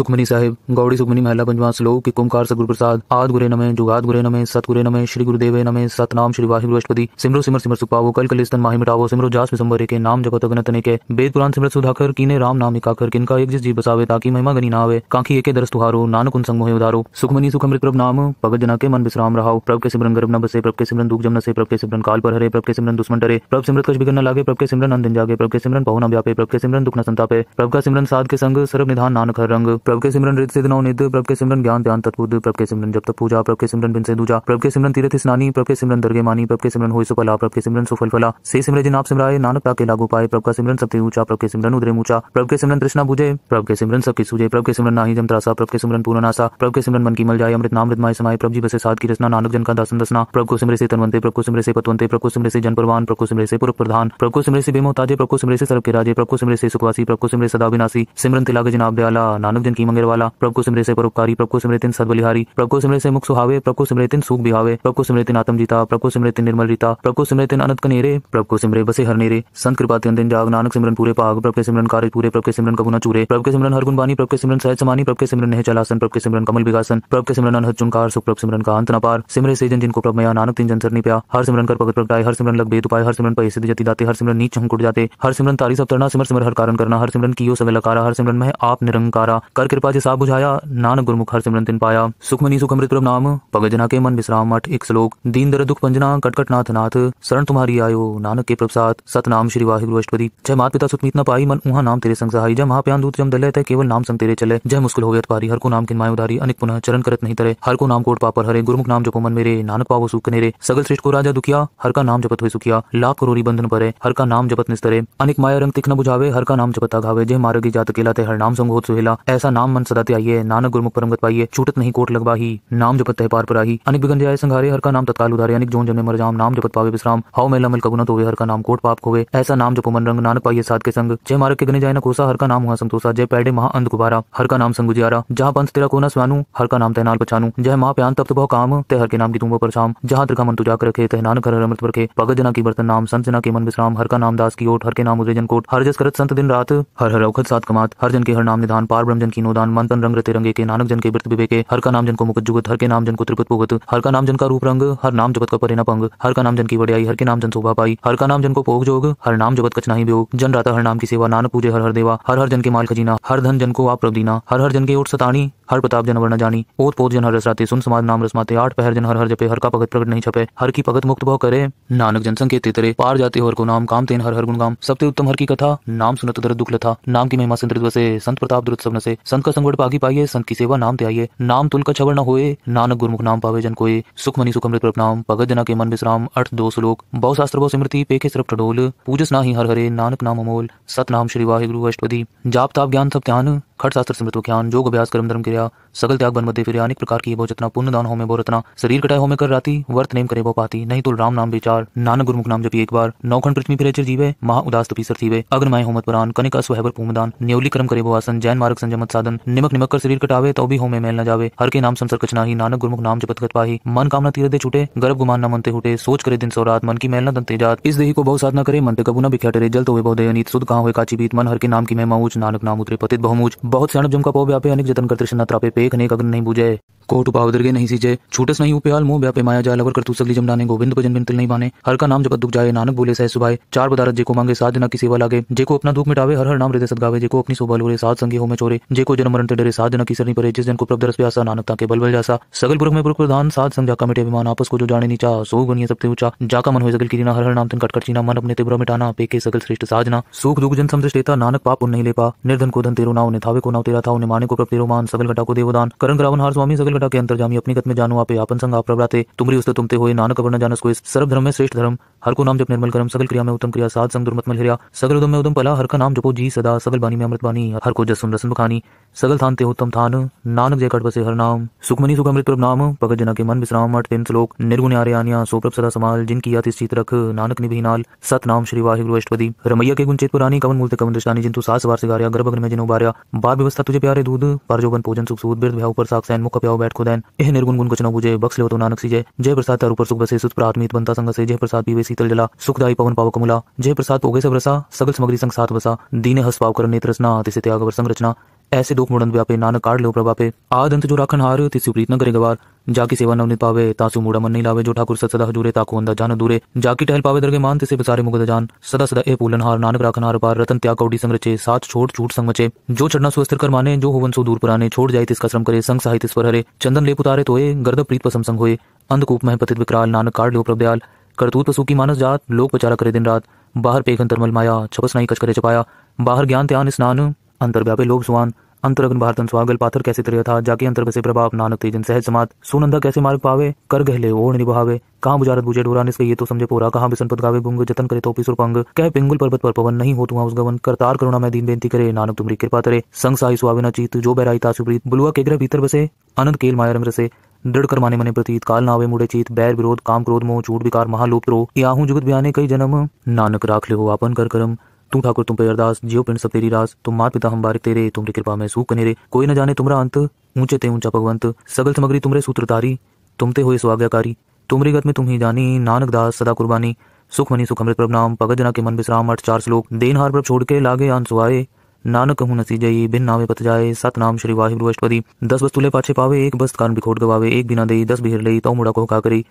सुखमनी साहिब गौड़ी सुखमनी महिला पंचवा श्लोक की कुमकार सगुरु प्रसाद आद गुरे नमे जुगाद गुरे नमे सत गुरे नमे श्री गुरुदेव नमे सत नाम श्री वाहि बृहस्पति सिमरो सिमर सिमर सुख पावो कल कल स्तन माही मिटावो सिमरो जास विसंबरे के नाम जपत अगनत के वेद पुराण सिमर सुधाकर कीने राम नाम इकाकर किनका एक जिस जी बसावे ताकि महिमा गनी ना आवे कांखी एके दरस तुहारो नानक उन संग मोहे उधारो सुखमनी सुख अमृत प्रभ नाम भगत जना के मन विश्राम रहाओ प्रभ के सिमरन गर्भ न बसे प्रभ के सिमरन दुख जम न से प्रभ के सिमरन काल पर हरे प्रभ के सिमरन दुश्मन डरे प्रभ सिमरत कश बिगन न लागे प्रभ के सिमरन अंधन जागे प्रभ के सिमरन पहुना व्यापे प्रभ के सिमरन दुख न संतापे प्रभ का सिमरन साध के संग सर्व निधान नानक हर रंग प्रभ के सिमरन रित सिद्ध नवनिध प्रभ के सिमरन ज्ञान ध्यान तत्व प्रभ के सिमरन जब तक पूजा प्रभ के सिमरन बिन से दूजा प्रभ के सिमरन तीर्थ स्नानी प्रभ के सिमरन दरगे मानी प्रभ के सिमरन हो सुफला प्रभ के सिमरन सुफल फला से सिमरे जिन आप सिमराए नानक ताके लागू पाए प्रभ का सिमरन सबसे ऊंचा प्रभ के सिमरन उदरे ऊंचा प्रभ के सिमरन तृष्णा बुझे प्रभ के सिमरन सबकी सूझे प्रभ के सिमरन नाही जमत्रासा प्रभ के सिमरन पूर्ण आसा प्रभ के सिमरन मन की मल जाए अमृत नाम मृत माय समाय प्रभ जी बसे साथ की रचना नानक जन का दासन दसना प्रभ को सिमरे से तनवंते प्रभ को सिमरे से पतवंते प्रभ को सिमरे से जन प्रवान प्रभ को सिमरे से पुरुष प्रधान प्रभ को सिमरे से बेमोताजे प्रभ को सिमरे से सर्व के राजे प्रभ को सिमरे से सुखवासी प्रभ को सिमरे सदा विनाशी सिमरन तिलागे जनाब दयाला नानक दिन की मंगल वाला प्रभु को सिमरे से परोपकारी प्रभु को सद बलिहारी प्रभु को सिमरे से मुख सुहावे प्रभु को सिमृतिन सुख बिहावे प्रभु को सिमृतिन आत्म जीता प्रभु को सिमृतिन निर्मल रीता प्रभु को सिमृतिन अनंत कनेरे प्रभु को सिमरे बसे हर नेरे संत कृपा त्यन दिन जाग नानक सिमरन पूरे पाग प्रभु के सिमरन कार्य पूरे प्रभु के सिमरन कबुना चूरे प्रभु के सिमरन हर गुण बानी प्रभु के सिमरन सहज समानी प्रभु के सिमरन नह चलासन प्रभु के सिमरन कमल विकासन प्रभु के सिमरन अनहद चुनकार सुख प्रभु सिमरन का अंत न पार सिमरे से जन जिनको प्रभु मया नानक तीन जन सरनी प्या हर सिमरन कर भगत प्रगटाए हर सिमरन लग बेद उपाय हर सिमरन पैसे जति दाते हर सिमरन नीच हम कुट जाते हर सिमरन तारी सब तरना सिमर सिमर हर कारण करना हर सिमरन की यो सवे लकारा हर सिमरन में आप निरंकारा कर कृपा जी साहब बुझाया नानक गुरमुख हर सिमरन तिन पाया सुखमनी सुखमृत प्रभ नाम पगज जना के मन विश्राम मठ एक श्लोक दीन दर दुख पंजना कटकट नाथ नाथ शरण तुम्हारी आयो नानक के प्रसाद सतनाम श्री वाहिगुरु अष्टपदी जय मात पिता सुतमीत न पाई मन उहा नाम तेरे संग सहाय जय महाप्यान दूत जम दल तय केवल नाम संग तेरे चले जय मुस्कुल हो पारी हर को नाम किन माय उधारी अनेक पुनः चरण करत नहीं तरे हर को नाम कोट पापर हरे गुरुमुख नाम जपो मन मेरे नानक पावो सुख नेरे सगल श्रेष्ठ को राजा दुखिया हर का नाम जपत हुए सुखिया लाख करोरी बंधन परे हर का नाम जपत निस्तरे अनेक माया रंग तिख न बुझावे हर का नाम जपता घावे जय मार्ग जात केला ते हर नाम संग होत सुहेला ऐसा ऐसा नाम मन सदा त्याइए नानक गुरमुख परम गत पाइए छूटत नहीं कोट लगवाही नाम जपत है पार पर आई अनिक बिगन जाए संघारे हर का नाम तत्काल उधारे अनिक जोन जमे मर जाम नाम जपत पावे विश्राम हाउ मेला मिल कगुना तो हर का नाम कोट पाप खोवे ऐसा नाम जपो मन रंग नानक पाइए साथ के संग जय मारक के गने जाए ना कोसा हर का नाम हुआ संतोषा जय पैडे महा अंध गुबारा हर का नाम संग उजियारा जहाँ पंथ तेरा कोना स्वानू हर का नाम तैनाल पछानू जय माँ प्यान तप्त भाव काम ते हर के नाम की तुम पर शाम जहाँ त्रिका मन तुझा रखे तह नानक हर अमृत पर के भगत जना की बर्तन नाम संत जना के मन विश्राम हर का नाम दास की ओट हर के नाम उदय जन कोट हर जस करत संत दिन रात हर हर औखत सात कमात हर जन के हर नाम निधान पार ब्रह्म जन की तीनों दान मंतन रंग रंगे के नानक जन के वृत विवेके हर का नाम जन को मुकुट जुगत हर के नाम जन को त्रिपुत पुगत हर का नाम जन का रूप रंग हर नाम जगत का परिणा पंग हर का नाम जन की वडियाई हर के नाम जन शोभा पाई हर का नाम जन को भोग जोग हर नाम जगत कच नहीं वियोग जन राता हर नाम की सेवा नानक पूजे हर हर देवा हर हर जन के माल खजीना हर धन जन को आप प्रभ दीना हर हर जन के ओट सतानी हर प्रताप जन वर्ण जानी ओत पोत जन हर रसराते सुन समाज नाम रसमाते आठ पहर जन हर हर जपे हर का भगत प्रकट नहीं छपे हर की भगत मुक्त भव करे नानक जनसंग तेतरे पार जाते हर को नाम काम तेन हर हर गुणगाम सबसे उत्तम हर की कथा नाम सुनत दर दुख लथा नाम की महिमा संत वसे संत प्रताप दुरुत सब नसे संत का संगवट पागी पाइए संत की सेवा नाम त्याइए नाम तुल का छवर न हो नानक गुरमुख नाम पावे जन कोये सुख मनी सुखमृत प्रणाम भगत जना के मन विश्राम अर्थ दो श्लोक बहु शास्त्र बहु स्मृति पेखे सिर्फ ठोल पूजस ना ही हर हरे नानक नाम अमोल सत नाम श्री गुरु अष्टपदी जाप ताप ज्ञान सब ध्यान खट शास्त्र स्मृत ज्ञान योग अभ्यास कर्म धर्म क्रिया सगल त्याग बन मध्य फिर अनेक प्रकार की भोजतना पुण्य दान होमे बोरतना शरीर कटाए होमे कर राती वर्त नेम करे वो पाती नहीं तुल तो राम नाम विचार नानक गुरुमुख नाम जपी एक बार नौखंड पृथ्वी फिर चिर जीवे महा उदास तपी सर थीवे अग्रमाय होमत पुरान कनिक अस्वहबर पूमदान न्यौली कर्म करे वो आसन जैन मार्ग संजमत साधन निमक निमक कर शरीर कटावे तो भी होमे मेल न जावे हर के नाम संसर कचना ही नानक गुरुमुख नाम जपत कर पाही मन कामना तीर दे छूटे गर्भ गुमान न मनते हुटे सोच करे दिन सौरात रात मन की मेल न दंते जात इस देही को बहुत साधना करे मन कबू न बिख्या जल तो हुए बहुत अनित सुध कहा हुए काची बीत मन हर के नाम की मैं मऊच नानक नाम उतरे पतित बहुमूच बहुत सणब जम का पो व्यापे अनेक जतन कर तृष्णा त्रापे पेख नेक नहीं बुझे कोट उपाव दुर्गे नहीं सीजे छूटस नहीं उपेल मोह व्यापे माया जाय लवर कर तू सगली जमडाने गोविंद भजन बिन तिल नहीं माने हर का नाम जब दुख जाए नानक बोले सह सुभाए चार बदारत जेको मांगे साध न की सेवा लागे जेको अपना दुख मिटावे हर हर नाम हृदय सदगावे जेको अपनी शोभा लोरे साध संगी हो में चोरे जेको जन्म मरण डरे साध न की सरनी परे जिस दिन को प्रभ दरस प्यासा नानक ताके बल बल जासा सगल पुरख में पुरख प्रधान साध संग जाका मिटे विमान आपस को जो जाने नीचा सो गुनिय सबते ऊंचा जाका मन हो सगल कीना हर हर नाम तन कटकर चीना मन अपने तिब्र मिटाना पे के सगल श्रेष्ठ साधना सुख दुख जन समझ लेता नानक पाप उन नहीं ले पा निर्धन को धन तेरो नाव ने थावे को नाव तेरा था उन्हें माने को प्रभ तेरो मान सगल घटा को देवदान करण ग्रावन हार स्वामी सगल अंतर के अपनी गत में जानू आप यापन संग आप प्रभाते तुमरी उस्त तुमते हुए नानक अपना जानस को सर्व धर्म में श्रेष्ठ धर्म हर को नाम जब निर्मल करम सगल क्रिया में उत्तम क्रिया साध संग दुर्मत मलहरिया सगल उदम में उदम पला हर का नाम जपो जी सदा सगल बानी में अमृत बानी हर को जसुन रसन बखानी सगल थान ते उत्तम थान नानक जय कट बसे हर नाम सुखमनी सुख अमृत प्रभ नाम भगत जना के मन विश्राम अठ तीन श्लोक निर्गुण आर्य आनिया सोप्रभ सदा समाल जिनकी याति स्थित रख नानक निभि नाल सत नाम श्री वाहि गुरु अष्टपति रमैया के गुंचित पुरानी कवन मूलते कवन दृष्टानी जिन जिंतु सास वार सिगारिया गर्भ में जिन उबारिया बार व्यवस्था तुझे प्यारे दूध पर जोगन पूजन सुख सूद बिरध भ्याव पर सैन मुख प्याव बैठ खुदैन एह निर्गुण गुण कुछ न बुझे बक्स ले तो नानक सीजे जय जय प्रसाद तारू पर सुख बसे सुत प्राथमित बनता संग से जय प्रसाद पीवे शीतल जला सुखदायी पवन पावक मुला जय प्रसाद पोगे सब रसा सगल समग्री संग साथ बसा दीने हस पाव कर नेत्र रसना तिसे त्याग वर रचना ऐसे दुख मुड़न व्यापे नानक काढ़ लो प्रभापे आद अंत जो राखन हार तिसु प्रीत न करे गवार जाकी सेवा नवनीत पावे तासु मुड़ा मन नहीं लावे जो ठाकुर सत सदा हजूरे ताको अंदा जान दूरे जाकी टहल पावे दरगे मान तिसे बसारे मुगद जान सदा सदा ए पूलन हार नानक राखन हार पार रतन त्याग कौडी संग रचे साथ छोड़ छूट संग मचे जो चढ़ना सुस्त्र कर माने जो हुवन सो दूर पुराने छोड़ जाए तिसका श्रम करे संग साहित्य पर हरे चंदन लेप उतारे तोये गर्द प्रीत पसम संग होए अंधकूप में पतित विकराल नानक काढ़ लो प्रभदयाल करतूत पशु की मानस जात लोग बचारा करे दिन रात बाहर पेखन तरमल माया छपस नहीं कच करे छपाया बाहर ज्ञान ध्यान स्नान अंतर व्यापे लोभ सुहान अंतर अग्न भारतन स्वागल पाथर कैसे तरह था जाके अंतर बसे प्रभाव नानक तेजन सहज समात सुनंदा कैसे मार्ग पावे कर गहले ओढ़ निभावे कहाँ बुजारत बुझे डोरा निस्के ये तो समझे पूरा कहाँ बिसन पद गावे गुंग जतन करे तो पिसुर पंग कह पिंगुल पर्वत पर पवन नहीं हो तुम उस गवन करतार करुणा मैं दीन बेनती करे नानक तुमरी कृपा तरे संग साई सुहावे चीत जो बैराई तासुप्रीत बुलुआ के ग्रह भीतर बसे अनंत केल माया रम रसे दृढ़ कर माने मने प्रतीत काल नावे मुड़े चीत बैर विरोध काम क्रोध मोह चूट विकार महालोप रो याहू जुगत बयाने कई जन्म नानक राख ले आपन कर करम तू ठाकुर तुम पे अरदास जियो पिंड सब तेरी रास तुम मात पिता हम बारिक तेरे तुम्हारी कृपा में सूख कनेरे कोई न जाने तुम्हारा अंत ऊंचे ते ऊंचा भगवंत सगल समग्री तुमरे सूत्रधारी तुमते हुए स्वाज्ञाकारी तुमरी गत में तुम ही जानी नानक दास सदा कुर्बानी सुख मनी सुख अमृत प्रभ नाम भगत जना के मन विश्राम अठ चार श्लोक देन हार प्रभ छोड़ के लागे आन सुहाए नानक हूँ नसी जई बिन नावे पत जाए सत नाम श्री वाहिगुरु अष्टपति दस बस तुले पाछे पावे एक बस कारण बिखोट गवावे एक बिना दई दस बिहर लई तो मुड़ा को का करी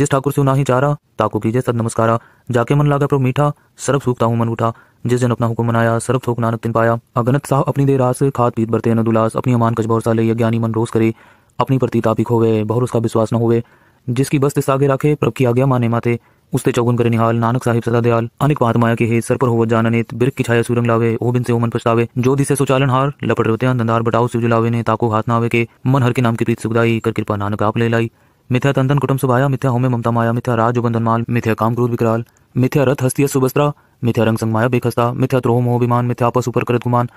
जिस ठाकुर से ना ही चारा ताको कीजे सद नमस्कारा जाके मन लागा प्रभु मीठा सर्व सूखता हूँ मन उठा जिस जन अपना हुक्म मनाया सर्व थोक नानक तिन पाया अगनत साहब अपनी दे रास खाद पीत बरते न अपनी अमान कछ भरोसा ले ज्ञानी मन रोज करे अपनी प्रति तापिक गए बहुत उसका विश्वास न होवे जिसकी बस तिसागे राखे प्रभु की आज्ञा माने माते उसते चौगुन करे निहाल नानक साहिब सदा दयाल अनेक बात माया के हे सर पर होवत जाना नेत बिरक की छाया सुरंग लावे ओ बिन से ओमन पछतावे जो दिसे सुचालन हार लपट रोते अंदार बटाओ सिर जुलावे ने ताको हाथ नावे के मन हर के नाम की प्रीत सुखदाई कर कृपा नानक आप ले लाई मिथ्या तंदन कुटुम सुभाया मिथ्या होमे ममता माया मिथ्या राज बंधन माल मिथ्या काम क्रोध विकराल मिथ्या रथ हस्ती सुबस्त्रा मिथ्या रंग संग माया बेखस्ता मिथ्या त्रोह मोह विमान मिथ्या आपस ऊपर करत गुमान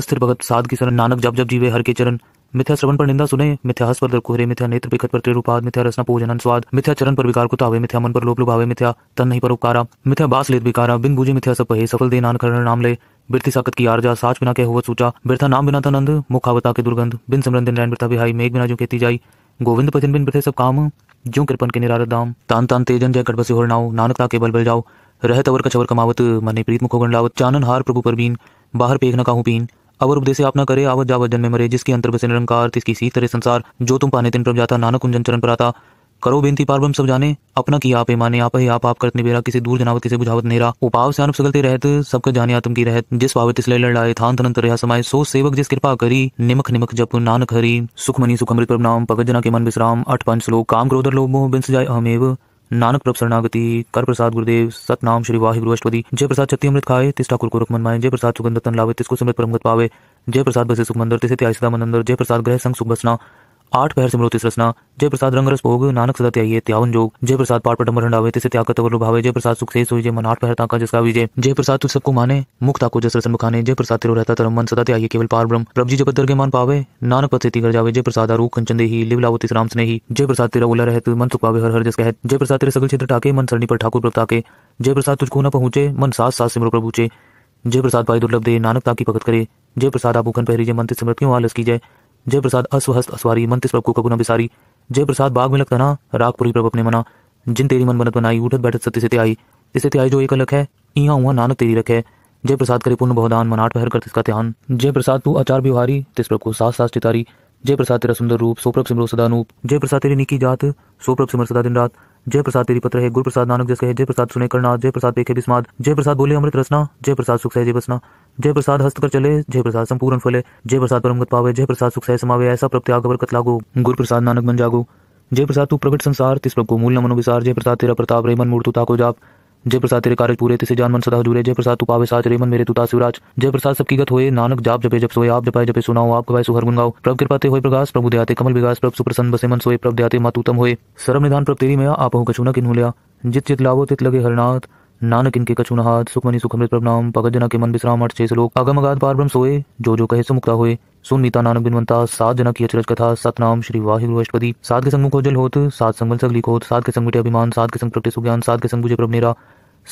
अस्थिर भगत साध की शरण नानक जब जब जीवे हर के चरण मिथ्या श्रवण पर निंदा सुने मिथ्यास पर दर मिथ्या नेत्र विकट पर त्रिरुपाद मिथ्या रसना पूजन स्वाद मिथ्या चरण पर विकार कुतावे मिथ्या मन पर लोप लुभावे मिथ्या तन नहीं पर उपकारा मिथ्या बास लेत बिकारा बिन बुझे मिथ्या सब पहे सफल दे नान करण नाम ले बिरती साकत की आरजा साच बिना के हुआ सूचा बिरथा नाम बिना तनंद मुखावता के दुर्गंध बिन समरन दिन रैन बिरथा बिहाई मेघ बिना जो खेती जाई गोविंद भजन बिन बिरथे सब काम जो कृपन के निरारत दाम तान तान तेजन जय कटबसी हो नाव नानकता के बल बल जाओ रह तवर कछवर कमावत मने प्रीत मुखो गण चानन हार प्रभु परबीन बाहर पेघ न काहू पीन अवर उपदेश आप न करे आवत जावत जन्म मरे जिसकी अंतर बसे निरंकार तिसकी सी तरह संसार जो तुम पाने तिन प्रभ जाता नानक कुंजन चरण पर आता करो बेनती पार्वम सब जाने अपना की आप माने आप ही आप आप करते बेरा किसी दूर जनावत किसी बुझावत नेरा उपाव से अनुप सगलते रहते सबका जाने आतम की रहत जिस पावत इसलिए लड़ाए थान थन तरह समाय सो सेवक जिस कृपा करी निमख निमख जप नानक हरी सुखमनी सुखमृत प्रणाम पगत जना के मन विश्राम अठ पंच श्लोक काम क्रोधर लोभ मोह बिंस जाय अहमेव नानक प्रभ शरणागति कर प्रसाद गुरुदेव सतनाम श्री वाहिगुरु अष्टपदी जय प्रसाद छत्ती अमृत खाए तिस ठाकुर को रकमन माए जय प्रसाद सुगंध तन लावे तिसको समृत परमगत पावे जय प्रसाद बसे सुख मंदिर तिसे त्याय सदा मंदर जय प्रसाद ग्रह संग सुख बसना आठ पहर से मृत्यु रचना जय प्रसाद रंगरस भोग नानक सदा त्यागी त्यावन जोग जय प्रसाद पाठ पटम रंडावे तिसे त्याग तवर भावे जय प्रसाद सुख से सोई जय मन आठ पहर ताका जिसका विजय जय प्रसाद तू सबको माने मुख ताको जस रसन खाने जय प्रसाद तेरो रहता तरम मन सदा त्यागी केवल पार ब्रह्म प्रभ जी जब के मान पावे नानक पते तिगर जावे जय प्रसाद आरू कंचन देही लिव लावो तिस राम स्नेही जय प्रसाद तेरा उला रहत मन सुख पावे हर हर जस कहत जय प्रसाद तेरे सगल क्षेत्र टाके मन सरणी पर ठाकुर प्रभु ताके जय प्रसाद तुझको न पहुंचे मन सास सास सिमरो प्रभुचे जय प्रसाद भाई दुर्लभ दे नानक ताकी भगत करे जय प्रसाद आभूखन पहरी जय मंत्र सिमरत क्यों आलस की जय जय प्रसाद अस्वहस्त अस्वारी मंतिस प्रभु गुना बिसारी जय प्रसाद बाग में लगता ना रागपुरी प्रभु अपने मना जिन तेरी मन बनत बनाई उठत बैठत सत्य से आई इसे त्याई जो एक अलग है इहा हुआ नानक तेरी रखे जय प्रसाद करे पूर्ण बहुदान मनाट पहर कर तिसका ध्यान जय प्रसाद तू आचार व्यवहारी तिस प्रभु को सास सास चितारी जय प्रसाद तेरा सुंदर रूप सोप्रभ सिमरो सदानूप जय प्रसाद तेरी निकी जात सोप्रभ सिमर सदा दिन रात जय प्रसाद तेरी पत्र है गुरु प्रसाद नानक जस कहे जय प्रसाद सुने करना जय प्रसाद देखे बिस्माद जय प्रसाद बोले अमृत रसना जय प्रसाद सुख सहजे बसना जय प्रसाद हस्त कर चले जय प्रसाद संपूर्ण फले जय प्रसाद परमगत पावे जय प्रसाद सुख सह समावे ऐसा प्रत्य कत लागो गुरु प्रसाद नानक बन जागो जय प्रसाद तू प्रकट संसार तिस प्रभु मूल नमन विसार जय प्रसाद तेरा प्रताप रे मन मूर्तु ताको जाप जय प्रसाद तेरे कार्य पूरे तिसे जान मन सदा जुरे जय प्रसाद तू पावे साच मन मेरे तुता शिवराज जय प्रसाद सबकी गत होए नानक जाप जपे जप सोए आप जपाए जपे सुनाओ आप गवाए सुहर गुनगाओ प्रभु कृपाते होए प्रकाश प्रभु दयाते कमल विकास प्रभु सुप्रसन्न बसे मन सोए प्रभु दयाते मातुतम होए सर्व निधान प्रभु तेरी मया आपहु कछुना किन्हु लिया जित जित लावो तित लगे हरनाथ नानक इनके कछु हाथ सुखमनी सुखमृत नाम भगत जना के मन विश्राम अठ छे लोग आगम अगाध पार ब्रह्म सोए जो जो कहे सुमुक्ता हुए सुन मीता नानक बिनवंता सात जना की अचरज कथा सतनाम श्री वाहिगुरु अष्टपति सात के संग मुखोजल होत सात संगल सगली होत सात के संग मिटे अभिमान सात के संग प्रगटे सुज्ञान सात के संग बुझे प्रभनेरा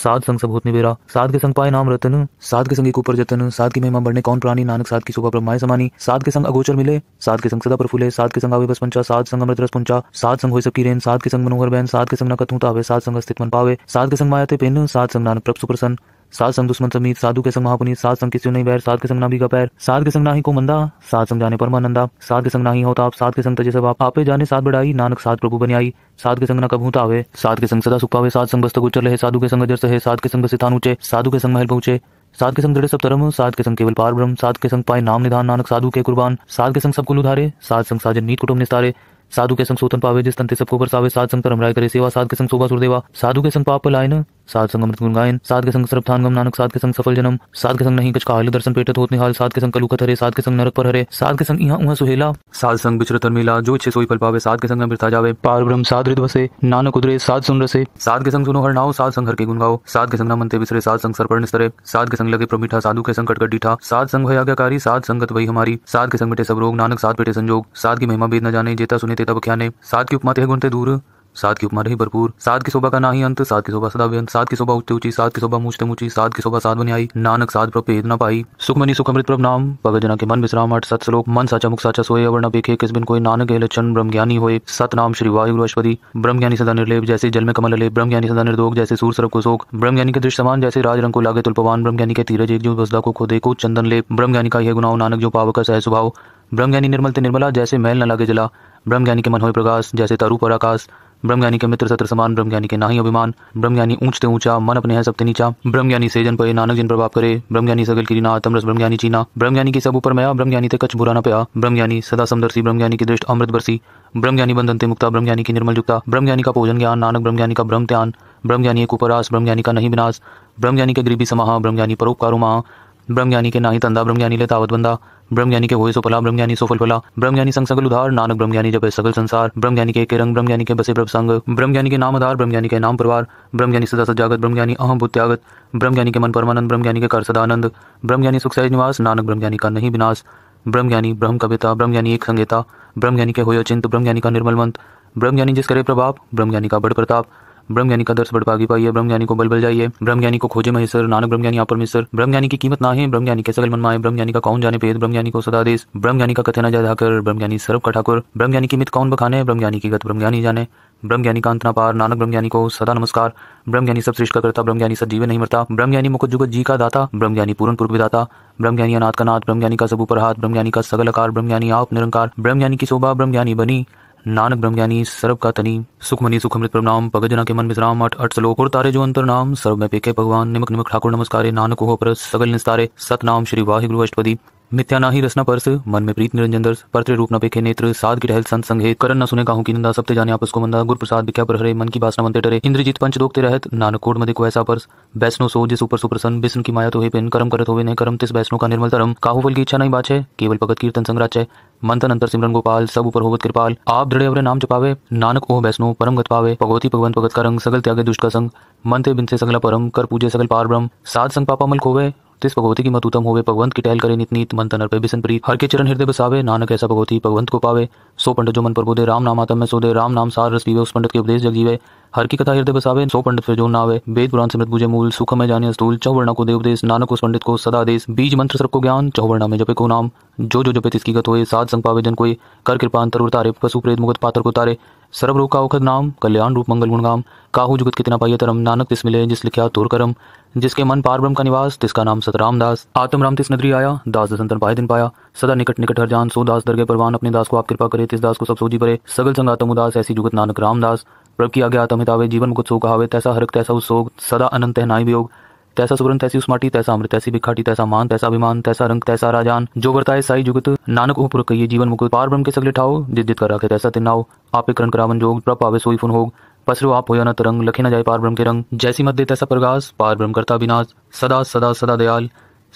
साध संग सब होते बेरा साध के संग पाए नाम रतन साध के संग एक ऊपर जतन साध की महिमा बढ़ने कौन प्राणी नानक साध की शोभा प्रमाय समानी साध के संग अगोचर मिले साध के संग सदा प्रफुले साध के संग आवे बस पंचा साध संग अमृत रस पुंचा साध संग हो सबकी रेन साध के संग मनोहर बहन साध के संग कथू तावे साध संग अस्तित्व मन पावे साध के संग माया थे पेन साध संग नानक प्रभ सुप्रसन्न साध संग दुश्मन समीत साधु के संग महापुनी साध संग किसी नहीं बैर साध के संग ना भीगा पैर साध के संग ना ही को मंदा साध संग जाने परमानंदा साध के संग ना ही होता आप साध के संग तजे सब आप आपे जाने साध बढ़ाई नानक साध प्रभु बनियाई साध के संग न कभू आवे साध के संग सदा सुख पावे साध संग बस्त गोचर रहे साधु के संग अजर सहे साध के संग स्थान ऊंचे साधु के संग महल पहुंचे साध के संग दृढ़ सब तरम साध के संग केवल पार ब्रह्म साध के संग पाए नाम निधान नानक साधु के कुर्बान साध के संग सबकुल उधारे साध संग साजन नीत कुटुंब निस्तारे साधु के संग सोतन पावे जिस तंते सबको बरसावे साध संग तरम राय करे सेवा साध के संग शोभा सुरदेवा साधु के संग पाप पलायन साध संग अमृत गुण गायन साध के संग सर्वथान गम नानक साध के संग सफल जन्म साध के संग नहीं कुछ काल दर्शन पेटत होत निहाल साध के संग कलुकत हरे साध के संग नरक पर हरे साध के संग यहाँ उहाँ सुहेला साध संग बिचरत मिला जो इच्छे सोई पल पावे साध के संग अमृता जावे पार ब्रह्म साध हृदय बसे नानक उदरे साध सुन रसे साध के संग सुनो हर नाव साध संग हर के गुण गाओ साध के संग न मनते बिसरे साध संग सरपर्ण सरे साध के संग लगे प्रमीठा साधु के संग कटकट डीठा साध संग भय आज्ञाकारी साध संगत वही हमारी साध के संग मिटे सब रोग नानक साध पेटे संजोग साध की महिमा बेद न जाने जेता सुने तेता बख्याने साध की उपमा ते गुण ते दूर सात की उपमा रही भरपूर सात की शोभा का ना ही अंत सात की शोभा सदा व्यंत सात की शोभा उच्च ऊंची सात की शोभा मूचते ऊंची सात की शोभा सात बने नानक सात प्रभ भेद ना पाई सुखमनी सुखमृत प्रभ नाम भगत जना के मन विश्राम आठ सत श्लोक मन साचा मुख साचा सोए अवर्ण बेखे किस बिन कोई नानक गे लक्षण ब्रह्म ज्ञानी हो सत नाम श्री वायु अश्वदी ब्रह्म ज्ञानी सदा निर्लेप जैसे जल में कमल ले ब्रह्म ज्ञानी सदा निर्दोग जैसे सूर सर्व को शोक ब्रह्म ज्ञानी के दृश्य समान जैसे राज रंग को लागे तुलपवान ब्रह्म ज्ञानी के तीरज एक जो बसदा को खोदे को चंदन ले ब्रह्म ज्ञानी का यह गुनाओ नानक जो पाव का सह स्वभाव ब्रह्म ज्ञानी निर्मल ते निर्मला जैसे मैल न लागे जला ब्रह्म ज्ञानी के मन हो प्रकाश जैसे तारू पर आकाश ब्रह्मज्ञानी के मित्र सत्र समान ब्रह्मज्ञानी के नाही अभिमान ब्रह्मज्ञानी ऊंचते ऊंचा मन अपने है सबते नीचा ब्रह्मज्ञानी सेजन पे नानक जिन प्रभाव करे ब्रह्मज्ञानी सगल की ना तमरस ब्रह्मज्ञानी चीना ब्रह्मज्ञानी के सब ऊपर मया ब्रह्मज्ञानी ते कच बुरा ना पया ब्रह्मज्ञानी सदा समदर्शी ब्रह्मज्ञानी की दृष्ट अमृत बरसी ब्रह्मज्ञानी बंधन ते मुक्ता ब्रह्मज्ञानी की निर्मल युक्ता ब्रह्मज्ञानी का भोजन ज्ञान नानक ब्रह्मज्ञानी का ब्रह्म ध्यान ब्रह्मज्ञानी एक उपरास ब्रह्मज्ञानी का नहीं विनाश ब्रह्मज्ञानी के गरीबी समाह ब्रह्मज्ञानी परोपकारो महा ब्रह्मज्ञानी के नाही तंदा ब्रह्मज्ञानी ले तावत बंदा ब्रह्म ज्ञानी के वही सोफला ब्रह्म ज्ञानी सोफल फला ब्रह्म ज्ञानी संग सकल उधार नानक ब्रह्म ज्ञानी जब सकल संसार ब्रह्म ज्ञानी के, के रंग ब्रह्म ज्ञानी के बसे ब्रभ संग ब्रह्म ज्ञानी के नाम आधार ब्रह्म ज्ञानी के नाम परिवार ब्रह्म ज्ञानी सदा सजागत ब्रह्म ज्ञानी अहम बुत्यागत ब्रह्म ज्ञानी के मन परमानंद ब्रह्म ज्ञानी के कर सदानंद ब्रह्म ज्ञानी सुख सहज निवास नानक ब्रह्म ज्ञानी का नहीं विनाश ब्रह्म ज्ञानी ब्रह्म कविता ब्रह्म ज्ञानी एक संगीता ब्रह्म ज्ञानी के हो चिंत ब्रह्म ज्ञानी का निर्मल मंत्र ब्रह्म ज्ञानी जिस करे प्रभाव ब्रह्म ज्ञानी का बड़ प्रताप ब्रह्म ज्ञानी का दर्श बढ़ पागी पाइए ब्रह्म ज्ञानी को बल बल जाइए ब्रह्म ज्ञानी को खोजे महेश्वर नानक ब्रह्म ज्ञानी पर मिसर ब्रह्म ज्ञानी की कीमत ना है ब्रह्म ज्ञानी कैसे मन माए ब्रह्म ज्ञानी का कौन जाने पेद ब्रह्म ज्ञानी को सदादेश ब्रह्म ज्ञानी का कथना जाधाकर ब्रह्म ज्ञानी सर्व का ठाकुर ब्रह्म ज्ञानी की मित कौन बखाने ब्रह्म ज्ञानी की गत ब्रह्म ज्ञानी जाने ब्रह्म ज्ञानी का अंतना पार नानक ब्रह्म ज्ञानी को सदा नमस्कार ब्रह्म ज्ञानी सब श्रेष्ठ का करता ब्रह्म ज्ञानी सजीव नहीं मरता ब्रह्म ज्ञानी मुख जुगत जी का दाता ब्रह्म ज्ञानी पूर्ण पूर्व दाता ब्रह्म ज्ञानी अनाथ का नाथ ब्रह्म ज्ञानी का सब ऊपर हाथ ब्रह्म ज्ञानी का सगल आकार ब्रह्म ज्ञानी आप निरंकार ब्रह्म ज्ञानी की शोभा ब्रह्म ज्ञानी बनी नानक ब्रह्म ज्ञानी सर्व का तनी सुखमनी सुखमृत प्रणाम पगजना के मन विश्राम अठ अठ सलोक और तारे जो अंतर नाम सर्व में पेके भगवान निमक निमक ठाकुर नमस्कार नानक हो पर सगल निस्तारे सतनाम श्री वाहिगुरु अष्टपति नित्यानाही रसना परस मन में प्रीत निरंजन दर्श परत्र रूप न पेखे नेत्र साध की टहल संत संघे करण न सुने कहूं की निंदा सबते जाने आपस को मंदा गुरु प्रसाद विख्या पर हरे मन की बासना मंत्र टरे इंद्रजीत पंच दोखते रहत नानक कोट मधिक वैसा परस वैष्णो सो जिस ऊपर सुप्रसन्न विष्ण की माया तो हे पिन करम करत होवे नहीं करम तिस वैष्णो का निर्मल धर्म काहू बल की इच्छा नहीं बाछे केवल भगत कीर्तन संग्राच है मंथन अंतर सिमरन गोपाल सब ऊपर होवत कृपाल आप दृढ़ अवरे नाम जपावे नानक ओह वैष्णो परम गत पावे भगवती भगवंत भगत का रंग सगल त्यागे दुष्ट का संग मन ते बिन से सगला परम कर पूजे सगल पार ब्रह्म साध संग पापा मल खोवे तिस भगवती की मत उत्तम होवे भगवंत की टहल करे नित नीत मन तनर पे बिसन प्रीत हर के चरण हृदय बसावे नानक ऐसा भगवती भगवंत को पावे सो पंडित जो मन प्रभु दे राम नाम आतम में सोधे राम नाम सार रस पीवे उस पंडित के उपदेश जग जीवे हर की कथा हृदय बसावे सो पंडित फिर जो नावे वेद पुराण समृत बुझे मूल सुख में जाने स्थूल चौवर्णा को दे उपदेश नानक उस पंडित को सदा देश बीज मंत्र सबको ज्ञान चौवर्णा में जपे को नाम जो जो जपे तिसकी गत होए साध संग पावे जन कोई कर कृपा अंतर उतारे पशु प्रेत मुगत पात्र को तारे सर्व रोग का औखद नाम कल्याण रूप मंगल गुण नाम काहू जुगत कितना पाइय तरम तो नानक तिस मिले जिस लिखा तुर करम जिसके मन पार ब्रह्म का निवास तिसका नाम सतराम दास आत्म राम तिस नदरी आया दास अंतर पाए दिन पाया सदा निकट निकट हर जान सो दास दरगे परवान अपने दास को आप कृपा करे तिस दास को सब सोजी परे सगल संगातम उदास ऐसी जुगत नानक रामदास प्रभु की आगे आत्म हितावे जीवन मुकुत सो कहावे तैसा हरक तैसा उस सोग सदा अनंत है नाई वियोग तैसा सुगरन तैसी उस्माटी तैसा अमृत तैसी बिखाटी तैसा मान तैसा अभिमान तैसा रंग तैसा राजान जो वर्ताए साई जुगत नानक ऊपर कहिए जीवन मुकुल पार ब्रह्म के सगले ठाओ जित जित कर रखे तैसा तिनाओ आप करण करावन जोग प्रप आवे सोई फुन होग पसरो आप होया न तरंग लखे न जाए पार ब्रह्म के रंग जैसी मध्य तैसा प्रगास पार ब्रह्म करता विनाश सदा सदा सदा दयाल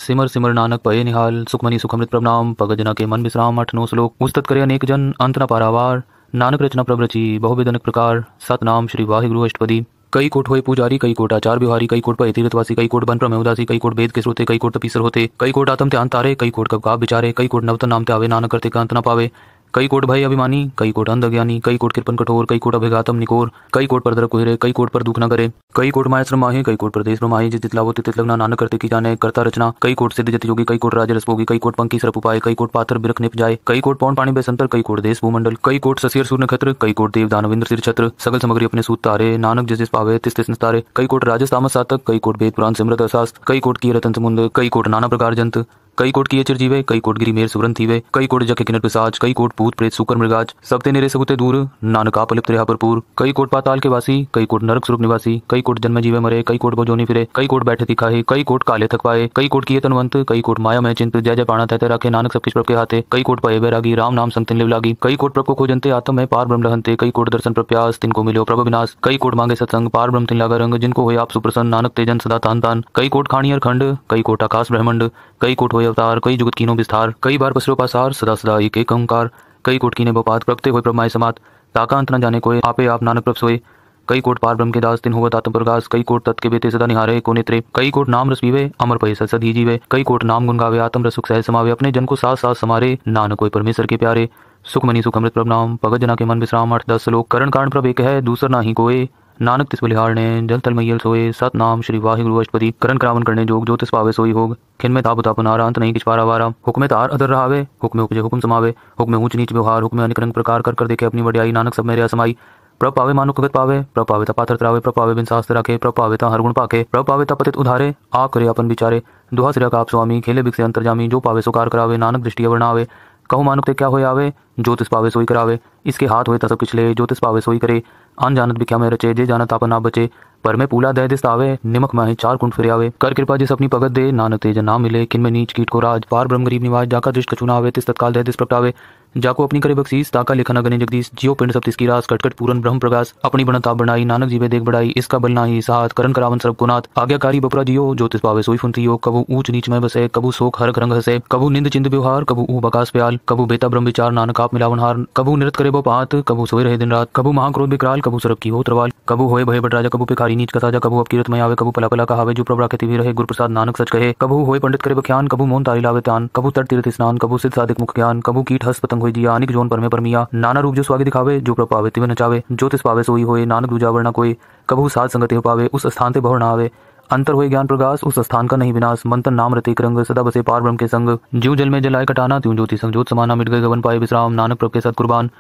सिमर सिमर नानक पय निहाल सुखमनि सुखमृत प्रणाम पगजना के मन विश्राम अठ नौ श्लोक उस्तत करे अनेक जन अंत न पारावार नानक रचना प्रभरची बहुविधनक प्रकार सत नाम श्री वाहिगुरु अष्टपदी कई कोट हुए पुजारी कई कोट आचार बिहारी कई कोट पर तीर्थवासी कई कोट बन प्रमेदासी कई कोट वेद के श्रोते कई कोट तपीसर होते कई कोट आत्म ध्यान तारे कई कोट कब बिचारे कई कोट नवतन नाम आवे नानक करते कांत न पावे कई कोट भाई अभिमानी कई कोट अंध अज्ञानी कई कोट कृपन कठोर कई कोट अभिघातम निकोर कई कोट पर दर कई कोट पर दुख न करे कई कोट माया श्रमाही कई कोट प्रदेश ब्रमाही जित तितला तित लगना नानक करते की जाने करता रचना कई कोट सिद्ध जत योगी कई कोट राज रसभोगी कई कोट पंखी सरप उपाय कई कोट पाथर बिरख निप जाए कई कोट पौन पानी बेसंतर कई कोट देश भूमंडल कई कोट ससियर सूर्य नक्षत्र कई कोट देव दानविंद्र सिर छत्र सगल सामग्री अपने सूत तारे नानक जिस जिस पावे तिस तिस तारे कई कोट राजस्थान सातक कई कोट वेद पुराण सिमृत असास्त कई कोट की रतन समुद्र कई कोट नाना प्रकार जंत कई कोट किए चिरजीवे कई कोट गिरी मेर सुरन थीवे कई कोट जखे किनर पिसाज कई कोट भूत प्रेत सुकर मृगाज सबते ते निरे दूर नानका पलिप्त रहा भरपूर कई कोट पाताल के वासी कई कोट नरक स्वरूप निवासी कई कोट जन्म जीवे मरे कई कोट बोजोनी फिरे कई कोट बैठे दिखाए कई कोट काले थक पाए कई कोट किए तनवंत कई कोट माया मैं चिंत जय जय पाणा तहते राखे नानक सब किस प्रभ के हाथे कई कोट पाए बैरागी राम नाम संतन लिव कई कोट प्रभ को खोजनते आत्म है पार ब्रह्म रहते कई कोट दर्शन प्रप्यास तिनको मिलो प्रभ विनाश कई कोट मांगे सत्संग पार ब्रह्म तिन लागा रंग जिनको हुए आप सुप्रसन्न नानक तेजन सदा तान तान कई कोट खाणी खंड कई कोट आकाश ब्रह्मंड कई कोट हुए अवतार कई जुगत कीनों विस्तार कई बार पसरो पासार सदा सदा एक एक ओंकार कई कोट कीने बपात प्रगते हुए प्रमाय समात ताका अंत न जाने कोई आपे आप नानक प्रभ सोए कई कोट पार ब्रह्म के दास दिन हुआ तात्म प्रकाश कई कोट तत् के बेते सदा निहारे को नेत्रे कई कोट नाम रस पीवे अमर पहे सद ही जीवे कई कोट नाम गुण गावे आत्म रस सुख सह समावे अपने जन को साथ साथ समारे नान कोई परमेश्वर के प्यारे सुख मनी सुख अमृत प्रभ नाम भगत जना के मन विश्राम आठ दस लोक करण कारण प्रभ एक है दूसर ना ही कोई नानक तिस बलिहार ने जल तल मैयल सोए सत नाम श्री वाहिगुरु अष्टपति करण करावन करने जोग जो तिस पावे सोई होग खिन में ताप ताप नारा अंत नहीं किस पारा वारा हुक्म तार अदर रहावे हुक्म उपजे हुक्म समावे हुक्म ऊंच नीच व्यवहार हुक्म अनेक रंग प्रकार कर कर देखे अपनी वडियाई नानक सब मेरे असमाई प्रभ पावे मानु कगत पावे प्रभ पावे ता पात्र तरावे प्रभ पावे बिन शास्त्र रखे प्रभ पावे ता हर गुण पाके प्रभ पावे ता पतित उधारे आ करे अपन बिचारे दुहा सिरा का आप स्वामी खेले बिक से जामी जो पावे सुकार करावे नानक दृष्टि वर्ण कहो मानुक ते क्या हो आवे ज्योतिष पावे सोई करावे इसके हाथ हुए तसब पिछले ज्योतिष पावे सोई करे अनजानत जानत भी क्या मैं रचे जे जानत आप ना बचे पर मैं पूला दह दिस आवे निमक माही चार कुंड आवे कर कृपा जिस अपनी पगत दे नानक तेज ना मिले किन में नीच कीट को राज पार ब्रह्म गरीब निवास जाकर दृष्ट कचुना आवे तिस तत्काल दह दिस प्रगटावे जाको अपनी करे बख्शीस ताका लिखना गने जगदीश जियो पिंड सब इसकी रास कटकट पूरन ब्रह्म प्रकाश अपनी बनता बनाई नानक जीवे देख बढ़ाई इसका बल नाही साथ करण करावन सर्व कुनाथ आज्ञाकारी बपरा जियो ज्योतिष पावे सोई फुन थियो कबू ऊंच नीच में बसे कबू शोक हर रंग हसे कबू निंद चिंद व्यवहार कबू ऊ बकाश प्याल कबू बेता ब्रह्म विचार नानक आप मिलावन हार कबू नृत करे बो पात कबू सोए रहे दिन रात कबू महाक्रोध विकराल कबू सरब की हो तरवाल कबू होए भय बटराजा कबू पिखारी नीच कसाजा कबू अब कीरत में आवे कबू पला पला कहावे जो प्रभा कहती भी रहे प्रसाद नानक सच कहे कबू होए पंडित करे बख्यान कबू मोन तारी लावे त्यान कबू तट तीर्थ स्नान कबू सिद्ध साधिक मुख ज्ञान कबू कीट हस्त संगोई जिया अनिक जोन परमे परमिया नाना रूप जो स्वागत दिखावे जो प्रभावित तिवे नचावे जो तिस पावे सोई होए नानक दूजा वर्णा कोई कबहू साध संगत हो पावे उस स्थान से बहुर ना आवे अंतर हुए ज्ञान प्रकाश उस स्थान का नहीं विनाश मंत्र नाम रतिक रंग सदा बसे पार ब्रह्म के संग जीव जल में जलाए कटाना त्यू ज्योति संग ज्योत समाना मिट गए गवन पाए विश्राम नानक प्रभ के साथ कुर्बान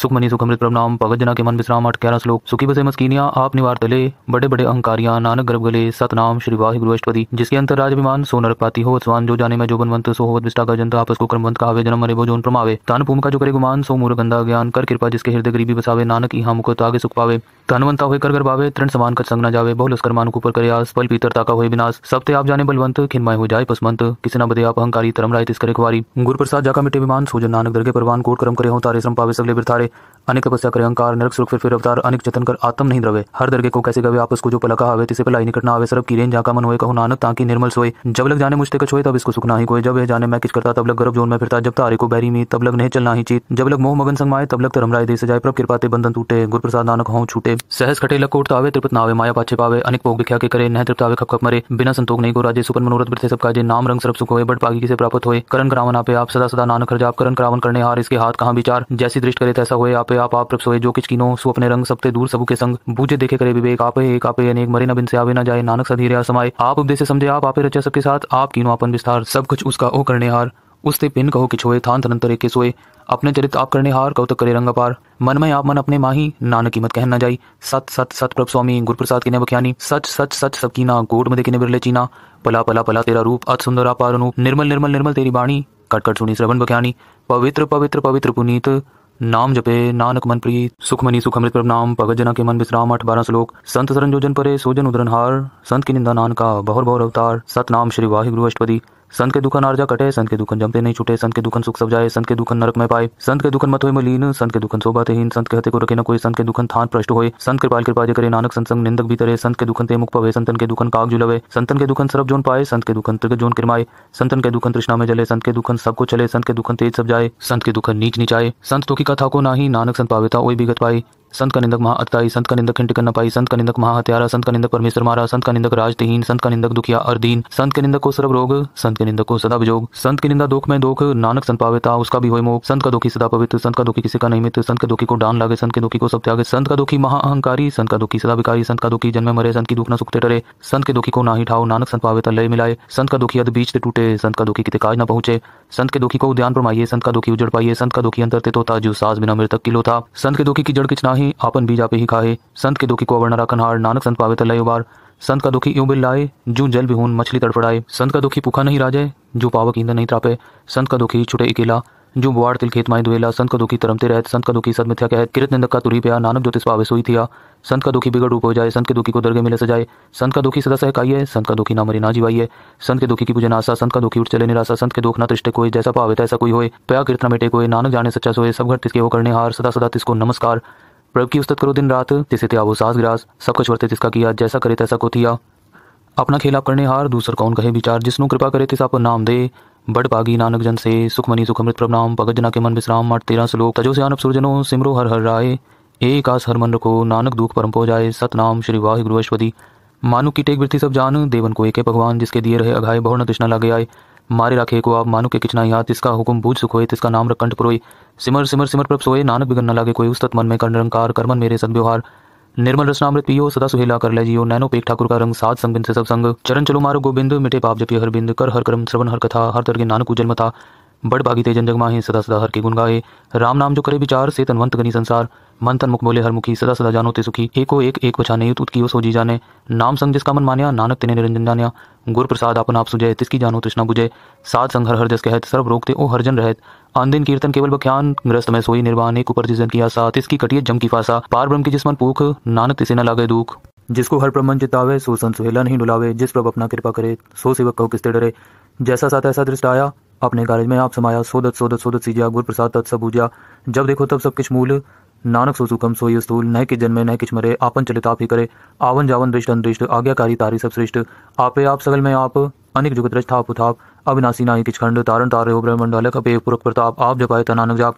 सुखमनी सुखमृत प्रणाम भगत जना के मन विश्राम अठ ग्यारह श्लोक सुखी बसे मस्किनिया आप निवार तले बड़े बड़े अंकारिया नानक गर्भ गले सतनाम श्री वाहि गुरुष्टपति जिसके अंतर विमान सोनर पाती हो स्वान जो जाने में जो बनवंत सो हो विष्टा का जनता आपस को क्रमवंत का आवे जन्म मरे भोजन प्रमावे तान भूमि का जो करे गुमान सो मूर गंदा ज्ञान कर कृपा जिसके हृदय गरीबी बसावे नानक इहा मुख तागे सुख पावे धनवंता हुए कर बावे तृण समान कर संग न जावे बहुल उसकर मान ऊपर कर आस पल पीतर ताका हुए विनाश सब ते आप जाने बलवंत खिनमय हो जाए पसमंत किसी न बदे आप अहंकारी तरम राय तिस करे बारी गुरु प्रसाद जाका मिटे विमान सोजन नानक दरगे परवान कोट करम करे हो तारे श्रम पावे सगले बिरथारे अनेक तपस्या करे अंकार नरक सुख फिर फिर अवतार अनेक जतन कर आत्म नहीं द्रवे हर दर्गे को कैसे गवे आपस को जो पलका आवे तिसे पलाई निकट ना आवे सरब की रेंज जाका मन होए कहु नानक ताकि निर्मल सोए जब लग जाने मुझते कछोए तब इसको सुख ना ही कोई जब यह जाने मैं किस करता तब लग गर्भ जोन में फिरता जब तारे को बैरी में तब लग नहीं चलना ही चीत जब लग मोह मगन संग माए तब लग तर हमराए दे सजाए प्रभ कृपा ते बंधन टूटे गुरुप्रसाद नानक हों छूटे सहज खटे लग कोट तावे त्रिपत नावे माया पाछे पावे अनेक भोग दिखा के करे नह तृप्त आवे खप मरे बिना संतोक नहीं को राजे सुपन मनोरथ बिरथे सब काजे नाम रंग सर्व सुख होए बट पागी किसे प्राप्त होए करण करावन आपे आप सदा सदा नानक हर जाप करण करावन करने हार इसके हाथ कहाँ विचार जैसी दृष्ट करे तैसा होए आप पे आप आप रख सोए जो किच किनो सु अपने रंग सबते दूर सबू के संग बूझे देखे करे विवेक आप एक आपे अनेक मरे न बिन से आवे न जाए नानक सधीरे समाये आप उपदेश समझे आप आपे रचा सबके साथ आप किनो अपन विस्तार सब कुछ उसका ओ करने हार उसते पिन कहो कि छोए थान थनंतर एक सोए अपने चरित आप करने हार कौतक करे रंग अपार मन में आप मन अपने माही नान कीमत कहन न जाई सत सत सत प्रभ स्वामी गुरु प्रसाद किने बख्यानी सच सच सच सब कीना गोड में देखने बिरले चीना पला पला पला तेरा रूप अत सुंदर अपार अनूप निर्मल निर्मल निर्मल तेरी बाणी कटकट सुनी श्रवण बख्यानी पवित्र पवित्र पवित्र पुनीत नाम जपे नानक मन प्री सुखमनी सुखमृत पर नाम भगत जना के मन विश्राम अठ बारह श्लोक संत सरन जोजन परे सोजन हार संत की निंदा नान का बहुर बहुर अवतार सतनाम श्री वाहिगुरु अष्टपदी संत के दुखन आर्जा कटे संत के दुखन जमते नहीं छुटे संत के दुखन सुख सब जाए संत के दुखन नरक में पाए संत के दुखन मत हो मलिन संत के दुखन सोबाते हीन संत के हते को रखे न कोई संत के दुखन थान प्रष्ट होए संत कृपाल कृपा जे करे नानक संसंग निंदक भी तरे संत के दुखन ते मुख पवे संतन के दुखन काग जुलवे संतन के दुखन सरब जोन पाए संत के दुखन त्रिग जोन किरमाए संतन के दुखन तृष्णा में जले संत के दुखन सबको चले संत के दुखन तेज सब जाए संत के दुखन नीच नीचाए संत तो की कथा को नाही नानक संत पावे था ओई बिगत पाई संत का निंदक महाअतकाई संत का निंदक करना पाई संत का निंदक महाहत्यारा संत का निंदक परमेश्वर मारा संत का निंदक राजदहीन संत का निंदक दुखिया अर्दीन संत के निंदक को सर्व रोग संत के निंदक को सदा विजोग संत की निंदा दुख में दुख नानक संत पावेता उसका भी हो मोग संत का दुखी सदा पवित्र संत का दुखी किसी का नहीं मित्र संत के दुखी को डान लागे संत के दुखी को सब त्यागे संत का दुखी महाअहंकारी संत का दुखी सदा विकारी संत का दुखी जन्म मरे संत की दुख न सुखते डरे संत के दुखी को ना ही ठाओ नानक संत पावेता लय मिलाए संत का दुखी अध बीच टूटे संत का दुखी किते काज न पहुंचे संत के दुखी को उद्यान परमाइए संत का दुखी उजड़ पाइए संत का दुखी अंतर ते तो था जो सास बिना मृतक किलो था संत के दुखी की जड़ किचना नहीं आपन बीजा पे ही खाए संत के दुखी को अवर्ण वर्णरा हार नानक संत पावे तलय उबार संत का दुखी यूं बिल लाए जू जल भी बिहून मछली तड़फड़ाए संत का दुखी पुखा नहीं राजे जो पावक ईंधन नहीं त्रापे संत का दुखी छुटे इकेला जो बुआर तिल खेत माए दुवेला संत का दुखी तरमते रहत संत का दुखी सदमिथ्या कहत किरत निंदक का तुरी पिया नानक ज्योतिष पावे सोई थिया संत का दुखी बिगड़ रूप हो जाए संत के दुखी को दर्गे मिले सजाए संत का दुखी सदा सहकाइए संत का दुखी ना मरी ना जीवाइए संत के दुखी की पूजन आशा संत का दुखी उठ चले निराशा संत के दुख ना तिष्ठे कोई जैसा पावे तैसा कोई होए पया किरतना मेटे कोई नानक जाने सच्चा सोए सब घर तिसके वो करने हार सदा सदा तिसको नमस्कार प्रभु की उस्तत करो दिन रात जिसे थे आबो सास ग्रास सब कुछ वर्ते जिसका किया जैसा करे तैसा को थिया अपना खेल आप करने हार दूसर कौन कहे विचार जिसनों कृपा करे तिस आप नाम दे बड़ पागी नानक जन से सुखमनी सुखमृत प्रणाम भगत जना के मन विश्राम मठ तेरा श्लोक तजो से आनप सुरजनो सिमरो हर हर राय एक आस हर मन रखो नानक दुख परम पो जाए सतनाम श्री वाहि गुरुवश्वदी मानु की टेक वृत्ति सब जान देवन को एक है भगवान जिसके दिए रहे अघाय बहु न तृष्णा लगे आए मारे राखे को आप मानु के किचना याद इसका हुक्म बूझ सुखोए तिसका नाम रखंठ पुरोई सिमर सिमर सिमर प्रभ सोए नानक बिगन न लागे कोई उस तत्मन में कर निरंकार मेरे सदव्यवहार निर्मल रसनामृत पियो सदा सुहेला कर ले जियो नैनो पेक ठाकुर का रंग सात संग से सब संग चरण चलो मारो गोबिंद मिटे पाप जपे हर बिंद कर हर कर्म श्रवण हर कथा हर तरगे नानक उजल मथा बड़ भागी जन जग सदा सदा हर के गुण गाए राम नाम जो करे विचार से तनवंत गनी संसार मन तन मुख बोले हर मुखी सदा सदा जानो ते सुखी एको एक एक बचाने युत की सो जी जाने नाम संग जिसका मन मान्या नानक तिने निरंजन जान्या गुर प्रसाद अपन आप सुजय तिसकी जानो तृष्णा बुझे सात संग हर हर जस कहत सर्व ते ओ हरजन रहत आंदिन कीर्तन केवल बख्यान ग्रस्त में सोई निर्वाण एक ऊपर जिस की आसा तिसकी कटिए जम की फासा पार ब्रह्म की जिसमन पूख नानक तिसे न लागे दुख जिसको हर प्रबंध चितावे सो संत सुहेला नहीं डुलावे जिस प्रभु अपना कृपा करे सो सेवक कहो किसते डरे जैसा सात ऐसा दृष्ट आया अपने कार्य में आप समाया सोदत सोदत सोदत सीजा गुर प्रसाद तत्सबूजा जब देखो तब सब किस मूल नानक सो सुखम सो यस्तूल न कि जन्मे न किच मरे आपन चलित आप ही करे आवन जावन दृष्ट अनदृष्ट आज्ञाकारी तारी सब श्रेष्ठ आपे आप सगल में आप अनेक जुगत रच थाप उथाप अविनाशी ना किच खंड तारण तारे हो ब्रह्मंडल कपे पुरख प्रताप आप जपाए तनानक जाप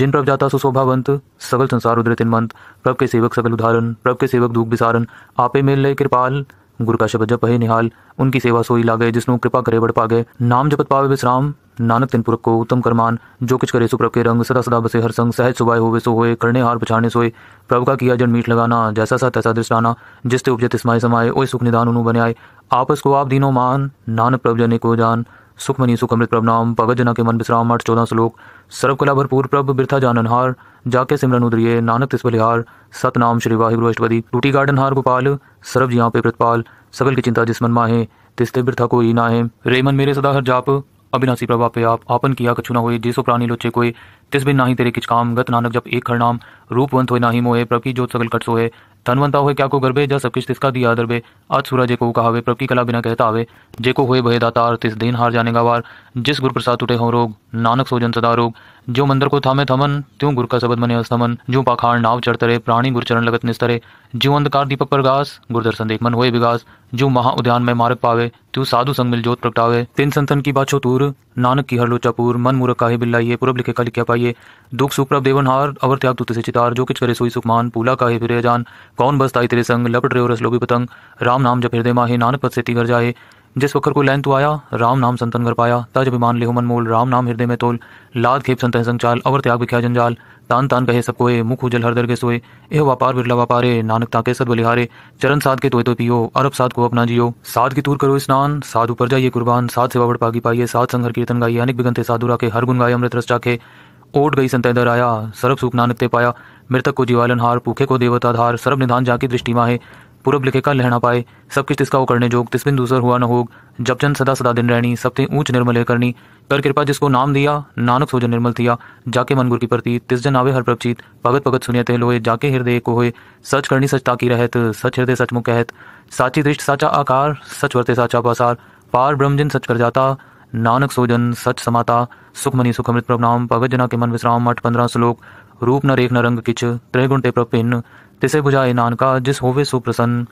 जिन प्रभ जाता सुशोभावंत सगल संसार उदृत मंत प्रभ के सेवक सगल उदाहरण प्रभ के सेवक दुख विसारण आपे मेल ले कृपाल गुरु का शब्द जप है निहाल उनकी सेवा सोई लागे जिसनु कृपा करे बढ़ पागे नाम जपत पावे विश्राम नानक तिन पुरख को उत्तम करमान जो किच करे सुप्रभ के रंग सदा सदा बसे हर संग सहज सुबह होवे सो होए करने हार पछाड़ने सोए प्रभु का किया जन मीठ लगाना जैसा सा तैसा दृष्टाना आना जिस ते उपजे तिस्माए समाये ओ सुख निदान उनु बने आए आपस को आप दीनो मान नानक प्रभु जने को जान सुख मनी सुख अमृत प्रभ नाम भगत जना के मन विश्राम अठ चौदह श्लोक सर्व कला भरपूर प्रभ बिरथा जानन हार जाके सिमरन उदरिये नानक तिस बलिहार सत नाम श्री वाहिगुरु अष्टपदी टूटी गार्डन हार गोपाल सर्व जिया पे प्रतपाल सकल की चिंता जिस मन माहे तिस्ते बिरथा कोई ना है रे मन मेरे सदा हर जाप अविनाशी प्रभा पे आप आपन किया कछुना हुए जिसो प्राणी लोचे कोई कोय तिसबिन नाही तेरे किच काम गत नानक जब एक खर नाम रूपवंत हो नाही मोहे प्रभु की जोत सगल कट सोहे धनवंता हो क्या को गर्भे जा सब किश तिसका दिया दरबे आज सूरज को कहावे प्रभु की कला बिना कहता आवे जे को हुए भय दातार तिस दिन हार जाने का वार जिस गुरु प्रसाद उठे हों रोग नानक सोजन सदा रोग जो मंदिर को थामे थमन त्यों गुरु का सबद मने अस्तमन जो पाखाड़ नाव चढ़तरे प्राणी गुरु चरण लगत निस्तरे जीव अंधकार दीपक प्रगास गुरुदर्शन देख मन हुए विगास जो महा उद्यान में मार्ग पावे तू साधु संग मिल जोत प्रगटावे तीन संतन की बात तूर नानक की हर लोचापुर मन मूर्ख काहे बिल्लाइए पूर्व लिखे का लिखा पाइए दुख सुख प्रभ देवनहार अवर त्याग तुत से चितार जो किच करे सोई सुखमान पूला काहे फिर जान कौन ताई तेरे संग लपट रहे रस लोभी पतंग राम नाम जब हृदय माहे नानक पद से तिगर जाए जिस वक्र को लैन तू आया राम नाम संतन कर पाया तज अभिमान लिहो मन मोल राम नाम हृदय में तोल लाद खेप संत संचाल अवर त्याग विख्या जंजाल तान तान कहे सब कोए मुख उजल दर के सोए एह व्यापार बिरला व्यापारे नानक ताके सद बलिहारे चरण साध के तोय तो पियो अरब साध को अपना जियो साध की तूर करो स्नान साधु पर जाइए कुर्बान साध सेवा बड़ पागी पाइए साध संघर कीर्तन गाइए अनेक बिगन थे साधु हर गुण गाय अमृत रस चाखे ओट गई संत आया सरब सुख नानक ते पाया मृतक को जीवालन हार पुखे को देवताधार सरब निधान जाकी दृष्टि माहे पूरब लिखे का लहना पाए सब किस तिसका वो करने जोग तिस्बिन दूसर हुआ न हो जब जन सदा सदा दिन रहनी सब ऊंच निर्मल है करनी कर कृपा जिसको नाम दिया नानक सोजन निर्मल थिया जाके मन गुर की प्रति तिस जन आवे हर प्रपचित भगत भगत सुनिय सुनियत लोहे जाके हृदय को होए सच करनी सच ताकी रहत सच हृदय सच मुख कहत साची दृष्ट साचा आकार सच वर्ते साचा पासार पार ब्रह्म जिन सच कर जाता नानक सोजन सच समाता सुखमनी सुखमृत प्रभनाम भगत जना के मन विश्राम अठ पंद्रह श्लोक रूप न रेख न रंग किच त्रय ते प्रभिन्न तिसे बुझाए नानका जिस होवे सुप्रसन्न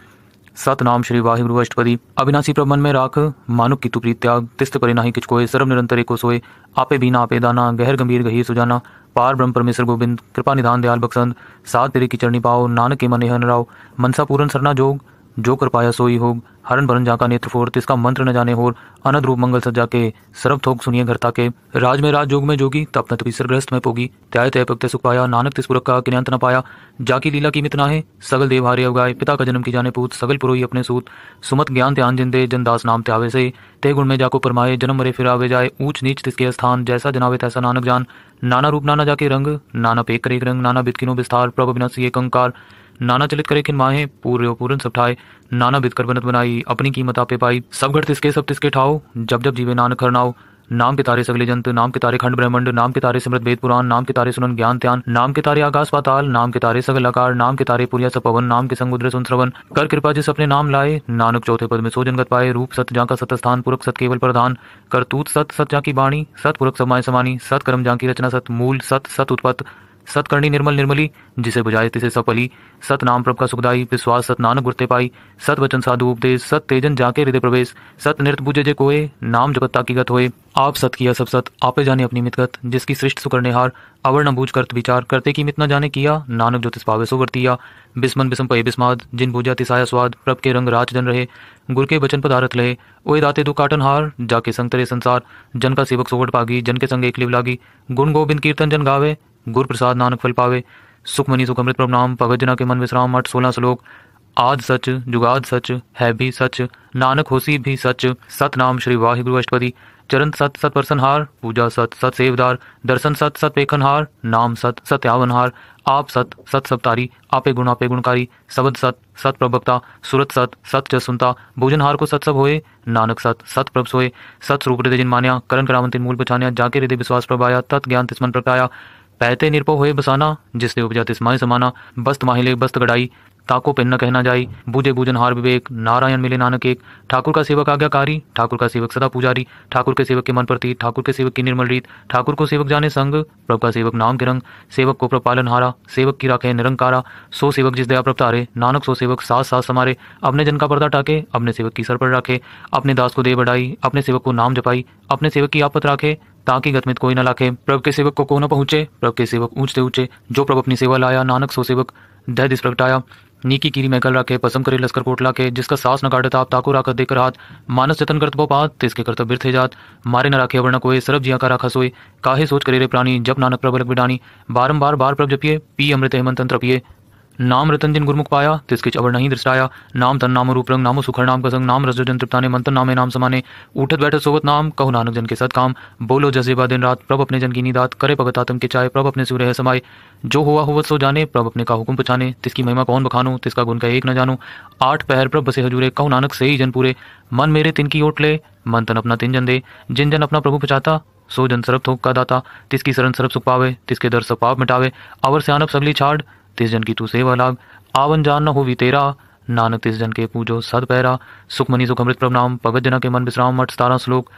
सत नाम श्री वाहिगुरु अष्टपति अविनाशी प्रभ मन में राख मानुक की तुप्री त्याग तिस्त परिनाही किचकोय सर्व निरंतर को सोए आपे बिना आपे दाना गहर गंभीर गही सुजाना पार ब्रह्म परमेश्वर गोविंद कृपा निधान दयाल बक्सन सात तेरे की चरणी पाओ नानक के मन हन राव मनसा पूरन सरना जोग जो कर पाया सोई होग हरण भरन जाका का नेत्र फोर तिसका मंत्र न जाने होर अनद रूप मंगल सज्जा के सर्व थोक सुनिए घर ताके राज में राज जोग में जोगी तप न तपी सरग्रस्त में पोगी त्याय तय पक्त सुख पाया नानक तिस पुरख का किन्यंत न पाया जाकी लीला की मित ना है सगल देव हारे अवगाय पिता का जन्म की जाने पूत सगल पुरोही अपने सूत सुमत ज्ञान ध्यान जिंदे जनदास नाम त्यावे से ते गुण में जाको परमाए जन्म मरे फिर आवे जाए ऊंच नीच तिसके स्थान जैसा जनावे तैसा नानक जान नाना रूप नाना जाके रंग नाना पेक करे रंग नाना बितकिनो विस्तार प्रभ बिना कंकार नाना चलित करे किन माहे पूरे पूरन सब ठाए नाना बिदकर बनत बनाई अपनी कीमत आपे पाई सब घर तिसके सब तिसके ठाओ जब जब जीवे नानक खरनाओ नाम के तारे सगले जंत नाम के तारे खंड ब्रह्मंड नाम के तारे सिमृत वेद पुराण नाम के तारे सुनन ज्ञान त्यान नाम के तारे आकाश पाताल नाम के तारे सगल आकार नाम के तारे पुरिया सपवन नाम के संगुद्र सुन श्रवन कर कृपा जिस अपने नाम लाए नानक चौथे पद में सो जनगत पाए रूप सत जा का सत स्थान पुरक सत केवल प्रधान करतूत सत सत जा की वाणी सत पुरक समाय समानी सत कर्म जा की रचना सत मूल सत सत उत्पत्त सतकर्णी निर्मल निर्मली जिसे बुझाए तिसे सपली सत नाम प्रभ का सुखदाई विश्वास सत नानक गुरते पाई सत वचन साधु उपदेश सत तेजन जाके हृदय प्रवेश सत नृत बुझे जे कोए नाम जगत ताकीगत होए आप सत किया सब सत आपे जाने अपनी मितगत जिसकी सृष्ट सुकर्णेहार अवर न बूझ करत विचार करते की मित न जाने किया नानक ज्योतिष पावे सुवर्तिया बिस्मन बिस्म पय बिस्माद जिन बुझा तिसाया स्वाद प्रभ के रंग राज जन रहे गुर के वचन पदारत लहे ओए दाते दु काटन हार जाके संग तरे संसार जन का सेवक सोवट पागी जन के संग एक लिव लागी गुण गोविंद कीर्तन जन गावे गुर प्रसाद नानक फल पावे सुखमनी सुखमृत प्रणाम भगत जना के मन विश्राम मठ सोलह श्लोक आद सच जुगाद सच है भी सच नानक होसी भी सच सत नाम श्री वाहिगुरु अष्टपति चरण सत सत हार पूजा सत सत सेवदार दर्शन सत सत पेखनहार नाम सत सत्यावनहार आप सत सत सप्तारी आपे गुण आपे गुणकारी सबद सत सत प्रभक्ता सुरत सत सत च सुनता भोजनहार को सत सब होए नानक सत सत प्रभ सोए सत स्वरूप हृदय जिन मान्या करण करामंतिन मूल पछाया जाके हृदय विश्वास प्रभाया तत् ज्ञान तिस्मन प्रकाया पैते निरपो हुए बसाना जिससे उपजत इसमाय समाना बस्त माहिले बस्त गढ़ाई ताको पेन न कहना जाई बुझे बूजन हार विवेक नारायण मिले नानक एक ठाकुर का सेवक आज्ञाकारी ठाकुर का सेवक सदा पुजारी ठाकुर के सेवक के मन प्रति ठाकुर के सेवक की निर्मल रीत ठाकुर को सेवक जाने संग प्रभु का सेवक नाम के रंग सेवक को प्रपालन हारा सेवक की राखे निरंकारा सो सेवक जिस दया प्रतारे नानक सो सेवक सास सास समारे अपने जन का पर्दा टाके अपने सेवक की सर पर राखे अपने दास को दे बढ़ाई अपने सेवक को नाम जपाई अपने सेवक की आपत राखे ताकि गतमित कोई न लाखे प्रभु के सेवक को को न पहुंचे प्रभु के सेवक ऊंचते ऊंचे जो प्रभु अपनी सेवा लाया नानक सो सेवक दह दिस प्रगटाया नीकी कीरी मैकल रखे पसम करे लस्कर कोटला के जिसका सास न काटे ताप ताको राखत देकर हाथ मानस जतन करत पात तिसके करतब बिरथे जात मारे न राखे वर्ण कोए सरब जिया का राखा सोए काहे सोच करे रे प्राणी जब नानक प्रबलक बिडानी बारंबार बार प्रभ जपिए पी अमृत हेमंत तंत्र पिए नाम रतन जिन गुरमुख पाया तिसके चवर नहीं दृष्टाया नाम धन नाम रूप रंग नाम सुखर नाम का संग नाम रस जन तृप्ताने मंत्र तन नामे नाम समाने उठत बैठत सोवत नाम कहु नानक जन के सत काम बोलो जजेबा दिन रात प्रभ अपने जन की नींद करे भगत आतम के चाय प्रभ अपने सूर्य समाये जो हुआ हुआ सो जाने प्रभ अपने का हुक्म पछाने तिसकी महिमा कौन बखानो तिसका गुण का एक न जानो आठ पहर प्रभ बसे हजूरे कहु नानक से ही जन पूरे मन मेरे तिन की ओट ले मन तन अपना तिन जन दे जिन जन अपना प्रभु पचाता सो जन सरब थोक का दाता तिसकी शरण सरब सुख पावे तिसके दर सब पाप मिटावे अवर सयानप सगली छाड़ तिस जन की तू सेवा लाग आवन जान न हो भी तेरा नानक तिस जन के पूजो सद पैरा सुखमनी अमृत प्रणाम भगत जना के मन विश्राम मठ सतारा श्लोक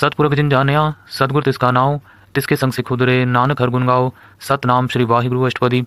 सतपुरख जिन जानिया सदगुरु तिसका नाव तिसके संग सिख उदरे नानक हर गुन गाओ सतनाम श्री वाहिगुरु अष्टपदी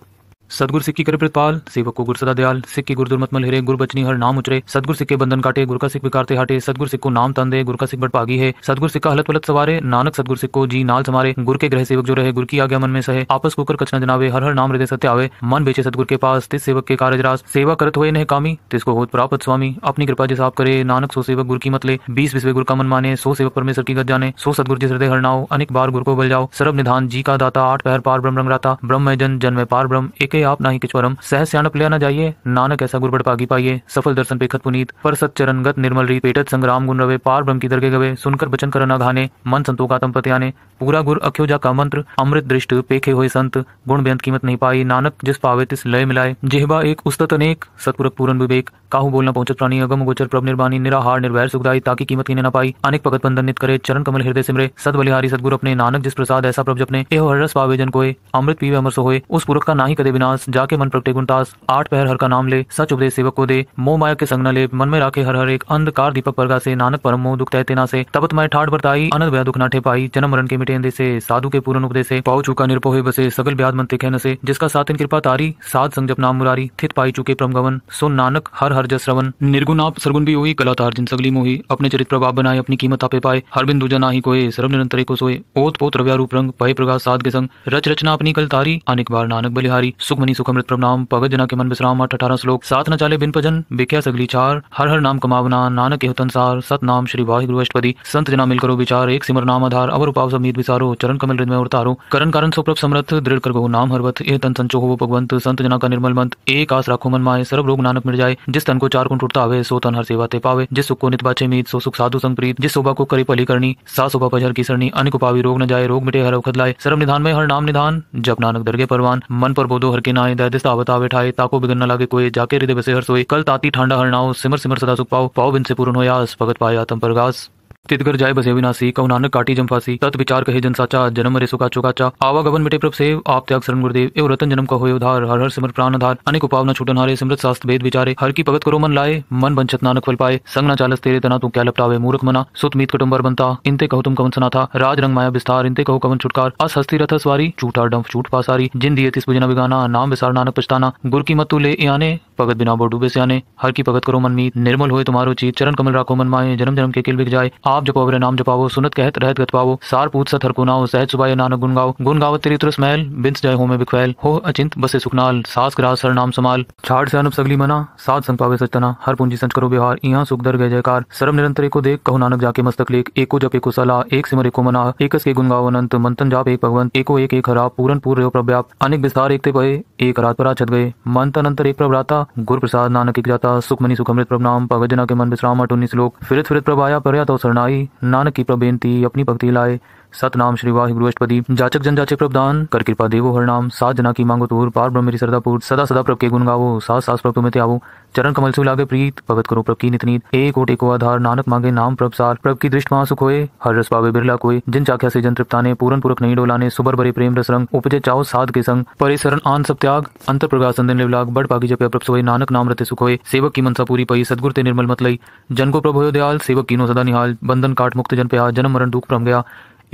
सदगुर सिक्की कर प्रतिपाल सेवक को गुरु सदा दयाल सिक्की गुर दुर्मत मल हिरे गुरु बचनी हर नाम उचरे सदगुर सिक्के बंधन काटे गुरु का सिख विकारते हटे सदगुर सिख को नाम तन दे गुरु का सिख बट है सदगुर सिक्का हलत पलत सवारे नानक सदगुर सिख को जी नाल समारे गुर के ग्रह सेवक जो रहे गुरु की आज्ञा मन में सहे आपस को कर कचना जनावे हर हर नाम हृदय सत्य आवे मन बेचे सदगुर के पास तिस सेवक के कार्य राज सेवा करत हुए नह कामी तिसको हो प्राप्त स्वामी अपनी कृपा जिस आप करे नानक सो सेवक गुर की मतले बीस विश्व गुरु का मन माने सो सेवक परमेश्वर की गत जाने सो सदगुर जिस हृदय हर नाव अनेक बार गुर को बल जाओ सर्व निधान जी का दाता आठ पहर पार ब्रह्म रंग राता ब्रह्म जन जन्म पार ब्रह्म एक के आप ना ही किचवरम सह सियाणप लिया ना जाइए नानक ऐसा गुरबट पागी पाइए सफल दर्शन पेखत पुनीत पर सत चरण गत निर्मल री पेटत संग्राम गुण रवे पार ब्रह्म की दरगे गवे सुनकर बचन करना घाने मन संतोकातम पत्याने पूरा गुर अख्यो जा का मंत्र अमृत दृष्ट पेखे हुए संत गुण बेंत कीमत नहीं पाई नानक जिस पावे तिस लय मिलाए जेहबा एक उस्तत अनेक सतपुरक पूरन विवेक काहू बोलना पहुंचत प्राणी अगम गोचर प्रभ निर्वाणी निराहार निर्वैर सुखदाई ताकि कीमत की न पाई अनेक भगत बंदनित करे चरण कमल हृदय सिमरे सद बलिहारी सदगुरु अपने नानक जिस प्रसाद ऐसा प्रभ जपने एह हर रस पावेजन जन अमृत पीवे अमर सोए उस पुरख का ना ही कदे विनाश जाके मन प्रगटे गुणतास आठ पहर हर का नाम ले सच उपदेश सेवक को दे मोह माया के संग न ले मन में राखे हर हर एक अंधकार दीपक वर्गा से नानक परम मोह दुख तहते ना से तबत मैं ठाठ बरताई अनंत व्या दुख नाठे पाई जन्म मरण के मिटे दे से साधु के पूर्ण उपदेश पाओ चुका निरपोहे बसे सगल ब्याज मंत्र तिखे से जिसका इन कृपा तारी साध संग जप नाम मुरारी थित पाई चुके परम गवन सुन नानक हर हर जस रवन निर्गुण आप सरगुन भी हुई कला तार जिन सगली मोही अपने चरित्र प्रभाव बनाए अपनी कीमत आपे पाए हर बिंदु जना ही कोए सर्व निरंतर को सोए ओत पोत रव्या रूप रंग पय प्रकाश साध के संग रच रचना अपनी कल तारी अनेक बार नानक बलिहारी सुखमनी सुखमृत प्रणाम भगत जना के मन विश्राम आठ अठारह श्लोक सात न चाले बिन भजन बिख्या सगली चार हर हर नाम कमावना नानक के तनसार सत नाम श्री वाहिगुरु अष्टपदी संत जना मिलकर विचार एक सिमर नाम आधार अवर उपाव समीत विचारो चरण कमल में उतारो करण कारण सो प्रभ समर्थ दृढ़ कर गो नाम हरवत ए तन संचो हो भगवंत संत जना का निर्मल मंत एक आस राखो मन माए सर्व रोग नानक मिल जाए जिस तन को चार गुण टूटता आवे सो तन हर सेवा ते पावे जिस सुख को नित बाचे मीत सो सुख साधु संग प्रीत जिस शोभा को करे पली करनी सा शोभा पजर की सरणी अन्य को पावी रोग न जाए रोग मिटे हर औखद लाए सर्व निधान में हर नाम निधान जब नानक दरगे परवान मन पर बोधो हर के नाए दैदिस आवत आवे ठाए ताको बिगन न लागे कोई जाके हृदय बसे हर सोए कल ताती ठंडा हर नाव सिमर सिमर सदा सुख पाओ पाओ बिन से पूर्ण हो यास भगत पाया तम परगास तिदगर जाय बसे विनाशी कौ नानक काटी जम फांसी तत् विचार कहे जन साचा जन्म रे सुखा चुकाचा आवा गवन मिटे प्रभ सेव आप त्याग शरण गुरुदेव एवं रतन जन्म हो उधार हर हर सिमर प्राण आधार अनेक उपावना छूटन हारे सिमरत शास्त्र भेद विचारे हर की भगत करो मन लाए मन बंशत नानक फल पाए संग न चालस तेरे तना तू क्या लपटावे मूर्ख मना सुत मीत कटुम्बर बनता इनते कहो तुम कवन सना था राज रंग माया विस्तार इनते कहो कवन छुटकार अस हस्ती रथ सवारी झूठा डंफ झूठ पासारी जिन दिए तिस पूजना बिगाना नाम विसार नानक पछताना गुर की मत तू ले आने भगत बिना बोडूबे से आने हर की भगत करो मन मीत निर्मल हो तुम्हारो चीत चरण कमल राखो मन माए जन्म जन्म के किल बिक जाए आ आप जपाओ नाम जपाओ सुनत कहत रहत गत पाओ सार पूत सत हर कुनाओ सहज सुबाय नानक गुन गाओ गुन गावत तेरी तुरस महल बिंस जय हो में बिखवैल हो अचिंत बसे सुखनाल सास ग्रास हर नाम समाल छाड़ से अनुप सगली मना सात संग पावे सचना हर पूंजी संच करो व्यवहार यहाँ सुख दर गय जयकार सर्व निरंतर एको देख कहो नानक जाके मस्तक लेख एको जप एको सलाह एक सिमर एको मना एकस के गुन गाओ अनंत मंथन जाप एक भगवंत एको एक एक हरा पूरन पूर रहो प्रव्याप अनेक विस्तार एक ते पहे एक रात पर छत गए मंथन अंतर एक प्रभराता गुरु प्रसाद नानक एक जाता सुखमनी सुखमृत प्रभनाम भगत जना के मन विश्राम अटोनी श्लोक फिरत फिरत प्रभाया पर तो सरना आई नानक की प्रबेनती अपनी भक्ति लाए सतनाम श्री वाहिगुरु अष्टपदी जाचक जन जाचक प्रदान कर कृपा देवो हर नाम सात जना की मांगो तोर पार ब्रह्म मेरी सरदापूर सदा सदा प्रभ के गुण गावो सास सास प्रभ तुम्हें आवो चरण कमल से लागे प्रीत भगत करो प्रभ की नितनीत एक ओट एको आधार नानक मांगे नाम प्रभ सार प्रभ की दृष्टि महासुख होए हर रस पावे बिरला कोई जिन चाख्या से जन तृप्ताने पूरन पुरख नहीं डोलाने सुबर भरे प्रेम रस रंग उपजे चाहो साध के संग परिसरण आन सब त्याग अंतर प्रगा संदन लिवलाग बड़ पागी जपे प्रभ सोए नानक नाम रते सुख होए सेवक की मनसा पूरी पई सदगुर ते निर्मल मत लई जन को प्रभु दयाल सेवक कीनो सदा निहाल बंधन काट मुक्त जन पे आ जन्म मरण दुख प्रम गया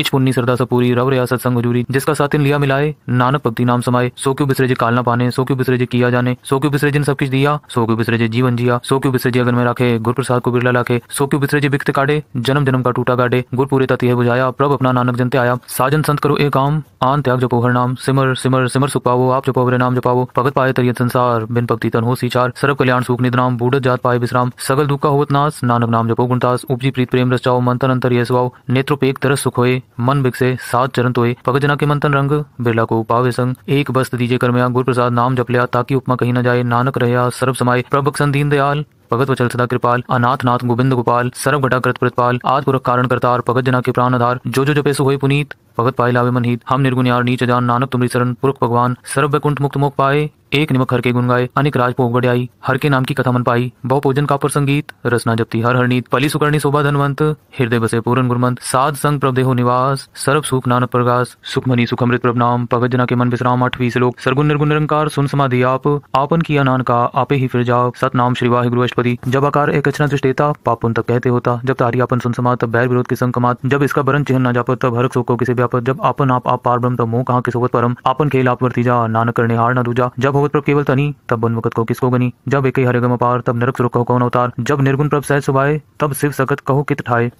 इच पुन्नी सरदा सपूरी रव रियासत संग हजूरी जिसका साथ इन लिया मिलाए नानक भक्ति नाम समाये सो क्यों बिसरे जी काल ना पाने सो क्यों बिसरे जी किया जाने सो क्यों बिसरे जिन सब कुछ दिया सो क्यों बिसरे जी जीवन जिया सो क्यों बिसरे जी अगर में रखे गुरु प्रसाद को बिरला लाखे सो क्यों बिसरे जी बिकते काटे जन्म जन्म का टूटा काटे गुर पूरे तति है बुझाया प्रभ अपना नानक जनते आया साजन संत करो एक काम आन त्याग जपो हर नाम सिमर सिमर सिमर सुख पावो आप जपो हरे नाम जपावो भगत पाए तरियत संसार बिन भक्ति तन हो चार सर्व कल्याण सुख निधनाम बूढ़ जात पाए विश्राम सगल दुख का होवत नास नानक नाम जपो गुणतास उपजी प्रीत प्रेम रचाओ मंथन अंतर ये सुवाओ नेत्रोपेक तरस सुख होए मन बिकसे सात चरण तोय पगजना के मंथन रंग बिरला को पावे संग एक बस्त दीजे कर्मया गुरु प्रसाद नाम जप लिया ताकि उपमा कहीं न जाए नानक रहया सर्व समाये प्रभक दीन दयाल भगत वचल सदा कृपाल अनाथ नाथ गोविंद गोपाल सर्व घटाकृत प्रतपाल आदि पुरख कारण करतार भगत जना के प्राण आधार जो जो जपे सुहोई पुनीत भगत पाए लावे मनहित हम निर्गुण यार नीच जान नानक तुम्हारी शरण पुरख भगवान सर्व वैकुंठ मुक्त मोक पाए एक निमक हर के गुण गाए अनेक राज भोग गड़ाई हर के नाम की कथा मन पाई बहु पूजन का संगीत रचना जपती हर हरनीत पली सुकर्णी शोभा धनवंत हृदय बसे पूरन गुरमंत साध संग प्रभ देहो निवास सर्व सुख नानक प्रगास सुख मनी सुख अमृत प्रभ नाम भगत जना के मन विश्राम आठवीं श्लोक सरगुण निर्गुण निरंकार सुन समाधि आप आपन किया नान का आपे ही फिर जाओ सत नाम श्री वाहि गुरु अष्ट परी जब आकार एक अचना दृष्टेता पापुन तक कहते होता जब तारी आपन सुन समा तब बैर विरोध की संकमात जब इसका भरण चिन्ह ना जापत तब हर सुख को किसी व्यापत जब अपन आप आप पार ब्रम तब मोह कहा किसोवत परम अपन खेल आप वर्ती जा नानक करने हार न दूजा जब होवत प्रभ केवल तनी तब बन वकत को किसको गनी जब एक ही हरे गम अपार तब नरक सुरख कौन अवतार जब निर्गुण प्रभ सह सुभाए तब शिव सकत कहो कित ठाए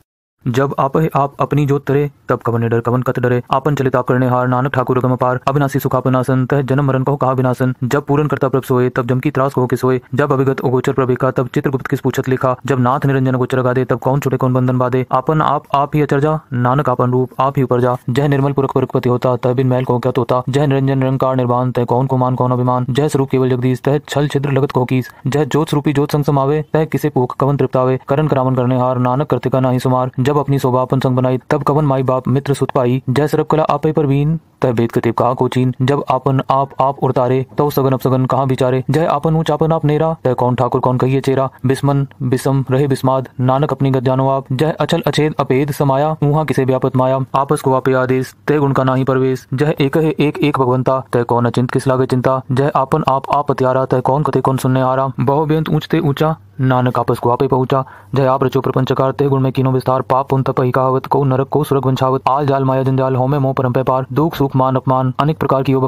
जब आप आप अपनी जोत तरे तब कवन डर कवन कत डरे आपन चलित आप करने हार नानक ठाकुर गम पार अविनाशी सुखापनासन तह जन्म मरण को कहा विनाशन जब पूरन करता प्रभ सोए तब जमकी त्रास को किस सोए जब अभिगत गोचर प्रभिका तब चित्रगुप्त किस पूछत लिखा जब नाथ निरंजन गोचर गा दे तब कौन छुटे कौन बंधन बाधे अपन आप आप ही जा नानक अपन रूप आप ही ऊपर जा जय निर्मल पुरख पुरखपति होता तब इन मैल को क्या होता जय निरंजन निरंकार निर्माण तय कौन को मान कौन अभिमान जय स्वरूप केवल जगदीश तह छल छिद्र लगत को कीस जय ज्योत स्वरूपी ज्योत संग समावे तह किसे पूख कवन तृप्तावे करण करामन करने हार नानक कृतिका ना ही सुमार जब जब अपनी शोभा अपन संग बनाई तब कवन माई बाप मित्र सुत पाई जय सरब कला पर परवीन तय भेद के तेब कहा चीन जब आपन आप आप उतारे तो सगन अब सगन कहा बिचारे जय आपन आपन आप नेरा तय कौन ठाकुर कौन कहिए चेरा बिस्मन बिस्म रहे बिस्माद नानक अपनी गत जानो आप जय अचल अचेद अपेद समाया वहाँ किसे व्यापत माया आपस को आप आदेश तय गुण का नाही प्रवेश जय एक है एक एक भगवंता तय कौन अचिंत किस लागे चिंता जय आपन आप आप अत्यारा तय कौन कते कौन सुनने आ रहा बेंत ऊंचते ऊंचा नानक आपस को आपे पहुंचा जय आप रचो प्रपंच करते गुण में किनो विस्तार पाप उन तप कहावत को नरक को सुरग वंशावत आल जाल माया जंजाल होमे मोह परम पार दुख सुख अपमान अपमान अनेक प्रकार की योग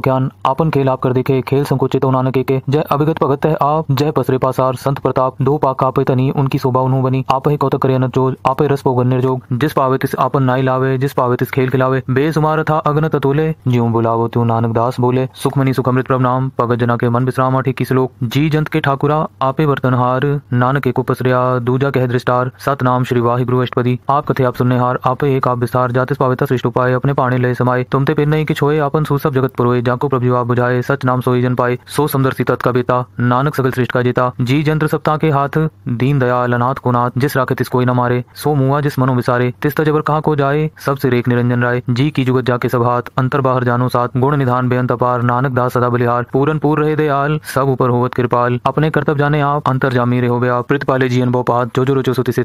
आपन खेल आप कर देखे खेल संकुचित तो नानक के जय अभिगत भगत है आप जय पसरे पासार संत प्रताप दो पाक आपे तनी उनकी शोभा उन्हों बनी आप ही कौतक करे जोज आपे रस पोग निर्जोग जिस पावे तिस आपन नाई लावे जिस पावे तिस खेल खिलावे बेसुमार था अग्न ततोले ज्यो बुलावो त्यू नानक दास बोले सुखमनि सुखमृत प्रभ नाम भगत जना के मन विश्राम ठीक किस जी जंत के ठाकुरा आपे वर्तनहार नानक एक पसरिया दूजा कह दृष्टार सत नाम श्री गुरु अष्टपति आप कथे आप सुनने हार आपे एक आप विस्तार जातिस पावे श्रेष्ठ उपाय अपने पाने लय समाये ते फिर नहीं कि छोए होए आपन सब जगत पुरोए जाको आप बुझाए सच नाम सोई जन पाए सो सुंदर सीतत का बेता नानक सगल श्रेष्ठ का जेता जी जंत्र सप्ताह के हाथ दीन दयाल अनाथ को नाथ जिस राखे तिस कोई न मारे सो मुआ जिस मनो विसारे तिस तबर कहा को जाए सबसे रेख निरंजन राय जी की जुगत जाके सब हाथ अंतर बाहर जानो साथ गुण निधान बेअंत अपार नानक दास सदा बलिहार पूरन पूर रहे दयाल सब ऊपर होवत कृपाल अपने कर्तव्य जाने आप अंतर जामी रहे हो आप पाले अनुभव पात जो जो रोचो सुति से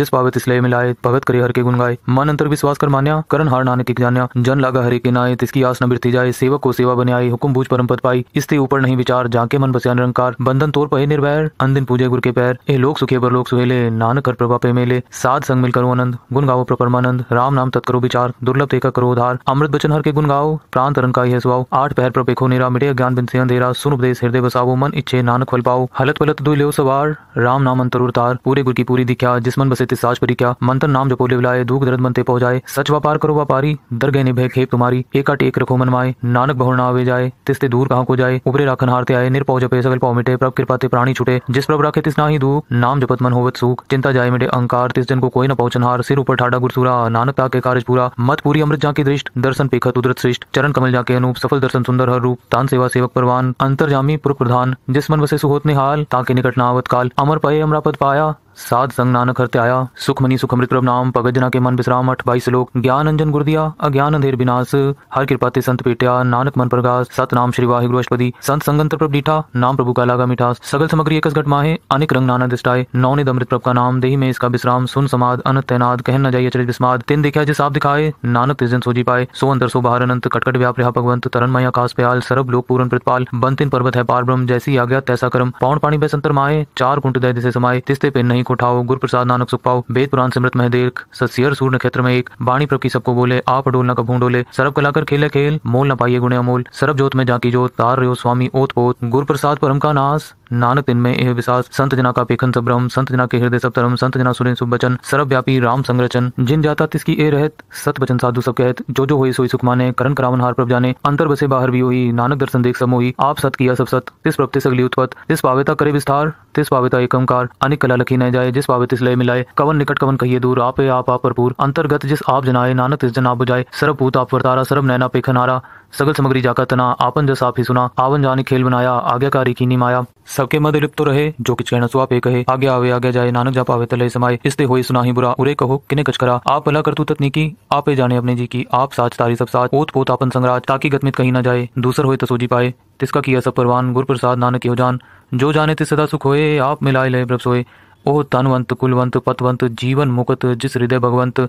जिस पावत इसलिए मिलाए भगत करे हर के गुन गाय मन अंतर विश्वास कर मान्या करण हार नानक जान्या जन लागा हरे के नाय तिस इसकी आस न बिरती जाए सेवक को सेवा बने आए हुकुम बूझ परम पद पाई इससे ऊपर नहीं विचार जाके मन बसिया निरंकार बंधन तोर पे निर्भर अंदिन पूजे गुर के पैर ए लोक सुखे पर लोक सुहेले नानक कर प्रभा पे मेले साध संग मिल करो आनंद गुण गाओ परमानंद राम नाम तत्करो विचार दुर्लभ देखा करो उधार अमृत बचन हर के गुण गाओ प्राण तरन का यह आठ पैर पर पेखो नेरा मिटे ज्ञान बिन से अंधेरा सुन उपदेश हृदय बसाओ मन इच्छे नानक फल पाओ हलत पलत दुल्यो सवार राम नाम अंतर उतार पूरे गुर की पूरी दिख्या जिस मन बसे साज परी क्या नाम जपोले बुलाए दुख दर्द मनते पहुंचाए सच व्यापार करो व्यापारी दर गए निभे खेप तुम्हारी एक का टेक रखो मनमाए नानक बहुर ना आवे जाए तिसते दूर कहाँ को जाए उपरे राखन हारते आए निर जपे सगल पाव मिटे प्रभ कृपा ते प्राणी छुटे जिस प्रभ राखे तिस ना ही दू नाम जपत मन होवत सुख चिंता जाए मिटे अंकार तिस जन को कोई न पहुंचन हार सिर ऊपर ठाडा गुरसुरा नानक ताके कार्य पूरा मत पूरी अमृत जाके दृष्ट दर्शन पेखत उदरत श्रेष्ठ चरण कमल जाके अनूप सफल दर्शन सुंदर हर रूप तान सेवा सेवक परवान अंतर जामी पुर प्रधान जिस मन वसे सुहोत निहाल ताके निकट नावत काल अमर पये अमरापद पाया सात संग नानक हरते आया सुखमनी सुखमृत प्रभ नाम पगजना जना के मन विश्राम अठ बाईस लोक ज्ञान अंजन दिया अज्ञान अंधेर विनाश हर कृपाते संत पेटिया नानक मन प्रगास सत नाम श्री गुरु अष्टपदी संत संगंतर प्रभ डीठा नाम प्रभु का लागा मिठास सगल समग्री एकस घट माहे अनेक रंग नाना दिष्टाए निद अमृत प्रभ का नाम देही में इसका विश्राम सुन समाद अन तैनाद कहन न जाइए चरित विस्माद तीन देखा जिस आप दिखाए नानक तिस दिन सोजी पाए सो अंदर सो बाहर अनंत कटकट व्याप रहा भगवंत तरन मई आकाश प्याल सरब लोक पूरन प्रतिपाल बंतिन पर्वत है पार ब्रह्म जैसी आज्ञा तैसा कर्म पौन पानी बे संतर माए चार कुंट दय दिशे समाये तिस्ते पे नहीं वाणी को गुरु प्रसाद नानक सुख पाओ वेद पुराण सिमृत मह देख ससियर सूर्य नक्षत्र में एक बाणी प्रभु की सबको बोले आप डोल न कभू डोले सरब कलाकर खेले खेल मोल न पाइए गुणे अमोल सरब जोत में जाकी जोत तार रहो स्वामी ओत पोत गुरु प्रसाद परम का नाश नानक दिन में यह विशास संत जना का पेखन सब ब्रह्म संत जना के हृदय सब धर्म संत जना सुन सुरेन सुबचन सर्वव्यापी राम संरचन जिन जाता तिसकी ए रहत सत बचन साधु सब कहत जो जो हुई सोई सुख माने करण करावन हार प्रभ जाने अंतर बसे बाहर भी हुई नानक दर्शन देख समोही आप सत किया सब सत तिस प्रभते सगली उत्पत तिस पावेता करे विस्तार तिस पावेता एकमकार अनिक कला लखी न जाए जिस पावे तिस लय मिलाए कवन निकट कवन कहिए दूर आप आप भरपूर अंतर्गत जिस आप जनाए नानक तिस जन आप बुझाए सर्वभूत आप वर्तारा सर्व नैना पेखनारा सगल सामग्री जाकर तना आपन आप ही सुना आवन जाने खेल बनाया आज्ञाकारी कीनी माया सबके मध्य लिप्त तो रहे जो कि कहना सुहा पे कहे आगे आवे आगे जाए नानक जा पावे तले समाये इसते हुए सुना ही बुरा उरे कहो किने कच करा आप अला कर तू की आपे जाने अपने जी की आप साच तारी सब साथ ओत पोत आपन संगराज ताकि गतमित कहीं ना जाए दूसर तो सोजी पाए तिसका किया सब परवान गुरप्रसाद नानक योजान जान जो जाने ते सदा सुख होए आप मिलाए लय प्रभ सोए ओ तनवंत कुलवंत पतवंत जीवन मुकत जिस हृदय भगवंत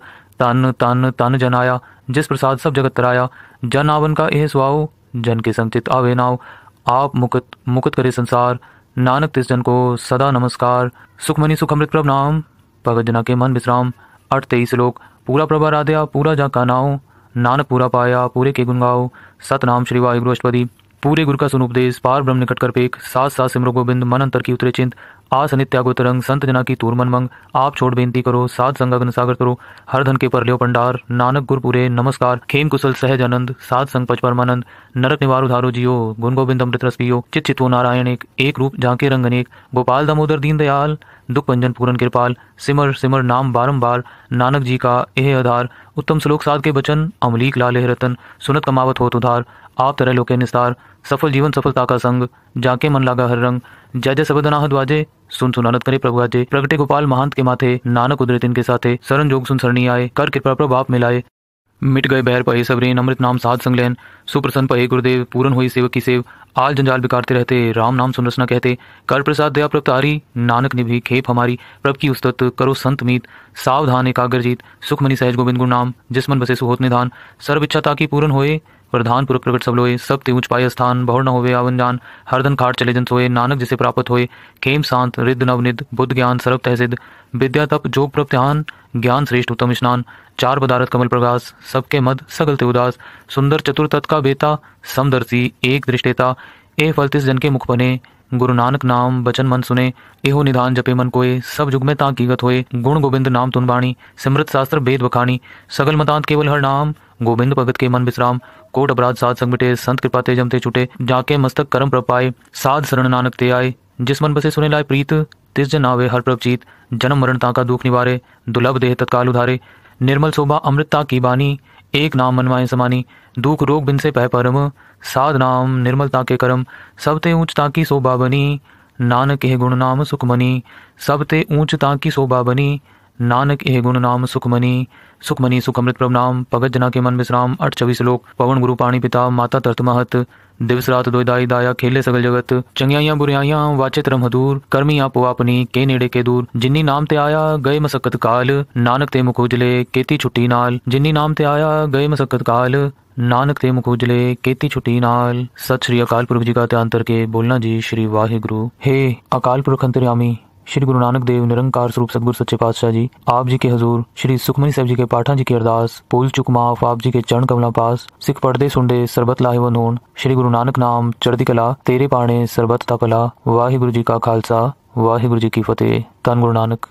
तन तन तन जनाया जिस प्रसाद सब जगत तराया जन आवन का एह सुहाओ जन के संचित आवे नाव आप मुकुत मुकुत करे संसार नानक तिस जन को सदा नमस्कार सुखमनी सुखमृत प्रभ नाम भगत जना के मन विश्राम अठ तेईस लोक पूरा प्रभा राध्या पूरा जा का नाव नानक पूरा पाया पूरे के गुण गाओ सतनाम श्री वाहिगुरु अष्टपदी पूरे गुरु का सुनुपदेश पार ब्रह्म निकट कर पेक सात सात सिमरो गोविंद मन अंतर की उतरे चिंत आस नित्यागो संत जना की तूर मन मंग आप छोड़ बेनती करो सात संगगन सागर करो हर धन के पर लियो पंडार नानक गुरपुरे नमस्कार खेम कुशल सहज आनंद सात संग पच परमानंद नरक निवार उधारो जियो गुण गोविंद अमृत रस पियो चित चितो नारायण एक एक रूप झांके रंग अनेक गोपाल दामोदर दीन दयाल दुख पंजन पूरन कृपाल सिमर सिमर नाम बारंबार नानक जी का एह आधार उत्तम श्लोक साध के बचन अमलीक लाल रतन सुनत कमावत होत उधार आप तरह लोके निस्तार सफल जीवन सफलता का संग जाके मन लागा हर रंग जय जय सब द्वाजे सुन सुनानत करे प्रभु आजे प्रगटे गोपाल महंत के माथे नानक उदरे के साथे सरन जोग सुन सरणी आए कर कृपा प्रभाव मिलाए मिट गए बैर पहे सबरीन अमृत नाम साध संगलैन सुप्रसन्न पहे गुरुदेव पूरन हुई सेवक की सेव आल जंजाल बिकारते रहते राम नाम सुनरसना कहते कर प्रसाद दया प्रभ तारी नानक निभी खेप हमारी प्रभ की उस्तत करो संत मीत सावधान एकाग्रजीत जीत सुखमनी सहज गोविंद गुरु नाम जिसमन बसे सुहोत निधान सर्व इच्छा ताकि पूर्ण होए प्रधान पूर्व प्रकट सब लोए सब तिऊच पाए स्थान बहुर न होवे आवन जान हरदन खाट चले जन सोए नानक जिसे प्राप्त होए खेम शांत रिद्ध नवनिध बुद्ध ज्ञान सर्व तहसिद विद्या तप जोग प्रत्यान ज्ञान श्रेष्ठ उत्तम स्नान चार बदारत कमल प्रकाश सबके मद सगल ते उदास सुंदर चतुर तत् का बेता समदर्शी एक दृष्टेता ए फलतिस जन के मुख बने गुरु नानक नाम बचन मन सुने एहो निधान जपे मन कोए सब जुग में ताकी गत होए गुण गोविंद नाम तुन बाणी सिमृत शास्त्र वेद बखानी सगल मतांत केवल हर नाम गोविंद भगत के मन विश्राम कोट अपराध साध संग बिटे संत कृपा तेजम ते छुटे जाके मस्तक करम प्रपाए साध शरण नानक ते आए जिस मन बसे सुने लाए प्रीत तिस जन आवे हर प्रवचित जन्म मरण ताका दुख निवारे दुर्लभ देह तत्काल उधारे निर्मल शोभा अमृतता की बानी एक नाम मनवाए समानी दुख रोग बिन से पह परम साध नाम निर्मलता के करम सब ते ऊंचता की शोभा बनी नानक के गुण नाम सुखमनी सब ते ऊंचता की शोभा बनी नानक ए गुण नाम सुखमनी सुखमनी सुखमृत प्रभ नाम भगत जना के मन विश्राम अठ चौबीस श्लोक पवन गुरु पाणी पिता माता तरत महत दिवस रात ਦੁਇਦਾਈ ਦਾਇਆ ਖੇਲੇ ਸਗਲ ਜਗਤ ਚੰਗਿਆਈਆਂ ਬੁਰਿਆਈਆਂ ਵਾਚੇ ਧਰਮ ਹਦੂਰ ਕਰਮੀ ਆਪੋ ਆਪਣੀ ਕੇ ਨੇੜੇ ਕੇ ਦੂਰ ਜਿਨੀ ਨਾਮ ਤੇ ਆਇਆ ਗਏ ਮਸਕਤ ਕਾਲ ਨਾਨਕ ਤੇ ਮੁਖ ਉਜਲੇ ਕੀਤੀ ਛੁੱਟੀ ਨਾਲ ਜਿਨੀ ਨਾਮ ਤੇ ਆਇਆ ਗਏ ਮਸਕਤ ਕਾਲ ਨਾਨਕ ਤੇ ਮੁਖ ਉਜਲੇ ਕੀਤੀ ਛੁੱਟੀ ਨਾਲ ਸਤਿ ਸ੍ਰੀ ਅਕਾਲ ਪੁਰਖ ਜੀ ਦਾ ਧਿਆਨ ਕਰਕੇ ਬੋਲਣਾ ਜੀ ਸ੍ਰੀ ਵਾਹਿਗੁਰੂ ਹੇ ਅਕਾਲ ਪੁਰਖ ਅੰਤਰਯਾਮੀ श्री गुरु नानक देव निरंकार स्वरूप सदगुरु सच्चे पातशाह जी आप जी के हजूर श्री सुखमनी साहब जी के पाठा जी की अरदास पुल चुक माफ आप जी के चरण कमला पास सिख पढ़ते सुनते सरबत वन होन श्री गुरु नानक नाम चढ़दी कला तेरे पाणे सरबत ता कला वाहिगुरु जी का खालसा वाहिगुरु जी की फतेह धन गुरु नानक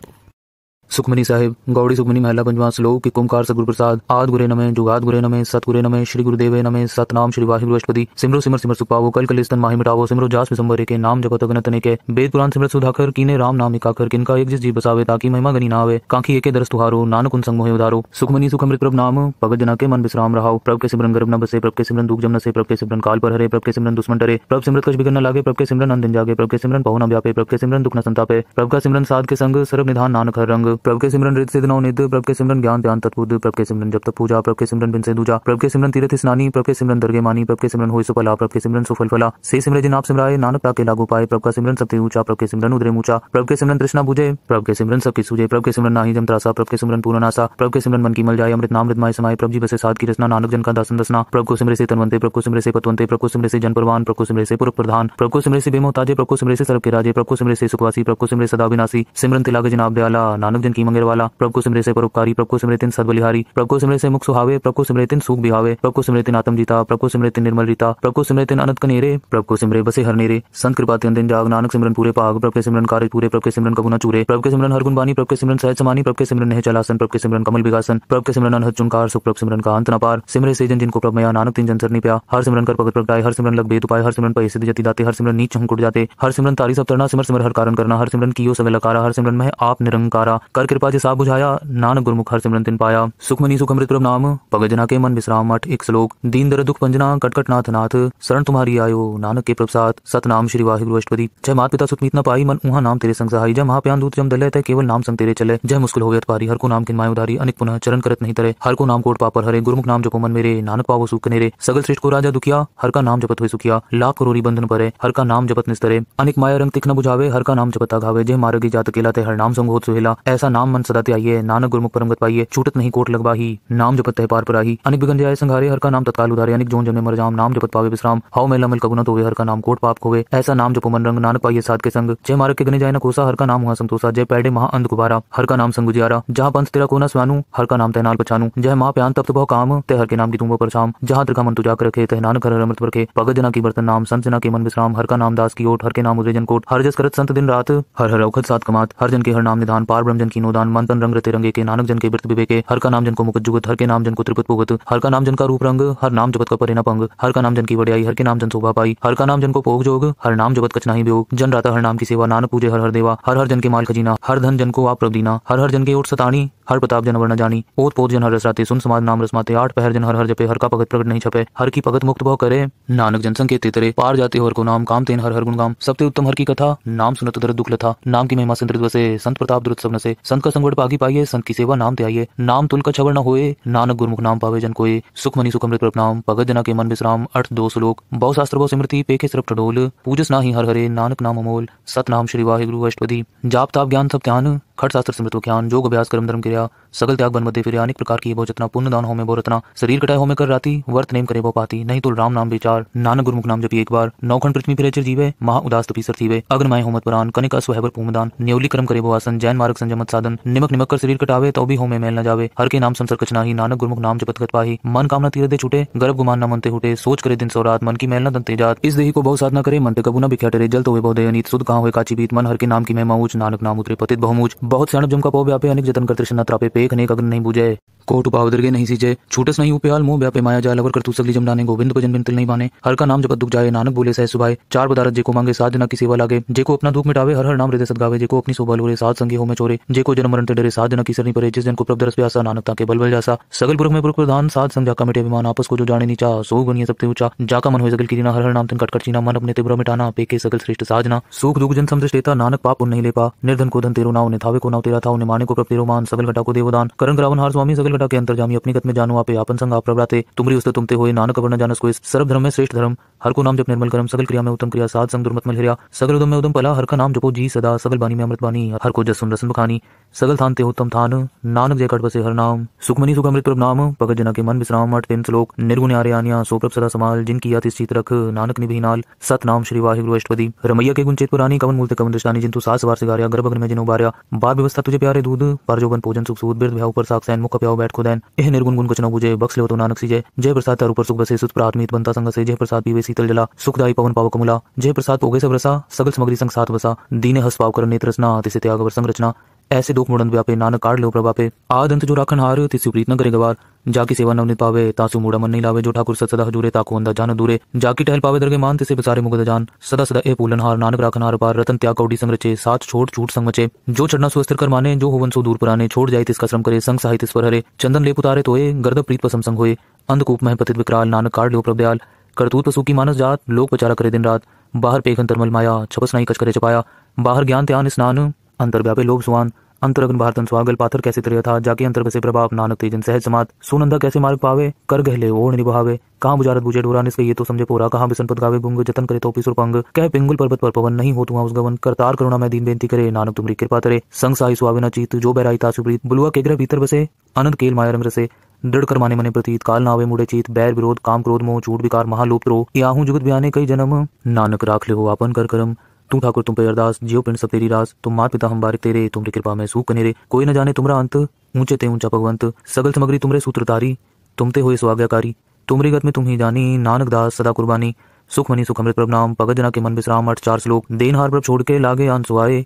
सुखमनी साहिब गौड़ी सुखमनी महला पंचवा श्लोक कुमकार सगुरु प्रसाद आद गुरे नमे जुगाद गुरे नमे सत गुरे नमे श्री गुरुदेव नमे सतनाम श्री वाहि अष्टपति सिमरो सिमर सिमर सुपावो कल कलिस्तन माही मिटावो सिमरो जास विसंबरे के नाम जगत अगनत के वेद पुराण सिमर सुधाकर कीने राम नाम इकाकर किनका एक जिस जी बसावे ताकि महिमा गनी नावे कांखी एके दरस तुहारो नानक उन संग मोहे उधारो सुखमनी सुखमृत प्रभ नाम भगत जना के मन विश्राम रहाओ प्रभ के सिमरन गर्भ न बसे प्रभ के सिमरन दुख जम न से प्रभ के सिमरन काल पर हरे प्रभ के सिमरन दुश्मन डरे प्रभ सिमरत कश बिगन न लागे प्रभ के सिमरन अंदन जागे प्रभ के सिमरन पवन व्यापे प्रभ के सिमरन दुख न संतापे प्रभ का सिमरन साध के संग सर्व निधान नानक हर रंग प्रभ के सिमरन रित सिद्ध नवनिध प्रभ के सिमरन ज्ञान ध्यान तत्पुद प्रभ के सिमरन जब तक पूजा प्रभ के सिमरन बिन से दूजा प्रभ के सिमरन तीर्थ स्नानी प्रभ के सिमरन दर्गे मानी प्रभ के सिमरन हो सुफला प्रभ के सिमरन सुफल फला से सिमर जिन आप सिमराए नानक ताके लागू पाए प्रभ का सिमरन सबसे ऊंचा प्रभ के सिमरन उदरे ऊंचा प्रभ के सिमरन तृष्णा बुझे प्रभ के सिमरन सबकी सूझे प्रभ के सिमरन नाही जम त्रासा प्रभ के सिमरन पूर्ण आसा प्रभ के सिमरन मन की मल जाए अमृत नाम नामृत माय समाय प्रभ जी बसे साथ की रचना नानक जन का दासन दसना प्रभ को सिमरे से तनवंते प्रभ को सिमरे से पतवंते प्रभ को सिमरे से जन प्रवान प्रभ को सिमरे से पुरुष प्रधान प्रभ को सिमरे से बेमोताजे प्रभ को सिमरे से सर्व के राजे प्रभ को सिमरे से सुखवासी प्रभ को सिमरे सदा विनाशी सिमरन तिलाग जनाब दयाला नानक जन सिमरतिन की मंगेर वाला प्रभु को सिमरे से परोपकारी प्रभु को सिमरतिन सदबलिहारी प्रभु को सिमरे से मुख सुहावे प्रभु को सिमरतिन सुख बिहावे प्रभु को सिमरतिन आत्म जीता प्रभु को सिमरतिन निर्मल रीता प्रभु को सिमरतिन अनंत कनेरे प्रभु को सिमरे बसे हर नेरे संत कृपा त्यन दिन जाग नानक सिमरन पूरे पाग प्रभु के सिमरन कार्य पूरे प्रभु के सिमरन कबुना चूरे प्रभु के सिमरन हर गुण प्रभु के सिमरन सहज समानी प्रभु के सिमरन नह चलासन प्रभु के सिमरन कमल विकासन प्रभु के सिमरन अनहद चुनकार सुख प्रभु सिमरन का अंत न पार सिमरे से जन जिनको प्रभु मया नानक तिन जन सरनी प्या हर सिमरन कर पगत प्रगटाए हर सिमरन लग बेत उपाय हर सिमरन पैसे जति दाते हर सिमरन नीच हम जाते हर सिमरन तारी सब तरना सिमर सिमर हर कारण करना हर सिमरन कियो सब लकारा हर सिमरन में आप निरंकारा कर कृपा जी साहब बुझाया नानक गुरमुख हर सिमरन तिन पाया सुखमनी सुख अमृत सुखमृत नाम पगज ना के मन विश्राम मठ एक श्लोक दीन दर दुख पंजना कटकट नाथ नाथ शरण तुम्हारी आयो नानक के प्रसाद सत नाम श्री वाहिगुरु अष्टपदी जय मात पिता सुतमीत न पाई मन उहा नाम तेरे संग सहाय जय महाप्यान दूत जम दलय तय केवल नाम संग तेरे चले जय मुस्कुल होवे पारी हर को नाम किन माय उदारी अनेक पुनः चरण करत नहीं तरे हर को नाम कोट पापर हरे गुरमुख नाम जपो मन मेरे नानक पावो सुख नेरे सगल श्रेष्ठ को राजा दुखिया हर का नाम जपत हुए सुखिया लाख करोड़ी बंधन परे हर का नाम जपत निस्तरे अनेक माया रंग तिख न बुझावे हर का नाम जपत घावे जय मार्ग जात केला ते हर नाम संग होत सुहेला ऐसा ऐसा नाम मन सदाते आइए नानक गुरमुख परमगत पाइए छूटत नहीं कोट लगबाही नाम जपत है पार पर आई अनिक बिगन जाए संघारे हर का नाम तत्काल उधारे अनिक जोन जमने मर जाम नाम जपत पावे विश्राम हाउ मेला मिल कगुना तो हर का नाम कोट पाप खोवे ऐसा नाम जपो मन रंग नानक पाइए साथ के संग जय मारक के गने जाए ना कोसा हर का नाम हुआ संतोषा जय पैडे महा अंध गुबारा हर का नाम संगुजियारा जहाँ पंथ तेरा कोना स्वानू हर का नाम तैनाल पछानू जय महा प्यान तप्त बहु काम ते हर के नाम की तुम पर शाम जहाँ त्रिका मन तुझा रखे ते नानक हर अमृत रखे भगत जना की बर्तन नाम संत जना के मन विश्राम हर का नाम दास की ओट हर के नाम उदय जन कोट हर जस करत संत दिन रात हर हर औखत सात कमात हर जन के हर नाम निधान पार ब्रह्मजन की नोदान मन तन रंग रते रंगे के नानक जन के वृत विवेके हर का नाम जन को मुकुट जुगत हर के नाम जन को त्रिपुत पुगत हर का नाम जन का रूप रंग हर नाम जगत का परे न पंग हर का नाम जन की वड़ियाई हर के नाम जन शोभा पाई हर का नाम जन को पोग जोग हर नाम जगत कचना ही व्योग जन राता हर नाम की सेवा नानक पूजे हर हर देवा हर हर जन के माल खजीना हर धन जन को आप प्रदीना हर हर जन के उठ सतानी हर प्रताप जन वर्ण जानी ओत पोत जन हर रसराते सुन समाज नाम रसमाते आठ पहर जन हर हर जपे हर का भगत प्रकट नहीं छपे हर की भगत मुक्त भव करे नानक जनसंग के तेतरे पार जाते हर को नाम काम तेन हर हर गुणगाम सबते उत्तम हर की कथा नाम सुनत दर दुख लथा नाम की महिमा संत वसे संत प्रताप दुरुत सबन से संत का संगठ पागी पाइए संत की सेवा नाम त्याये नाम तुल का छबर न हो नानक गुरुमुख नाम पावे जन कोई सुख मनी सुख अमृत नाम भगत जना के मन विश्राम अर्थ दो श्लोक बहु शास्त्र बहु स्मृति पेखे सरप टडोल पूजस ना ही हर हरे नानक नाम अमोल सत नाम श्री गुरु अष्टपति जाप ताप ज्ञान सब ध्यान खट शास्त्र स्मृत ख्यान योग अभ्यास कर्म धर्म क्रिया सगल त्याग बन मध्य फिर अनेक प्रकार की बहुत जितना पुण्य दान हो में बोरतना शरीर कटाए हो में कर राती वर्त नेम करे बो पाती नहीं तो राम नाम विचार नानक गुरुमुख नाम जपी एक बार नौखंड पृथ्वी फिर चिर जीवे महा उदास तपीसर थीवे अग्न अग्नमय होमत परान कनिका स्वहबर पूमदान न्यौली कर्म करे वो आसन जैन मार्ग संजमत साधन निमक निमक कर शरीर कटावे तो भी होमे मेल न जावे हर के नाम संसर कचना ही नानक गुरुमुख नाम जपत कर पाही मन कामना तीर दे छूटे गर्भ गुमान न मनते हुटे सोच करे दिन सौ रात मन की मेल न दंते जात इस देही को बहुत साधना करे मन कबू न बिख्या डरे जल तो हुए बहुत अनित सुध कहा हुए काची बीत मन हर के नाम की मैं माऊच नानक नाम उतरे पतित बहुमूच बहुत सणब जम का पो व्यापे अनेक जतन कर तृष्णा त्रापे एक अनेक अग्न नहीं बुझे कोट उपावदर नहीं सीजे छूटस नहीं उपयाल मोह व्यापे माया जाल अवर कर तू सगली जमदाने गोविंद भजन बिन तिल नहीं माने हर का नाम जब दुख जाए नानक बोले सह सुबह चार बदारत जेको मांगे साध ना किसी सेवा लागे जेको अपना दुख मिटावे हर हर नाम हृदय सदगावे जेको अपनी शोभा लोरे साध संगी हो में चोरे जेको जन्म मरण डरे साध न किसी सरनी परे जिस जन को प्रभ प्यासा नानक ताके बल बल जासा सगल पुरख में पुरख प्रधान साध संग का मिटे विमान आपस को जो जाने नीचा सो गुनिया सबते ऊंचा जाका मन हो सगल की हर हर नाम तिन कट कर चीना मन अपने तिब्र मिटाना पेके सगल श्रेष्ठ साधना सुख दुख जन समझ लेता नानक पाप उन नहीं लेपा निर्धन को धन तेरो नाव ने थावे को नाव तेरा था उन्हें माने को प्रभ तेरो मान सगल घटा को देव गोदान करण ग्रावन हर स्वामी सकल घटा के अंतर जामी अपनी गत में जानू आप यापन संग आप प्रभाते तुमरी उस्त तुमते हुए नानक वर्ण जानस को सर्व धर्म में श्रेष्ठ धर्म हर को नाम जब निर्मल करम सकल क्रिया में उत्तम क्रिया साध संग दुर्मत मल हिरिया सकल उदम में उदम पला हर का नाम जपो जी सदा सगल बानी में अमृत बानी हर को जस जसुन रसन बखानी सगल थान ते उत्तम थान नानक जय कट बसे हर नाम सुखमनी सुख अमृत नाम भगत जना के मन विश्राम अठ तीन श्लोक निर्गुण आर आनिया सोप्रभ सदा समाल जिनकी याति चित रख नानक निभि नाल सत नाम श्री वाहि गुरु अष्टपदी रमैया के गुंचित पुरानी कवन मूलते कवन दृष्टानी तू सास वार सिगारिया गर्भग्न में जिनो बारिया बार व्यवस्था तुझे प्यारे दूध पर जो बन पूजन सुख सूद बिरद भ्याव पर साख मुख प्याव बैठ खुदैन एह निर्गुण गुण कुछ न बुझे बक्स ले तो नानक सी जय जय प्रसाद तारू ऊपर सुख बसे सुत प्राथमित बनता संग से जय प्रसाद पीवे शीतल जला सुखदाई पवन पावक मुला जय प्रसाद पोगे सब रसा सगल सामग्री संग साथ बसा दीने हस पाव कर नेत्र रचना अतिसे त्याग वर संग रचना ऐसे दुख मुड़न व्यापे नानक काट लो प्रभापे आद अंत जो राखन हार तिसु प्रीत न करेगा बार जाकी सेवा नवनीत पावे तासु मुड़ा मन नहीं लावे जो ठाकुर सत सदा हजूरे ताको अंदा जान दूरे जाकी टहल पावे दरगे मान तिसे बिसारे मुगद जान सदा सदा ए पूलन हार नानक राखन हार पार रतन त्याग कौडी संग रचे साथ छोड़ छूट संग मचे जो चढ़ना सुस्थिर कर माने जो हुवन सो दूर पुराने छोड़ जाए तिसका श्रम करे संग साहित्य स्वर हरे चंदन लेप उतारे तोये गर्द प्रीत पसम संग हुए अंधकूप मह पतित विकराल नानक काट लो प्रभदयाल करतूत पशु की मानस जात लोक बचारा करे दिन रात बाहर पेखन तरमल माया छपस नहीं कच करे छपाया बाहर ज्ञान त्यान स्नान अंतर व्यापे लोभ सुहान अंतरगन भारत स्वागल पाथर कैसे त्रिय था जाके अंतर से प्रभाव नानक तेजन सहज समात सुनंदा कैसे मार्ग पावे कर गहले ओढ़ निभावे कहा बुजारत बुझे डोरा निस्के ये तो समझे पोरा कहा बिसन पद गावे गुंग जतन करे तो सुर पंग कह पिंगुल पर्वत पर पवन नहीं हो तुम्हारा उस गवन करतार करुणा मैं दीन बेनती करे नानक तुमरी कृपा करे संग साई सुहावे चीत जो बैराई सुप्रीत बुलुआ के ग्रह भीतर बसे अनंत केल माया रंग रसे दृढ़ करमाने मने प्रतीत काल नावे मुड़े चीत बैर विरोध काम क्रोध मोह चूट विकार महालोप रो याहू जुगत बयाने कई जन्म नानक राख ले हो आपन कर करम तू ठाकुर तुम पे अरदास जियो पिंड सब तेरी रास तुम मात पिता हम बारे तेरे तुमरी कृपा में सुख कनेरे कोई न जाने तुमरा अंत ऊंचे ते ऊंचा भगवंत सगल समग्री तुमरे सूत्रधारी तुम ते होए स्वाज्ञाकारी तुमरी गत में तुम ही जानी नानक दास सदा कुर्बानी सुख मनी सुख अमृत प्रभ नाम भगत जना के मन विश्राम अठ चार श्लोक देन हार प्रभ छोड़ के लागे आन सुहाए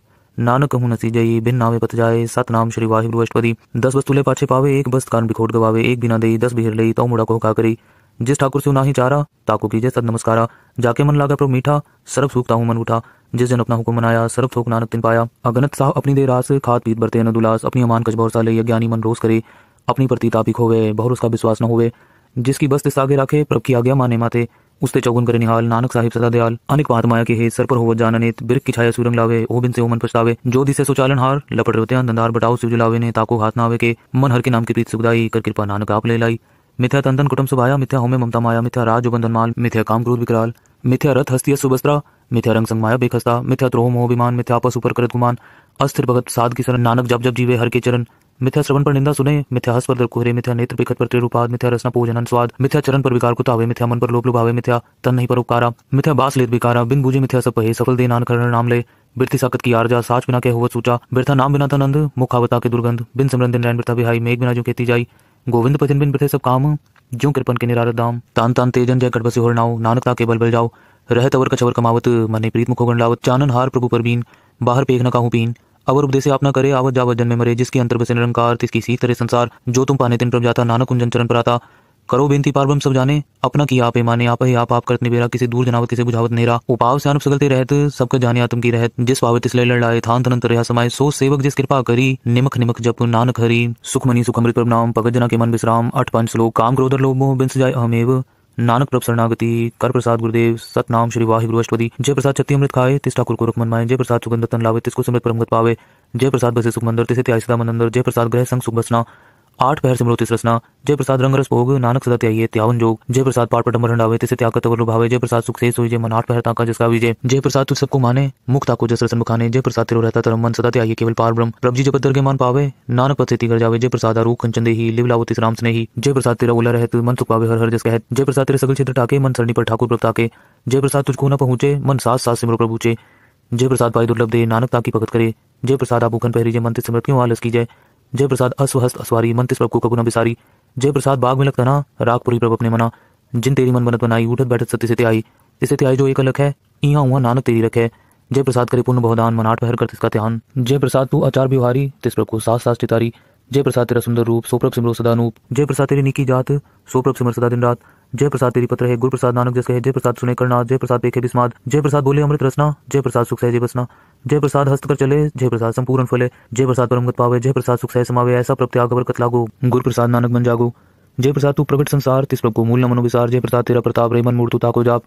नानक कहूँ नसी जई बिन नावे पत जाए सत नाम श्री वाहिगुरु अष्टपदी दस वस्तु ले पाछे पावे एक बस कान बिखोट गवावे एक बिना दे दस बिहर ले तो मुड़ा को का करी जिस ठाकुर से ना ही चारा ताको कीजे सद नमस्कारा जाके मन लागा प्रभु मीठा सर्व सूखता हूँ मन उठा जिस जन अपना हुक्म मनाया सरफ थोक नानक तिन पाया अगनत साहब अपनी देर रास खात पीत बरते न अपनी अमान कच सा साले ज्ञानी मन रोज करे अपनी प्रति तापिक होवे बहुर उसका विश्वास न होवे जिसकी बस्त सागे रखे प्रभ की आज्ञा माने माते उसते चौगुन करे निहाल नानक साहिब सदा दयाल अनेक पात माया के हे सर पर हो जाननित बिर की छाया सुरंग लावे ओ बिन से ओमन पछतावे जो दिसे सुचालन हार लपट रोते दंदार बटाओ सिव जुलावे ने ताको हाथ नावे के मन हर के नाम की प्रीत सुखदाई कर कृपा नानक आप ले लाई मिथ्या तंदन कुटुम सुभाया मिथ्या होमे ममता माया मिथ्या राज बंधन माल मिथ्या काम क्रोध विकराल मिथ्या रथ हस्तिया सुबस्त्रा मिथ्या रंग संगमाया बेखस्ता मिथ्या द्रोह मोहिमान मिथ्या आपस ऊपर करत गुमान अस्थिर भगत साध की शरण नानक जब जब जीवे हर के चरण मिथ्या श्रवण पर निंदा सुने मिथ्या हस पर कुहरे मिथ्या नेत्र बिखत पर त्रिरुपाद मिथ्या रसना पूजन स्वाद मिथ्या चरण पर विकार कुतावे मिथ्या मन पर लोप लुभावे मिथ्या तन नहीं पर उपकारा मिथ्या बास लेत बिकारा बिन बुझे मिथ्या सब पहे सफल दे नान करण नाम ले बिरती साकत की आरजा साच बिना के हुआ सूचा बिरथा नाम बिना तनंद मुखावता के दुर्गंध बिन सिमरन दिन रैन बिरथा बिहाई मेघ बिना जो खेती जाई गोविंद पथिन बिन बिरथे सब काम जो कृपन के निरारत दाम तान तान तेजन जय कटबसी हो नाओ नानकता के बल बल जाओ रह तवर कछवर कमावत मने प्रीत मुखोगण लावत चानन हार प्रभु परबीन बाहर पेख न काहू पीन अवर उपदेश आप न करे आवत जावत जन्म मरे जिसके अंतर बसे निरंकार तिसकी सी तरह संसार जो तुम पाने तिन प्रभ जाता नानक कुंजन चरण पराता करो बेनती पार्वम सब जाने अपना की आप माने आप ही आप आप करते बेरा किसी दूर जनावत किसी बुझावत नेरा उपाव से अनुप सगलते रहत सबका जाने आत्म की रहत जिस पावत इसलिए लड़ाए थान थन तरह समाये सो सेवक जिस कृपा करी निमक निमक जप नानक हरी सुख सुखमृत सुख नाम प्रणाम जना के मन विश्राम अठ पंच श्लोक काम क्रोधर लोभ मोह बिंस जाय अहमेव नानक प्रभ शरणागति कर प्रसाद गुरुदेव सतनाम श्री वाहि गुरुष्टपति जय प्रसाद छत्ती अमृत खाए तिस ठाकुर को रखमन माए जय प्रसाद सुगंध तन लावे तिसको सुमृत परमगत पावे जय प्रसाद बसे सुख तिसे त्याय सदा मंदर जय प्रसाद ग्रह संग सुख बसना आठ पहर सिमरो तिस रसना जय प्रसाद रंग रस भोग नानक सदा त्याय त्यावन जोग जय प्रसाद पाठ पटम रंडावे तिसे त्याग तवर लुभावे जय प्रसाद सुख से सोई जय मन आठ पहर ताका जिसका विजय जय प्रसाद तू सबको माने मुख ताको जस रसन मुखाने जय प्रसाद तिरो रहता तरम मन सदा त्याय केवल पार ब्रह्म प्रभु जी जब के मान पावे नानक पद से तिगर जावे जय प्रसाद आरू कंचन देही लिव लावो तिस राम स्नेही जय प्रसाद तेरा ओला रहत मन सुख पावे हर हर जस कहत जय प्रसाद तेरे सकल क्षेत्र ठाके मन सरणी पर ठाकुर प्रभु ताके जय प्रसाद तुझको न पहुंचे मन साथ साथ सिमरो प्रभु जय प्रसाद भाई दुर्लभ दे नानक ताकी भगत करे जय प्रसाद आभूखन पहरी जय मंत्र सिमरत क्यों आलस की जय जय प्रसाद अस्वहस्त अस्वारी मंत्रिस प्रभु कगुना बिसारी जय प्रसाद बाग में लगता ना रागपुरी प्रभु अपने मना जिन तेरी मन बनत बनाई उठत बैठत सत्य सत्य आई तिसे त्याई जो एक अलग है इहा हुआ नानक तेरी रखे जय प्रसाद करे पूर्ण बहुदान मनाट पहर कर तिसका ध्यान जय प्रसाद तू आचार व्यवहारी तिस प्रभु को सास सास चितारी जय प्रसाद तेरा सुंदर रूप सोप्रभ सिमरो सदानूप जय प्रसाद तेरी निकी जात सोप्रभ सिमर सदा दिन रात जय प्रसाद तेरी पत्र है गुरु प्रसाद नानक जस कहे जय प्रसाद सुने करना जय प्रसाद देखे बिस्माद जय प्रसाद बोले अमृत रसना जय प्रसाद सुख सहजे बसना जय प्रसाद हस्त कर चले जय प्रसाद संपूर्ण फले जय प्रसाद परमगत पावे जय प्रसाद सुख सह समावे ऐसा प्रत्याग कत लागो गुरु प्रसाद नानक बन जागो जय प्रसाद तू प्रकट संसार तिस प्रभु मूल नमनो जय प्रसाद तेरा प्रताप रे मन मूर्तु ताको जाप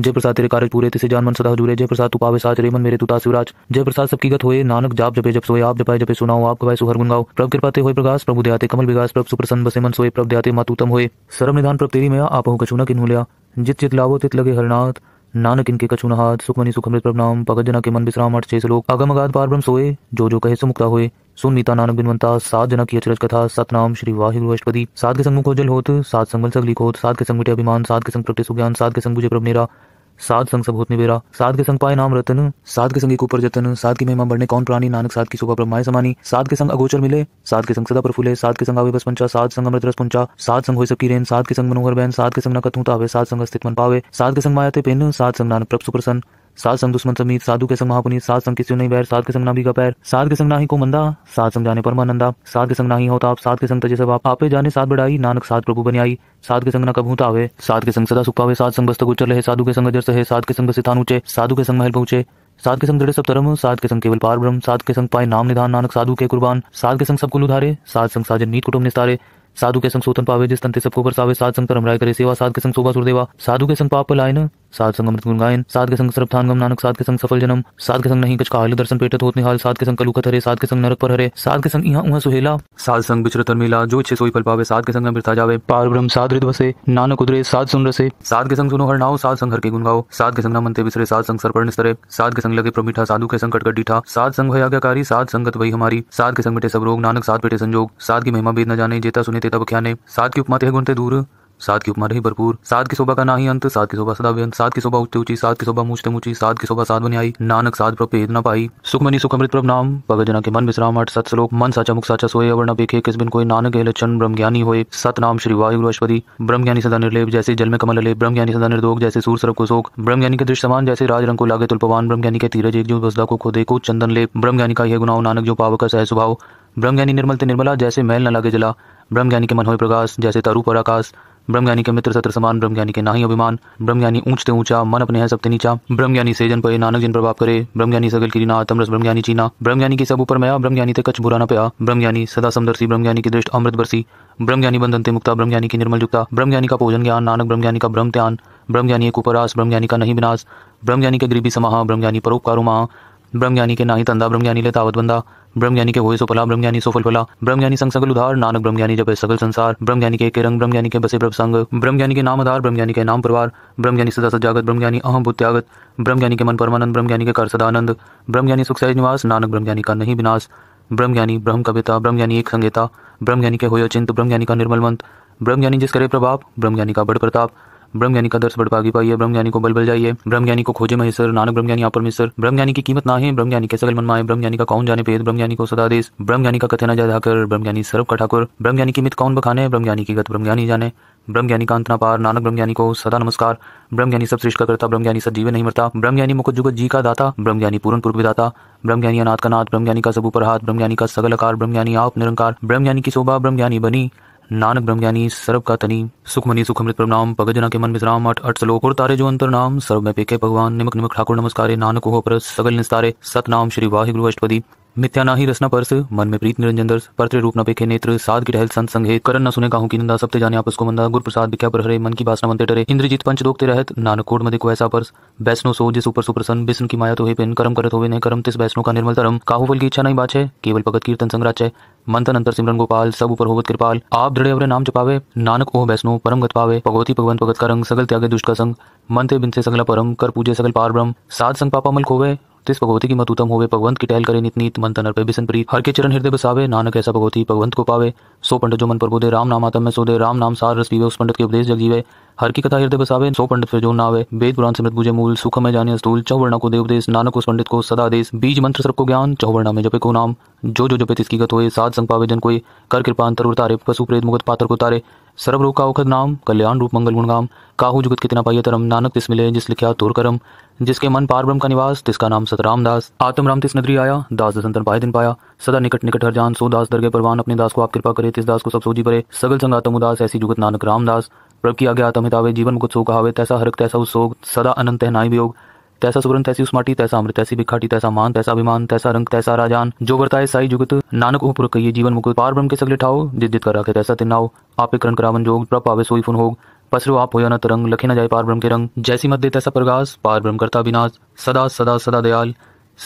जय प्रसाद तेरे कार्य पूरे तिसे जान मन सदा हजूरे जय प्रसाद तू पावे साथ रे मन मेरे तू शिवराज जय प्रसाद सबकी गत हुए नानक जाप जपे जब सोए आप जपाए जपे सुनाओ आप गवाए सुहर गुनगाओ प्रभ कृपाते हुए प्रकाश प्रभु दयाते कमल विकास प्रभ सुप्रसन्न बसे मन सोए प्रभ दयाते मातुतम हुए सरम निधान प्रभ तेरी मया आप कछुना किन्हू लिया जित जित लावो तित लगे हरनाथ नानक इनके कछुना हाथ सुखमनी सुखमृत प्रभ नाम भगत जना के मन विश्राम अठ छे श्लोक अगम अगाध पार ब्रह्म सोए जो जो कहे सुमुक्ता हुए सुन नानक बिनवंता सात जनक की अचरज कथा सतनाम श्री वाहिगुरु अष्टपति सात के संगमुख जल होत सात संग बल सगलिक होत सात के संग मिटे अभिमान सात के संग प्रति सुज्ञान सात के संग बुझे प्रभ नेरा सात संग सब होत निबेरा सात के संग पाए नाम रतन सात के संग एक ऊपर जतन सात की महिमा बढ़ने कौन प्राणी नानक सात की सुबह प्रमाए समानी सात के संग अगोचर मिले सात के संग सदा पर फूले सात के संग आवे बस पंचा सात संग अमृत रस पंचा सात संग हो सकी रेन सात के संग मनोहर बहन सात के संग नकत हूँ आवे सात संग अस्तित्व मन पावे सात के संग माया ते पेन सात संग नानक प्रभ सुप्रसन्न सात संग दुश्मन समीत साधु के संग महापुनीत सात संग किसी नहीं बैर सात के संग ना भी का पैर सात के संग ना ही को मंदा सात संग जाने मनंदा सात के संग ना ही होता आप सात के संग तजे सब आप आपे जाने सात बढ़ाई नानक सात प्रभु बनियाई सात के संग ना कभू तावे सात के संग सदा सुख पावे सात संग बस्तक उच्चर रहे साधु के संग अजर सहे सात के संग स्थान ऊंचे साधु के संग महल पहुंचे सात के संग दृढ़ सब तरम सात के संग केवल पार ब्रह्म सात के संग पाए नाम निधान नानक साधु के कुर्बान सात के संग सब कुल उधारे सात संग साजन नीत कुटुंब निस्तारे साधु के संग सोतन पावे जिस तंते सबको बरसावे सात संग धर्म राय करे सेवा सात के संग शोभा सुरदेवा साधु के संग पाप पलायन साध संग अमृत गुण गायन साध के संग सर्वथान गम नानक साध के संग सफल जन्म साध के संग नहीं कचका हाल दर्शन पेटत होत निहाल साध के संग कलुकत हरे साध के संग नरक पर हरे साध के संग यहाँ उहाँ सुहेला साध संग बिचरत मिला जो इच्छे सोई फल पावे साध के संग अमृत आ जावे पार ब्रह्म साध रिद बसे नानक उदरे साध सुन रसे साध के संग सुनो हर नाव साध संग हर के गुण गाओ साध के संग न मनते बिसरे साध संग सर पर स्तरे साध के संग लगे प्रमिठा साधु के संग कटकट डीठा साध संग भय आज्ञाकारी साध संगत वही हमारी साध के संग मिटे सब रोग नानक साध पेटे संजोग साध की महिमा बेद न जाने जेता सुने तेता बख्याने साध की उपमाते ते दूर सात की उपमा रही भरपूर सात की शोभा का ना ही अंत सात की शोभा सदा व्यंत सात की शोभा उच्च ऊंची सात की शोभा मूचते ऊंची सात की शोभा सात बनी नानक सात प्रभ भेद न पाई सुखमनी सुखमृत प्रभ नाम भगत जना के मन विश्राम आठ सत श्लोक मन साचा मुख साचा सोए अवर्ण बेखे किस बिन कोई नानक गहले चंद ब्रह्म ज्ञानी होए सत नाम श्री वायु अश्वदी ब्रह्म ज्ञानी सदा निर्लेप जैसे जल में कमल ले ब्रह्म ज्ञानी सदा निर्दोग जैसे सूर सर्व को शोक ब्रह्म ज्ञानी के दृश्य समान जैसे राज रंग को लागे तुलपवान ब्रह्म ज्ञानी के तीरज एक जो बसदा को खोदे को चंदन ले ब्रह्म ज्ञानी का यह गुनाव नानक जो पावक सह स्वभाव ब्रह्म ज्ञानी निर्मल ते निर्मला जैसे मैल न लागे जला ब्रह्म ज्ञानी के मन हो प्रकाश जैसे तरु पर आकाश ब्रह्मज्ञानी के मित्र सत्र समान ब्रह्मज्ञानी के नाही अभिमान ब्रह्मज्ञानी ऊंच ते ऊंचा मन अपने सत्य सबते नीचा ब्रह्मज्ञानी सेजन पर नानक जिन प्रभाव करे ब्रह्मज्ञानी सगल की ना तमरस ब्रह्मज्ञानी चीना ब्रह्मज्ञानी की सब ऊपर मया ब्रह्मज्ञानी ते कच बुरा न पया ब्रह्मज्ञानी सदा समदर्शी ब्रह्मज्ञानी की दृष्टि अमृत बरसी ब्रह्मज्ञानी बंधन ते मुक्ता ब्रह्मज्ञानी की निर्मल युक्ता ब्रह्मज्ञानी का भोजन ज्ञान नानक ब्रह्मज्ञानी का ब्रह्म त्यान ब्रह्मज्ञानी एक उपरास ब्रह्मज्ञानी का नहीं विनाश ब्रह्मज्ञानी के गरीबी समाह ब्रह्मज्ञानी महा ब्रह्मज्ञानी के नाही तंदा ब्रह्मज्ञानी ले तावत बंदा ब्रह्मज्ञानी के होय सो फला ब्रह्मज्ञानी सो फल फला ब्रह्मज्ञानी संग सकल उधार नानक ब्रह्मज्ञानी जब सकल संसार ब्रह्मज्ञानी के एक रंग ब्रह्मज्ञानी के बसे प्रभ संग ब्रह्मज्ञानी के नाम आधार ब्रह्मज्ञानी के नाम परिवार ब्रह्मज्ञानी सदा सजागत ब्रह्मज्ञानी अहम त्यागत ब्रह्मज्ञानी के मन परमानंद ब्रह्मज्ञानी के कर सदानंद ब्रह्मज्ञानी सुख सहज निवास नानक ब्रह्मज्ञानी का नहीं विनाश ब्रह्मज्ञानी ब्रह्म कविता ब्रह्मज्ञानी एक संगीता ब्रह्मज्ञानी के होय चिंत ब्रह्मज्ञानी का निर्मल मंत्र ब्रह्मज्ञानी जिस करे प्रभाव ब्रह्मज्ञानी का बड़ प्रताप ब्रह्म ज्ञानी का दर्श बढ़ पागी पाइए ब्रह्म ज्ञानी को बल बल जाइए ब्रह्म ज्ञानी को खोजे महेश्वर नानक ब्रह्मज्ञानी आप परमेश्वर ज्ञानी की कीमत ना है ब्रह्म ज्ञानी कैसे मन माए ब्रह्म ज्ञानी का कौन जाने पेद ब्रह्म ज्ञानी को सदा देश ब्रह्म ज्ञानी का कथे न ब्रह्म ज्ञानी सर्व का ठाकुर ब्रह्म ज्ञानी की मित कौन बखाने ब्रह्म ज्ञानी की गत ब्रह्म ज्ञानी जाने ब्रह्म ज्ञानी का अंतना पार नानक ब्रह्म ज्ञानी को सदा नमस्कार ब्रह्म ज्ञानी सब सृष्टि का करता ब्रह्मज्ञानी सब जीवन नहीं मरता ब्रह्म ज्ञानी मुख जुगत जी का दाता ब्रह्म ज्ञानी पूर्ण पूर्व दाता ब्रह्म ज्ञानी अनाथ का नाथ ब्रह्म ज्ञानी का सबू पर हाथ ब्रह्म ज्ञानी का सगल आकार ब्रह्म ज्ञानी आप निरंकार ब्रह्म ज्ञानी की शोभा ब्रह्म ज्ञानी बनी नानक ब्रह्म ज्ञानी सर्व का तनी सुखमनी सुखमृत प्रणाम पगजना के मन मिश्राम अठ अठ सलोक और तारे जो अंतर नाम सर्व में पेके भगवान निमक निमक ठाकुर नमस्कार नानक हो पर सगल निस्तारे सतनाम श्री वाहिगुरु अष्टपदी मिथ्याना ही रसना परस मन में प्रीत निरंजन दर्श परत्र रूप न पेखे नेत्र साध की टहल संत संघे करण न सुने कहूं की निंदा सबते जाने आपस को मंदा गुरु प्रसाद विख्या पर हरे मन की बासना मनते डरे इंद्रजीत पंच दोखते रहत नानक कोट मदे को ऐसा परस वैष्णो सो जिस ऊपर सुप्रसन्न बिसन की माया तो हे पिन करम करत हो नहीं करम तिस वैष्णो का निर्मल तरम काहू फल की इच्छा नहीं बाछे केवल भगत कीर्तन संग्राच है मंथन अंतर सिमरन गोपाल सब ऊपर होवत कृपाल आप दृढ़ अवरे नाम जपावे नानक ओह वैष्णो परम गत पावे भगवती भगवान भगत का रंग सगल त्यागे दुष्ट का संग मन ते बिन से सगला परम कर पूजे सगल पार ब्रह्म सात संग पापा मल खोवे तिस भगवती की मतुतम होवे भगवंत की टहल करे नित नित मन तन पे बिसन प्रीत हर के चरण हृदय बसावे नानक ऐसा भगवती भगवंत को पावे सो पंडित जो मन पर बोधे राम नाम आतम में सोदे राम नाम सार रस पीवे उस पंडित के उपदेश जग जीवे हर की कथा हृदय बसावे सो पंडित फिर जो नावे वेद पुराण समृत बुझे मूल सुख में जाने अस्तूल चौवर्णा को देवदेश नानक उस पंडित को सदा देश बीज मंत्र को ज्ञान चौवर्णा में जपे को नाम जो जो जपे तिसकी गत होए साध संग पावे जन कोई कर कृपा अंतर उतारे पशु प्रेत मुगत पात्र को तारे सरब रोग का औखद नाम कल्याण रूप मंगल गुणगाम काहू जुगत कितना पाइय तरम नानक तिस मिले जिस लिखा तुर करम जिसके मन पार ब्रह्म का निवास तिसका नाम सतराम दास आत्म राम तिस नदरी आया दास अंतर पाए दिन पाया सदा निकट निकट हर जान सो दास दरगे परवान अपने दास को आप कृपा करे तिस दास को सब सोजी परे सगल संगातम उदास ऐसी जुगत नानक रामदास प्रभु की आज्ञा आत्मितावे जीवन मुकुत सो कहावे तैसा हरक तैसा उस सोग सदा अनंत है नाई वियोग तैसा सुगरन तैसी उस्माटी तैसा अमृत तैसी बिखाटी तैसा मान तैसा अभिमान तैसा रंग तैसा राजान जो वर्ताए साई जुगत नानक ऊपर कहिए जीवन मुकुल पार ब्रह्म के सगले ठाओ जित जित कर रखे तैसा तिनाओ आपे करण करावन जोग प्रभ पावे सोई फुन होग पसरो आप हो या न तरंग लखे न जाए पार ब्रह्म के रंग जैसी मध्य तैसा प्रगास पार ब्रह्म करता विनाश सदा सदा सदा दयाल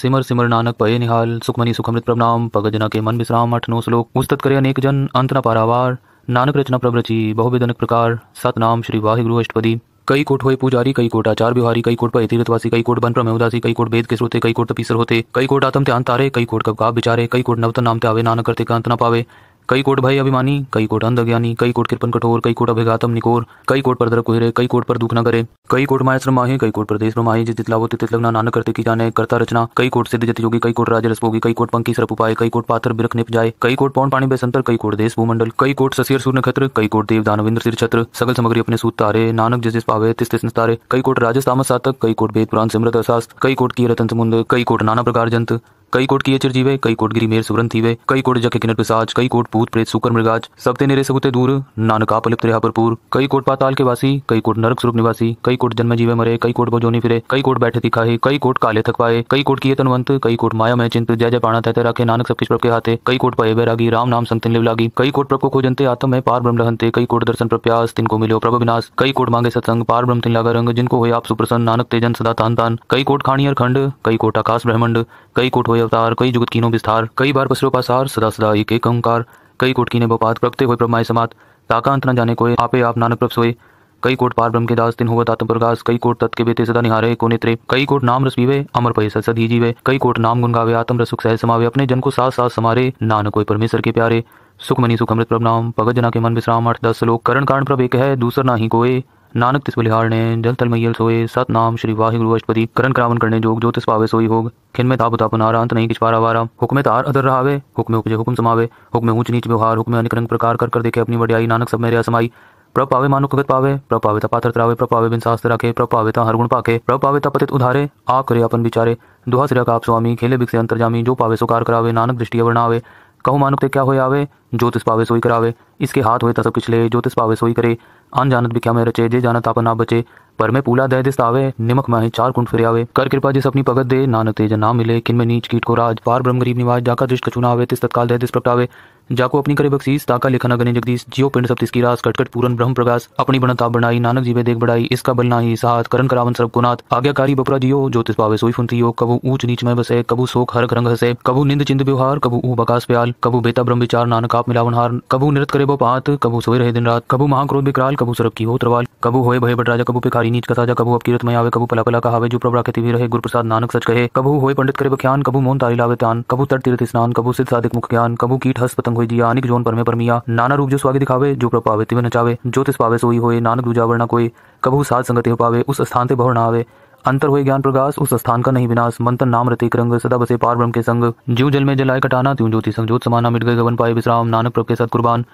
सिमर सिमर नानक पये निहाल सुखमनि सुखमृत प्रणाम पगजना के मन विश्राम अठ नो श्लोक उस्तत करे अनेक जन अंत न पारावार नानक रचना प्रभरची बहुविधनक प्रकार सत नाम श्री वाहिगुरु अष्टपदी कई कोट हुए पुजारी कई कोट आचार बिहारी कई कोट पर तीर्थवासी कई कोट बन प्रमे उदासी कई कोट वेद के श्रोते कई कोट पिसर होते कई कोट आतम ध्यान तारे कई कोट कब का बिचारे कई कोट नवतन नाम आवे नानक करते कांत न पावे कई कोट भाई अभिमानी कई कोट अंध अज्ञानी कई कोट कृपन कठोर कई कोट अभिघातम निकोर कई कोट पर दरब कुहरे कई कोट पर दुख न करे कई कोट माय श्रमा कई कोट प्रदेश माहे जिस जितलावो तित लगना नानक करते की जाने करता रचना कई कोट सिद्ध जत योगी कई कोट राज रसभोगी कई कोट पंखी सरप उपाय कई कोट पाथर बिरख निप जाए कई कोट पौन पानी बेसंतर कई कोट देश भूमंडल कई कोट सशियर सूर्य नक्षत्र कई कोट देव दानविंद्र सिर छत्र सगल सामग्री अपने सूत तारे नानक जिस पावे तिस तिस तारे कई कोट राजस्थान सातक कई कोट वेद पुराण सिमृत अशास्त्र कई कोट की रतन समुद्र कई कोट नाना प्रकार जंत कई कोट किए चिरजीवे कई कोट गिरी मेर सुवरन थीवे कई कोट जके किनर पिसाज कई कोट भूत प्रेत सुकर मृगाज सबते निरे सबुते दूर नानका पलिप्त रेहा भरपूर कई कोट पाताल के वासी कई कोट नरक स्वरूप निवासी कई कोट जन्म जीवे मरे कई कोट बोजोनी फिरे कई कोट बैठे दिखाए कई कोट काले थकवाए कई कोट किए तनवंत कई कोट माया मैं चिंत जय जय पाणा तहते रखे नानक सब किस प्रभ के हाथे कई कोट पये बैरागी राम नाम संतन लिव लागी कई कोट प्रभ को खोजनते आत्म है पार ब्रह्म रहते कई कोट दर्शन प्रप्यास को मिलो प्रभ विनाश कई कोट मांगे सत्संग पार ब्रह्म तिन लागा रंग जिनको हो आप सुप्रसन्न नानक तेजन सदा तान तान कई कोट खानियर खंड कई कोट आकाश ब्रह्मंड कई कोट हो हुए अवतार कई जुगत कीनों विस्तार कई बार पसरों का सार सदा सदा एक एक अंकार कई कोट ने बोपात प्रगते हुए ब्रह्माय समात ताका अंत न जाने कोय आपे आप नानक प्रभ सोए कई कोट पार ब्रह्म के दास दिन हुआ तात्म प्रकाश कई कोट तत् के बेते सदा निहारे को नेत्रे कई कोट नाम रस पीवे अमर पय सद ही जीवे कई कोट नाम गुनगावे गावे आत्म रसुख सह समावे अपने जन को साथ साथ समारे नानक कोई परमेश्वर के प्यारे सुख मनी सुख अमृत प्रभ नाम भगत जना के मन विश्राम आठ दस लोक करण कारण प्रभ एक है दूसर ना ही कोई नानक तिस बलिहार ने जल तल मैयल सोए सत नाम श्री वाहि गुरु अष्टपति करण करावन करने जोग जो तिस पावे सोई होग खिन में ताप तापन आरा अंत नहीं किछ पारा वारा हुक्म तार अदर रहावे हुक्म उपजे हुक्म समावे हुक्म ऊंच नीच व्यवहार हुक्म अनेक रंग प्रकार कर कर देखे अपनी वडियाई नानक सब मेरे असमाई प्रभ पावे मानुक भगत पावे प्रभ पावे ता पात्र तरावे प्रभ पावे बिन शास्त्र रखे प्रभ पावे ता हर गुण पाके प्रभ पावे ता पतित उधारे आ करे अपन विचारे दुहा सिरा काप स्वामी खेले बिक से जामी जो पावे सुकार करावे नानक दृष्टि वर्णावे कहु मानुक ते क्या हो आवे ज्योतिष पावे सोई करावे इसके हाथ हुए तब पिछले ज्योतिष पावे सोई करे अन जानत भी क्या मैं रचे जे जानत आप आप बचे पर मैं पूला दह दिस आवे निमक माही चार कुंड फिर आवे कर कृपा जिस अपनी पगत दे नानक तेज ना मिले किन में नीच कीट को राज पार ब्रह्म गरीब निवाज जाकर दृष्ट कचुना आवे तिस तत्काल दह दिस प्रगटावे जाको अपनी करे बक्सी ताका लिखा गने जगदीश जियो पिंड सब तिसकी रास कटकट पूरन ब्रह्म प्रकाश अपनी बनता बनाई नानक जीवे देख बढ़ाई इसका बल नाही साथ करण करावन सब गुनाथ आज्ञाकारी बपरा जियो ज्योतिष पावे सोई फुनती हो कबू ऊंच नीच में बसे कबू शोक हरक रंग हसे कबू निंद चिंद व्यवहार कबू ऊ बकास प्याल कबू बेता ब्रह्म विचार नानक आप मिलावन हार कबू निरत करे बो पात कबू सोए रहे दिन रात कबू महाक्रोध बिकराल कबू सरब की हो त्रवाल कबू होए भय राजा कबू पिखारी नीच कसाजा कबू अब कीरत में आवे कबू पला पला कहावे जो प्रभरा कहती रहे गुरु प्रसाद नानक सच कहे कबू होए पंडित करे बख्यान कबू मोन तारी लावे तान कबू तट तीर्थ स्नान कबू सिद्ध सादिक मुख ज्ञान कबू कीट हस्त पतंग रंग हुई जिया अनिक जोन परमे परमिया नाना रूप जो स्वागत दिखावे जो प्रभावे पावे तिवे नचावे ज्योतिष पावे सोई होए नानक दूजा वर्णा कोई कबहू साध संगति हो पावे उस स्थान से भवर न आवे अंतर हुए ज्ञान प्रकाश उस स्थान का नहीं विनाश मंत्र नाम रतिक रंग सदा बसे पार ब्रह्म के संग जीव जल में जलाए कटाना त्यू ज्योति संग ज्योत समाना मिट गए गवन पाए विश्राम नानक प्रभ के साथ कुर्बान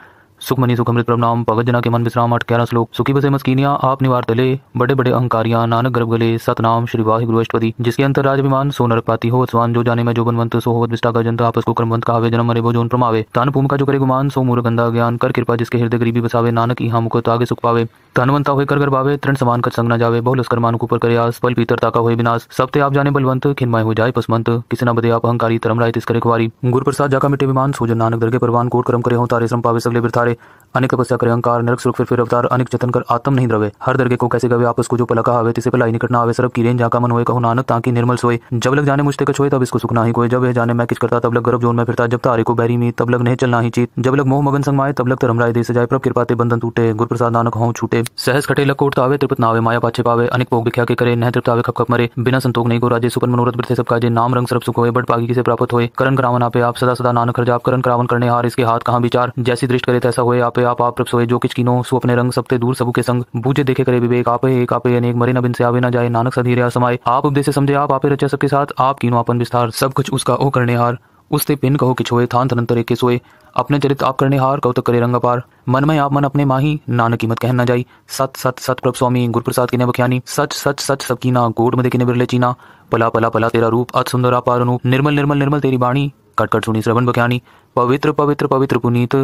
सुखमनी सुखमृत प्रणाम भगत जना के मन विश्राम अठ ग्यारह श्लोक सुखी बसे मस्किनिया आप निवार तले बड़े बड़े अंकारिया नानक गर्भ गले सतनाम श्री वाहि अष्टपति जिसके अंतर राज विमान सोनर पाती हो स्वान जो जाने में जो बनवंत सो होवत विष्टा का जनता आपस को क्रमवंत कहावे जन्म मरे वो प्रमावे तान भूमि का जो करे गुमान सो मूर्ख गंदा ज्ञान कर कृपा जिसके हृदय गरीबी बसावे नानक यहाँ मुकुत आगे सुख पावे धनवंत हुए कर कर बावे तृण समान कर संग न जावे बहुल उसकर मान कुपर कर आस बल पीतर ताका हुए विनाश सब ते आप जाने बलवंत खिनमय हो जाए पसमंत किसी न बदे आप अहंकारी तरम राय तिस्कर एक गुरु प्रसाद जाका मिटे विमान सोजन नानक दरगे परवान कोट करम करे हो तारे श्रम पावे सगले बिरथारे अनेक तपस्या करे अंकार नरक सुख फिर फिर अवतार अनेक जतन कर आत्म नहीं द्रवे हर दर्गे को कैसे गवे आप उसको जो पलका आवे तिसे पलाई निकट ना आवे सरब की रेन जाका मन होए कहु नानक ताकि निर्मल सोए जब लग जाने मुझते कछोए तब इसको सुखना ही कोई जब है जाने मैं किस करता तब लग गर्भ जोन में फिरता जब तारे को बैरी में तब लग नहीं चलना ही चीत जब लग मोह मगन संग माए तब लग तरम राय दे सजाए प्रभ कृपा ते बंधन टूटे गुरु प्रसाद नानक हों छूटे सहस खटे लग कोट तावे त्रिपत नावे माया पाछे पावे अनेक भोग भिख्या के करे नह तृप्तावे खप खप मरे बिना संतोख नहीं को राजे सुपन मनोरथ बिरथे सब काजे नाम रंग सरब सुख होए बट पागी किसे प्राप्त होए करण करावन आपे आप सदा सदा नानक हर जाप करण करावन करने हार इसके हाथ कहाँ विचार जैसी दृष्ट करे तैसा हुए आपे से आप आप सोए जो किच कीनो सु अपने रंग सबते दूर सबू के संग बूझे देखे करे विवेक आप एक आपे अनेक मरे न बिन से आवे ना जाए नानक सधीरे समाये आप उपदेश समझे आप आपे रचा सबके साथ आप कीनो अपन विस्तार सब कुछ उसका ओ करने हार उसते पिन कहो कि छोए थान थनंतर एक सोए अपने चरित आप करने हार कौतक करे रंग अपार मन में आप मन अपने माही नानक कीमत कह न जाई सत सत सत प्रभ स्वामी गुरुप्रसाद की बख्यानी सच सच सच सब कीना गोड मदे किने बिरले चीना पला पला पला तेरा रूप अत सुंदर अपार अनूप निर्मल निर्मल निर्मल तेरी बाणी कटकट सुनी श्रवण बख्यानी पवित्र पवित्र पवित्र पुनीत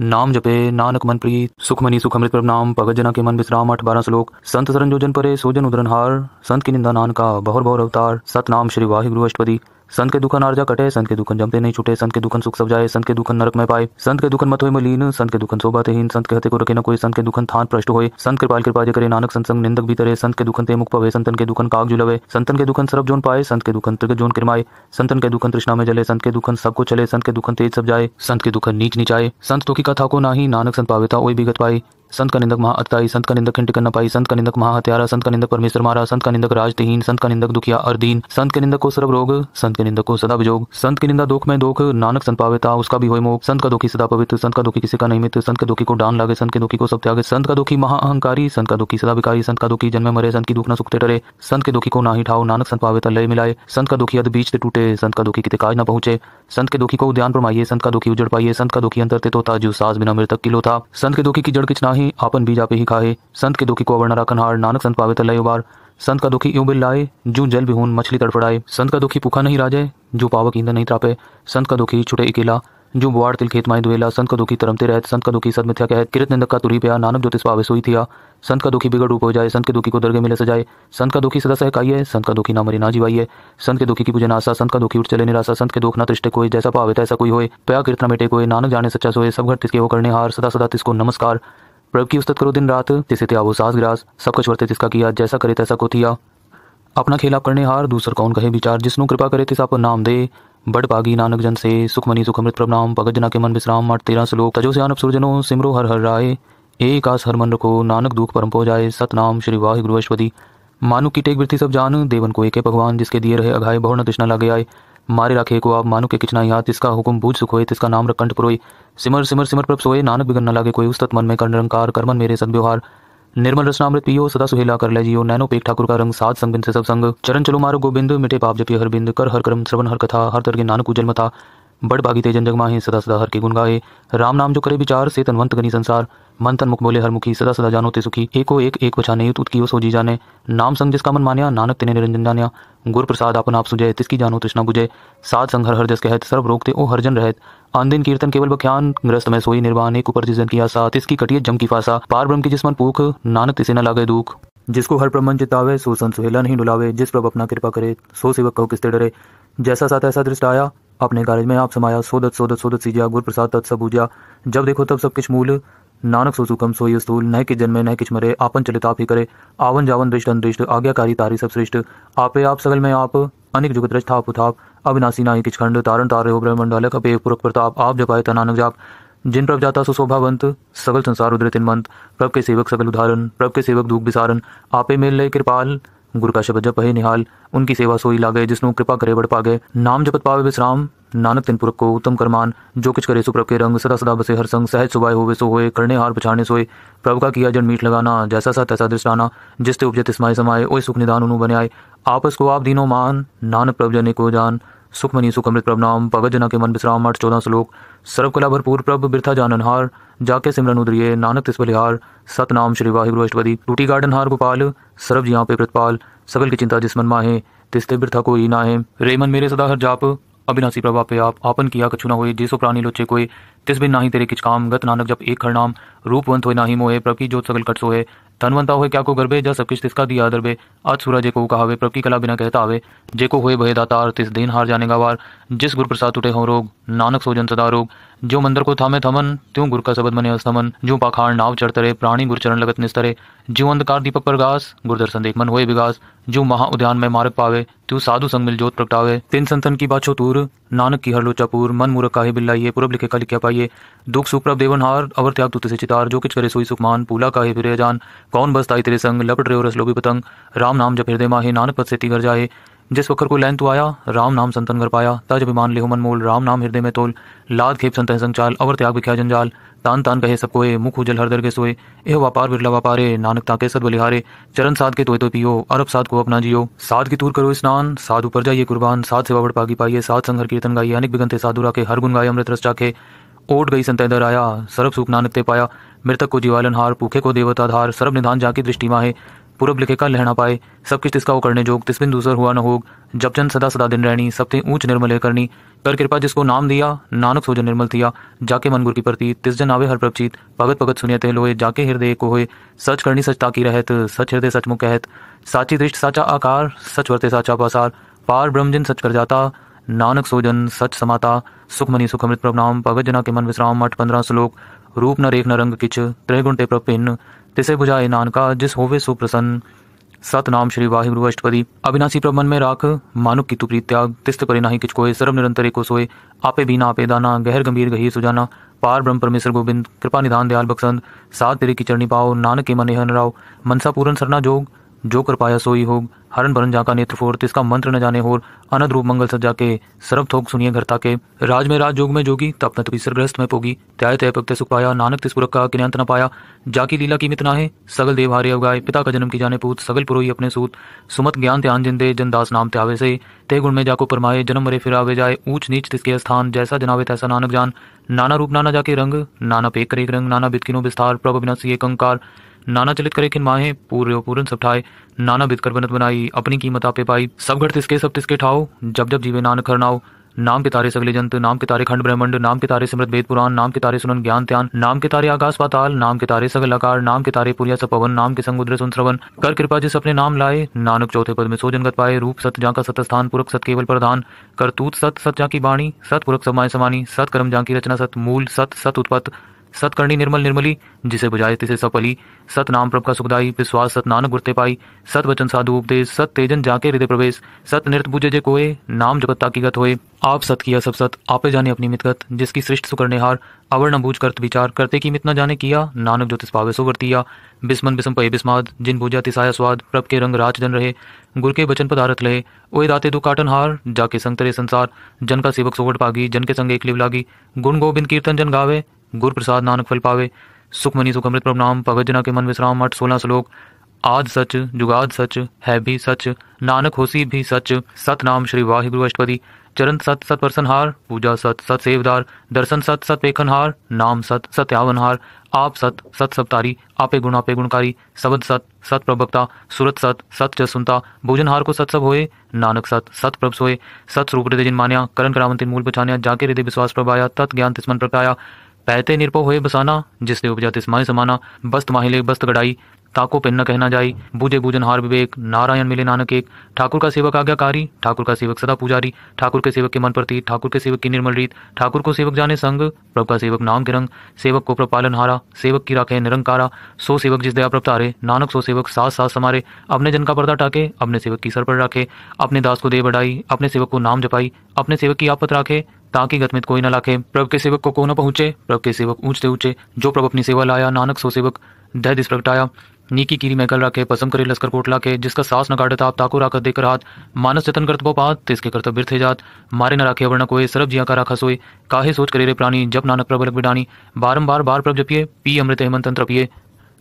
नाम जपे नानक मन प्रीत सुखमनी सुखमृत प्रभ नाम भगत जना के मन विश्राम अठ बारह श्लोक संत सरन जोजन परे सोजन हार संत की निंदा नान का बहुर बहुर अवतार सत नाम श्री वाहिगुरु अष्टपदी संत के दुखन जा कटे संत के दुखन जमते नहीं छूटे संत के दुखन सुख सब जाए संत के दुखन नरक में पाए संत के दुखन मत हो मलिन संत के दुखन सोबाते हीन संत के हते को रखे न कोई संत के दुखन थान प्रष्ट होए संत कृपाल कृपा करे नानक संग निंदक भी तरे संत के दुखन ते मुख पवे संतन के दुखन काग जुलवे संतन के दुखन सरब जोन पाए संत के दुखन त्रिग जोन किरमाए संतन के दुखन तृष्णा में जले संत के दुखन सबको चले संत के दुखन तेज सब जाए संत के दुखन नीच नीचाए संत दुखी कथा को नाही नानक संत पावेता ओई बिगत पाए संत का निंदक अत्ताई संत का निंदक न पाई संत का निंदक महा हत्यारा संत का निंदक परमेश्वर मारा संत का निंदक राजतहीन संत का निंदक दुखिया अर्दीन संत के निंदक को सर्व रोग संत के निंदक को सदा विजोग संत की निंदा दुख में दुख नानक संत पावेता उसका भी हो मोग संत का दुखी सदा पवित्र संत का दुखी किसी का नहीं मित्र संत के दुखी को डान लागे संत के दुखी को सब त्यागे संत का दुखी अहंकारी संत का दुखी सदा विकारी संत का दुखी जन्म मरे संत की दुख न सुखते डरे संत के दुखी को ना ही ठाओ नानक संत पावेता लय मिलाए संत का दुखी अध बीच से टूटे संत का दुखी कित काज न पहुंचे संत के दुखी को उद्यान परमाइए संत का दुखी उजड़ पाइए संत का दुखी अंतर तो तोता जो सास बिना मृतक किलो था संत के दुखी की जड़ किचना ही ही आपन बीज पे ही खाए संत के दुखी को अवर वर्णरा हार नानक संत पावे तलाई उबार संत का दुखी यूं बिल लाए जू जल बिहून मछली तड़फड़ाए संत का दुखी पुखा नहीं राजे जो पावक ईंधन नहीं त्रापे संत का दुखी छुटे अकेला जो बुआड़ तिल खेत माए दुएला संत का दुखी तरमते रहते संत का दुखी सद मिथ्या कहत किरत निंदक का तुरी पिया नानक ज्योतिष पावे सोई थिया संत का दुखी बिगड़ रूप हो जाए संत के दुखी को दर्गे मिले सजाए संत का दुखी सदा सहकाई है संत का दुखी ना मरे ना जीवाई है संत के दुखी की पूजन आशा संत का दुखी उठ चले निराशा संत के दुख ना तृष्टे कोई जैसा पावे तैसा कोई होए प्या किरतना मेटे कोई नानक जाने सच्चा सोए सब घर तिसके हो करने हार सदा सदा तिसको नमस्कार प्रभु की उस्तत करो दिन रात तिसे थे आवो सास ग्रास सब कुछ वर्ते तिसका किया जैसा करे तैसा को थिया अपना खेल आप करने हार दूसर कौन कहे विचार जिसनों कृपा करे तिस आप नाम दे बड़ पागी नानक जन से सुखमनी सुखमृत नाम भगत जना के मन विश्राम मठ तेरा श्लोक तजो आनप सुरजनो सिमरो हर हर राय एक आस हर मन रखो नानक दुख परम पो जाए सतनाम श्री वाहि गुरुवश्वती मानु की टेक वृत्ति सब जान देवन को एक है भगवान जिसके दिए रहे अघाय बहु न तृष्णा लगे आए मारे राखे को आप मानु के किचना या तिसका हुकुम बूझ सुखोए तिसका नाम रखंड पुरोई सिमर सिमर सिमर प्रभ सोए नानक बिगन न लागे कोई उस मन में कर्ण रंकार कर्मन मेरे सदव्यवहार निर्मल रसनामृत पियो सदा सुहेला कर ले जियो नैनो पेक ठाकुर का रंग सात संग बिन से सब संग चरण चलो मारो गोबिंद मिटे पाप जपियो हर बिंद कर हर कर्म श्रवण हर कथा हर तरह नानक उजल मथा बड़ बागी तेजन जन जग माहे सदा सदा हर के गुण गाए राम नाम जो करे विचार से तनवंत गनी संसार मन तन मुख बोले हर मुखी सदा सदा जानो ते सुखी एको एक एक बचाने युत उत्की सो जी जाने नाम संग जिसका मन मान्या नानक तिने निरंजन जान्या गुर प्रसाद अपन आप सुजय तिसकी जानो तृष्णा बुझे साध संग हर हर जस कहत सर्व रोकते ओ हरजन रहत आंदिन कीर्तन केवल बख्यान ग्रस्त में सोई निर्वाण एक ऊपर जिजन किया सा तिसकी कटियत जम की फासा पार ब्रह्म की जिसमन पूख नानक तिसे न लागे दुख जिसको हर प्रमन चितावे सो संत सुहेला नहीं डुलावे जिस प्रभ अपना कृपा करे सो सेवक कहो किसते डरे जैसा साथ ऐसा दृष्ट आया अपने कॉलेज में आप समाया सोदत सोदत सोदत सीजिया गुरु प्रसाद तत् सब सबूजिया जब देखो तब सब किस मूल नानक सोसुकम सोई स्तूल न कि जन्मे न किच मरे आपन चलित आप ही करे आवन जावन दृष्ट अनदृष्ट आज्ञाकारी तारी सब श्रेष्ठ आपे आप सगल में आप अनिक जुगत रच थाप उथाप अविनाशी नाई किच खंड तारण तारे हो ब्रह्मंडालय का पेय पुरख प्रताप आप जपाए तनानक जाप जिन प्रभ जाता सुशोभावंत सगल संसार उदृत इन मंत प्रभ के सेवक सगल उदाहरण प्रभ के सेवक दुख विसारण आपे मेल लय कृपाल गुरु का शब्द जप है निहाल उनकी सेवा सोई लागे जिसनों कृपा करे बढ़ पागे नाम जपत पावे विश्राम नानक तिन पुरख को उत्तम करमान जो कुछ करे सुप्रभ के रंग सदा सदा बसे हर संग सहज सुबह होवे सो होए करने हार पछाने सोए प्रभु का किया जन मीठ लगाना जैसा सा तैसा दृष्टाना जिस ते समाये ओ सुख निदान उनु बने आए आपस को आप दीनो मान नानक प्रभु जने को जान सुख मनी सुख अमृत प्रभ नाम भगत जना के मन विश्राम अठ चौदह श्लोक सर्व कला भरपूर प्रभ बिरथा हार जाके सिमरन उदरिये नानक तिस बलिहार सतनाम श्री वाहिगुरु अष्टपति टूटी गार्डन हार गोपाल सरब यहाँ पे प्रतपाल सकल की चिंता जिसमन माहे तिस्ते बिरथा कोई ना है रेमन मेरे सदा हर जाप अविनाशी प्रभा पे आप आपन किया कछु ना होए जिसो प्राणी लोचे कोई तिस बिन नाही तेरे किच काम गत नानक जब एक खरनाम रूपवंत ना नाही मोहे प्रभ की जोत सकल कट सोहे धनवंता हुए क्या को गर्भे जा सब किस तिसका दिया आदर आज सूरज जे को कहावे प्रभ की कला बिना कहता आवे जे को होए भय दातार तिस दिन हार जाने का वार जिस गुरु प्रसाद टूटे हो रोग नानक सोजन सदा रोग जो मंदिर को थामे थमन त्यों गुरु का शबद मने अस्थमन जो पाखाड़ नाव चढ़तरे प्राणी गुर चरण लगत निस्तरे जो अंधकार दीपक प्रगास गुर दर्शन देख मन हुए विगास जो महा उद्यान में मार्ग पावे त्यों साधु संग मिल जोत प्रगटावे तीन संतन की बाछो तूर नानक की हर लोचापुर मन का काहे बिल्लाइए पूर्व लिखे का लिखा पाइए दुख सुख प्रभ हार अवर त्याग तुत से चितार जो किच करे सोई सुखमान पूला काहे फिर जान कौन ताई तेरे संग लपट रहे हो रसलोभी पतंग राम नाम जब हृदय माहे नानक पद से तिगर जाए जिस वक्र को लैन तू आया राम नाम संतन कर पाया तज अभिमान मन मोल राम नाम हृदय में तोल लाद खेप संतन संचाल अवर त्याग विख्या जंजाल तान तान कहे सब कोए मुख उजल हर दर के सोए एह व्यापार बिरला व्यापारे नानक ताके सद बलिहारे चरण साध के तोय तो पियो अरब साध को अपना जियो साध की तूर करो स्नान साधु पर जाइए कुर्बान साध सेवा बड़ पागी पाइए साध संघर कीर्तन गाइए अनेक बिगन साधु राखे हर गुण गाय अमृत रस चाखे ओट गई संत इधर आया सरब सुख नानक ते पाया मृतक को जीवालन हार पुखे को देवता धार सर्व निधान जाकी दृष्टि माहे पूरब का लहना पाए सब किस तिसका वो करने जोग तिस बिन दूसर हुआ न होग जब जन सदा सदा दिन रहनी सब ते ऊंच निर्मल है करनी कर कृपा जिसको नाम दिया नानक सोजन निर्मल थिया जाके मन गुर की प्रति तिस जन आवे हर प्रवचित भगत भगत सुनिय ते लोहे जाके हृदय को होए सच करनी सच ताकी रहत सच हृदय सच मुख कहत साची दृष्ट साचा आकार सच वर्ते साचा पासार पार ब्रह्म जिन सच कर जाता नानक सोजन सच समाता सुखमनी सुखमृत नाम भगत जना के मन विश्राम मठ पंद्रह श्लोक रूप न रेख न रंग किच त्रय ते प्रभिन्न तिसे बुझाए नानका जिस होवे सुप्रसन्न सत नाम श्री वाहिगुरु अष्टपदी अविनाशी प्रमन में राख मानुक की तुप्री त्याग तिस्त परे नाही किच सर्व निरंतर को सोए आपे बीना आपे दाना गहर गंभीर गही सुजाना पार ब्रह्म परमेश्वर गोविंद कृपा निधान दयाल बक्सन साथ तेरे की चरणी पाओ नानक के मन हन राव मनसा पूरन सरना जोग जो कृपाया सोई होग हरण भरन जहाँ का नेत्र फोर तिसका मंत्र न जाने होर अनद रूप मंगल सजा के सर्व थोक सुनिए घरता के राज में राज योग में जोगी तप न तुकी सरग्रस्त में पोगी त्याय तय पक्त सुख पाया नानक तिस पुरख का किन्यांत न पाया जाकी लीला की ना है सगल देव हारे अवगाय पिता का जन्म की जाने पूत सगल पुरोही अपने सूत सुमत ज्ञान ध्यान जिंदे जनदास नाम त्यावे से ते गुण में जाको परमाए जन्म मरे फिरावे जाए ऊंच नीच तिसके स्थान जैसा जनावे तैसा नानक जान नाना रूप नाना जाके रंग नाना पेक करेक रंग नाना बितकिनो विस्तार बिना सी एक अंकार नाना चलित करे किन माहे पूरे पूरन सब ठाए नाना बिदकर बनत बनाई अपनी कीमत आपे पाई सब घर तिसके सब तिसके ठाओ जब जब जीवे नानक नाओ नाम के तारे सगले जंत नाम के तारे खंड ब्रह्मंड नाम के तारे सिमृत वेद पुराण नाम के तारे सुनन ज्ञान त्यान नाम के तारे आकाश पाताल नाम के तारे सगल आकार नाम के तारे पुरिया सपवन नाम के संगुद्र सुन श्रवन कर कृपा जिस अपने नाम लाए नानक चौथे पद में सोजन गत पाए रूप सत जा का सत स्थान पुरख सत केवल प्रधान करतूत सत सत जा की बाणी सत पुरख समाय समानी सत कर्म जा की रचना सत मूल सत सत उत्पत्त सतकर्णी निर्मल निर्मली जिसे बुझाए तिसे सपली सत नाम प्रभ का सुखदाई विश्वास सत नानक गुरते पाई सत वचन साधु उपदेश सत तेजन जाके हृदय प्रवेश सत नृत्य पूजे जे कोए नाम जगत्ता की गत होए आप सत किया सब सत आपे जाने अपनी मितगत जिसकी सृष्ट सुकर्णेहार अवर न बूझ करत विचार करते की मित न जाने किया नानक ज्योतिष पावे सो वर्तिया बिस्मन बिस्म पय बिस्माद जिन पूजा तिसाया स्वाद प्रभ के रंग राज जन रहे गुर के वचन पदारत लहे ओए दाते दु काटन हार जाके संग तरे संसार जन का सेवक सोवट पागी जन के संग एक लिव लागी गुण गोविंद कीर्तन जन गावे गुर प्रसाद नानक फल पावे सुखमनी सुखमृत प्रभ नाम भगत जना के मन विश्राम अठ सोलह श्लोक आद सच जुगाद सच है भी सच नानक होसी भी सच सत नाम श्री वाहिगुरु अष्टपति चरण सत सत हार पूजा सत सत सेवदार दर्शन सत सत हार नाम सत हार आप सत सत सप्तारी आपे गुण आपे गुणकारी सबद सत सत प्रभक्ता सुरत सत सत भोजन हार को सत सब होए नानक सत सत प्रभ सोए सत स्वरूप हृदय जिन मान्या करण करावन तिन मूल पछान्या जाके हृदय विश्वास प्रभाया तत् ज्ञान तिस्मन प्रकाया पहते निरपो हुए बसाना जिससे उपजात स्माय समाना बस्त माहिले बस्त गढ़ाई ताको पिन न कहना जाई बूझे बूजन हार विवेक नारायण मिले नानक एक ठाकुर का सेवक आज्ञाकारी ठाकुर का सेवक सदा पुजारी ठाकुर के सेवक के मन प्रति ठाकुर के सेवक की निर्मल रीत ठाकुर को सेवक जाने संग प्रभु का सेवक नाम के रंग सेवक को प्रपालन हारा सेवक की राखे निरंकारा सो सेवक जिस दया प्रपतारे नानक सो सेवक सास सास समारे अपने जन का पर्दा टाके अपने सेवक की सर पर राखे अपने दास को दे बढ़ाई अपने सेवक को नाम जपाई अपने सेवक की आपत राखे ताकि गत में कोई न लाखे प्रभु के सेवक को को न पहुंचे प्रभु के सेवक ऊंचते ऊंचे जो प्रभु अपनी सेवा लाया नानक सो सेवक दह दिस प्रगटाया नीकी कीरी मैकल रखे पसम करे लस्कर कोट लाखे जिसका सास न काटता आप ताकू राखत देकर हाथ मानस चतन करत पात तिसके करतब व्यर्थ जात मारे न राखे वर्ण कोई सरब जिया का राखा सोए काहे सोच करे रे प्राणी जब नानक प्रबलक बिडानी बारंबार बार प्रभ जपिए पी अमृत हेमंत तंत्र पिए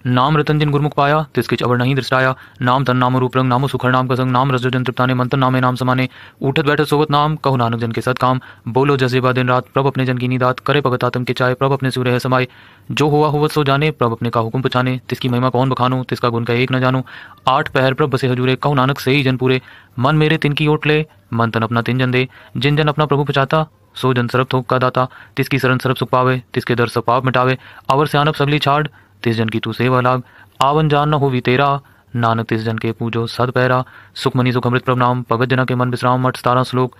नाम रतन जिन गुरमुख पाया तिस किच अवर नहीं दृष्टाया नाम तन नाम रूप रंग नामो सुखर नाम कसंग नाम जन तृप्ताने मंथन नामे नाम समाने उठत बैठत सोवत नाम कहु नानक जन के सत काम बोलो जजेबा दिन रात प्रभ अपने जन की निदात करे भगत आतम के चाय प्रभ अपने सूर्य है समाये जो हुआ हुआ सो जाने प्रभ अपने का हुक्म पुछाने तिसकी महिमा कौन बखानो तिसका गुण का एक न जानो आठ पहर प्रभ बसे हजूरे कहु नानक से ही जन पूरे मन मेरे तिन की ओट ले मन तन अपना तिन जन दे जिन जन अपना प्रभु पुछाता सो जन सरप थोक का दाता तिसकी सरन सरप सुख पावे तिसके दर सब पाप मिटावे अवर से आनप सगली छाड़ तिस जन की तू सेवा लाग आवन जान न हो भी तेरा नानक तिस जन के पूजो सद पैरा सुखमनि सुख अमृत प्रभनाम भगत जना के मन विश्राम मठ सतारा श्लोक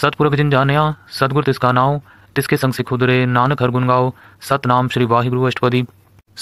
सतपुरख जिन जानिया सदगुर तिसका नाव तिसके संग सिखुदरे नानक हर गुन गाओ नाम श्री वाहिगुरु अष्टपदी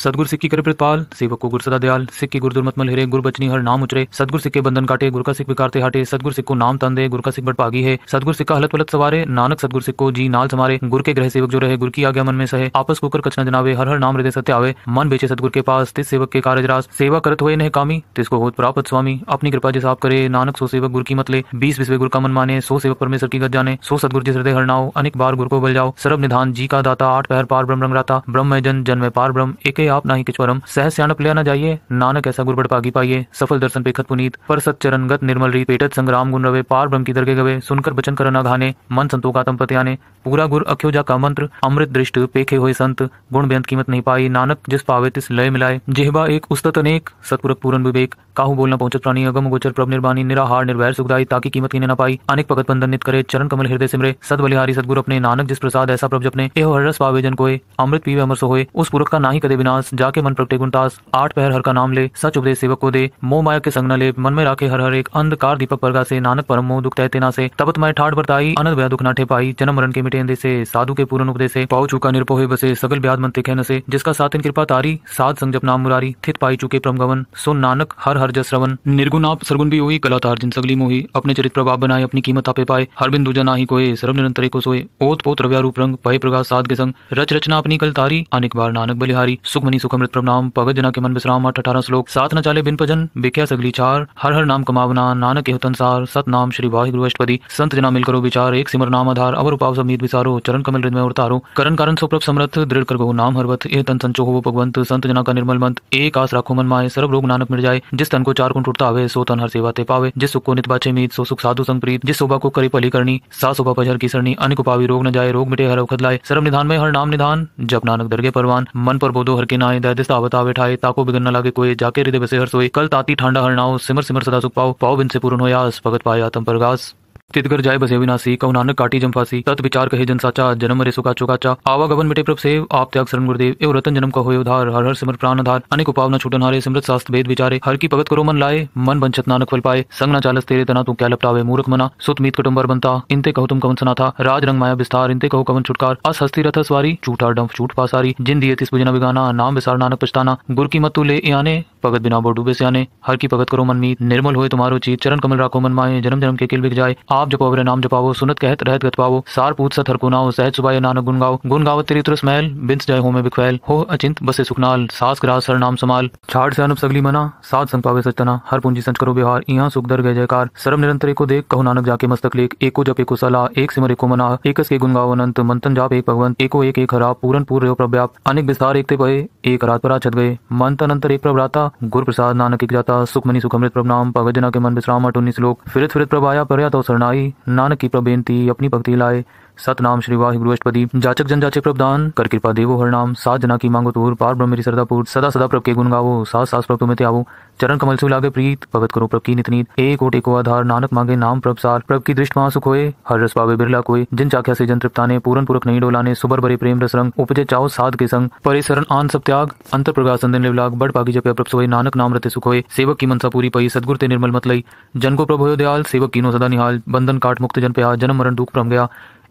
सदगुर सिक्की कर प्रतपाल सेवक को गुरु सदा दयाल सिक्की गुर दुर्मतमल हिरे गुरु बचनी हर नाम उचरे सदगुरु सिक्के बंधन काटे गुरु का सिख बिकारते हटे सदगुर सिक्को नाम तन दे गुर का सिख बट पागी है सदगुरु सिक्का हलत पलत सवारे नानक सदगुर सिक्को जी नाल समारे गुर के ग्रह सेवक जो रहे गुरु की आज्ञा मन में सहे आपस कुकर कचना जनावे हर हर नाम हृदय सत्य आवे मन बेचे सदगुर के पास तिस सेवक के कारज रास सेवा करत हुए नह कामी तिसको हो प्राप्त स्वामी अपनी कृपा जिस आप करे नानक सो सेवक गुर की मत ले बीस विश्व गुरु का मन माने सो सेवक परमेश्वर की गत जाने सो सदगुर जिस हृदय हरनाओ अनेक बार गुर को बल जाओ सर्व निधान जी का दाता आठ पहर पार ब्रह्म रंग राता ब्रह्म जन जन्म पार ब्रह्म एक आप ना ही किचवरम सह सियाणप लिया न जाइए नानक ऐसा गुरबड़ पागी पाइए सफल दर्शन पे खत पुनीत पर सत चरण गत निर्मल री पेटत संग्राम गुण रवे पार ब्रह्म की दरगे गवे सुनकर बचन करना घाने मन संतोकातम पत्याने पूरा गुर अख्यो जा का मंत्र अमृत दृष्ट पेखे हुए संत गुण बेअंत कीमत नहीं पाई नानक जिस पावे तिस लय मिलाए जेहबा एक उस्तत अनेक सतपुरक पूरन विवेक काहू बोलना पहुंचत प्राणी अगम गोचर प्रभ निर्वाणी निराहार निर्वैर सुखदाई ताकि कीमत की न पाई अनेक भगत बंधन नित करे चरण कमल हृदय सिमरे सद बलिहारी सदगुरु अपने नानक जिस प्रसाद ऐसा प्रभ जपने एहो हर रस पावे जन कोय अमृत पीवे अमर सोए उस पुरख का ना ही कदे बिना दास जाके मन प्रगटे गुणदास आठ पहर हर का नाम ले सच उपदेश सेवक को दे मोह माया के संग न ले मन में राखे हर हर एक अंधकार दीपक परगा से नानक परम मोह दुख तहते ना से तबत मैं ठाठ बरताई अनद भया दुख नाठे पाई जन्म मरण के मिटे से साधु के पूर्ण उपदेश से पाऊ चुका निरपोहे बसे सगल ब्याद मन तिखे न से जिसका साथ इन कृपा तारी साध संग जप नाम मुरारी थित पाई चुके परम गवन सुन नानक हर हर जस रवन निर्गुण आप सरगुण भी हुई कला तार जिन सगली मोही अपने चरित प्रभाव बनाए अपनी कीमत आपे पाए हर बिंदु जना ही कोई सर्व निरंतर को सोए ओत पोत रव्या रूप रंग भय प्रगा साध के संग रच रचना अपनी कल तारी अनेक बार नानक बलिहारी सुख मनी सुखमृत प्रणाम पगत जना के मन विश्राम अठ अठारह श्लोक सात न चाले बिन भजन बिख्या सगली चार हर हर नाम कमावना नानक हुतन सार सत नाम श्री वाहि गुरु अष्टपति संत जना मिल करो विचार एक सिमर नाम आधार अवर उपाव समीत विचारो चरण कमल हृदय और तारो करण कारण सुप्रभ समर्थ दृढ़ कर गो नाम हरवत ए तन संचो हो भगवंत संत जना का निर्मल मंत एक आस राखो मन माए सर्व रोग नानक मिल जाए जिस तन को चार कुंठ उठता आवे सो तन हर सेवा ते पावे जिस सुख को नित बाचे मीत सो सुख साधु संग प्रीत जिस शोभा को करे पली करनी सा शोभा पजर की सरणी अनेक रोग न जाए रोग मिटे हर अवखत लाए सर्व निधान में हर नाम निधान जब नानक दरगे परवान मन पर बोधो हर के की ताको बिगन न लागे कोई जाके हृदय बसे हर सोए कल ताती ठंडा हर सिमर सिमर सदा सुख पाओ पाओ बिन से पूर्ण हो या भगत पाया तम परगास तितगर जाय बसे विनाशी कौ नानक काटी जम्फासी तत् विचार कहे जन साचा जन्म रे सुका चुकाचा आवा गवन मिटे प्रभ सेव आप त्याग शरण गुरुदेव एव रतन जन्म का होय उधार हर हर सिमर प्राण आधार अनेक उपावना छूटन हारे सिमरत शास्त्र वेद विचारे हर की भगत करो मन लाए मन बंशत नानक फल पाए संग न चालस तेरे तना तू क्या लपटावे मूर्ख मना सुत मीत कटुम्बर बनता इनते कहो तुम कवन सना था राज रंग माया विस्तार इनते कहो कवन छुटकार अस हस्ती रथ सवारी झूठा डंफ छूट पासारी जिन दिए तिस बुजना बिगाना नाम विसार नानक पछताना गुर की मत तू ले आने भगत बिना बो डूबे सियाने हर की भगत करो मनमीत निर्मल होए तुम्हारो चीत चरण कमल राखो मन माए जन्म जन्म के किल बिक जाए आप जपो अवरे नाम जपावो सुनत कहत रहत गत पावो सार पूत सत हर नाव सहज सुबह नानक गुन गाओ गुन गावत तेरी तुरस महल बिंस जय हो में बिखैल हो अचिंत बसे सुखनाल सास ग्रास हर नाम समाल छाड़ से अनुप सगली मना सात संग पावे सचतना हर पूंजी संच करो बिहार यहाँ सुख दर गय जयकार सर्व निरंतर को देख कहो नानक जाके मस्तक लेख एको जप एको सलाह एक सिमर एको मना एक के गुन गाओ अनंत मंथन जाप एक भगवंत एको एक एक हरा पूरन पूर्व रहो प्रव्याप अनेक विस्तार एक ते पे एक रात पर छत गए मंत्र अंतर एक प्रभ राता गुरु प्रसाद नानक एक जाता सुखमनी सुखमृत प्रभ नाम भगत जना के मन विश्राम अटोनी श्लोक फिरत फिर प्रभाया आया पर तो सरनाई नानक की प्रभ बेनती अपनी भक्ति लाए सतनाम श्री वाहिगुरु अष्टपदी जाचक जन जाचक प्रदान कर कृपा देवो हर नाम सात जना की मांगो तोर पार ब्रह्म मेरी सरदापूर सदा सदा प्रभ के गुण गावो सास सास प्रभ तुम्हें आवो चरण कमल से लागे प्रीत भगत करो प्रभ की नितनीत एक ओटे को आधार नानक मांगे नाम प्रभ सार प्रभ की दृष्टि महा सुख होए हर रस पावे बिरला कोई जिन चाख्या से जन तृप्ताने पूरन पूरक नहीं डोलाने सुबर भरे प्रेम रस रंग उपजे चाओ साध के संग परे शरण आन सब त्याग अंतर प्रकाश संदन लिवलाग बड़ पागी जपे प्रभ सोए नानक नाम रते सुख होए सेवक की मनसा पूरी पई सदगुर ते निर्मल मत लई जन को प्रभु दयाल सेवक कीनो सदा निहाल बंधन काट मुक्त जन पे आ जन्म मरण दुख प्रम गया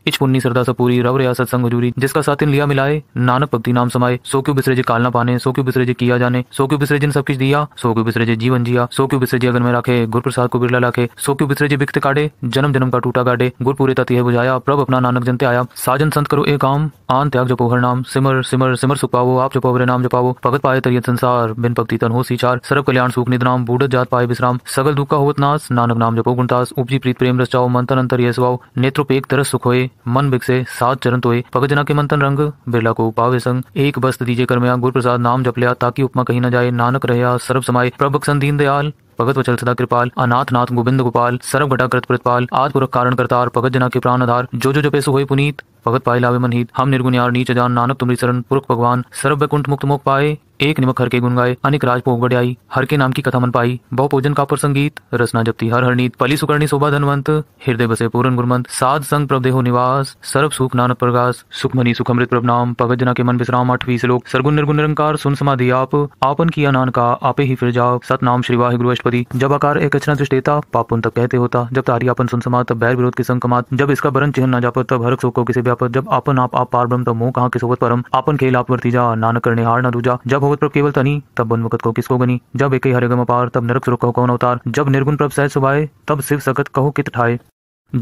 इच पुन्नी सरदा सपूरी रव रियासत संग हजूरी जिसका साथिन लिया मिलाए नानक भक्ति नाम समाये सो क्यों बिसरे जे काल ना पाने सो क्यों बिसरे जे किया जाने सो क्यों बिसरे जिन सब कुछ दिया सो क्यों बिसरे जे जीवन जिया सो क्यों बिसरे जे अगर में रखे गुर प्रसाद को बिरला लाखे सो क्यों बिसरे जे बिकते काटे जन्म जन्म का टूटा काटे गुरु पूरे तथ्य बुझाया प्रभ अपना नानक जनते आया साजन संत करो एक काम आन त्याग जपो हर नाम सिमर सिमर सिमर सुख पावो आप जपो हरे नाम जपावो भगत पाए तरिय संसार बिन भक्ति तन हो सीचार सर्व कल्याण सुख निध नाम बूढ़ जात पाए विश्राम सगल का होत नास नानक नाम जपो गुणतास उपजी प्रीत प्रेम रस जाओ मंथन अंतर ये स्वाओ नेत्रोपेक तरस सुख होए मन भिक्षे सात चरण तोय भगत जना के मंथन रंग बिरला को पावे संग एक बस्त दीजे कर मैं गुरु प्रसाद नाम जप लिया ताकि उपमा कहीं न जाए नानक रहया सर्व समाये प्रभु दीन दयाल भगत वचल सदा कृपाल अनाथ नाथ गोविंद गोपाल सर्व घटा कृत प्रतपाल आद पुरख कारण करतार भगत जना के प्राण आधार जो जो जपे हुए पुनीत भगत पाए लावे मनहित हम निर्गुण यार नीच जान नानक तुम्हारी शरण पुरख भगवान सर्व वैकुंठ मुक्त मोक पाए एक निमक हर के गुन गाय अनेक राज पोगड़ हर के नाम की कथा मन पाई बहु पूजन का पर संगीत रसना जपती हर हरनीत पली सुकर्णी शोभा धनवंत हृदय बसे पूरन गुरमंत साध संग प्रभ देहो निवास सर्व सुख नानक प्रगास सुखमनी सुखमृत प्रभ नाम पगत जना के मन विश्राम आठवीं श्लोक सरगुण निर्गुण निरंकार सुन समाधि आप आपन किया नान का आपे ही फिर जाओ सतनाम श्री वाहे गुरु अष्टपति जब आकार एक अचना दृष्टेता पापुन तक कहते होता जब तारी आपन सुन समात तब बैर विरोध के संग कमात जब इसका बरन चिन्ह न जापत तब हर शोक किसी व्यापत जब आपन आप आप पार ब्रम तब मोह कहा के परम आपन खेल आप वर्ती जा नानक करने हार न दूजा जब भगवत प्रभ केवल तनी तब बन वकत कहो किसको गनी जब एक हरे गम पार तब नरक सुर कहो कौन अवतार जब निर्गुण प्रभ सहज सुभाए तब शिव सकत कहो कित ठाए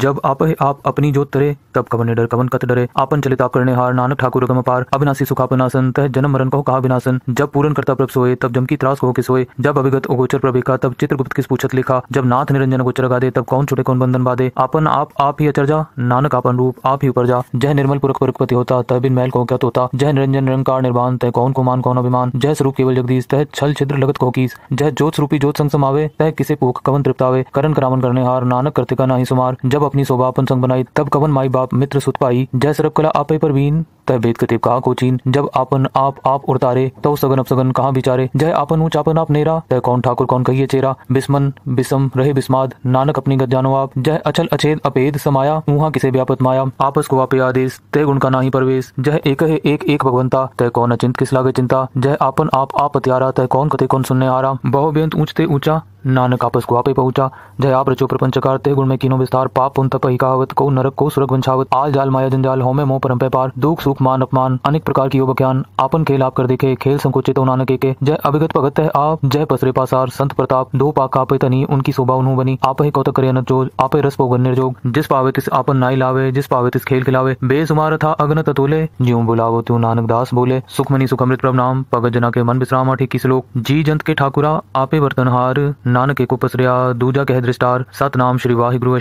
जब आप आप अपनी जोत तरे तब कवन डर कवन कत डरे आपन चलिता करने हार नानक ठाकुर गम पार अविनाशी सुखापनासन तह जन्म मरण कहो कहा विनाशन जब पूर्ण करता प्रभ सोए तब जमकी त्रास कहो किस होए जब अभिगत अगोचर प्रभिका तब चित्रगुप्त किस पूछत लिखा जब नाथ निरंजन गोचर गा दे तब कौन छुटे कौन बंधन बाधे अपन आप आप ही अचर जा नानक आपन रूप आप ही ऊपर जा जय निर्मल पुरख पुरखपति होता तह बिन मैल को क्या होता जय निरंजन निरंकार निर्वाण तय कौन कुमान कौन अभिमान जय स्वरूप केवल जगदीश तह छल छिद्र लगत कोकीस जय ज्योत स्वरूपी ज्योत संग समावे तह किसे पूख कवन तृप्तावे करण करावन करने हार नानक ना ही सुमार जब जब अपनी शोभा अपन संग बनाई तब कवन माई बाप मित्र सुत पाई जय सरब कला आपे पर बीन तय भेद कतेब कहा कोचीन जब आपन आप आप उड़तारे तो सगन अब सगन कहा बिचारे जय आपन ऊंच आपन आप नेरा तय कौन ठाकुर कौन कहिए चेरा बिस्मन बिसम रहे बिस्माद नानक अपनी गत जानो आप जय अचल अचेद अपेद समाया ऊहा किसे व्यापत माया आपस को आपे आदेश तय गुण का नाही परवेश जय एक है एक एक भगवंता तय कौन अचिंत किस लागे चिंता जय आपन आप आप अत्यारा तय कौन कते कौन सुनने आ रहा बहुत ऊंचते ऊंचा नानक आपस को आपे पहुंचा जय आप रचो प्रपंच कार गुण में किनो विस्तार पा पाप उन तप ही कहावत को नरक को सुरग वंशावत आल जाल माया जंजाल होमे मोह परम्पे पार दुख सुख मान अपमान अनेक प्रकार की ज्ञान आपन खेल आप कर देखे खेल संकुचित तो नानक के जय अभिगत भगत है आप जय पसरे पासार संत प्रताप दो पाक आपे तनी उनकी शोभा उन्हों बनी आप ही कौतक करे अनजोज आप रस पोगन निर्जोग जिस पावे तिस आपन नाई लावे जिस पावे तिस खेल खिलावे बेसुमार था अग्न ततोले ज्यो बुलावो त्यू नानक दास बोले सुखमनी सुखमृत प्रभ नाम भगत जना के मन विश्राम आठ इक्कीस लोक जी जंत के ठाकुरा आपे वर्तनहार नानक एक पसरिया दूजा कह दृष्टार सत नाम श्री वाहि गुरु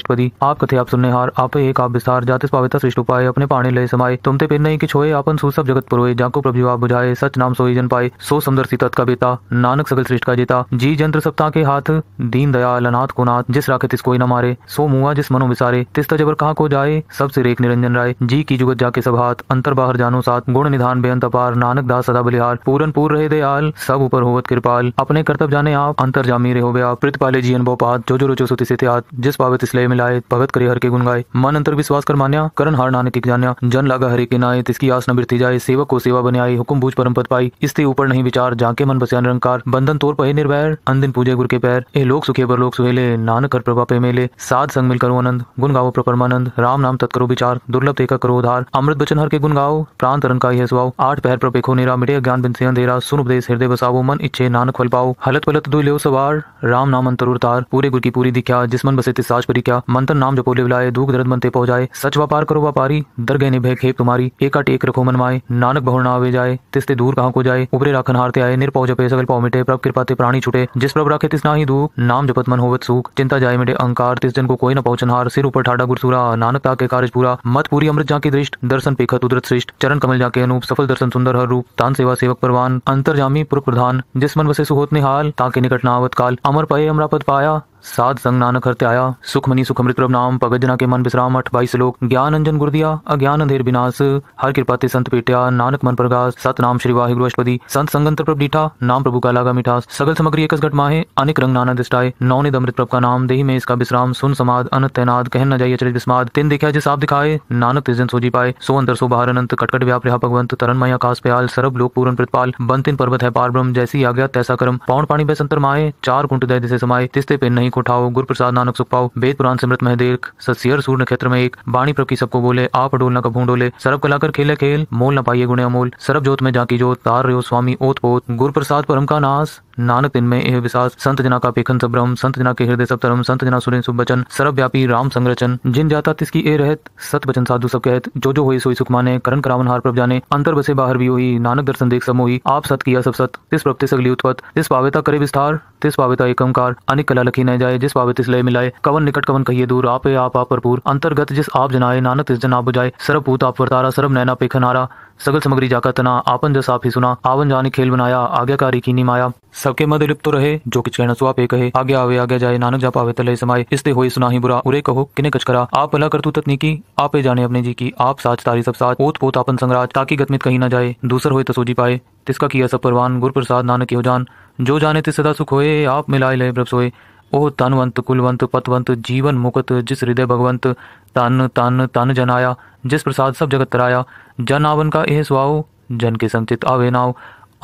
आप आप कथे आप सुनने हार आप एक आप विस्तार जाते पावित सृष्ट उपाय अपने पाणी लय समाये तुम ते फिर नहीं कि छोए अपन सू सब जगत पुरोए जाको प्रभु आप बुझाए सच नाम सोई जन पाए सो सुंदर सी का बेता नानक सकल श्रेष्ठ का जेता जी जंत्र सप्ताह के हाथ दीन दयाल अनाथ को नाथ जिस राखे तिस कोई न मारे सो मुआ जिस मनो विसारे तिस तबर कहा को जाए सबसे रेख निरंजन राय जी की जुगत जाके सब हाथ अंतर बाहर जानो साथ गुण निधान बेअंत अपार नानक दास सदा बलिहार पूरन पूर रहे दयाल सब ऊपर होवत कृपाल अपने कर्तव्य जाने आप अंतर जामी रहोबे आप प्रित पाले जीवन बोपात जो जो रुचो सुति से जिस पावे तिस लय मिलाए गावत करे हर के गुण गाय मन अंतर विश्वास कर मान्या करण हार नानक एक जान्या जन लागा हरे के नाय तिसकी आस न बिरती जाए सेवक को सेवा बने आई हुकुम बूझ परम पद पाई इसके ऊपर नहीं विचार जाके मन बसिया निरंकार बंधन तोर पहे निर्वैर अंदिन पूजे गुर के पैर ए लोक सुखे पर लोक सुहेले नानक हर प्रभा पे मेले साध संग मिल करो आनंद गुण गाओ परमानंद राम नाम तत्करो विचार दुर्लभ देखा करो उधार अमृत बचन हर के गुण गाओ प्राण तरन का यह सुआओ आठ पैर प्रपेखो नेरा मिटे ज्ञान बिन से अंधेरा सुन उपदेश हृदय बसाओ मन इच्छे नानक फल पाओ हलत पलत दुई लो सवार राम नाम अंतर उतार पूरे गुर की पूरी दिखा मन बसे तिसाज परी क्या मंत्र नाम राम पोले बुलाए दुख दर्द मनते पहुंचाए सच व्यापार करो व्यापारी दर गए निभे खेप तुम्हारी आठ एक रखो मनवाए नानक बहुर आवे जाए तिस्ते दूर कहाँ को जाए उभरे राखन हारते आए निरपौ पे सगल पाव मिटे प्रभ कृपा ते प्राणी छुटे जिस प्रभ राखे तिस ना ही दुख नाम जपत मन होवत सुख चिंता जाए मिटे अंकार तिस जन को कोई न पहुंचन हार सिर ऊपर ठाडा गुरसुरा नानक ताके कार्य पूरा मत पूरी अमृत जाके दृष्ट दर्शन पेखत उदृत श्रेष्ठ चरण कमल जाके अनूप सफल दर्शन सुंदर हर रूप तान सेवा सेवक परवान जामी पुर प्रधान जिस मन बसे सुहोत निहाल ताके निकट नावत काल अमर पाए पद पाया साध संग नानक हरते आया सुखमनी सुखमृत नाम पगत जना के मन विश्राम अठ बाईस श्लोक ज्ञान अंजन गुर दिया अज्ञान अंधेर विनाश हर कृपा ते संत पेटिया नानक मन प्रगास सत नाम श्री गुरु अष्टपदी संत संगंत प्रभ डीठा नाम प्रभु का लागा मिठास सगल समग्री एकस घट माहे अनेक रंग नाना दिष्टाए नौने अमृत प्रभ का नाम देही में इसका विश्राम सुन समाद अन तैनाद कह न जाइए चरित विस्माद तीन देखा जिस आप दिखाए नानक तिजन सोजी पाए सो अंतर सो बाहर अनंत कटकट व्याप रहा भगवंत तरन मई आकाश प्याल सरब लोक पूरन प्रतिपाल बंतिन पर्वत है पार ब्रह्म जैसी आज्ञा तैसा कर्म पौन पाणी संतर माए चार कुंट दय दिशे समाये तिस्ते पे नहीं को उठाओ गुरु प्रसाद नानक सुख पाओ वेद पुराण सिमृत मह देख ससियर सूर्य नक्षत्र में एक बाणी प्रकी सबको बोले आप डोल न कभू डोले सरब कलाकर खेले खेल मोल न पाइए गुणे अमोल सरब जोत में जाकी जोत तार रहे स्वामी ओत पोत गुरु प्रसाद परम का नाश नानक दिन में यह विशास संत जना का पेखन सब ब्रह्म संत जना के हृदय सब धर्म संत जना सुरेन सुबचन सर्व व्यापी राम संरचन जिन जाता तिसकी ए रहत सत बचन साधु सब कहत जो जो हुई सोई सुख माने करण करावन हार प्रभ जाने अंतर बसे बाहर भी हुई नानक दर्शन देख समोही आप सत किया सब सत तिस प्रति सगली उत्पत तिस पावेता करे विस्तार तिस पावेता एकमकार अनिक कला लखी न जाए जिस पावे तिस लय मिलाए कवन निकट कवन कहिए दूर आप आप आप भरपूर अंतर्गत जिस आप जनाए नानक तिस जन आप बुझाए सर्वभूत आप वर्तारा सर्व नैना पेखन हारा सगल सामग्री जाकर तना आपन जस आप ही सुना आवन जाने खेल बनाया आज्ञाकारी कीनी माया सबके मध्य लिप्त तो रहे जो कि कहना सुहा पे कहे आगे आवे आगे जाए नानक जा पावे तले समाये इसते होई सुना ही बुरा उरे कहो किने कच करा आप भला करतू की आपे जाने अपने जी की आप साच तारी सब साथ ओत पोत आपन संग्राज ताकि गतमित कहीं ना जाए दूसर होए तसोजी तो पाए तिसका किया सब परवान गुरप्रसाद नानक योजान जान जो जाने ते सदा सुख होए आप मिलाए लय प्रभ सोए ओ तनवंत कुलवंत पतवंत जीवन मुकत जिस हृदय भगवंत तन तन तन जनाया जिस प्रसाद सब जगत तराया जन आवन का यह स्वाओ जन के संचित आवे नाव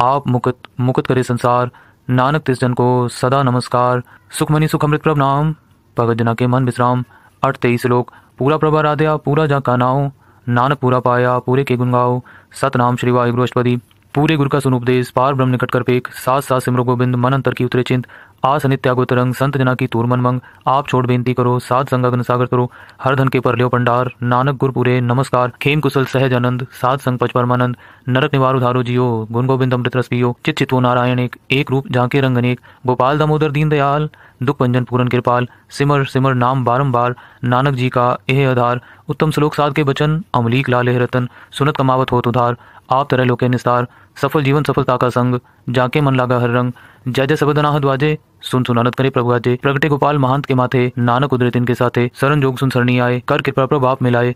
आप मुकुत मुकुत करे संसार नानक तिस जन को सदा नमस्कार सुखमणि सुखमृत प्रभ नाम भगत जना के मन विश्राम अठ तेईस श्लोक पूरा प्रभा राधया पूरा जा का नाव नानक पूरा पाया पूरे के गुण गाओ सतनाम श्री वायुगुरु अष्टपदी पूरे गुरु का सुनुपदेश पार ब्रह्म निकट कर पेक सात सात सिमरो गोविंद मन अंतर की उतरे चिंत आस नित्यागो तरंग संत जना की तूर मन मंग आप छोड़ बेनती करो सात संगा गण सागर करो हर धन के लियो पंडार नानक गुरपुरे नमस्कार खेम कुशल सहज आनंद सात संग पच परमानंद नरक निवार उधारो जियो गुण गोविंद अमृत रस पियो चित चितो नारायण एक एक रूप झांके रंग अनेक गोपाल दामोदर दीन दयाल दुख पंजन पूरन कृपाल सिमर सिमर नाम बारंबार नानक जी का एह आधार उत्तम श्लोक साध के बचन अमलीक लाल रतन सुनत कमावत होत उधार आप तरह लोके निस्तार सफल जीवन सफलता का संग जाके मन लागा हर रंग जय जय सबदनाह द्वाजे सुन सुनानत करे प्रभु आजे प्रगटे गोपाल महंत के माथे नानक उदरे के साथे सरन जोग सुन सरणी आए कर कृपा प्रभु आप मिलाए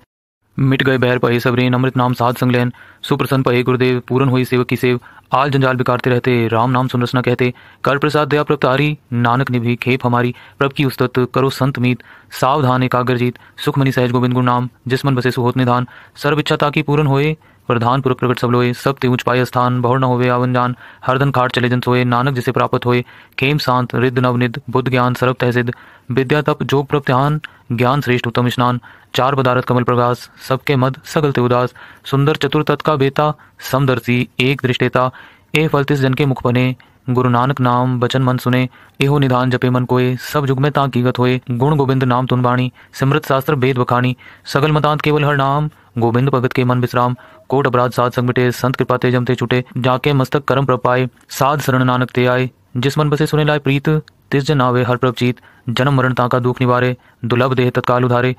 मिट गए बहर पहे सबरीन अमृत नाम साध संग लेन सुप्रसन्न पहे गुरुदेव पूरन हुई सेवक की सेव आल जंजाल बिकारते रहते राम नाम सुनरसना कहते कर प्रसाद दया तारी नानक ने भी खेप हमारी प्रभ की उस्तत करो संत मीत सावधान एकाग्र जीत सुखमनी सहज गोविंद गुरु नाम जिसमन बसे सुहोत निधान सर्व इच्छा ताकि पूरन होए पूर्व प्रकट सब लोए ते ऊंच पाए स्थान बहुर न होवे आवन जान हरदन खाट चले जन सोए नानक जिसे प्राप्त होए खेम शांत रिद्ध नवनिध बुद्ध ज्ञान सर्व तहसिद विद्या तप जोग प्रत्यान ज्ञान श्रेष्ठ उत्तम स्नान चार पदारथ कमल प्रकाश सबके मद सगल उदास सुंदर चतुर तत्का बेता समदर्शी एक दृष्टेता ए तिस जन के मुख बने गुरु नानक नाम बचन मन सुने एहो निधान जपे मन कोए सब जुग में ता होए गुण गोविंद नाम तुन बाणी सिमृत शास्त्र वेद बखानी सगल मतांत केवल हर नाम गोविंद भगत के मन विश्राम कोट अपराध साध संग मिटे संत कृपा ते जमते छुटे जाके मस्तक कर्म प्रपाए साध शरण नानक ते आए जिस मन बसे सुने लाए प्रीत तिस जन आवे हर प्रभ जीत जन्म मरण ताका दुख निवारे दुर्लभ देह तत्काल उधारे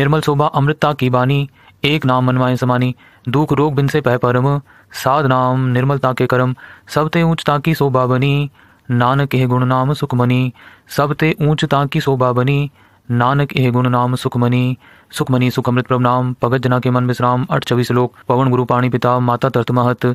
निर्मल शोभा अमृतता की बानी एक नाम मनवाए समानी दुख रोग बिन से पह परम ਸਾਧ ਨਾਮ ਨਿਰਮਲ ਤਾਂ ਕੇ ਕਰਮ ਸਭ ਤੇ ਉੱਚ ਤਾਂ ਕੀ ਸੋਭਾ ਬਣੀ ਨਾਨਕ ਇਹ ਗੁਣ ਨਾਮ ਸੁਖਮਨੀ ਸਭ ਤੇ ਉੱਚ ਤਾਂ ਕੀ ਸੋਭਾ ਬਣੀ ਨਾਨਕ ਇਹ ਗੁਣ ਨਾਮ ਸੁਖਮਨੀ ਸੁਖਮਨੀ ਸੁਖਮ੍ਰਿਤ ਪ੍ਰਭ ਨਾਮ ਭਗਤ ਜਨਾ ਕੇ ਮਨ ਬਿਸਰਾਮ 28 ਸ਼ਲੋਕ ਪਵਨ ਗੁਰੂ ਪਾਣੀ ਪਿਤਾ ਮਾਤਾ ਤਰਤ ਮਹਤ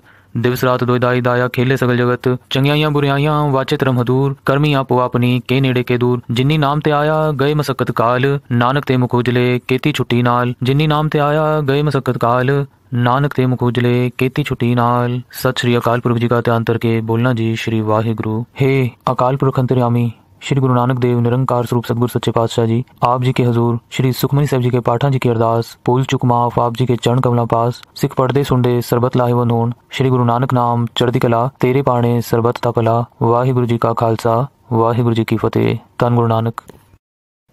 ਦਿਵਸ ਰਾਤ ਦਾਈ ਦਾਇਆ ਖੇਲੇ ਸਗਲ ਜਗਤ ਚੰਗਿਆਈਆਂ ਬੁਰਿਆਈਆਂ ਵਾਚੇ ਤਰਮ ਹਦੂਰ ਕਰਮੀ ਆਪੋ ਆਪਣੀ ਕੇ ਨੇੜੇ ਕੇ ਦੂਰ ਜਿਨੀ ਨਾਮ ਤੇ ਆਇਆ ਗਏ ਮਸਕਤ ਕਾਲ ਨਾਨਕ ਤੇ ਮੁਖ ਉਜਲੇ ਕੀਤੀ ਛੁੱਟੀ ਨਾਲ ਜਿਨੀ ਨਾਮ ਤੇ ਆਇਆ ਗਏ ਮਸਕਤ ਕਾਲ नानक के ਮੁਖੋਜਲੇ के छुट्टी नाल सत श्री अकाल पुरख जी का ध्यान करके बोलना जी श्री वाहिगुरु हे अकाल पुरख अंतरियामी श्री गुरु नानक देव निरंकार स्वरूप सदगुरु सच्चे पातशाह जी आप जी के हजूर श्री सुखमनी साहब जी के पाठा जी की अरदास पुल चुक माफ आप जी के चरण कमला पास सिख पढ़ते सुनते सरबत वन होन श्री गुरु नानक नाम चढ़दी कला तेरे पाने सरबत ता कला वाहिगुरु जी का खालसा वाहिगुरु जी की फतेह धन गुरु नानक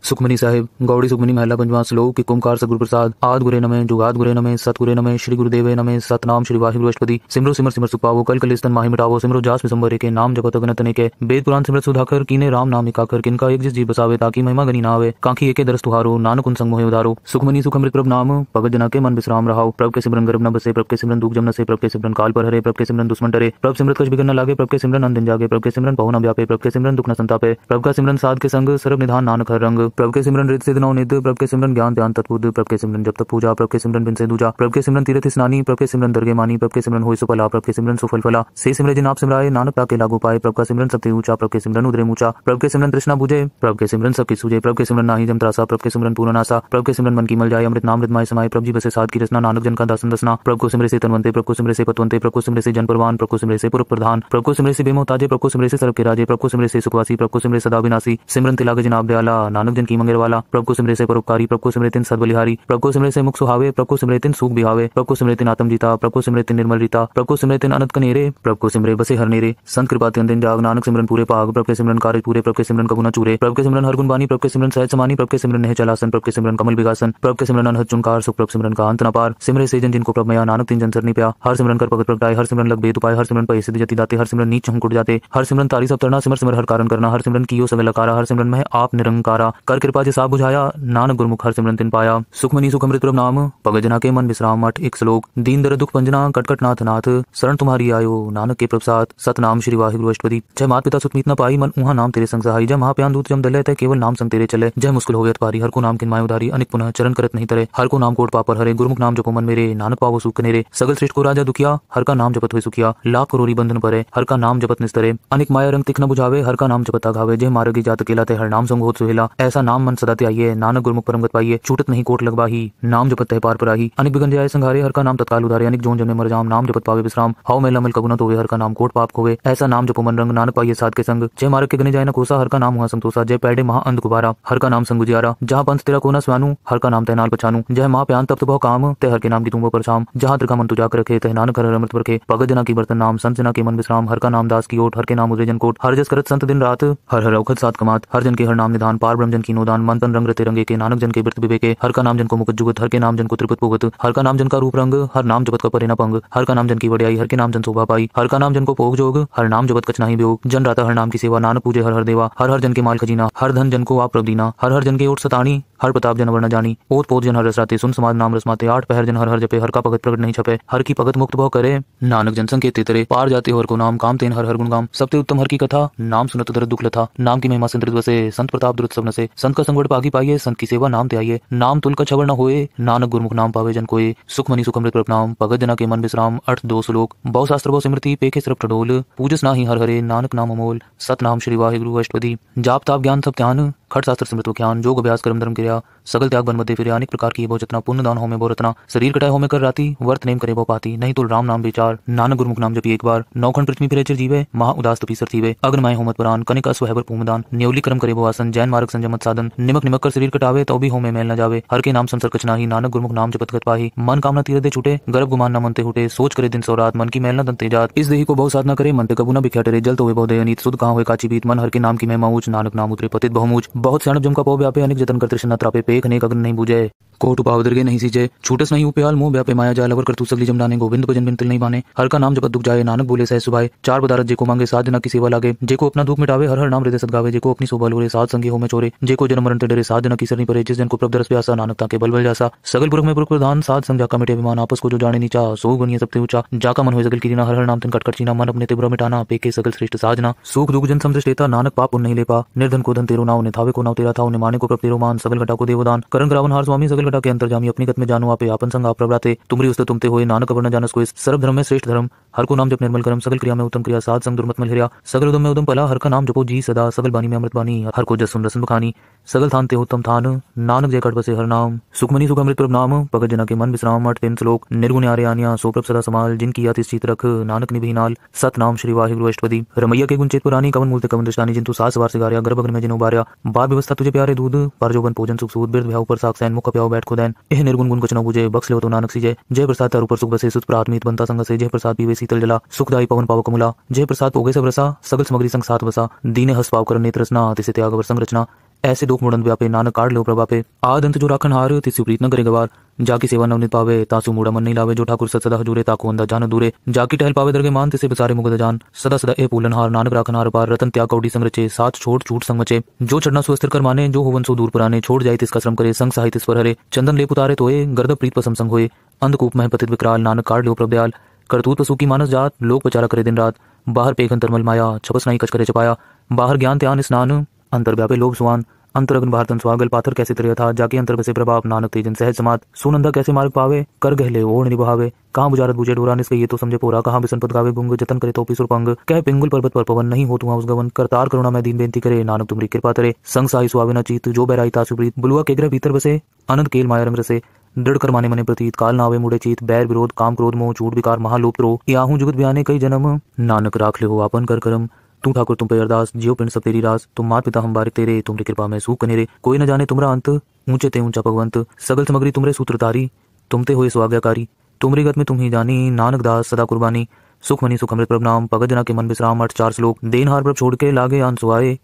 सुखमनी साहिब गौड़ी सुखमनी महिला पंचवा श्लोक के कुमकार सदगुरु प्रसाद आद गुरे नमे जुगाद गुरे नमे सत गुरे नमे श्री गुरुदेव नमे नाम श्री वाहि अष्टपति सिमरो सिमर सिमर सुपावो कल कल स्तन माही मिटावो सिमरो जास विसंबर के नाम जगत अगन तने के वेद पुराण सिमरत सुधाकर कीने राम नाम इकाकर किनका एक जिस जी बसावे ताकि महिमा गनी ना आवे कांखी एके दरस तुहारो नानक उन संग मोहे उधारो सुखमनी अमृत प्रभ नाम भगत जना के मन विश्राम रहाओ प्रभ के सिमरन गर्भ न बसे प्रभ के सिमरन दुख जम न से प्रभ के सिमरन काल पर हरे प्रभ के सिमरन दुश्मन डरे प्रभ सिमरत कछ बिगड़ न लागे प्रभ के सिमरन अंदन जागे प्रभ के सिमरन पहुन व्यापे प्रभ के सिमरन दुख न संतापे प्रभ का सिमरन साध के संग सर्व निधान नानक हर रंग प्रभ के सिमरन रेत सिद्ध नवनीत प्रभ के सिमरन ज्ञान ध्यान तत्पुद प्रभ के सिमरन जब तक पूजा प्रभ के सिमरन बिन से दूजा प्रभ के सिमरन तीर्थ स्नानी प्रभ के सिमरन दर्गे मानी प्रभ के सिमरन हो सुफला प्रभ के सिमरन सुफल फला से सिमरे आप सिमराए नानक ताके लागू पाए प्रभ का सिमरन सबसे ऊंचा प्रभ के सिमरन उदरे ऊंचा प्रभ के सिमरन तृष्णा बुझे प्रभ के सिमरन सबकी सूझे प्रभ के सिमरन नाही जम त्रासा प्रभ के सिमरन पूर्ण नासा प्रभ के सिमरन मन की मल जाए अमृत नाम माय समाये प्रभ जी बसे साध की रचना नानक जन का दासन दसना प्रभ को सिमरे से तनवंते प्रभ को सिमरे से पतवंते प्रभ को सिमरे से जन प्रवान प्रभ को सिमरे से पुरुष प्रधान प्रभ को सिमरे से बेमोताजे प्रभ को सिमरे से सर्व के राजे प्रभ को सिमरे से सुखवासी प्रभ को सिमरे सदा विनाशी सिमरन तिलाग जनाब दयाला नानक दिन की मंगल वाला प्रभु को सिमरे से परोपकारी प्रभु को सिमरे तिन बलिहारी प्रभु को सिमरे से मुख सुहावे प्रभु को सिमरे तिन सुख बिहावे प्रभु को सिमरे तिन आत्म जीता प्रभु को सिमरे तिन निर्मल रीता प्रभु को सिमरे तिन अनंत कनेरे प्रभु को सिमरे बसे हर नेरे संत कृपा तिन दिन जाग नानक सिमरन पूरे पाग प्रभु के सिमरन कार्य पूरे प्रभु के सिमरन कबुना चूरे प्रभु के सिमरन हर गुण गुणबानी प्रभु के सिमरन सहज समानी प्रभु के सिमरन नह चलासन प्रभु के सिमरन कमल विकासन प्रभु के सिमरन अनहद चुनकार सुख प्रभु सिमरन का अंत न पार सिमरे से जिन जिनको प्रभु मया नानक तिन जन सरनी प्या हर सिमरन कर भगत प्रगटाए हर सिमरन लग उपाय हर सिमरन पैसे जति दाते हर सिमरन नीच हम जाते हर सिमरन तारी सब तरना सिमर सिमर हर कारण करना हर सिमरन की सब लकारा हर सिमरन में आप निरंकारा कर कृपा जी साब बुझाया नानक गुरमुख हर सिमरन तिन पाया सुखमनी सुख अमृत नाम भगत जना के मन विश्राम मठ एक श्लोक दीन दर दुख पंजना कटकट नाथ नाथ शरण तुम्हारी आयो नानक के प्रसाद साथ सतनाम श्री वाहिगुरु अष्टपदी जय मात पिता सुतमीत न पाई मन उहा नाम तेरे संग सहाई जय महाप्यान दूत जम दलय केवल नाम संग तेरे चले जय मुश्किल हो गया पारी हर को नाम किन माय उधारी अनिक पुनः चरण करत नहीं तरे हर को नाम कोट पापर हरे गुरुमुख नाम जपो मन मेरे नानक पावो सुख नेरे सगल श्रेष्ठ को राजा दुखिया हर का नाम जपत हुए सुखिया लाख करोरी बंधन परे हर का नाम जपत निस्तरे अनिक माया रंग तिख न बुझावे हर का नाम जपता घावे जय मार्ग जात केला ते हर नाम संग होत सुहेला ऐसा ऐसा नाम मन सदाते आइए नानक गुरमुख परमगत पाइए छूटत नहीं कोट लगबाही नाम जपत तह पार पर आई अनिक बिगन जाए संघारे हर का नाम तत्काल उधारे अनिक जोन जमे मर जाम नाम जपत पावे विश्राम हाउ मेला मल कगुना तो हर का नाम कोट पाप होवे ऐसा नाम जपो मन रंग नानक पाइए साध के संग जय मारक के गने जाए न कोसा हर का नाम हुआ संतोषा जय पैडे महा अंध गुबारा हर का नाम संग गुजियारा जहाँ पंथ तेरा कोना स्वानू हर का नाम तैनाल पछानू जय माँ प्यान तप्त भव काम ते हर के नाम की तुम पर शाम जहाँ त्रिका मन तुझा रखे तह नानक हर अमृत पर भगत जना की बर्तन नाम संत जना के मन विश्राम हर का नाम दास की ओट हर के नाम उदय जन कोट हर जस करत संत दिन रात हर हर औखत सात कमात हर जन के हर नाम निधान पार ब्रह्म जन कीनो दान मंथन रंग रते रंगे के नानक जन के वृत के हर का नाम जन को मुकुत जुगत हर के नाम जन को त्रिपुत पुगत हर का नाम जन का रूप रंग हर नाम जगत का परिणाम पंग हर का नाम जन की वड़ियाई हर के नाम जन शोभा पाई हर का नाम जन को भोग जोग हर नाम जगत कच ही बोग जन राता हर नाम की सेवा नानक पूजे हर हर देवा हर हर जन के माल खजीना हर धन जन को आप प्रदीना हर हर जन के ओट सतानी हर प्रताप जन वर्ण जानी ओत पोत जन हर रसराते सुन समाज नाम रसमाते आठ पहर जन हर हर जपे हर का भगत प्रकट नहीं छपे हर की भगत मुक्त भव करे नानक जनसंग के तेतरे पार जाते हर को नाम काम तेन हर हर गुण गाम सबते उत्तम हर की कथा नाम सुनत दर दुख लथा नाम की महिमा संतृत वसे संत प्रताप दुरुत सब नसे संत का संगवट पागी पाइए संत की सेवा नाम त्याइए नाम तुल का छवर न होए नानक गुरमुख नाम पावे जन कोये सुख मनी सुखमृत प्रभ नाम भगत जना के मन विश्राम अर्थ दो श्लोक बहु शास्त्र बहु स्मृति पेखे सृप टडोल पूजस ना ही हर हरे नानक नाम अमोल सत नाम श्री वाहे गुरु अष्टपदी जाप ताप ज्ञान सब ध्यान खट शास्त्र स्मृत ज्ञान योग अभ्यास कर्म धर्म क्रिया सगल त्याग बनमते फिर अनेक प्रकार की बहुत पुण्य दान होमे बोरतना शरीर कटाए होमे कर राती वर्त नेम करे पाती नहीं तो राम नाम विचार नानक गुरुमुख नाम जपी एक बार नौखंड पृथ्वी फिर जीवे महा उदास तपी सर थीवे अग्नमाय होमत पुरान कनिक अस्वहबर पूमदान न्योली कर्म करे आसन जैन मार्ग संजमत साधन निमक निमक कर शरीर कटावे तो भी होमे मेल न जावे हर के नाम संसर कचना ही नानक गुरुमुख नाम जपत कर पाही मन कामना तीर दे छूटे गर्भ गुमान न मनते हुटे सोच करे दिन सौ रात मन की मेल न दंते जात इस देही को बहुत साधना करे मन ते कबू न बिख्या डरे जल तो वे बहुत अनित सुध कहा हुए काची बीत मन हर के नाम की मैं माऊच नानक नाम उतरे पतित बहुमूच बहुत सैणब जम का पो व्यापे अनेक जतन कर तृष्णा त्रापे पे देखने का नहीं बुझे कोट उपाव दर्गे नहीं सीजे छूटस नहीं उपयाल मुंह ब्यापे माया जाय लवर करतू सगली जमदाने गोविंद भजन बिन तिल नहीं माने हर का नाम जपत दुख जाए नानक बोले सह सुभाए चार बदारत जेको मांगे साध न की सेवा लागे जेको अपना दुख मिटावे हर हर नाम हृदय सदगावे जेको अपनी सोबल लोरे साध संगी हो में चोरे जेको जन्म मरण डरे साध न की सरनी परे जिस दिन को प्रभ दरस प्यासा नानक ताके बलबल जासा सगल पुरुष में पुरुष प्रधान साध संग का मिटे विमान आपस को जो जाने नीचा सो गुनिया सबसे ऊंचा जाका मन हो सगल की हर हर नाम तन कटकर चीना मन अपने तिब्र मिटाना पेके सगल श्रेष्ठ साजना सुख दुख जन समझ लेता नानक पाप उन नहीं ले पा निर्धन को धन तेरो नाव ने थावे को नाव तेरा था उन्हें माने को प्रभ तेरो मान सगल घटा को देवदान करण रावण हार स्वामी सगल घटा के जामी अपनी गत में जानू आप यापन संग आप प्रभाते तुमरी उस्त तो तुमते हुए नानक अपना जानस को इस सर्व धर्म में श्रेष्ठ धर्म हर को नाम जब निर्मल करम सगल क्रिया में उत्तम क्रिया सात संग दुर्मत मल हिरिया सगल उदम में उदम पला हर का नाम जपो जी सदा सगल बानी में अमृत बानी हर को जसुन रसन बखानी सगल थान ते उत्तम थान नानक जय कटपसे हर नाम सुखमनि सुख अमृत प्रभ नाम भगत जना के मन विश्राम अठ प्रेम श्लोक निर्गुण आर्य आनिया सो प्रभ सदा समाल जिनकी याति स्थित रख नानक निभि नाल सत नाम श्री वाहि गुरु अष्टपति रमैया के गुंचित पुरानी कवन मूलते कवन दृष्टानी जिन तू सास वार से गारिया गर्भ में जिन उबारिया बार व्यवस्था तुझे प्यारे दूध पर जोगन पूजन सुख सूद बिरद भ्याव साक्ष सैन मुख प्याव बैठ खुदैन एह निर्गुण गुण कुछ न बुझे बक्स ले तो नानक सी जय जय प्रसाद तारू पर सुख बसे सुत प्राथमित बनता संग से जय प्रसाद पीवे सी शीतल जला सुखदायी पवन पाव कमला जय प्रसाद पोगे सब रसा सगल सामग्री संग साथ बसा दीने हस पाव कर नेत्र रचना हाथ से त्याग संग रचना ऐसे दुख मुड़न व्यापे नानक काट लो प्रभा आदंत जो राखन हार तिसु प्रीत न करे गवार जाकी सेवा नवनीत पावे तासु मुड़ा मन नहीं लावे जो ठाकुर सदा हजूरे ताको अंदा जान दूरे जाकी टहल पावे दरगे मान तिसे बिसारे मुगद जान सदा सदा ए पूलन हार नानक राखन हार पार रतन त्याग कौड़ी संग रचे साथ छोड़ छूट संग मचे जो चढ़ना सुस्थिर कर माने जो होवन सो दूर पुराने छोड़ जाए तिसका श्रम करे संग साहित्य पर हरे चंदन ले पुतारे तोये गर्द प्रीत पसम संग हुए अंधकूप में विकराल नानक काट लो प्रभ्याल करतूत पशु की मानस जात लोक बचारा करे दिन रात बाहर पेखन तरमल माया छपस नहीं कचकरे छपाया बाहर ज्ञान ध्यान स्नान अंतर व्यापे लोभ सुवान अंतर अग्न बाहर तन स्वागल पाथर कैसे त्रिय था जाके अंतर बसे प्रभाव नानक तेजन सहज समात सुनंदा कैसे मार्ग पावे कर गहले ओढ़ निभावे कहाँ बुजारत बुझे डोरा निस्के ये तो समझे पूरा कहाँ बिसन पद गावे गुंग जतन करे तोपी सुरपंग कह पिंगुल पर्वत पर पवन नहीं हो तुम उस गवन करतार करुणा मैं दीन बेनती करे नानक तुम्हारी कृपा करे संग साई सुहावे न चीत जो बैराई था सुप्रीत बुलुआ के ग्रह भीतर बसे अनंत केल माया रंग रसे दृढ़ कर माने मने प्रतीत काल नावे मुड़े चीत बैर विरोध काम क्रोध मोह चूट विकार महालोप रो याहू जुगत बयाने कई जन्म नानक राख लिहो आपन कर करम तू ठाकुर तुम पे अरदास जियो पिंड सब तेरी रास तुम मात पिता हम बारिक तेरे तुमरे कृपा में सुख कनेरे कोई न जाने तुमरा अंत ऊंचे ते ऊंचा भगवंत सगल समग्री तुमरे सूत्रधारी तुम ते हुए स्वाज्ञाकारी तुमरी गत में तुम ही जानी नानक दास सदा कुर्बानी सुख मनी सुख अमृत प्रभ नाम भगत जना के मन विश्राम अठ चार श्लोक देन हार प्रभ छोड़ के लागे अंसुआए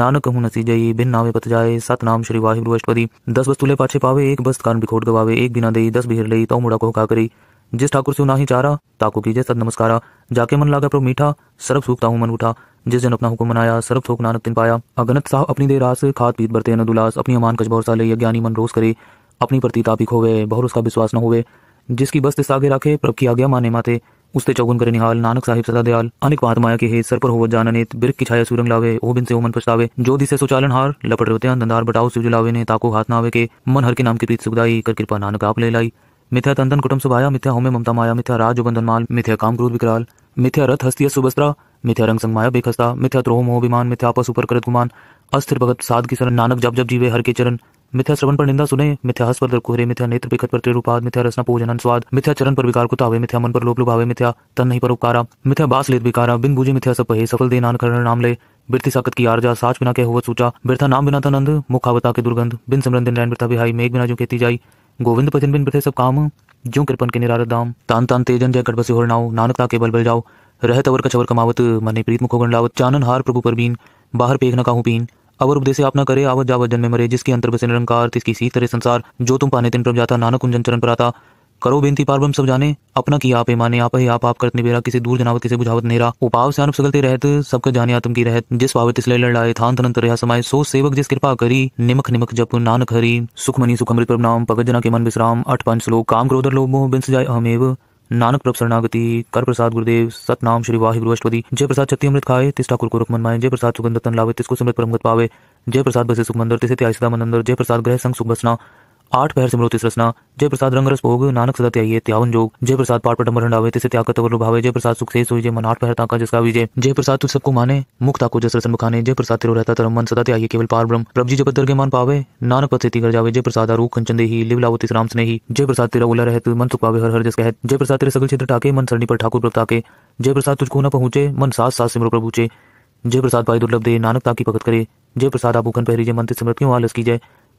नानक हूं नसी जई बिन नावे पत जाए सत नाम श्री वाहिगुरु अष्टपदी दस बस्तुले पाछे पावे एक बस कारण बिखोट गवावे एक बिना देई दस बिहर लई तो मुड़ा को हुका करी जिस ठाकुर से नाही चारा ताको कीजे सत नमस्कारा जाके मन लागा प्रभु मीठा सर्व सुख हूँ मन उठा जिस जन अपना हुक्म मनाया सर्व थोक नानक तिन पाया अगनत साहब अपनी दे रास खात पीत बरते न दुलास अपनी अमान कच भरोसा ले ज्ञानी मन रोज करे अपनी प्रति तापिक होवे बहुर उसका विश्वास न होवे जिसकी बस्त सागे रखे प्रभु की आज्ञा माने माते उसते चौगुन करे निहाल नानक साहिब सदा दयाल अनेक बात के हेत सर पर होवत जाना नेत बिरक की छाया सूरंग लावे ओ बिन से ओमन पछतावे जो दिसे सुचालन हार लपट रोते अंधार बटाओ सिव जुलावे ने ताको हाथ नावे के मन हर के नाम की प्रीत सुखदाई कर कृपा नानक आप ले लाई मिथ्या तंदन कुटुंब सुभाया मिथ्या होमे ममता माया मिथ्या राज बंधन माल मिथ्या काम क्रोध विकराल मिथ्या रथ हस्ती सुबस्त्रा मिथ्या रंग संग माया बेखस्ता मिथ्या त्रोह मोह विमान मिथ्या आपस ऊपर करत गुमान अस्थिर भगत साध की शरण नानक जब जब जीवे हर के चरण मिथ्या श्रवण पर निंदा सुने मिथ्या हस पर दरकोहरे मिथ्या नेत्र पिखत पर त्रिरुपाद मिथ्या रसना पूजन स्वाद मिथ्या चरण पर विकार को तावे मिथ्या मन पर लोप लुभावे मिथ्या तन नहीं पर उपकारा मिथ्या बास लेत विकारा बिन बुझे मिथ्या सब पहे सफल दे नान करण नाम ले बिरती साकत की आरजा साच बिना के हुवत सूचा बिरथा नाम बिना तनंद मुखावता के दुर्गंध बिन सिमरन दिन रैन बिरथा बिहाई मेघ बिना जो खेती जाई गोविंद पथिन बिन बिरथे सब काम जो कृपन के निरारत दाम तान तान तेजन जय कटबसे हो नाव नानकता के बल बल जाओ रहत अवर कछवर कमावत मन प्रीत मुखो लावत चानन हार प्रभु परबीन बाहर पेख न काहू पीन अवर उपदेश आप न करे आवत जावत जन्म मरे जिसके अंतर बसे निरंकार तिसकी सी तरह संसार जो तुम पाने तिन प्रभ जाता नानक कुंजन चरण पर आता करो बेनती पारबम सब जाने अपना किया आप माने आप ही आप आप करत निबेरा किसी दूर जनावत किसी बुझावत नेरा उपाव से अनुप सगलते रहत सबके जाने आत्म की रहत जिस पावत इसलिए लड़ाए थान तनंत रहा समाय सो सेवक जिस कृपा करी निमख निमख जप नानक हरी सुखमनी सुखमृत प्रभ नाम पगत जना के मन विश्राम अठ पंच लोग काम क्रोधर लोग मोह बिन जाय अहमेव नानक प्रभ शरणागति कर प्रसाद गुरुदेव सतनाम श्री वाहि गुरुष्पति जय प्रसाद छत्ती अमृत खाए तिस ठाकुर को रुकमन माए जय प्रसाद सुगंध तन लावे तिसको समृत परमगत पावे जय प्रसाद बसे सुखमंदर तिसे त्याय सदा मंदिर जय प्रसाद ग्रह संग सुख बसना आठ पहर सिमरो तिस रसना जय प्रसाद रंगरस भोग नानक सदा त्याये त्यावन जोग जय प्रसाद पाठ पटम हंडावे तिसे त्याग तवर भावे जय प्रसाद सुख से सोई जय आठ पहर ताका जिसका विजय जय प्रसाद तू सबको माने मुख ताको जस रसन बखाने जय प्रसाद तिरो रहता तरम मन सदा त्याये केवल पार ब्रह्म प्रभु जी जब के मान पावे नानक पद से घर जावे जय प्रसाद आरू कंचन देही लिव लावो तिस राम स्नेही जय प्रसाद तेरा उला रहत मन सुख पावे हर हर जस कहत जय प्रसाद तेरे सगल क्षेत्र ठाके मन सरणी पर ठाकुर प्रभु ताके जय प्रसाद तुझको न पहुंचे मन सास सास सिमरो प्रभुचे जय प्रसाद भाई दुर्लभ दे नानक ताकी भगत करे जय प्रसाद आभूखन पहरी जय मंत्र सिमरत क्यों आलस की जय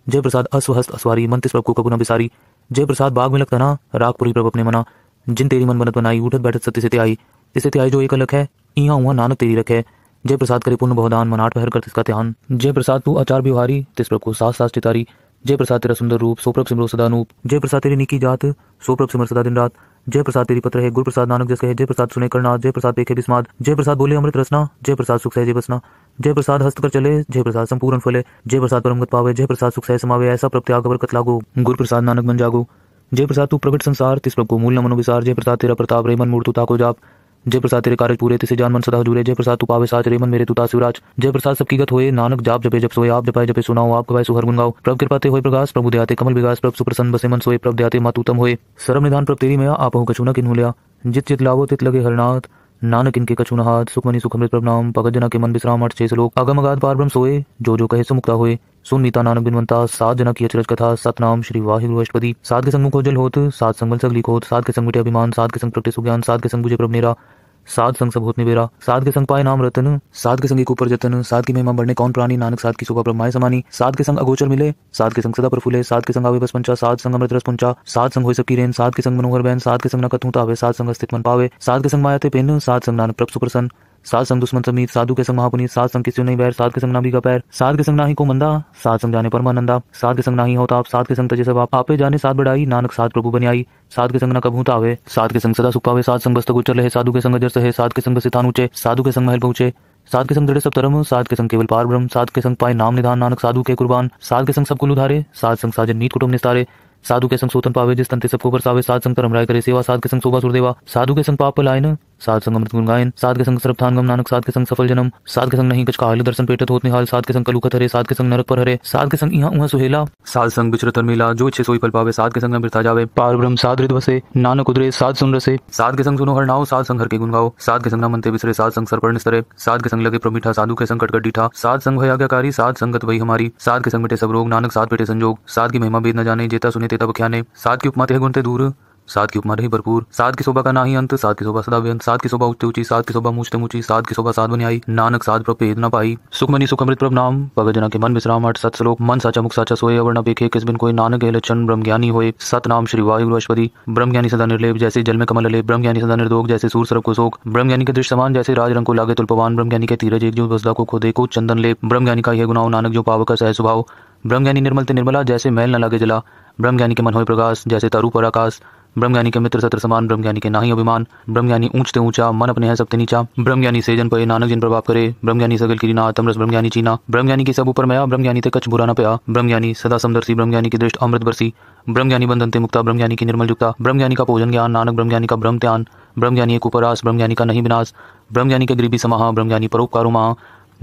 जय प्रसाद अस्वहस्त अस्वारी मंतिस प्रभु को कगुना बिसारी जय प्रसाद बाग में लगता ना रागपुरी प्रभु अपने मना जिन तेरी मन बनत बनाई उठत बैठत सत्य सत्य आई तिसे त्याई जो एक अलग है इहा हुआ नानक तेरी रखे जय प्रसाद करे पुण्य बहुदान मनाट पहर कर तिसका ध्यान जय प्रसाद तू आचार व्यवहारी तिस प्रभु को सास सास चितारी जय प्रसाद तेरा सुंदर रूप सोप्रभ सिमरो सदानूप जय प्रसाद तेरी निकी जात सोप्रभ सिमर सदा दिन रात जय प्रसाद तेरी पत्र है गुरु प्रसाद नानक जस कहे जय प्रसाद सुने करना जय प्रसाद देखे बिस्माद जय प्रसाद बोले अमृत रसना जय प्रसाद सुख सहजे बसना जय प्रसाद हस्त कर चले जय प्रसाद संपूर्ण फले जय प्रसाद परमगत पावे जय प्रसाद सुख सह समावे ऐसा प्रत्याग पर कतलागो गुरु प्रसाद नानक बन जागो जय प्रसाद तू प्रकट संसार तिस प्रभु मूल न विसार जय प्रसाद तेरा प्रताप रेमन मन मूर्तु ताको जाप जय प्रसाद तेरे कार्य पूरे तिसे जान मन सदा जुरे जय प्रसाद तू पावे साच रेमन मेरे तुता शिवराज जय प्रसाद सबकी गत होए नानक जाप जपे जप सोए आप जपाए जपे सुनाओ आप गवाए सुहर गुनगाओ प्रभ कृपाते होए प्रकाश प्रभु दयाते कमल विकास प्रभु सुप्रसन्न बसे मन सोए प्रभु दयाते मातुतम होए सर्व निधान प्रभु तेरी मया आप हो कछुना किन्हु लिया जित जित लावो तित लगे हरनाथ नानक इनके कछुना हाथ सुखमनि सुखमृत प्रणाम भगत जना के मन विश्राम अठ छे लोग अगम अगाध पार ब्रह्म सोए जो जो कहे सुमुक्ता हुए सुन नानक बिनवंता सात जना की अचरज कथा सतनाम श्री वाहिगुरु अष्टपदी सात के संग मुखोजल होत सात संगल सगली खोत सात के संग मिटे अभिमान सात के संग प्रकटे सुज्ञान सात के संग बुझे प्रभ मेरा साध संग सब होत निबेरा साध के संग पाए नाम रतन साध के संग एक ऊपर जतन साध की महिमा बढ़ने कौन प्राणी नानक साध की सुबह ब्रह्माए समानी साध के संग अगोचर मिले साध के संग सदा प्रफुले साध के संग आवे बस पंचा साध संग अमृत रस पंचा साध संग हो सकी रेन साध के संग मनोहर बहन साध के संग न नकत तावे साध संग स्थित मन पावे साध के संग माया ते पेन साध संग नानक प्रभ सुप्रसन्न साध संग दुश्मन समीत साधु के संग महापुनी साध संग किसी नहीं बैर साध के संग ना का पैर साध के संग नाही को मंदा साध संग जाने परमानंदा साध के संग नाही होता आप साध के संग तजे सब आप आपे जाने साध बढ़ाई नानक साध प्रभु बनियाई साध के संग न कभू तावे साध के संग सदा सुख पावे साध संग बस्तक गोचर रहे साधु के संग जर सहे साध के संग सिथान ऊंचे साधु के संग महल पहुंचे साध के संग दृढ़ सब धर्म साध के संग केवल पार ब्रह्म साध के संग पाए नाम निधान नानक साधु के कुर्बान साध के संग सब कुल उधारे साध संग साजन नीत कुटुंब निस्तारे साधु के संग सोतन पावे जिस तंते सबको बरसावे साध संग राय करे सेवा साध के संग शोभा सुरदेवा साधु के संग पाप पलायन साध संग अमृत गुण गायन साध के संग सर्वथान गम नानक साध के संग सफल जन्म साध के संग नहीं कुछ काल दर्शन पेटत होत निहाल साध के संग कलुखत हरे साध के संग नरक पर हरे साध के संग यहाँ उहा सुहेला साध संग बिचरत मिला जो इच्छे सोई फल पावे साध के संग अमृता जावे पार ब्रह्म साध हृदय बसे नानक उदरे साध सुन रसे साध के संग सुनो हर नाव साध संग हर के गुण गाओ साध के संग न मनते बिसरे साध संग सरपण स्तरे साध के संग लगे प्रमीठा साधु के संकट कटकट डीठा साध संग भय आज्ञाकारी साध संगत वही हमारी साध के संग मिटे सब रोग नानक साध बेटे संजोग साध की महिमा बेद न जाने जेता सुने तेता बख्याने साध की उपमाते गुणते दूर सात की उपमा रही भरपूर सात की शोभा का ना ही अंत सात की शोभा सदा व्यंत सात की शोभा उच्च ऊंची सात की शोभा मूचते मूची सात की शोभा सात आई नानक सात प्रभेद न पाई सुखमनी सुखमृत प्रभ नाम भगत जना के मन विश्राम आठ सत श्लोक मन साचा मुख साचा सोए अवर्ण पेखे किस बिन कोई नानक लक्षण ब्रह्म ज्ञानी होए सत नाम श्री वायुगुरश्वरी ब्रह्म ज्ञानी सदा निर्लेप जैसे जल में कमल ले ब्रह्म ज्ञानी सदा निर्दोग जैसे सूर सरब को शोक ब्रह्म ज्ञानी के दृश्य समान जैसे राज रंग को लागे तुलपवान ब्रह्म ज्ञानी के तीरज एक जो बसदा को खो देखो चंदन ले ब्रह्म ज्ञानी का यह गुनाव नानक जो पाव का सह स्वभाव ब्रह्म ज्ञानी निर्मल ते निर्मला जैसे मैल न लागे जला ब्रह्म ज्ञानी के मन हो प्रकाश जैसे तारू पर आकाश ब्रह्मज्ञानी के मित्र सत्र समान ब्रह्मज्ञानी के नाही अभिमान ब्रह्मज्ञानी ऊंचते ऊंचा मन अपने है सबते नीचा ब्रह्मज्ञानी सेजन पर नानक जिन प्रभाव करे ब्रह्मज्ञानी सगल की ना तमरस ब्रह्मज्ञानी चीना ब्रह्मज्ञानी के सब ऊपर मया ब्रह्मज्ञानी ते कच्छ बुरा ना पया ब्रह्मज्ञानी सदा समदर्शी ब्रह्मज्ञानी की दृष्ट अमृत बरसी ब्रह्मज्ञानी बंधन ते मुक्ता ब्रह्मज्ञानी की निर्मल युक्ता ब्रह्मज्ञानी का पोजन ज्ञान नानक ब्रह्मज्ञानी का ब्रह्म ध्यान ब्रह्मज्ञानी एक उपरास ब्रह्मज्ञानी का नहीं विनाश ब्रह्मज्ञानी के गरीबी समाह ब्रह्मज्ञानी परोपकारु महा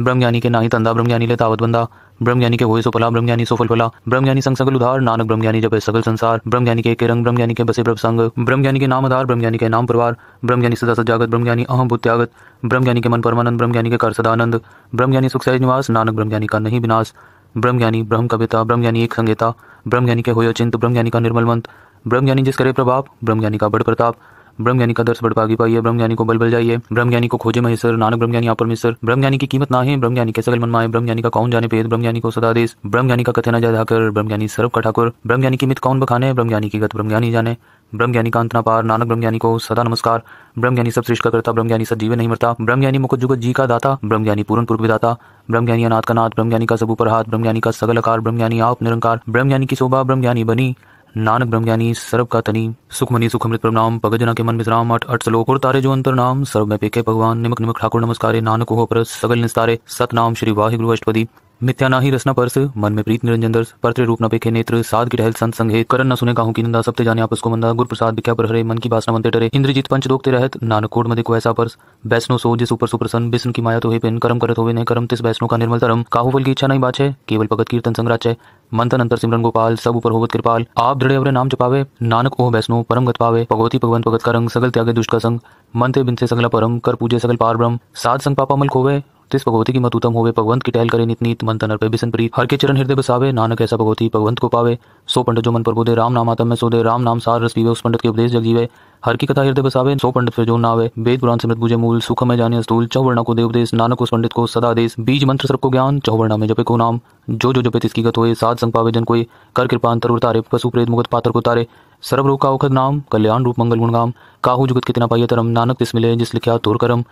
ब्रह्मज्ञानी के नाही तंदा ब्रह्मज्ञानी ले तावत बंदा ब्रह्म ज्ञानी के होए सो फला ज्ञानी सो फल फला ज्ञानी संग सकल उधार नानक ब्रह्म ज्ञानी जब सकल संसार ब्रह्म ज्ञानी के रंग ब्रह्म ज्ञानी के बसे ब्रह्म संग ब्रह्म ज्ञानी के नाम आधार ब्रह्म ज्ञानी के नाम परिवार ब्रह्म ज्ञानी सदा सजागत ब्रह्म ज्ञानी अहम भूत्यागत ज्ञानी के मन परमानंद ब्रह्म ज्ञानी के कर सदानंद ब्रह्म ज्ञानी सुख सहज निवास नानक ब्रह्म ज्ञानी का नहीं विनाश ब्रह्म ज्ञानी ब्रह्म कविता ब्रह्म ज्ञानी एक संगीता ब्रह्म ज्ञानी के चिंत ब्रह्म ज्ञानी का निर्मल मंत्र ज्ञानी जिस करे प्रभाव ब्रह्म ज्ञानी का बड़ प्रताप ब्रह्म ज्ञानी का दर्श बढ़ पागी पाइए ब्रह्म ज्ञानी को बल बल जाइए ब्रह्म ज्ञानी को खोजे महेश्वर नानक ब्रह्म ज्ञानी पर मिसर ब्रह्म ज्ञानी की कीमत ना है ब्रह्म ज्ञानी के सकल मन माए ब्रह्म ज्ञानी का कौन जाने पे ब्रह्म ज्ञानी को सदादेश ब्रह्म ज्ञानी का कथे न जाकर ब्रह्म ज्ञानी सर्व का ठाकुर ब्रह्म ज्ञानी की मित कौन बखाने ब्रह्म ज्ञानी की गत ब्रह्म ज्ञानी जाने ब्रह्म ज्ञानी का अंतना पार नानक ब्रह्म ज्ञानी को सदा नमस्कार ब्रह्म ज्ञानी सब श्रेष्ठ का करता ब्रह्म ज्ञानी सब जीवन नहीं मरता ब्रह्म ज्ञानी मुकुट जुगत जी का दाता ब्रह्म ज्ञानी पूर्ण पूर्व दाता ब्रह्म ज्ञानी अनाथ का नाथ ब्रह्म ज्ञानी का सबू पर हाथ ब्रह्म ज्ञानी का सगल आकार ब्रह्म ज्ञानी आप निरंकार ब्रह्म ज्ञानी की शोभा ब्रह्म ज्ञानी बनी नानक ब्रह्म ज्ञानी सर्व का तनी सुखमनी सुखमृत पग जना के मन विश्राम अठ अठ सलोक और तारे जो अंतर नाम सर्व में पेखे भगवान निमक निमक ठाकुर नमस्कार नानक हो पर सगल निस्तारे सतनाम श्री वाहिगुरु अष्टपदी ही रसना परस मन में प्रीत निरंजन दर्श पर्त्र रूप न नेत्र साध की टहल संत संघे करण न सुने कहूं की निंदा सबते जाने आपस को मंदा गुरु प्रसाद भिख्या पर हरे मन की बासना बनते टरे इंद्रजीत पंच दोखते रहत नानक कोड मधे को ऐसा पर्स वैष्णो सो जिस ऊपर सुप्रसन्न बिस्न की माया तो हे पिन करम करत हो ने करम तिस वैष्णो का निर्मल तरम काहू फल की इच्छा नहीं बात है केवल भगत कीर्तन संग्राच है मंथन अंतर सिमरन गोपाल सब ऊपर होवत कृपाल आप दृढ़ अवरे नाम जपावे नानक ओह वैष्णो परम गत पावे भगवती भगवंत भगत का रंग सगल त्यागे दुष्ट का संग मंथे ते बिनसे सगला परम कर पूजे सगल पार ब्रह्म साध संग पापा मल खोवे तिस भगवती की मत उत्तम होवे भगवंत की टहल करे नित नीत मन तनर पे बिसन प्रीत हर के चरण हृदय बसावे नानक ऐसा भगवती भगवंत को पावे सो पंडित जो मन पर बोधे राम नाम आतम में सोधे राम नाम सार रस पीवे उस पंडित के उपदेश जग जीवे हर की कथा हृदय बसावे सो पंडित फिर जो ना आवे वेद पुराण समृत बुझे मूल सुख में जाने अस्तूल चौवर्णा को देवदेश नानक उस पंडित को सदा देश बीज मंत्र सबको ज्ञान चौवर्णा में जपे को नाम जो जो जपे तिसकी गत हो साध संग पावे जन कोई कर कृपा अंतर उतारे पशु प्रेत मुगत पात्र को तारे सर्व रोग का औखद नाम कल्याण रूप मंगल गुण गुणगाम काहू जुगत कितना पाइय तरम नानक तिस मिले जिस लिखा तुर करम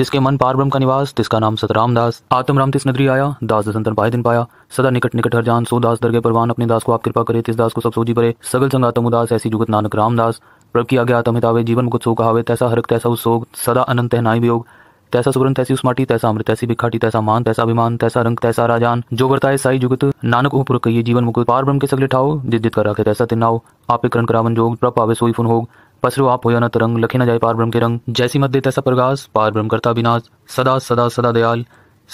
जिसके मन पार ब्रह्म का निवास तिसका नाम सतराम दास आत्म राम तिस नदरी आया दास दसंतन पाए दिन पाया सदा निकट निकट हर जान सो दास दरगे परवान अपने दास को आप कृपा करे तिस दास को सब सोजी परे सगल संग संगातम उदास ऐसी जुगत नानक रामदास प्रभु की आज्ञा आतम हितावे जीवन मुकुत सो कहावे तैसा हरक तैसा उस सोग सदा अनंत है नाई वियोग तैसा सुवर्ण तैसी उस्माटी तैसा अमृत तैसी बिखाटी तैसा मान तैसा अभिमान तैसा रंग तैसा राजान जो वर्ताए साई जुगत नानक उपपुर कहिए जीवन मुकुत पार ब्रह्म के सगले ठाओ जित जित कर रखे तैसा तिनाओ आपे करण करावन जोग प्रभावे सोई फुन होग पसरो आप होया न तरंग लखे न जाए पार ब्रह्म के रंग जैसी मत दे तैसा प्रगास पार ब्रह्म करता विनाश सदा सदा सदा दयाल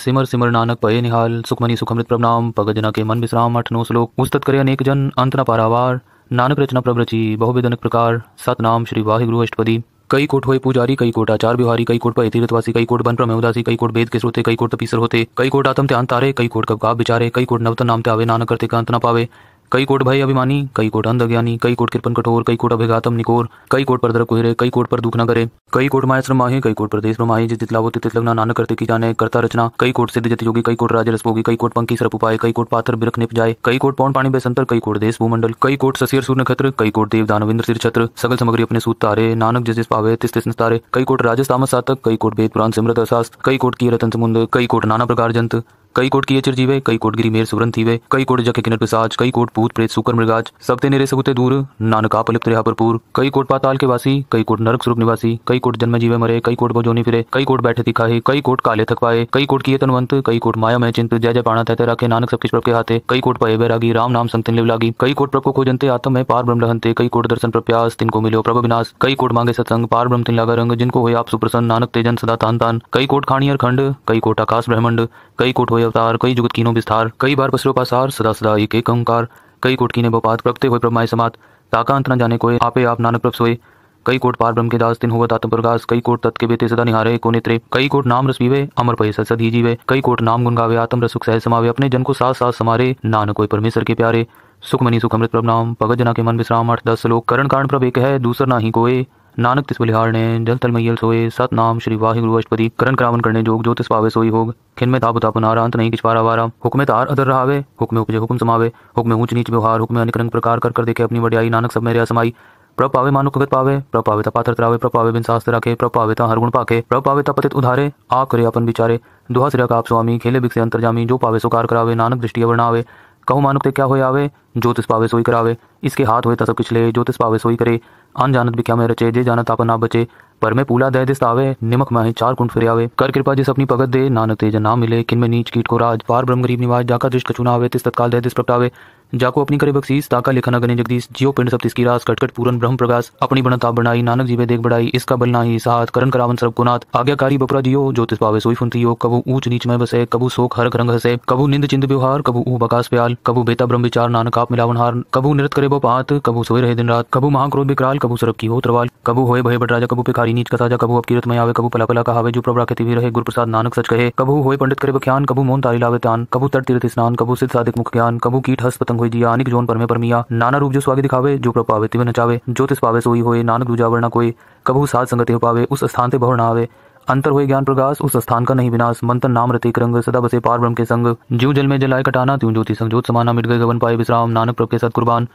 सिमर सिमर नानक पये निहाल सुखमनी सुखमृत प्रणाम पगजना के मन विश्राम अठ नौ श्लोक उस्तत करे अनेक जन अंत न पारावार नानक रचना प्रभ प्रभरची बहुविधनक प्रकार सतनाम श्री वाहिगुरु अष्टपदी कई कोट हुए पुजारी कई कोट आचार बिहारी कई कोट पर कई कोट बन उदासी कई कोट वेद के श्रोते कई कोट पीसर होते कई कोट आतम ध्यान तारे कई कोट कब का बिचारे कई कोट नवत नाम त्यावे नान करते कांत न पावे कई कोट भाई अभिमानी कई कोट अंध अज्ञानी कई कोट कृपन कठोर कई कोट अभिघातम निकोर कई कोट पर दर कुहरे कई कोट पर दुख न करे कई कोट माया श्रम माहे कई कोट प्रदेश में माहे जित लावो तित लगना नानक करते की जाने करता रचना कई कोट सिद्ध जति योगी कई कोट राज रसभोगी कई कोट पंखी सरप उपाय कई कोट पात्र बिरख निप जाए कई कोट पौन पानी बेसंतर कई कोट देश भूमंडल कई कोट ससियर सूर्य नक्षत्र कई कोट देव दानविंद्र सिर छत्र सगल सामग्री अपने सूत तारे नानक जिस पावे तिस तिस तारे कई कोट राजस्थान सातक कई कोट वेद पुराण सिमृत असास्त कई कोट की रतन समुद्र कई कोट नाना प्रकार जंत कई कोट किए जीवे कई कोट गिरी मेर सुवरन वे कई कोट जखे किनर पिसाज कई कोट भूत प्रेत सुकर मृगाज सब ते नेरे सबुते दूर नानका पलिप रेहा भरपूर कई कोट पाताल के वासी कई कोट नरक स्वरूप निवासी कई कोट जन्म जीवे मरे कई कोट भोजोनी फिरे कई कोट बैठे दिखाए कई कोट काले थक पाए कई कोट किए तनवंत कई कोट माया में चिंत जय जय पाणा तहते रखे नानक सब किस प्रभ के हाथे कई कोट पाए बैरागी राम नाम संतन लिव लागी कई कोट प्रभ को खोजनते आत्म है पार ब्रह्म रहते कई कोट दर्शन प्रप्यास तिनको मिलो प्रभु विनाश कई कोट मांगे सत्संग पार ब्रह्म तिन लागा रंग जिनको हो आप सुप्रसन्न नानक तेजन सदा तान तान कई कोट खाणी और खंड कई कोट आकाश ब्रह्मंड कई कोट हो कोई अवतार कई जुगत कीनों विस्तार कई बार पसरों का सार सदा सदा एक एक ओंकार कई कोट कीने बोपात प्रगते हुए ब्रह्माय समात ताका अंत न जाने कोई आपे आप नानक प्रभ सोए कई कोट पार ब्रह्म के दास दिन हुआ दातम प्रकाश कई कोट तत्के बेते सदा निहारे को नेत्रे कई कोट नाम रस पीवे अमर पहे सद ही जीवे कई कोट नाम गुनगावे गावे आत्म रसुख सह समावे अपने जन को साथ साथ समारे नानक कोई परमेश्वर के प्यारे सुखमनी सुख अमृत प्रभ नाम भगत जना के मन विश्राम आठ दस लोग करण कारण प्रभ एक है दूसर ना ही कोई नानक तिस बलिहार ने जल तल मैयल सोए सत नाम श्री गुरु अष्टपति करण करावन करने जोग ज्योतिष पावे सोई होग खिन में ताप ताप नारा अंत नहीं किछ पारा वारा हुक्म तार अदर रहावे हुक्म उपजे हुक्म समावे हुक्म ऊंच नीच व्यवहार हुक्म अनेक रंग प्रकार कर कर देखे अपनी वडियाई नानक सब मेरे असमाई प्र पावे मानु भगत पावे प्र पावे पात्र त्रावे प्र पावे बिन शास्त्र राखे प्र पावे हर गुण पाके प्र पावे पतित उधारे आ करे अपन विचारे दुहा सिरा का आप स्वामी खेले बिक से जामी जो पावे सुकार करावे नानक दृष्टि अवर नावे कहु मानुक ते क्या हो आवे ज्योतिष पावे सोई करावे इसके हाथ हुए तसब पिछले ज्योतिष पावे सोई करे अन जानत भी क्या मैं रचे जे जानत आपन ना बचे पर मैं पूला दय दिस्त निमक माहे चार कुंड फिर आवे कर कृपा जिस अपनी भगत दे नानक तेज ना मिले किन में नीच कीट को राज पार ब्रह्म गरीब निवास जाकर दृष्ट कचुना आवे तिस तत्काल दय दिस प्रगटावे जाको अपनी करे बख्शीस ताका लिखा न जगदीश जियो पिंड सब तिसकी रास कटकट पूरन ब्रह्म प्रकाश अपनी बनता बनाई नानक जीवे देख बढ़ाई इसका बल नाही साथ करण करावन सर्व गुनाथ आज्ञाकारी बपरा जियो ज्योतिष पावे सोई फुनती कबू ऊंच नीच में बसे कबू शोक हरक रंग हसे कबू निंद चिंद व्यवहार कबू ऊ बकाश प्याल कबू बेता ब्रह्म विचार नानक आप मिलावन हार कबू निरत करे बो पात कबू सोए रहे दिन रात कबू महाक्रोध बिकराल कबू सरब की हो त्रवाल कबू होए भय बटराजा कबू पिखारी नीच कसाजा कबू अब कीरत में आवे कबू पला पला कहावे जो प्रभा के हुए रहे प्रसाद नानक सच कहे कबू होए पंडित करे बख्यान कबू मोन तारी लावे तान कबू तट तीर्थ स्नान कबू सिद्ध साधिक मुख ज्ञान कबू कीट हस्त पतंग हुई दिया अनिक जोन परमे परमिया नाना रूप जो स्वागत दिखावे जो प्रभ तिवे नचावे जो तिस पावे सोई होए नानक दूजा वर्णा कोई कभू साध संगति पावे उस स्थान से भव न आवे अंतर हुए ज्ञान प्रकाश उस स्थान का नहीं विनाश मंत्र नाम रतिक रंग सदा बसे पार ब्रह्म के संग जीव जल में जलाए कटाना त्यों ज्योति संग ज्योत समाना मिट गए गवन पाए विश्राम नानक प्रभु के साथ कुर्बान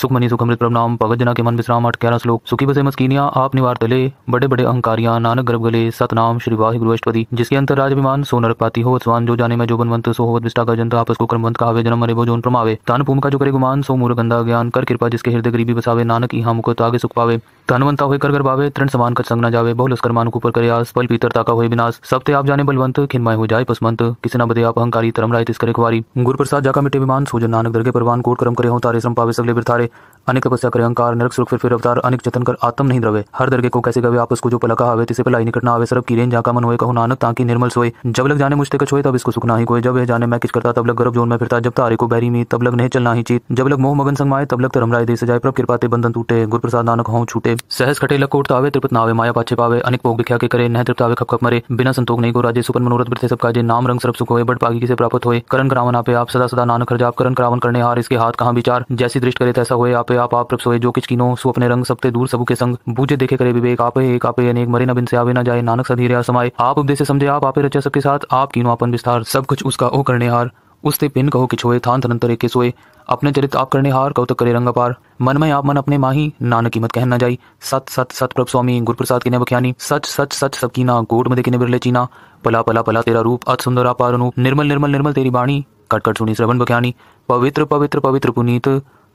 सुखमनि सुखमृत प्रणाम भगत जना के मन विश्राम अठ ग्यारह श्लोक सुखी बसे मस्किनिया आप निवार तले बड़े बड़े अहंकारिया नानक गर्भ गले सतनाम श्री वाहि अष्टपति जिसके अंतर राजभिमान सो नरक पाती हो स्वान जो जाने में जो बनवंत सो हो विष्टा का जनता आपस को कर्मवंत आवे जन्म मरे वो जोन प्रमावे तान भूमि का जो करे गुमान सो मूर्ख गंदा ज्ञान कर कृपा जिसके हृदय गरीबी बसावे नानक यहाँ मुकुत आगे सुख पावे धनवंता हुए कर कर बावे तृण समान कर संग न जावे बहुल उसकर मान ऊपर कर आस बल पीतर ताका हुए विनाश सब ते आप जाने बलवंत खिनमाय हो जाए पसमंत किसी न बदे आप अहंकारी तरम राय तिस्कर कुवारी गुरु प्रसाद जाका मिटे विमान सोजन नानक दर के परवान कोट करम करे हो तारे श्रम पावे सगले बिरथारे अनेक तपस्या करे अंकार नरक सुख फिर फिर अवतार अनेक जतन कर आत्म नहीं द्रवे हर दर्गे को कैसे गवे आप उसको जो पलका आवे तिसे पलाई निकटना आवे सरब की रेंज जाका मन होए कहु नानक ताकि निर्मल सोए जब लग जाने मुझते कछोए तब इसको सुखना ही कोई जब यह जाने मैं किस करता तब लग गर्भ जोन में फिरता जब तारे को बैरी में तब लग नहीं चलना ही चीत जब लग मोह मगन संग माए तब लग तरम राय दे सजाए प्रभ कृपाते बंधन टूटे गुरु प्रसाद नानक हों छूटे सहस खटे लग कोट आवे त्रिपत नावे माया पाछे पावे अनेक भोग भिख्या के करे नह तृप्त आवे खप खप मरे बिना संतोख नहीं को राजे सुपन मनोरथ बिरते सब काजे नाम रंग सरब सुख होए बट पागी किसे प्राप्त होए करण करावन आपे आप सदा सदा नानक हर जाप करण करावन करने हार इसके हाथ कहाँ विचार जैसी दृष्टि करे तैसा हुए आपे आप आप प्रभ सोए जो किच कीनो सो अपने रंग सबते दूर सबू के संग बूझे देखे करे विवेक आपे एक आपे अनेक मरे न बिन से आवे न जाए नानक सधीरे समाये आप उपदेश समझे आप आपे रचा सबके साथ आप कीनो अपन विस्तार सब कुछ उसका ओ करने हार उसते पिन कहो किछ होए थान थनंतर एक सोए अपने चरित आप करने हार कौतक तो करे रंग अपार मन में आप मन अपने माही नानक कीमत कहन न जाई सत सत सत प्रभ स्वामी गुरुप्रसाद किने बख्यानी सच सच सच सब कीना गोड मदे किने बिरले चीना पला पला पला तेरा रूप अत सुंदर अपार अनूप निर्मल निर्मल निर्मल तेरी बाणी कटकट सुनी श्रवण बख्यानी पवित्र पवित्र पवित्र पुनीत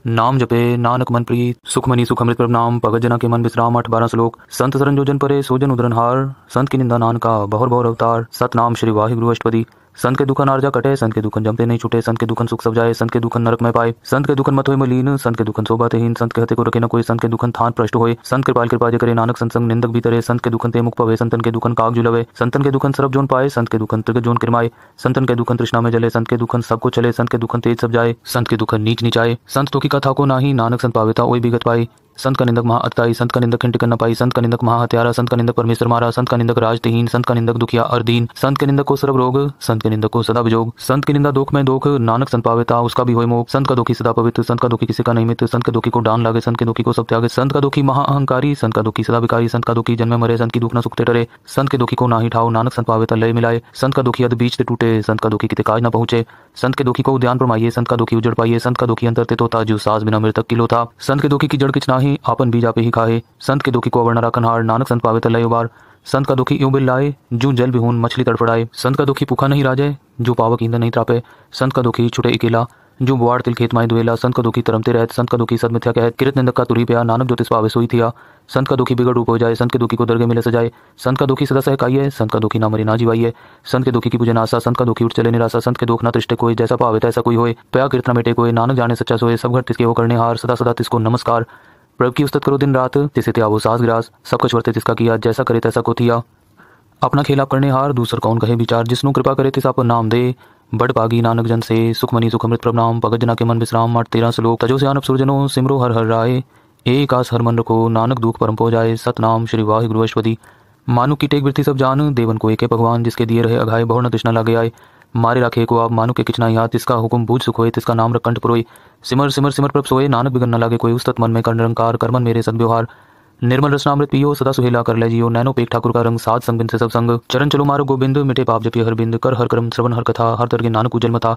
नाम जपे नानक मन प्रीत सुखमनी सुख अमृत नाम भगत जना के मन विश्राम अठ बारह श्लोक संत सरन जोजन परे सोजन हार संत की निंदा नान का बहुर बहुर अवतार सतनाम श्री वाहिगुरु अष्टपदी संत के दुखन आर्जा कटे संत के दुखन जमते नहीं छूटे संत के दुखन सुख सब जाए संत के दुखन नरक में पाए संत के दुखन मत हो मलीन संत के दुखन सोबाते हीन संत के हते को रखे न कोई संत के दुखन थान प्रष्ट हो संत कृपाल कृपा जे करे नानक संसंग निंदक भी तरे संत के दुखन ते मुख पवे संतन के दुखन काग जुलवे संतन के दुखन सरब जोन पाए संत के दुखन त्रिग जोन किरमाए संतन के दुखन तृष्णा में जले संत के दुखन सबको चले संत के दुखन तेज सब जाए संत के दुखन नीच नीचाए संत तो की कथा को नाही नानक संत पावेता ओई बिगत पाए संत का निंदक महाअताई संत का निंदक खंड कर पाई संत का निंदक महा हत्यारा संत का निंदक परमेश्वर मारा संत का निंदक राजतहीन संत का निंदक दुखिया अर्दीन संत के निंदक को सर्व रोग संत के निंदक को सदा विजोग संत की निंदा दुख में दुख नानक संत पावेता उसका भी हो मोग संत का दुखी सदा पवित्र संत का दुखी किसी का नहीं मित्र संत के दुखी को डान लागे संत के दुखी को सब त्यागे संत का दुखी अहंकारी संत का दुखी सदा विकारी संत का दुखी जन्म मरे संत की दुख न सुखते डरे संत के दुखी को ना ही ठाओ नानक संत पावेता लय मिलाए संत का दुखी अद बीच से टूटे संत का दुखी कितने काज न पहुंचे संत के दुखी को उद्यान पर संत का दुखी उजड़ पाइए संत का दुखी अंतर ते तो था जो सास बिना मृतक किलो था संत के दुखी की जड़ किचना नाही आपन बीजा पे ही खाए संत के दुखी को वर्ण हार नानक संत पावे तलाई उबार संत का दुखी यूं बिल लाए जू जल बिहून मछली तड़फड़ाए संत का दुखी पुखा नहीं राजे जो पावक ईंधन नहीं त्रापे संत का दुखी छुटे अकेला जो बुआड़ तिल खेत माए दुएला संत का दुखी तरमते रहते संत का दुखी सदमिथ्या कहत किरत निंदक का तुरी प्या नानक ज्योतिष पावे सोई थिया संत का दुखी बिगड़ रूप हो जाए संत के दुखी को दर्गे मिले सजाए संत का दुखी सदा सहकाई है संत का दुखी ना मरे ना जीवाई है संत के दुखी की पूजन आशा संत का दुखी उठ चले निराशा संत के दुख ना तृष्टे कोई जैसा पावे तैसा कोई होए प्या किरतना मेटे कोई नानक जाने सच्चा सोए सब घर तिसके वो करने हार सदा सदा तिसको नमस्कार प्रभु की उस्तत करो दिन रात थे त्याबो सास ग्रास सब कुछ वर्ते जिसका किया जैसा करे तैसा को थिया अपना खेला करने हार दूसर कौन कहे विचार जिसनु कृपा करे तिस आप नाम दे बड़ पागी नानक जन से सुखमनी सुखमृत प्रणाम भगत जना के मन विश्राम मठ तेरह श्लोक तजो से आनप सुरजनो सिमरो हर हर राय एक आस हर मन रखो नानक दुख परम पो जाए सतनाम श्री वाहि अश्वदी मानु की टेक वृत्ति सब जान देवन को एक है भगवान जिसके दिए रहे अघाय बहु न तृष्णा लागे आए मारे राखे को आप मानु के किचना याद इसका हुकुम बूझ सुखोए तिसका नाम रखंड करोई सिमर सिमर सिमर प्रभ सोए नानक बिगन न लागे कोई उस मन में कर निरंकार कर्मन मेरे सदव्यवहार निर्मल रसनामृत पियो सदा सुहेला कर ले जियो नैनो पेक ठाकुर का रंग साध संग से सब संग चरण चलो मारो गोबिंद मिटे पाप जपी हर बिंद कर हर कर्म श्रवण हर कथा हर तरगे नानक उजल मथा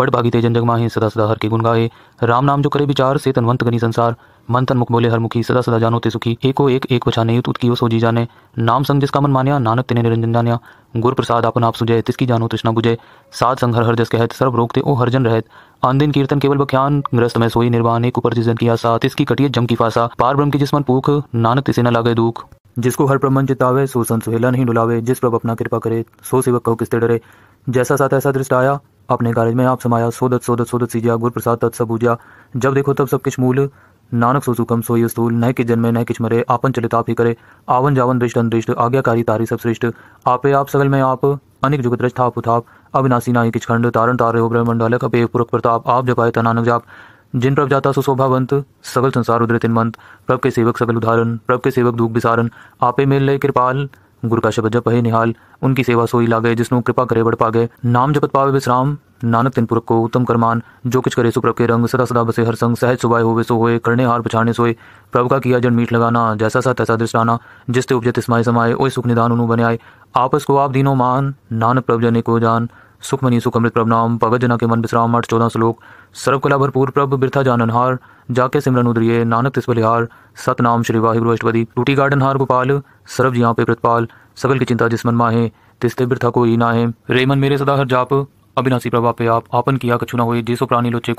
बड़ भागी तेजन जग माहे सदा सदा हर के गुण गाए राम नाम जो करे विचार से तनवंत गनी संसार मन तन मुख बोले हर मुखी सदा सदा जानो ते सुखी एको एक एक बछा नहीं उतकियो सो जी जाने नाम संग जिसका मन मान्या नानक तिने निरंजन जान्या गुर प्रसाद अपन आप सुजय तिसकी जानो तृष्णा बुझे साध संघ हर हर जस कहत सर्व रोकते ओ हर जन रहत आंदिन कीर्तन केवल बख्यान ग्रस्त में सोई निर्वाण एक ऊपर जिसन की आसा तिसकी कटिए जम की फासा पार ब्रह्म की जिसमन पूख नानक तिसे न लागे दुख जिसको हर ब्रह्म चितावे सो संत सुहेला नहीं डुलावे जिस प्रभ अपना कृपा करे सो सेवक कहो किसते डरे जैसा साथ ऐसा दृष्ट आया अपने कार्य में आप समाया सोदत सोदत सोदत सीजा गुर प्रसाद तत् सब जब देखो तब सब किस मूल नानक सोसु सोई स्थूल न कि जन्मे न किच मरे आपन चलित आप ही करे आवन जावन दृष्ट अनदृष्ट आज्ञाकारी तारी सब श्रेष्ठ आपे आप सगल में आप अनिक जुगत रच थाप उथाप अविनाशी ना किच खंड तारण तारे हो ब्रह्मंडालक अपेव पुरख प्रताप आप जपाए नानक जाप जिन प्रभ जाता सुशोभावंत सगल संसार उदृत मंत प्रभ के सेवक सगल उदाहरण प्रभ के सेवक दुख विसारण आपे मेल ले कृपाल गुरु का शब्द जप है निहाल उनकी सेवा सोई लागे जिसनों कृपा करे बढ़ पागे नाम जपत पावे विश्राम नानक तिन पुरख को उत्तम करमान जो किच करे सुप्रभ के रंग सदा सदा बसे हर संग सहज सुबह होवे सो होए करने हार पछाने सोए प्रभु का किया जन मीठ लगाना जैसा सा तैसा दृष्टाना जिसते उपजे तिस्माय समाये ओ सुख निदान उनु आए आपस को आप दीनो मान नानक प्रभु जने को जान सुख मनी सुख अमृत प्रभ नाम भगत जना के मन विश्राम आठ चौदह श्लोक सर्व कला भरपूर प्रभ बिरथा जानन हार जाके सिमरन उदरिये नानक तिस बलिहार सतनाम श्री वाहिगुरु अष्टपदी टूटी गार्डन हार गोपाल सर्व जिया पे प्रतपाल सकल की चिंता जिस मन माहे तिस्ते बिरथा को ही ना है रेमन मेरे सदा हर जाप अविनाशी प्रभा पे आप आपन किया कछु न होए जिसो प्राणी लोचे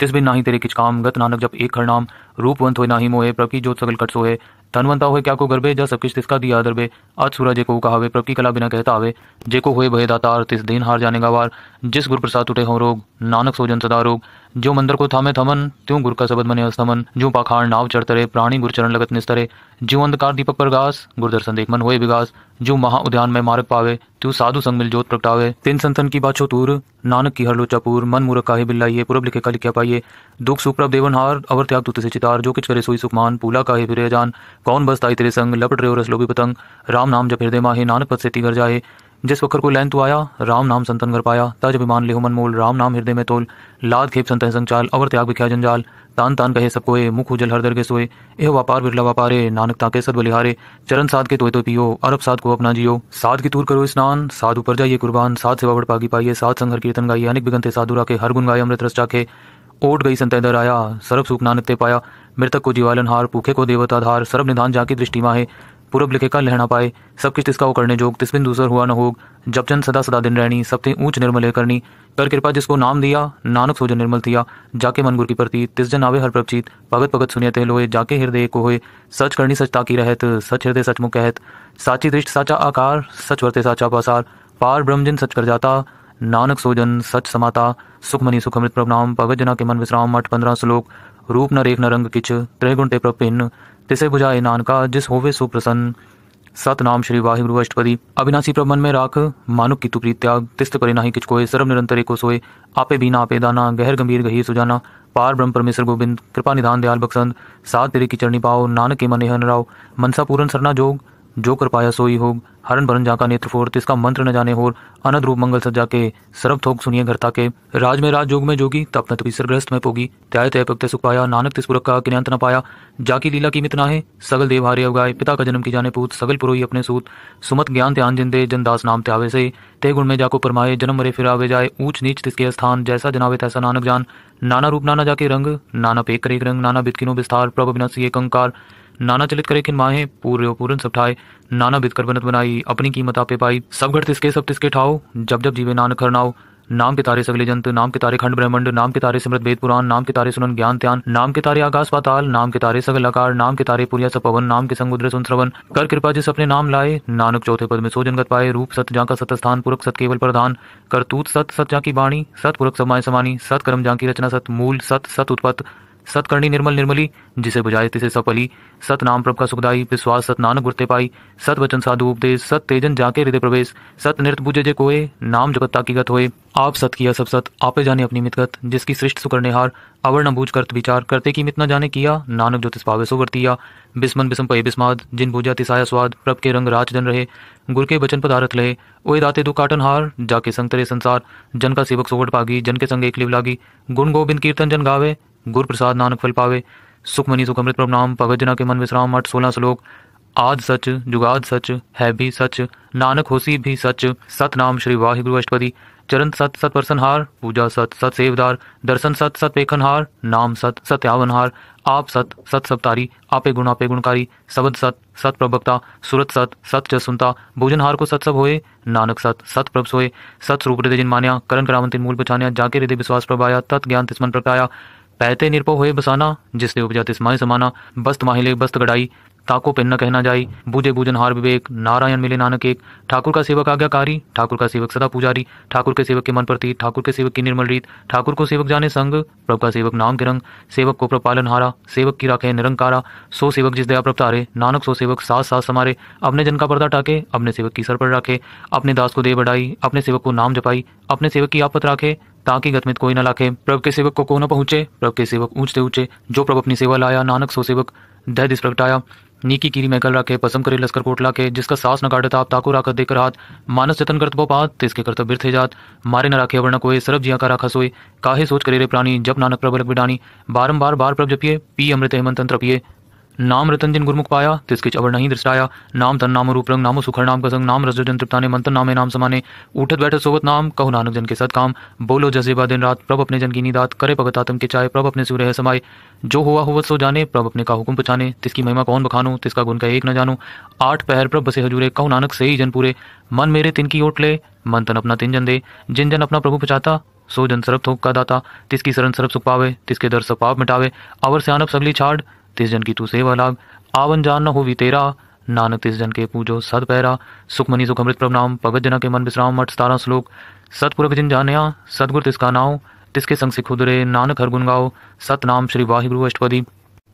तिस बिन नाही तेरे किच काम गत नानक जब एक हरनाम रूपवंत हो नाही मोहे प्रभु की जोत सगल कट सोहे धनवंता होए क्या को गर्भे जा सब किस तिसका दिया दरबे आज सूरज को कहावे प्रभु की कला बिना कहता आवे जे को होए भय दातार तिस दिन हार जाने का वार जिस गुरु प्रसाद उठे हो रोग नानक सोजन सदा रोग जो मंदिर को थामे थमन त्यों गुरु का सबद मने अस्तमन जो पाखाड़ नाव चढ़तरे प्राणी गुरु चरण लगत निस्तरे जो अंधकार दीपक प्रगास गुरुदर्शन देख मन होए विगास जो महा उद्यान में मार्ग पावे त्यो साधु संग मिल जोत प्रगटावे तीन संतन की बाछो तूर नानक की हर लोचापुर मन मूर्ख काहे बिल्लाइए पूर्व लिखे का लिखा पाइए दुख सुख प्रभ देवनहार अवर त्याग तुत से चितार जो किच करे सोई सुखमान पूला काहे फिर जान कौन ताई तेरे संग लपट रहे हो रसलोभी पतंग राम नाम जब हृदय माहे नानक पद से तीगर जाए जिस वक्र को लैन आया राम नाम संतन घर पाया तज अभिमान लेहु मन मोल राम नाम हृदय में तोल लाद खेप संत संचाल अवर त्याग विख्या जंजाल तान तान कहे सब कोए मुख उजल हर दर के सोए एह व्यापार बिरला व्यापारे नानक ताके सद बलिहारे चरण साध के तोय तो पियो अरब साध को अपना जियो साध की तूर करो स्नान साध ऊपर जाइए कुर्बान साध सेवा बड़ पागी पाइए साध संघर कीर्तन गाइए अनेक बिगनते साधु राके हर गुण गाय अमृत रस चाखे ओट गई संत आया सरब सुख नानक ते पाया मृतक को जीवालन हार पुखे को देवता धार सर्व निधान जाके दृष्टि माहे पूरब लिखे का लहना पाए सब किस तिसका वो करने जोग तिस बिन दूसर हुआ न होग जब चंद सदा सदा दिन रहनी सब ते ऊंच निर्मल है करनी कर कृपा जिसको नाम दिया नानक सोजन निर्मल थिया जाके मन गुर की प्रति तिस जन आवे हर प्रपचित भगत भगत सुनियत लोए जाके हृदय को होए सच करनी सचता की रहत सच हृदय सच मुख कहत साची दृष्ट साचा आकार सच वर्ते साचा पासार पार ब्रह्मजन सच कर जाता नानक सोजन सच समाता सुखमनी सुखमृत नाम भगत जना के मन विश्राम मठ पंद्रह श्लोक रूप न रेख न रंग किच त्रय ते प्रभिन्न तिसे बुझाए नानका जिस होवे सुप्रसन्न सतनाम श्री वाहिगुरु अष्टपदी अविनाशी प्रबन में राख मानुक की तुप्री त्याग तिस्त करे नाही किच सर्व निरंतर को सोए आपे बीना आपे दाना गहर गंभीर गहीर सुजाना पार ब्रह्म परमेश्वर गोविंद कृपा निधान दयाल बक्सन सात तेरे की चरणी पाओ नानक के मन हन राव मनसा पूरन सरना जोग जो कर पाया सोई हो हरण भरन जाका नेत्र फोर तिसका मंत्र न जाने होर अनद रूप मंगल सज्जा के सर्व थोक सुनिए घरता के राज में राज जोग में जोगी तप न तपी सरग्रस्त में पोगी त्याय तय पक्त सुख पाया नानक तिस पुरख का किन्यांत न पाया जाकी लीला की मितना है सगल देव हारे अवगाय पिता का जन्म की जाने पूत सगल पुरोही अपने सूत सुमत ज्ञान ध्यान जिंदे जनदास नाम त्यावे से ते गुण में जाको परमाए जन्म मरे फिरावे जाए ऊंच नीच तिसके स्थान जैसा जनावे तैसा नानक जान नाना रूप नाना जाके रंग नाना पेक करे रंग नाना बितकिनो विस्तार प्रभ सी एक अंकार नाना चलित करे किन माहे पूरे पूरन सब ठाए नाना बिदकर कर बनत बनाई अपनी कीमत आपे पाई सब घर तिसके सब तिसके ठाओ जब जब जीवे नानक खरनाओ नाम के तारे सगले जंत नाम के तारे खंड ब्रह्मंड नाम के तारे सिमृत वेद पुराण नाम के तारे सुनन ज्ञान त्यान नाम के तारे आकाश पाताल नाम के तारे सगल आकार नाम के तारे पुरिया सपवन नाम के संगुद्र सुन श्रवन कर कृपा जिस अपने नाम लाए नानक चौथे पद में सो जनगत पाए रूप सत का सत स्थान पुरक सत केवल प्रधान करतूत सत सत की वाणी सत पुरक समाय समानी सत कर्म की रचना सत मूल सत सत उत्पत्त सतकर्णी निर्मल निर्मली जिसे बुझाए तिसे सपली सत नाम प्रभ का सुखदाई विश्वास सत नानक गुरते पाई सत वचन साधु उपदेश सत तेजन जाके हृदय प्रवेश सत नृत्य बुझे जे कोए नाम जगत ताकीगत होए आप सत किया सब सत आपे जाने अपनी मितगत जिसकी सृष्ट सुकर्णेहार अवर न बूझ करत विचार करते की मित जाने किया नानक ज्योतिष पावे सो वर्तिया बिस्मन बिस्म पे बिस्माद जिन बुझा तिसाया स्वाद प्रभ के रंग राज जन रहे गुर के बचन पदारथ लहे ओए दाते दु काटन हार जाके संग तरे संसार जन का सेवक सोवट पागी जन के संग एक लिव लागी गुण गोविंद कीर्तन जन गावे गुर प्रसाद नानक फल पावे सुखमनी सुखमृत प्रणाम भगत जना के मन विश्राम अठ सोलह श्लोक आद सच जुगाद सच है भी सच नानक होसी भी सच सत नाम श्री वाहिगुरु अष्टपति चरण सत सत प्रसन्न हार पूजा सत सत सेवदार दर्शन सत सत पेखन हार नाम सत सत्यावन हार आप सत सत सप्तारी आपे गुण आपे गुणकारी सबद सत सत प्रभक्ता सुरत सत सत जसुनता हार को सत सब होए नानक सत सत प्रभ सोए सत स्वरूप हृदय जिन मान्या करण करामंतिन मूल पछान्या जाके हृदय विश्वास प्रभाया तत् ज्ञान तिस्मन प्रकाया पहते निरपो हुए बसाना जिससे उपजात स्माय समाना बस्त माहिले बस्त गढ़ाई ताको पिन्न कहना जाई बुझे बूजन हार विवेक नारायण मिले नानक एक ठाकुर का सेवक आज्ञाकारी ठाकुर का सेवक सदा पुजारी ठाकुर के सेवक के मन प्रतीत ठाकुर के सेवक की निर्मल रीत ठाकुर को सेवक जाने संग प्रभु का सेवक नाम के रंग सेवक को प्रपालन हारा सेवक की राखे निरंकारा सो सेवक जिस दया प्रपतारे नानक सो सेवक सास सास समारे अपने जन का पर्दा टाके अपने सेवक की सर पर राखे अपने दास को दे बढ़ाई अपने सेवक को नाम जपाई अपने सेवक की आपत राखे ताकि गतमित कोई न लाखे प्रभु के सेवक को को न पहुंचे प्रभु के सेवक ऊंचते ऊंचे जो प्रभु अपनी सेवा लाया नानक सो सेवक दह दिस प्रगटाया नीकी कीरी मैकल रखे पसम करे लस्कर कोट लाखे जिसका सास न काटे तो आप ताको राखत देकर हाथ मानस जतन करत पात तिसके तो करत बिरथे जात मारे न राखे वर्ण कोई सरब जिया का राखा सोए काहे सोच करे रे प्राणी जब नानक प्रबलक बिडानी बारम्बार बार प्रभ जपिए पी अमृत हेमंत तंत्र पिए नाम रतन जिन गुरमुख पाया तिस किच अवर नहीं दृष्टाया नाम धन नाम रूप रंग नामो सुखर नाम का संग नाम रसजन तृप्ताने मंत्र नामे नाम समाने उठत बैठत सोवत नाम कहु नानक जन के सत काम बोलो जजेबा दिन रात प्रभ अपने जन की निदात करे भगत आतम के चाय प्रभ अपने सूर्य समाये जो हुआ हुआ सो जाने प्रभ अपने का हुक्म पुछाने तिसकी महिमा कौन बखानो तिसका गुण का एक न जानो आठ पहर प्रभ बसे हजूरे कहु नानक से ही जन पूरे मन मेरे तिन की ओट ले मन तन अपना तिन जन दे जिन जन अपना प्रभु पुछाता सो जन सरब थोक का दाता तिसकी शरण सरब सुख पावे तिसके दर सब पाप मिटावे अवर से आनप सगली छाड़ तिस जन की तू सेवा लाग आवन जान न भी तेरा नानक तिस जन के पूजो सद पैरा सुखमनी सुख अमृत नाम भगत जना के मन विश्राम मठ सतारा श्लोक सतपुरख जिन जानिया सदगुर तिसका नाव तिसके संग सिख उदरे नानक हर गुन गाओ नाम श्री वाहिगुरु अष्टपदी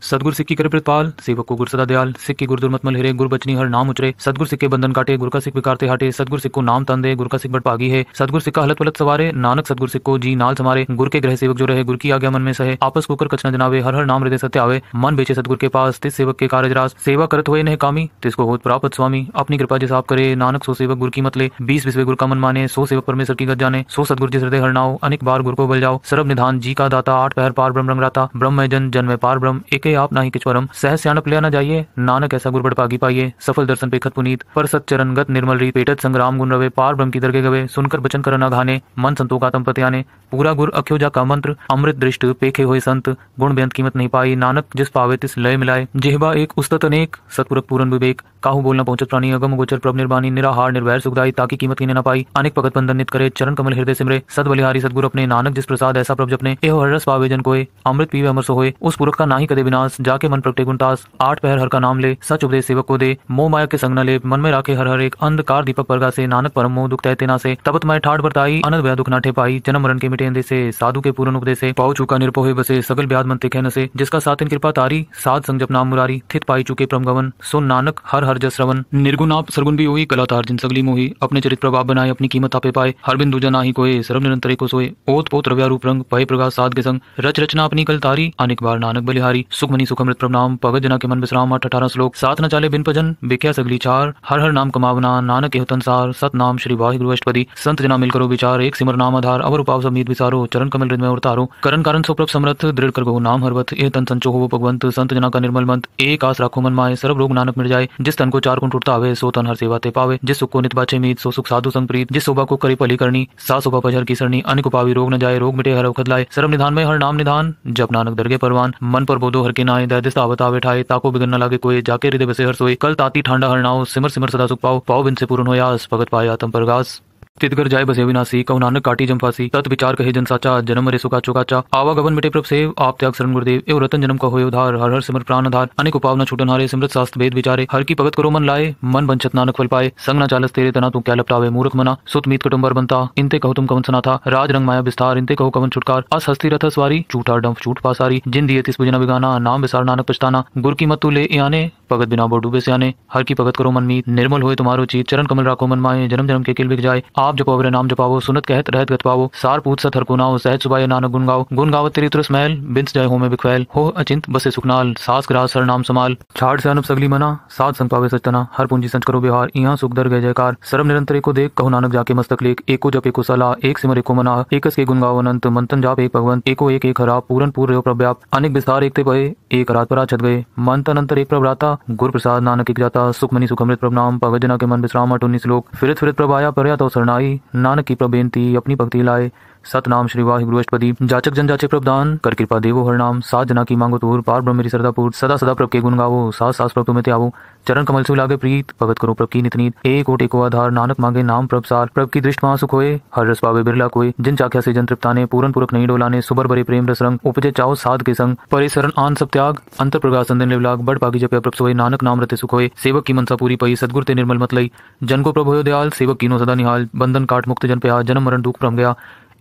सदगुर सिक्की करे प्रतपाल सेवक को गुर सदा दयाल सिख की गुरदुर मल हिरे गुरु बचनी हर नाम उचरे सदगुर सिक्के बंधन काटे गुर का सिख विकारते हटे सदगुर सिख को नाम तन दे गुर का सिख बटभागी है सदगुर सिक्का हलत पलत सवारे नानक सदगुर सिख को जी नाल समारे गुर के ग्रह सेवक जो रहे गुर की आज्ञा मन में सहे आपस को कर कचना जनावे हर हर नाम हृदय सत्य आवे मन बेचे सदगुर के पास तिस सेवक के कार्य रास सेवा करत हुए नहीं कामी तिसको होत प्राप्त स्वामी अपनी कृपा जिस आप करे नानक सो सेवक गुर की मतले बीस विश्व गुर का मन माने सो सेवक परमेश्वर की गत जाने सो सदगुर जिस हृदय हर नाव अनेक बार गुर को बल जाओ सर्व निधान जी का दाता आठ पहर पार ब्रह्म रंग राता ब्रह्म जन जन्म पार ब्रह्म एक के आप ना ही किचवरम सह सियाणप ले ना जाइए नानक ऐसा गुरबड़ पागी पाइए सफल दर्शन खत पुनीत पर सत चरण गत निर्मल री पेटत संग्राम गुण रवे पार ब्रह्म की दरगे गवे सुनकर बचन कर ना घाने मन संतोकातम पत्याने पूरा गुर अख्यो जा का मंत्र अमृत दृष्ट पेखे हुए संत गुण बेंत कीमत नहीं पाई नानक जिस पावे तिस लय मिलाए जेहबा एक उस्तत अनेक सतपुरख पूरन विवेक काहू बोलना पहुंचत प्राणी अगम गोचर प्रभ निर्वाणी निराहार निर्भय सुखदाई ताकि कीमत की न पाई अनेक पगत बंधन नित करे चरण कमल हृदय सिमरे सद बलिहारी सदगुरु अपने नानक जिस प्रसाद ऐसा प्रभ जपने एह हर रस पावेजन को अमृत पीवे अमर सोए उस पुरख का ना ही कदे विनाश जाके मन प्रगटे गुणतास आठ पहर हर का नाम ले सच उपदेश सेवक को दे मोह माया के संग न ले मन में राखे हर हर एक अंधकार दीपक परगा से नानक परम मोह दुख तहते ना से तपत माय ठाट बरताई अनंत भया दुख नाठे पाई जन्म मरण के मिटे से साधु के पूर्ण उपदेश से पाऊ चुका निरपोहे बसे सगल ब्याद मन तिखे न से जिसका इन कृपा तारी साध संग जप नाम मुरारी थित पाई चुके प्रम गवन सुन नानक हर हर हर जस रवन निर्गुण आप सरगुन भी हुई कलातार जिन सगली मोही अपने चरित्र प्रभाव बनाए अपनी कीमत आपे पाए हर बिंदु जना ही कोये सर्व निरंतर को सोए ओत पोत रव्या रूप रंग पय प्रकाश साध के संग रच रचना अपनी कल तारी अनेक बार नानक बलिहारी सुखमनि सुखमृत प्रणाम भगत जना के मन विश्राम आठ अठारह श्लोक सात न चाले बिन भजन बिख्या सगली चार हर हर नाम कमावना नानक यह तनसार सत नाम श्री वाहि गुरु अष्टपति संत जना मिल करो विचार एक सिमर नाम आधार अवर उपाव समीत विचारो चरण कमल हृदय में उतारो करण कारण सुप्रभ समर्थ दृढ़ कर गो नाम हरवत ए तन संचो हो भगवंत संत जना का निर्मल मंत एक आस राखो मन माए सर्व रोग नानक मिल जाए जिस जिस तन को चार गुण टूटता आवे सो तन हर सेवा ते पावे जिस सुख को नित बाचे मीत सो सुख साधु संग प्रीत जिस शोभा को करी पली करनी सा शोभा पजर की सरणी अन्य को पावी रोग न जाए रोग मिटे हर औखद लाए सर्व निधान में हर नाम निधान जब नानक दरगे परवान मन पर बोधो हर के नाए दैदिस्ता आवता बैठाए ताको बिगन न लागे कोई जाके हृदय बसे हर सोए कल ताती ठंडा हर नाव सिमर सिमर सदा सुख पाओ पाओ बिन से पूर्ण हो या भगत पाया तम परगास तिदगर जाय बसे विनाशी कौ नानक काटी जम फांसी तत् विचार कहे जन साचा जन्म रे सुका चुकाचा आवा गवन मिटे प्रभ सेव आप त्याग शरण गुरुदेव एवं रतन जन्म का हो उधार हर हर सिमर प्राण आधार अनेक उपाव न छूटन हारे सिमृत शास्त्र भेद विचारे हर की भगत करो मन लाए मन बंशत नानक फल पाए संग न चालस तेरे तना तू क्या लपटावे मूर्ख मना सुत मीत कटुम्बर बनता इनते कहो तुम कवन सना था राज रंग माया विस्तार इनते कहो कवन छुटकार अस हस्ती रथ सवारी झूठा डंफ छूट पासारी जिन दिए तिस बुजना बिगाना नाम विसार नानक पछताना गुर की मत तू ले आने भगत बिना बोडूबे से आने हर की भगत करो मन मीत निर्मल हो तुम्हारो चीत चरण कमल राखो मन माए जन्म जन्म के किल बिक जाए आप जपो अग्र नाम जपावो सुनत कहत रहत गत पावो सार पूत सत हर को नाव सहज सुबाय नानक गुण गाओ गुण गावत तेरी तुरस महल बिंस जय हो में बिखवैल हो अचिंत बसे सुखनाल सास ग्रास हर नाम समाल छाड़ से अनुप सगली मना सात संग पावे सचना हर पूंजी संच करो बिहार यहाँ सुख दर गय जयकार सर्व निरंतर को देख कहो नानक जाके मस्तक लेख एको जप एको सलाह एक सिमर एको मना एकस के गुण गाओ अनंत मंथन जाप एक भगवंत एको एक एक हरा पूरन पूर रहो प्रव्याप अनेक विस्तार एकते पे एक रात पर छत गए मंथन अंतर एक प्रभराता गुरु प्रसाद नानक एक जाता सुखमनी सुखमृत प्रभनाम भगत जना के मन विश्राम अटोनी श्लोक फिरत फिरत प्रभाया पर तो सरना आई नानक की प्रबेनती अपनी भगती लाए सतनाम श्री वाहि अष्टपदी जाचक जन जाचक प्रभ कर कृपा देवो हर नाम सात जना की मांगो तोर पार ब्रह्म मेरी पूर सदा सदा प्रभ के गुण गावो सास सास प्रभ तुम्हें त्यावो चरण कमल से लागे प्रीत भगत करो प्रभ की नितनीत एक ओटे को आधार नानक मांगे नाम प्रभ सार प्रभ की दृष्ट महासुख होए हर रस पावे बिरला कोई जिन चाख्या से जन तृप्ताने पूरन पूरक नहीं डोलाने सुबर भरे प्रेम रस रंग उपजे चाओ साध के संग परे शरण आन सब त्याग अंतर प्रकाश संदन लिवलाग बड़ पागी जपे प्रभ सोए नानक नाम रते सुख होए सेवक की मनसा पूरी पई सदगुर ते निर्मल मत लई जन को प्रभु दयाल सेवक कीनो सदा निहाल बंधन काट मुक्त जन पे आ जन्म मरण दुख प्रम गया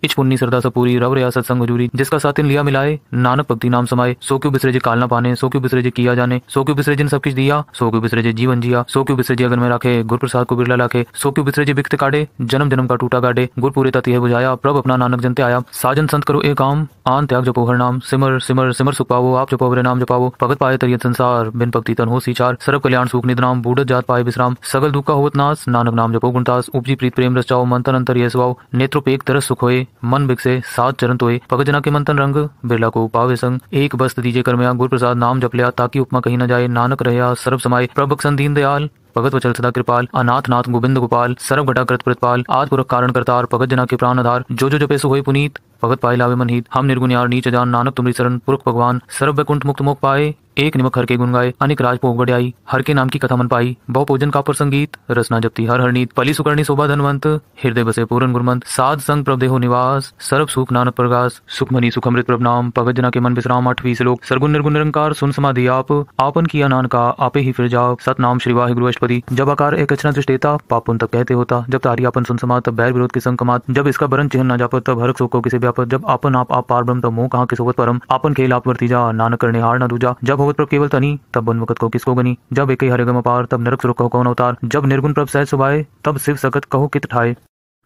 इच पुन्नी सरदा सपूरी रव रियासत सत्संग हजूरी जिसका साथ इन लिया मिलाए नानक भक्ति नाम समाये सो क्यों बिसरे जे काल ना पाने सो क्यों बिसरे जे किया जाने सो क्यों बिसरे जिन सब कुछ दिया सो क्यों बिसरे जे जीवन जिया सो क्यों बिसरे जे अगर में रखे गुरु प्रसाद को बिरला लाखे सो क्यों बिसरे जे बिखते काटे जन्म जन्म का टूटा काटे गुरु पूरे तति है बुझाया प्रभ अपना नानक जनते आया साजन संत करो एक काम आन त्याग जपो हर नाम सिमर सिमर सिमर सुख पावो आप जपो हरे नाम जपावो भगत पाए तरियत संसार बिन भक्ति तन हो सीचार सर्व कल्याण सुख नाम बूढ़ जात पाए विश्राम सगल दुख का होवत नाश नानक नाम जपो गुणतास उपजी प्रीत प्रेम रचाओ मंथन अंतर ये स्वभाव नेत्रोपेक तरस सुख होए मन भिक्षे सात चरण तोय पगजना के मंथन रंग बिरला को पावे संग एक बस्त दीजे कर्मया गुरु प्रसाद नाम जप लिया ताकि उपमा कहीं न जाए नानक रहया सर्व समाये प्रभु दीन दयाल भगत वचल सदा कृपाल अनाथ नाथ गोविंद गोपाल सर्व घटाकृत आद पुरख कारण करतार भगत जना के प्राण आधार जो जो जो पेश पुनीत भगत पाए लावे मनहित हम निर्गुण यार नीच जान नानक तुम्हरी शरण पुरुष भगवान सर्व वैकुंठ मुक्त मुख पाए एक निमक हर के गुण गाए अनेक राज भोग हर के नाम की कथा मन पाई बहु पूजन का पर संगीत रसना जपती हर हरनीत पली सुकर्णी शोभा धनवंत हृदय बसे पूरन गुरमंत साध संग प्रभ देहो निवास सर्व सुख नानक प्रकाश सुख मनी सुख अमृत प्रभ नाम भगत जना के मन विश्राम अठवीं श्लोक सरगुण निर्गुण निरंकार सुन समाधि आप आपन किया नान का आपे ही फिर जाओ सत नाम श्री वाहे गुरु परी जब आकार एक अचना दृष्टेता पापुन तक कहते होता जब तारी अपन सुन समात तब बैर विरोध की संकमात जब इसका बरन चिन्ह न जापत तब हर सोको किसी व्यापत जब अपन आप आप पार ब्रम तो मोह कहा किस किसोवत परम अपन खेल आप वर्ती जा नानक करने हार न दूजा जब होवत प्रभ केवल तनी तब बन मुकत को किसको गनी जब एक ही गम अपार तब नरक सुरख कौन अवतार जब निर्गुण प्रभ सहज सुभाए तब शिव सकत कहो कित ठाए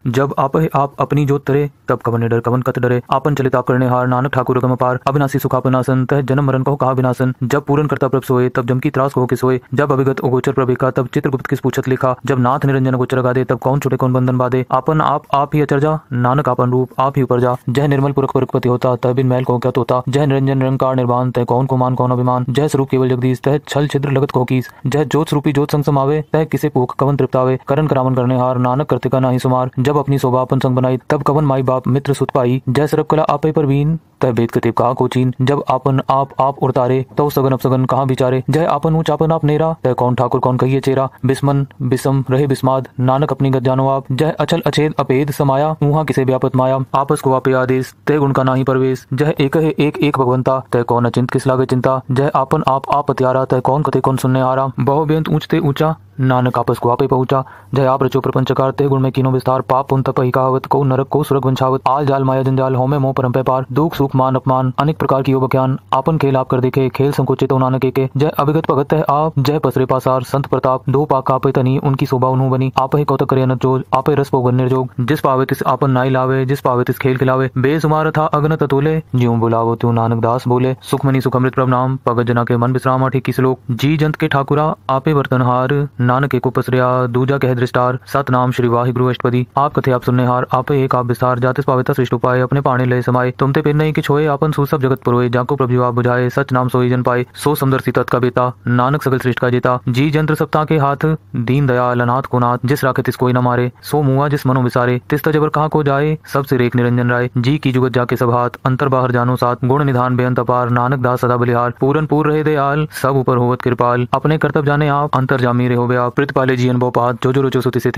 जब आप आप अपनी जोत तरे तब कवन डर कवन कत डरे आपन चलिता करने हार नानक ठाकुर गम पार अविनाशी सुखापनासन तह जन्म मरण कहो कहा विनाशन जब पूरन करता प्रभ सोए तब जमकी त्रास कहो किसोए जब अभिगत अगोचर प्रभिका तब चित्रगुप्त किस पूछत लिखा जब नाथ निरंजन गोचर लगा दे तब कौन छुटे कौन बंधन बाधे अपन आप आप ही अचर जा नानक आपन रूप आप ही ऊपर जा जय निर्मल पुरख पुरखपति होता तब इन मैल कहो क्या तोता जय निरंजन रंगकार निर्माण तय कौन को मान कौन अभिमान जय स्वरूप केवल जगदीश तह छल छिद्र लगत कहो कीस जय ज्योत स्वरूपी ज्योत संग समावे तह किसे पोख कवन तृप्तावे करण करामन करने हार नानक कृतिका ना ही सुमार जब अपनी शोभा अपन संग बनाई तब कवन माई बाप मित्र सुत पाई जय सरब कला आपे परवीन तय भेद कतिब कहा कोचीन जब आपन आप आप उतारे तो सगन अब सगन कहा बिचारे जय आपन ऊंच आपन आप नेरा तय कौन ठाकुर कौन कहिए चेरा बिस्मन बिसम रहे बिस्माद नानक अपनी गत जानो आप जय अचल अचेद अपेद समाया वहाँ किसे व्यापत माया आपस को आप आदेश तय गुण का नाही प्रवेश जय एक है एक एक भगवंता तय कौन अचिंत किस लागे चिंता जय आपन आप आप अत्यारा तय कौन कते कौन सुनने आ रहा बहु बेंत ऊंचते ऊंचा नानक आपस को आपे पहुंचा जय आप रचो प्रपंच ते गुण में किनो विस्तार पाप उन तप कहावत को नरक को सुरग वंशावत आल जाल माया जंजाल होमे मोह परम पे पार दुख सुख उपमान अपमान अनेक प्रकार की योग आपन खेल आप कर देखे खेल संकोचित होना के के जय अभिगत भगत है आप जय पसरे पासार संत प्रताप दो पाक आपे तनी उनकी शोभा उन्हों बनी आप ही कौतक करे जोग आपे रस पोगन्य जोग जिस पावे तिस आपन नाई लावे जिस पावे तिस खेल खिलावे बेसुमार था अग्न ततोले ज्यो बुलावो त्यू नानक दास बोले सुखमनी सुखमृत प्रभ नाम भगत जना के मन विश्राम अठी की श्लोक जी जंत के ठाकुरा आपे हार नानक को पसरिया दूजा कह दृष्टार नाम श्री वाहिगुरु अष्टपति आप कथे आप सुनने हार आपे एक आप विस्तार जातिस पावे श्रेष्ठ उपाय अपने पाने ले समाये तुमते फिर नहीं किछ छोए आपन सब जगत पुरोए जाको प्रभु प्रभुवा बुझाए सच नाम सोई जन पाए सो समदर सीतत का बेता नानक सकल श्रेष्ठ का जेता जी जंत्र सप्ताह के हाथ दीन दयाल अनाथ को नाथ जिस राखे तिस कोई न मारे सो मुआ जिस मनो विसारे तिस तबर कहाँ को जाए सब सबसे रेख निरंजन राय जी की जुगत जाके सब हाथ अंतर बाहर जानो साथ गुण निधान बेअंत अपार नानक दास सदा बलिहार पूरन पूर रहे दयाल सब ऊपर होवत कृपाल अपने कर्तव्य जाने आप अंतर जामी रहे हो आप प्रित पाले जीवन बोपात जो जो रुचो सुति से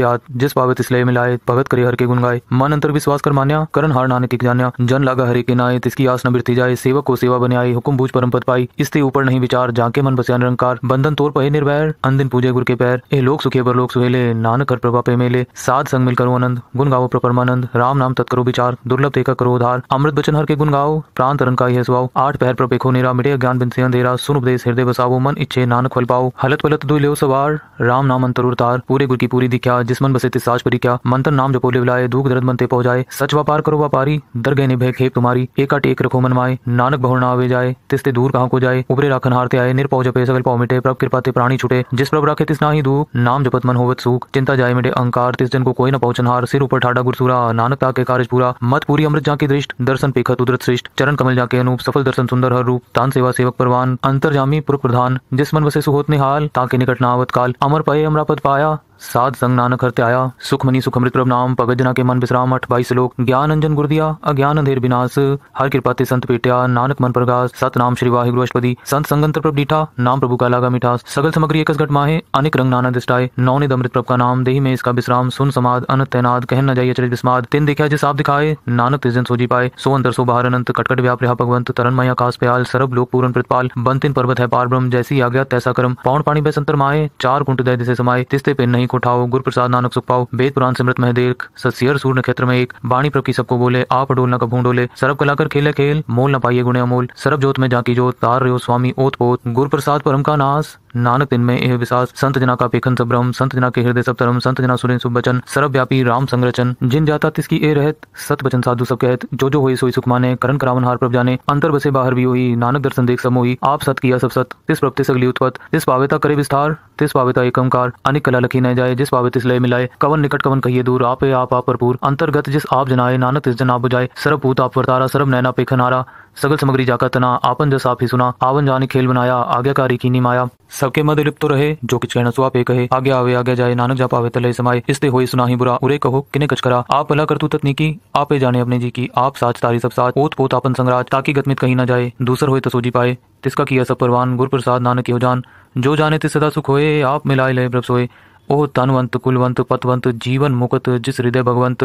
जिस पावत इसलिए मिलाए भगत करे हर के गुण गाए मन अंतर विश्वास कर मान्या करण हार नानक जान्या जन लागा हरे के नाए इसकी आस न जाए सेवक को सेवा बने आई हुकुम बूझ परम पद पाई इसते ऊपर नहीं विचार जाके मन बसे निरंकार बंधन तोड़ पे निर्वैर अंदिन पूजे गुरु के पैर ए लोक सुखे पर लोक सुहेले नानक कर प्रभा पे मेले साध संग मिल करो आनंद गुण गाओ प्रपरमानंद राम नाम तत्करो विचार दुर्लभ देखा करो उधार अमृत बचन हर के गुण गाओ प्राण तरन का यह सुआओ आठ पैर पर नेरा मिटे ज्ञान बिन से अंधेरा सुन उपदेश हृदय बसाओ मन इच्छे नानक फल पाओ हलत पलत दुई लो सवार राम नाम अंतर उतार पूरे गुर की पूरी दिख्या जिस मन बसे तिस परी क्या मंत्र नाम जपोले बुलाए दुख दर्द मनते पहुंचाए सच व्यापार करो व्यापारी दर गए निभे खेप तुम्हारी एक टेक रखो मन नानक बहुर ना आवे जाए तिसते दूर कहाँ को जाए उभरे राखन हारते आए निरपौ जपे सकल पौ मिटे प्रभ कृपा ते प्राणी छुटे जिस प्रभ राखे तिस ना ही दू नाम जपत मन होवत सुख चिंता जाए मिटे अंकार तिस जन को कोई न पहुंचन हार सिर ऊपर ठाडा गुरसुरा नानक ता के कार्य पूरा मत पूरी अमृत जाके दृष्ट दर्शन पेखत उदरत श्रेष्ठ चरण कमल जाके अनूप सफल दर्शन सुंदर हर रूप तान सेवा सेवक परवान जामी पुर प्रधान जिस मन बसे सुहोत निहाल ताके निकट नावत काल अमर पाए पद पाया साध संग नानक त्याया आया मनी सुख प्रभ नाम पगत जना के मन विश्राम अठ बाईस लोक ज्ञान अंजन गुर दिया अज्ञान अंधेर विनाश हर कृपा ते संत पेटिया नानक मन प्रकाश सत नाम श्री वाहि अष्टपदी संत संगंत प्रभ डीठा नाम प्रभु का लागा मिठास सगल समग्री एक घट माहे अनेक रंग नाना दिष्टाए नौ ने अमृत प्रभ का नाम दही में इसका विश्राम सुन समाध अन तैनाद कहन न जाइए चरित विस्माद तीन देखा जिस आप दिखाए नानक तिजन सोजी पाए सो अंदर सो बाहर अनंत कटकट व्याप रहा भगवंत तरन मई आकाश प्याल सरब लोक पूरन प्रतिपाल बंतिन पर्वत है पार ब्रह्म जैसी आज्ञा तैसा कर्म पौन पाणी बैसंतर माये माए चार कुंट दय दिशे समाये तिस्ते पे नहीं को उठाओ गुरु प्रसाद नानक सुख पाओ वेद पुराण सिमृत महदेव सत्यर सूर्य नक्षत्र में एक बाणी प्रभ की सबको बोले आप न कब डोले सरब कर खेले खेल मोल न पाइए गुणे अमोल सरब जोत में जाकी जोत तार रहे स्वामी ओत पोत गुरु प्रसाद परम का नाश नानक दिन में यह विशास संत जना का पेखन सब ब्रह्म संत जना के हृदय सब धर्म संत जना सुरेन बचन सर्वव्यापी राम संरचन जिन जाता तिसकी ए रहत सत बचन साधु सब कहत जो जो हुई सोई सुख माने करण करावन हार प्रभ जाने अंतर बसे बाहर भी हुई नानक दर्शन देख सब हुई आप सत किया सब सत तिस प्रति सगली उत्पत तिस पावेता करे विस्तार तिस पावेता एकमकार अनेक कला लखी न जाए जिस पावे तिस लय मिलाए कवन निकट कवन कहिए दूर आपे आप आप भरपूर अंतर्गत जिस आप जनाए नानक तिस जन आप बुझाए सर्वभूत आप वर्तारा सर्व नैना पेखन हारा सगल समग्री जाकर तना आपन ही सुना आवन जाने खेल बनाया आज्ञाकारी नी माया सबके मद लिप्त तो रहे जो कि कहना सुहा पे कहे आगे आवे आगे जाए नानक जा पावे तले समाये इसते होई सुना ही बुरा उरे कहो किने कच करा आप भला तू तकनीकी आपे जाने अपने जी की आप साच तारी सब साथ ओत पोत आपन संगराज ताकि गतमित कहीं ना जाए दूसर होए तसोजी तो पाए तिसका किया सब परवान गुर प्रसाद नानक हो जान जो जाने ते सदा सुख होए आप मिलाए लय प्रभ सोए ओ तनवंत कुलवंत पतवंत जीवन मुकत जिस हृदय भगवंत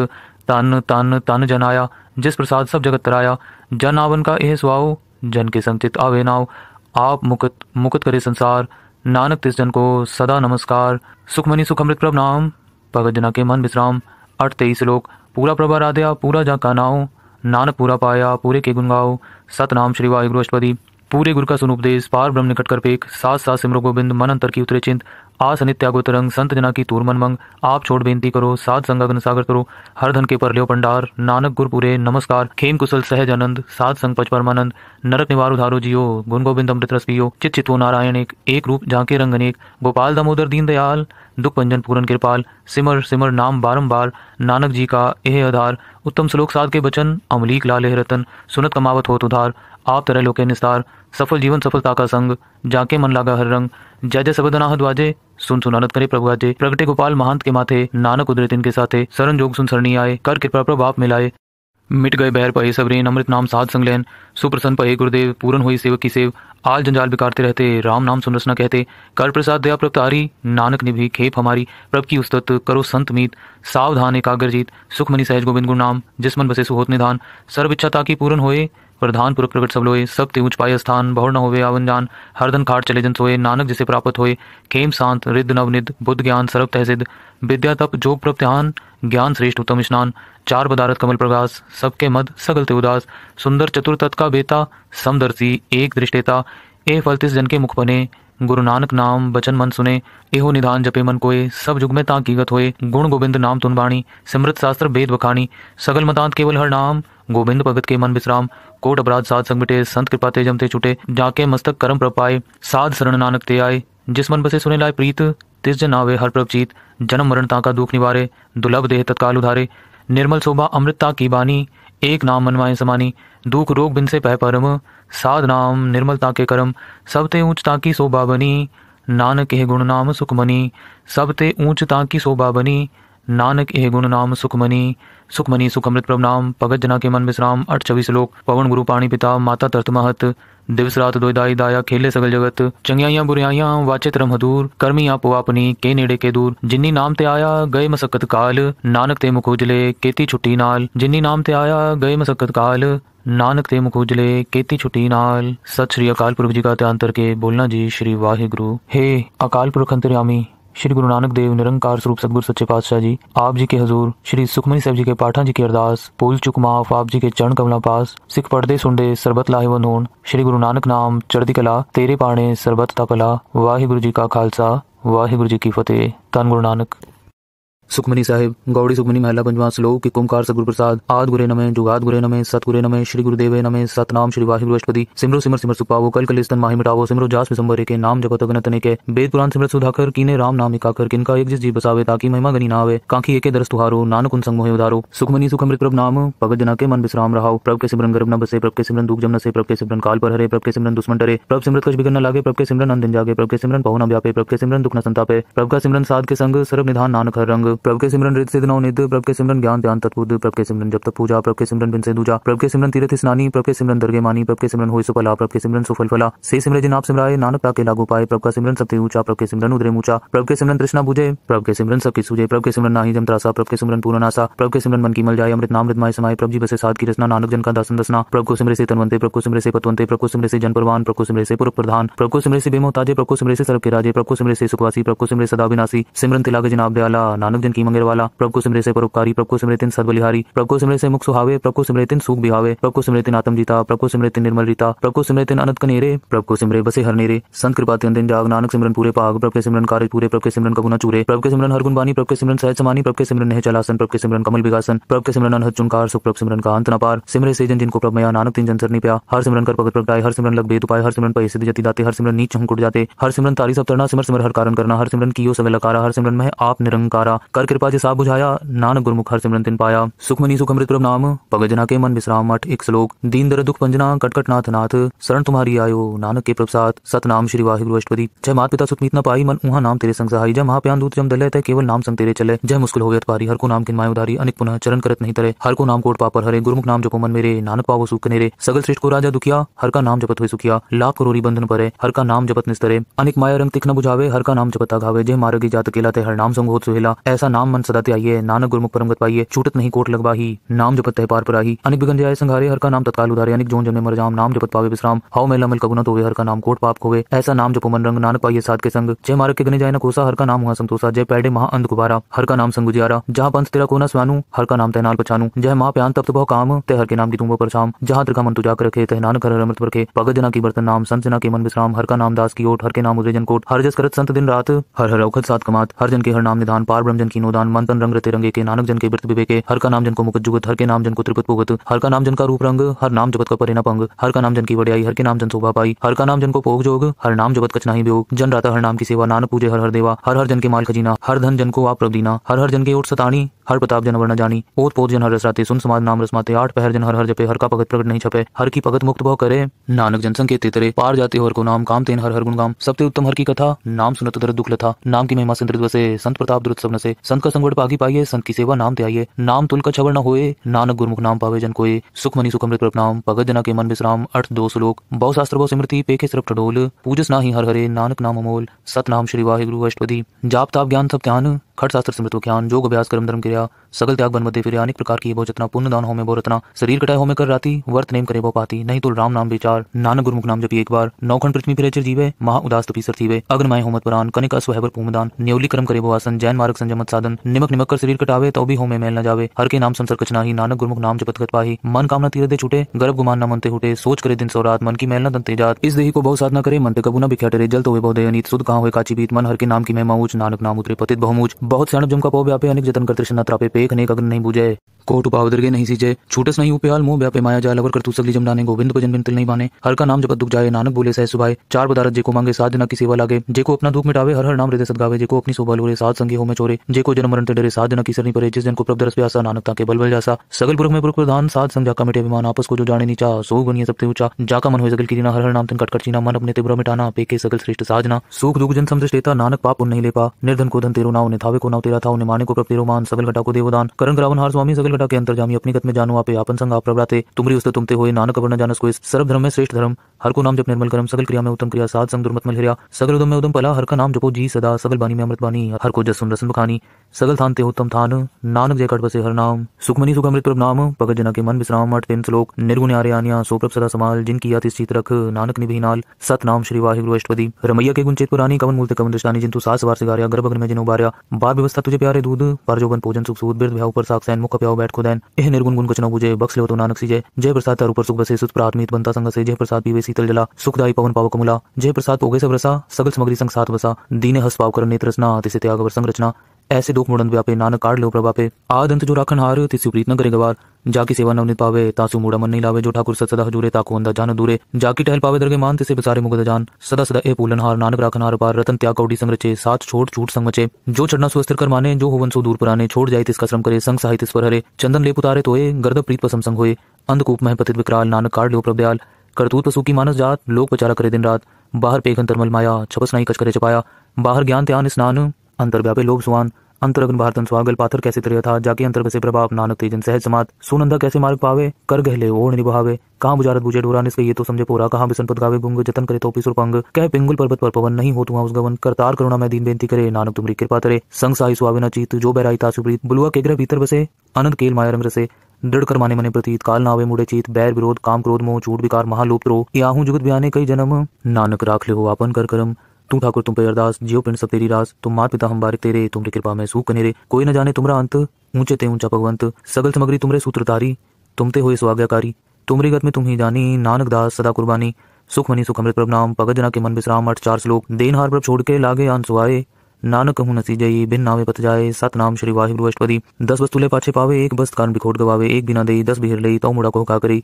तन तन तन जनाया जिस प्रसाद सब जगत तराया जन आवन का यह स्वाओ जन के संचित आवे नाव आप मुकत मुकत करे संसार नानक तिस जन को सदा नमस्कार सुखमणि सुखमृत प्रभ नाम भगत जना के मन विश्राम अठ तेईस लोक पूरा प्रभा राधया पूरा जा का नाव नानक पूरा पाया पूरे के गुण गाओ सतनाम श्री वाहिगुरु अष्टपदी पूरे गुरु का सुन उपदेश पार ब्रह्म निकट कर पेक सात सात सिमरो गोविंद मन अंतर की उतरे चिंत आ सनित्यागो तरंग संत जना की तूर मन मंग आप छोड़ बेनती करो साध संग अग्न सागर करो हर धन के परल्यो पंडार नानक गुरपुरे नमस्कार खेम कुशल सहज आनंद सात संग पच परमानंद नरक निवार उधारो जियो गुण गोविंद अमृत रस पियो चित चितो नारायण एक एक रूप झांके रंग अनेक गोपाल दामोदर दीन दयाल दुख पंजन पूरन कृपाल सिमर सिमर नाम बारंबार नानक जी का यह आधार उत्तम श्लोक साध के बचन अमलीक लाल रतन सुनत कमावत होत उधार आप तरह लोके निस्तार सफल जीवन सफलता का संग जाके मन लागा हर रंग जय जय सबद नाहत सुन सुनानत करे प्रभु आजे प्रगटे गोपाल महंत के माथे नानक उदरे के साथे सरन जोग सुन सरणी आए कर कृपा प्रभु आप मिलाए मिट गए बहर पहे सबरेन अमृत नाम साध संगलैन सुप्रसन्न पहे गुरुदेव पूरन हुई सेवक की सेव आल जंजाल बिकारते रहते राम नाम सुनरसना कहते कर प्रसाद दया प्रपतारी नानक ने भी खेप हमारी प्रभ की उस्तत करो संत मीत सावधान एकाग्र जीत सुखमनी सहज गोविंद गुरु नाम जिसमन बसे सुहोत निधान सर्व इच्छा ताकि पूरन होए प्रधान पुरख प्रकट सब लोए सब ते ऊंच पाए स्थान बहुर न होवे आवन जान हरदन खाट चले जन सोए नानक जिसे प्राप्त होए खेम शांत रिद्ध नवनिध बुद्ध ज्ञान सर्व तहसिद विद्या तप जो प्रत्यान ज्ञान श्रेष्ठ उत्तम स्नान चार बदारत कमल प्रकाश सबके मद सगल ते उदास सुंदर चतुर तत् का बेता समदर्शी एक दृष्टेता ए फल तिस जन के मुख बने गुरु नानक नाम बचन मन सुने एहो निधान जपे मन कोए सब जुग में ता कीगत होए गुण गोविंद नाम तुन बाणी सिमृत शास्त्र वेद बखानी सगल मतांत केवल हर नाम गोविंद भगत के मन विश्राम कोट अपराध साध संग मिटे संत कृपा ते जमते छुटे जाके मस्तक करम प्रपाए साध शरण नानक ते आए जिस मन बसे सुने लाए प्रीत तिस जन आवे हर प्रभचीत जन्म मरण ताका दुख निवारे दुर्लभ देह तत्काल उधारे निर्मल शोभा अमृतता की बानी एक नाम मनवाए समानी दुख रोग बिन से पह परम साध नाम निर्मलता के करम सब ते ऊंच ताकी शोभा बनी नानक के गुण नाम सुखमनी सब ते ऊंच ताकी शोभा बनी ਨਾਨਕ ਇਹ ਗੁਣ ਨਾਮ ਸੁਖਮਨੀ ਸੁਖਮਨੀ ਸੁਖਮ੍ਰਿਤ ਪ੍ਰਭ ਨਾਮ ਭਗਤ ਜਨਾ ਕੇ ਮਨ विश्राम अठ ਸ਼ਲੋਕ ਪਵਨ ਗੁਰੂ ਪਾਣੀ ਪਿਤਾ ਮਾਤਾ ਤਰਤ ਮਹਤ ਦਿਵਸ ਰਾਤ ਦੋਇ ਦਾਈ ਦਾਇਆ ਖੇਲੇ ਸਗਲ ਜਗਤ ਚੰਗਿਆਈਆਂ ਬੁਰਿਆਈਆਂ ਵਾਚੇ ਧਰਮ ਹਦੂਰ ਕਰਮੀ ਆਪੋ ਆਪਣੀ ਕੇ ਨੇੜੇ ਕੇ ਦੂਰ ਜਿਨੀ ਨਾਮ ਤੇ ਆਇਆ ਗਏ ਮਸਕਤ ਕਾਲ ਨਾਨਕ ਤੇ ਮੁਖ ਉਜਲੇ ਕੀਤੀ ਛੁੱਟੀ ਨਾਲ ਜਿਨੀ ਨਾਮ ਤੇ ਆਇਆ ਗਏ ਮਸਕਤ ਕਾਲ ਨਾਨਕ ਤੇ ਮੁਖ ਉਜਲੇ ਕੀਤੀ ਛੁੱਟੀ ਨਾਲ ਸਤਿ ਸ੍ਰੀ ਅਕਾਲ ਪੁਰਖ ਜੀ ਕਾ ਧਿਆਨ ਕਰਕੇ ਬੋਲਣਾ ਜੀ ਸ੍ਰੀ ਵਾਹਿਗੁਰੂ ਹੇ ਅਕਾਲ ਪੁਰਖ ਅੰਤਰਿਆਮੀ श्री गुरु नानक देव निरंकार स्वरूप सदगुरु सच्चे पातशाह जी आप जी के हजूर श्री सुखमनी साहब जी के पाठा जी की अरदास पुल चुक माफ आप जी के चरण कमला पास सिख पढ़ते सुनते सरबत लाहेवन होन श्री गुरु नानक नाम चढ़दी कला तेरे पाने सरबत ता भला वाहिगुरु जी का खालसा वाहिगुरु जी की फतेह धन गुरु नानक सुखमनी साहिब गौड़ी सुखमनी महिला पंचवा श्लोक के कुमकार सगुरु प्रसाद आद गुरे नमे जुगाद गुरे नमे सत गुरे नमे श्री गुरुदेव नमे सत नाम श्री वाहि बृहस्पति सिमरो सिमर सिमर सुपावो कल कल स्तन माही मिटावो सिमरो जास विसंबरे के नाम जगत अगन तने के वेद पुराण सिमर सुधाकर कीने राम नाम इकाकर किनका एक जिस जी बसावे ताकि महिमा गनी ना आवे कांखी एके दरस तुहारो नानक उन संग मोहे उधारो सुखमनी सुख अमृत प्रभ नाम भगत जना के मन विश्राम रहाओ प्रभ के सिमरन गर्भ न बसे प्रभ के सिमरन दुख जम न से प्रभ के सिमरन काल पर हरे प्रभ के सिमरन दुश्मन डरे प्रभ सिमरत कुछ बिगड़ न लागे प्रभ के सिमरन अंदन जागे प्रभ के सिमरन पहुना व्यापे प्रभ के सिमरन दुख न संतापे प्रभ का सिमरन साध के संग सर्व निधान नानक हर रंग प्रभ के सिमरन रित सिद्ध नौ निध प्रभ के सिमरन ज्ञान ध्यान तत्व प्रभ के सिमरन जब तक पूजा प्रभ के सिमरन बिन से दूजा प्रभ के सिमरन तीर्थ स्नानी प्रभ के सिमरन दरगे मानी प्रभ के सिमरन हो सुफला प्रभ के सिमरन सुफल फला से सिमर जिन आप सिमराए नानक ताके लागू पाए प्रभ का सिमरन सबसे ऊंचा प्रभ के सिमरन उदरे ऊंचा प्रभ के सिमरन तृष्णा बुझे प्रभ के सिमरन सबकी सूझे प्रभ के सिमरन नाही जमत्रासा प्रभ के सिमरन पूर्ण आसा प्रभ के सिमरन मन की मल जाए अमृत नाम माय समाय प्रभ जी बसे साध की रचना नानक जन का दर्शन दसना प्रभ को सिमरे से तनवंते प्रभ को सिमरे से पतवंते प्रभ को सिमरे से जन प्रवान प्रभ को सिमरे से पूर्व प्रधान प्रभ को सिमरे से बेमोताजे प्रभ को सिमरे से सर्व के राजे प्रभ को सिमरे से सुखवासी प्रभ को सिमरे सदा विनाशी सिमरन तिलाग जिन आप दयाला नानक दिन की मंगल वाला प्रभु को सिमरे से परोपकारी प्रभु को सिमृतिन सदबलिहारी प्रभु को सिमरे से मुख सुहावे प्रभु को सिमृतिन सुख बिहावे प्रभु को सिमृतिन आत्म जीता प्रभु को सिमृतिन निर्मल रीता प्रभु को सिमृतिन अनंत कनेरे प्रभु को सिमरे बसे हर नेरे संत कृपा तिन दिन जाग नानक सिमरन पूरे पाग प्रभु के सिमरन कार्य पूरे प्रभु के सिमरन का गुना चूरे प्रभु के सिमरन हर गुण बानी प्रभु के सिमरन सहज समानी प्रभु के सिमरन नह चलासन प्रभु के सिमरन कमल विकासन प्रभु के सिमरन अनहद चुनकार सुख प्रभु सिमरन का अंत न पार सिमरे से जन जिनको प्रभु मया नानक तिन जन सरनी प्या हर सिमरन कर भगत प्रगटाए हर सिमरन लग बेद उपाय हर सिमरन पैसे जति दाते हर सिमरन नीच हम कुट जाते हर सिमरन तारी सब तरना सिमर सिमर हर कारण करना हर सिमरन की यो सब लकारा हर सिमरन में आप निरंकारा कर कृपा से साफ बुझाया नानक गुरमुख हर सिमरन तिन पाया सुखमनी सुखमृत प्रभ नाम पगज जना के मन विश्राम मठ एक श्लोक दीन दर दुख पंजना कटकट नाथ नाथ शरण तुम्हारी आयो नानक के प्रसाद सतनाम श्री वाहिगुरु अष्टपदी जय मात पिता सुतमीत न पाई मन उहा नाम तेरे संग सहाय जय महाप्यान दूत जम दल तय केवल नाम संग तेरे चले जय मुस्कुल हो पारी हर को नाम किन माय उधारी अनेक पुनः चरण करत नहीं तरे हर को नाम कोट पापर हरे गुरुमुख नाम जपो मन मेरे नानक पावो सुख नेरे सगल श्रेष्ठ को राजा दुखिया हर का नाम जपत हुए सुखिया लाख करोरी बंधन परे हर का नाम जपत निस्तरे अनेक माया रंग तिख न बुझावे हर का नाम जपता घावे जय मार्ग जात केला ते हर नाम संग होत सुहेला ऐसा ऐसा नाम मन सदाते आइए नानक गुरमुख परम गत पाइए छूटत नहीं कोट लगवाही नाम जपत तह पार पर आई अनिक बिगन जाए संघारे हर का नाम तत्काल उधारे अनिक जोन जमे मर जाम नाम जपत पावे विश्राम हाउ मेला मल कगुना तो हर का नाम कोट पाप खोवे ऐसा नाम जपो मन रंग नानक पाइए साथ के संग जय मार्ग के गने जाए न कोसा हर का नाम हुआ संतोषा जय पैडे महा अंध गुबारा हर का नाम संगुजियारा जहाँ पंथ तेरा कोना स्वानू हर का नाम तैनाल पछानू जय माँ प्यान तप्त भाव काम ते हर के नाम की तुम पर शाम जहाँ त्रिका मन तुझा रखे तह नानक हर अमृत पर भगत जना की बर्तन नाम संत जना के मन विश्राम हर का नाम दास की ओट हर के नाम उदय जन कोट हर जस करत संत दिन रात हर हर औखत सात कमात हर जन के हर नाम निधान पार ब्रह्म जन की तीनों दान मंतन रंग तिरंगे के नानक जन के वृत्त विवेके हर का नाम जन को मुकुट जुगत हर के नाम जन को त्रिपुत पुगत हर का नाम जन का रूप रंग हर नाम जगत का परिणाम पंग हर का नाम जन की वडियाई हर के नाम जन शोभा पाई हर का नाम जन को पोग जोग हर नाम जगत कच ही वियोग जन राता हर नाम की सेवा नानक पूजे हर हर देवा हर हर जन के माल खजीना हर धन जन को आप प्रभ दीना हर हर जन के ओठ सतानी हर प्रताप जन वर्ण जानी ओत पोत जन हर रसराते सुन समाज नाम रसमाते आठ पहर जन हर हर जपे हर का भगत प्रकट नहीं छपे हर की भगत मुक्त भव करे नानक जन संकेत तेरे पार जाते हर को नाम काम तेन हर हर गुण गाम सबसे उत्तम हर की कथा नाम सुनत दर दुख लथा नाम की महिमा संत संत प्रताप द्रुत सबन से संत का संगठ पागी पाइये संत की सेवा नाम त्याये नाम तुल का छबर न हो नानक गुरमुख नाम पावे जन कोए सुख मनी सुख अमृत प्रणाम भगत जना के मन विश्राम अर्थ दो श्लोक बहु शास्त्र बहु स्मृति पेखे सिर्फ ठोल पूजस ना ही हर हरे नानक नाम अमोल सत नाम श्री गुरु अष्टपति जाप ताप ज्ञान सब ध्यान खट शास्त्र स्मृत ज्ञान योग अभ्यास कर्म धर्म क्रिया सगल त्याग बन मध्य फिर अनेक प्रकार की बोचना पुण्य दान होमे बोरतना शरीर कटाय होमे कर राती वर्त नेम करे वो पाती नहीं तो राम नाम विचार नानक गुरुमुख नाम जपी एक बार नौखंड पृथ्वी फिर चिर जीवे महा उदास तपी सर थीवे अग्रमाय होमत परान कनिक अस्वहबर पूमदान न्यौली कर्म करे वो आसन जैन मार्ग संजमत साधन निमक निमक कर शरीर कटावे तो भी होमे मेल न जावे हर के नाम संसर कचना ही नानक गुरुमुख नाम जपत कर पाही मन कामना तीर दे छूटे गर्भ गुमान न मनते हुटे सोच करे दिन सौ रात मन की मेल न दंते जात इस देही को बहुत साधना करे मन पे कबू न बिख्या डरे जल तो हुए बहुत अनित सुध कहा हुए काची बीत मन हर के नाम की मैं मऊच नानक नाम उतरे पतित बहुमूच बहुत स्याण जुमका पो व्यापे अनेक जतन करते तृष्णा त्रापे पेख अनेक अग्न नहीं बुझे कोट उपावदर दर्गे नहीं सीजे छूटस नहीं उपेल मुंह व्यापे माया जाल अवर कर तू सगली जमनाने गोविंद भजन बिन तिल नहीं माने हर का नाम जब दुख जाए नानक बोले सह सुभाए चार बदारत जेको मांगे सात दिना की सेवा लागे जेको अपना दुख मिटावे हर हर नाम हृदय सदगावे जेको अपनी शोभा लोरे सात संगी हो में चोरे जेको जन्म मरण ते डरे सात दिना की सरनी परे जिस दिन को प्रभु दरस पे आसा नानक ताके बल बल जासा सगल पुरख में पुरख प्रधान सात संग जाका मिटे विमान आपस को जो जाने नीचा सो गुनिया सबते ऊंचा जाका मन होय सगल की ना हर हर नाम तन कट कर चीना मन अपने ते ब्रह्म मिटाना पे के सगल श्रेष्ठ साधना सुख दुख जन समझ नानक पाप उन नहीं ले पा निर्धन को धन तेरो नाव ने निथावे को नाव तेरा था उन्हें माने को कब रोमान मान सगल घटा को देवदान करण करावन हार स्वामी सगल घटा के अंतर जामी अपनी गत में जानो आपे आपन संग आप प्रभराते तुमरी उस्त तुमते हुए नानक वर्ण जानस को सर्व धर्म में श्रेष्ठ धर्म हर को नाम जब निर्मल करम सगल क्रिया में उत्तम क्रिया साध संग दुर्मत मल हिरिया सगल उदम में उदम पला हर का नाम जपो जी सदा सगल बानी में अमृत बानी हर को जसुन रसन बखानी सगल थान ते उत्तम थान नानक जय कट बसे हर नाम सुखमनी सुख अमृत प्रभ नाम भगत जना के मन विश्राम अठ तीन श्लोक निर्गुण आर्य आनिया सोप्रभ सदा समाल जिनकी याति स्थित रख नानक निभि नाल सत नाम श्री वाहि गुरु अष्टपति रमैया के गुंचित पुरानी कवन मूलते कवन दृष्टानी जिन तू सास वार सिगारिया गर्भगन में जिन उबारिया बार व्यवस्था तुझे प्यारे दूध पर जोगन पूजन सुख सूद बिरद भ्याव पर साख सैन मुख प्याव बैठ खुदैन एह निर्गुण गुण कुछ न बुझे बक्स ले तो नानक सी जय जय प्रसाद तार ऊपर सुख बसे सुत प्राथमित बनता संग से जय प्रसाद पीवे शीतल जला सुखदायी पवन पाव कमला जय प्रसाद पोगे सब रसा सगल सामग्री संग साथ बसा दीने हस पाव कर नेत्र रचना अति से त्याग संग रचना ऐसे दुख मुड़न व्यापे नानक काट लो प्रभा पे आद अंत जो राखन हार तिसु प्रीत न करे गवार जाकी सेवा नवनीत पावे तासु मुड़ा मन नहीं लावे जो ठाकुर सत सदा हजूरे ताको अंदा जान दूरे जाकी टहल पावे दरगे मान तिसे बिसारे मुगद जान सदा सदा ए पूलन हार नानक राखन हार पार रतन त्याग कौडी संग रचे साथ छोड़ छूट संग मचे जो चढ़ना सुस्थिर कर माने जो हुवन सो दूर पुराने छोड़ जाए तिसका श्रम करे संग साहित्य पर हरे चंदन लेप उतारे तोये गर्द प्रीत पसम संग हुए अंधकूप में पतित विकराल नानक काट लो प्रभदयाल करतूत पशु की मानस जात लोक बचारा करे दिन रात बाहर पेखन तरमल माया छपस नहीं कचकरे करे छपाया बाहर ज्ञान ध्यान स्नान अंतर्व्यापी लोक सुहान अंतरगन भारतन स्वागल पाथर कैसे तरह था जाके अंतर से प्रभाव नानक तेजन सहज समात सुनंदा कैसे मार्ग पावे कर गहले ओण निभावे कहाँ बुजारत बुझे डोरा निस्के ये तो समझे पूरा कहाँ बिसन पद गावे गुंग जतन करे तो पिसुर पंग कह पिंगुल पर्वत पर पवन नहीं हो तुम उस गवन करतार करुणा मैं दीन बेनती करे नानक तुम्हारी कृपा तरे संग साई सुहावे चीत जो बैराई था सुप्रीत बुलुआ के ग्रह भीतर बसे अनंत केल माया रंग रसे दृढ़ कर माने मने प्रतीत काल नावे मुड़े चीत बैर विरोध काम क्रोध मोह झूठ विकार महालोप रो याहू जुगत ब्याने कई जन्म नानक राख ले हो आपन कर करम तू ठाकुर तुम पे अरदास जियो पिंड सब तेरी रास तुम मात पिता हम बारिक तेरे तुमरी कृपा में सूख कनेरे कोई न जाने तुमरा अंत ऊंचे ते ऊंचा भगवंत सगल समग्री तुमरे सूत्रधारी तुम ते हो स्वाज्ञाकारी तुमरी गत में तुम ही जानी नानक दास सदा कुर्बानी सुख मनी सुख अमृत प्रभ नाम भगत जना के मन विश्राम अठ चार श्लोक देन हार प्रभ छोड़ के लागे अन सुहाये नानक कहूँ नसी जई बिन नावे पत जाए सत नाम श्री वाहिगुरु अष्टपति दस वस्तु ले पाछे पावे एक बस कारण बिखोट गवावे एक बिना दे दस बिहर लई तो मुड़ा को का करी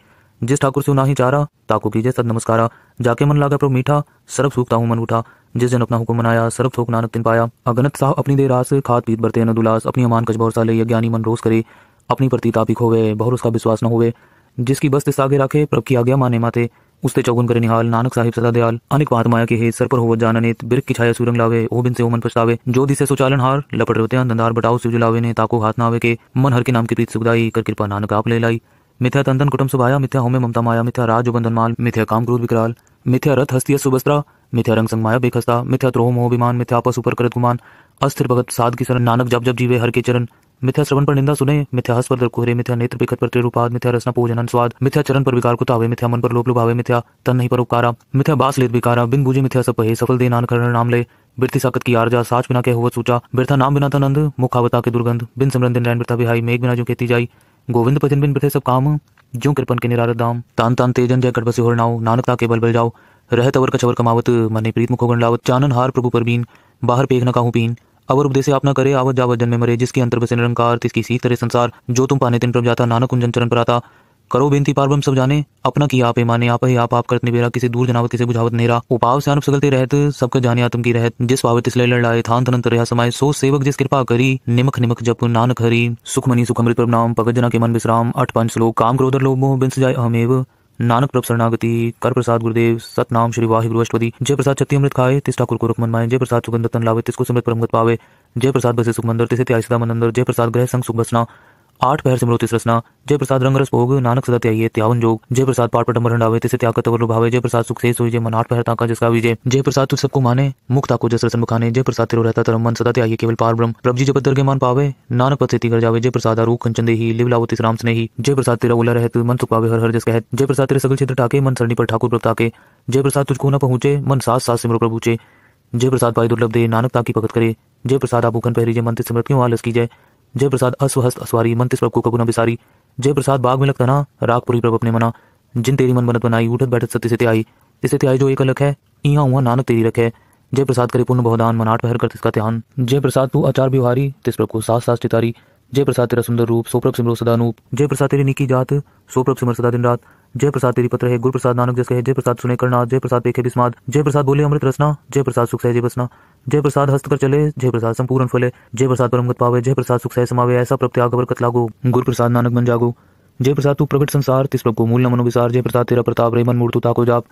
जिस ठाकुर से ना ही चारा ताको कीजे सत नमस्कारा जाके मन लागा प्रभु मीठा सर्व सुख हूँ मन उठा जिस जन अपना हुक्म मनाया सर्व थोक नानक तिन पाया अगनत साहब अपनी देर रास खात पीत बरते न अपनी अमान कछ भरोसा ले ज्ञानी मन रोज करे अपनी प्रति तापिक हो गए बहुर उसका विश्वास न होवे जिसकी बस सागे रखे प्रभ की आज्ञा माने माते उसते चौगुन करे निहाल नानक साहिब सदा दयाल अनेक बात माया के हे सर पर होवत जाननेत बिरक की छाया सुरंग लावे ओ बिन से ओमन पछतावे जो दिसे सुचालन हार लपट रोते अंधार बटाओ सिव जुलावे ने ताको हाथ नावे के मन हर के नाम की प्रीत सुखदाई कर कृपा नानक आप ले लाई मिथ्या तंदन कुटुम सुभाया मिथ्या होमे ममता माया मिथ्या राज बंधन माल मिथ्या काम क्रोध विकराल मिथ्या रथ हस्ती सुबस्त्रा मिथ्या रंग संग माया बेखस्ता मिथ्या द्रोह मोह विमान मिथ्या आपस ऊपर करत गुमान अस्थिर भगत साध की शरण नानक जब जब जीवे हर के चरण मिथ्या श्रवण पर निंदा सुने मिथ्या हस पर दर कुहरे मिथ्या नेत्र बिखत पर त्रिरुपाद मिथ्या रसना पूजन स्वाद मिथ्या चरण पर विकार कुतावे मिथ्या मन पर लोप लुभावे मिथ्या तन नहीं पर उपकारा मिथ्या बास लेत बिकारा बिन बुझे मिथ्या सब पहे सफल दे नान करण नाम ले बिरती साकत की आरजा साच बिना के हुआ सूचा बिरथा नाम बिना तनंद मुखावता के दुर्गंध बिन सिमरन दिन रैन बिरथा बिहाई मेघ बिना जो खेती जाई गोविंद पथिन बिन बिरथे सब काम जो कृपन के निरारत दाम तान तान तेजन जय कटबसी होर नाव नानकता के बल बल जाओ रहत अवर कचवर कमावत मने प्रीत मुखोगन लावत चानन हार प्रभु परबीन बाहर पेख न काहू पीन अवर उपदेश आप न करे आवत जावत जन मरे जिसके अंतर बसे निरंकार तिसकी सी तरह संसार जो तुम पाने तिन प्रभ जाता नानक कुंजन चरण पर आता करो बेनती पार्वम सब जाने अपना की आप माने आप ही आप आप करत निबेरा किसी दूर जनावत किसी बुझावत नेरा उपाव से अनुप सगलते रहत सबका जाने आत्म की रहत जिस पावत इसलिए लड़ाए थान थन तरह समाय सो सेवक जिस कृपा करी निमख निमख जप नानक हरी सुखमनी सुखमृत प्रणाम पगत जना के मन विश्राम अठ पंच श्लोक काम क्रोधर लोभ मोह बिंस जाय अहमेव नानक प्रभ शरणागति कर प्रसाद गुरुदेव सतनाम श्री वाहि गुरुष्टपति जय प्रसाद छत्ती अमृत खाए तिस ठाकुर को रकमन माए जय प्रसाद सुगंध तन लावे तिसको समृत परमगत पावे जय प्रसाद बसे सुख मंदर तिसे त्याय सदा मंदर जय प्रसाद ग्रह संग सुख बसना आठ पहर से मृत्यु रचना जय प्रसाद रंगरस भोग नानक सदा त्यागी त्यावन जोग जय प्रसाद पाठ पटम हंडावे तिसे त्याग तवर भावे जय प्रसाद सुख से सोई जय मन आठ पहर ताका जिसका विजय जय प्रसाद तू सबको माने मुख ताको जस रसन बखाने जय प्रसाद तेरो रहता तरम मन सदा त्यागी केवल पार ब्रह्म प्रभु जी जब दर के मान पावे नानक पथ तिगर जावे जय प्रसाद आरू कंचन देही लिव लावो तिस राम स्नेही जय प्रसाद तेरा उला रहत मन सुख पावे हर हर जस कहत जय प्रसाद तेरे सगल क्षेत्र टाके मन सरणी पर ठाकुर प्रभु ताके जय प्रसाद तुझको न पहुंचे मन सास सास सिमरो प्रभुचे जय प्रसाद भाई दुर्लभ दे नानक ताकी भगत करे जय प्रसाद आभूखन पहरी जय मंत्र सिमरत क्यों आलस की जय जय प्रसाद अस्वहस्त अस्वारी मंत्रिस प्रभु को कबुना बिसारी जय प्रसाद बाग में लगता ना रागपुरी प्रभु अपने मना जिन तेरी मन बनत बनाई उठत बैठत सत्य सत्य आई इसे त्याई जो एक अलग है इहा हुआ नानक तेरी रखे जय प्रसाद करे पुण्य बहुदान मनाट पहर कर तिसका ध्यान जय प्रसाद तू आचार व्यवहारी तिस प्रभु को सास सास चितारी जय प्रसाद तेरा सुंदर रूप सोप्रभ सिमरो सदानूप जय प्रसाद तेरी निकी जात सोप्रभ सिमर सदा दिन रात जय प्रसाद तेरी पत्र है गुरु प्रसाद नानक जैसे जय प्रसाद सुने करना जय प्रसाद देखे विस्माद जय प्रसाद बोले अमृत रसना जय प्रसाद सुख सहजे बसना जय प्रसाद हस्त कर चले जय प्रसाद संपूर्ण फले जय प्रसाद परमगत पावे जय प्रसाद सुख सह समावे ऐसा प्रत्याग अवर कत लागो गुरु प्रसाद नानक बन जागो जय प्रसाद तू प्रकट संसार तिस प्रभु मूल नमनो विसार जय प्रसाद तेरा प्रताप रेमन मन मूर्तु ताको जाप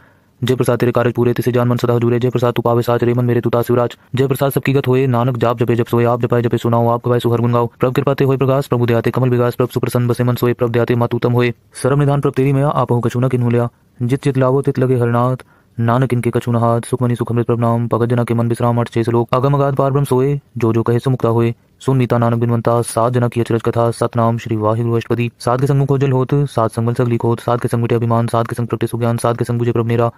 जय प्रसाद तेरे कार्य पूरे तिसे जान मन सदा जुड़े जय प्रसाद तू पावे साच रेमन मेरे तू तासिवराज जय प्रसाद सबकी गत हुए नानक जाप जपे जब सोए आप जपाए जपे सुनाओ आप गवाए सुहर गुनगाओ प्रभ ते होए प्रकाश प्रभु दयाते कमल विकास प्रभ सुप्रसन्न बसे मन सोए प्रभ दयाते मातूतम होए सर्व निधान प्रभ तेरी मया आप कछूना किन्हू लिया जित जित लावो तित लगे हरनाथ नानक इनके कछु हाथ सुखमनी सुखमृत प्रभ नाम भगत जना के मन विश्राम अठ छह श्लोक अगम अगाध पार ब्रह्म सोए जो जो कहे सुमुक्ता हुए सुन नीता नानक बिनवंता सात जना की अचरज कथा सत नाम श्री वाहिगुरु अष्टपदी सात के संग मुखोजल होत सात संग सगली होत सात के संग मिटे अभिमान सात के संग प्रगटे सुज्ञान सात के संग बुझे प्रभ प्रभनेरा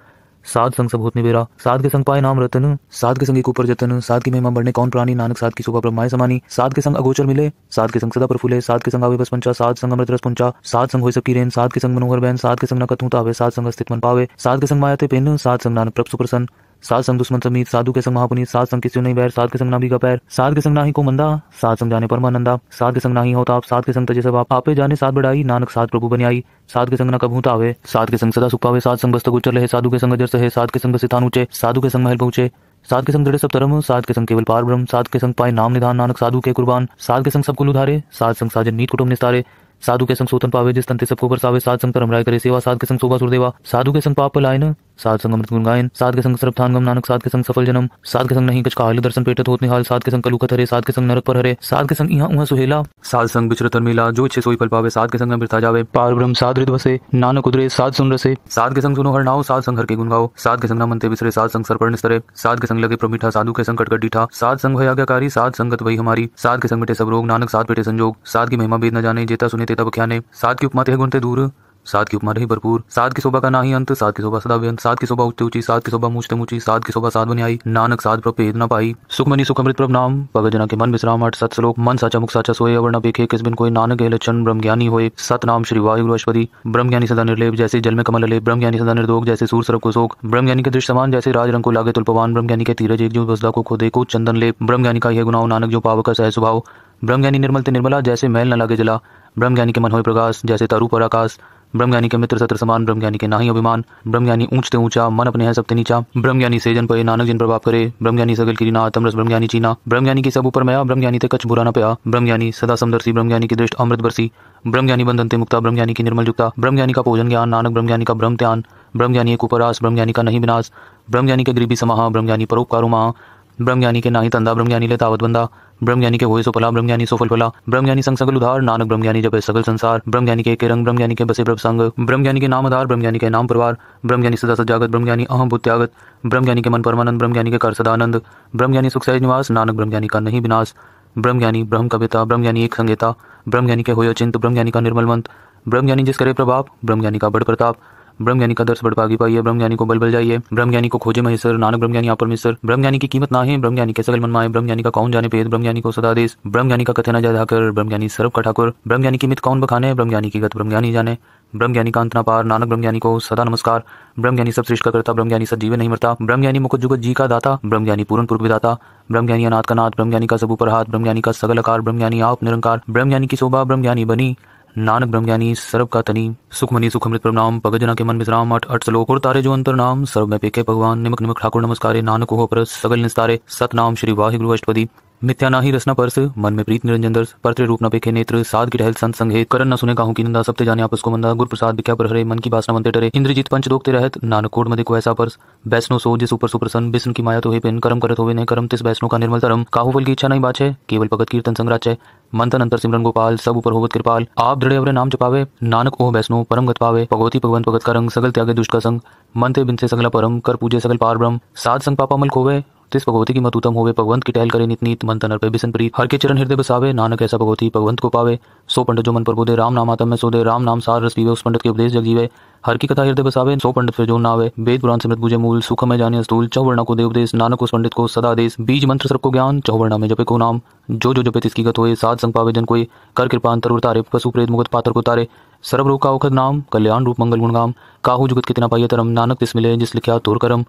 साध संग सब होत बेरा साध के संग पाए नाम रतन साध के संग एक ऊपर जतन साध की महिमा बढ़ने कौन प्राणी नानक साध की शोभा ब्रह्माए समानी साध के संग अगोचर मिले साध के संग सदा प्रफुले साध के संग आवे बस पंचा साध संग अमृत रस पंचा साध संग हो सकी रेन साध के संग मनोहर बहन साध के संग न कथू तावे साध संग स्थित मन पावे साध के संग माया थे पेन साध संग नानक प्रभ सुप्रसन्न साध संग दुश्मन समीत साधु के संग महापुनीत साध संग किसी नहीं बैर साध के संग ना भी का पैर साध के संग ना ही को मंदा साध संग जाने परमानंदा साध के संग ना ही होता आप साध के संग तजे सब आपे जाने साध बढ़ाई नानक साध प्रभु बनियाई साध के संग ना कभू आवे साध के संग सदा सुख पावे साध संग बस्त गुचर रहे साधु के संग अजर सहे साध के संग सिथान ऊंचे साधु के संग महल पहुंचे साध के संग दृढ़ सब धर्म साध के संग केवल पार ब्रह्म साध के संग पाए नाम निधान नानक साधु के कुर्बान साध के संग सब कुल उधारे साध संग साजन नीत कुटुंब निस्तारे साधु के संग सोतन पावे जिस तंते सबको बरसावे साध संग धर्म राय करे सेवा साध के संग शोभा सुरदेवा साधु के संग पाप पलायन साध संग अमृत गुण गायन साध के संग सर्वथान गम नानक साध के संग सफल जन्म साध के संग नहीं कुछ काल दर्शन पेटत होत निहाल साध के संग कलुकत हरे साध के संग नरक पर हरे साध के संग यहाँ उहाँ सुहेला साध संग विचरत मिला जो इच्छे सोई पल पावे साध के संग अमृता जावे पार ब्रह्म साध हृदय बसे नानक उदरे साध सुन रसे साध के संग सुनो हर नाव साध संग हर के गुण गाओ साध के संग न मनते बिसरे साध संग सरपर्ण निस्तरे साध के संग लगे प्रमीठा साधु के संग कटकट डीठा साध संग भय आज्ञाकारी साध संगत वही हमारी साध के संग मिटे सब रोग नानक साध पेटे संजोग साध की महिमा बेद न जाने जेता सुने तेता बख्याने साध की उपमा ते गुण दूर सात की उपमा रही भरपूर सात की शोभा का ना ही अंत सात की शोभा सदा व्यंत सात की शोभा उच्च ऊंची सात की शोभा मूचते ऊंची सात की शोभा सात बनी आई नानक सात प्रभ भेद न पाई सुखमनी सुखमृत प्रभ नाम भगजना के मन विश्राम आठ सत श्लोक मन साचा मुख साचा सोए अवर्ण बेखे किस बिन कोई नानक गे लक्षण ब्रह्म ज्ञानी हो सत नाम श्री वायु अश्वरी ब्रह्म ज्ञानी सदा निर्लेप जैसे जल में कमल ब्रह्म ज्ञानी सदा निर्दोग जैसे सूर सर्व को शोक ब्रह्म ज्ञानी के दृश्य समान जैसे राज रंग को लागे तुलपवान ब्रह्म ज्ञानी के तीरज एक जो बसदा को खो देखो चंदन ले ब्रह्म ज्ञानी का यह गुनाव नानक जो पाव का सह स्वभाव ब्रह्म ज्ञानी निर्मल ते निर्मला जैसे मैल न लागे जला ब्रह्म ज्ञानी के मन हो प्रकाश जैसे तारू पर आकाश ब्रह्मज्ञानी के मित्र सत्र समान ब्रह्मज्ञानी के नाही अभिमान ब्रह्मज्ञानी ऊंचते ऊंचा मन अपने है सबते नीचा ब्रह्मज्ञानी सेजन पे नानक जिन प्रभाव करे ब्रह्मज्ञानी सगल की ना तमरस ब्रह्मज्ञानी चीना ब्रह्मज्ञानी के सब ऊपर मया ब्रह्मज्ञानी ते कच बुरा न पया ब्रह्मज्ञानी सदा समदर्शी ब्रह्मज्ञानी की दृष्ट अमृत बरसी ब्रह्मज्ञानी बंधन ते मुक्ता ब्रह्मज्ञानी की निर्मल युक्ता ब्रह्मज्ञानी का भोजन ज्ञान नानक ब्रह्मज्ञानी का ब्रह्म त्यान ब्रह्मज्ञानी एक उपरास ब्रह्मज्ञानी का नहीं विनाश ब्रह्मज्ञानी के गरीबी समाह ब्रह्मज्ञानी परोपकारो महा ब्रह्म ज्ञानी के नाही तंदा ब्रह्मज्ञानी ले तावत बंदा ब्रह्म ज्ञानी के वही सो ब्रह्म ज्ञानी सो फल फला ज्ञानी संग सकल उधार नानक ब्रह्म ज्ञानी जब सकल संसार ब्रह्म ज्ञानी के एक रंग ब्रह्म ज्ञानी के बसे ब्रह्म संग ब्रह्म ज्ञानी के नाम आधार ब्रह्म ज्ञानी के नाम परिवार ब्रह्म ज्ञानी सदा सजागत ज्ञानी अहम ब्रह्म ज्ञानी के मन परमानंद ब्रह्म ज्ञानी के कर सदानंद ब्रह्म ज्ञानी सुख सहज निवास नानक ब्रह्म ज्ञानी का नहीं विनाश ब्रह्म ज्ञानी ब्रह्म कविता ब्रह्म ज्ञानी एक संगीता ब्रह्म ज्ञानी के अचिंत ब्रह्म ज्ञानी का निर्मल मंत्र ज्ञानी जिस करे प्रभाव ब्रह्म ज्ञानी का बड़ प्रताप ब्रह्म ज्ञानी का दर्श बढ़ पागी पाइए ब्रह्म ज्ञानी को बल बल जाइए ब्रह्म ज्ञानी को खोजे महेश्वर नानक ब्रह्मज्ञानी आप परमेश्वर ज्ञानी की कीमत ना है ब्रह्म ज्ञानी कैसे मन माए ब्रह्म ज्ञानी का कौन जाने पेद ब्रह्म ज्ञानी को सदादेश ज्ञानी का कथन अजय धाकर ज्ञानी सर्व का ठाकुर ज्ञानी की मित कौन बखाने ब्रह्म ज्ञानी की गत ब्रह्म ज्ञानी जाने ब्रह्म ज्ञानी का अंतना पार नानक ब्रह्म ज्ञानी को सदा नमस्कार ब्रह्म ज्ञानी सब श्रेष्ठ का करता ब्रह्म ज्ञानी सजीव नहीं मरता ब्रह्म ज्ञानी मुख जुगत जी का दाता ब्रह्म ज्ञानी पूर्ण पूर्व दाता ज्ञानी अनाथ का नाथ ब्रह्म ज्ञानी का सब ऊपर हाथ ज्ञानी का सगल आकार ब्रह्म ज्ञानी आप निरंकार ब्रह्म ज्ञानी की शोभा ब्रह्म ज्ञानी बनी नानक ब्रह्म ज्ञानी सर्व का तनी सुखमनी सुखमृत प्रणाम पगजना के मन मिश्राम अठ अठ सलोक और तारे जो अंतर नाम सर्व में पेखे भगवान निमक निमक ठाकुर नमस्कार नानक हो पर सगल निस्तारे सतनाम श्री वाहिगुरु अष्टपति मिथ्यानाही रसना परस मन में प्रीत निरंजन दर्श परत्र रूप न पेखे नेत्र साध की टहल संत संघे करण न सुने कहूं की निंदा सप्ते जाने आपस को मंदा गुरु प्रसाद विख्या पर हरे मन की बासना मंत्र टरे इंद्रजीत पंच दोखते रहत नानक कोट मधे को ऐसा परस वैष्णो सो जिस ऊपर सुप्रसन्न बिसन की माया तो हे पिन कर्म करत होवे नहीं कर्म तिस वैष्णो का निर्मल धर्म काहू फल की इच्छा नहीं बाचे केवल भगत कीर्तन संग्राच है मंथन अंतर सिमरन गोपाल सब ऊपर होवत कृपाल आप दृढ़ अवरे नाम जपावे नानक ओह वैष्णो परम गत पावे भगवती भगवंत भगत का रंग सगल त्यागे दुष्का संग मन बिन से सगला परम कर पूजे सगल पार ब्रह्म साध संग पापा मल खोवे तिस भगवती की मतुतम होवे भगवंत की टहल करे नित नीत मन तनर पे बिसन प्रीत हर के चरण हृदय बसावे नानक ऐसा भगवती भगवंत को पावे सो पंडित जो मन पर बोधे राम नाम आतम में सोधे राम नाम सार रस पीवे उस पंडित के उपदेश जग जीवे हर की कथा हृदय बसावे सो पंडित फिर जो नावे वेद पुराण समृत बुझे मूल सुख में जाने स्थूल चौवर्णा को देव देश नानक उस पंडित को सदा देश बीज मंत्र सबको ज्ञान चौवर्णा में जपे को नाम जो जो जपे तिसकी गत होए साध संग पावे जन कोई कर कृपा अंतर उतारे पशु प्रेत मुगत पात्र को तारे सर्व रोग का औखद नाम कल्याण रूप मंगल गुण नाम काहू जुगत कितना पाइय तरम नानक तिस मिले जिस लिखा तुर करम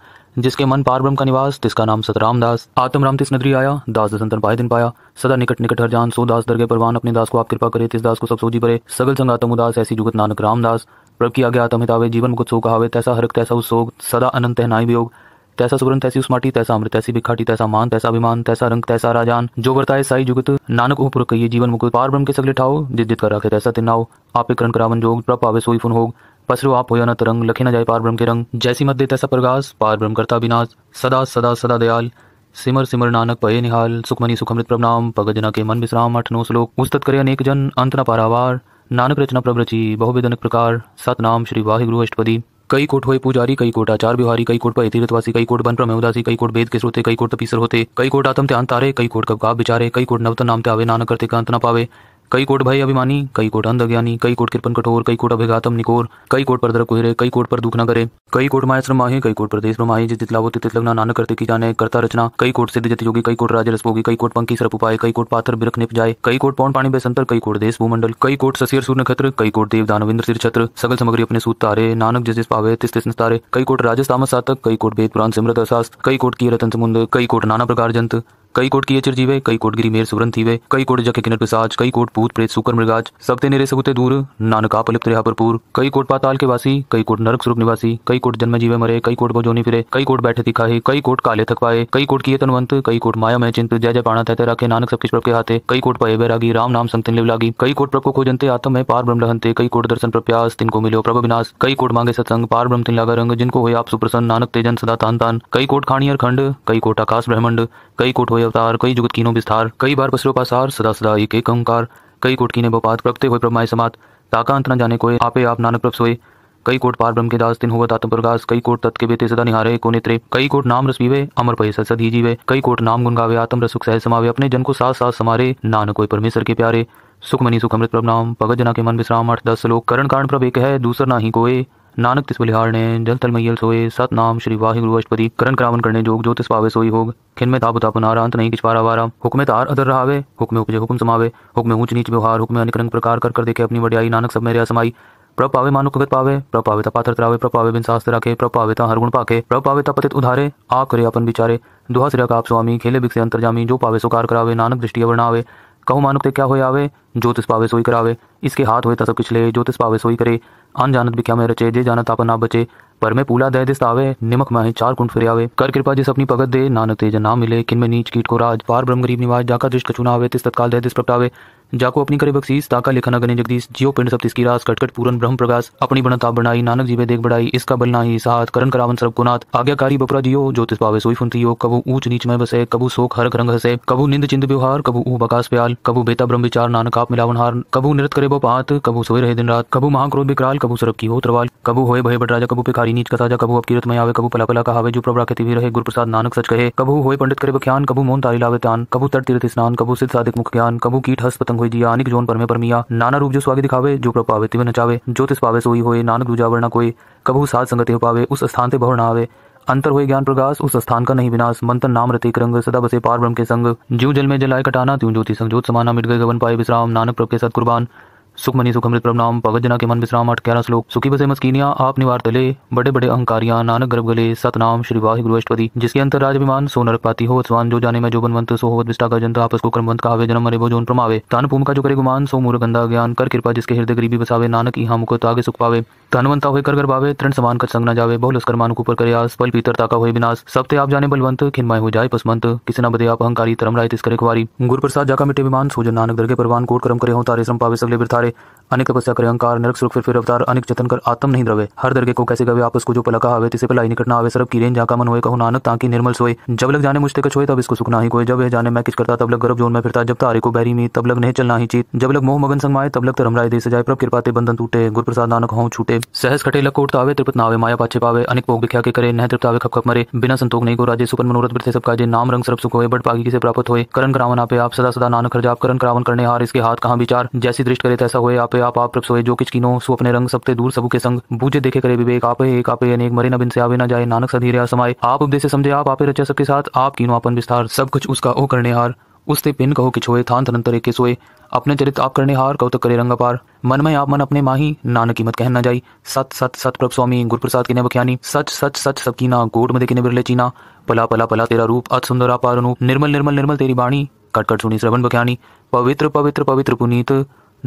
जिसके मन पार ब्रह्म का निवास तिसका नाम सतराम दास आत्म राम तिस नदरी आया दास अंतर पाए दिन पाया सदा निकट निकट हर जान सो दास दरगे परवान अपने दास को आप कृपा करे तिस दास को सब सोजी भरे सगल संगातम उदास ऐसी जुगत नानक रामदास प्रभु की आगे आत्म हितावे जीवन को सो कहावे तैसा हरक तैसा उस सोग सदा अनंत है नाई वियोग तैसा सुगरन तैसी उस्माटी तैसा अमृत तैसी बिखाटी तैसा मान तैसा अभिमान तैसा रंग तैसा राजान जो वर्ताए साई जुगत नानक ऊपर कहिए जीवन मुकुत पार ब्रह्म के सगले ठाओ जिद जित कर रखे तैसा तिनाओ आप करण करावन जोग प्रभावे सोई फुन होग पसरो आप हो न तरंग लखे न जाए पार ब्रह्म के रंग जैसी मध्य तैसा प्रगास पार ब्रह्म करता विनाश सदा सदा सदा दयाल सिमर सिमर नानक पय निहाल सुखमनि सुखमृत प्रणाम पगजना के मन विश्राम अठ नौ श्लोक उस्तत करे अनेक जन अंत न पारावार नानक रचना प्रभरची बहुविधनक प्रकार सतनाम श्री वाहिगुरु अष्टपदी कई कोट हुए पुजारी कई कोट आचार बिहारी कई कोट पर तीर्थवासी कई कोट बन प्रमेदासी कई कोट वेद के श्रोते कई कोट तपीसर होते कई कोट आतम आ तारे कई कोट कब बिचारे कई कोट नवतन नाम त्यावे नानक करते कांत न पावे कई कोट भाई अभिमानी कई कोट अंध अज्ञानी कई कोट कृपन कठोर कई कोट अभिघातम निकोर कई कोट पर दरक कई कोट पर दुख न करे कई कोट माया श्रमाही कई कोट प्रदेश ब्रह्माही जित लावो तित लगना नानक करते की जाने करता रचना कई कोट सिद्ध जत योगी कई कोट राज रसभोगी कई कोट पंखी सरप उपाय कई कोट पाथर बिरख निप जाए कई कोट पौन पानी बेसंतर कई कोट देश भूमंडल कई कोट ससियर सूर्य नक्षत्र कई कोट देव दानविंद्र सिर छत्र सगल समग्री अपने सूत तारे नानक जिस जिस पावे तिस तिस तारे कई कोट राजस्थान सातक कई कोट वेद पुराण सिमृत असास कई कोट की रतन समुद्र कई कोट नाना प्रकार जंत कई कोट किए जीवे कई कोट गिरी मेर सुवरन थीवे कई कोट जके किनर पिसाज कई कोट भूत प्रेत सुकर मृगाज सबते ते निरे दूर नानका पलिप्त रहा भरपूर कई कोट पाताल के वासी कई कोट नरक स्वरूप निवासी कई कोट जन्म जीवे मरे कई कोट भोजोनी फिरे कई कोट बैठे दिखाए कई कोट काले थक पाए कई कोट किए तनवंत कई कोट माया मैं चिंत जय जय पाणा तहते राखे नानक सब किस प्रभ के हाथे कई कोट पाए बैरागी राम नाम संतन लिव लागी कई कोट प्रभ को खोजनते आत्म है पार ब्रह्म रहते कई कोट दर्शन प्रप्यास तिनको मिलो प्रभ विनाश कई कोट मांगे सत्संग पार ब्रह्म तिन लागा रंग जिनको हो आप सुप्रसन्न नानक तेजन सदा तान तान कई कोट खाणी खंड कई कोट आकाश ब्रह्मंड कई कोट हो अवतार कई जुगत कीनों विस्तार कई बार पसरो पासार सदा सदा एक एक ओंकार कई कोट कीने बोपात प्रगते हुए प्रमाय समात ताका अंत न जाने कोई आपे आप नानक प्रभ सोए कई कोट पार ब्रह्म के दास दिन हुआ तात्म प्रकाश कई कोट तत् के बेते सदा निहारे को नेत्रे कई कोट नाम रस पीवे अमर पहे सद ही जीवे कई कोट नाम गुण गावे आत्म रस सुख सह समावे अपने जन को साथ साथ समारे नानक कोई परमेश्वर के प्यारे सुख मनी सुख अमृत प्रभ नाम भगत जना के मन विश्राम आठ दस लोग करण कारण प्रभ एक है दूसर ना ही कोई नानक तिस बलिहार ने जल तल मैयल सोए सत नाम श्री वाहिगुरु अष्टपति करण करावन करने जोग जो तिस पावे सोई होग खिन में ताप ताप नारा अंत नहीं किचवारा वारा हुक्म तार अदर रहावे हुक्म उपजे हुक्म समावे हुक्म ऊंच नीच व्यवहार हुक्म अनेक रंग प्रकार कर कर देखे अपनी वडियाई नानक सब मेरे असमाई प्रभ पावे मानु कगत पावे प्रभ पावे ता पात्र त्रावे प्रभ पावे बिन शास्त्र राखे प्रभ पावे ता हर गुण पाके प्रभ पावे ता पतित उधारे आ करे अपन बिचारे दुहा सिरा का आप स्वामी खेले बिक से जामी जो पावे सुकार करावे नानक दृष्टि वर्ण आवे कहु मानुक ते क्या हो आवे ज्योतिष पावे सोई करावे इसके हाथ हुए तब सब किचले ज्योतिष पावे सोई करे अनजानत भी क्या मैं रचे जे जानत आप ना बचे पर मैं पूला दह दिस्तावे निमक माहे चार कुंड फिर आवे कर कृपा जिस अपनी भगत दे नानक तेज ना मिले किन में नीच कीट को राज पार ब्रह्म गरीब निवास जाकर दृष्ट आवे तिस तत्काल दह दिस प्रगटावे जाको अपनी करे बख्शीस ताका लिखना गने जगदीश जियो पिंड सब इसकी रास कटकट पूरन ब्रह्म प्रकाश अपनी बना बनाई नानक जीवे देख बढ़ाई इसका बल नाही साथ करण करावन सर्व गुनाथ आज्ञाकारी बपरा जियो ज्योतिष पावे सोई फुनती योग कबू ऊंच नीच में बसे कबू शोक हर रंग हसे कबू निंद चिंद व्यवहार कबू ऊ बकाश प्याल कबू बेता ब्रह्म विचार नानक आप मिलावन हार कबू नृत करे बो पात कबू सोए रहे दिन रात कबू महाक्रोध विकराल कबू सरब की हो तरवाल कबू होए भय बटराजा कबू पिखारी नीच का साजा कबू अब कीरत में आवे कबू पला पला कहावे जो प्रभा कहती रहे गुरु प्रसाद नानक सच कहे कबू होए पंडित करे बख्यान कबू मोन तारी लावे तान कबू तट तीर्थ स्नान कबू सिद्ध साधिक मुख ज्ञान कबू कीट हस्त पतंग हुए जी आनिक जोन परमे परमिया नाना रूप जो स्वागत दिखावे जो प्रभावित पावे नचावे जो तिस पावे सोई हुए नानक दूजा वरना कोई कभू साध संगति हो पावे उस स्थान से बहुर ना आवे अंतर हुए ज्ञान प्रकाश उस स्थान का नहीं विनाश मंत्र नाम रतिक रंग सदा बसे पार ब्रह्म के संग जीव जल में जलाए कटाना त्यू ज्योति संग ज्योत समाना मिट गए गवन पाए विश्राम नानक प्रभ के साथ कुर्बान सुखमनी सुखमृत प्रणाम भगत जना के मन विश्राम अठ ग्यारह श्लोक सुखी बसे मस्किनिया आप निवार तले बड़े बड़े अंकारिया नानक गर्भ गले सतनाम श्री वाहि गुरुष्टपति जिसके अंतर विमान सो नरक पाती हो स्वान जो जाने में जो बनवंत सो हो विष्टा का जनता आपस को क्रमवंत का आवे जन्म मरे वो जोन प्रमावे तान भूमिका जो करे गुमान सो मूर्ख गंदा ज्ञान कर कृपा जिसके हृदय गरीबी बसावे नानक इहा मुको तागे सुख पावे धनवंता हुए कर कर बावे तृण समान कर संग न जावे बहुल उसकर मान ऊपर कर आस पल पीतर ताका हुए विनाश सब ते आप जाने बलवंत खिनमाय हो जाए पसमंत किसी न बदे आप अहंकारी तरम राय तिस करे बारी गुरु प्रसाद जाका मिटे विमान सोजन नानक दरगे परवान कोट करम करे हो तारे श्रम पावे सगले बिरथारे अनेक तपस्या करे अंकार नरक सुख फिर फिर अवतार अनेक जतन कर आत्म नहीं द्रवे हर दरगे को कैसे गवे आप उसको जो पलका आवे तिसे पलाई निकट ना आवे सरब की रेन जाका मन होए कहु नानक ताकि निर्मल सोए जब लग जाने मुझते कछोए तब इसको सुख ना ही कोई जब यह जाने मैं किस करता तब लग गर्भ जोन में फिरता जब तारे को बैरी में तब लग नहीं चलना ही चीत जब लग मोह मगन संगमाए तब लग तरमराय दे सजाए प्रभ कृपाते बंधन टूटे गुर नानक हों छूटे सहस खटे लग कोट तावे त्रिपत नावे माया पाछे पावे अनेक भोग दिखा के करे नह तृप्त आवे खप मरे बिना संतोग नहीं को राजे सुपन मनोरथ बिरथे सबका जे नाम रंग सरब सुख होए बट पागी किसे प्राप्त होए करण करावन आपे आप सदा सदा नानक हर जाप करण करावन करने हार इसके हाथ कहाँ विचार जैसी दृष्ट करे तैसा होए आप तो आप आप रख सोए जो किच किनो सो अपने रंग सबते दूर सबू के संग बुझे देखे करे विवेक आप एक आपे अनेक मरे न बिन से आवे न जाए नानक सधीरे समाये आप उपदेश समझे आप आपे रचे सबके साथ आप किनो अपन विस्तार सब कुछ उसका ओ करने हार उसते पिन कहो कि छोए थान धनंतरे के सोए अपने चरित आप करने हार कौतक करे रंग अपार मन में आप मन अपने माही नान कीमत कहन न जाई सत सत सत प्रभ स्वामी गुरु प्रसाद किने बख्यानी सच सच सच सब कीना गोड में देखने बिरले चीना पला पला पला तेरा रूप अत सुंदर अपार अनूप निर्मल निर्मल निर्मल तेरी बाणी कटकट सुनी श्रवण बख्यानी पवित्र पवित्र पवित्र पुनीत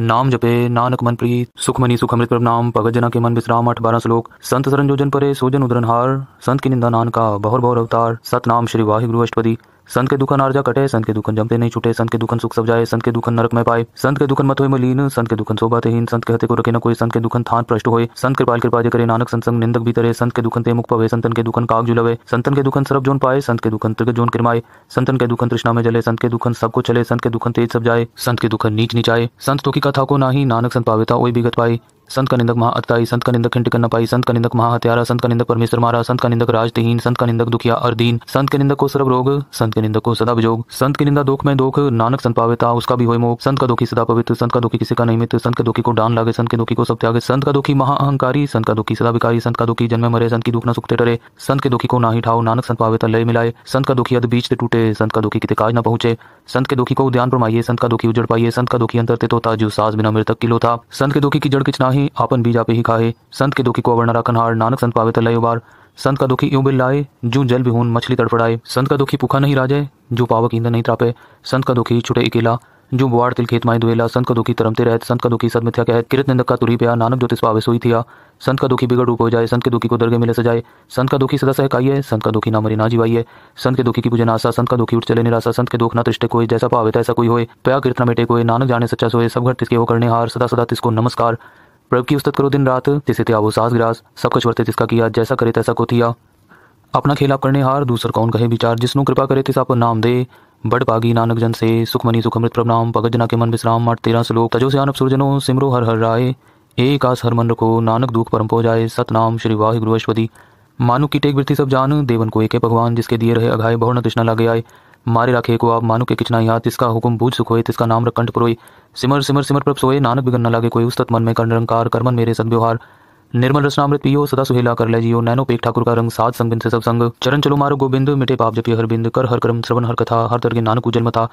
नाम जपे नानक मन प्री सुखमनी सुख अमृत नाम भगत जना के मन विश्राम अठ बारह श्लोक संत सरन जोजन परे सोजन हार संत की निंदा नान का बहुर बहुर अवतार सतनाम श्री वाहिगुरु अष्टपति संत के दुखन आर्जा कटे संत के दुखन जमते नहीं छुटे संत के दुखन सुख सब जाए संत के दुखन नरक में पाए संत के दुखन मत हो मलिन संत के दुखन सोबाते हीन संत के हते को रखे न कोई संत के दुखन थान प्रष्ट होए संत कृपाल कृपा जे करे नानक संसंग निंदक भी तरे संत के दुखन ते मुख पवे संतन के दुखन काग जुलवे संतन के दुखन सरब जोन पाए संत के दुखन त्रिग जोन किरमाए संतन के दुखन तृष्णा में जले संत के दुखन सबको चले संत के दुखन तेज सब जाए संत के दुखन नीच नीचाए संत तो की कथा को नाही नानक संत पावे था ओई बिगत संत का निंदक महाअतकाई संत का निंदक खिंड करना पाई संत का निंदक महाहत्यारा संत का निंदक परमेश्वर मारा संत का निंदक राजतिहीन संत का निंदक दुखिया अर्दीन संत के निंदक को सर्व रोग संत के निंदक को सदा विजोग संत की निंदा दुख में दुख नानक संत पावेता उसका भी हो मोख संत का दुखी सदा पवित्र संत का दुखी किसी का नहीं मित्र संत के दुखी को डान लागे संत के दुखी को सब त्यागे संत का दुखी महाअहंकारी संत का दुखी सदा विकारी संत का दुखी जन्म मरे संत की दुख न सुखते डरे संत के दुखी को ना ही ठाओ नानक संत पावेता लय मिलाए संत का दुखी अद बीच से टूटे संत का दुखी किते काज न पहुंचे संत के दुखी को उद्यान परमाइए संत का दुखी उजड़ पाइए संत का दुखी अंतर ते जो सास बिना मृतक किलो था संत के दुखी की जड़ किचना नाही आपन बीजा पे ही खाए संत के दुखी को वर्णरा हार नानक संत पावे तलय उबार संत का दुखी यूं बिल लाए जू जल भी हूं मछली तड़फड़ाए संत का दुखी पुखा नहीं राजे जो पावक ईंधन नहीं त्रापे संत का दुखी छुटे अकेला जो बुआड़ तिल खेत माए दुएला संत का दुखी तरमते रहत संत का दुखी सदमिथ्या कहत किरत निंदक का तुरी पिया नानक ज्योतिष पावे सोई थिया संत का दुखी बिगड़ रूप हो जाए संत के दुखी को दरगे मिले सजाए संत का दुखी सदा सहकाइए संत का दुखी ना मरी ना जीवाइए संत के दुखी की पूजन आशा संत का दुखी उठ चले निराशा संत के दुख ना तिष्ठे कोई जैसा पावे तैसा कोई होए पया किरतना मेटे कोई नानक जाने सच्चा सोए सब घर तिसके वो करने हार सदा सदा तिसको नमस्कार प्रभु की उस्तत करो दिन रात जिसे थे आबो सास ग्रास सब कुछ वर्ते जिसका किया जैसा करे तैसा को थिया अपना खेला करने हार दूसर कौन कहे विचार जिसनों कृपा करे तिस आप नाम दे बड़ पागी नानक जन से सुखमनी सुखमृत प्रणाम भगत जना के मन विश्राम मठ तेरा श्लोक तजो से आनप सुरजनो सिमरो हर हर राय एक आस हर मन रखो नानक दुख परम पो जाए सतनाम श्री वाहि गुरुवश्वती मानु की टेक वृत्ति सब जान देवन को एक है भगवान जिसके दिए रहे अघाय बहु तृष्णा लागे आए मारे राखे को आप मानु के किचना याद इसका हुक्म बूझ सुखोए तिसका नाम रखंठ पुरोई सिमर सिमर सिमर प्रभ सोए नानक बिगन न लागे कोई उस्तत मन में कर निरंकार कर्मन मेरे सदव्यवहार निर्मल रसनामृत पियो सदा सुहेला कर ले जियो नैनो पेक ठाकुर का रंग साध संग बिन से सब संग चरण चलो मारो गोबिंद मिटे पाप जपे हर बिंद कर हर कर्म श्रवण हर कथा हर तरगे नानक उजन्म था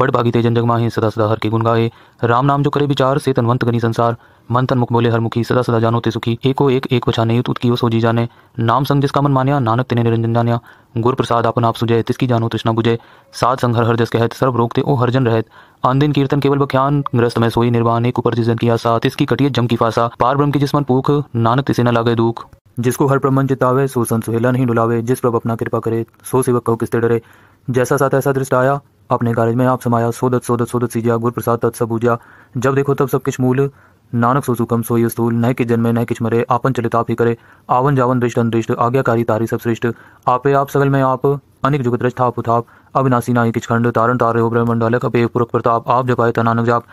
बड़ भागी तेजन जन सदा सदा हर के गुण गाए राम नाम जो करे विचार से तनवंत गनी संसार मन तन मुख बोले हर मुखी सदा सदा जानो ते सुखी एको एक एक बचाने युत उत्की सो जी जाने नाम संग जिसका मन मान्या नानक तिने निरंजन जान्या गुर प्रसाद अपन आप सुजय तिसकी जानो तृष्णा बुझे सात संग हर हर जस कहत सर्व रोग ते ओ हर जन रहत आंदिन कीर्तन केवल बख्यान ग्रस्त में सोई निर्वाण एक ऊपर जिस की आसा तिसकी कटिए जम की फासा पार ब्रह्म की जिसमन पूख नानक तिसे न लागे दुख जिसको हर प्रमन चितावे सो संत सुहेला नहीं डुलावे जिस प्रभ अपना कृपा करे सो सेवक कहो किसते डरे जैसा सात ऐसा दृष्ट आया अपने कार्य में आप समाया सोदत सोदत सोदत सीजा गुर प्रसाद पूजा जब देखो तब सब किस मूल नानक सो सुकम सो यस्तूल न कि जन्मे न किच मरे आपन चलित आप ही करे आवन जावन दृष्ट अनदृष्ट आज्ञाकारी तारी सब श्रेष्ठ आपे आप सगल में आप अनेक जुगत रच था पुथाप अविनाशी ना किच खंड तारण तारे हो ब्रह्मंडल कपे पुरख प्रताप आप जपाए तनानक जाप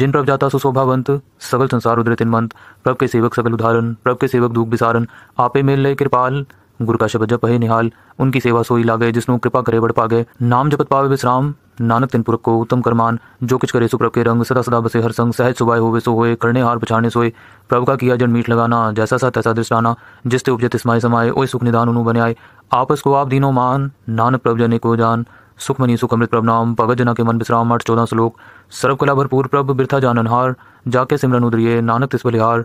जिन प्रभ जाता सुशोभावंत सगल संसार उदरे तिन मंत प्रभ के सेवक सगल उदाहरण प्रभ के सेवक दुख विसारण आपे मेल लय कृपाल गुरु का शब्द जप है निहाल उनकी सेवा सोई लागे जिसनु कृपा करे बढ़ पागे नाम जपत पावे विश्राम नानक तिन पुरख को उत्तम करमान जो कुछ करे सुप्रभ के रंग सदा सदा बसे हर संग सहज सुबह होवे सो होए करने हार पछाड़ने सोए प्रभु का किया जन मीठ लगाना जैसा सा तैसा दृष्टाना जिसते ते उपजे तिस्माए समाये ओ सुख निदान उनु बने आए आपस को आप दीनो मान नानक प्रभु जने को जान सुख मनी सुख अमृत प्रभ नाम भगत जना के मन विश्राम आठ चौदह श्लोक सर्व कला भरपूर प्रभ बिरथा जाननहार जाके सिमरन उदरिये नानक तिस बलिहार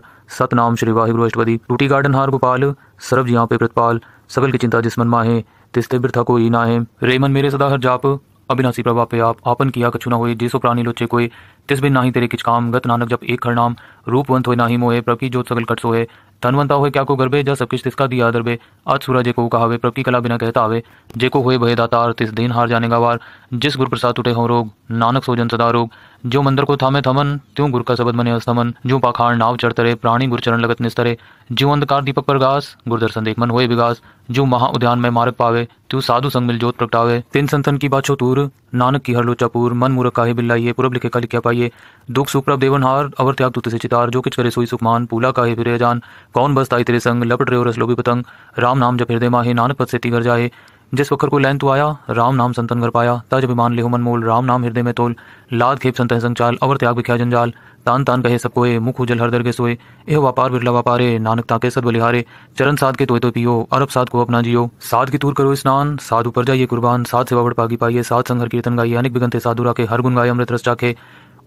नाम श्री वाहिगुरु अष्टपदी टूटी गार्डन हार गोपाल सरब जियाँ पे प्रतपाल सकल की चिंता जिसमन माहे तिस्ते बिरथा कोई ना है रेमन मेरे सदा हर जाप अविनाशी प्रभा पे आप आपन किया कछुना ना जिसो प्राणी लोचे कोई तिस बिन नाही तेरे किच काम गत नानक जब एक खर नाम रूपवंत होए नाही मोहे प्रभ की जोत सकल कट सोहे धनवंता हो क्या को गर्भे जा सब किस तिसका दिया दरबे आज सूरज को कहावे प्रभ की कला बिना कहता आवे जे को हुए भय दातार तिस दिन हार जाने का वार जिस गुरु प्रसाद टूटे हो रोग नानक सोजन सदा रोग जो मंदिर को थामे थमन त्यों गुर का सबद मने अस्तमन जो पाखाण नाव चढ़तरे प्राणी गुरचरण लगत निस्तरे जो अंधकार दीपक पर गुरु गुरदर्शन देख मन हुए विगास जो महा उद्यान में मार्ग पावे तू साधु संग मिल जोत प्रगटावे तीन संतन की बात तूर नानक की हर लोचा पूर मन मूर्ख काहे बिल्लाइए पूर्व लिखे का लिखा पाइए दुख सुख प्रभ देवन हार अवर त्याग तुत से चितार जो किच करे सोई सुखमान पूला काहे फिर जान कौन ताई तेरे संग लपट रहे हो रस लोभी पतंग राम नाम जप हृदय माहे नानक पद से तिगर जाए जिस वक्र को लैन तू आया राम नाम संतन कर पाया तज अभिमान लेहु मन मोल राम नाम हृदय में तोल लाद खेप संतन संचाल अवर त्याग विख्या जंजाल तान तान कहे सब कोए मुख उजल दर के सोए एह व्यापार बिरला व्यापारे नानक ताके सद बलिहारे चरण साध के तोय तो पियो अरब साध को अपना जियो साध की तूर करो स्नान साध ऊपर जाइए कुर्बान साध सेवा बड़ पागी पाइए साध संघर कीर्तन गाइए अनेक बिगंते साधु राखे हर गुण गाय अमृत रस चाखे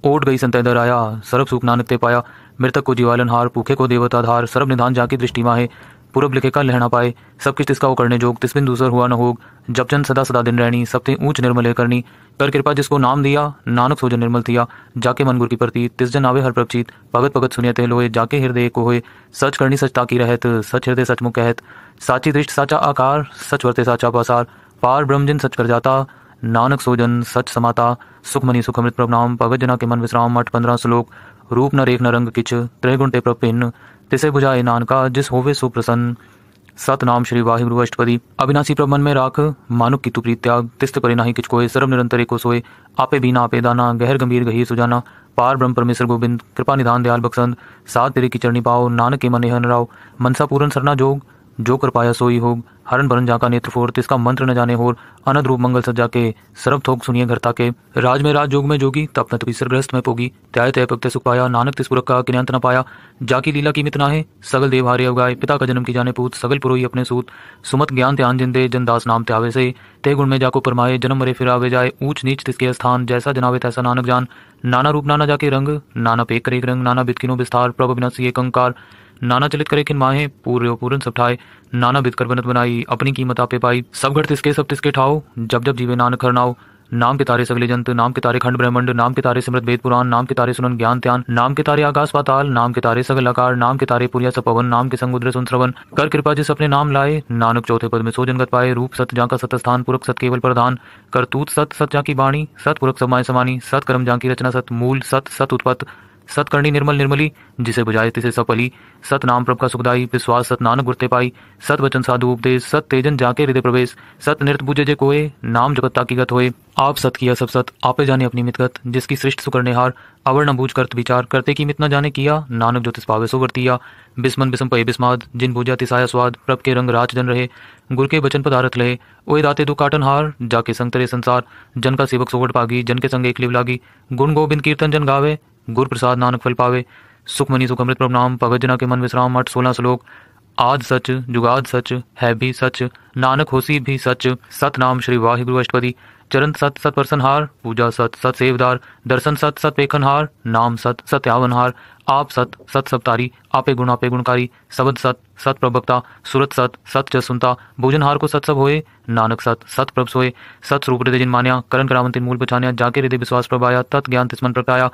ओट गई संत दर आया सरब सुख नानक ते पाया मृतक को जीवालन हार पुखे को देवताधार सरब निधान जाके दृष्टि माहे पूरब लिखे का लहना पाए सब किस तिसका वो करने जोग तिसबिन दूसर हुआ न होग जब जन सदा सदा दिन रहनी सबते ऊंच निर्मल है करनी कर कृपा जिसको नाम दिया नानक सोजन निर्मल थिया जाके मन गुर की प्रति तिस जन आवे हर प्रपचित भगत भगत सुनियत लोहे जाके हृदय को होए सच करनी सच ताकी रहत सच हृदय सच मुख कहत साची दृष्ट साचा आकार सच वर्ते साचा पासार पार ब्रह्म जिन सच कर जाता नानक सोजन सच समाता सुखमनी सुखमृत प्रभनाम भगत जना के मन विश्राम मठ पंद्रह श्लोक रूप न रेख न रंग किच त्रय ते प्रभिन्न तिसे बुझाए नानका जिस होवे प्रसन्न सत नाम श्री वाहिगुरु अष्टपति अविनाशी प्रभ मन में राख मानुक की तुप्री त्याग तिस्त परिनाही किचकोय सर्व निरंतर को सोए आपे बिना आपे दाना गहर गंभीर गही सुजाना पार ब्रह्म परमेश्वर गोविंद कृपा निधान दयाल बक्सन सात तेरे की चरणी पाओ नानक के मन हन राव मनसा पूरन सरना जोग जो कर पाया सोई हो हरण भरन जाका का नेत्र फोर तिसका मंत्र न जाने होर अनद रूप मंगल सजा के सर्व थोक सुनिए घर ताके राज में राज जोग में जोगी तप न तपी सरग्रस्त में पोगी त्याय तय पक्त सुख पाया नानक तिस पुरख का किन्यांत न पाया जाकी लीला की मित ना है सगल देव हारे अवगाय पिता का जन्म की जाने पूत सगल पुरोही अपने सूत सुमत ज्ञान ध्यान जिंदे जनदास नाम त्यावे से ते गुण में जाको परमाए जन्म मरे फिर आवे जाए ऊंच नीच तिसके स्थान जैसा जनावे तैसा नानक जान नाना रूप नाना जाके रंग नाना पेक करे रंग नाना बितकिनो विस्तार प्रभ बिना सीए कंकार नाना चलित करे किन माहे पूरे पूरन सब ठाए नाना बिदकर बनत बनाई अपनी कीमत आपे पाई सब घर तिसके सब तिसके ठाओ जब जब जीवे नानक खरनाओ नाम के तारे सगले जंत नाम के तारे खंड ब्रह्मंड नाम के तारे सिमृत वेद पुराण नाम के तारे सुनन ज्ञान त्यान नाम के तारे आकाश पाताल नाम के तारे सगल आकार नाम के तारे पुरिया सपवन नाम के संगुद्र सुन श्रवन कर कृपा जिस अपने नाम लाए नानक चौथे पद में सो जनगत पाए रूप सत जा का सत स्थान पुरक सत केवल प्रधान करतूत सत सत जा की वाणी सत पुरक समाय समानी सत कर्म जा की रचना सत मूल सत सत उत्पत्त सतकर्णी निर्मल निर्मली जिसे बुझाए तिसे सपली सत नाम प्रभ का सुखदाई विश्वास सत नानक गुरते पाई सत वचन साधु उपदेश सत तेजन जाके हृदय प्रवेश सत नृत बुझे जे कोए नाम जगत ताकीगत होए आप सत किया सब सत आपे जाने अपनी मितगत जिसकी सृष्ट सुकर्णेहार अवर न बूझ करत विचार करते की मितना जाने किया नानक ज्योतिष पावे सुवर्तिया बिस्मन बिस्म पय बिस्माद जिन बुझा तिसाया स्वाद प्रभ के रंग राज जन रहे गुर के वचन पदारथ लहे ओए दाते दु काटन हार जाके संग तरे संसार जन का सेवक सोवट पागी जन के संग एक लिव लागी गुण गोविंद कीर्तन जन गावे गुर प्रसाद नानक फल पावे सुखमनी सुखमृत प्रणाम भगत जना के मन विश्राम मठ सोलह श्लोक आद सच जुगाद सच है भी सच नानक होसी भी सच सत नाम श्री वाहिगुरु अष्टपति चरण सत सत परसनहार पूजा सत सत सेवदार दर्शन सत सत पेखनहार नाम सत सत्यावनहार आप सत सत सप्तारी आपे गुण आपे गुणकारी सबद सत सत प्रभक्ता सुरत सत सत च सुनता भोजनहार को सत सब होए नानक सत सत प्रभ सोए सत स्वरूप हृदय जिन मान्या करण करामंतिन मूल पछान्या जाके हृदय विश्वास प्रभाया तत् ज्ञान तिस्मन प्रकाया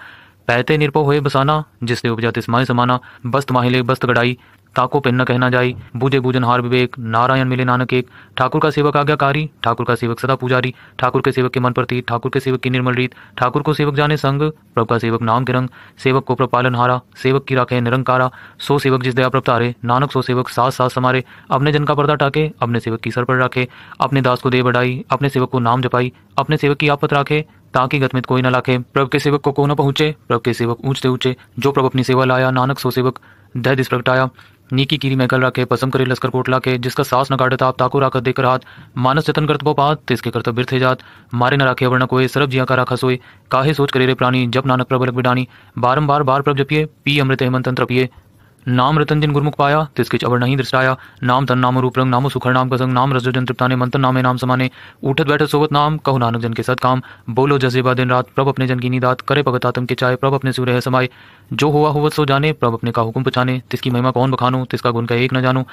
पैते निरपो हुए बसाना जिससे उपजत स्माय समाना बस्त माहिले बस्त गढ़ाई ताको पेन न कहना जाई बूझे बूझन हार विवेक नारायण मिले नानक एक ठाकुर का सेवक आज्ञाकारी ठाकुर का सेवक सदा पुजारी ठाकुर के सेवक के मन प्रति ठाकुर के सेवक की निर्मल रीत ठाकुर को सेवक जाने संग प्रभु का सेवक नाम के रंग सेवक को प्रपालन हारा सेवक की राखे निरंकारा सो सेवक जिस दया प्रपतारे नानक सो सेवक सास सास समारे अपने जन का पर्दा टाके अपने सेवक की सर पर राखे अपने दास को दे बढ़ाई अपने सेवक को नाम जपाई अपने सेवक की आपत राखे ताकि गतमित कोई न लाखे प्रभु के सेवक को न पहुंचे प्रभु के सेवक ऊंचते ऊंचे जो प्रभु अपनी सेवा लाया नानक सो सेवक दह दिस प्रगटाया नीकी कीरी मैकल रखे पसम करे लस्कर कोट के जिसका सास न काटे ताप ताको राखत देकर हाथ मानस जतन करत पात इसके करतब बिरथे जात मारे न राखे वर्ण कोई सरब जिया का राखा सोए काहे सोच करे रे प्राणी जब नानक प्रबलक बिडानी बार बार प्रभ जपिए पी अमृत हेमंत तंत्र पिए नाम रतन जिन गुरमुख पाया तिसके चवर नहीं दृष्टाया नाम तन नाम रूप रंग नामो सुखर नाम कसंग नाम रस जन तृप्ताने मंत्र नामे नाम समाने उठत बैठत सोवत नाम कहु नानक जन के सद काम बोलो जजेबा दिन रात प्रभ अपने जन की निदात करे भगत आत्म के चाय प्रभ अपने सूर्य समाये जो हुआ हुआ सो जाने प्रभ अपने का हुक्म पछाने तिसकी महिमा कौन बखानो तिसका गुण का एक न जानू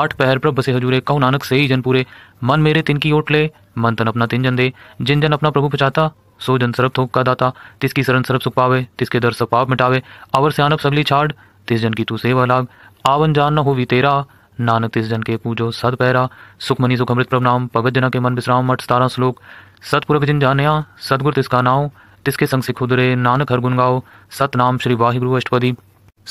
आठ पहर प्रभ बसे हजूरे कहु नानक से ही जन पूरे मन मेरे तिन की ओट ले मन तन अपना तिन जन दे जिन जन अपना प्रभु पचाता सो जन सरब थोक का दाता तिसकी शरण सरब सुख पावे तिसके दर सब पाप मिटावे अवर से सयानब सगली छाड़ तिस जन की तू सेवा लाग आवन जान न भी तेरा नानक तिस जन के पूजो सद पैरा सुखमनी सुखमृत नाम भगत जना के मन विश्राम मठ सतारा श्लोक सतपुरख जिन जानिया सदगुर तिसका नाव तिसके संग सिखुदरे नानक हर गुन गाओ सतनाम श्री वाहिगुरु अष्टपदी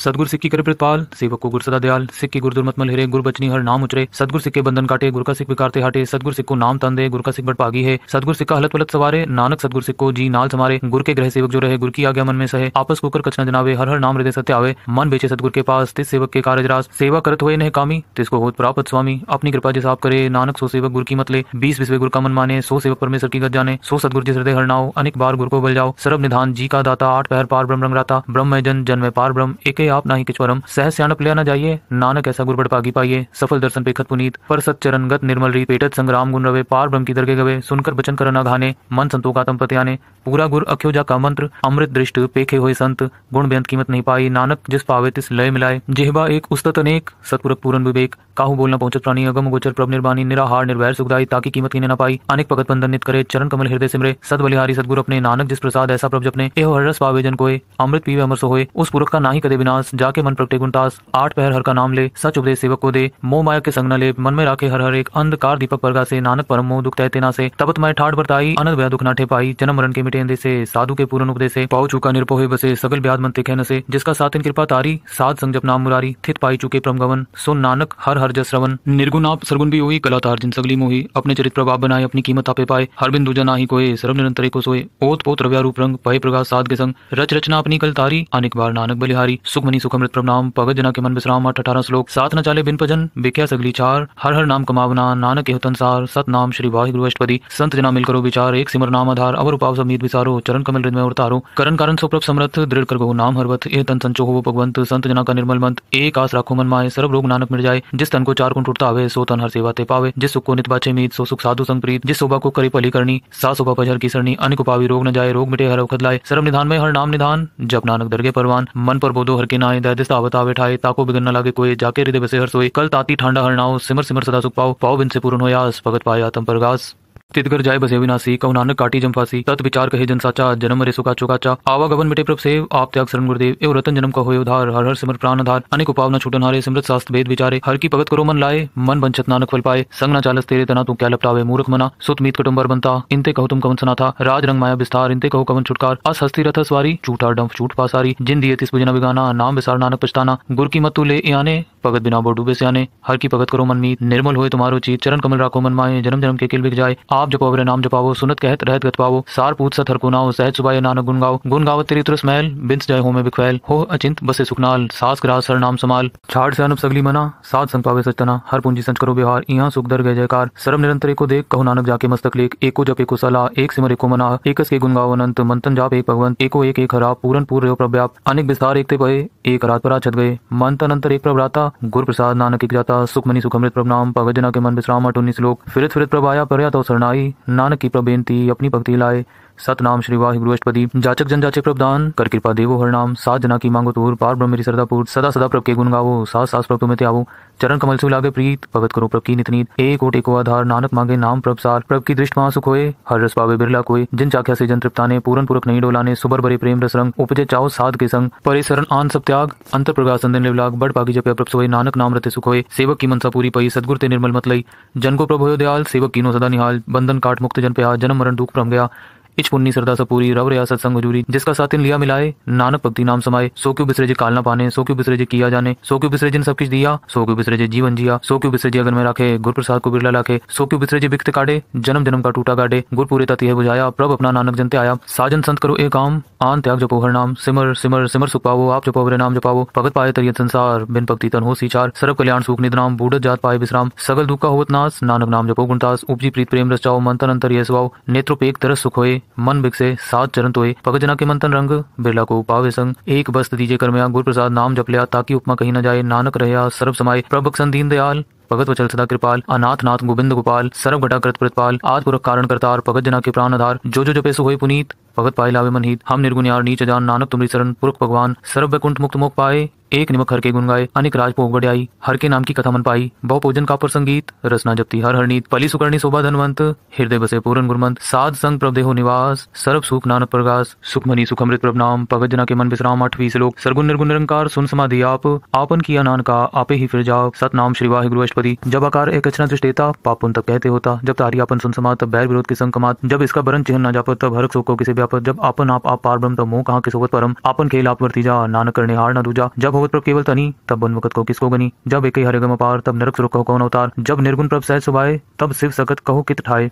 सदगुर सिक्की करे प्रतपाल सेवक को गुरु सदा दयाल सिक्की गुर दुर्मत मल हिरे गुरु बचनी हर नाम उचरे सदगुर सिक्के बंधन काटे गुरु का सिख विकारते हटे सदगुरु सिख को नाम तन दे गुरु का सिख बट पागी है सदगुर सिक्का हलत पलत सवारे नानक सदगुरु सिख को जी नाल समारे गुरु के ग्रह सेवक जो रहे गुरु की आज्ञा मन में सहे आपस को कर कचना जनावे हर हर नाम हृदय सत्य आवे मन बेचे सदगुरु के पास तिस सेवक के कार्य रास सेवा करत हुए नह कामी तिसको हो प्राप्त स्वामी अपनी कृपा जिस आप करे नानक सो सेवक गुरु की मतले बीस विश्व गुरु का मन माने सो सेवक परमेश्वर की गत जाने सो सदगुरु जिस हृदय हर नाव अनेक बार गुरु को बल जाओ सर्व निधान जी का दाता आठ पहर पार ब्रह्म रंग राता ब्रह्म जन जन्म पार ब्रह्म एक के आप ना ही किचवरम सह स्याणप ले आना जाइए नानक ऐसा गुरबड़ पागी पाइए सफल दर्शन पे खत पुनीत पर सत चरण गत निर्मल री पेटत संग्राम गुण रवे पार ब्रह्म की दरगे गवे सुनकर बचन करना घाने मन संतोकातम पत्याने पूरा गुर अख्यो जा का मंत्र अमृत दृष्ट पेखे हुए संत गुण बेंत कीमत नहीं पाई नानक जिस पावे तिस लय मिलाए जेहबा एक उस्तत अनेक सतपुरक पूरन विवेक काहू बोलना पहुंचत प्राणी अगम गोचर प्रभ निर्वाणी निराहार निर्वैर सुखदाई ताकि कीमत कीने न पाई अनेक भगत बंधन नित करे चरण कमल हृदय सिमरे सद बलिहारी सदगुरु अपने नानक जिस प्रसाद ऐसा प्रभ जपने एह हर रस पावे जन कोय अमृत पीवे अमर सो होए उस पुरख का ना ही कदे बिना विनाश जाके मन प्रगटे गुणतास आठ पहर हर का नाम ले सच उपदेश सेवक को दे मोह माया के संग न ले मन में राखे हर हर एक अंधकार दीपक परगा से नानक परम मोह दुख तेना से तपत माय ठाठ बरताई अनंत व्या दुख नाठे पाई जन्म मरण के मिटे अंधे से साधु के पूर्ण उपदेश पाओ चुका निरपोहे बसे सगल ब्याज मन तिखे नसे जिसका साथ इन कृपा तारी साध संग जप नाम मुरारी थित पाई चुके परम गवन सो नानक हर हर जस रवन निर्गुण आप सरगुण भी हुई कला तार जिन सगली मोही अपने चरित्र प्रभाव बनाए अपनी कीमत आपे पाए हर बिंदु जना ही कोई सर्व निरंतर को सोए ओत पोत रव्या रूप रंग भय प्रगा साध के संग रच रचना अपनी कल तारी अनेक बार नानक बलिहारी सुख सुखमनी सुखमृत प्रणाम पगत जना के मन विश्राम अठ अठारह श्लोक सात न चाले बिन भजन विख्या सगली चार हर हर नाम कमावना नानक के हुतनसार सत नाम श्री वाहिगुरु अष्टपदी संत जना मिलकर विचार एक सिमर नाम आधार अवर उपाव समीत विचारो चरण कमल में उतारो करण कारण सुप्रभ समर्थ दृढ़ कर गो नाम हरवत ए तन संचो हो भगवंत संत जना का निर्मल मंत एक आस राखो मन माए सर्व रोग नानक मिल जाए जिस तन को चार कुंड उठता आवे सो तन हर सेवा ते पावे जिस सुख को नित बाचे मीत सो सुख साधु संग प्रीत जिस शोभा को करे पली करनी सा शोभा पजर की सरनी अनेक उपावी रोग न जाए रोग मिटे हर औखद लाए सर्व निधान में हर नाम निधान जब नानक दरगे परवान मन पर बोधो हर की नाय दहदिस तावत आवे ठाए ताको बिगन लागे कोई जाके रिदे बसे हर सोए कल ताती ठंडा हर नाव सिमर सिमर सदा सुख पाओ पाओ बिन से पूर्ण होया भगत पाया तम परगास तितकर जाय बसे विनाशी कौ नानक काटी जमफासी तत् विचार कहे जन साचा जन्म रे चुका चुकाचा आवागमन मिटे प्रभ सेव आप त्याग शरण गुरुदेव एवं रतन जन्म हो उधार हर हर सिमर प्राण आधार अनेक उपाव न छूटन हारे सिमरत शास्त्र भेद विचारे हर की भगत करो मन लाए मन बंचत नानक फल पाए संग न चालस तेरे तना तू क्या लपटावे मूर्ख मना सुत मीत कटुम्बर बनता इनते कहो तुम कवन सना था राज रंग माया विस्तार इनते कहो कवन छुटकार अस हस्ती रथ सवारी झूठा डम्फ झूठ पासारी जिन दिए तिस पूजना बिगाना नाम विसार नानक पछताना गुर की मत तू ले आने भगत बिना बोडूबे से आने हर की भगत करो मन मीत निर्मल हो तुम्हारो चीत चरण कमल राखो मन माए जन्म जन्म के किल बिक जाए आ आप जपाओ नाम जपावो सुनत कहत रहत गत पावो सार पूत सत हर कुनाओ सहज सुबाय नानक गुन गाओ गुन गावत तेरी तुरस महल बिंस जय हो में बिखवैल हो अचिंत बसे सुखनाल सास करा सर नाम समाल छाड़ से अनुप सगली मना सात संग पावे सचना हर पूंजी संच करो बिहार यहाँ सुख दर गय जयकार सर्व निरंतर को देख कहो नानक जाके मस्तक लेख एको जप एको सला एक सिमर एको मना एकस के गुन गाओ अनंत मंतन जाप एक भगवंत एको एक एक हरा पूरन पूर प्रव्याप अनेक विस्तार एक ते पहे एक रात पर छत गए मानता अंतर एक प्रभ राता प्रसाद नानक एक जाता सुखमनी सुखमृत प्रभ नाम भगत जना के मन विश्राम अठ श्लोक फिरत फिरत फिर प्रभाया पर तो सरनाई नानक की प्रभ बेनती अपनी भक्ति लाए सतनाम श्री वाहिगुरु अष्टपदी जाचक जन जाचक प्रदान कर कृपा देवो हर नाम सात जना की मांगो तोर पार ब्रह्म मेरी सरदापुर सदा सदा प्रभ के गुण गावो सास सास प्रभु में आवो चरण कमल से लागे प्रीत भगत करो प्रभ की नितनीत एक ओट एको आधार नानक मांगे नाम प्रभ सार प्रभ की दृष्टि महासुख होए हर रस पावे बिरला कोई जिन चाख्या से जन तृप्ताने पूरन पुरख नहीं डोलाने सुबर भरे प्रेम रस रंग उपजे चाओ साध के संग परे शरण आन सब त्याग अंतर प्रगा संदन लिवलाग बड़ पागी जपे प्रभ सोए नानक नाम रते सुख होए सेवक की मनसा पूरी पई सदगुर ते निर्मल मत लई जन को प्रभु दयाल सेवक कीनो सदा निहाल बंधन काट मुक्त जन पे जन्म मरण दुख प्रम गया इच पुन्नी सरदा सपूरी रव रिया सत्संग हजूरी जिसका साथ लिया मिलाए नानक भक्ति नाम समाये सो क्यों बिसरे जी काल ना पाने सो क्यों बिसरे जी किया जाने सो क्यों बिसरे जिन सब कुछ दिया सो क्यों बिसरे जी जीवन जिया सो क्यों बिसरे जी अगर मैं रखे गुरु प्रसाद को बिरला लाखे सो क्यों बिसरे जी बिकते काटे जन्म जन्म का टूटा गाटे गुरु पूरे तति है बुझाया प्रभ अपना नानक जनते आया साजन संत करो एक काम आन त्याग जपो हर नाम सिमर सिमर सिमर सुख पावो आप जपो हरे नाम जपावो भगत पाए तरियत संसार बिन भक्ति तन हो चार सर्व कल्याण सुख निधनाम बूढ़ जात पाए विश्राम सगल दुख का होत नास नानक नाम जपो गुणतास उपजी प्रीत प्रेम रचाओ मंथन अंतर ये सुवाओ नेत्रोपेक तरस सुख होए मन बिकसे सात चरण तोय पगजना के मंथन रंग बिरला को पावे संग एक बस दीजे मैं गुरु प्रसाद नाम जप लिया ताकि उपमा कहीं न जाए नानक रह सर्व समाये प्रभु दीन दयाल भगत वचल सदा कृपाल अनाथ नाथ गोविंद गोपाल सर्व घटाकृत प्रतपाल आद पुरख कारण करतार भगत जना के प्राण आधार जो जो जपे सुहोई पुनीत भगत पाए लावे मनहित हम निर्गुण यार नीच जान नानक तुम्हारी शरण पुरख भगवान सर्व वैकुंठ मुक्त मुख पाए एक निमक हर के गुण गाए अनेक राज पोगड़ाई हर के नाम की कथा मन पाई बहु पूजन का संगीत रचना जपती हर हरनीत पली सुकर्णी शोभा धनवंत हृदय बसे पूरन गुरमंत साध संग देहो निवास सर्व सुख नानक प्रगास सुखमनी सुखमृत नाम पगत जना के मन विश्राम आठवीं श्लोक सरगुण निर्गुण निरंकार सुन समाधि आप आपन किया नान का आपे ही फिर जाओ सतनाम श्री गुरु अष्टपति जब आकार एक अचना दृष्टेता पापुन तक कहते होता जब तारी आपन सुन समा तब बैर विरोध के संग कमात जब इसका बरन चिन्ह न जापत तब हर शोको किसी व्यापत जब आपन आप आप पार ब्रम तब मोह कहा के सोबत परम आपन खेल आप वर्ती जा नानक करने हार न दूजा जब हो भगवत प्रभ केवल तनी तब बन मुकत को किसको गनी जब एक हरे गम पार तब नरक सुर कहो कौन अवतार जब निर्गुण प्रभ सह सुभाए तब शिव सकत कहो कित ठाए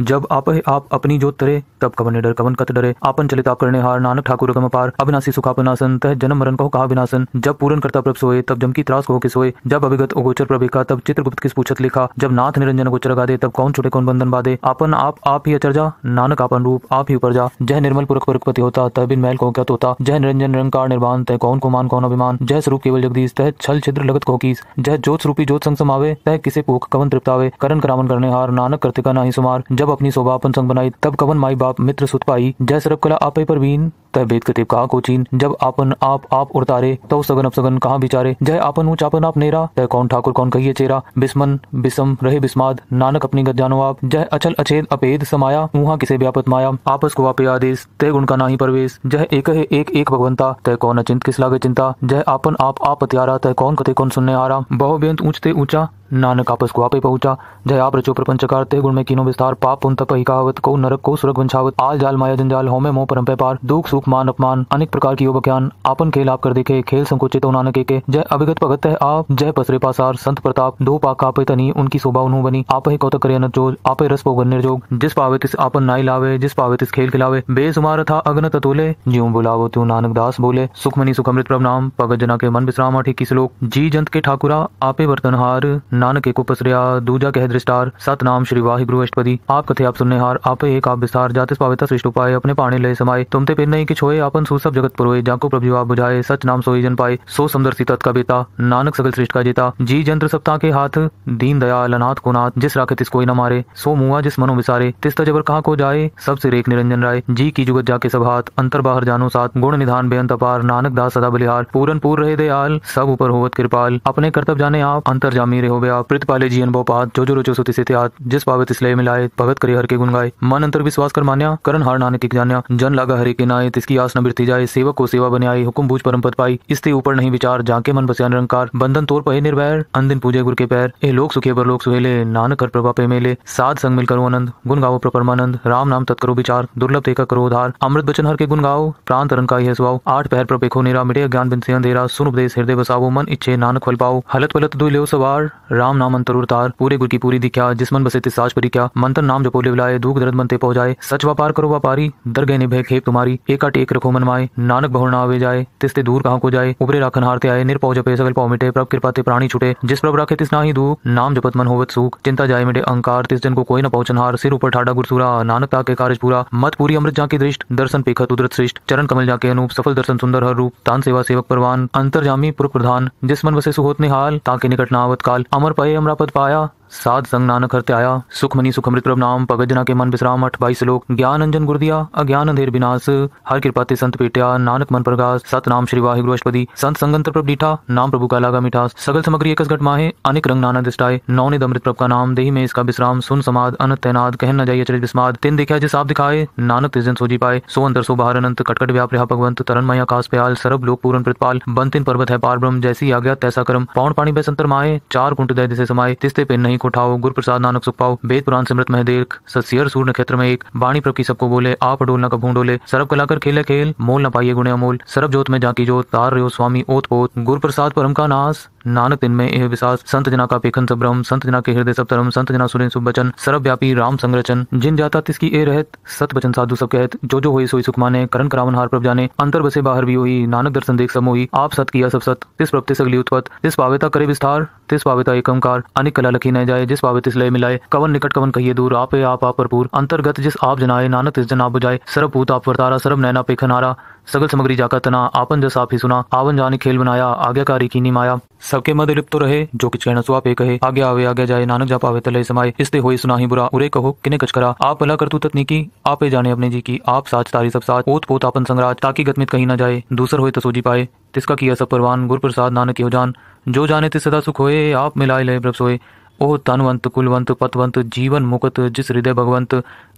जब आप आप अपनी जोत तरे तब कवन डर कवन कत डरे आपन चलित आप करने हार नानक ठाकुर कम पार अविनाशी सुखापनासन तह जन्म मरण को कहा विनाशन जब पूरन करता प्रभ सोए तब जम की त्रास को किस सोए जब अभिगत अगोचर प्रभिका तब चित्रगुप्त किस पूछत लिखा जब नाथ निरंजन गोचर दे तब कौन छुटे कौन बंधन बाधे अपन आप आप ही जा नानक अपन रूप आप ही ऊपर जा जय निर्मल पुरख पुरखपति होता तह बिन मैल को क्या तोता जय निरंजन निरंकार निर्वाण तय कौन को मान कौन अभिमान जय स्वरूप केवल जगदीश तह छल छिद्र लगत को किस जय ज्योत स्वरूपी ज्योत संग समावे तह किसे पोख कवन तृप्तावे करण करावन करने हार नानक कृतिका ना ही सुमार जब जब अपनी शोभा अपन संग बनाई तब कवन माई बाप मित्र सुत पाई जय सरब कला आपे पर वीन तय भेद कतेब कहा कोचीन जब आपन आप आप उतारे तो सगन अब सगन कहाँ बिचारे जय आपन ऊंच आपन आप नेरा तय कौन ठाकुर कौन कहिए चेरा बिस्मन बिसम रहे बिस्माद नानक अपनी गत जानो आप जय अचल अछेद अपेद समाया ऊहा किसे व्यापत माया आपस को आपे आदेश तय गुण का नाही प्रवेश जय एक है एक एक भगवंता तय कौन अचिंत किस लागे चिंता जय आपन आप आप अत्यारा तय कौन कते कौन सुनने आरा बहु बेंत ऊंचते ऊंचा नानक आपस को आपे पहुंचा जय आप रचो प्रपंच कारते गुण में किनो विस्तार पाप पाप उन तक ही कहावत को नरक को सुरग वंशावत आल जाल माया जंजाल होमे मोह परम पार दुख सुख मान अपमान अनेक प्रकार की योग ज्ञान आपन खेल आप कर देखे खेल संकुचित तो नानक के जय अभिगत भगत है आप जय पसरे पासार संत प्रताप दो पाक आपे तनी उनकी शोभा उन्हों बनी आप ही कौतक करे जोज आपे रस पोगन निर्जोग जिस पावे तिस आपन नाई लावे जिस पावे तिस खेल खिलावे बेसुमार था अग्न ततोले ज्यो बुलावो त्यों नानक दास बोले सुखमनि सुखमृत प्रभ नाम भगत जना के मन विश्राम अठी किस लोक जी जंत के ठाकुरा आपे वर्तनहार नानके को पसरिया दूजा कह दृष्टार सत नाम श्री वाहिगुरु अष्टपति आप कथे आप सुनने हार आप एक आप विस्तार जाते पावित्र ਸ੍ਰਿਸ਼ਟ ਉਪਾਏ अपने ਪਾਣੇ ले समाये तुम ते ਪਿਰ नहीं कि छोए ਆਪਨ ਸੂ सब जगत पुरोए जाको प्रभु आप बुझाए सच नाम सोई जन पाए सो सुंदर सी का बेता नानक सकल सृष्टि का जेता जी जंत्र सप्ताह के हाथ दीन दयाल अनाथ को नाथ जिस राखे तिस कोई न मारे सो मुआ जिस मनो विसारे तिस तबर कहा को जाए सब सिर एक निरंजन राय जी की जुगत जाके सब हाथ अंतर बाहर जानो साथ गुण निधान बेअंत अपार नानक दास सदा बलिहार पूरन पूर रहे दयाल सब ऊपर होवत कृपाल अपने कर्तव्य जाने आप अंतर जामी रहे हो आप प्रित पाले जीवन बोपात जो जो रोचो सुति सित जिस पावे तिस मिलाए भगत करत करे हर के गुण मन अंतर विश्वास कर मान्या करण हार नानक जान्या जन लागा हरे के नाए तिसकी आस न जाए सेवक को सेवा बने आए हुकुम बूझ परम पद पाई इसके ऊपर नहीं विचार जाके मन बसिया निरंकार बंधन तोड़ पहे निर्वैर अंदिन पूजे गुर के पैर ए लोक सुखे पर लोक सुहेले नानक कर प्रभा पे मेले साध संग मिल करो आनंद गुण गाओ प्रपरमानंद राम नाम तत्करो विचार दुर्लभ देखा करो उधार अमृत बचन हर के गुण गाओ प्राण तरन का यह आठ पैर पर देखो निरा मिटे ज्ञान बिन अंधेरा सुन उपदेश हृदय बसाओ मन इच्छे नानक फल पाओ हलत पलत लेव सवार राम नाम अंतर उतार पूरे गुर की पूरी दिखा जिस मन बसे तिसाज परिख्या नाम नाम जपो बुलाए दुख दर्द मनते पहुंचाए सच व्यापार करो व्यापारी दर गए निभे खेप तुम्हारी एक अट एक रखो मनवाए नानक भवन आवे जाए तिस्ते दूर कहाँ को जाए उबरे राखन हारते आए निर पहुंचे सगल पाव मिटे प्रभ कृपा ते प्राणी छुटे जिस प्रभ राखे तिस ना ही दूख नाम जपत मन होवत सुख चिंता जाए मिटे अंकार तिस दिन को कोई न पहुंचन हार सिर ऊपर ठाडा गुरसुरा नानक ताके कार्य पूरा मत पूरी अमृत जाके दृष्ट दर्शन पेखत उदरत श्रेष्ठ चरण कमल जाके अनूप सफल दर्शन सुंदर हर रूप तान सेवा सेवक परवान अंतर जामी पुर प्रधान जिस मन वसे सुहोत निहाल ताके निकट नावत काल अमर पाए अमरा पद पाया सात संग नानक हरते आया सुखमनी सुखमृत प्रभ नाम भगत जना के मन विश्राम अठ बाईस लोक ज्ञान अंजन गुरदिया अज्ञान अंधेर विनाश हर कृपाते संत पेटिया नानक मन प्रकाश सत नाम श्री वाहिगुरु अष्टपदी संत संगंतर प्रभ डीठा नाम प्रभु का लागा मिठास सगल समग्री एकस घट माहे अनेक रंग नाना दिष्टाए निद अमृत प्रभ का नाम देही में इसका विश्राम सुन समाद अन तैनाद कहन न जाइए चरित विस्माद तीन देखा जिस आप दिखाए नानक तिजन सोजी पाए सो अंतर सो बाहर अनंत कटकट व्याप रहा भगवंत तरन मई आकाश प्याल सरब लोक पूरन प्रतपाल बंतिन पर्वत है पार ब्रह्म जैसी आज्ञा तैसा क्रम पौन पाणी बैसंतर संतर माए चार कुंट दय दिशे समाये तिस्ते पे नहीं वाणी को गुरु प्रसाद नानक सुख पाओ वेद पुराण सिमृत मह देख ससियर सूर्य नक्षत्र में एक वाणी प्रभु की सबको बोले आप डोल न कभू डोले सरब कला कर खेले खेल मोल न पाइए गुणे अमोल सरब जोत में जाकी जोत तार रहो स्वामी ओत पोत गुरु प्रसाद परम का नाश नानक दिन में यह विशास संत जना का पेखन सब ब्रह्म संत जना के हृदय सब धर्म संत जना सुन सुरेन सुबचन सर्वव्यापी राम संरचन जिन जाता तिसकी ए रहत सत बचन साधु सब कहत जो जो हुई सोई सुख माने करण करावन हार प्रभ जाने अंतर बसे बाहर भी हुई नानक दर्शन देख समोही आप सत किया सब सत तिस प्रभते सगली उत्पत तिस पावेता करे विस्तार तिस पावेता एकमकार अनिक कला लखी न जाए जिस पावे तिस लय मिलाए कवन निकट कवन कहिए दूर आप आप आप भरपूर अंतर्गत जिस आप जनाए नानक तिस जनाब बुझाए सर्वभूत आप वर्तारा सर्व नैना पेखनारा सगल सामग्री जाकर तना आपन जस आप ही सुना आवन जाने खेल बनाया आज्ञाकारी कीनी माया सबके मध्य लिप्त तो रहे जो कुछ कहना सुहा पे कहे आगे आवे आगे जाए नानक जा पावे तले समाये इसते हुए सुना ही बुरा उरे कहो किने कच करा आप अला कर तत्नी तकनीकी आपे जाने अपने जी की आप साच तारी सब साथ ओत पोत आपन संग्राज ताकि गतमित कहीं ना जाए दूसर तो तसोजी पाए तिसका किया सब परवान गुरु प्रसाद नानक हो जान जो जाने ते सदा सुख होए आप मिलाए लय ब्रभ सोए ओ तनवंत कुलवंत पतवंत जीवन मुकुत जिस हृदय भगवंत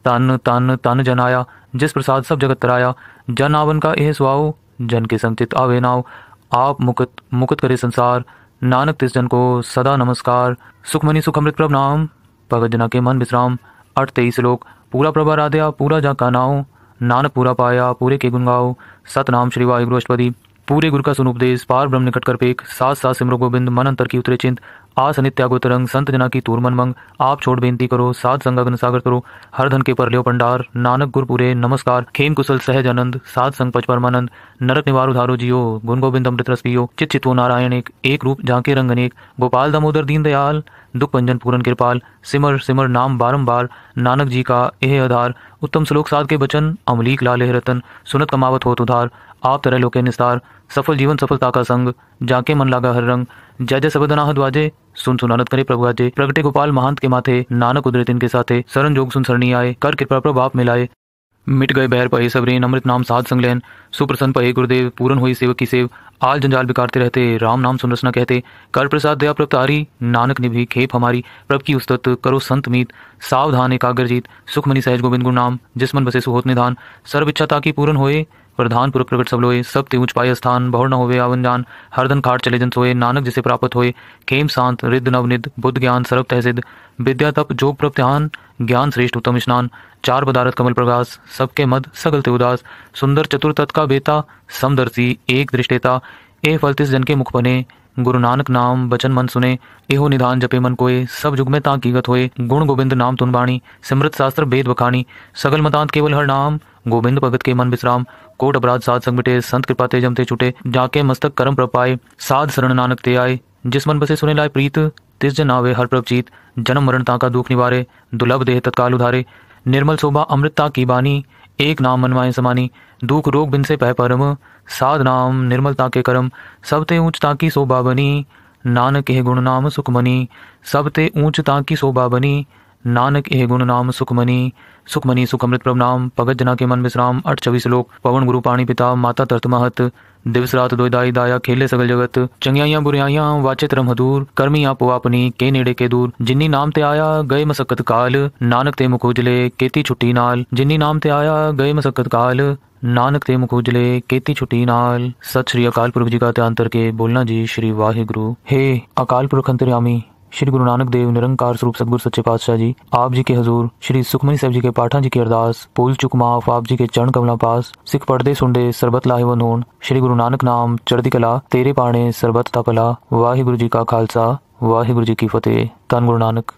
तन तन तन जनाया जिस प्रसाद सब जगत तराया जन आवन का यह स्वाओ जन के संचित आवे नाव आप मुकुत मुकुत करे संसार नानक तिस जन को सदा नमस्कार सुखमनी सुखमृत प्रभ नाम भगत जना के मन विश्राम अठ तेईस लोक पूरा प्रभा राध्या पूरा जा का नाव नानक पूरा पाया पूरे के गुण गाओ सतनाम श्री वाहिगुरु अष्टपदी पूरे गुरु का सुन उपदेश पार ब्रह्म निकट कर पेक सात सात सिमरो गोविंद मन अंतर की उतरे चिंत आस नित्यागुत रंग संत जना की तूर मन मंग आप छोड़ बेनती करो सात संग सागर करो हर धन के परल्यो पंडार नानक गुरपुरे नमस्कार खेम कुशल सहज आनंद सात संग पच परमानंद नरक निवार उधारो जियो गुण गोविंद अमृत रस पियो चित चितो नारायण एक एक रूप झांके रंग अनेक गोपाल दामोदर दीन दयाल दुख पंजन पूरन कृपाल सिमर सिमर नाम बारंबार नानक जी का एह आधार उत्तम श्लोक साध के बचन अमलीक लाल रतन सुनत कमावत होत उधार आप तरह लोके निस्तार सफल जीवन सफलता का संग जाके मन लागा हर रंग जय जय सबदनाहत द्वाजे सुन सुनानत करे प्रभु आजे प्रगटे गोपाल महंत के माथे नानक उदरत इनके साथे सरन जोग सुन सरणी आए कर कृपा प्रभु आप मिलाए मिट गए बहर पहे सबरीन अमृत नाम साध संगलैन सुप्रसन्न पहे गुरुदेव पूरन हुई सेवक की सेव आल जंजाल बिकारते रहते राम नाम सुनरसना कहते कर प्रसाद दया प्रभ तारी नानक ने भी खेप हमारी प्रभ की उस्तत करो संत मीत सावधान एकाग्र जीत सुखमनी सहज गोविंद गुरु नाम जिस मन बसे सुहोत निधान सर्व इच्छा ताकि पूरन होए प्रधान पुरख प्रकट सब लोए सब ते पाए स्थान बहुर न होवे आवन जान हरदन खाट चले जन सोए नानक जिसे प्राप्त होए खेम शांत रिद्ध नवनिध बुद्ध ज्ञान सर्व तहसिद विद्या तप जोग प्रत्यान ज्ञान श्रेष्ठ उत्तम स्नान चार बदारत कमल प्रकाश सबके मद सगल ते उदास सुंदर चतुर तत् का बेता समदर्शी एक दृष्टेता ए फल तिस जन के मुख बने गुरु नानक नाम बचन मन सुने एहो निधान जपे मन कोए सब जुग में ताकी गत होए गुण गोविंद नाम तुन बाणी सिमृत शास्त्र वेद बखानी सगल मतांत केवल हर नाम गोविंद भगत के मन विश्राम कोट अपराध साध संग बिटे संत कृपा ते जमते छुटे जाके मस्तक करम प्रपाए साध शरण नानक ते आए जिस मन बसे सुने लाए प्रीत तिस जन आवे हर प्रभजीत जन्म मरण ताका दुख निवारे दुर्लभ देह तत्काल उधारे निर्मल शोभा अमृतता की बानी एक नाम मनवाए समानी दुख रोग बिन से पह परम साध नाम निर्मलता के करम सब ते ऊंच ताकी शोभा बनी नानक एह गुण नाम सुखमनी सब ते ऊंच ताकी शोभा बनी नानक एह गुण नाम सुखमनी सुखमनी सुखमृत प्रणाम भगत जना के मन विश्राम अठ छवि श्लोक पवन गुरु पाणी पिता माता तरत महत दिवस रात दोयदाई दाया खेले सगल जगत चंगियाइयां बुरियाइयां वाचित रम हदूर कर्मी आपो आपनी के नेड़े के दूर जिन्नी नाम ते आया गए मसकत काल नानक ते मुख उजले केती छुट्टी नाल जिन्नी नाम ते आया गए मसकत काल नानक ते मुख उजले केती छुट्टी नाल सत श्री अकाल पुरख जी का त्यान के बोलना जी श्री वाहिगुरु हे अकाल पुरख अंतर्यामी श्री गुरु नानक देव निरंकार स्वरूप सदगुरु सच्चे पातशाह जी आप जी के हजूर श्री सुखमनी साहब जी के पाठा जी की अरदास पुल चुक माफ आप जी के चरण कमला पास सिख पढ़ते सुनते सरबत लाहेवन होन श्री गुरु नानक नाम चढ़दी कला तेरे पाणे सरबत ता भला वाहिगुरु जी का खालसा वाहिगुरु जी की फतेह धन गुरु नानक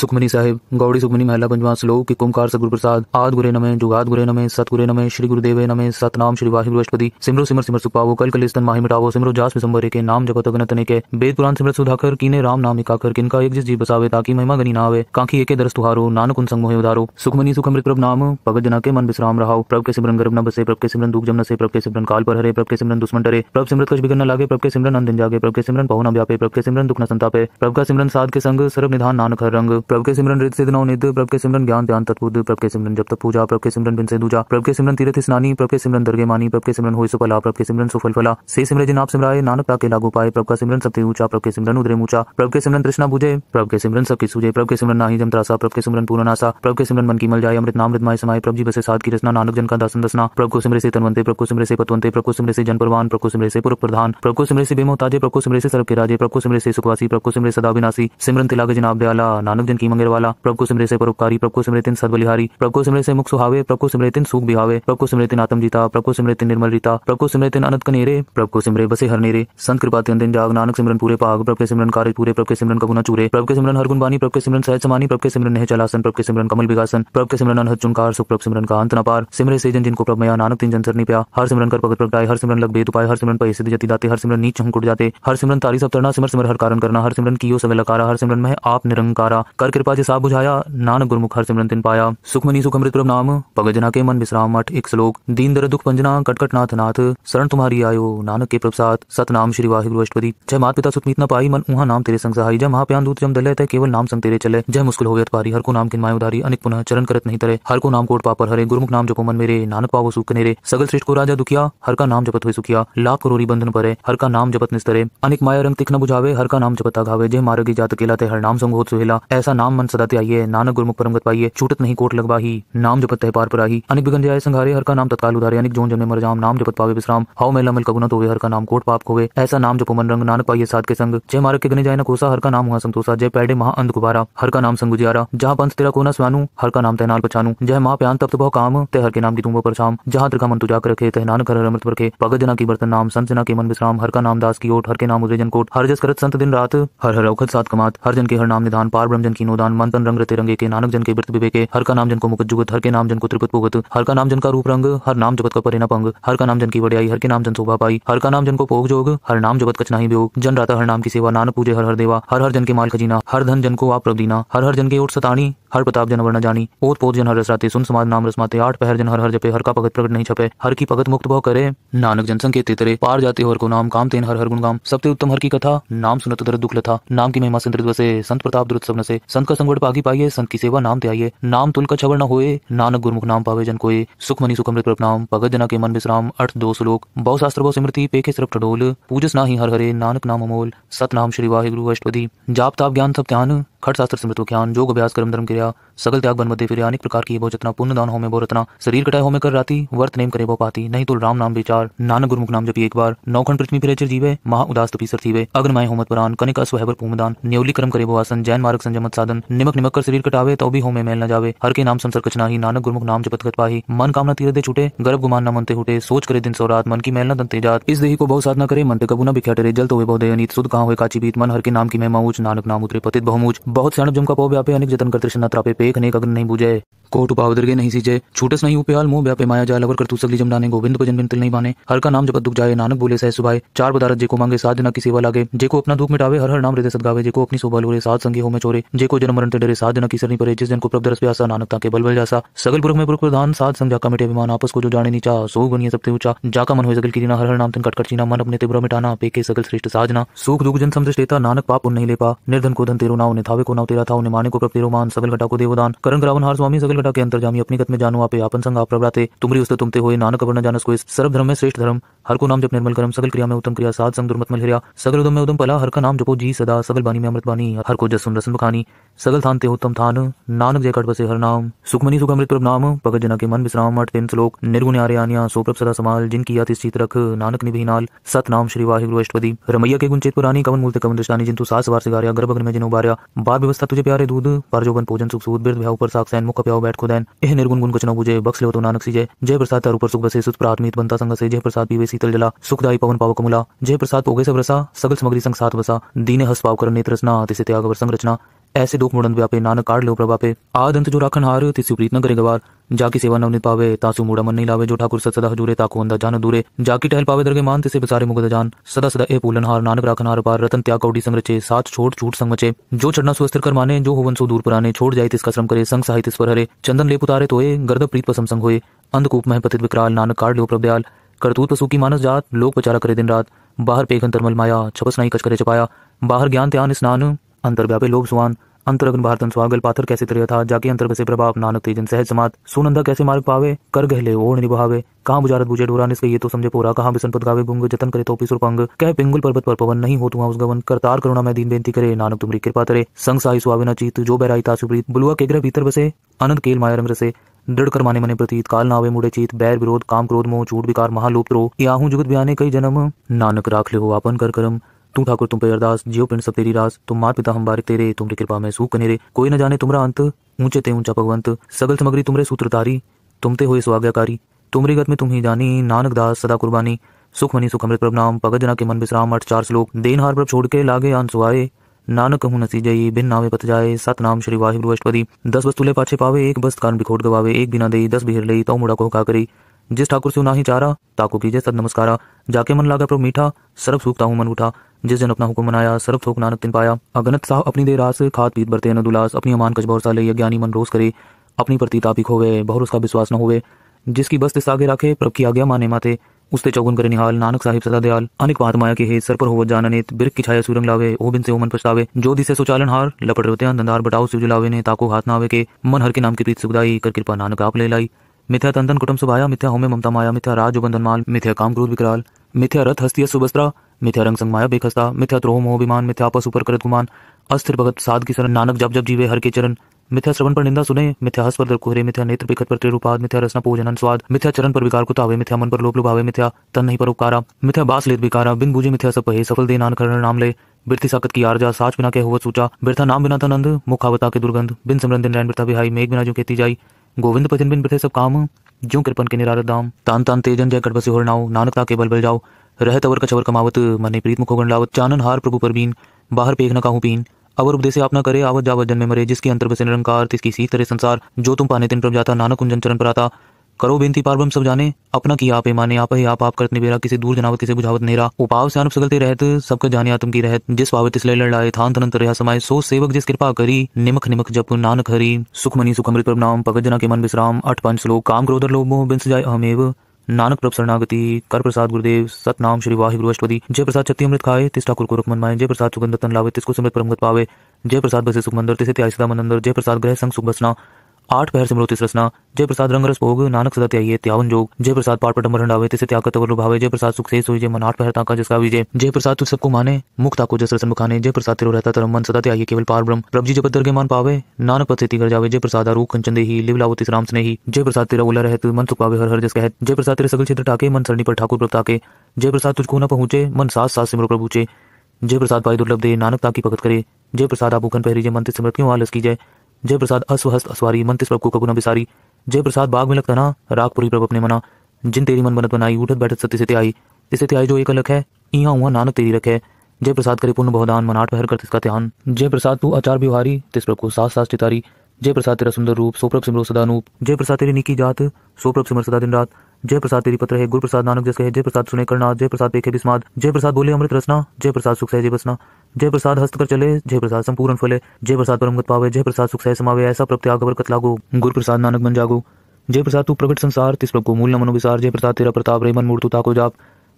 सुखमनी साहिब गौड़ी सुखमनी महिला पंचवास लोक कुमकार सगुरु प्रसाद आद गुरे नमे जुगाद गुरे नमे सत गुरे नमे श्री गुरुदेव नमे नाम श्री वाहि बृहस्पति सिमरो सिमर सिमर सुपावो कल स्तन माही मिटावो सिमरो जास विसंबरे के नाम जपत अगन तने के वेद पुराण सिमर सुधाकर कीने राम नाम इकाकर किनका एक जिस जी बसावे ताकि महिमा गनी ना आवे कांखी एके दरस तुहारो नानक उन संग मोहे उदारो सुखमनी सुखमृत प्रभ नाम भगत जना के मन विश्राम रहाओ प्रभ के सिमरन गर्भ न बसे प्रभ के सिमरन दुख जम न से प्रभ के सिमरन काल पर हरे प्रभ के सिमरन दुश्मन डरे प्रभ सिमरत कछ बिगन न लागे प्रभ के सिमरन अंधन जागे प्रभ के सिमरन पहुना व्यापे प्रभ के सिमरन दुख न संतापे प्रभ का सिमरन साध के संग सर्व निधान नानक हर रंग प्रभ के सिमरन रित सिद्ध नवनीत प्रभ के सिमरन ज्ञान ध्यान तत्पुद प्रभ के सिमरन जब तक पूजा प्रभ के सिमरन बिन से दूजा प्रभ के सिमरन तीर्थ स्नानी प्रभ के सिमरन दर्गे मानी प्रभ के सिमरन हो सुफला प्रभ के सिमरन सुफल फला से सिमर जिन आप सिमराए नानक ताके लागू पाए प्रभ का सिमरन सत्य ऊंचा प्रभ के सिमरन उदरे ऊंचा प्रभ के सिमरन तृष्णा बुझे प्रभ के सिमरन सबकी सूझे प्रभ के सिमरन नाही जमत्रासा प्रभ के सिमरन पूर्ण आसा प्रभ के सिमरन मन की मल जाए अमृत नामृत माय समाय प्रभ जी बसे साथ की रचना नानक जन का दासन दसना प्रभ को सिमरे से तनवंते प्रभ को सिमरे से पतवंते प्रभ को सिमरे से जन प्रवान प्रभ को सिमरे से पूर्व प्रधान प्रभ को सिमरे से बेमोताजे प्रभ को सिमरे से सर्व के राजे प्रभ को सिमरे से सुखवासी प्रभ को सिमरे सदा विनाशी सिमरन तिलाग जनाब दयाला नानक जन सिमरितिन की मंगेर वाला प्रभु को सिमरे से परोपकारी प्रभु को सिमरितिन सदबलिहारी प्रभु को सिमरे से मुख सुहावे प्रभु को सिमरितिन सुख बिहावे प्रभु को सिमरितिन आत्म जीता प्रभु को सिमरितिन निर्मल रीता प्रभु को सिमरितिन अनंत कनेरे प्रभु को सिमरे बसे हर नेरे संत कृपा त्यन दिन जाग नानक सिमरन पूरे पाग प्रभु के सिमरन कार्य पूरे प्रभु के सिमरन कबुना चूरे प्रभु के सिमरन हर गुण प्रभु के सिमरन सहज समानी प्रभु के सिमरन नह चलासन प्रभु के सिमरन कमल विगासन प्रभु के सिमरन अनहद चुनकार सुख प्रभु सिमरन का अंत न पार सिमरे से जन जिनको प्रभु मया नानक तिन जन सरनी प्या हर सिमरन कर भगत प्रगटाए हर सिमरन लग बेद उपाय हर सिमरन पैसे जति दाते हर सिमरन नीच हम जाते हर सिमरन तारी सब तरना सिमर सिमर हर कारण करना हर सिमरन कियो सब लकारा हर सिमरन में आप निरंकारा कर कृपा जी बुझाया नान गुरमुख हर सिमरन तिन पाया सुखमनी सुखमृत प्रभ नाम पगज के मन विश्राम मठ एक श्लोक दीन दर दुख पंजना कटकट नाथ नाथ शरण तुम्हारी आयो नानक के प्रसाद नाम श्री वाहिगुरु अष्टपति जय मात पिता सुखमीत न पाई मन उहा नाम तेरे संग सहाय जय महाप्यान दूत जम दलय तय केवल नाम संग तेरे चले जय मुस्कुल होयत पारी हर को नाम किन उधारी अनेक पुनः चरण करत नहीं तरह हर को नाम कोट पापर हरे गुरुमुख नाम जपो मन मेरे नानक पावो सुख नेरे सगल श्रेष्ठ को राजा दुखिया हर का नाम जपत हुए सुखिया लाख करोरी बंधन परे हर का नाम जपत निस्तरे अनेक माया रंग तिख न बुझावे हर का नाम जपत आघावे जय मार्ग जात केला ते हर नाम संग होत सुहेला ऐसा ऐसा नाम मन सदाते आइए नानक गुरमुख परमगत पाइए छूटत नहीं कोट लगवाही नाम जपत है पार पर आई अनेक बिगन जाए संघारे हर का नाम तत्काल उधारे अनेक जोन जमे मर जाम नाम जपत पावे विश्राम हाउ मेला मिल कगुना तो हर का नाम कोट पाप खोवे ऐसा नाम जपो मन रंग नानक पाइए साथ के संग जय मारक के गने जाए ना कोसा हर का नाम हुआ संतोषा जय पैडे महा अंध गुबारा हर का नाम संगुजियारा जहाँ पंथ तेरा कोना स्वानू हर का नाम तैनाल पछानू जय महा प्यान तप्त बहु काम ते हर के नाम की तुम पर शाम जहाँ त्रिका मन तुझा रखे तह नानक हर अमृत रखे भगत जना की बर्तन नाम संत जना के मन विश्राम हर का नाम दास की ओट हर के नाम उदय जन कोट हर जस करत संत दिन रात हर हर औखत सात कमात हर जन के हर नाम निधान पार ब्रह्म की नोदान मन तन रंग तिरंगे के नानक जन के वृत विवेके हर का नाम जन को मुकुट जुगत हर के नाम जन को त्रिपुत पुगत हर का नाम जन का रूप रंग हर नाम जगत का परिणाम पंग हर का नाम जन की वड़ियाई हर के नाम जन शोभा पाई हर का नाम जन को भोग जोग हर नाम जगत कच नहीं व्योग जन राता हर नाम की सेवा नानक पूजे हर हर देवा हर हर जन के माल खजीना हर धन जन को आप प्रदीना हर हर जन के ओट सतानी हर प्रताप जन वर्ण जानी ओत पोत जन हर रसराते सुन समाज नाम रसमाते आठ पहर जन हर हर जपे हर का भगत प्रकट नहीं छपे हर की भगत मुक्त भव करे नानक जनसंग के तेतरे पार जाते हर को नाम काम तेन हर हर गुणगाम सबते उत्तम हर की कथा नाम सुनत दर दुख लथा नाम की महिमा संत से संत प्रताप द्रुत सबन से संत का संगठ पागी पाइए संत की सेवा नाम त्याये नाम तुल का छबर न होए नानक गुरुमुख नाम पावे जन कोई सुख मनी सुख अमृत प्रणाम भगत जना के मन विश्राम अर्थ दो श्लोक बहु शास्त्र बहु स्मृति पेखे सिर्फ ठडोल पूजस ना ही हर हरे नानक नाम अमोल सत नाम श्री वाहे गुरु अष्टपदी जाप ताप ज्ञान सब ध्यान खट शास्त्र स्मृत ज्ञान योग अभ्यास कर्म धर्म क्रिया सगल त्याग बन मध्य फिर अनेक प्रकार की वो जितना पुण्य दान होमे बहुरत्ना शरीर कटाय होमे कर राती वर्त नेम करे वो पाती नहीं तो राम नाम विचार नानक गुरुमुख नाम जब एक बार नौखंड पृथ्वी फिर चिर जीवे महा उदास तपी सर थीवे अग्नमय होमत पुरान कनिक अस्वहबर पूमदान न्यौली कर्म करे वो आसन जैन मार्ग संजमत साधन निमक निमक कर शरीर कटावे तो भी होमे मेल न जावे हर के नाम संसर कचना ही नानक गुरुमुख नाम जपत कर पाही मन कामना तीर दे छूटे गर्भ गुमान न मनते हुटे सोच करे दिन सौ रात मन की मेल न दंते जात इस देही को बहुत साधना करे मन कबू न बिख्या डरे जल तो हुए बहुत नीत सुध कहा हुए काची बीत मन हर के नाम की मैं मऊच नानक नाम उतरे पतित बहुमूच बहुत सण जम का पो व्यापे अनेक जतन कर तृष्णा त्रापे देखने गगन नहीं बुझे कोट उपावदर के नहीं सीजे छूटस नहीं उपयाल मोह व्यापे माया जाल अवर करतू सगली जमडाने गोविंद भजन बिन तिल नहीं माने हर का नाम जपत दुख जाए नानक बोले सह सुभाए चार बदारत जेको मांगे साध न की सेवा लागे जेको अपना दुख मिटावे हर हर नाम हृदय सदगावे जेको अपनी शोभा लोरे साध संगी हो में चोरे जेको जन्म मरण ते डरे साध न की सरनी परे जिस दिन को प्रभ प्यासा नानक ताके बल बल जासा सगल पुरख में पुरख प्रधान साध संग जाका मिटे विमान आपस को जो जाने नीचा सो गुनिया सबते ऊंचा जाका मन हो सगल की हर हर नाम तिन कट कर चीना मन अपने तिब्र मिटाना पेके सगल श्रेष्ठ साधना सुख दुख जन समझ लेता नानक पाप उन नहीं ले पा निर्धन को धन तेरो नाव ने निथावे को नाव तेरा था उन्हें माने को प्रभ तेरो मान सगल घटा को देवदान करण करावन हार स्वामी सगल अंतर घटा के जामी अपनी गत में जानू आप यापन संग आप प्रभाते तुमरी उस्त तो तुमते हुए नानक अवर जानस कोई सर्व धर्म में श्रेष्ठ धर्म हर को नाम जब निर्मल करम सगल क्रिया में उत्तम क्रिया साध संग दुर्मत मलहरिया सगल उदम में उदम पला हर का नाम जपो जी सदा सगल बानी में अमृत बानी हर को जसुन रसन बखानी सगल थान ते उत्तम थान नानक जय कट बसे हर नाम सुखमनी सुख अमृत प्रभ नाम भगत जना के मन विश्राम अठ तीन श्लोक निर्गुण आर्य आनिया सोप्रभ सदा समाल जिनकी याति चित रख नानक निभि नाल सत नाम श्री गुरु अष्टपदी रमैया के गुंचित पुरानी कवन मूलते कवन दृष्टानी जिन तू सास वार सिगारिया गर्भ गर्भग्न में जिन उबारिया बार व्यवस्था तुझे प्यारे दूध पर जो बन पूजन सुख सूद बिरद भयाव पर सैन मुख प्याव बैठ खुदैन एह निर्गुण गुण कुछ न बुझे बक्स ले तो नानक सीजे जय प्रसाद तारू पर सुख बसे सुत प्राथमित बनता संग से जय प्रसाद पीवे शीतल जला सुखदायी पवन पावक मुला जय प्रसाद पोगे सब रसा सगल समग्री संग साथ बसा दीने हस पाव कर नेत्र तिसे त्याग पर संरचना ऐसे दुख मुड़न व्यापे नानक काट लो प्रभा पे आदंत जो राखन हार तिस प्रीत न करे गवार जाकी सेवा नवनीत पावे तासु मुड़ा मन नहीं लावे जो ठाकुर सत सदा हजूरे ताको अंदा जान दूरे जाकी टहल पावे दरगे मान तिसे बिचारे मुगद जान सदा सदा ए पूलन हार नानक राखन हार पार रतन त्याग कौडी संरचे साथ छोट छूट संग मचे जो चढ़ना सुस्थिर कर माने जो हुवन सो दूर पुराने छोड़ जाए तिसका श्रम करे संग साहित्य पर हरे चंदन लेप उतारे तोए गर्द प्रीत पसम संग हुए अंधकूप में विकराल नानक काट लो प्रभदयाल करतूत पशु की मानस जात लोग पचारा करे दिन रात बाहर पेघन तरमल माया छपस नहीं कच करे छपाया बाहर ज्ञान त्यान स्नान अंतर व्यापे लोभ सुहान अंतर अग्न भारत स्वागल पाथर कैसे तरह था जाके अंतर बसे प्रभाव नानक तेजन सहज समात सुनंदा कैसे मार्ग पावे कर गहले ओढ़ निभावे कहाँ बुजारत बुझे डोरा निस्क ये तो समझे पोरा कहाँ बिसन पद गावे गुंग जतन करे तो पिसुर पंग कह पिंगुल पर्वत पर पवन नहीं हो तुम्हारा उस गवन करतार करुणा मैं दीन बेनती करे नानक तुमरी कृपा तरे संग साई सुहावे न चीत जो बैराई तासुप्रीत बुलुआ के ग्रह भीतर बसे अनंत केल माया रंग रसे दृढ़ कर माने मने प्रतीत काल नावे मुड़े चीत बैर विरोध काम क्रोध मोह चूट विकार महालोप रो याहू जुगत ब्याने कई जन्म नानक राख ले हो आपन कर करम तू ठाकुर तुम पे अरदास जियो पिंड सब तेरी रास तुम मात पिता हम बारिक तेरे तुम्हारी कृपा में सूख कनेरे कोई न जाने तुम्हारा अंत ऊंचे ते ऊंचा भगवंत सगल समग्री तुम्हारे सूत्रधारी तुम ते हो स्वाज्ञाकारी तुम्हारी गत में तुम ही जानी नानक दास सदा कुर्बानी सुख मनी सुख अमृत प्रभ नाम भगत जना के मन विश्राम अठ चार श्लोक देन हार प्रभ छोड़ के लागे आन सुहाए नानक कहूँ नसी जई बिन नावे पत जाए सत नाम श्री वाहिगुरु अष्टपदी दस बस तुले पाछे पावे एक बस कान बिखोट गवावे एक बिना दे दस बिहर लई तो मुड़ा को का करी जिस ठाकुर से ना ही चारा ताको कीजे सद नमस्कारा जाके मन लागा प्रभु मीठा सर्व सुख हूँ मन उठा जिस जन अपना हुक्म मनाया सर्व थोक नानक तिन पाया अगनत साहब अपनी देर रास खाद पीत बरते न दुलास अपनी अमान कछ भरोसा ले ज्ञानी मन रोज करे अपनी प्रति तापिक होवे बहुत उसका विश्वास न होवे जिसकी बस तिस आगे रखे प्रभु की आज्ञा माने माते उसते चौगुन करे निहाल नानक साहिब सदा दयाल अनेक महात्माया के हे सर पर हो जाना नेत बिर की छाया सुरंग लावे ओ बिन से ओमन पछतावे जो दिसे सुचालन हार लपट रोते अंधार बटाओ सिजु लावे ने ताको हाथ नावे के मन हर के नाम की प्रीत सुखदाई कर कृपा नानक आप ले लाई मिथ्या तंदन कुटुम सुभाया मिथ्या होमे ममता माया मिथ्या राज बंधन माल मिथ्या काम क्रोध विकराल मिथ्या रथ हस्ती सुबस्त्रा मिथ्या रंग संग माया बेखस्ता मिथ्या त्रोह मोह विमान मिथ्या आपस ऊपर करत गुमान अस्थिर भगत साध की शरण नानक जब जब जीवे हर के चरण मिथ्या श्रवण पर निंदा सुने मिथ्या हस पर कोहरे मिथ्या नेत्र विकट पर त्रिरुपाद मिथ्या रसना पूजन स्वाद मिथ्या चरण पर विकार कुतावे मिथ्या मन पर लोप लुभावे मिथ्या तन नहीं पर उपकारा मिथ्या बास लेत विकारा बिन बुझे मिथ्या सब पहे सफल दे करण नाम ले बिरती साकत की आरजा साच बिना के हुआ सूचा बिरथा नाम बिना तनंद मुखावता के दुर्गंध बिन सिमरन दिन बिरथा बिहाई मेघ बिना जो खेती जाई गोविंद पथिन बिन बिरथे सब काम जो कृपन के निरार दाम तान तान तेजन जय कटबसी हो नाव नानक ताके बल बल जाओ रहत अवर कछवर कमावत मने प्रीत मुखोगन लावत चानन हार प्रभु परबीन बाहर पेख न काहू पीन अवर उपदेश आप न करे आवत जावत जन्म मरे जिसकी अंतर बसे निरंकार तिसकी सी तरह संसार जो तुम पाने तिन प्रभ जाता नानक कुंजन चरण पर आता करो बेनती पार्वम सब जाने अपना की आप माने आप ही आप आप करते बेरा किसी दूर जनावत किसी बुझावत नेरा उपाव से अनुप रहत सबका जाने आत्म की रहत जिस पावत इसलिए लड़ाए थान थन रहा समाये सो सेवक जिस कृपा करी निमख निमख जप नानक हरी सुखमनी सुखमृत सुख अमृत पगत जना के मन विश्राम अठ पंच श्लोक काम क्रोधर मोह बिंस जाए अहमेव नानक प्रभ शरणागति कर प्रसाद गुरुदेव सतनाम श्री वाहि गुरुष्टपति जय प्रसाद छत्ती अमृत खाए तिस ठाकुर को रकमन माए जय प्रसाद सुगंध तन लावे तिसको सुमृत परमगत पावे जय प्रसाद बसे सुख मंदर तिसे त्याय सदा मनंदर जय प्रसाद ग्रह संग सुख बसना आठ पहर सिमरो तिस रसना जय प्रसाद रंग रस भोग नानक सदा त्याय त्यावन जोग जय प्रसाद पाठ पटम हंडावे तिसे त्याग तवर भावे जय प्रसाद सुख से सोई जय मन आठ पहर ताका जिसका विजय जय प्रसाद तू सबको माने मुख ताको जस रसम खाने जय प्रसाद तेरो रहता तरम मन सदा त्याय केवल पार ब्रह्म प्रभु जी जब के मान पावे नानक पद से तिगर जावे जय प्रसाद आरू कंचन देही लिव लावो तिस राम स्नेही जय प्रसाद तेरा उला रहत मन सुख पावे हर हर जस कहत जय प्रसाद तेरे सकल क्षेत्र ठाके मन सरणी पर ठाकुर प्रभु ताके जय प्रसाद तुझको न पहुंचे मन सास सास सिमरो प्रभुचे जय प्रसाद भाई दुर्लभ दे नानक ताकी भगत करे जय प्रसाद आपू खन पहरी जय मन मंत्र सिमरत क्यों आलस की जय जय प्रसाद अस्वहस्त अस्वारी मंत्रिस प्रभु कगुना बिसारी प्रसाद बाग में लगता ना रागपुरी प्रभु अपने मना जिन तेरी मन बनत बनाई उठत बैठत सत्य सत्य आई तिसे आई जो एक अलग है इहा हुआ नानक तेरी रखे जय प्रसाद करे पूर्ण बहुदान मनाट पहर कर तिसका ध्यान जय प्रसाद तू आचार व्यवहारी तिस प्रभु को सास सास चितारी जय प्रसाद तेरा सुंदर रूप सोप्रभ सिमरो सदानूप जय प्रसाद तेरी निकी जात सोप्रभ सिमर सदा दिन रात जय प्रसाद तेरी पत्र है गुरु प्रसाद नानक जस कहे जय प्रसाद सुने करना जय प्रसाद देखे बिस्माद जय प्रसाद बोले अमृत रसना जय प्रसाद सुख सहजे बसना जय प्रसाद हस्त कर चले जय प्रसाद संपूर्ण फले जय प्रसाद परम गत पावे जय प्रसाद सुख सह समावे ऐसा प्रत्याग बरकत लागो गुरु प्रसाद नानक बन जागो जय प्रसाद तू प्रकट संसार तिस प्रभु मूल न मनोविसार जय प्रसाद तेरा प्रताप रे मन मूर्तु ताको जाप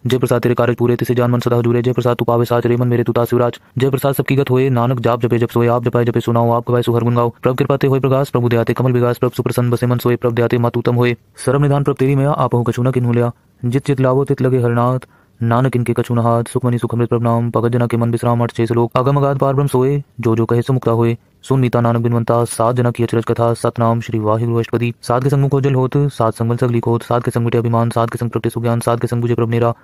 जय प्रसाद तेरे कार्य पूरे तिसे जान मन सदा हजूरे जय प्रसाद तू पावे साच रे मन मेरे तुता शिवराज जय प्रसाद सबकी गत होए नानक जाप जपे जप सोए आप जपाए जपे सुनाओ आप गवाए सुहर गुनगाओ प्रभु कृपाते होए प्रकाश प्रभु दयाते कमल विकास प्रभु सुप्रसन्न बसे मन सोए प्रभु दयाते मातुतम होए सर्व निधान प्रभु तेरी मया आप हो कछुना किन्हू लिया जित जित लावो तित लगे हरनाथ नानक इनके कछुना हाथ सुखमनि सुखमृत प्रणाम भगत जना के मन विश्राम अठ छह लोग अगम अगाध पार ब्रह्म सोए जो जो कहे सुमुक्ता हुए सुन मीता नानक बिनवंता सात जना की अचरज कथा सतनाम श्री वाहिगुरु अष्टपति सात के संग मुख होत सात संग सगली खोत सात के संग मिटे अभिमान सात के संग प्रगटे सुज्ञान सात के संग बुझे प्रभनेरा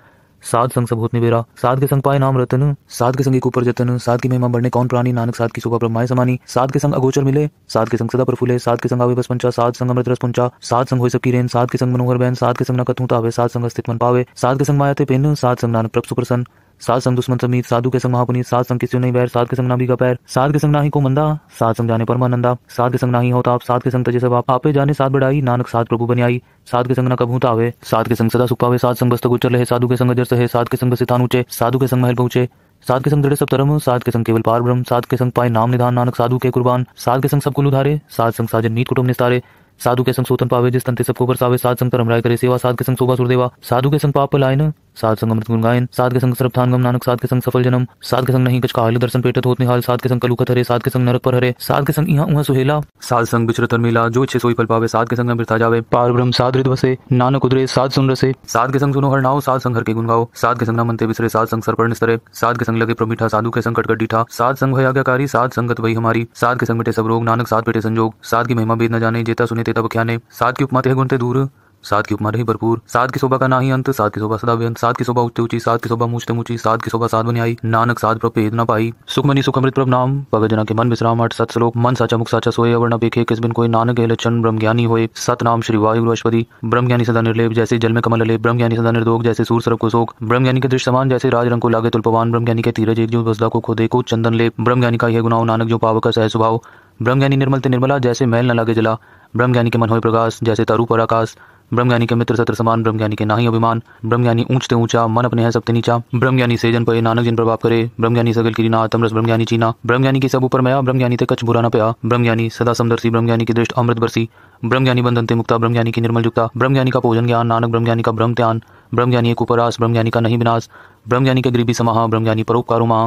साध संग सबूत होतने बेरा साध के संग पाए नाम रतन साध के संग एक ऊपर जतन साध की महिमा बढ़ने कौन प्राणी नानक साध की शोभा पर माए समानी साध के संग अगोचर मिले साध के संग सदा पर फूले साध के संग आवे बस पंचा साध संग अमृत रस पंचा साध संग हो सकी रेन साध के संग मनोहर बहन साध के संग नकत हूँ तावे साध संग अस्तित्व मन पावे साध के संग मायाते पेन साध संग नानक प्रभ सुप्रसन्न सात संग दुश्मन समीत साधु के संग महापुनीत सात संग किसी नहीं बैर सात के संग ना का पैर सात के संग नाही को मंदा सात संग जाने परमानंदा सात के संग नाही होता आप सात के संग तजे सब आप आपे जाने सात बढ़ाई नानक सात प्रभु बनियाई साधु के संग न कभू आवे साध के संग सदा सुख पावे साध संग बस्तक गोचर रहे साधु के संग जर सहे साध के संग स्थान ऊंचे साधु के संग महल पहुंचे साध के संग दृढ़ सब तरम साध के संग केवल पार ब्रह्म साध के संग पाए नाम निधान नानक साधु के कुर्बान साध के संग सब कुल उधारे साध संग साजन नीत कुटुंब निस्तारे साधु के संग सोतन पावे जिस तंते सबको बरसावे साध संग राय करे सेवा साध के संग शोभा सुरदेवा साधु के संग पाप पलायन साध संग अमृत गुणगायन साध के संग सर्वथान गम नानक साध के संग सफल जन्म साध के संग नहीं कछ काल दर्शन पेटत होत निहाल साध के संग कलुखत हरे साध के संग नरक पर हरे साध के संग यहाँ उहा सुहेला साध संग बिचरत मिला जो इच्छे सोई फल पावे साध के संग अमृत आ जावे पार ब्रह्म साध हृद बसे नानक उदरे साध सुन रसे साध के संग सुनो हर नाव साध संग हर के गुण गाओ साध के संग नाम मनते बिसरे साध संग सरपण निस्तरे साध के संग लगे प्रमीठा साधु के संग कटकट डीठा साध संग भय आज्ञाकारी साध संगत वही हमारी साध के संग मिटे सब रोग नानक साध पेटे संजोग साध की महिमा बेद न जाने जेता सुने तेता बख्याने साध की उपमाते गुणते दूर सात की उपमा रही भरपूर सात की शोभा का ना ही अंत सात की शोभा सदा व्यंत सात की शोभा उच्च ऊंची सात की शोभा मुझते ऊंची सात की शोभा सात बनी नानक सात प्रभ भेद न पाई सुखमनी सुखमृत प्रभ नाम भगत जना के मन विश्राम आठ सत श्लोक मन साचा मुख साचा सोए अवर्ण न पेखे किस बिन कोई नानक गहले चंद ब्रह्म ज्ञानी होए सत नाम श्री वायु अश्वपति ब्रह्म ज्ञानी सदा निर्लेप जैसे जल में कमल ले ब्रह्म ज्ञानी सदा निर्दोग जैसे सूर सर्व को शोक ब्रह्म ज्ञानी के दृश्य समान जैसे राज रंग को लागे तुलपवान ब्रह्म ज्ञानी के तीरज एक जो बसदा को खोदे को चंदन ले ब्रह्म ज्ञानी का यह गुनाव नानक जो पावक सह स्वभाव ब्रह्म ज्ञानी निर्मल ते निर्मला जैसे मैल न लागे जला ब्रह्म ज्ञानी के मन हो प्रकाश जैसे तारू पर आकाश ब्रह्मज्ञानी के मित्र सत्र समान ब्रह्मज्ञानी के नाही अभिमान ब्रह्मज्ञानी ऊंच ते ऊंचा मन अपने है सबते नीचा ब्रह्मज्ञानी सेजन पे नानक जिन प्रभाव करे ब्रह्मज्ञानी सगल की ना तमरस ब्रह्मज्ञानी चीना ब्रह्मज्ञानी की सब ऊपर मया ब्रह्मज्ञानी ते कच बुरा न पया ब्रह्मज्ञानी सदा समदर्शी ब्रह्मज्ञानी की दृष्टि अमृत बरसी ब्रह्मज्ञानी बंधन ते मुक्ता ब्रह्मज्ञानी की निर्मल जुक्ता ब्रह्मज्ञानी का भोजन ज्ञान नानक ब्रह्मज्ञानी का ब्रह्म त्यान ब्रह्मज्ञानी एक उपरास ब्रह्मज्ञानी का नहीं विनाश ब्रह्मज्ञानी के गरीबी समाह ब्रह्मज्ञानी परोपकारुमा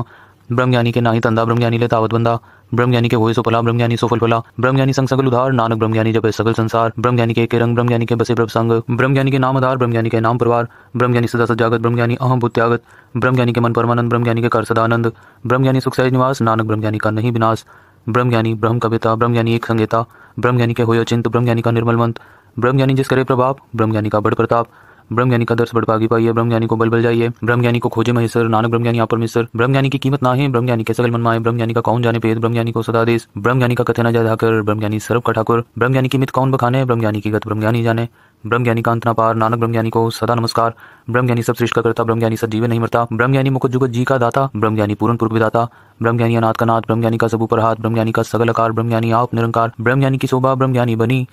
ब्रह्मज्ञानी के नाही तंदा ब्रह्मज्ञानी ले तावत बंदा ब्रह्म ज्ञानी के होए सो फला ब्रह्म ज्ञानी सो फल फला ब्रह्म ज्ञानी संग सकल उधार नानक ब्रह्म ज्ञानी जब सकल संसार ब्रह्म ज्ञानी के, रंग ब्रह्म ज्ञानी के बसे ब्रह्म संग ब्रह्म ज्ञानी के नाम आधार ब्रह्म ज्ञानी के नाम परिवार ब्रह्म ज्ञानी सदा सजागत ब्रह्म ज्ञानी अहम त्यागत ब्रह्म ज्ञानी के मन परमानंद ब्रह्म ज्ञानी के कर सदानंद ब्रह्म ज्ञानी सुख सहज निवास नानक ब्रह्म ज्ञानी का नहीं विनाश ब्रह्म ज्ञानी ब्रह्म कविता ब्रह्म ज्ञानी एक संगीता ब्रह्म ज्ञानी के हो चिंत ब्रह्म ज्ञानी का निर्मल मंत्र ब्रह्म ज्ञानी जिस करे प्रभाव ब्रह्म ज्ञानी का बड़ प्रताप ब्रह्म ज्ञानी का दर्श बढ़ पागी पाइए ब्रह्म ज्ञानी को बल बल जाइए ब्रह्म ज्ञानी को खोजे महेश्वर नानक ब्रह्मज्ञानी आप परमेश्वर ज्ञानी की कीमत ना है ब्रह्म ज्ञानी कैसे मन माए ब्रह्म ज्ञानी का कौन जाने पेद ब्रह्म ज्ञानी को सदा देश ब्रह्म ज्ञानी का कथे न ब्रह्म ज्ञानी सर्व का ठाकुर ब्रह्म ज्ञानी की मित कौन बखाने ब्रह्म ज्ञानी की गत ब्रह्म ज्ञानी जाने ब्रह्म ज्ञानी का अंतना पार नानक ब्रह्म ज्ञानी को सदा नमस्कार ब्रह्म ज्ञानी सब सृष्टि का करता ब्रह्मज्ञानी सब जीवन नहीं मरता ब्रह्म ज्ञानी मुख जुगत जी का दाता ब्रह्म ज्ञानी पूर्ण पूर्व विदाता ज्ञानी अनाथ का नाथ ब्रह्म ज्ञानी का सबू पर हाथ ब्रह्म ज्ञानी का सगल आकार ब्रह्म ज्ञानी आप निरंकार ब्रह्म ज्ञानी की शोभा ब्रह्म ज्ञानी बनी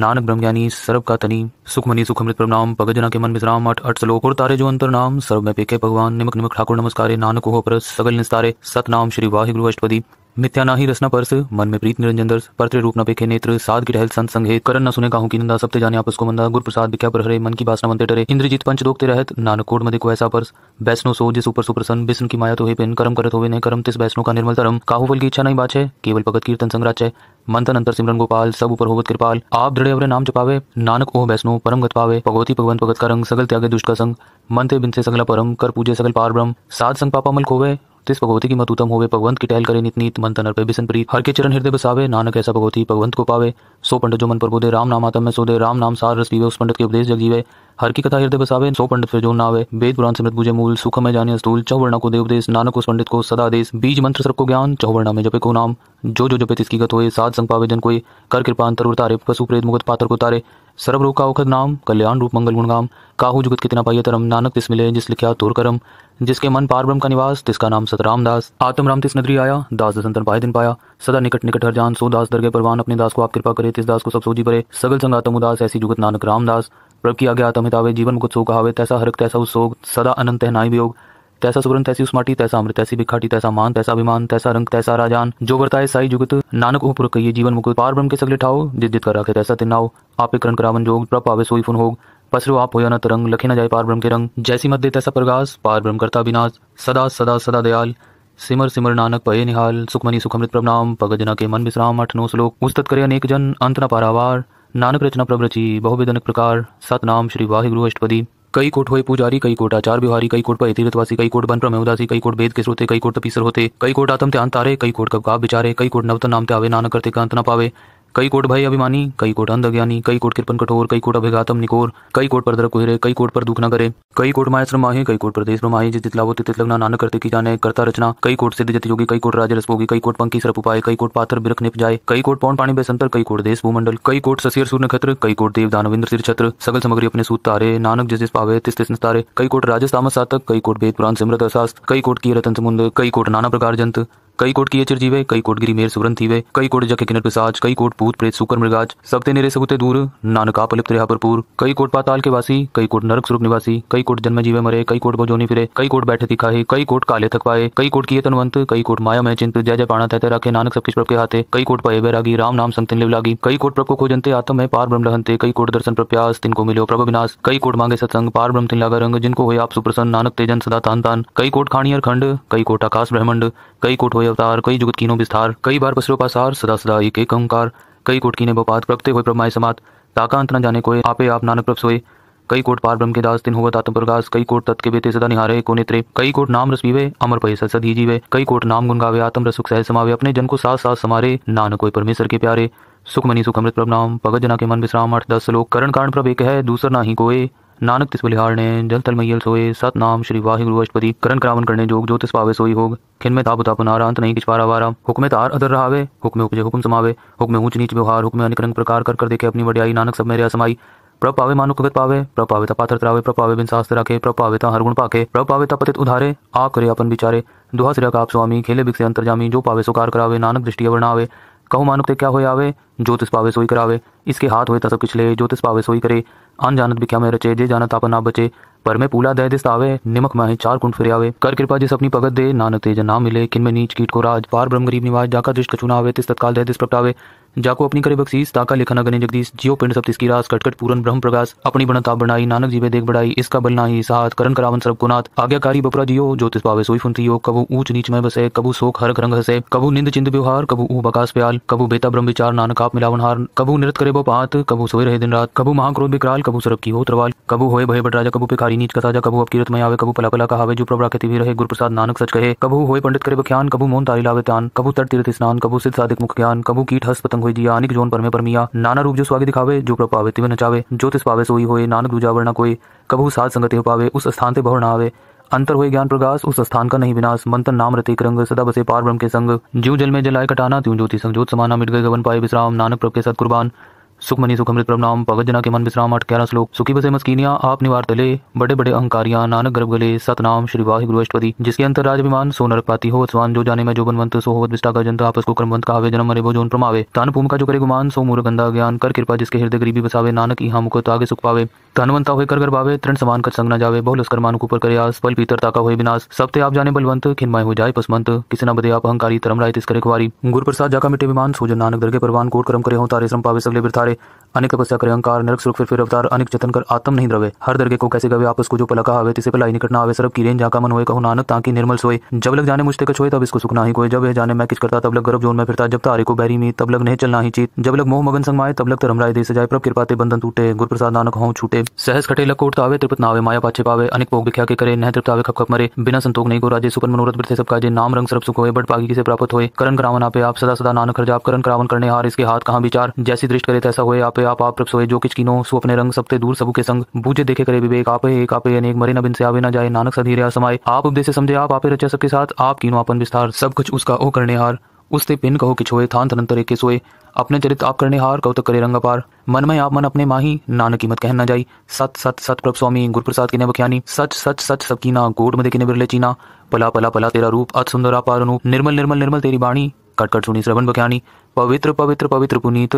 नानक ब्रह्म ज्ञानी सर्व का तनी सुखमनी सुखमृत प्रणाम पग जना के मन विश्राम अठ अठ सलोक और तारे जो अंतर नाम सर्व में पेके भगवान निमक निमक ठाकुर नमस्कार नानक हो पर सगल निस्तारे सतनाम श्री वाहिगुरु अष्टपति मिथ्याना ही रसना परस मन में प्रीत निरंजन दर्श परत्र रूप न पेखे नेत्र साध की टहल संत संघे करण न सुने कहूं की निंदा सबते जाने आपस को मंदा गुरु प्रसाद विख्या प्रहरे मन की बासना मनते डरे इंद्रजीत पंच दोखते रहत नानक कोड मदे को ऐसा परस वैष्णो सो जिस ऊपर सुप्रसन्न बिस्न की माया तो हे पिन करम करत हो ने करम तिस वैष्णो का निर्मल धर्म काहू फल की इच्छा नहीं बाछे केवल भगत कीर्तन संग्राच है मंथन अंतर सिमरन गोपाल सब ऊपर होवत कृपाल आप दृढ़ अवरे नाम जपावे नानक ओह वैष्णो परम गत पावे भगवती भगवंत भगत का रंग सगल त्यागे दुष्ट का संग मन ते बिन से सगला परम कर पूजे सगल पार ब्रह्म साध संग पापा मल खोवे तिस भगवती की मतुतम होवे भगवंत की टहल करे नित नित मन तनर पे बिसन प्रीत हर के चरण हृदय बसावे नानक ऐसा भगवती भगवंत को पावे सो पंडित जो मन पर बोधे राम नाम आतम में सोधे राम नाम सार रस पीवे उस पंडित के उपदेश जग जीवे हर की कथा हृदय बसावे सो पंडित फिर जो नावे वेद पुराण समृत बुझे मूल सुख में जाने स्थूल चौवर्णा को देवदेश नानक उस पंडित को सदा देश बीज मंत्र को ज्ञान चौवर्णा में जपे को नाम जो जो जपे तिसकी गत हो सात संग पावे जन कोई कर कृपा अंतर उतारे पशु प्रेत मुगत पात्र को तारे सर्व रोग का औखद नाम कल्याण रूप मंगल गुणगाम काहू जुगत कितना पाइय तरम नानक तिस मिले जिस लिखा तोर करम जिसके मन पार ब्रह्म का निवास जिसका नाम सतराम दास आत्म राम तिस नदरी आया दास दसंतन पाए दिन पाया सदा निकट निकट हर जान सो दास दरगे परवान अपने दास को आप कृपा करे तिस दास को सब सोजी परे सगल संगातम उदास ऐसी जुगत नानक रामदास दास प्रभ की आज्ञा हितावे जीवन मुकुत सो कहावे तैसा हरक तैसा उस सोग सदा अनंत तहनाई वियोग तैसा सुवर्ण तैसी उस माटी तैसा अमृत तैसी बिखाटी तैसा मान तैसा अभिमान तैसा रंग तैसा राजान जो वर्ताए साई जुगत नानक ऊपर कहिए जीवन मुकुत पार ब्रह्म के सगले ठाओ जित जित कर रखे तैसा तिनाओ आपे करण करावन जोग प्रभ पावे सोई फुन होग पसरु आप या न तरंग तो लखी न जाए पार ब्रह्म के रंग जैसी मत दे तैसा प्रकाश पार ब्रह्म करता विनाश सदा सदा सदा दयाल सिमर सिमर नानक पये निहाल सुखमनी सुखमृत प्रणाम पगजना के मन विश्राम अठ नो श्लोक उस्तत करे अनेक जन अंत न पारावार नानक रचना प्रभ रची बहुविधनक प्रकार सतनाम श्री वाहिगुरु अष्टपति कई कोट हुए पुजारी कई कोट आचार बिहारी कई कोट पर तीर्थवासी कई कोट बन प्रमे उदासी कई कोट वेद के श्रोते कई कोट तपीसर होते कई कोट आत्म ध्यान तारे कई कोट कब का विचारे कई कोट नवतन नाम आवे नानक करते का अंत न पावे कई कोट भाई अभिमानी कई कोट अंध अज्ञानी कई कोट कृपन कठोर कई कोट अभिघातम निकोर कई कोट पर दरक कुहरे कई कोट पर दुख न करे कई कोट माया श्रम कई कोट प्रदेश ब्रह्म जित लावो तित लगना नानक करते की जाने करता रचना कई कोट सिद्ध जत योगी कई कोट राज रसभोगी कई कोट पंखी सरप उपाय कई कोट पाथर बिरख निप जाए कई कोट पौन पानी बेसंतर कई कोट देश भूमंडल कई कोट ससीर सूर्य नक्षत्र कई कोट देव दानविंद्र सिर छत्र सगल समग्री अपने सूत तारे नानक जिस पावे तिस तिस तारे कई कोट राजस्थान सातक कई कोट वेद पुराण सिमृत असास्त कई कोट की रतन समुद्र कई कोट नाना प्रकार जंत कई कोट किए चिरजीवे कई कोट गिरी मेर सुवरन थीवे कई कोट जके किनर पिसाज कई कोट भूत प्रेत सुकर मृगाज सबते निरे सगुते दूर नानका पलिप रेहा भरपूर कई कोट पाताल के वासी कई कोट नरक स्वरूप निवासी कई कोट जन्म जीवे मरे कई कोट बोजोनी फिरे कई कोट बैठे दिखाए कई कोट काले थक पाए कई कोट किए तनवंत कई कोट माया मैं चिंत जय जय पाणा तहते रखे नानक सब किस प्रभ के हाथे कई कोट पाए बैरागी राम नाम संतन लिव लागी कई कोट प्रभ को खोजनते आत्म है पार ब्रह्म लहनते कई कोट दर्शन प्रप्यास को मिलो प्रभ विनाश कई कोट मांगे सत्संग पार ब्रह्म तिन लागा रंग जिनको हो आप सुप्रसन्न नानक तेजन सदा तान तान कई कोट खानियर खंड कई कोट आकाश ब्रह्मंड कई कोट हो अवतार कई जुगत कीनो विस्तार कई बार पसरो का सार सदा सदा एक एक ओंकार कई कोट कीने बोपात प्रगते हुए प्रमाय समात ताका अंत न जाने कोय आपे आप नानक प्रभ सोए कई कोट पार ब्रह्म के दास दिन हुआ आत्म प्रकाश कई कोट तत् के बेते सदा निहारे को नेत्रे कई कोट नाम रस पीवे अमर पहे सद ही जीवे कई कोट नाम गुनगावे गावे आत्म रसुख सह समावे अपने जन को साथ साथ समारे नानक कोई परमेश्वर के प्यारे सुख मनी सुख अमृत प्रभ नाम भगत जना के मन विश्राम आठ दस लोक करण कारण प्रभ एक है दूसर ना ही कोई नानक तिस बलिहार ने जल तल मैयल सोए सत नाम श्री वाहिगुरु अष्टपति करण करावन करने जोग जो तिस पावे सोई होग खिन में ताबुता तापन अंत नहीं किछ पारा वारा हुक्म तार अदर रहावे हुक्म उपजे हुक्म समावे हुक्म ऊंच नीच व्यवहार हुक्म अनेक रंग प्रकार कर कर देखे अपनी बड़ियाई नानक सब मेरे असमाई प्रभ पावे मानु कगत पावे प्रभ पावे ता पात्र त्रावे प्रभ पावे बिन शास्त्र रखे प्रभ पावे ता हर गुण पाके प्रभ पावे ता पतित उधारे आ करे अपन बिचारे दुहा सिरा काप स्वामी खेले बिक से जामी जो पावे सुकार करावे नानक दृष्टि वर्णावे कहु मानुक ते क्या हो आवे ज्योतिष पावे सोई करावे इसके हाथ हुए तसब पिछले ज्योतिष पावे सोई करे अन जानत भी क्या मैं रचे जे जानत आप ना बचे पर मैं पूला दह दिस आवे निमक माही चार कुंड फिर आवे कर कृपा जिस अपनी पगत दे नानक तेज ना मिले किन में नीच कीट को राज पार ब्रह्म गरीब निवास जाकर दृष्ट कचुना आवे तिस तत्काल दह दिस प्रगटावे जाको अपनी करे बक्सी ताका लिखा गने जगदीश जियो पिंड सब तिसकी रास कटकट पूरन ब्रह्म प्रकाश अपनी बना बनाई नानक जीवे देख बढ़ाई इसका बल नाही साथ करण करावन सर्व गुनाथ आज्ञाकारी बपरा जियो ज्योतिष पावे सोई फुनतियो कबू ऊंच नीच में बसे कबू शोक हर रंग हसे कबू निंद चिंद व्यवहार कबू ऊ बकास प्याल कबू बेता ब्रह्म विचार नानक आप मिलावन हार कबू नृत करे बो कबू सोए रहे दिन रात कबू महाक्रोध बिकराल कबू सरब की हो त्रवाल कबू होए भय राजा कबू पिखारी नीच कसाजा कबू अब कीरत में आवे कबू पला पला कहावे जो प्रभा कहती रहे गुरु प्रसाद नानक सच कहे कबू होए पंडित करे बख्यान कबू मोन तारी लावे तान कबू तट तीर्थ स्नान कबू सिद्ध साधिक मुख ज्ञान कबू कीट हस्त रंग हुई जिया अनिक जोन परमे परमिया नाना रूप जो स्वागत दिखावे जो प्रभावे पावे तिवे नचावे ज्योतिष पावे सोई हुए नानक दूजा वरना कोई कबहू सात संगति हो पावे उस स्थान से भवर न आवे अंतर हुए ज्ञान प्रकाश उस स्थान का नहीं विनाश मंत्र नाम रतिक रंग सदा बसे पार ब्रह्म के संग जीव जल में जलाए कटाना त्यू ज्योति संग ज्योत समाना मिट गए गवन पाए विश्राम नानक प्रभ के साथ कुर्बान सुखमनी सुखमृत प्रणाम भगत जना के मन विश्राम अठ ग्यारह श्लोक सुखी बसे मस्किनिया आप निवार तले बड़े बड़े अहंकारियां नानक गर्भ गले सतनाम श्री वाहि अष्टपति जिसके अंतर राज विमान सोनर पाती हो स्वान जो जाने में जो बनवंत सो होत विष्टा का जनता आपस को क्रमवंत का जन्म मरे वो प्रमावे तान भूम का जो करे गुमान सो मूर गंदा ज्ञान कर कृपा जिसके हृदय गरीबी बसावे नानक यहाँ मुकुत आगे सुख पावे धनवंत हुए कर कर बावे तृण समान कर संग न जावे बहुल लस्कर मान कुपर कर आस पल पीतर ताका हुए विनाश सब ते आप जाने बलवंत खिनमय हो जाए पसमंत किसी न बदे आप अहंकारी तरम राय तिस करे गुरु प्रसाद जाका मिटे विमान सूजन नानक दरगे परवान कोट करम करे हो तारे श्रम पावे सगले बिरथारे अनेक तपस्या करे अंकार नरक सुख फिर फिर अवतार अनेक जतन कर आत्म नहीं द्रवे हर दर्गे को कैसे गवे आप उसको जो पलका आवे तिसे पलाई निकट ना आवे सरब की रेन जाका मन होए कहु नानक ताकि निर्मल सोए जब लग जाने मुझते कछोए तब इसको सुखना ही कोई जब है जाने मैं किस करता तब लग गर्भ जोन में फिरता जब तारे को बैरी में तब लग नहीं चलना ही चीत जब लग मोह मगन माए तब लग तरम राय दे सजाए प्रभ ते बंधन टूटे गुरु प्रसाद नानक हों छूटे सहज खटे लग कोट तावे त्रिपत नावे माया पाछे पावे अनेक भोग भिख्या के करे नह तृप्तावे खप खप मरे बिना संतोक नहीं को राजे सुपन मनोरथ वृत्ते सबका जे नाम रंग सरब सुख होए बट पागी किसे प्राप्त होए करण करावन आपे आप सदा सदा नानक हर जाप करण करावन करने हार इसके हाथ कहाँ विचार जैसी दृष्ट करे तैसा हुए आपे पे आप आप सोए जो किच किनो सु अपने रंग सबते दूर सबू के संग बूझे देखे करे विवेक आप एक आप अनेक मरे न बिन से आवे ना जाए नानक सधीरे समाये आप उपदेश समझे आप आपे रचा सबके साथ आप किनो अपन विस्तार सब कुछ उसका ओ करने हार उसते पिन कहो कि छोए थान थनंतर एक सोए अपने चरित आप करने हार कौतक करे रंग अपार मन में आप मन अपने माही नानक कीमत कह न जाई सत सत सत प्रभ स्वामी गुरु प्रसाद की नख्यानी सच सच सच सब कीना गोड मदे किने बिरले चीना पला पला पला तेरा रूप अत सुंदर अपार अनूप निर्मल निर्मल निर्मल तेरी बाणी कटकट सुनी श्रवण बख्यानी पवित्र पवित्र पवित्र पुनीत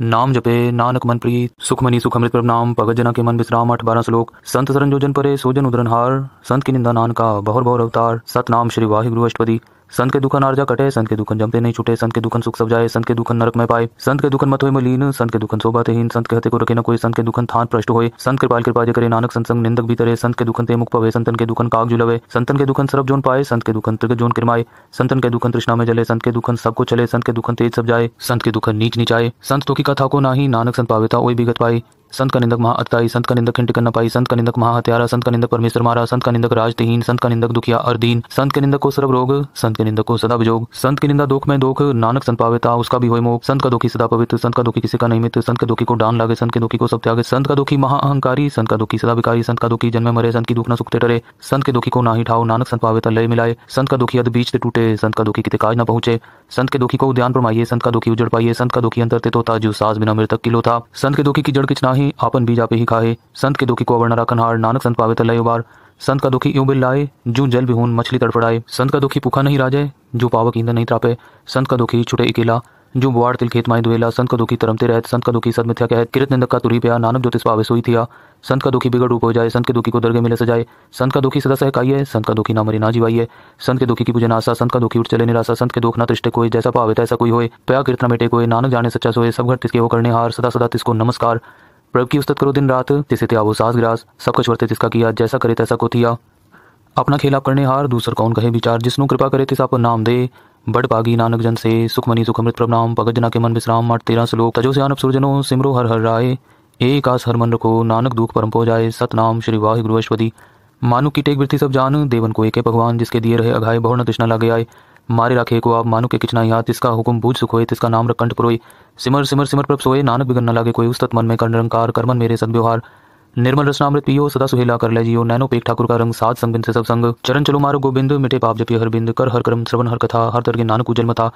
नाम जपे नानक मन प्रीत सुखमनी सुखमृत प्रभ नाम भगत जना के मन विश्राम अठ बारह श्लोक संत सरन जोजन परे सोजन हार संत की निंदा नानका बहुर बहुर अवतार सतनाम श्री वाहिगुरु अष्टपदी संत के दुखन आर्जा कटे संत के दुखन जमते नहीं छुटे संत के दुखन सुख सब जाए संत के दुखन नरक में पाए संत के दुखन मत हो मलिन संत के दुखन शोभा हीन संत के हते को रखे न कोई संत के दुकान थान प्रष्ट होए संत कृपाल कृपा करे नानक संसंग निंदक भी तरे संत के दुखन ते मुख पवे संतन के दुखन काग जुलवे संतन के दुखन सरब जोन पाए संत के दुखन त्रिग जोन किरमाए संतन के दुखन तृष्णा में जले संत के दुखन सबको चले संत के दुखन तेज सब जाए संत के दुखन नीच नीचाए संत तो की कथा को नाही नानक संत पावेता ओई बिगत पाए संत का निंदक अत्ताई संत का निंदक न पाई संत का निंदक महा हत्यारा संत का निंदक परमेश्वर मारा संत का निंदक राजतीहीन संत का निंदक दुखिया अर्दीन संत के निंदक को सर्व रोग संत के निंदक को सदा विजोग संत की निंदा दुख में दुख नानक संत पावेता उसका भी हो मोह संत का दुखी सदा पवित्र संत का दुखी किसी का नहीं मित्र संत के दुखी को डान लागे संत के दुखी को सब त्याग संत का दुखी अहंकारी संत का दुखी सदा विकारी संत का दुखी जन्म मरे संत की दुख न सुखते डरे संत के दुखी को ना ही ठाओ नानक संत पावेता लय मिलाए संत का दुखी अद बीच से टूटे संत का दुखी किते काज न पहुंचे संत के दुखी को उद्यान प्रमाइए संत का दुखी उजड़ पाइए संत का दुखी अंतर ते तोता जो सास बिना मृतक किलो था संत के दुखी की जड़ किचना ही ही आपन बीज आपे ही खाए संत के दुखी को अवर नाकन हार नानक संत पावे तलय उबार संत का दुखी यूं बिल लाए जू जल बिहून मछली तड़फड़ाए संत का दुखी पुखा नहीं राजे जो पावक ईंधन नहीं त्रापे संत का दुखी छुटे अकेला जो बुआड़ तिल खेत माए दुएला संत का दुखी तरमते रहते संत का दुखी सदमिथ्या कहत किरत निंदक का तुरी पिया नानक ज्योतिष पावे सोई थिया संत का दुखी बिगड़ रूप हो जाए संत के दुखी को दरगे मिले सजाए संत का दुखी सदा सहकाइए संत का दुखी ना मरी ना जीवाइए संत के दुखी की पूजन आशा संत का दुखी उठ चले निराशा संत के दुख ना तृष्टे कोई जैसा पावे तैसा कोई होए पया किरतना मेटे कोई नानक जाने सच्चा सोए सब घर तिसके हो करने हार सदा सदा तिसको नमस्कार प्रभु की उस्तत करो दिन रात जिसे थे आवो सास ग्रास सब कुछ वर्ते जिसका किया जैसा करे तैसा को थिया अपना खेल आप करने हार दूसर कौन कहे विचार जिसनों कृपा करे तिस आप नाम दे बड़ पागी नानक जन से सुखमनी सुखमृत नाम भगत जना के मन विश्राम मठ तेरा श्लोक तजो से आनप सुरजनो सिमरो हर हर राय एक आस हर मन रखो नानक दुख परम पो जाए सतनाम श्री वाहि गुरुअश्वती मानु की टेक वृत्ति सब जान देवन को एक है भगवान जिसके दिए रहे अघाय बहुत न तृष्णा लगे आए मारे राखे को आप मानो के किचना या तिसका हुकुम बूझ सुखोए तिसका नाम रखंड पुरोई सिमर सिमर सिमर प्रभ सोए नानक बिगन न लागे कोई उस मन में कर निरंकार करमन मेरे सदव्यवहार निर्मल रसनामृत पियो सदा सुहेला कर ले जियो नैनो पेक ठाकुर का रंग सात संबिंद से सब संग चरण चलो मारो गोबिंद मिटे पाप जपियो हर बिंद कर हर कर्म श्रवण हर कथा हर तरगे नानक उजन मथा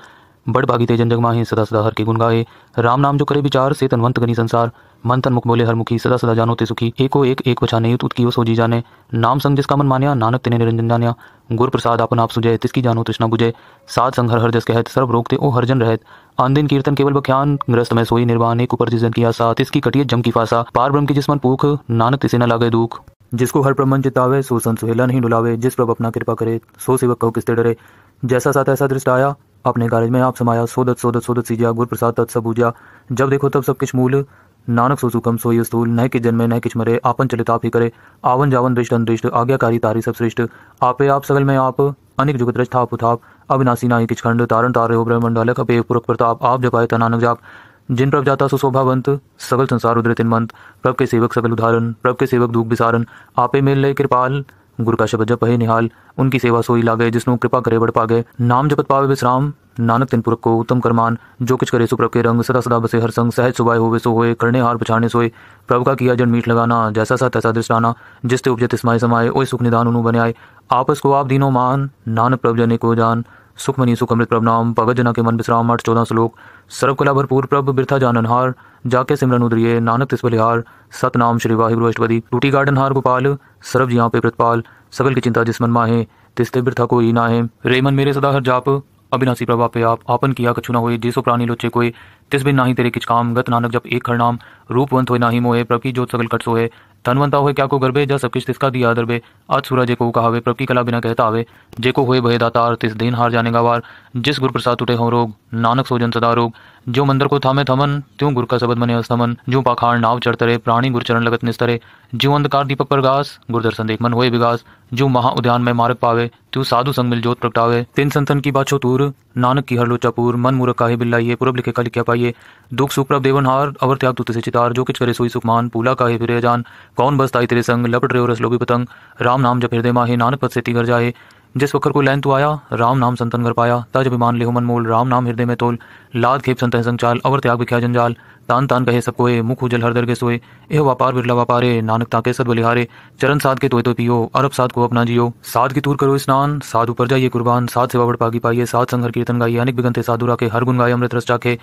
बड़ भागी तेजन जन सदा सदा हर के गुण गाए राम नाम जो करे विचार से तनवंत गनी संसार मन तन मुख बोले हर मुखी सदा सदा जानो ते सुखी एको एक एक बचाने युत उत्की सो जी जाने नाम संग जिसका मन मानिया नानक तिने निरंजन जानिया गुर प्रसाद अपन आप सुजय तिसकी जानो तृष्णा बुझे साध संग हर हर जस कहत सर्व रोकते ओ हरजन रहत आंदिन कीर्तन केवल बख्यान ग्रस्त में सोई निर्वाण एक ऊपर जिजन की आसा तिसकी कटिए जम की फासा पार ब्रह्म की जिसमन पूख नानक तिसे न लागे दुख जिसको हर प्रमन चितावे सो सन सुहेला नहीं डुलावे जिस प्रभ अपना कृपा करे सो सेवक कहो किसते डरे जैसा साथ ऐसा दृष्ट आया अपने कार्य में आप समाया सोदत सोदत सोदत सीजा गुर प्रसाद तत्सबूजा जब देखो तब सब किस मूल नानक सो सुखम सोई स्थूल न कि जन्मे न किच मरे आपन चलित आप ही करे आवन जावन दृष्ट अनदृष्ट आज्ञाकारी तारी सब श्रेष्ठ आपे आप सगल में आप अनिक जुगत रच थाप उथाप अविनाशी नाई किच खंड तारण तारे हो ब्रह्मंडल कपे अपे पुरख प्रताप आप जपाए त नानक जाप जिन प्रभ जाता सुशोभावंत सगल संसार उदरे तिन मंत प्रभ के सेवक सगल उदाहरण प्रभ के सेवक दुख विसारण आपे मेल ले कृपाल गुरु का शब्द जप है निहाल उनकी सेवा सोई लागे जिसनों कृपा करे बढ़ पागे नाम जपत पावे विश्राम नानक तिन पुरख को उत्तम करमान जो कुछ करे सुप्रभ के रंग सदा सदा बसे हर संग सहज सुबह होवे सो होए करने हार पछाने सोए प्रभु का किया जन मीठ लगाना जैसा सा तैसा दृष्टाना जिसते उपजे तिस्माए समाये ओ सुख निदान उनु आए आपस को आप दीनो मान नानक प्रभु जने को जान सुख मनी सुख अमृत प्रभ नाम भगत जना के मन विश्राम अठ चौदह श्लोक सर्व कला भरपूर प्रभ बिरथा जाननहार जाके सिमरन उद्रिय नानक तिस बलिहार सतनाम श्री वाहिगुरु अष्टपति टूटी गार्डन हार गोपाल सर्व जिया पे प्रतपाल सकल की चिंता जिस मन माहे तिस्ते बिरथा कोई ना है रेमन मेरे सदा हर जाप अविनाशी प्रभाव पे आप आपन किया कछुना हुए जिसो प्राणी लोचे कोई तिस तिसबिन नाही तेरे किच काम गत नानक जब एक खरनाम रूपवंत होए नाही मोहे प्रभ की जोत सगल कट सोए धनवंता हुए क्या को गर्भे जा सब किस तिसका दिया दरबे आज सूरज को कहावे प्रभ की कला बिना कहता आवे जे को हुए भयदातार तिस दिन हार जाने का वार जिस गुरु प्रसाद उठे हो रोग नानक सोजन सदा रोग जो मंदिर को थामे थमन त्यों गुरु का शबद मने अस्थमन जो पाखाड़ नाव चढ़तरे प्राणी गुरचरण लगत निस्तरे जो अंधकार दीपक प्रगास गास गुरदर्शन देख मन हुए विगास जो महा उद्यान में मारक पावे तू साधु संग मिल जोत प्रगटावे तीन संतन की बाछो तूर नानक की हर लोचापुर मन का काहे बिल्लाइए पूर्व लिखे का लिखा पाइए दुख सुख प्रभ देवनहार अवर त्याग तुत से चितार जो किच करे सोई सुखमान पूला काहे फिर जान कौन ताई तेरे संग लपट रहे हो लोभी पतंग राम नाम जब हृदय माहे नानक पद से तिगर जाए जिस वक्र को लैन तू आया राम नाम संतन घर पाया तज अभिमान लिहो मन मोल राम नाम हृदय में तोल लाद खेप संतन संचाल अवर त्याग विख्या जंजाल तान तान कहे सब कोए मुख उजल हर दर के सोए एह व्यापार बिरला व्यापारे नानक ताके सद बलिहारे चरण साध के तोय तो पियो अरब साध को अपना जियो साध की तूर करो स्नान साधु पर जाइए कुर्बान साध सेवा बड़ पागी पाइए साध संघर कीर्तन गाइए अनेक बिगन साधु राखे हर गुण गाय अमृत रस चाखे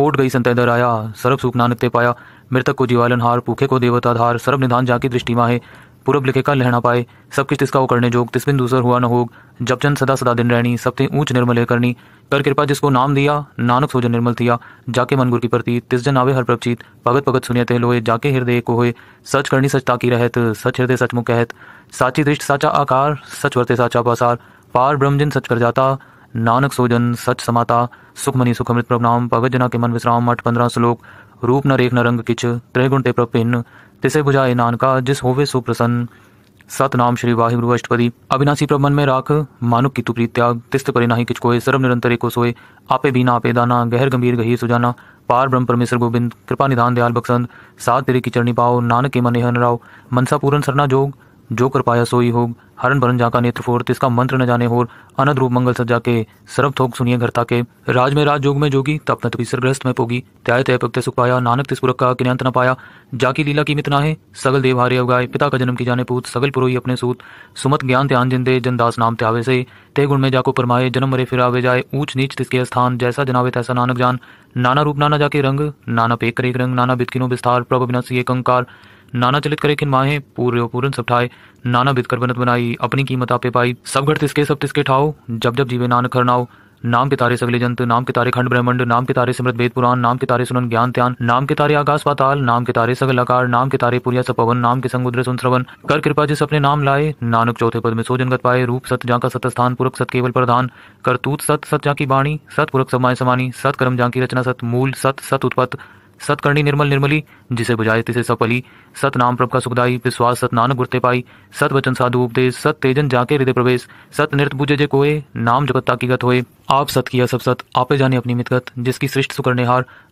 ओट गई संत इधर आया सरब सुख नानक ते पाया मृतक को जीवालन हार भूखे को देवता धार सर्व निधान जाके दृष्टि माहे पूरब लिखे का लहना पाए सब किस तिसका वो करने जोग तिस्बिन दूसर हुआ न होग जब जन सदा सदा दिन रहनी सब ते ऊंच निर्मल है करनी कर कृपा जिसको नाम दिया नानक सोजन निर्मल थिया जाके मन गुर की प्रति तिस जन आवे हर प्रपचित भगत भगत सुनिय सुनियते लोहे जाके हृदय को होए सच करनी सच ताकी रहत सच हृदय सच मुख कहत साची दृष्ट साचा आकार सच वर्ते साचा पासार पार ब्रह्म जिन सच कर जाता नानक सोजन सच समाता सुखमनी सुखमृत नाम भगत जना के मन विश्राम मठ पंद्रह श्लोक रूप न रेख न रंग किच त्रय ते प्रभिन्न तिसे बुझाए नानका जिस होवे सुप्रसन्न सत नाम श्री वाहिगुरु अष्टपति अविनाशी प्रमन मन में राख मानुक की तुप्री त्याग तिस्त परे नाही किच सर्व निरंतर को सोए आपे बीना आपे दाना गहर गंभीर गही सुजाना पार ब्रह्म परमेश्वर गोविंद कृपा निधान दयाल बक्सन सात तेरे की चरणी पाओ नानक के मन हन राव मनसा पूरन सरना जोग जो कर पाया सोई हो हरण भरन जा का नेत्र फोर तिसका मंत्र न जाने होर अनद रूप मंगल सजा के सर्व थोक सुनिए घर ताके राज में राज जोग में जोगी तप न सरग्रस्त में पोगी त्याय तय पगते सुख पाया नानक तिस्पुरक का किन्यांत न पाया जाकी लीला की मितना है सगल देव हारे अवगाय पिता का जन्म की जाने पूत सगल पुरोही अपने सूत सुमत ज्ञान ध्यान जिंदे जनदास नाम त्यावे से ते गुण में जाको परमाए जन्म मरे फिर आवे जाए ऊंच नीच तिसके स्थान जैसा जनावे तैसा नानक जान नाना रूप नाना जाके रंग नाना पेक करे रंग नाना बितकिनो विस्तार बिना सी एक अंकार नाना चलित करे किन माहे पूरे पूरन सब ठाए नाना बिदकर बनत बनाई अपनी कीमत आपे पाई सब घर तिसके सब तिसके ठाओ जब जब जीवे नानक हर नाओ नाम के तारे सगले जंत नाम के तारे खंड ब्रह्मंड नाम के तारे सिमृत वेद पुराण नाम के तारे सुनन ज्ञान त्यान नाम के तारे आकाश पाताल नाम के तारे सगल आकार नाम के तारे पुरिया सपवन नाम के संगुद्र सुन श्रवन कर कृपा जिस अपने नाम लाए नानक चौथे पद में सो जनगत पाए रूप सत जाका सत स्थान पुरख सत केवल प्रधान करतूत सत सत जाकी बाणी सत पुरख समाय समानी सत कर्म जाकी रचना सत मूल सत सत उत्पत्त सतकर्णी निर्मल निर्मली जिसे बुझाए तिसे सपली सत नाम प्रभ का सुखदाई विश्वास सत नानक गुरते पाई सत वचन साधु उपदेश सत तेजन जाके हृदय प्रवेश सत नृत्य बुझे जे कोए नाम जगत गत होए आप सत किया सब सत आपे जाने अपनी मितगत जिसकी सृष्ट सुकरण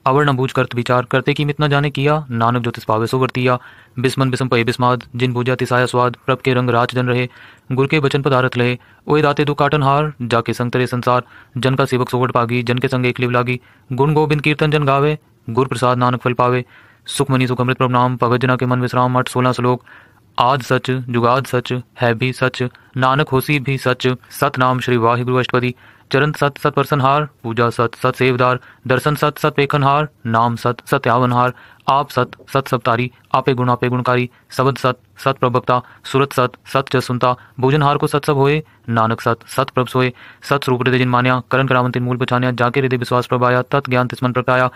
अवर न बूझ करत विचार करते की मित न जाने किया नानक ज्योतिष पावे वर्तिया बिस्मन बिस्म पय बिस्माद जिन बूझा तिसाया स्वाद प्रभ के रंग जन रहे गुर के वचन पदारथ लहे ओए दाते दु काटन हार जाके संग तरे संसार जन का सेवक सोवट पागी जन के संग एक लिव लागी गुण गोविंद कीर्तन जन गावे गुर प्रसाद नानक फल पावे सुखमनी सुखमृत प्रभ नाम भगत जना के मन विश्राम मठ सोलह श्लोक आद सच जुगाद सच है भी सच नानक होसी भी सच सत नाम श्री वाहिगुरु अष्टपति चरण सत सत हार पूजा सत सत सेवदार दर्शन सत सत हार नाम सत हार आप सत सत सप्तारी आपे गुण आपे गुणकारी सबद सत सत प्रभक्ता सुरत सत सत च सुनता हार को सत सब होए नानक सत सत प्रभ सोए सत स्वरूप हृदय जिन मान्या करण करावंतिन मूल बचान्या जाके हृदय विश्वास प्रभाया तत् ज्ञान तिस्मन प्रकाया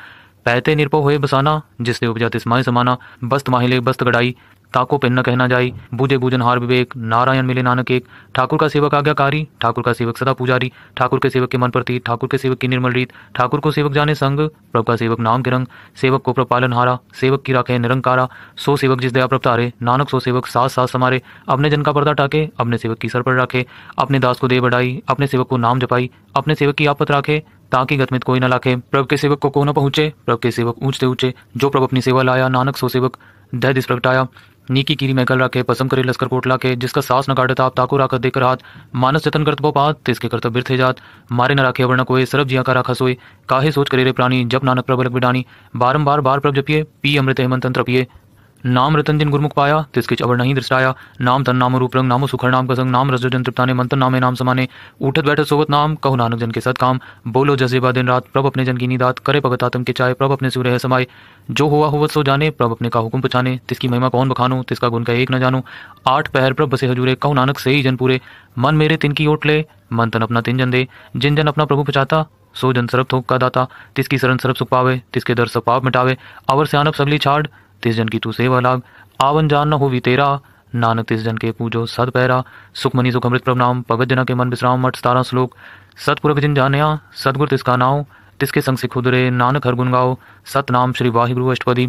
पैते निरपो हुए बसाना जिससे उपजात स्माय समाना बस्त माहिले बस्त गढ़ाई ताको पिन्न कहना जाई बुझे बूजन हार विवेक नारायण मिले नानक एक ठाकुर का सेवक आज्ञाकारी ठाकुर का सेवक सदा पुजारी ठाकुर के सेवक के मन प्रति ठाकुर के सेवक की निर्मल रीत ठाकुर को सेवक जाने संग प्रभु का सेवक नाम के रंग सेवक को प्रपालन हारा सेवक की राखे निरंकारा सो सेवक जिस दया प्रपतारे नानक सो सेवक सास सास समारे अपने जन का पर्दा टाके अपने सेवक की सर पर राखे अपने दास को दे बढ़ाई अपने सेवक को नाम जपाई अपने सेवक की आपत राखे ताकि गतमित कोई न लाखे प्रभु के सेवक को को न पहुंचे प्रभु के सेवक ऊंचते ऊंचे जो प्रभु अपनी सेवा लाया नानक सो सेवक दह दिस प्रगटाया नीकी कीरी महकल रखे पसम करे लस्कर कोट लाखे जिसका सास न काटता आप ताको राखत देकर हाथ मानस जतन करत पात तिसके करतब बिरथे जात मारे न राखे वर्ण कोई सरब जिया का राखा सोए काहे सोच करे रे प्राणी जब नानक प्रबलक बिडानी बारंबार बार प्रभ जपिए पी अमृत हेमंत तंत्र पिए नाम रतन जिन गुरमुख पाया तिस किच अवर नहीं दृष्टाया नाम तन नाम रूप रंग नामो सुखर नाम कसंग नाम रस जन तृप्ताने मंत्र नामे नाम समाने उठत बैठत सोवत नाम कहु नानक जन के सत काम बोलो जजेबा दिन रात प्रभ अपने जन की निदात करे भगत आतम के चाय प्रभ अपने सूर्य है समाये जो हुआ हुआ सो जाने प्रभ अपने का हुक्म पुछाने तिसकी महिमा कौन बखानो तिसका गुण का एक न जानो आठ पहर प्रभ बसे हजूरे कहु नानक से ही जन पूरे मन मेरे तिन की ओट ले मन तन अपना तिन जन दे जिन जन अपना प्रभु पुछाता सो जन सर्व थोक का दाता तिसकी शरण सर्व सुख पावे तिसके दर सब पाप मिटावे अवर से आनप सगली छाड़ तिस जन की तू सेवा लाग आवन जान न हो भी तेरा नानक तिस जन के पूजो सद पैरा सुखमनी सुख अमृत प्रभनाम भगत जना के मन विश्राम मठ सतारा श्लोक सतपुरख जिन जान्या सदगुर तिसका नाव तिसके संग सिख उदरे नानक हर गुन गाओ सत नाम श्री वाहिगुरु अष्टपदी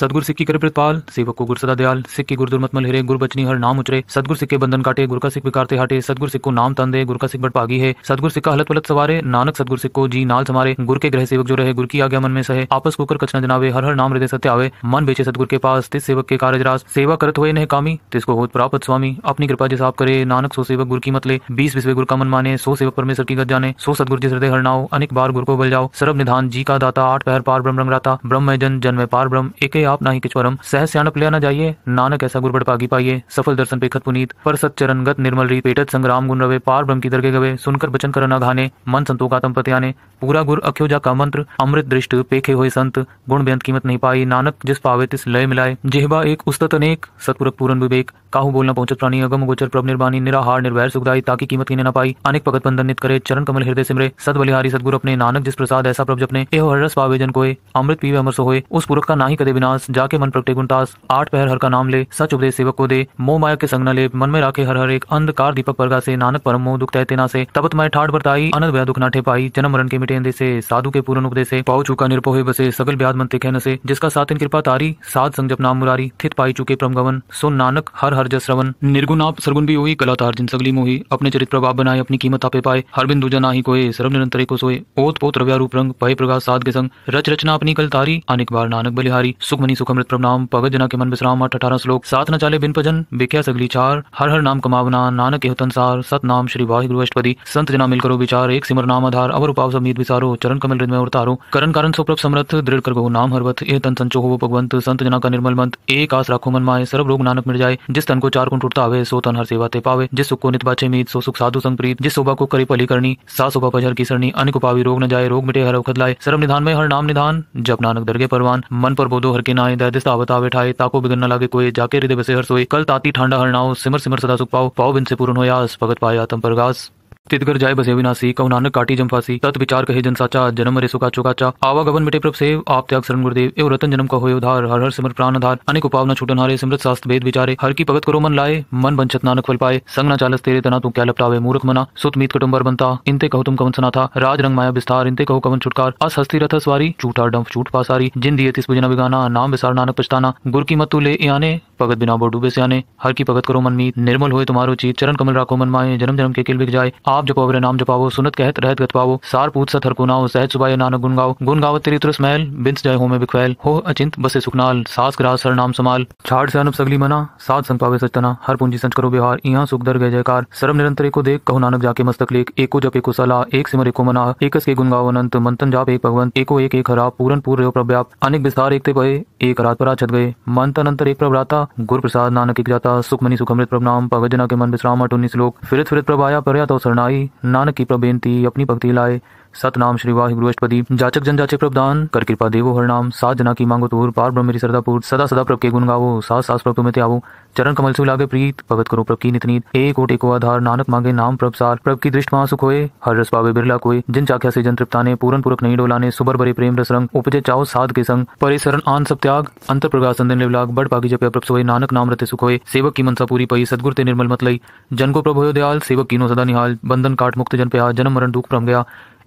सदगुर सिक्की कर प्रतपाल सेवक को गुरु सदा दयाल सिक्की गुर दुर्मतमल हिरे गुरु बचनी हर नाम उचरे सदगुरु सिक्के बंधन काटे गुरु का सिख बिकारते हटे सदगुर सिक्को नाम तंदे दे का सिख बट पागी है सदगुरु सिक्का हलत पलत सवारे नानक सदगुर सिक्को जी नाल समारे गुर के ग्रह सेवक जो रहे गुरु की आज्ञा मन में सहे आपस कुकर कचना जनावे हर हर नाम हृदय सत्य आवे मन बेचे सदगुर के पास तिस सेवक के कार्य राज सेवा करत हुए नह कामी तिसको हो प्राप्त स्वामी अपनी कृपा जिस आप करे नानक सो सेवक गुर की मतले बीस विश्व गुरु का मन माने सो सेवक परमेश्वर की गत जाने सो सदगुर जिस हृदय हरनाओ अनेक बार गुर को बल जाओ सर्व निधान जी का दाता आठ पहर पार ब्रह्म रंग राता ब्रह्म जन जन्म पार ब्रह्म एक आप आप ही किचवरम सह सियान लिया न जाइए नानक ऐसा गुरबड़ पागी पाइए सफल दर्शन पे खत पुनीत पर सत चरण गत निर्मल री पेटत संग्राम गुण रवे पार ब्रह्म की दरगे गवे सुनकर बचन करना घाने मन संतोकातम पत्याने पूरा गुर अख्यो जा का मंत्र अमृत दृष्ट पेखे हुए संत गुण बेअंत कीमत नहीं पाई नानक जिस पावे तिस लय मिलाए जेहबा एक उस्तत अनेक सतपुर पूरन विवेक काहू बोलना पहुंचत प्राणी अगम गोचर प्रभ निर्वाणी निराहार निर्भय सुखदाई ताकि कीमत की न पाई अनेक भगत बंधन नित करे चरण कमल हृदय सिमरे सद बलिहारी सदगुरु अपने नानक जिस प्रसाद ऐसा प्रभ जपने एहो हर रस पावेजन जन अमृत पीवे अमर सोए उस पुरख का नाही कदे विनाश जाके मन प्रगटे गुणतास आठ पहर हर का नाम ले सच उपदेश सेवक को दे मोह माया के संग न ले मन में राखे हर हर एक अंधकार दीपक परगा से नानक परम मोह दुख तहते से तबत मैं ठाट बरताई अनद व्या दुख नाठे पाई जन्म मरण के मिटे से साधु के पूर्ण उपदेश से पाऊ चुका निरपोहे बसे सगल ब्याद मन तिखे न से जिसका इन कृपा तारी साध संग जप नाम मुरारी थित पाई चुके प्रम गवन सुन नानक हर हर हर जस रवन निर्गुण आप सरगुन भी हुई कला तार जिन सगली मोही अपने चरित्र प्रभाव बनाए अपनी कीमत आपे पाए हर बिंदु जना ही कोई सर्व निरंतर को सोए ओत पोत रव्या रूप रंग पाए प्रकाश साध के संग रच रचना अपनी कल तारी अनेक बार नानक बलिहारी सुखमनी सुखमृत प्रणाम भगत जना के मन विश्राम आठ अठारह श्लोक सात न चाले बिन भजन बिख्या सगली चार हर हर नाम कमावना नानक के तनसार सत नाम श्री वाहि गुरु अष्टपति संत जना मिल करो विचार एक सिमर नाम आधार अवर उपाव समीत विचारो चरण कमल हृदय में उतारो करण कारण सुप्रभ समर्थ दृढ़ कर गो नाम हरवत ए तन संचो हो भगवंत संत जना का निर्मल मंत एक आस राखो मन माए सर्व रोग नानक मिल जाए जिस तन को चार गुण टूटता आवे सो तन हर सेवा ते पावे जिस सुख को नित बाचे मीत सो सुख साधु संग प्रीत जिस शोभा को करी पली करनी सा शोभा पजर की सरणी अनेक उपावी रोग न जाए रोग मिटे हर औखत लाए सर्व निधान में हर नाम निधान जब नानक दरगे परवान मन पर बोधो हर के नाए दैदिस आवत आवे ठाए ताको बिगन न लागे कोई जाके हृदय बसे हर सोए कल ताती ठंडा हर नाव सिमर सिमर सदा सुख पाओ पाओ बिन से पूर्ण हो यास भगत पाए आतम परगास तितगर जाय बसे विनाशी कौ नानक काटी जम्फासी तत् विचार कहे जन साचा जन्म रे सुका चुकाचा गवन मिटे प्रभ सेव आप त्याग शरण गुरुदेव एवं रतन जन्म का हो उधार हर हर सिमर प्राण आधार अनेक उपावना छूटन हारे सिमरत शास्त्र भेद विचारे हर की भगत करो मन लाए मन बंचत नानक फल पाए संग न चालस तेरे तना तू क्या लपटावे मूर्ख मना सुत मीत कटुम्बर बनता इनते कहो तुम कवन सना था राज रंग माया विस्तार इनते कहो कवन छुटकार अस हस्ती रथ सवारी झूठा डंफ छूट पासारी जिन दिए तिस बुजना बिगाना नाम विसार नानक पछताना गुर की मत तू ले आने भगत बिना बो डूबे से आने हर की भगत करो मन मीत निर्मल हुए तुम्हारो चीत चरण कमल राखो मन माए जन्म जन्म के किल बिक जाए आप जपाओ रे नाम जपाओ सुनत कहत रहत गत पाओ सार पूत सत हर कुनाओ सहज सुबाय नानक गुन गाओ गुन गाव तेरी तुरस महल बिंस जय हो में बिखवैल हो अचिंत बसे सुखनाल सास ग्रास हर नाम समाल छाड़ से अनुप सगली मना सात संग पावे सचतना हर पूंजी संच करो बिहार यहाँ सुख दर गय जयकार सर्व निरंतर को देख कहो नानक जाके मस्तक लेख एको जप एको सला एक सिमर एको मना एक के गुन गाओ अनंत मंथन जाप एक भगवंत एको एक एक हरा पूरन पूर रहो प्रव्याप अनेक विस्तार एक ते पए एक रात पर छत गए मंथन अंतर एक प्रभराता गुरु प्रसाद नानक एक जाता सुखमनी सुखमृत प्रणाम भगत जना के मन विश्राम अटोनी श्लोक फिरत फिरत प्रभाया पर तो सरना सुनाई नानक की प्रबेनती अपनी भगती लाए सतनाम श्री वाहिगुरु अष्टपति जाचक जन जाचक प्रदान कर कृपा देवो हर नाम सात जना की मांगो तोर पार ब्रह्म मेरी सरदापूर सदा सदा प्रभ के गुण गावो सास सास प्रभ तुम्हें आवो चरण कमल से लागे प्रीत भगत करो प्रभ की नितनीत एक ओट एको आधार नानक मांगे नाम प्रभ सार प्रभ की दृष्टि मां सुख होए हर रस पावे बिरला कोए जिन चाख्या से जन तृप्ता ने पूरन पूरक नहीं डोलाने सुबर भरे प्रेम रस रंग उपजे चाहो साध के संग परे शरण आन सब त्याग अंतर प्रकाश संदन लिवलाग बड़ पागी जपे प्रभ सोए नानक नाम रते सुख होए सेवक की मनसा पूरी पई सदगुर ते निर्मल मत लई जन को प्रभु दयाल सेवक कीनो सदा निहाल बंधन काट मुक्त जन पे आ जन्म मरण दुख प्रम गया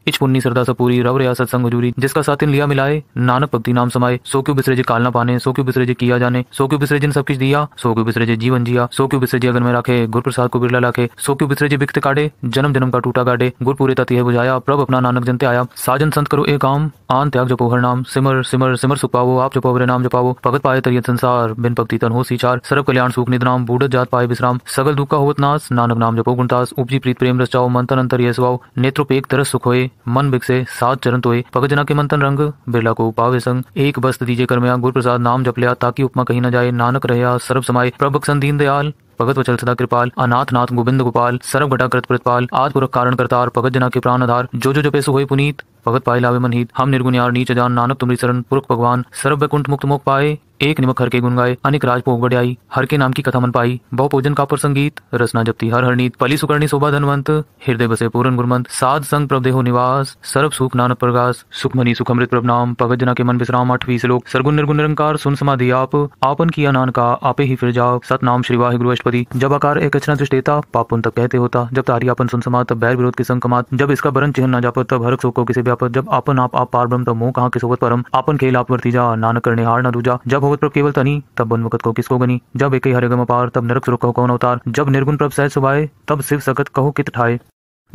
इच पुन्नी श्रद्धा सपूरी रव रियासत सत्संग हजूरी जिसका साथिन लिया मिलाए नानक भक्ति नाम समाये सो क्यों बिसरे जी काल पाने सो क्यों बिसरे जी किया जाने सो क्यों बिसरे जिन सब कुछ दिया सो क्यों बिसरे जी जीवन जिया सो क्यों बिसरे जी अगर मैं रखे गुर प्रसाद को बिरला लाखे सो क्यों बिसरे जी बिकते काटे जन्म जन्म का टूटा काटे गुर पूरे तथ्य बुझाया प्रभ अपना नानक जनते आया साजन संत करो एक काम आन त्याग जपो हर नाम सिमर सिमर सिमर सुख पावो आप जपो हरे नाम जपावो भगत पाए तरिय संसार बिन भक्ति तन हो सीचार सर्व कल्याण सुख नाम बूढ़ जात पाए विश्राम सगल दुख का होत नास नानक नाम जपो गुणतास उपजी प्रीत प्रेम रचाओ मंथन अंतर ये स्वाओ नेत्रोपेक तरस सुख होए मन भिक्षे सात चरण तोय पगजना जना के मंथन रंग बिरला को पावे संग एक बस्त दीजे कर्मया गुरु प्रसाद नाम जप लिया ताकि उपमा कहीं न जाए नानक रहया सर्व समाये प्रभक्सन दीन दयाल भगत वचल सदा कृपाल अनाथ नाथ गोविंद गोपाल सर्व घटाकृत आद पुरख कारण करतार भगत जना के प्राण आधार जो जो जपे हुए पुनीत भगत पाए लावे मनहित हम निर्गुण यार नीच जान नानक तुम्हरी शरण पुरख भगवान सर्व वैकुंठ मुक्त मोक पाए एक निमक हर के गुण गाय अनेक राज भोग बढ़ियाई हर के नाम की कथा मन पाई बहु पूजन का पर संगीत रसना जपती हर हरनीत पली सुकर्णी शोभा धनवंत हृदय बसे पूरन गुरमंत साध संग प्रभ देहो निवास सर्व सुख नानक प्रगास सुखमनी सुखमृत प्रभ नाम भगत जना के मन विश्राम आठवीं श्लोक सरगुण निर्गुण निरंकार सुन समाधि आप आपन किया नान का आपे ही फिर जाओ सत नाम श्री वाहिगुरु बृहस्पति जब आकार एक दृष्ट देता पापुन तक कहते होता जब तारी आपन सुन समात तब बैर विरोध की संग कमात जब इसका बरन चिन्ह न जापत तब हरक को किसी व्यापत जब आपन आप आप पार ब्रह्म तब मोह कहा के परम आपन खेल आप वर्ती जा नानक करने हार न दूजा जब होवत प्रभ केवल तनी तब बन वकत को किसको गनी जब एक ही गम अपार तब नरक सुरख कौन अवतार जब निर्गुण प्रभ सहज सुभाए तब शिव सकत कहो कित ठाए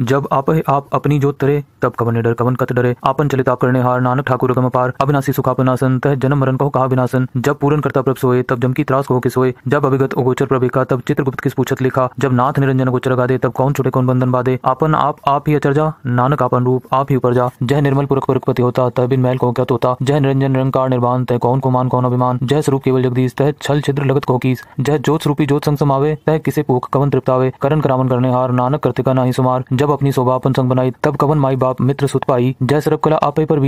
जब आप आप अपनी जोत तरे तब कवन डर कवन कत डरे आपन चलित आप करने हार नानक ठाकुर कम पार अविनाशी सुखापनासन तह जन्म मरण कहो कहा विनाशन जब पूरन करता प्रभ सोए तब जमकी त्रास कहो किस होए जब अभिगत अगोचर प्रभिका तब चित्रगुप्त किस पूछत लिखा जब नाथ निरंजन गोचर गा दे तब कौन छुटे कौन बंधन बाधे अपन आप आप ही जा नानक आपन रूप आप ही उपर जा जय निर्मल पुरख पुरखपति होता तह बिन मैल कहो क्या तोता जय निरंजन निरंकार निर्वाण तय कौन को मान कौन अभिमान जय स्वरूप केवल जगदीश तह छल छिद्र लगत कहो किस जय ज्योत स्वरूपी ज्योत संग समावे तह किसे पोख कवन तृप्तावे करण करामन करने हार नानक कृतिका ना ही सुमार जब अपनी शोभा अपन संग बनाई तब कवन माई बाप मित्र सुत पाई जय सरब कला आपे पर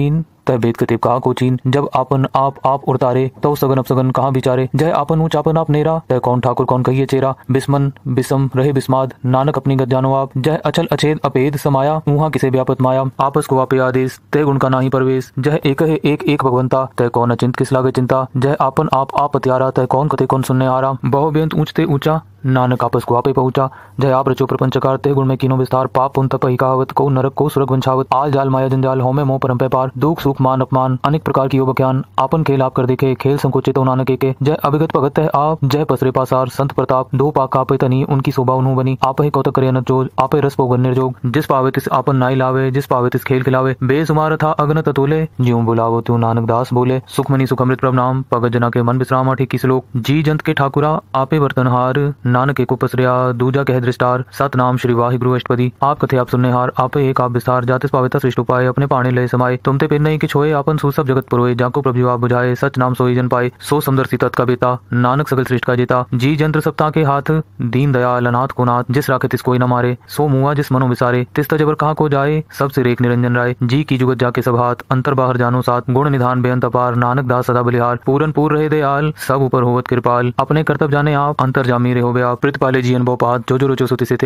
तबेद कतेब कहा कोचीन जब आपन आप आप उतारे तो सगन अब सगन कहा बिचारे जय आपन ऊंच चापन आप नेरा तय कौन ठाकुर कौन कहिए चेरा बिस्मन बिसम रहे बिस्माद नानक अपनी गत जानो आप जय अचल अचेद अपेद समाया ऊहा किसे व्यापत माया आपस को वापे आदेश तय गुण का नाही प्रवेश जय एक है एक एक भगवंता तय कौन अचिंत किस लागे चिंता जय आपन आप आप पत्यारा तय कौन कते कौन सुनने आ रहा बहु ऊंचते ऊंचा नानक आपस को आपे पहुंचा जय आप रचो प्रपंच कारते गुण में किनो विस्तार पाप उन तप कहावत को नरक को सुरग वंशावत आल जाल माया जंजाल होमे मोह परम पे पार दुख सुख दुख मान अपमान अनेक प्रकार की योग ज्ञान आपन खेल आप कर देखे खेल संकुचित उनान नानक के जय अभिगत भगत है आप जय पसरे पासार संत प्रताप दो पाक आपे तनी उनकी शोभा उन्हों बनी आप ही कौतक करे जोज आपे रस पोगन निर्जोग जिस पावित आपन नाई लावे जिस पावित इस खेल खिलावे बेसुमार था अग्न ततोले ज्यो बुलावो त्यू नानक दास बोले सुखमनी सुखमृत प्रभ नाम भगत जना के मन विश्राम ठीक किस लोक जी जंत के ठाकुरा आपे हार नानक को पसरिया दूजा कह दृष्टार सत नाम श्री वाहि गुरु अष्टपति आप कथे आप सुनने हार आपे एक आप विस्तार जातिस पावित श्रेष्ठ उपाय अपने पाने लय समाये तुम ते पे नहीं किछ छोए आपन सू सब जगत पुरोए जाको प्रभु आप बुझाए सच नाम सोई जन पाए सो समदर सीतत का बेता नानक सकल श्रेष्ठ का जेता जी जंत्र सप्ताह के हाथ दीन दयाल अनाथ को नाथ जिस राखे तिस कोई न मारे सो मुआ जिस मनो विसारे तिस तबर कहा को जाए सब सिर एक निरंजन राय जी की जुगत जाके सब हाथ अंतर बाहर जानो साथ गुण निधान बेअंत अपार नानक दास सदा बलिहार पूरन पूर रहे दयाल सब ऊपर होवत कृपाल अपने कर्तव्य जाने आप अंतर जामी हो आप प्रत पाले अनुभव पात जो जो रोचो सुति से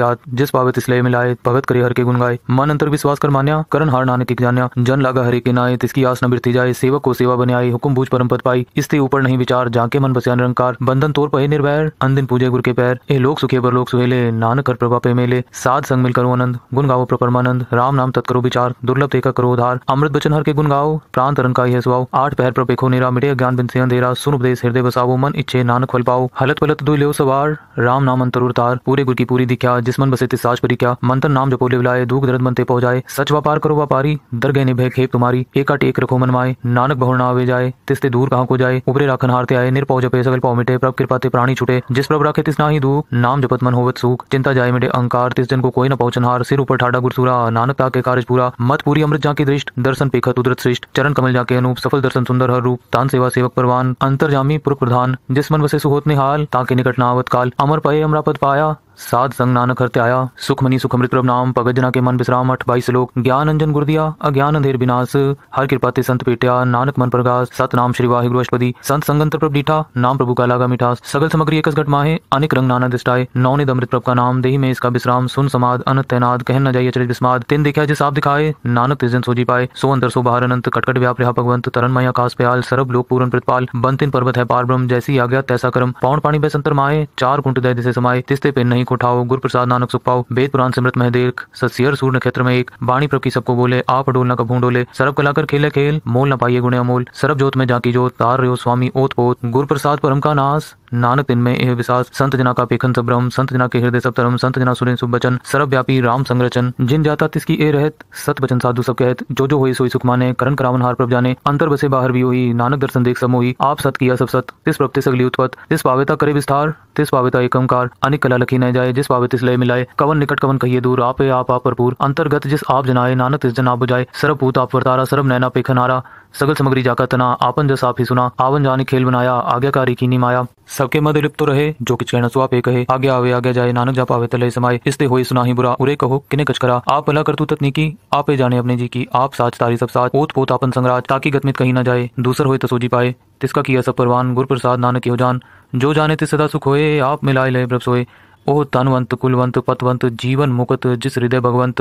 जिस पावत इसलय मिलाए भगत करे हर के गुण गाए मन अंतर विश्वास कर मान्या करण हार नानक जान्या जन लागा हरे के नाय तिसकी आस न ती जाए सेवक को सेवा बने आई हुक्म भूज परम पद पाई इसते ऊपर नहीं विचार जाके मन बसिया निरंकार बंधन तोर पे निर्भर अंदिन पूजे गुर के पैर ए लोक सुखे पर लोक सुहेले नानक कर प्रभा पे मेले साध संग मिल करो आनंद गुण गाओ प्रपरमानंद राम नाम तत्करो विचार दुर्लभ देखा करो उधार अमृत बचन हर के गुण गाओ प्राण तरंग का यह सुहाओ आठ पैर पर निरा मिटे ज्ञान बिन से अंधेरा सुन उपदेश हृदय बसाओ मन इच्छे नानक फल पाओ हलत पलत दुई लो सवार राम नाम अंतर उतार पूरे गुर की पूरी दिख्या जिस मन बसे तिसाज परी क्या मंत्र नाम जपोले बुलाए दुख दर्द मनते पहुंचाए सच व्यापार करो व्यापारी दर गए निभे खेप तुम्हारी एक सा टेक रखो मनवाए नानक बहुर ना आवे जाए तिसते दूर कहाँ को जाए उबरे राखन हारते आए निरपौ जपे सकल पौ मिटे प्रभ कृपा ते प्राणी छुटे जिस प्रभ राखे तिस ना ही दू नाम जपत मन होवत सुख चिंता जाए मिटे अंकार तिस जन को कोई न पहुंचन हार सिर ऊपर ठाडा गुरसूरा नानक ताके कार्य पूरा मत पूरी अमृत जाके दृष्ट दर्शन पेखत उदरत श्रेष्ठ चरण कमल जाके अनूप सफल दर्शन सुंदर हर रूप तान सेवा सेवक परवान जामी पुरुष प्रधान जिस मन बसे सुहोत निहाल ताके निकट नावत काल अमर पाए पद पाया साध संग नानक हरते आया सुखमनी सुखमृत नाम पगत जना के मन विश्राम अठ बाईस श्लोक ज्ञान अंजन गुर दिया अज्ञान अंधेर विनाश हर कृपा ते संत पेटिया नानक मन प्रगास सत नाम श्री वाहिगुरु अष्टपदी संत संगंत प्रभ डीठा नाम प्रभु का लागा मिठास सगल समग्री एक घट माहे अनेक रंग नाना दिष्टाए ने दमृत प्रभ का नाम देही में इसका विश्राम सुन समाध अन तैनाद कह न जाइए चरित विस्माद तीन देखा जिस आप दिखाए नानक तिजन सोजी पाए सो अंतर सो बाहर अनंत कटकट व्याप रहा भगवंत तरन मई आकाश प्याल सरब लोक पूरन प्रतपाल बंतिन पर्वत है पार ब्रह्म जैसी आज्ञा तैसा कर्म पौन पाणी बस अंतर माए चार कुंट दय दिशे समाये तिस्ते पे नहीं को उठाओ गुरु प्रसाद नानक सुख पाओ वेद पुराण सिमृत में देख सत्यर सूर्य नक्षत्र में एक वाणी प्रभु की सबको बोले आप अडोल न कभू डोले सरब कलाकर खेले खेल मोल न पाइए गुणे अमोल सरब जोत में जाकी जोत तार रहो स्वामी ओत पोत गुरु प्रसाद परम का नाश नानक दिन में यह विशास संत जना का पेखन सब ब्रह्म संत जना के हृदय सब धर्म संत जना सुब बचन सर्व व्यापी राम संरचन जिन जाता तिसकी ए रहत सत बचन साधु सब कहत जो जो हुई सोई सुख माने करण करावन हार प्रभ जाने अंतर बसे बाहर भी हुई नानक दर्शन देख समोही आप सत किया सब सत तिस प्रति सगली उत्पत तिस पावेता करे विस्तार तिस पावेता अंकार अनिक कला लखी न जाए जिस पावे तिस लय मिलाए कवन निकट कवन कहिए दूर आप आप भरपूर अंतर्गत जिस आप जनाए नानक तिस जन आप बुझाए सर्वभूत आप वर्तारा सर्व नैना पेखन हारा सगल सामग्री जाकर तना आपन जस आप ही सुना आवन जाने खेल बनाया आज्ञाकारी कीनी माया सबके मध्य लिप्त तो रहे जो कि कहना सुहा पे कहे आगे आवे आगे जाए नानक जा पावे तले समाये इसते हुई सुना ही बुरा उरे कहो किने कच करा आप भला करतू तकनीकी आपे जाने अपने जी की आप साच तारी सब साथ ओत पोत आपन संगराज ताकि गतमित कहीं ना जाए दूसर होए तसोजी तो पाए तिसका किया सब परवान गुरप्रसाद नानक योजान जान जो जाने ते सदा सुख होए आप मिलाए लय प्रभ सोए ओ तनवंत कुलवंत पतवंत जीवन मुकत जिस हृदय भगवंत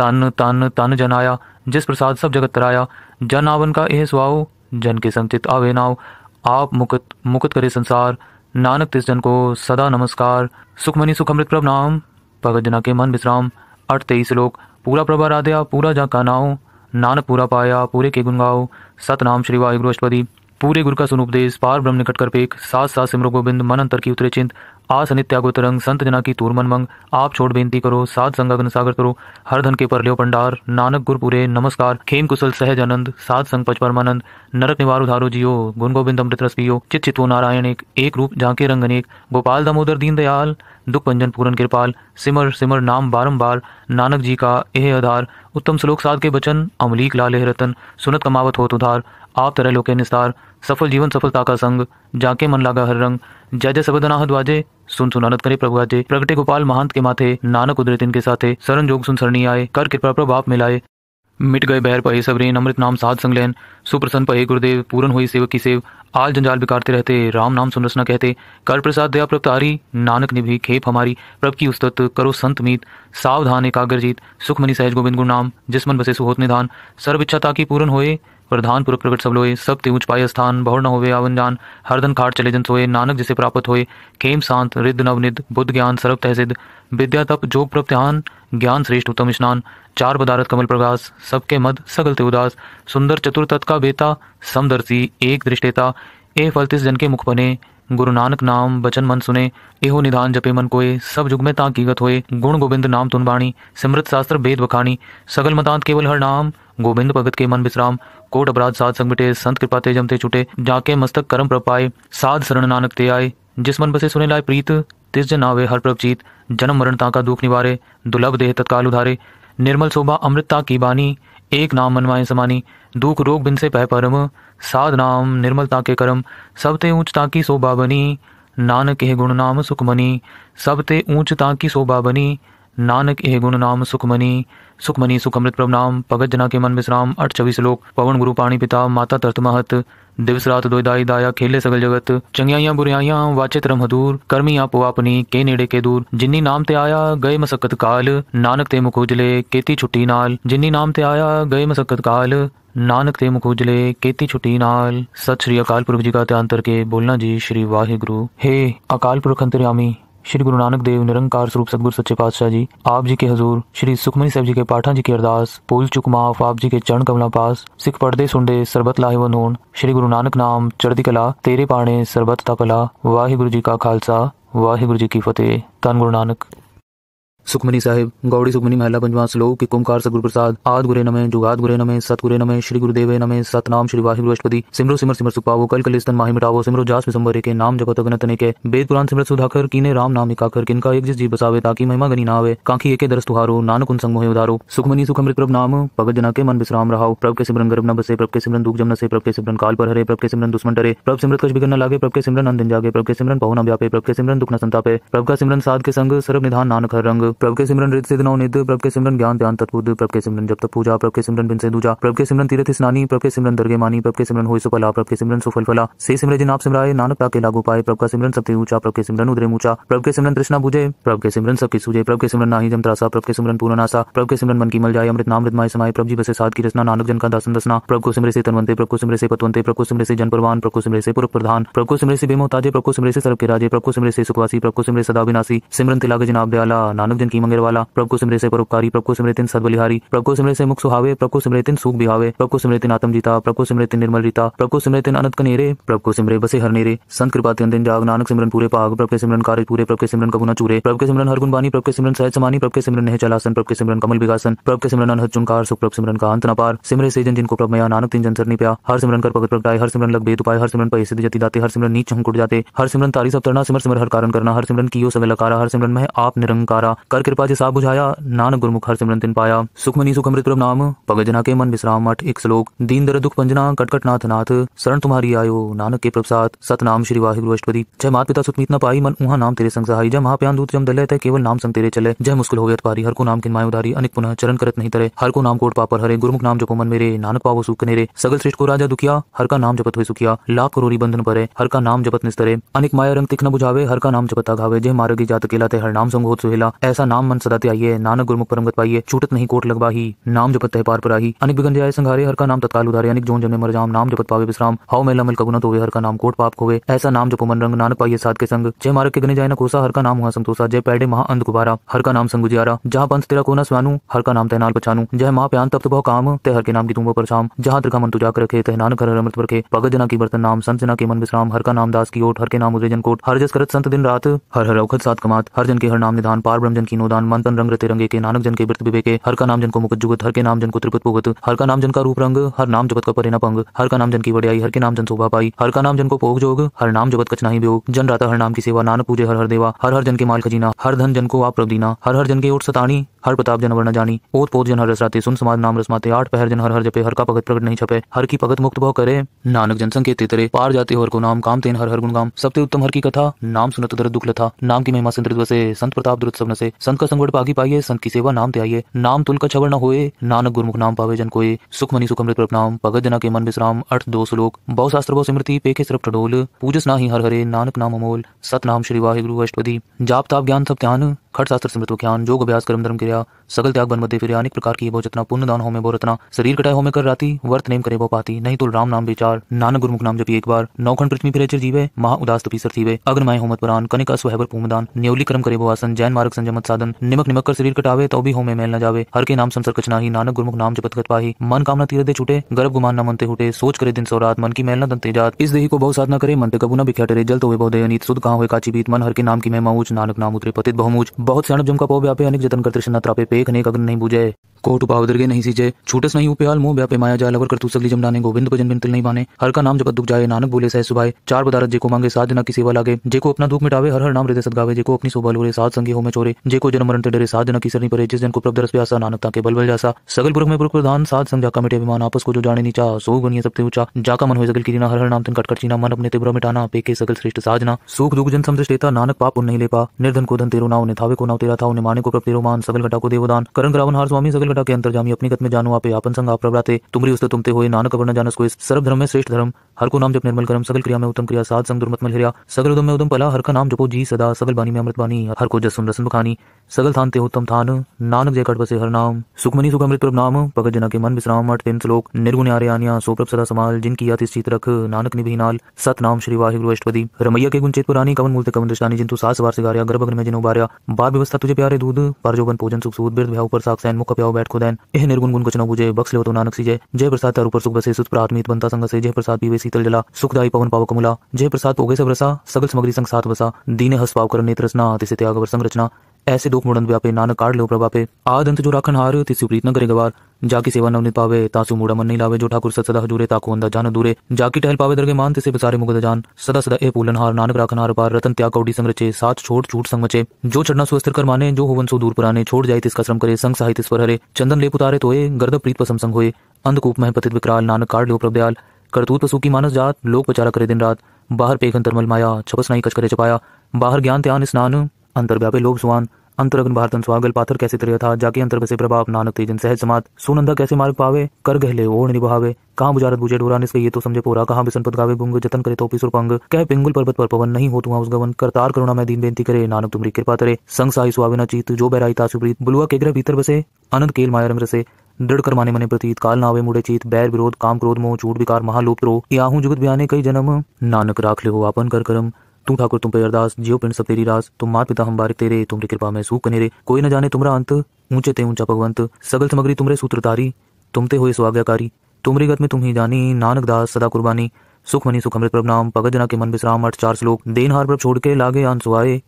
तन तन तन जनाया जिस प्रसाद सब जगत तराया जन आवन का यह स्वाओ जन के संचित आवे नाव आप मुकत मुकत करे संसार नानक तिस जन को सदा नमस्कार सुखमणि सुखमृत प्रभ नाम भगत जना के मन विश्राम अठ तेईस लोक पूरा प्रभा राधया पूरा जा का नाव नानक पूरा पाया पूरे के गुण गाओ सतनाम श्री वायुगुरु अष्टपदी पूरे गुरु का सुनुपदेश पार ब्रह्म निकट कर पेक सात सात सिमरो गोविंद मन अंतर की उतरे चिंत आ सनित त्यागो संत जना की तूर मन मंग आप छोड़ बेनती करो सात संगा गण सागर करो हर धन के लियो पंडार नानक गुरपुरे नमस्कार खेम कुशल सहज आनंद साध संग पच परमानंद नरक निवार उधारो जियो गुण गोविंद अमृत रस पियो चित चितो नारायण एक एक रूप झांके रंग अनेक गोपाल दामोदर दीन दयाल दुख पंजन पूरन कृपाल सिमर सिमर नाम बारम्बार नानक जी का एह आधार उत्तम श्लोक साध के बचन अमलीक लाल रतन सुनत कमावत होत उधार आप तरह लोके निस्तार सफल जीवन सफलता का संग जाके मन लागा हर रंग जय जय सबदनाह द्वाजे सुन सुन सुनानत करे प्रभु आजे प्रगटे गोपाल महंत के माथे नानक उदरे तिनके साथे सरन जोग सुन सरणी आए कर कृपा प्रभु आप मिलाए मिट गए बहर पहे सबरी अमृत नाम साध संग लेन सुप्रसन्न पहे गुरुदेव पूरन हुई सेवक की सेव आल जंजाल बिकारते रहते राम नाम सुन सुनरसना कहते कर प्रसाद दया प्रभु तारी नानक ने भी खेप हमारी प्रभु की उस्तत करो संत मीत सावधान एकाग्र जीत सुख सहज गोविंद गुरु नाम जिस मन बसे सुहोत निधान सर्व इच्छा ताकि पूर्ण होए प्रधान पूर्व प्रकट सब लोए सब ते ऊंच पाए स्थान बहुर न होवे आवन जान हरदन खाट चले जन सोए नानक जिसे प्राप्त होए खेम शांत रिद्ध नवनिद बुद्ध ज्ञान सर्व तहसिद विद्या तप जोग प्रत्यान ज्ञान श्रेष्ठ उत्तम स्नान चार पदारथ कमल प्रकाश सबके मद सगल ते उदास सुंदर चतुर तत् का बेता समदर्शी एक दृष्टेता ए फल तिस जन के मुख बने गुरु नानक नाम बचन मन सुने एहो निधान जपे मन कोए सब जुग में ताकीगत होए गुण गोविंद नाम तुन बाणी सिमृत शास्त्र वेद बखानी सगल मतांत केवल हर नाम गोविंद भगत के मन विश्राम कोट अपराध साध संग मिटे संत कृपा ते जमते छुटे जाके मस्तक कर्म प्रपाए साध शरण नानक ते आए जिस मन बसे सुने लाए प्रीत तिस जन आवे हर प्रभ जन्म मरण ताका दुख निवारे दुर्लभ देह तत्काल उधारे निर्मल शोभा अमृतता की बानी एक नाम मनवाए समानी दुख रोग बिन से पह परम साध नाम निर्मलता के करम सब सबते ऊंचता की शोभा बनी नानक के गुण नाम सुख मनी सबते ऊंचता की शोभा बनी ਨਾਨਕ ਇਹ ਗੁਣ ਨਾਮ ਸੁਖਮਨੀ ਸੁਖਮਨੀ ਸੁਖਮ੍ਰਿਤ ਪ੍ਰਭ ਨਾਮ ਭਗਤ ਜਨਾ ਕੇ ਮਨ ਵਿਸਰਾਮ अठ ਸ਼ਲੋਕ ਪਵਨ ਗੁਰੂ ਪਾਣੀ ਪਿਤਾ ਮਾਤਾ ਤਰਤ ਮਹਤ ਦਿਵਸ ਰਾਤ ਦੋਇ ਦੋਇਦਾਈ ਦਾਇਆ ਖੇਲੇ ਸਗਲ ਜਗਤ ਚੰਗਿਆਈਆਂ ਬੁਰਿਆਈਆਂ ਵਾਚੇ ਤਰਮ ਹਦੂਰ ਕਰਮੀ ਆਪੋ ਆਪਣੀ ਕੇ ਨੇੜੇ ਕੇ ਦੂਰ ਜਿਨੀ ਨਾਮ ਤੇ ਆਇਆ ਗਏ ਮਸਕਤ ਕਾਲ ਨਾਨਕ ਤੇ ਮੁਖ ਉਜਲੇ ਕੀਤੀ ਛੁੱਟੀ ਨਾਲ ਜਿਨੀ ਨਾਮ ਤੇ ਆਇਆ ਗਏ ਮਸਕਤ ਕਾਲ ਨਾਨਕ ਤੇ ਮੁਖ ਉਜਲੇ ਕੀਤੀ ਛੁੱਟੀ ਨਾਲ ਸਤਿ ਸ੍ਰੀ ਅਕਾਲ ਪੁਰਖ ਜੀ ਦਾ ਧਿਆਨ ਕਰਕੇ ਬੋਲਣਾ ਜੀ ਸ੍ਰੀ ਵਾਹਿਗੁਰੂ ਹੇ ਅਕਾਲ ਪੁਰਖ ਅੰਤਰਿਆਮੀ श्री गुरु नानक देव निरंकार स्वरूप सदगुरु सच्चे पातशाह जी आप जी के हजूर श्री सुखमनी साहब जी के पाठा जी की अरदास पुल चुक माफ आप जी के चरण कमला पास सिख पढ़ते सुनते सरबत लाहेवन होन श्री गुरु नानक नाम चढ़दी कला तेरे पाने सरबत ता कला वाहिगुरु जी का खालसा वाहिगुरु जी की फतेह धन गुरु नानक सुखमनी साहिब गौड़ी सुखमनी महिला पंचवा श्लोक के कुमकार सगुरु प्रसाद आद गुरे नमे जुगाद गुरे नमे सत गुरे नमे श्री गुरुदेव नमे सत नाम श्री वाहि बृहस्पति सिमरो सिमर सिमर सुपावो कल कल स्तन माही मिटावो सिमरो जास विसंबरे के नाम जगत अगनत के वेद पुराण सिमर सुधाकर कीने राम नाम इकाकर किनका एक जिस जी बसावे ताकि महिमा गनी ना आवे कांखी एके दरस तुहारो नानक उन संग मोहे उधारो सुखमनी सुख अमृत प्रभ नाम भगत जना के मन विश्राम रहाओ प्रभ के सिमरन गर्भ न बसे प्रभ के सिमरन दुख जम न से प्रभ के सिमरन काल पर हरे प्रभ के सिमरन दुश्मन डरे प्रभ सिमरत कश बिगन न लागे प्रभ के सिमरन अंदन जागे प्रभ के सिमरन पहुना व्यापे प्रभ के सिमरन दुख न संतापे प्रभ का सिमरन साध के संग सर्व निधान नानक हर रंग प्रभ के सिमरन रित सिद्ध नौ निध प्रभ के सिमरन ज्ञान ध्यान तत्व प्रभ के सिमरन जब तक पूजा प्रभ के सिमरन बिन से दूजा प्रभ के सिमरन तीर्थ स्नानी प्रभ के सिमरन दर्गे मानी प्रभ के सिमरन हो सुफला प्रभ के सिमरन सुफल फला से सिमर जिन आप सिमराए नानक के लागू पाए प्रभ का सिमरन सबसे ऊंचा प्रभ के सिमरन उदरे ऊंचा प्रभ के सिमरन तृष्णा बुझे प्रभ के सिमरन सबकी सूझे प्रभ के सिमरन नाही जमत्रासा प्रभ के सिमरन पूर्ण आसा प्रभ के सिमरन मन की मल जाए अमृत नाम माय समाये प्रभ जी बसे साथ की रचना नानक जन का दासन दसना प्रभु को सिमरे से तनवंते प्रभु को सिमरे से पतवंते प्रभु को सिमरे से जन प्रवान प्रभु को सिमरे से पुरुष प्रधान प्रभु को सिमरे से बेमोताजे प्रभु को सिमरे से सर्व के राजे प्रभु को सिमरे से सुखवासी प्रभु को सिमरे सदा विनाशी सिमरन तिलाग जनाब दयाला नानक जन की मंगल वाला प्रभु को सिमरे से परोपकारी प्रभु को सिमरतिन सद बलिहारी प्रभु को सिमरे से मुख सुहावे प्रभु को सिमरतिन सुख बिहावे प्रभु को सिमरतिन आत्म जीता प्रभु को सिमरतिन निर्मल रीता प्रभु को सिमरतिन अनंत कनेरे प्रभु को सिमरे बसे हर नेरे संत कृपा तिन दिन जाग नानक सिमरन पूरे पाग प्रभु के सिमरन कार्य पूरे प्रभु के सिमरन कबू न चूरे प्रभु के सिमरन हर गुण बानी प्रभु के सिमरन सहज समानी प्रभु के सिमरन नेह चलासन प्रभु के सिमरन कमल विकासन प्रभु के सिमरन अनहद चुनकार सुख प्रभु सिमरन का अंत न पार सिमरे से जन जिनको प्रभु मया नानक तिन जन सरनी पिया हर सिमरन कर भगत प्रगटाए हर सिमरन लग बेद उपाय हर सिमरन पैसे जति दाते हर सिमरन नीच हम कुट जाते हर सिमरन तारी सब तरना सिमर सिमर हर कारण करना हर सिमरन की यो सवे लकारा हर सिमरन में आप निरंकारा कर कृपा जे साहब बुझाया नानक गुरमुख हर सिमरन तिन पाया सुखमनी सुख अमृत नाम भगत जना के मन विश्राम मठ एक श्लोक दीन दर दुख पंजना कटकट नाथ नाथ शरण तुम्हारी आयो नानक के प्रभसात सतनाम श्री वाहिगुरु अष्टपदी जय मात पिता सुतमीत न पाई मन उहा नाम तेरे संग सहाय जय महाप्यान दूत जम दल तय केवल नाम संग तेरे चले जय मुस्कुल हो पारी हर को नाम किन माय उधारी अनेक पुनः चरण करत नहीं तरह हर को नाम कोट पापर हरे गुरुमुख नाम जपो मन मेरे नानक पावो सुख नेरे सगल श्रेष्ठ को राजा दुखिया हर का नाम जपत हुए सुखिया लाख करोरी बंधन परे हर का नाम जपत निस्तरे अनेक माया रंग तिख न बुझावे हर का नाम जपता घावे जय मार्ग जात केला ते हर नाम संग होत सुहेला ऐसा ऐसा नाम मन सदा त्याये नानक गुरमुख परम गत पाइये छूटत नहीं कोट लगवाही नाम जपत तह पार पर आई अनिक बिगन जाए संघारे हर का नाम तत्काल उधारे अनिक जोन जमे मर जाम नाम जपत पावे विश्राम हाउ मेला मिल कगुना तो हर का नाम कोट पाप खोवे ऐसा नाम जपो मन रंग नानक पाइए साध के संग जय मारक के गने जाए न कोसा हर का नाम हुआ संतोषा जय पैडे महा अंध गुबारा हर का नाम संग गुजियारा जहाँ पंथ तेरा कोना स्वानू हर का नाम तैनाल पछानू जय माँ प्यान तप्त भाव काम ते हर के नाम की तुम पर शाम जहाँ त्रिका मन तुझा रखे तह नानक हर अमृत पर के भगत जना की बर्तन नाम संत जना के मन विश्राम हर का नाम दास की ओट हर के नाम उदय जन कोट हर जस करत संत दिन रात हर हर औखत सात कमात हर जन के हर नाम निधान पार ब्रह्म जन की कीनो दान मंथन रंग तिरंगे के नानक जन के वृत विवेके हर का नाम जन को मुकुट जुगत हर के नाम जन को त्रिपुत पुगत हर का नाम जन का रूप रंग हर नाम जगत का परे न पंग हर का नाम जन की वड़ियाई हर के नाम जन शोभा पाई हर का नाम जन को पोग जोग हर नाम जगत कच ही व्योग जन राता हर नाम की सेवा नानक पूजे हर हर देवा हर हर जन के माल खजीना हर धन जन को आप प्रभ दीना हर हर जन के ओट सतानी हर प्रताप जन वर्ण जानी ओत पोत जन हर रसराते सुन समाज नाम रसमाते आठ पहर जन हर हर जपे हर का भगत प्रकट नहीं छपे हर की भगत मुक्त भव करे नानक जन संकेत तेरे पार जाते हर को नाम काम तेन हर हर गुणगाम सबसे उत्तम हर की कथा नाम सुनत दर दुख लथा नाम की महिमा संत संत प्रताप द्रुत सबन से संत का संगठ पागी पाइये संत की सेवा नाम त्याइये नाम तुल का छबर न हो नानक गुरमुख नाम पावे जन कोये सुख मनी सुखमृत प्रणाम भगत जना के मन विश्राम अर्थ दो श्लोक बहु शास्त्र बहु स्मृति पे के सरप पूजस ना ही हर हरे नानक नाम अमोल सत नाम श्री गुरु अष्टपति जाप ताप ज्ञान सब ध्यान खट शास्त्र स्मृत ज्ञान योग अभ्यास कर्म धर्म क्रिया सगल त्याग बन मध्य फिर अनेक प्रकार की भोजतना पुण्य दान होमे बोरतना शरीर कटाय होमे कर राती वर्त नेम करे वो पाती नहीं तो राम नाम विचार नानक गुरुमुख नाम जपी एक बार नौखंड पृथ्वी फिर जीवे महा उदास तपी सर थीवे अग्रमाय होमत परान कनिक अस्वहबर पूमदान न्यौली कर्म करे वो आसन जैन मार्ग संजमत साधन निमक निमक कर शरीर कटावे तो भी होमे मेल न जावे हर के नाम संसर कचना ही नानक गुरुमुख नाम जपत कर पाही मन कामना तीर दे छूटे गर्भ गुमान न मनते हुटे सोच करे दिन सो रात मन की मेल न दंते जात इस देही को बहुत साधना करे मन पे कबू न बिख्या डरे जल तो वे बहुत दयनीत सुध कहा हुए काची बीत मन हर के नाम की मैं मऊज नानक नाम उतरे पतित बहुमूच बहुत स्याणप जमका को व्यापे अनेक जतन करते नात्रापे पेख अनेक अग्नि नहीं बुझे कोट उपावदर के नहीं सीजे छूटस नहीं उपयाल मुंह ब्यापे माया जाल अवर तू सगली जमडाने गोविंद भजन बिन तिल नहीं माने हर का नाम जब दुख जाए नानक बोले सह सुबह चार बदारत जेको मांगे साध ना किसी वाला लागे जेको अपना दुख मिटावे हर हर नाम हृदय सदगावे जेको अपनी सोबल बोले साध संगी हो में चोरे जेको जन्म मरण ते डरे साध ना की सरनी परे जिस जन को प्रभ दरस पे आसा नानक ताके बल बल जासा सगल पुरख में पुरख प्रधान साध समझा का मिटे अभिमान आपस को जो जाने नीचा सो गुनिय सबते ऊंचा जाका मन हो सगल की हर हर नाम तिन कटकर चीना मन अपने तिबरा मिटाना पे के सगल श्रेष्ठ साधना सुख दुख जन समझ देता नानक पाप उन नहीं ले पा निर्धन को धन तेरो नाव ने थावे को नाव तेरा था उन्हें माने को प्रभ तेरो मान सगल घटा को देवदान करण करावन हार स्वामी सगल घटा के अंतर्जामी अपनी गत में जानो आप आपन संग आप प्रभाते तुमरी उसे तुमते हुए नानक वर्ण जानस कोई सर्व धर्म में श्रेष्ठ धर्म हर को नाम जब निर्मल करम सगल क्रिया में उत्तम क्रिया साध संग दुर्मत मल हिरा सगल उदम में उदम पला हर का नाम जपो जी सदा सगल बानी में अमृत बानी हर को जसुन रसन बखानी सगल थान ते उत्तम थान नानक जय कट बसे हर नाम सुखमनी सुख अमृत प्रभ नाम भगत जना के मन विश्राम अठ तीन श्लोक निर्गुण आर्य आनिया सो प्रभ सदा समाल जिनकी याति स्थित रख नानक निभि नाल सत नाम श्री वाहि गुरु अष्टपति रमैया के गुंचित पुरानी कवन मूलते कवन दृष्टानी जिन तू सास वार सिगारिया गर्भगन में जिनो बारिया बार व्यवस्था तुझे प्यारे दूध पर जोगन पूजन सुख सूद बिरद भ्याव पर साख सैन मुख प्याव बैठ खुदैन एह निर्गुण गुण कुछ न बुझे बक्स ले तो नानक सी जय जय प्रसाद तारू पर सुख बसे सुत प्राथमित बनता संग से जय प्रसाद पीवे शीतल जला सुखदाई पवन पाव कमला जय प्रसाद पोगे सब रसा सगल सामग्री संग साथ बसा दीने हस पाव कर नेत्र रचना तिसे त्याग वर संग रचना ऐसे दुख मुड़न व्यापे नानक काढ़ लो प्रभापे आद अंत जो राखन हार तिसु प्रीत न करे गवार जाकी सेवा नवनी पावे तासु मुड़ा मन नहीं लावे जो ठाकुर सत सदा हजूरे ताको अंदा जान दूरे जाकि टहल पावे दरगे मान तिसे बसारे मुगद जान सदा सदा ए पूलन हार नानक राखन हार पार रतन त्याग कौडी संग रचे साथ छोड़ छूट संग मचे जो चढ़ना सुस्थिर कर माने जो हुवन सो दूर पुराने छोड़ जाए तिसका श्रम करे संग साहित्य पर हरे चंदन लेप उतारे तोये गर्द प्रीत पसम संग हुए अंधकूप में पतित विकराल नानक काढ़ लो प्रभदयाल करतूत पशु की मानस जात लोक बचारा करे दिन रात बाहर पेखन तरमल माया छपस नहीं कच करे छपाया बाहर ज्ञान ध्यान स्नान अंतर्व्यापी लोक सुहान अंतरगन भारतन स्वागल पाथर कैसे तरह था जाके अंतर से प्रभाव नानक तेजन सहज समात सुनंदा कैसे मार्ग पावे कर गहले ओढ़ निभावे कहाँ बुजारत बुझे डोरा निस्के ये तो समझे पूरा कहाँ बिसन पद गावे गुंग जतन करे तो पिसुर पंग कह पिंगुल पर्वत पर पवन नहीं हो तुम उस गवन करतार करुणा मैं दीन बेनती करे नानक तुम्हारी कृपा तरे संग साई सुहाविना चीत जो बैराई ता सुप्रीत बुलुआ के ग्रह भीतर बसे अनंत केल रम रसे दृढ़ कर माने मने प्रतीत काल नावे मुड़े चीत बैर विरोध काम क्रोध मोह झूठ विकार महालोप रो याहू जुगत बयाने कई जन्म नानक राख ले हो आपन कर करम तू ठाकुर तुम पे अरदास जियो पिंड सब तेरी रास तुम मात पिता हम बारिक तेरे तुम्हारी कृपा में सुख कनेरे कोई न जाने तुम्हारा अंत ऊंचे ते ऊंचा भगवंत सगल समग्री तुम्हारे सूत्रधारी तुम ते हो स्वाज्ञाकारी तुम्हारी गत में तुम ही जानी नानक दास सदा कुर्बानी सुख मनी सुख अमृत प्रभ नाम भगत जना के मन विश्राम अठ चार श्लोक देन हार प्रभ छोड़ के लागे आन सुहाये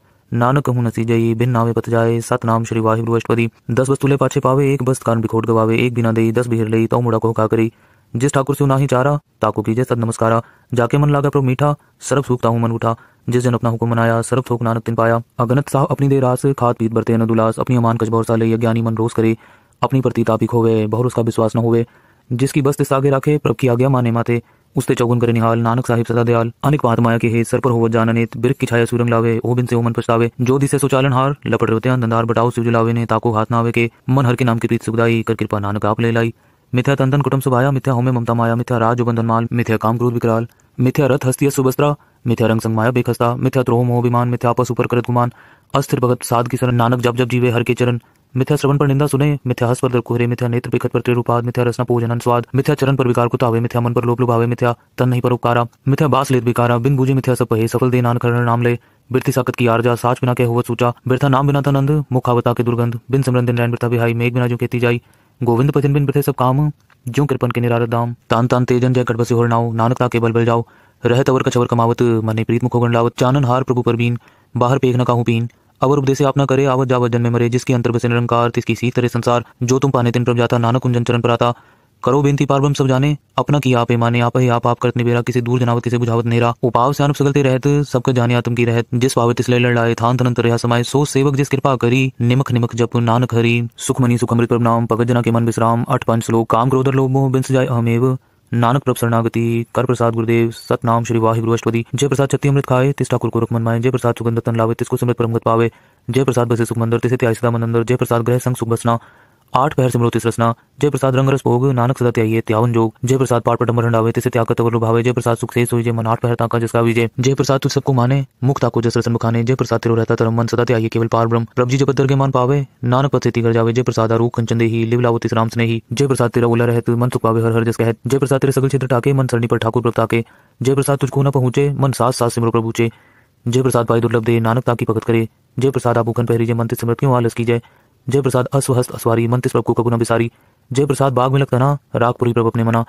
नानक कहूँ नसी जई बिन नावे पत जाए सत नाम श्री वाहिगुरु अष्टपदी दस वस्तुले पाछे पावे एक बस कारण बिखोट गवावे एक बिना दई दस बिहर लई तो मुड़ा को का करी जिस ठाकुर से ना ही चारा ताको कीजे सद नमस्कारा जाके मन लागा प्रभु मीठा सर्व सूखता हूँ मन उठा जिस जन अपना हुक्म मनाया सर्व थोक नानक तिन पाया अगनत साहब अपनी देर रास खात पीत बरते नदुलास अपनी अमान कछ भरोसा ले ज्ञानी मन रोज करे अपनी प्रति तापिक होवे बहुर उसका विश्वास न होवे जिसकी बस्ते सागे राखे प्रभ की आज्ञा माने माते उसते चौगुन करे निहाल नानक साहिब सदा दयाल अनेक पात माया के हे सर पर होवत जाननित बिरक की छाया सुरंग लावे ओ बिन से मन पछतावे जो दिसे सुचालन हार लपट रोते अंधार बटाओ सुजलावे ने ताको हाथ ना आवे के मन हर के नाम की प्रीत सुखदाई कर कृपा नानक आप ले लाई मिथ्या तंदन कुटुम सुभाया मिथ्या होमे ममता माया मिथ्या राज बंधन माल मिथ्या काम क्रोध विकराल मिथ्या रथ हस्ती सुबस्त्रा मिथ्या रंग संगमाया बेखस्ता मिथ्या त्रोह मोह विमान मिथ्या आपस ऊपर करत गुमान अस्थिर भगत साध की शरण नानक जब जब जीवे हर के चरण मिथ्या श्रवण पर निंदा सुने मिथ्या हस पर दर कुहरे मिथ्या नेत्र विखत पर त्रिरुपाद मिथ्या रसना पूजन स्वाद मिथ्या चरण पर विकार कुतावे मिथ्या मन पर लोप लुभावे मिथ्या तन नहीं पर उपकारा मिथ्या बास लेत बिकारा बिन बुझे मिथ्या सब पहे सफल दे नान करण नाम ले बिरथी साकत की आरजा साच बिना के हुआ सूचा बिरथा नाम बिना तनंद मुखावता के दुर्गंध बिन समरन दिन रैन बिरथा बिहाई मेघ बिना जो खेती जाई गोविंद भजन बिन बिथे सब काम जो कृपन के निरारत दाम तान तान तेजन जय कटबसे हो नाव नानक ताके बल बल जाओ रह तवर का छवर कमावत मने प्रीत मुखो लावत चानन हार प्रभु पर बीन बाहर पेख न काहू पीन अवर उपदेश आप न करे आवत जावत जन में मरे जिसकी अंतर बसे निरंकार तिसकी सी तरह संसार जो तुम पाने तिन प्रभ जाता नानक कुंजन चरण पर आता करो बेनती पार्वम सब जाने अपना की आप माने आप ही आप आप करत बेरा किसी दूर जनावत किसी बुझावत नेरा उपाव से अनुप सगलते रहते सबका जाने आत्म की रहत जिस पावत इसलिए लड़ाए थान थन रहा समाय सो सेवक जिस कृपा करी निमक निमक जप नानक हरी सुख सुखमनी सुखमृत प्रणाम पगत जना के मन विश्राम अठ पंच श्लोक काम क्रोधर लोभ मोह बिंस जाय अहमेव नानक प्रभ शरणागति कर प्रसाद गुरुदेव सतनाम श्री वाहि गुरु गुरुष्पति जय प्रसाद छत्ती अमृत खाए तिस ठाकुर को मन माए जय प्रसाद सुगंध तन लावे तिसको समृत परमगत पावे जय प्रसाद बसे सुख मंदिर तिसे त्याय सदा मंदिर जय प्रसाद ग्रह संग सुख बसना आठ पहर सिमरोति रचना जय प्रसाद रंग रस भोग नानक सदा त्यागे त्यावन जोग जय प्रसाद पाठ पटम हंडावे तिसे त्याग तवर भावे जय प्रसाद सुख से सोई जय मन आठ पहर ताका जिसका विजय जय प्रसाद तू सबको माने मुख ताको जस रसन बखाने जय प्रसाद तेरो रहता तरम मन सदा त्यागे केवल पार ब्रह्म प्रभु जी जब दर मान पावे नानक पते तिगर जावे जय प्रसाद आरू कंचन देही लिव लावो तिस राम स्नेही जय प्रसाद तेरा उला रहत मन सुख पावे हर हर जस कहत जय प्रसाद तेरे सगल क्षेत्र टाके मन सरणी पर ठाकुर प्रभु ताके जय प्रसाद तुझको न पहुंचे मन सास सास सिमरो प्रभु जय प्रसाद भाई दुर्लभ दे नानक ताकी भगत करे जय प्रसाद आभूखन पहरी जय मंत्र सिमृत क्यों आलस की जय जय प्रसाद अस्वहस्त अस्वारी मंत्रिस प्रभु को गुना बिसारी जय प्रसाद बाग में लगता ना रागपुरी प्रभु अपने मना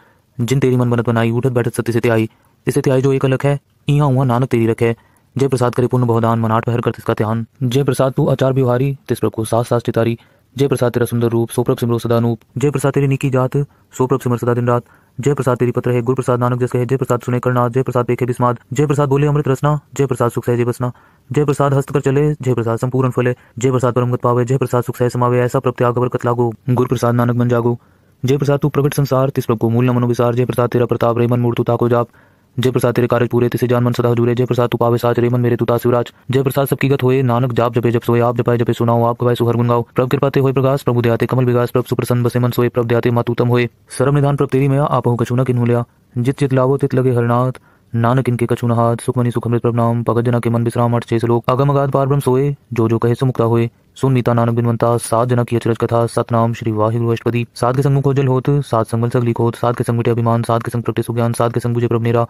जिन तेरी मन बनत बनाई उठत बैठत सत्य सत्य आई इसे त्याई जो एक अलग है इहा हुआ नानक तेरी रखे जय प्रसाद करे पूर्ण बहुदान मनाट पहर कर तिसका ध्यान जय प्रसाद तू आचार व्यवहारी तिस प्रभु को सास सास चितारी जय प्रसाद तेरा सुंदर रूप सोप्रभ सिमरो सदानूप जय प्रसाद तेरी निकी जात सोप्रभ सिमर सदा दिन रात जय प्रसाद तेरी पत्र है गुरु प्रसाद नानक जस है जय प्रसाद सुने करना जय प्रसाद देखे बिस्माद जय प्रसाद बोले अमृत रसना जय प्रसाद सुख सहजे बसना जय प्रसाद हस्त कर चले जय प्रसाद संपूर्ण फले जय प्रसाद परमगत पावे जय प्रसाद सुख सह समावे ऐसा प्रत्याग बरकत लागो गुरु प्रसाद नानक बन जागो जय प्रसाद तू प्रकट संसार तिस प्रभु मूल नमन विसार जय प्रसाद तेरा प्रताप रे मन मूर्तु ताको जाप जय प्रसाद तेरे कार्य पूरे तिसे जान मन सदा जुरे जय प्रसाद तू पावे साच रे मन मेरे तुता शिवराज जय प्रसाद सबकी गत होए नानक जाप जपे जप सोए आप जपाए जपे सुनाओ आप गवाए सुहर गुनगाओ प्रभ कृपाते होए प्रकाश प्रभु दयाते कमल विकास प्रभु सुप्रसन्न बसे मन सोए प्रभु दयाते मातुतम होए सर्व निधान प्रभु तेरी मया आपहु कछुना किन्हु लिया जित चित लावो तित लगे हरनाथ नानक इनके कछु नहात सुखमनी सुखमृत प्रणाम भगत जना के मन विश्राम अठ छे लोग अगम अगाध पार ब्रह्म सोए जो जो कहे सुमुक्ता हुए सुन मीता नानक बिनवंता सात जना की अचरज कथा सतनाम श्री वाहिगुरु सात के संग मुख होत सात संग सगली होत सात के संग मिटे अभिमान सात के संग प्रति सुज्ञान सात के संग बुझे प्रभनेरा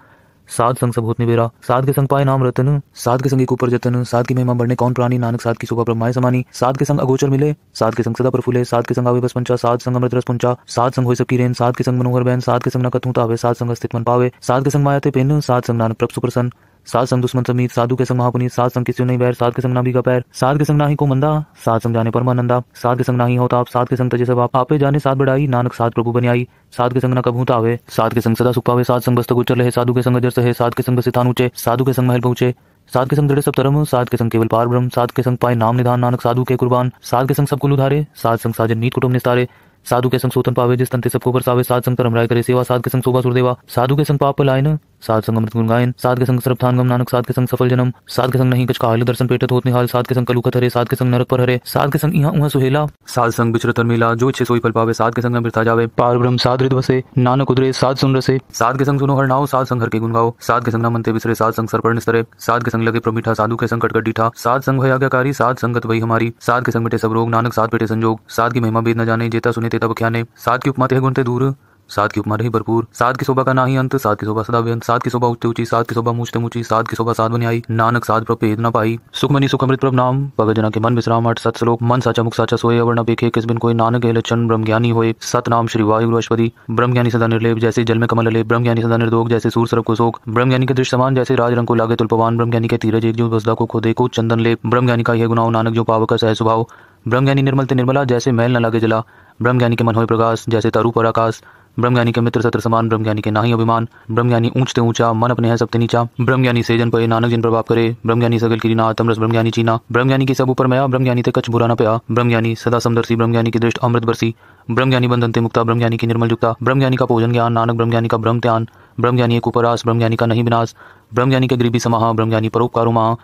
साध संग सबूत निबेरा साध के संग पाए नाम रतन साध के संग एक ऊपर जतन साध की महिमा बढ़ने कौन प्राणी नानक साध की शोभा प्रमाय समानी साध के संग अगोचर मिले साध के संग सदा प्रफुले साध के संग आवे बस पंचा साध संग अमृत रस पंचा साध संग हो सकी रेन साध के संग मनोहर बहन साध के संग नकत हूं तावे साध संग स्थित मन पावे साध के संग माया ते पेन साध संग नानक प्रभ सुप्रसन्न साध संग दुश्मन समीत साधु के संग महापुनीत साध संग किसी नहीं बैर साध के संग ना भी का पैर साध के संग ना ही को मंदा साध संग जाने परमानंदा साध के संग ना ही होता आप साध के संग तजे सब आप आपे जाने साध बढ़ाई नानक साध प्रभु बनियाई साध के संग ना कभू तावे साध के संग सदा सुखावे पावे साध संग बस्तक गुचर रहे साधु के संग अजर सहे साध के संग सिथान ऊंचे साधु के संग महल पहुंचे साध के संग दृढ़ सब धर्म साध के संग केवल पार ब्रह्म साध के संग पाए नाम निधान नानक साधु के कुर्बान साध के संग सब कुल उधारे साध संग साजन नीत कुटुंब निस्तारे साधु के संग सोतन पावे जिस तंते सबको बरसावे साध संग धर्म राय करे सेवा साध के संग शोभा सुरदेवा साधु के संग पाप पलायन साध संग अमृत गायन साध के संग सर्वथान गम नानक साध के संग सफल जन्म साध के संग नहीं कुछ काल दर्शन पेट होत निहाल साध के संग कलुकत हरे साध के संग नरक पर हरे साध के संग यहाँ उहा सुहेला साध संग बिचरत मिला जो इच्छे सोई पल पावे साध के संग अमृता जावे पार ब्रह्म साध रित बसे नानक उदरे साध सुन रसे साध के संग सुनो हर नाव साध संग हर के गुण गाओ साध के संग न मनते बिसरे साध संग सरपर्ण निस्तरे साध के संग लगे प्रमीठा साधु के संकट कर डीठा साध संग भय आज्ञाकारी साध संगत वही हमारी साध के संग मिटे सब रोग नानक साध बेटे संजोग साध की महिमा भेद न जाने जेता सुने तेता बख्याने साध की उपमा ते गुणते दूर सात की उपमा रही भरपूर सात की शोभा का ना ही अंत सात की शोभा सदा व्यंत सात की शोभा उच्चे ऊंची सात की शोभा मूचते ऊंची सात की शोभा सात बने आई नानक सात प्रभेद न पाई सुखमनी सुखमृत प्रभ नाम भगत जना के मन विश्राम अठ सत श्लोक मन साचा मुख साचा सोए अवर बेखे किस बिन कोई नानक लक्षण ब्रह्म ज्ञानी हो सत नाम श्री वायु अश्वदी ब्रह्म ज्ञानी सदा निर्लेप जैसे जल में कमल ले ब्रह्म ज्ञानी सदा निर्दोग जैसे सूर सर्व को शोक ब्रह्म ज्ञानी के दृश्य समान जैसे राज रंग को लागे तुलपवान ब्रह्म ज्ञानी के तीरज एक जो बसदा को खोदे को चंदन ले ब्रह्म ज्ञानी का यह गुनाव नानक जो पावक सह स्वभाव ब्रह्म ज्ञानी निर्मल निर्मला जैसे मैल न लागे जला ब्रह्म ज्ञानी के मन हो प्रकाश जैसे तारू पर आकाश ब्रह्मज्ञानी के मित्र सत्र समान ब्रह्मज्ञानी के नाही अभिमान ब्रह्मज्ञानी ऊंचते ऊंचा मन अपने है सबते नीचा ब्रह्मज्ञानी सेजन पे नानक जिन प्रभाव करे ब्रह्मज्ञानी सगल की ना तमरस ब्रह्मज्ञानी चीना ब्रह्मज्ञानी के सब ऊपर मया ब्रह्मज्ञानी ते कच बुरा न पया ब्रह्मज्ञानी सदा समदर्शी ब्रह्मज्ञानी की दृष्ट अमृत बरसी ब्रह्मज्ञानी बंधन ते मुक्ता ब्रह्मज्ञानी की निर्मल युक्ता ब्रह्मज्ञानी का भोजन ज्ञान नानक ब्रह्मज्ञानी का ब्रह्म ध्यान ब्रह्मज्ञानी एक उपरास ब्रह्मज्ञानी का नहीं विनाश ब्रह्मज्ञानी के गरीबी समाह ब्रह्मज्ञानी परोपकारो महा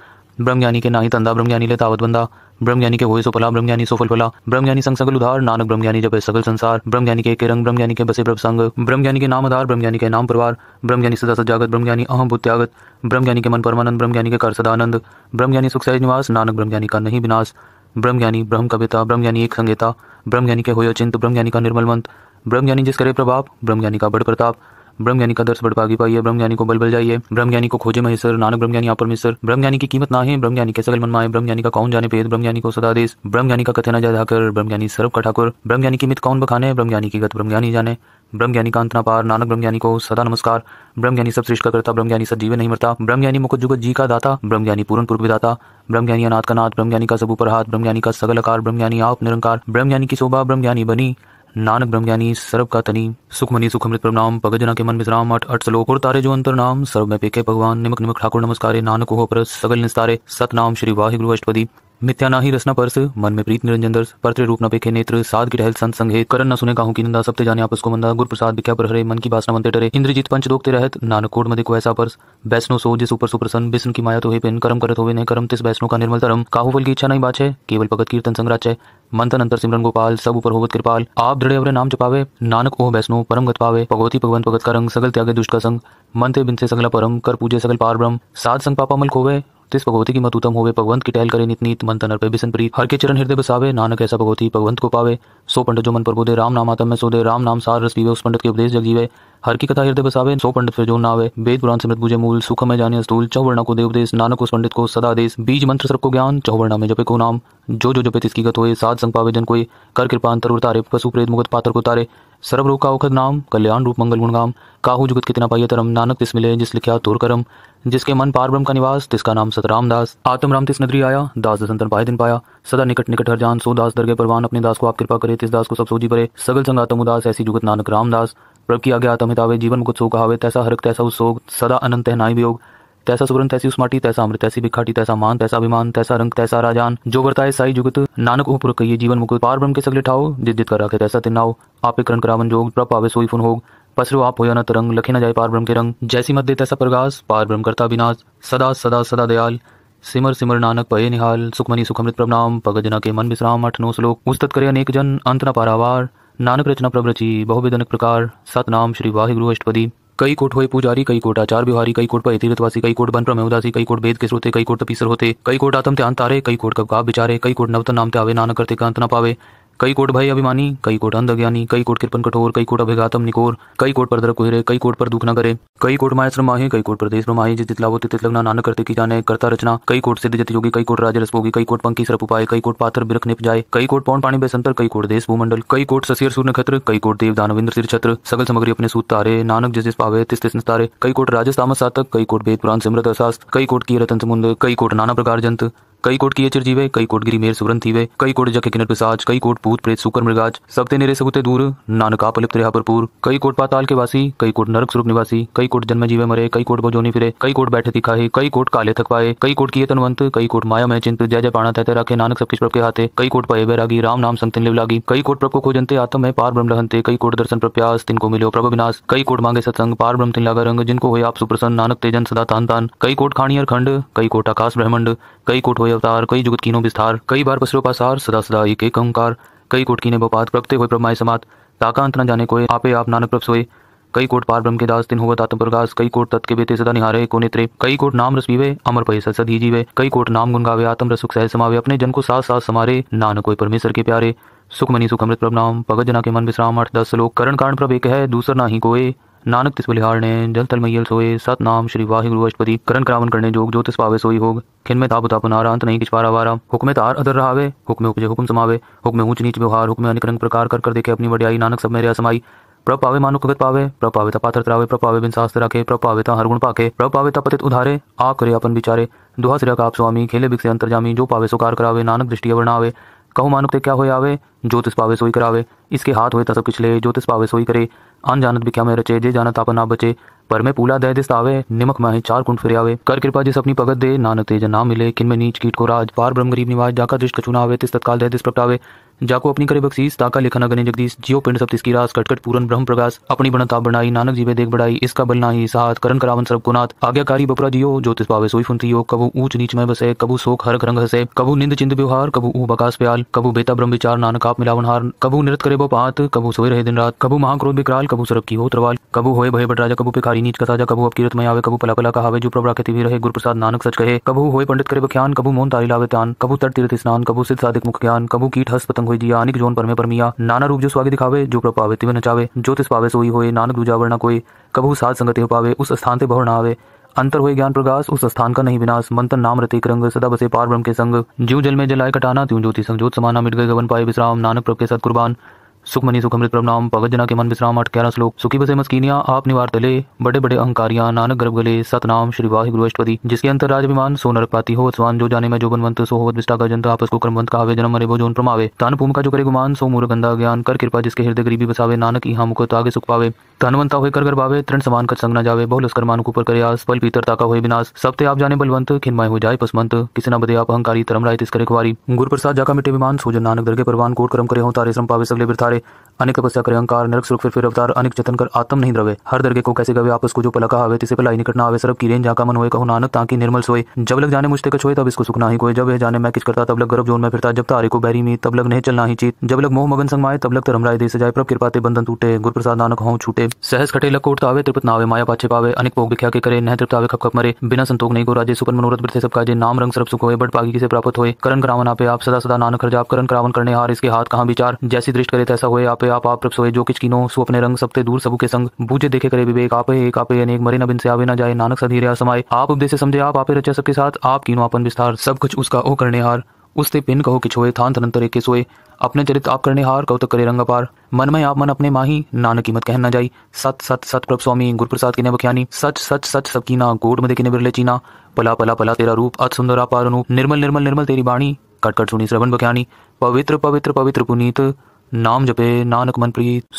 ब्रह्म ज्ञानी के नाही तंदा ब्रह्मज्ञानी ले तावत बंदा ब्रह्म ज्ञानी के वही सुफला ब्रह्मज्ञानी सोफल फला ब्रह्म ज्ञानी संग सकल उधार नानक ब्रह्म ज्ञानी जब सकल संसार ब्रह्म ज्ञानी के, एक रंग ब्रह्म ज्ञानी के बसे संग ब्रह्म ज्ञानी के नाम आधार ब्रह्म ज्ञानी के नाम परिवार ब्रह्म ज्ञानी सदा सजागत ज्ञानी अहम ब्रह्म ज्ञानी के मन परमानंद ब्रह्म ज्ञानी के कर सदानंद ब्रह्म ज्ञानी सुख सहज निवास नानक ब्रह्म ज्ञानी का नहीं विनाश ब्रह्म ज्ञानी ब्रह्म कविता ब्रह्म ज्ञानी एक संगीता ब्रह्म ज्ञानी के होयो चिंत ज्ञानी का निर्मल मंत्र ज्ञानी जिस करे प्रभाव ब्रह्म ज्ञानी का बड़ प्रताप ब्रह्म ज्ञानी का दर्श बढ़ पाइए ब्रह्म ज्ञानी को बल बल जाइए ब्रह्म ज्ञानी को खोजे महेश्वर नानक ब्रह्मज्ञानी यहाँ परमेश्वर ज्ञानी की कीमत ना है ब्रह्म ज्ञानी कैसे मन माए ब्रह्म ज्ञानी का कौन जाने पेद ब्रह्म ज्ञानी को सदादेश ज्ञानी का कथना ब्रह्म ज्ञानी सर्व का ठाकुर ज्ञानी की मित कौन बखाने ब्रह्म ज्ञानी की गत ब्रह्म ज्ञानी जाने ब्रह्म ज्ञानी का अंतना पार नानक ब्रह्म ज्ञानी को सदा नमस्कार ब्रह्म ज्ञानी सब श्रेष्ठ का करता ब्रह्मज्ञानी सजीवे नहीं मरता ब्रह्म ज्ञानी मुकुट जुगत जी का दाता ब्रह्म ज्ञानी पूर्ण पूर्व दाता ब्रह्म ज्ञानी अनाथ का नाथ ब्रह्म ज्ञानी का सबू पर हाथ ब्रह्म ज्ञानी का सगल आकार ब्रह्म ज्ञानी आप निरंकार ब्रह्म ज्ञानी की शोभा ब्रह्म ज्ञानी बनी नानक ब्रह्म ज्ञानी सर्व का तनी सुखमनी सुखमृत प्रणाम पगजना के मन विश्राम अठ अठ सलोक और तारे जो अंतर नाम सर्व में पेके भगवान निमक निमक ठाकुर नमस्कार नानक हो पर सगल निस्तारे सतनाम श्री वाहिगुरु अष्टपदी मिथ्यानाही रसना परस मन में प्रीत निरंजन दर्श परत्र रूप न पेखे नेत्र साध की टहल संत संघे करण न सुने कहूं की निंदा सप्ते जाने आपस को मंदा गुरु प्रसाद विख्या पर हरे मन की बासना मंत्र डरे इंद्रजीत पंच दोगते रहत नानक कोड मधिक वैसा परस वैष्णो सो जिस ऊपर सुप्रसन्न बिस्न की माया तो हे पिन करम करत हो नहीं करम तिस वैष्णो का निर्मल तरम काहूफल की इच्छा नहीं बाछे केवल भगत कीर्तन संग्राच है मंथन अंतर सिमरन गोपाल सब ऊपर होवत कृपाल आप दृढ़ अवरे नाम जपावे नानक ओह वैष्णो परम गत पावे भगवती भगवंत भगत का रंग सगल त्यागे दुष्का संग मन ते बिनसे सगला परम कर पूजे सगल पार ब्रह्म साध संग पापा मल खोवे तिस भगवती की मत उत्तम होवे भगवंत की टहल करे नित नीत मन तनर पे बिसन प्रीत हर के चरण हृदय बसावे नानक ऐसा भगवती भगवंत को पावे सो पंडित जो मन पर बोधे राम नाम आतम में सोदे राम नाम सार रस पीवे उस पंडित के उपदेश जग जीवे हर की कथा हृदय बसावे सो पंडित फिर जो नावे वेद पुराण समृत बुझे मूल सुख में जाने स्थूल चौवर्णा को देवदेश नानक उस पंडित को सदा देश बीज मंत्र सर्व को ज्ञान चौवर्णा में जपे को नाम जो जो जपे तिसकी गत हो साध संग पावे जन कोई कर कृपा अंतर उतारे पशु प्रेत मुगत पात्र को तारे सर्व रोग का औखद नाम कल्याण रूप मंगल गुणगाम काहू जुगत कितना पाइय तरम नानक तिस मिले जिस लिखा तोर करम जिसके मन पार ब्रह्म का निवास जिसका नाम सतराम दास आत्म राम तिस नदरी आया दास दसंतन पाए दिन पाया सदा निकट निकट हर जान सो दास दरगे परवान अपने दास को आप कृपा करे तिस दास को सब सोजी परे सगल संगातम उदास ऐसी जुगत नानक राम दास प्रभ की आज्ञा आत्म हितावे जीवन कुछ सो कहावे तैसा हरक तैसा उस सोग सदा अनंत है नाई वियोग तैसा सुवर्ण तैसी उस माटी तैसा अमृत तैसी बिखाटी तैसा मान तैसा अभिमान तैसा रंग तैसा राजान जो वर्ताए साई जुगत नानक ऊपर कहिए जीवन मुकुत पार ब्रह्म के सगले ठाओ जित जित कर रखे तैसा तिनाओ आपे करण करावन जोग प्रभ सोई फुन होग पसरु आप हो जाना तरंग तो लखी न जाए पार ब्रह्म के रंग जैसी मत दे तैसा प्रकाश पार ब्रह्म करता विनाश सदा सदा सदा दयाल सिमर सिमर नानक पये निहाल सुखमनी सुखमृत प्रणाम पगजना के मन विश्राम अठ नो श्लोक उस्तत करे अनेक जन अंत न पारावार नानक रचना प्रभरचि बहुविधनक प्रकार सतनाम श्री वाहिगुरु अष्टपति कई कोट हुए पुजारी कई कोट आचार बिहारी कई कोट पर तीर्थवासी कई कोट बन प्रमे उदासी कई कोट वेद के श्रोते कई कोट तपीसर होते कई कोट आतम ध्यान तारे कई कोट कब का विचारे कई कोट नवतन नाम आवे नानक करते का अंत न पावे कई कोट भाई अभिमानी कई कोट अंध कई कोट कृपन कठोर कई कोट अभिघातम निकोर कई कोट पर दर कुहरे कई कोट पर दुख न करे कई कोट माया माहे कई कोट प्रदेश ब्रह्माहे जित जितला तित लगना नानक करते की जाने करता रचना कई कोट सिद्ध जत योगी कई कोट राज रसभोगी कई कोट पंखी सरप उपाय कई कोट पाथर बिरख निप जाए कई कोट पौन पानी बेसंतर कई कोट देश भूमंडल कई कोट ससियर सूर्य नक्षत्र कई कोट देव दानविंद्र सिर छत्र सगल समग्री अपने सूत तारे नानक जिस जिस पावे तिस तिस तारे कई कोट राजस्थान सातक कई कोट वेद पुराण सिमृत असास्त कई कोट की रतन समुद्र कई कोट नाना प्रकार जंत कई कोट किए चिरजीवे कई कोट गिरी मेर सुरन थीवे कई कोट जके किनर पिसाज कई कोट भूत प्रेत सुकर मृगाज सबते निरे सबुते दूर नानका पलिप्त रहा भरपूर कई कोट पाताल के वासी कई कोट नरक स्वरूप निवासी कई कोट जन्म जीवे मरे कई कोट बोजोनी फिरे कई कोट बैठे दिखाए कई कोट काले थक पाए कई कोट किए तनवंत कई कोट माया मैं चिंत जय जय पाणा तहते राखे नानक सब किस प्रभ के हाथे कई कोट पाए बैरागी राम नाम संतन लिव लागी कई कोट प्रभ को खोजनते आत्म है पार ब्रह्म रहते कई कोट दर्शन प्रप्यास तिनको मिलो प्रभ विनाश कई कोट मांगे सत्संग पार ब्रह्म तिन लागा रंग जिनको हो आप सुप्रसन्न नानक तेजन सदा तान तान कई कोट खाणी खंड कई कोट आकाश ब्रह्मंड कई कोट हो अवतार कई जुगत कीनो विस्तार कई बार पसरो पासार सदा सदा एक एक ओंकार कई कोट कीने बोपात प्रगते हुए प्रमाय समात ताकांत न जाने कोई आपे आप नानक प्रभ सोए कई कोट पार ब्रह्म के दास दिन हुआ तात्म प्रकाश कई कोट तत् के बेते सदा निहारे को नेत्रे कई कोट नाम रस पीवे अमर पहे सद ही जीवे कई कोट नाम गुन गावे आत्म रस सुख सह समावे अपने जन को साथ साथ समारे नानक कोई परमेश्वर के प्यारे सुखमनी सुखमृत प्रभ नाम भगत जना के मन विश्राम आठ दस लोक करण कारण प्रभ एक है दूसर ना ही कोई नानक तिस बलिहार ने जल तल मैयल सोए सत नाम श्री वाहिगुरु अष्टपति करण करावन करने जोग जो तिस पावे सोई होग खिन में ताप ताप नारा अंत नहीं किछ पारा वारा हुक्म तार अदर रहावे हुक्म उपजे हुक्म समावे हुक्म ऊंच नीच व्यवहार हुक्म अनेक रंग प्रकार कर कर देखे अपनी वडियाई नानक सब मेरे असमाई प्रभ पावे मानु कगत पावे प्रभ पावे पात्र तरावे प्रभ पावे बिन शास्त्र रखे प्रभ पावे हर गुण पाके प्रभ पावे पतित उधारे आ करे अपन बिचारे दुहा सिरा का आप स्वामी खेले बिक से अंतर जामी जो पावे सुकार करावे नानक दृष्टि अवर्ण आवे कहु मानुक ते क्या हो आवे ज्योतिष पावे सोई करावे इसके हाथ हुए तब पिछले ज्योतिष पावे सोई करे अनजानत जानत भी क्या मैं रचे जे जानत आप ना बचे पर मैं पूला दह दिस्तावे निमक माहे चार कुंड फिरियावे कर कृपा जिस अपनी पगत दे नानक तेज ना मिले किन में नीच कीट को राज पार ब्रह्म गरीब निवाज जाकर दृष्ट आवे तिस तत्काल दह दिस प्रगटावे जाको अपनी करे बख्शीस ताका लिखना गने जगदीश जियो पिंड सब तिसकी रास कटकट पूरन ब्रह्म प्रकाश अपनी बनता बनाई नानक जीवे देख बढ़ाई इसका बल नाही साथ करण करावन सर्व गुनाथ आज्ञाकारी बपरा जियो ज्योतिष पावे सोई फुनती योग कबू ऊंच नीच में बसे कबू शोक हर रंग हसे कबू निंद चिंद व्यवहार कबू ऊ बकास प्याल कबू बेता ब्रह्म विचार नानक आप मिलावन हार कबू नृत करे बो पात कबू सोए रहे दिन रात कबू महाक्रोध विकराल कबू सरक की हो तरवाल कबू होए भय बटराजा कबू पिखारी नीच का ताजा कबू अब कीरत में आवे कबू पला पला कहावे जो प्रभा कहती तिवी रहे गुरु प्रसाद नानक सच कहे कबू होए पंडित करे बख्यान कबू मोन तारी लावे तान कबू तट तीर्थ स्नान कबू सिद्ध साधिक मुख ज्ञान कबू कीट हस्त पतंग हुई जोन परमे परमिया नाना रूप जो स्वागत दिखावे जो प्रभावित में नचावे जो पावे सोई हुए नानक दूजा कोई कबू साध संगति हो पावे उस स्थान से बहुत ना आवे अंतर हुए ज्ञान प्रकाश उस स्थान का नहीं विनाश मंत्र नाम रतिक रंग सदा बसे पार ब्रह्म के संग जीव जल में जलाए कटाना त्यू ज्योति संग ज्योत समाना मिट गए गवन पाए विश्राम नानक प्रभ के साथ कुर्बान सुखमनी सुखमृत प्रणाम भगत जना के मन विश्राम अठ ग्यारह श्लोक सुखी बसे मस्किनिया आप निवार तले बड़े बड़े अहंकारियां नानक गर्भ गले सतनाम श्री वाहि गुरुष्टपति जिसके अंतर राज विमान सो नरक पाती हो स्वान जो जाने में जो बनवंत सो हो विष्टा का जनता आपस को क्रमवंत का आवे जन्म मरे वो जोन प्रमावे तान भूमि का जो करे गुमान सो मूर गंदा ज्ञान कर कृपा जिसके हृदय गरीबी बसावे नानक इहा मुख तो आगे सुख पावे धनवंता हुए कर गर्भावे तृण समान कर संग न जावे बहुल उसकर मान ऊपर करे आस पल पीतर ताका हुए विनाश सब ते आप जाने बलवंत खिनमाय हो जाए पसमंत किसी न बदे आप अहंकारी तरम राय तिस करे गुरु प्रसाद जाका मिट्टी विमान सोजन नानक दर के परवान कोट कर्म करे हो तारे श्रम पावे सगले बिरथारे পারে अनेक तपस्या करे अंकार नरक सुख फिर फिर अवतार अनेक जतन कर आत्म नहीं द्रवे हर दर्गे को कैसे गवे आपस को जो पलका आवे तिसे पलाई निकट ना आवे सरब की रेंज आका मन होए कहु नानक ताकि निर्मल सोए जब लग जाने मुझते कछोए तब इसको सुखना ही कोई जब यह जाने मैं किस करता तब लग गर्भ जोन में फिरता जब तारे को बैरी में तब लग नहीं चलना ही चीत जब लग मोह मगन संग माए तब लग तरम राय दे सजाए प्रभ कृपा ते बंधन टूटे गुरु प्रसाद नानक हों छूटे सहस खटे लग कोट आवे त्रिपत नावे माया पाछे पावे अनेक भोग दिखा के करे नह तृप्त आवे खप मरे बिना संतोष नहीं को राजे सुपन मनोरथ बिरथे सब काजे नाम रंग सर्व सुख होए बट पागी किसे प्राप्त होए करण करावन आप सदा सदा नानक हर जाप करण करावन करने हार इसके हाथ कहाँ विचार जैसी दृष्ट करे तैसा होए आप आपे आप आप रख सोए जो किच किनो सो अपने रंग सबते दूर सबू के संग बूझे देखे करे विवेक आपे एक आपे अनेक मरे न बिन से आवे न जाए नानक सधीरे समाये आप उपदेश समझे आप आपे रचे सबके साथ आप किनो अपन विस्तार सब कुछ उसका ओ करने हार उसते पिन कहो कि छोए थान थनंतर के सोए अपने चरित आप करने हार कौतक करे रंग अपार मन में आप मन अपने माही नान कीमत कहन न जाई सत सत सत प्रभु स्वामी गुरुप्रसाद किने बख्यानी सच सच सच सब कीना गोड मदे किने बिरले चीना पला पला पला तेरा रूप अत सुंदर अपार अनूप निर्मल निर्मल निर्मल तेरी बाणी कटकट सुनी श्रवण बख्यानी पवित्र पवित्र पवित्र पुनीत नाम जपे नानक मन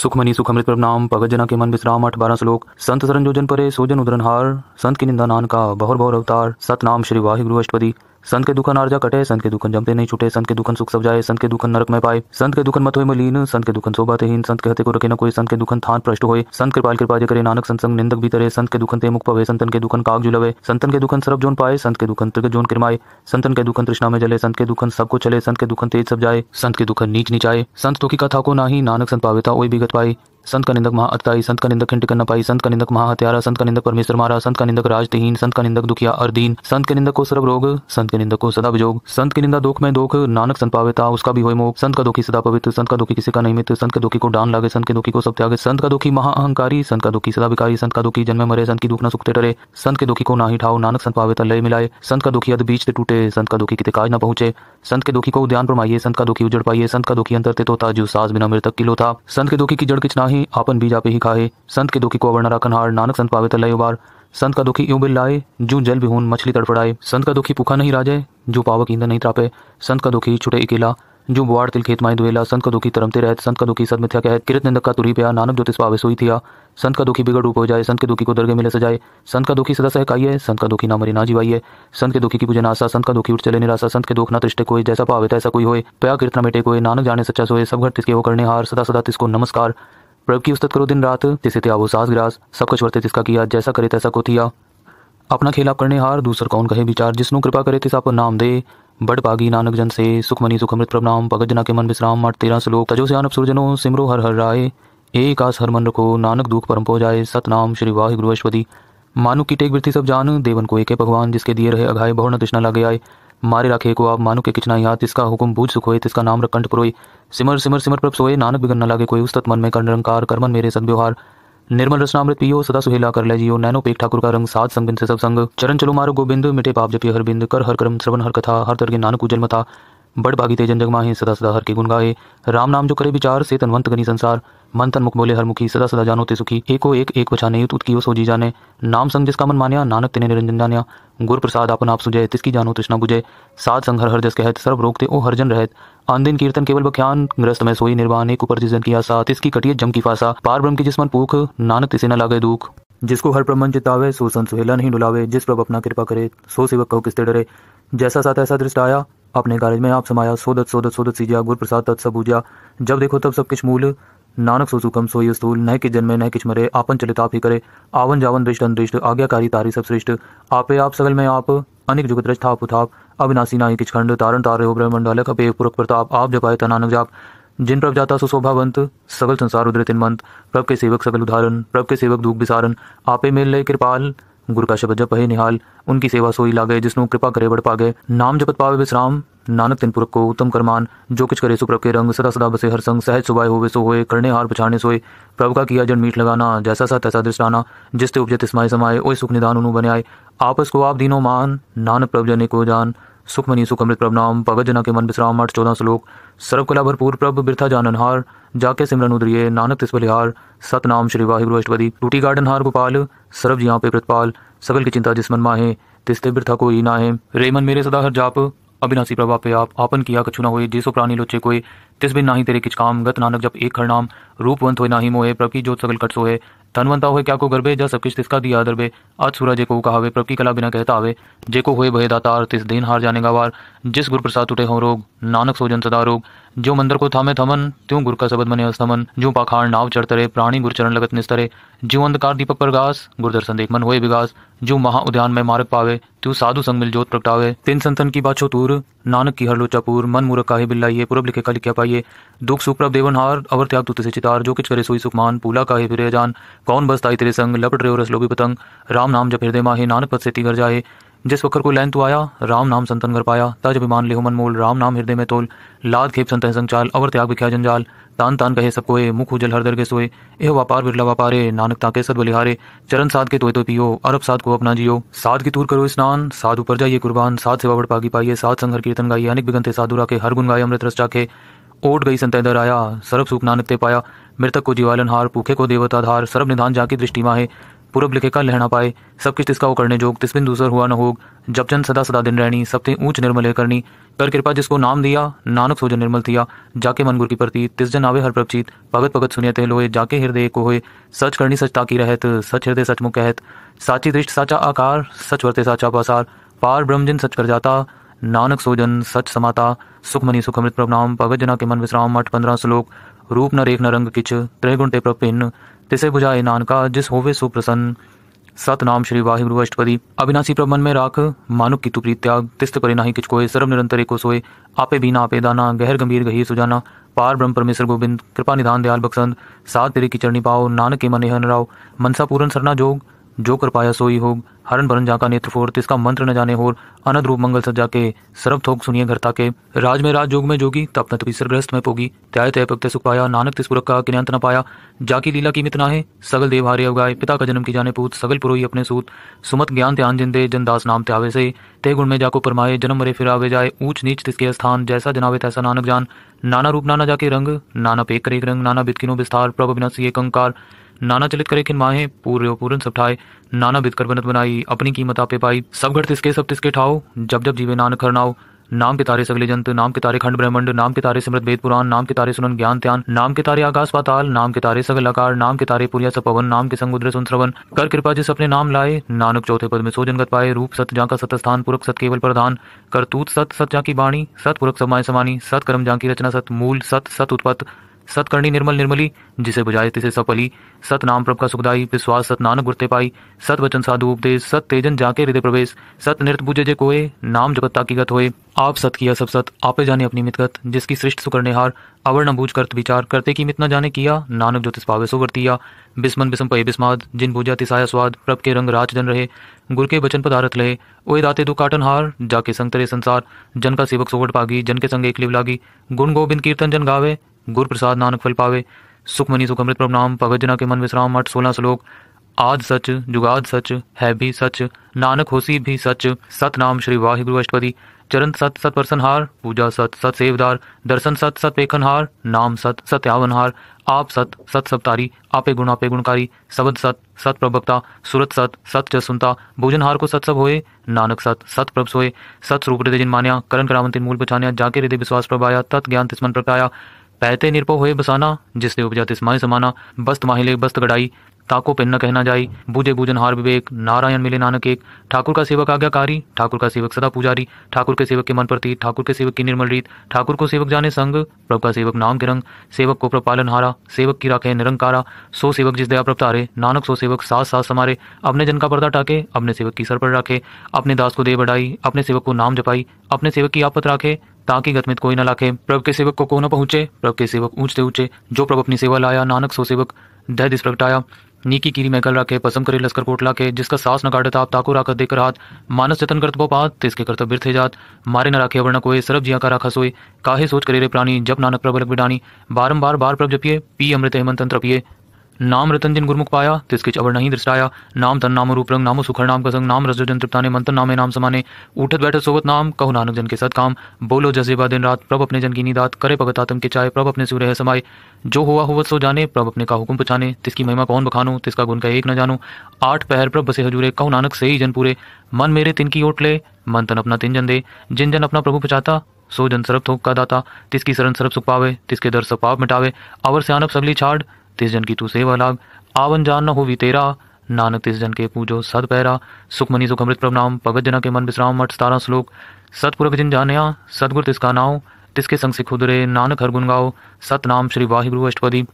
सुखमनि सुख अमृत प्रभ नाम भगत जना के मन विश्राम अठ बारह श्लोक संत सरन जोजन परे सोजन हार संत की निंदा नान का बहुर बहुर अवतार सतनाम श्री वाहिगुरु अष्टपदी संत के दुखन आर्जा कटे संत के दुखन जमते नहीं छूटे संत के दुखन सुख सब जाए संत के दुखन नरक में पाए संत के दुखन मत हो मलिन संत के दुखन सोबाते हीन संत के हते को रखे न कोई संत के दुखन थान प्रष्ट होए संत कृपाल कृपा जे करे नानक संसंग निंदक भी तरे संत के दुखन ते मुख पवे संतन के दुखन काग जुलवे संतन के दुखन सरब जोन पाए संत के दुखन त्रिग जोन किरमाए संतन के दुखन तृष्णा में जले संत के दुखन सबको चले संत के दुखन तेज सब जाए संत के दुखन नीच नीचाए संत तो की कथा को नाही नानक संत पावे था ओई बिगत संत का निंदक महाअताई संत का निंदक करना पाई संत का निंदक महाहत्यारा संत का निंदक परमेश्वर मारा संत का निंदक राजदहीन संत का निंदक दुखिया अर्दीन संत के निंदक को सर्व रोग संत के निंदक को सदा विजोग संत की निंदा दुख में दुख नानक संत पावेता उसका भी हो मोह संत का दुखी सदा पवित्र संत का दुखी किसी का नहीं संत के दुखी को डान लागे संत के दुखी को सब त्यागे संत का दुखी महाअहंकारी संत का दुखी सदा विकारी संत का दुखी जन्म मरे संत की दुख न सुखते डरे संत के दुखी को ना ही ठाओ नानक संत पावेता लय मिलाए संत का दुखी अद बीच से टूटे संत का दुखी कितने काज न पहुंचे संत के दुखी को उद्यान प्रमाइए संत का दुखी उजड़ पाइए संत का दुखी अंतर ते तो ताजू सास बिना मृतक किलो था संत के दुखी की जड़ किचना ही अपन बीजा पे ही खाए संत के दुखी को अवर्णरा कन्हार नानक संत पावे तलाई उबार संत का दुखी यूं बिल लाए जू जल बिहून मछली तड़फड़ाए संत का दुखी पुखा नहीं राजे जो पावक ईंधन नहीं त्रापे संत का दुखी छुटे अकेला जो बुआड़ तिल खेत माई दुवेला संत का दुखी तरमते रहते संत का दुखी सदमिथ्या कहत किरत निंदक का तुरी प्या नानक ज्योतिष पावे सोई थिया संत का दुखी बिगड़ रूप हो जाए संत के दुखी को दर्गे मिले सजाए संत का दुखी सदा सहकाइए संत का दुखी ना मरी ना जीवाइए संत के दुखी की पूजन आशा संत का दुखी उठ चले निराशा संत के दुख ना तिष्ठे कोई जैसा पावे ऐसा कोई होए प्या कीर्तना मेटे कोई नानक जाने सच्चा सोए सब घर तिसके हो करने हार सदा सदा तिसको नमस्कार प्रभ की उस्तत करो दिन रात तिसे ते आबो सास ग्रास सब कुछ वर्ते तिसका किया जैसा करे तैसा को थिया अपना खेला करने हार दूसर कौन कहे विचार जिसनों कृपा करे तिस आप नाम दे बड़ पागी नानक जन से सुखमनी सुखमृत प्रणाम भगत जना के मन विश्राम मठ तेरा श्लोक तजो से आनप सुरजनो सिमरो हर हर राय एक आस हर मन रखो नानक दुख परम पो जाए सतनाम श्री वाहि गुरुवश्वती मानु की टेक वृत्ति सब जान देवन को एक है भगवान जिसके दिए रहे अघाय बहु न तृष्णा लगे आए मारे राखे को आप मानु के किचना यहाँ तिसका हुकुम बूझ सुखोए तिसका नाम रखंड पुरोय सिमर सिमर सिमर प्रभ सोए नानक बिगन न लगे कोई उस तत्मन में कर निरंकार कर्मन मेरे सदव्यवहार निर्मल रसनामृत पियो सदा सुहेला कर ले जियो नैनो पेख ठाकुर का रंग सात संग से सब संग चरण चलो मारो गोबिंद मिटे पाप जपिय हर बिंद कर हर कर्म श्रवण हर कथा हर तरह नानक उजल मथा बड़ भागी तेजन जग सदा सदा हर के गुण गाए राम नाम जो करे विचार से तनवंत गनी संसार मन तन मुख बोले हर मुखी सदा सदा जानो ते सुखी एको एक एक बछा नहीं तुत सो जी जाने नाम संग जिसका मन मान्या नानक तिने निरंजन जान्या गुर प्रसाद अपन आप सुजय तिसकी जानो तृष्णा बुझे सात संग हर हर जस कहत सर्व रोग ते ओ हर जन रहत आंदिन कीर्तन केवल बख्यान ग्रस्त में सोई निर्वाण एक ऊपर जिस की आसा तिसकी कटिए जम की फासा पार ब्रह्म की जिसमन पूख नानक तिसे न लागे दुख जिसको हर प्रमन चितावे सो संत सुहेला नहीं डुलावे जिस प्रभु अपना कृपा करे सो सेवक कहो किसते डरे जैसा सात ऐसा दृष्ट आया अपने कार्य में आप समाया सोदत सोदत सोदत सीजा गुर प्रसाद तत्सबूजा जब देखो तब सब किस मूल नानक सो सुखम सो यस्तूल न कि जन्मे न किच मरे आपन चलित आप ही करे आवन जावन दृष्ट अनदृष्ट आज्ञाकारी तारी सब श्रेष्ठ आपे आप सगल में आप अनेक जुगत रच थाप उथाप अविनाशी नाई किच खंड तारण तारे हो ब्रह्मंडल कपे पुरख प्रताप आप जपाए तनानक जाप जिन प्रभ जाता सुशोभावंत सगल संसार उदृतिन मंत प्रभ के सेवक सगल उदाहरण प्रभ के सेवक दुख विसारण आपे मेल लय कृपाल गुरु का शब्द जप है निहाल उनकी सेवा सोई लागे जिसनु कृपा करे बढ़ पागे नाम जपत पावे विश्राम नानक तिन पुरख को उत्तम करमान जो कुछ करे सुप्रभ के रंग सदा सदा बसे हर संग सहज सुबह होवे सो होए करने हार पछाड़ने सोए प्रभु का किया जन मीठ लगाना जैसा सा तैसा दृष्टाना आना जिसते उपजे तिस्माए समाये ओए सुख निदान उनु बने आए आपस को आप दीनो मान नानक प्रभु जने को जान सुखमनी सुखमृत सुख अमृत प्रभु नाम भगत जना के मन विश्राम आठ चौदह श्लोक सर्व कला भरपूर प्रभ बिरथा जाननहार जाके सिमरन उदरिये नानक तिस्बलिहार सतनाम श्री वाहिगुरु अष्टपदी टूटी गार्डन हार गोपाल सर्व जिया पे प्रतपाल सकल की चिंता जिसमन माहे तिस्ते बिरथा कोई ना है रेमन मेरे सदा हर जाप अविनाशी प्रभा पे आप आपन किया कछु ना हुए जिसो प्राणी लोचे कोई तिस बिन नाही तेरे किच काम गत नानक जब एक हर नाम रूपवंत हो नाही मोहे प्रभ की जोत सकल कट सोए धनवंता हुए क्या को गर्भे जा सब किस तिसका दिया दरबे आज सूरज को कहावे प्रभु की कला बिना कहता आवे जे को हुए भय दातार तिस दिन हार जाने का वार जिस गुरु प्रसाद टूटे हो रोग नानक सोजन सदा रोग जो मंदिर को थामे थमन त्यों गुर का शब्द मने अस्तमन जो पाखाण नाव चढ़तरे प्राणी गुर चरण लगत निस्तरे जो अंधकार दीपक प्रगास गुरदर्शन देख मन हुए विगास जो महा उद्यान में मार्ग पावे तू साधु संग मिल जोत प्रगटावे तीन संतन की बात तूर नानक की हर लोचापूर मन मूर्ख काहे बिल्लाइए पूर्व लिखे का लिखा पाइए दुख सुख प्रभ देवन हार अवर त्याग तुत से चितार जो किच करे सोई सुखमान पूला काहे फिरे जान कौन बस ताई तेरे संग लपट रहे हो रसलो भी पतंग राम नाम जब हृदय माहे नानक पद से तिगर जाए जिस वक्र को लैन तू आया राम नाम संतन घर पाया तज अभिमान लिहो मन राम नाम हृदय में तोल लाद खेप संत संचाल अवर त्याग विख्या जंजाल तान तान कहे सब कोए मुख उजल दर के सोए एह व्यापार बिरला व्यापारे नानक ताके सद बलिहारे चरण साध के तोय तो पियो अरब साध को अपना जियो साध की तूर करो स्नान साध ऊपर जाइए कुर्बान साध सेवा बड़ पागी पाइए साध संघर कीर्तन गाइए अनेक बिगन साधु राखे हर गुण गाय अमृत रस चाखे ओट गई संत आया सरब सुख नानक ते पाया मृतक को जीवालन हार पुखे को देवताधार सरब निधान जाके दृष्टि माहे पूर्व लिखे का लहना पाए सब किस तिसका वो करने जोग तिस्बिन दूसर हुआ न हो जब चंद सदा सदा दिन रहनी सबते ऊंच निर्मल है करनी कर कृपा जिसको नाम दिया नानक सोजन निर्मल थिया जाके मन गुर की प्रति तिस जन आवे हर प्रपचित भगत भगत सुनियत लोहे जाके हृदय को होए सच करनी सच ताकी रहत सच हृदय सच मुख कहत साची दृष्ट साचा आकार सच वर्ते साचा पासार पार ब्रह्मजन सच कर जाता नानक सोजन सच समाता सुखमनी सुखमृत प्रभनाम भगत जना के मन विश्राम मठ पंद्रह श्लोक रूप न रेख न रंग किच त्रय ते प्रभिन्न तिसे बुझाए नानका जिस होवे सुप्रसन्न सत नाम श्री वाहिगुरु अष्टपति अविनाशी प्रमन में राख मानुक की तुप्री त्याग तिस्त परिनाही किच कोय सर्व निरंतर को सोए आपे बिना आपे दाना गहर गंभीर गही सुजाना पार ब्रह्म परमेश्वर गोविंद कृपा निधान दयाल बक्संद सात तेरे की चरणी पाओ नानक के मन हन राव मनसा पूरन सरना जोग जो कर पाया सोई होग हरण भरन जाका नेत्र फोर तिसका मंत्र न जाने होर अनद रूप मंगल सजा के सर्व थोक सुनिए घर ताके राज में राज जोग में जोगी तप न तपी सरग्रस्त में पोगी त्याय तय पक्त सुख पाया नानक तिस पुरख का किन्यांत न पाया जाकी लीला मित ना है सगल देव हारे अवगाय पिता का जन्म की जाने पूत सगल पुरोही अपने सूत सुमत ज्ञान ध्यान जिंदे जनदास नाम त्यावे से ते गुण में जाको परमाए जन्म मरे फिर आवे जाए ऊंच नीच तिसके स्थान जैसा जनावे तैसा नानक जान नाना रूप नाना जाके रंग नाना पेक करे रंग नाना बितकिनो विस्तार प्रभु बिना सीए कंकार नाना चलित करे किन माहे पूरे पूरन सब ठाए नाना बिदकर बनत बनाई अपनी कीमत आपे पाई सब घर तिसके सब तिसके ठाओ जब जब जीवे नानक खरनाओ नाम के तारे सगले जंत नाम के तारे खंड ब्रह्मंड नाम के तारे सिमृत वेद पुराण नाम के तारे सुनन ज्ञान ध्यान नाम के तारे आकाश पाताल नाम के तारे सगल आकार नाम के तारे पुरिया सपवन नाम के संगुद्र सुन श्रवन कर कृपा जिस अपने नाम लाए नानक चौथे पद में सो जनगत पाए रूप सत जा का सत स्थान पुरख सत केवल प्रधान करतूत सत सत जा की वाणी सत पुरख समाय समानी सत कर्म जा की रचना सत मूल सत सत उत्पत्त सतकर्णी निर्मल निर्मली जिसे बुझाए तिसे सपली सत नाम प्रभ का सुखदाई विश्वास सत नानक गुरते पाई सत वचन साधु उपदेश सत तेजन जाके हृदय प्रवेश सत नृत बुझे जे कोए नाम जगत ताकीगत होए आप सत किया सब सत आपे जाने अपनी मितगत जिसकी सृष्ट सुकर्णेहार अवर न बूझ करत विचार करते की मितना जाने किया नानक ज्योतिष पावे सो वर्तिया बिस्मन बिस्म पय बिस्माद जिन भुजा तिसाया स्वाद प्रभ के रंग राज जन रहे गुर के वचन पदारत लहे ओए दाते दु काटन हार जाके संग तरे संसार जन का सेवक सोवट पागी जन के संग एक लिव लागी गुण गोविंद कीर्तन जन गावे गुर प्रसाद नानक फल पावे सुखमनी सुखमृत प्रभ नाम भगत जना के मन विश्राम मठ सोलह श्लोक आद सच जुगाद सच है भी सच नानक होसी भी सच सत नाम श्री वाहिगुरु अष्टपति चरण सत सत परसनहार पूजा सत सत सेवदार दर्शन सत सत पेखनहार नाम सत सत्यावनहार आप सत सत सप्तारी आपे गुण आपे गुणकारी सबद सत सत प्रभक्ता सुरत सत सत जसुनता सुनता भोजनहार को सत सब होए नानक सत सत प्रभ सोए सत रूप हृदय जिन मान्या करण करावंतिन मूल पछान्या जाके हृदय विश्वास प्रभाया तत् ज्ञान तिस्मन प्रकाया पहते निरपो हुए बसाना जिससे उपजत स्माय समाना बस्त माहिले बस्त गढ़ाई ताको पेन न कहना जाई बुझे बूजन हार विवेक नारायण मिले नानक एक ठाकुर का सेवक आज्ञाकारी ठाकुर का सेवक सदा पुजारी ठाकुर के सेवक के मन प्रति ठाकुर के सेवक की निर्मल रीत ठाकुर को सेवक जाने संग प्रभु का सेवक नाम के रंग सेवक को प्रपालन हारा सेवक की राखे निरंकारा सो सेवक जिस दया प्रपतारे नानक सो सेवक सास सास समारे अपने जन का पर्दा टाके अपने सेवक की सर पर रखे अपने दास को दे बढ़ाई अपने सेवक को नाम जपाई अपने सेवक की आपत राखे ताकि गत में कोई न लाखे प्रभु के सेवक को न पहुंचे प्रभु के सेवक ऊंचते ऊंचे जो प्रभु अपनी सेवा लाया नानक सो सेवक दह दिस प्रगटाया नीकी कीरी मैकल रखे पसम करे लस्कर कोट लाखे जिसका सास न काटे ताप ताको राखत देकर हाथ मानस जतन करत पात तिसके करत बिरथे जात मारे न राखे वर्ण कोय सरब जिया का राखा सोए काहे सोच करे रे प्राणी जब नानक प्रबलक बिडानी बारंबार बार प्रभ जपिए पी अमृत हेमंत तंत्र पिए नाम रतन जिन गुरमुख पाया तिसके चवर नहीं दृष्टाया नाम तन नाम रूप रंग नाम सुखर नाम का संग नाम रज जन तृप्ताने मंत्र नामे नाम समाने उठत बैठ सोवत नाम कहु नानक जन के सद काम बोलो जजेबा दिन रात प्रभ अपने जन की निदात करे भगत आत्म के चाय प्रभ अपने सूर्य समाये जो हुआ हुआ सो जाने प्रभ अपने का हुक्म पुछाने तिसकी महिमा कौन बखानो तिसका गुण का एक न जानो आठ पहर प्रभ बसे हजूरे कहु नानक से ही जन पूरे मन मेरे तिन की ओट ले मन तन अपना तिन जन दे जिन जन अपना प्रभु पुछाता सो जन सरब थोक का दाता तिसकी शरण सरब सुख पावे तिसके दर सब पाप मिटावे अवर से आनप सगली छाड़ तिस जन की तू सेवा लाग आवन जान न हो भी तेरा नानक तिस जन के पूजो सद पैरा सुखमनी अमृत प्रणाम भगत जना के मन विश्राम मठ सतारा श्लोक सतपुरख जिन जानिया सदगुर तिसका नाव तिसके संग सिखुदरे नानक हर गुन गाओ सतनाम श्री वाहिगुरु अष्टपदी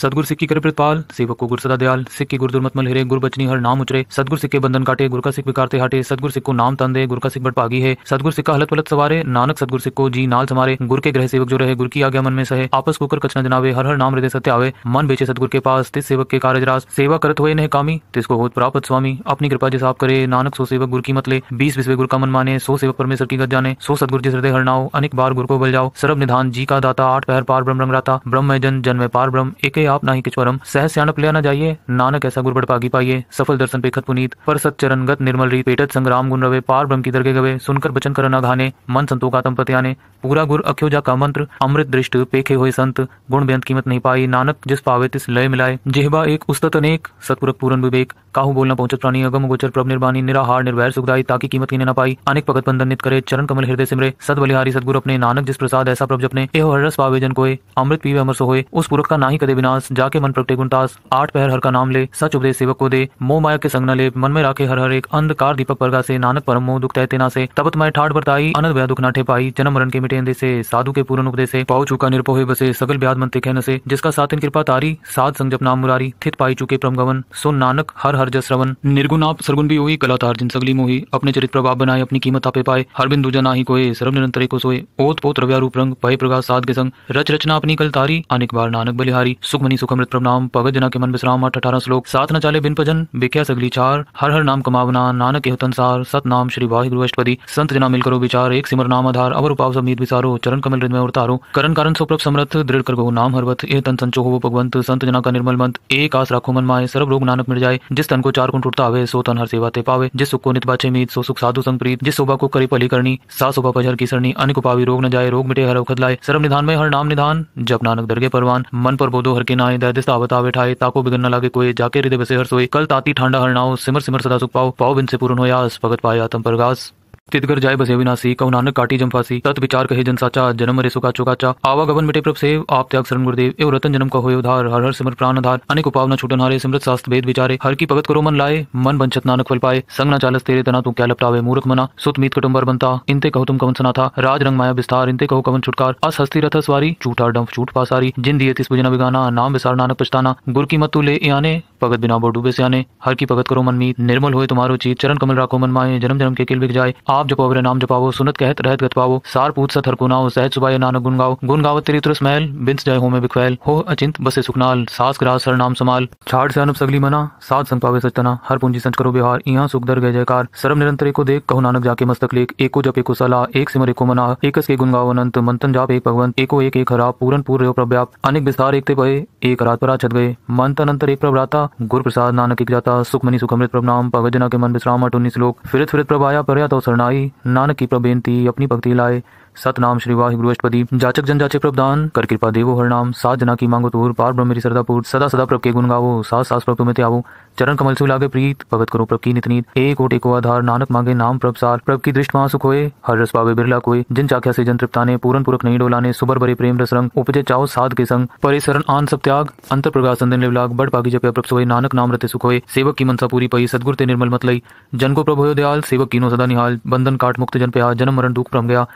सदगुर सिक्की कर प्रतपाल सेवक को गुरु सदा दयाल सिक्की गुर दुर्मत मल हिरे गुर बचनी हर नाम उचरे सदगुर सिक्के बंधन काटे गुरु का सिख बिकारते हटे सदगुर सिख को नाम तन दे गुरु का सिख बट पागी है सदगुर सिक्का हलत पलत सवारे नानक सदगुर सिख को जी नाल समारे गुर के ग्रह सेवक जो रहे गुरु की आज्ञा मन में सहे आपस को कर कचना जनावे हर हर नाम हृदय सत्य आवे मन बेचे सदगुर के पास तिस सेवक के कार्य रास सेवा करत हुए नह कामी तिसको हो प्राप्त स्वामी अपनी कृपा जिस आप करे नानक सो सेवक गुर की मतले बीस विश्व गुरु का मन माने सो सेवक परमेश्वर की गत जाने सो सदगुर जिस हृदय हर नाव अनेक बार गुर को बल जाओ सर्व निधान जी का दाता आठ पहर पार ब्रह्म रंग राता ब्रह्म जन जन्म पार ब्रह्म एक के आप नाही किचवरम सह सियाणप लिया ना जाइए नानक ऐसा गुरबड़ पागी पाइए सफल दर्शन पेखत पुनीत पर सत चरण गत निर्मल री पेटत संग्राम गुण रवे पार ब्रह्म की दरगे गवे सुनकर बचन करना घाने मन संतोकातम पत्याने पूरा गुर अख्यो जा का मंत्र अमृत दृष्ट पेखे हुए संत गुण बेंत कीमत नहीं पाई नानक जिस पावे तिस लय मिलाए जेहबा एक उस्तत अनेक सतपुरक पूरन विवेक काहू बोलना पहुंचत प्राणी अगम गोचर प्रभ निर्वाणी निराहार निर्वैर सुखदाई ताकि कीमत की न पाई अनेक भगत बंधन नित करे चरण कमल हृदय सिमरे सद बलिहारी सदगुरु अपने नानक जिस प्रसाद ऐसा प्रभ जपने एह हर रस पावे जन कोय अमृत पीवे अमर सोए उस पुरख का ना ही कदे विनाश जाके मन प्रगटे गुणतास आठ पहर हर का नाम ले सच उपदेश सेवक को दे मोह माया के संग न ले मन में राखे हर हर एक अंधकार दीपक वर्गा से नानक परम मोह दुख तहते ना से तबत मैं ठाट बरताई अनद दुख नाठे पाई जन्म मरण के मिटेन दे से साधु के पूर्ण उपदेश पाओ चुका निरपो हुए बसे सगल ब्याद मन तिखे से जिसका इन कृपा तारी साध संजप नाम मुरारी थित पाई चुके प्रम गवन सो नानक हर हर जस रवन निर्गुण आप सरगुण भी हुई कला तार जिन सगली मोही अपने चरित्र प्रभाव बनाए अपनी कीमत आपे पाए हर बिंदु जना ही कोये सर्व निरंतर को सोए ओत पोत रव्या रूप रंग भय प्रकाश साध के संग रच रचना अपनी कल तारी अनेक बार नानक बलिहारी सुखमनी सुखमृत प्रणाम भगत जना के मन विश्राम आठ अठारह श्लोक साथ न चाले बिन भजन बिख्या सगली चार हर हर नाम कमावना नानक के हुतनसार सत नाम श्री वाहिगुरु अष्टपदी संत जना मिलकर विचार एक सिमर नाम आधार अवर उपाव समीर विचारो चरण कमल में उतारो करण कारण सो प्रभ समर्थ दृढ़ कर गो नाम हरवत ए तन संचो हो भगवंत संत जना का निर्मल मंत एक आस राखो मन माए सर्व रोग नानक मिल जाए जिस तन को चार कुंठ उठता आवे सो तन हर सेवा ते पावे जिस सुख को नित बाचे मीत सो सुख साधु संग प्रीत जिस शोभा को करे पली करनी सा शोभा पजर की सरणी अन्य को पावी रोग न जाए रोग मिटे हर अवखद लाए सर्व निधान में हर नाम निधान जब नानक दरगे परवान मन पर बोधो हर के नाए दैदिस आवत आवे ठाए ताको बिगन न लागे कोई जाके हृदय बसे हर सोए कल ताती ठंडा हर नाव सिमर सिमर सदा सुख पाओ पाओ बिन से पूर्ण हो यास भगत पाए तम परगास तितगर जाय बसे विनाशी कौ नानक काटी जम्फासी तत् विचार कहे जन साचा जन्म रे सुखा चुकाचा आवागमन मिटे प्रभ से आप त्याग शरण गुरुदेव एवं रतन जन्म का हो उधार हर हर सिमर प्राण आधार अनेक उपाव न छूटन हारे सिमरत शास्त्र भेद विचारे हर की भगत करो मन लाए मन बंशत नानक फल पाए संग न चालस तेरे तना तू क्या लपटावे मूर्ख मना सुत मीत कटुम्बर बनता इनते कहो तुम कवन सना था राज रंग माया विस्तार इनते कहो कवन छुटकार अस हस्ती रथ सवारी झूठा डंफ झूठ पासारी जिन दिए तिस बुजना बिगाना नाम विसार नानक पछताना गुर की मत तू ले आने भगत बिना बोडूबे से आने हर की भगत करो मन मीत निर्मल हो तुम्हारो चीत चरण कमल राखो मन माए जन्म जन्म के किल बिक जाए आप जपाओ रे नाम जपाओ सुनत कहत रहत गत पावो सार पूत सत हर कुनाओ सहज सुबाय नानक गुण गाओ गुण गावत तेरी तुरस महल बिंस जय होमे बिखवैल हो अचिंत बसे सुखनाल सास ग्रास सर नाम समाल छाड़ से अनुप सगली मना सात संग पावे सचतना हर पूंजी संच करो बिहार सुख दर गय जयकार सर्व निरंतर को देख कहो नानक जाके मस्तक लेख एको जप एको सला एक सिमर एको मना एकस के गुण गाओ अनंत मंथन जाप एक भगवंत एको एक एक हरा पूरन पूर रहो प्रभ्याप अनेक विस्तार एकते पहे एक रात पर छत गए मंथन अंतर एक प्रभराता गुरु प्रसाद नानक एक जाता सुखमनी सुखमृत प्रभ नाम भगत जना के मन विश्राम अटोनी श्लोक फिरत फिरत प्रभाया पर्या तो शरण बनाई नानक की प्रबेनती अपनी भक्ति लाए सतनाम श्री वाहिगुरु अष्टपदी जाचक जन जाचक प्रदान कर कृपा देवो हर नाम सात जना की मांगो तोर पार ब्रह्म मेरी सरदा पूर सदा सदा प्रभ के गुण गावो सास सास प्रभु में आवो चरण कमल से लागे प्रीत भगत करो प्रभ की नितनीत एक ओटे को आधार नानक मांगे नाम प्रभ सार प्रभ की दृष्टि महासुख होए हर रस पावे बिरला कोई जिन चाख्या से जन तृप्ताने पूरन पुरख नहीं डोलाने सुबर भरे प्रेम रस रंग उपजे चाओ साध के संग परिसरण आन सब त्याग अंतर प्रगा दिन लिवलाग बड़ पागी जप प्रभ सोए नानक नाम रते सुख होए सेवक की मनसा पूरी पई सदगुर ते निर्मल मत लई जन को प्रभु दयाल सेवक कीनो सदा निहाल बंधन काट मुक्त जन पे जन्म मरण दुख प्रम गया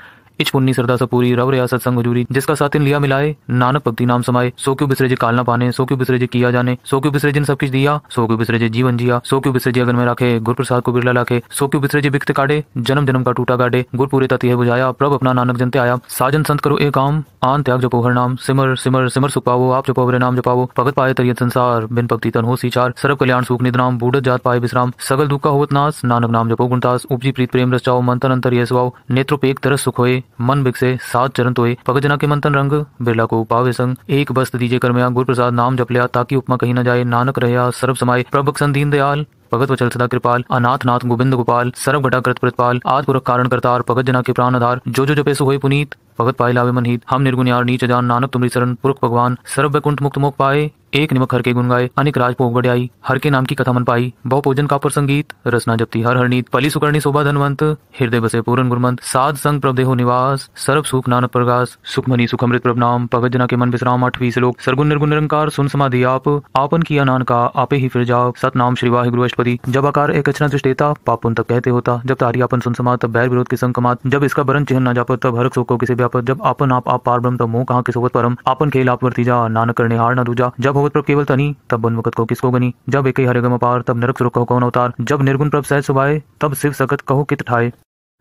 इच पुन्नी सरदा सपूरी रव रिया सत्संग हजूरी जिसका इन लिया मिलाए नानक भक्ति नाम समाये सो क्यों बिसरे जे काल ना पाने सो क्यों बिसरे जे किया जाने सो क्यों बिसरे जिन सब कुछ दिया सो क्यों बिसरे जे जीवन जिया सो क्यों बिसरे जे अगर में रखे गुरु प्रसाद को बिरला लाखे सो क्यों बिसरे जे बिकते काटे जन्म जन्म का टूटा काटे गुर पूरे तति है बुझाया प्रभ अपना नानक जनते आया साजन संत करो एक काम आन त्याग जपो हर नाम सिमर सिमर सिमर सुख पावो आप जपो हरे नाम जपावो भगत पाए तरियत संसार बिन भक्ति तन हो चार सर्व कल्याण सुख नाम बूढ़ जात पाए विश्राम सगल दुख का होत नास नानक नाम जपो गुणतास उपजी प्रीत प्रेम रचाओ मंथन अंतर ये स्वाओ नेत्रोपेक तरस सुख होए मन बिकसे सात चरण तोय पगजना के मंथन रंग बिरला को पावे संग एक बस्त दीजे करमया गुरु प्रसाद नाम जप लिया ताकि उपमा कहीं न जाए नानक रहया सर्व समाये प्रभक सन दीन दयाल भगत वचल सदा कृपाल अनाथ नाथ गोविंद गोपाल सर्व घटाकृत प्रतिपाल आदपुरक कारण करतार भगत जना के प्राण आधार जो जो जपे सुहोई पुनीत भगत पाए लावे हित हम यार नीच जान नानक तुमरी शरण पुरुष भगवान सर्व वैकुंठ मुक्त मोक पाए एक निमक हर के गुण अनेक राज पोग हर के नाम की कथा मन पाई बहु पूजन का संगीत रचना जपती हर नीत पली सुकर्णी शोभा धनवंत हृदय बसे पूरन गुरमंत साध संग देहो निवास सर्व सुख नानक प्रगास सुखमनी सुखमृत नाम भगत जना के मन विश्राम अठवी श्लोक सरगुण निर्गुण निरंकार सुन समाधि आप आपन किया नान का आपे ही फिर जाओ नाम श्री वाहि गुरु अष्टपति जब आकार एक अचना सृष्टेता पापुन तक कहते होता जब तारी आपन सुन समात तब बैर विरोध के संग कमात जब इसका बरन चिन्ह न जापत तब हर शोकों किसी व्यापक जब आपन आप आप पार ब्रह्म तब तो मोह कहा किस परम आपन खेल आप वर्तीजा नानक करने हार न दूजा जब होवत प्रभ केवल तनी तब बन मुकत को किसको गनी जब एक हरे गम अपार तब नरक सुरु कहो कौन अवतार जब निर्गुण प्रभ सहज सुभाए तब शिव सकत कहो कित ठाए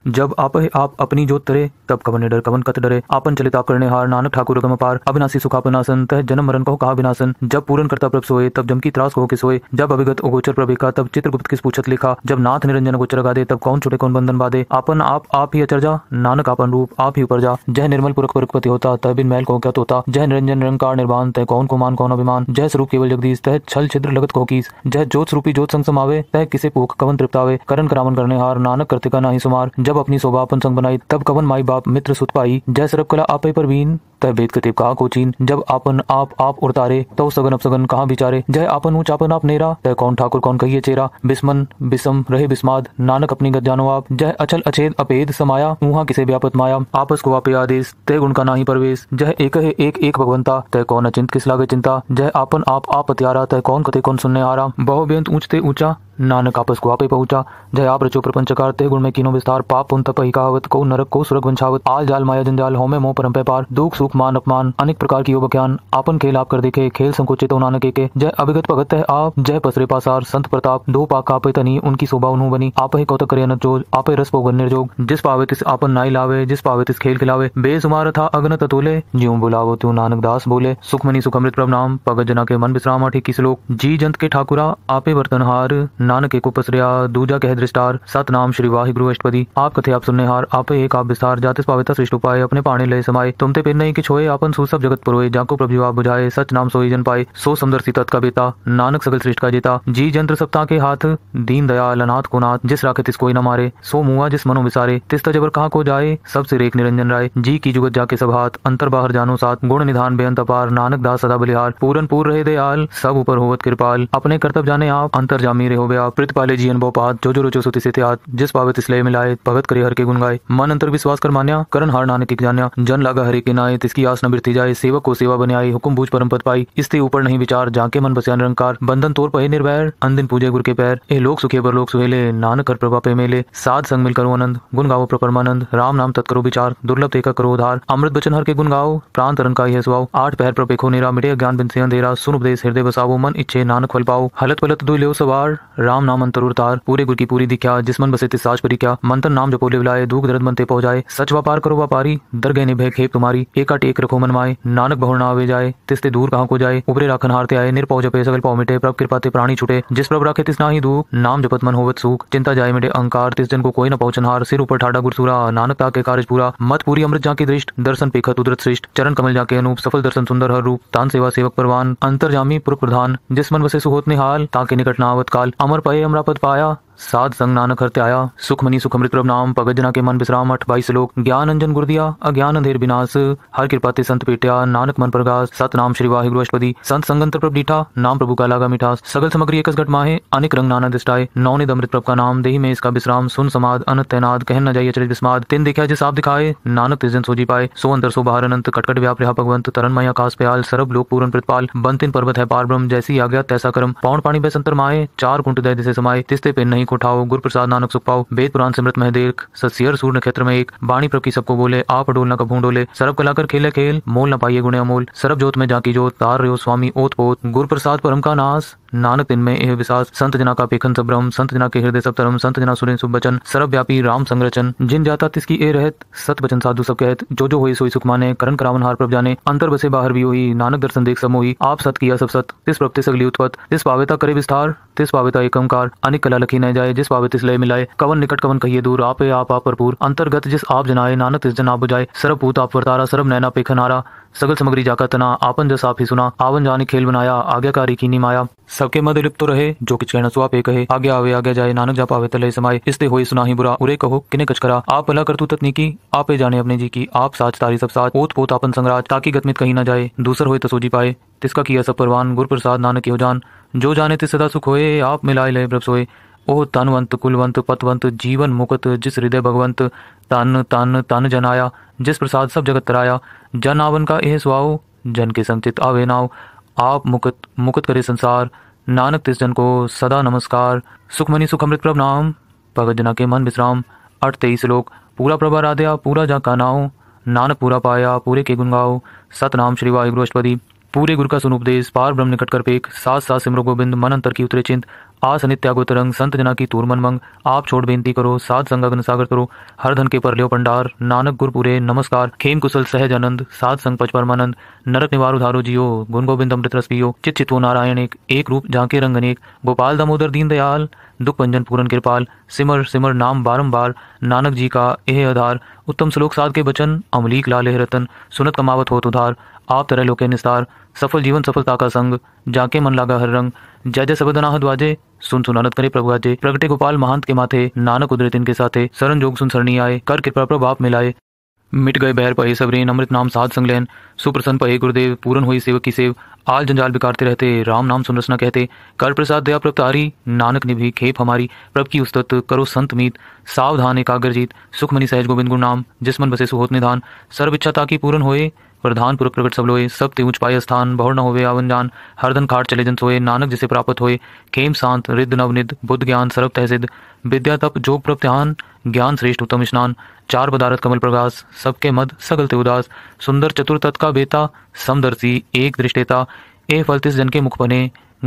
जब आप आप अपनी जोत तरे तब कवन डर कवन कत डरे आपन चलित आप करने हार नानक ठाकुर गम पार अविनाशी सुखापनासन तह जन्म मरण को कहा विनाशन जब पूरन करता प्रभ सोए तब जम की त्रास को सोए जब अभिगत गोचर प्रभिका तब चित्रगुप्त किस पूछत लिखा जब नाथ निरंजन गोचर दे तब कौन छुटे कौन बंधन बाधे अपन आप आप ही अचर जा नानक अपन रूप आप ही ऊपर जा जय निर्मल पुरख पुरखपति होता तह बिन मैल को क्या होता जय निरंजन निरंकार निर्माण तय कौन को मान कौन अभिमान जय स्वरूप केवल जगदीश तह छल छिद्र लगत को कीस जय ज्योत स्वरूपी ज्योत संग समावे तह किसे पूख कवन तृप्तावे करण करावन करने हार नानक कृतिका ना ही सुमार जब जब अपनी शोभा अपन संग बनाई तब कवन माई बाप मित्र सुत पाई जय सरब कला पर भीन तय भेद कतेब कहा कोचीन जब आपन आप आप उतारे तो सगन अपसगन कहा बिचारे जय आपन ऊंच आपन आप नेरा तय कौन ठाकुर कौन कहिए चेरा बिस्मन बिस्म रहे बिस्माद नानक अपनी गत जानो आप जय अचल अचेद अपेद समाया मुहा किसे व्यापत माया आपस को आप आदेश तय गुण का नाही प्रवेश जय एक है एक एक भगवंता तय कौन अचिंत किस लागे चिंता जय आपन आप आप अत्यारा तय कौन कते कौन सुनने आ रहा बेंत ऊंचते ऊंचा नानक आपस को आपे पहुंचा जय आप रचो प्रपंच करते गुण में किनो विस्तार पाप उन तप कहावत को नरक को सुरग वंशावत आल जाल माया जंजाल होमे मोह परम पार दुख सुख अपमान अपमान अनेक प्रकार की योग आपन खेल आप कर देखे खेल संकुचित होना के, के जय अभिगत भगत है आप जय पसरे पासार संत प्रताप दो पाक आपे तनी उनकी शोभा उन्हों बनी आप ही कौतक करे जोज आप रस पोगन निर्जोग जिस पावे तिस आपन नाई लावे जिस पावे तिस खेल खिलावे बेसुमार था अग्न ततोले ज्यो बुलावो त्यू नानक दास बोले सुखमनि सुखमृत प्रभ नाम भगत जना के मन विश्राम ठीक की श्लोक जी जंत के ठाकुरा आपे हार नानके को पसरिया दूजा कह दृष्टार सत नाम श्री गुरु अष्टपति आप कथे आप सुनने हार आपे एक आप विस्तार जातिस पावे श्रेष्ठ उपाय अपने पाने लय समाये तुमते फिर नहीं कि किछ होए सो सब जगत पुरोए जाको प्रभुवा बुझाए सच नाम सोई जन पाए सो सुंदर सीतत का बेता नानक सकल श्रेष्ठ का जेता जी जंत्र सप्ताह के हाथ दीन दया अनाथ को नाथ जिस राखे तिस कोई न मारे सो मुआ जिस मनो विसारे तिस जबर कहा को जाए सबसे रेख निरंजन राय जी की जुगत जाके सब हाथ अंतर बाहर जानो साथ गुण निधान बेअंत अपार नानक दास सदा बलिहार पूरन पूर रहे दयाल सब ऊपर होवत कृपाल अपने कर्तव्य जाने आप अंतर जामी रहे हो आप पाले जीवन पात जो जो रोचो सुति से जिस पावत इसलय मिलाए भगत करे हर के गुण गाए मन अंतर विश्वास कर मान्या करण हार नानक जान्या जन लागा हरे के नायत तिसकी आस नंबर तीजा है सेवक को सेवा बने आई हुक्म बूझ परम पद पाई इसते ऊपर नहीं विचार जाके मन बस्या निरंकार बंधन तोर पे निर्भर अंदिन पूजे गुरु के पैर ए लोक सुखे पर लोक सुहेले नानक कर प्रभा पे मेले साध संग मिल करो आनंद गुण गाओ प्रपरमानंद राम नाम तत्करो विचार दुर्लभ देखा करो उधार अमृत बचन हर के गुण गाओ प्राण तरन का यह स्वभाव आठ पैर पर पेखो निरा मिटे ज्ञान बिन से अंधेरा सुन उपदेश हृदय बसाओ मन इच्छे नानक फल पाओ हलत पलत दुई लेव सवार राम नाम अंतर उतार पूरे गुरु की पूरी दिख्या मन बसे तिसाज परी क्या मंथन नाम जपोले बुलाए दुख दर्द मनते पहुंचाए सच व्यापार करो व्यापारी दर गए निभे खेप तुम्हारी एक का टेक रखो मनवाए नानक बहुर नावे जाए तिसते दूर कहाँ को जाए उपरे राखन हारते आए निरपौ जपे सकल पौ मिटे प्रभ कृपा ते प्राणी छुटे जिस प्रभ राखे तिस नाही दू नाम जपत मन होवत सुख चिंता जाए मिटे अंकार तिस जन को कोई न पहुंचन हार सिर ऊपर ठाडा गुरसुरा नानक ताके कार्य पूरा मत पूरी अमृत जाके दृष्ट दर्शन पेखत उदरत श्रेष्ठ चरण कमल जाके अनूप सफल दर्शन सुंदर हर रूप तान सेवा सेवक परवान जामी पुर प्रधान जिस मन बसे सुहोत निहाल ताके निकट नावत काल अमर अमरा पद पाया साध संग नानक हरते आया सुखमनी सुखमृत प्रभ नाम पगत जना के मन विश्राम अठ बाईस लोक ज्ञान अंजन गुर दिया अज्ञान अंधेर विनाश हर कृपाते संत पेटिया नानक मन प्रगास सत नाम श्री वाहे अष्टपदी संत संगंतर प्रभ डीठा नाम प्रभु का लागा मिठास सगल समग्री एक घट माहे अनेक रंग नाना दिष्टाए नौनिद अमृत प्रभ का नाम दही में इसका विश्राम सुन समाद अन तैनाद कहन न जाइए चरित विस्माद तीन देखा जिस आप दिखाए नानक तिजन सोजी पाए सो अंतर सो बाहर अनंत कटकट व्याप रहा भगवंत तरन मई आकाश प्याल सरब लोक पूरन प्रतपाल बंतिन पर्वत है पार ब्रह्म जैसी आज्ञा तैसा करम पौन पानी बैसंतर अंतर माए चार कुंट दय दिशे समाये तिस्ते पे नहीं नेक उठाओ गुरु प्रसाद नानक सुख पाओ वेद पुराण सिमृत मह देख ससियर सूर्य नक्षत्र में एक बाणी प्रभु की सबको बोले आप न कभू डोले सरब कलाकर खेले खेल मोल न पाइए गुणे अमोल सरब जोत में जाकी जोत तार रहो स्वामी ओत पोत गुरु प्रसाद परम का नाश नानक दिन में यह विशास संत जना का पेखन सब ब्रह्म संत जना के हृदय सब धर्म संत जना सुरेन सुबचन सर्वव्यापी राम संरचन जिन जाता तिसकी ए रहत सत बचन साधु सब कहत जो जो हुई सोई सुख माने करण करावन हार प्रभ जाने अंतर बसे बाहर भी हुई नानक दर्शन देख हुई आप सत किया सब सत तिस प्रभते सगली उत्पत तिस पावेता करे विस्तार तिस पावेता एकमकार अनेक कला लखी न जाए जिस पावे तिस लय मिलाए कवन निकट कवन कहिए दूर आप आप भरपूर अंतर्गत जिस आप जनाए नानक तिस जन आप बुझाए सर्वभूत आप वर्तारा सर्व नैना पेखनारा सगल सामग्री जाकर तना आपन जस आप ही सुना आवन जाने खेल बनाया आज्ञाकारी की माया सबके मध्य लिप्त तो रहे जो कि चैन सुहा पे कहे आगे आवे आगे जाए नानक जा पावे तले समाये इसते हुए सुना ही बुरा उरे कहो किने कच करा आप भला करतू तत्नी की आपे जाने अपने जी की आप साच तारी सब साच ओत पोत आपन संगराज ताकि गतमित कहीं ना जाए दूसर हो तो तसोजी पाए तिसका किया सब परवान गुरु प्रसाद नानक यो जान जो जाने ते सदा सुख होए आप मिलाए लय प्रभ सोए ओ तनवंत कुलवंत पतवंत जीवन मुकत जिस हृदय भगवंत तन तन तन जनाया जिस प्रसाद सब जगत तराया जन आवन का एह स्वाओ जन के संचित आवे नाव आप मुकत मुकत करे संसार नानक तिस जन को सदा नमस्कार सुखमनी सुखमृत प्रभ नाम भगत जना के मन विश्राम अठ तेईस लोक पूरा प्रभा राधया पूरा जा का नाव नानक पूरा पाया पूरे के गुण गाओ सतनाम श्री वाहिगुरु अष्टपदी पूरे गुरु का सुन उपदेश पार ब्रह्म निकट कर पेक सात सात सिमर गोविंद मन अंतर की उतरे चिंत आस नित्यागो तरंग संत जना की तूर मन मंग आप छोड़ बेनती करो सात संग सागर करो हर धन के परल्यो पंडार नानक गुरपुरे नमस्कार खेम कुशल सहज आनंद सात संग पच परमानंद नरक निवार उधारो जियो गुण गोविंद अमृत रस पियो चित चित्वो नारायण एक एक रूप झांके रंग अनेक गोपाल दामोदर दीन दयाल दुख पंजन पूरन कृपाल सिमर सिमर नाम बारम्बार नानक जी का एह आधार उत्तम श्लोक साध के बचन अमलीक लाल रतन सुनत कमावत होत उधार आप तरह लोके निस्तार सफल जीवन सफलता का संग जाके मन लागा हर रंग जय जय सबद अनाहद वाजे सुन सुन सुनानत करे प्रभु आजे प्रगटे गोपाल महंत के माथे नानक उदरत इनके साथे सरन जोग सुन सरणी आए कर कृपा प्रभु आप मिलाए मिट गए बैर पहे सबरीन अमृत नाम साध संगलैन सुप्रसन्न पहे गुरुदेव पूरन हुई सेवक की सेव आल जंजाल बिकारते रहते राम नाम सुन सुनरसना कहते कर प्रसाद दया प्रभ तारी नानक ने खेप हमारी प्रभ की उस्तत करो संत मीत सावधान एकाग्र जीत सुखमनी सहज गोविंद गुरु नाम जिस मन बसे सुहोत निधान सर्व इच्छा ताकि पूर्ण होए प्रधान पूर्व प्रकट सब लोए सब ऊंच पाए स्थान बहुर न होवे आवन जान हरदन खाट चले जन सोए नानक जिसे प्राप्त होए खेम शांत रिद्ध नवनिद बुद्ध ज्ञान सर्व तहसिद विद्या तप जोग प्रत्यान ज्ञान श्रेष्ठ उत्तम स्नान चार पदारत कमल प्रकाश सबके मद सगल ते उदास सुंदर चतुर तत् का बेता समदर्शी एक दृष्टेता ए फलतिस जन के मुख बने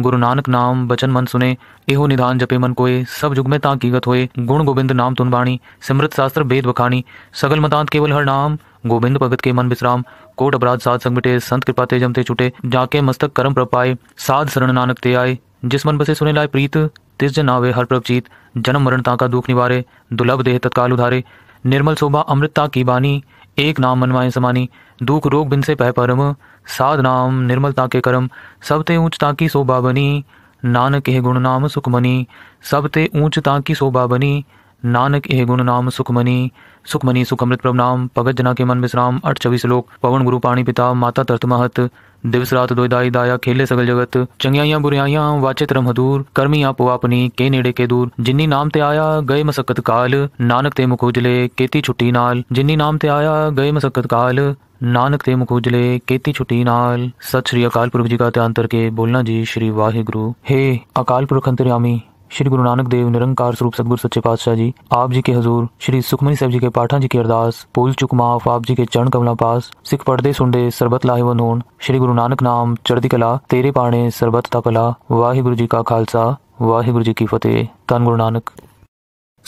गुरु नानक नाम बचन मन सुने एहो निधान जपे मन कोए सब जुग में ताकी गत होए गुण गोविंद नाम तुन बाणी सिमृत शास्त्र वेद बखानी सगल मतांत केवल हर नाम गोविंद भगत के मन विश्राम कोट अपराध साध संग बिटे संत कृपा ते जमते छुटे जाके मस्तक करम प्रपाए साध शरण नानक ते आए जिस मन बसे सुने लाए प्रीत तिस जन आवे हर प्रभजीत जन्म मरण ताका दुख निवारे दुर्लभ देह तत्काल उधारे निर्मल शोभा अमृतता की बानी एक नाम मनवाए समानी दुख रोग बिन से पह परम साध नाम निर्मलता के करम सब ते ऊंच ताकी शोभा बनी नानक एह गुण नाम सुखमनी सब ते ऊंच ताकी शोभा बनी नानक एह गुण नाम सुखमनी सुखमनी सुखमृत प्रणाम भगत जना के मन विश्राम अठ चौबीस श्लोक पवन गुरु पाणी पिता माता तरत महत दिवस रात ਦੋਇਦਾਈ ਦਾਇਆ ਖੇਲੇ ਸਗਲ ਜਗਤ ਚੰਗਿਆਈਆਂ ਬੁਰਿਆਈਆਂ ਵਾਚੇ ਧਰਮ ਹਦੂਰ ਕਰਮੀ ਆਪੋ ਆਪਣੀ ਕੇ ਨੇੜੇ ਕੇ ਦੂਰ ਜਿੰਨੀ ਨਾਮ ਤੇ ਆਇਆ ਗਏ ਮਸਕਤ ਕਾਲ ਨਾਨਕ ਤੇ ਮੁਖ ਉਜਲੇ ਕੀਤੀ ਛੁੱਟੀ ਨਾਲ ਜਿੰਨੀ ਨਾਮ ਤੇ ਆਇਆ ਗਏ ਮਸਕਤ ਕਾਲ ਨਾਨਕ ਤੇ ਮੁਖ ਉਜਲੇ ਕੀਤੀ ਛੁੱਟੀ ਨਾਲ ਸਤਿ ਸ੍ਰੀ ਅਕਾਲ ਪੁਰਖ ਜੀ ਦਾ ਧਿਆਨ ਕਰਕੇ ਬੋਲਣਾ ਜੀ ਸ੍ਰੀ ਵਾਹਿਗੁਰੂ ਹੇ ਅਕਾਲ ਪੁਰਖ ਅੰਤਰਯਾਮੀ श्री गुरु नानक देव निरंकार स्वरूप सदगुरु सच्चे पातशाह जी आप जी के हजूर श्री सुखमनी साहब जी के पाठा जी की अरदास पुल चुक माफ आप जी के चरण कमला पास सिख पढ़ते सुनते सरबत लाहेवन होन श्री गुरु नानक नाम चढ़दी कला तेरे पाणे सरबत ता कला वाहिगुरु जी का खालसा वाहिगुरु जी की फतेह धन गुरु नानक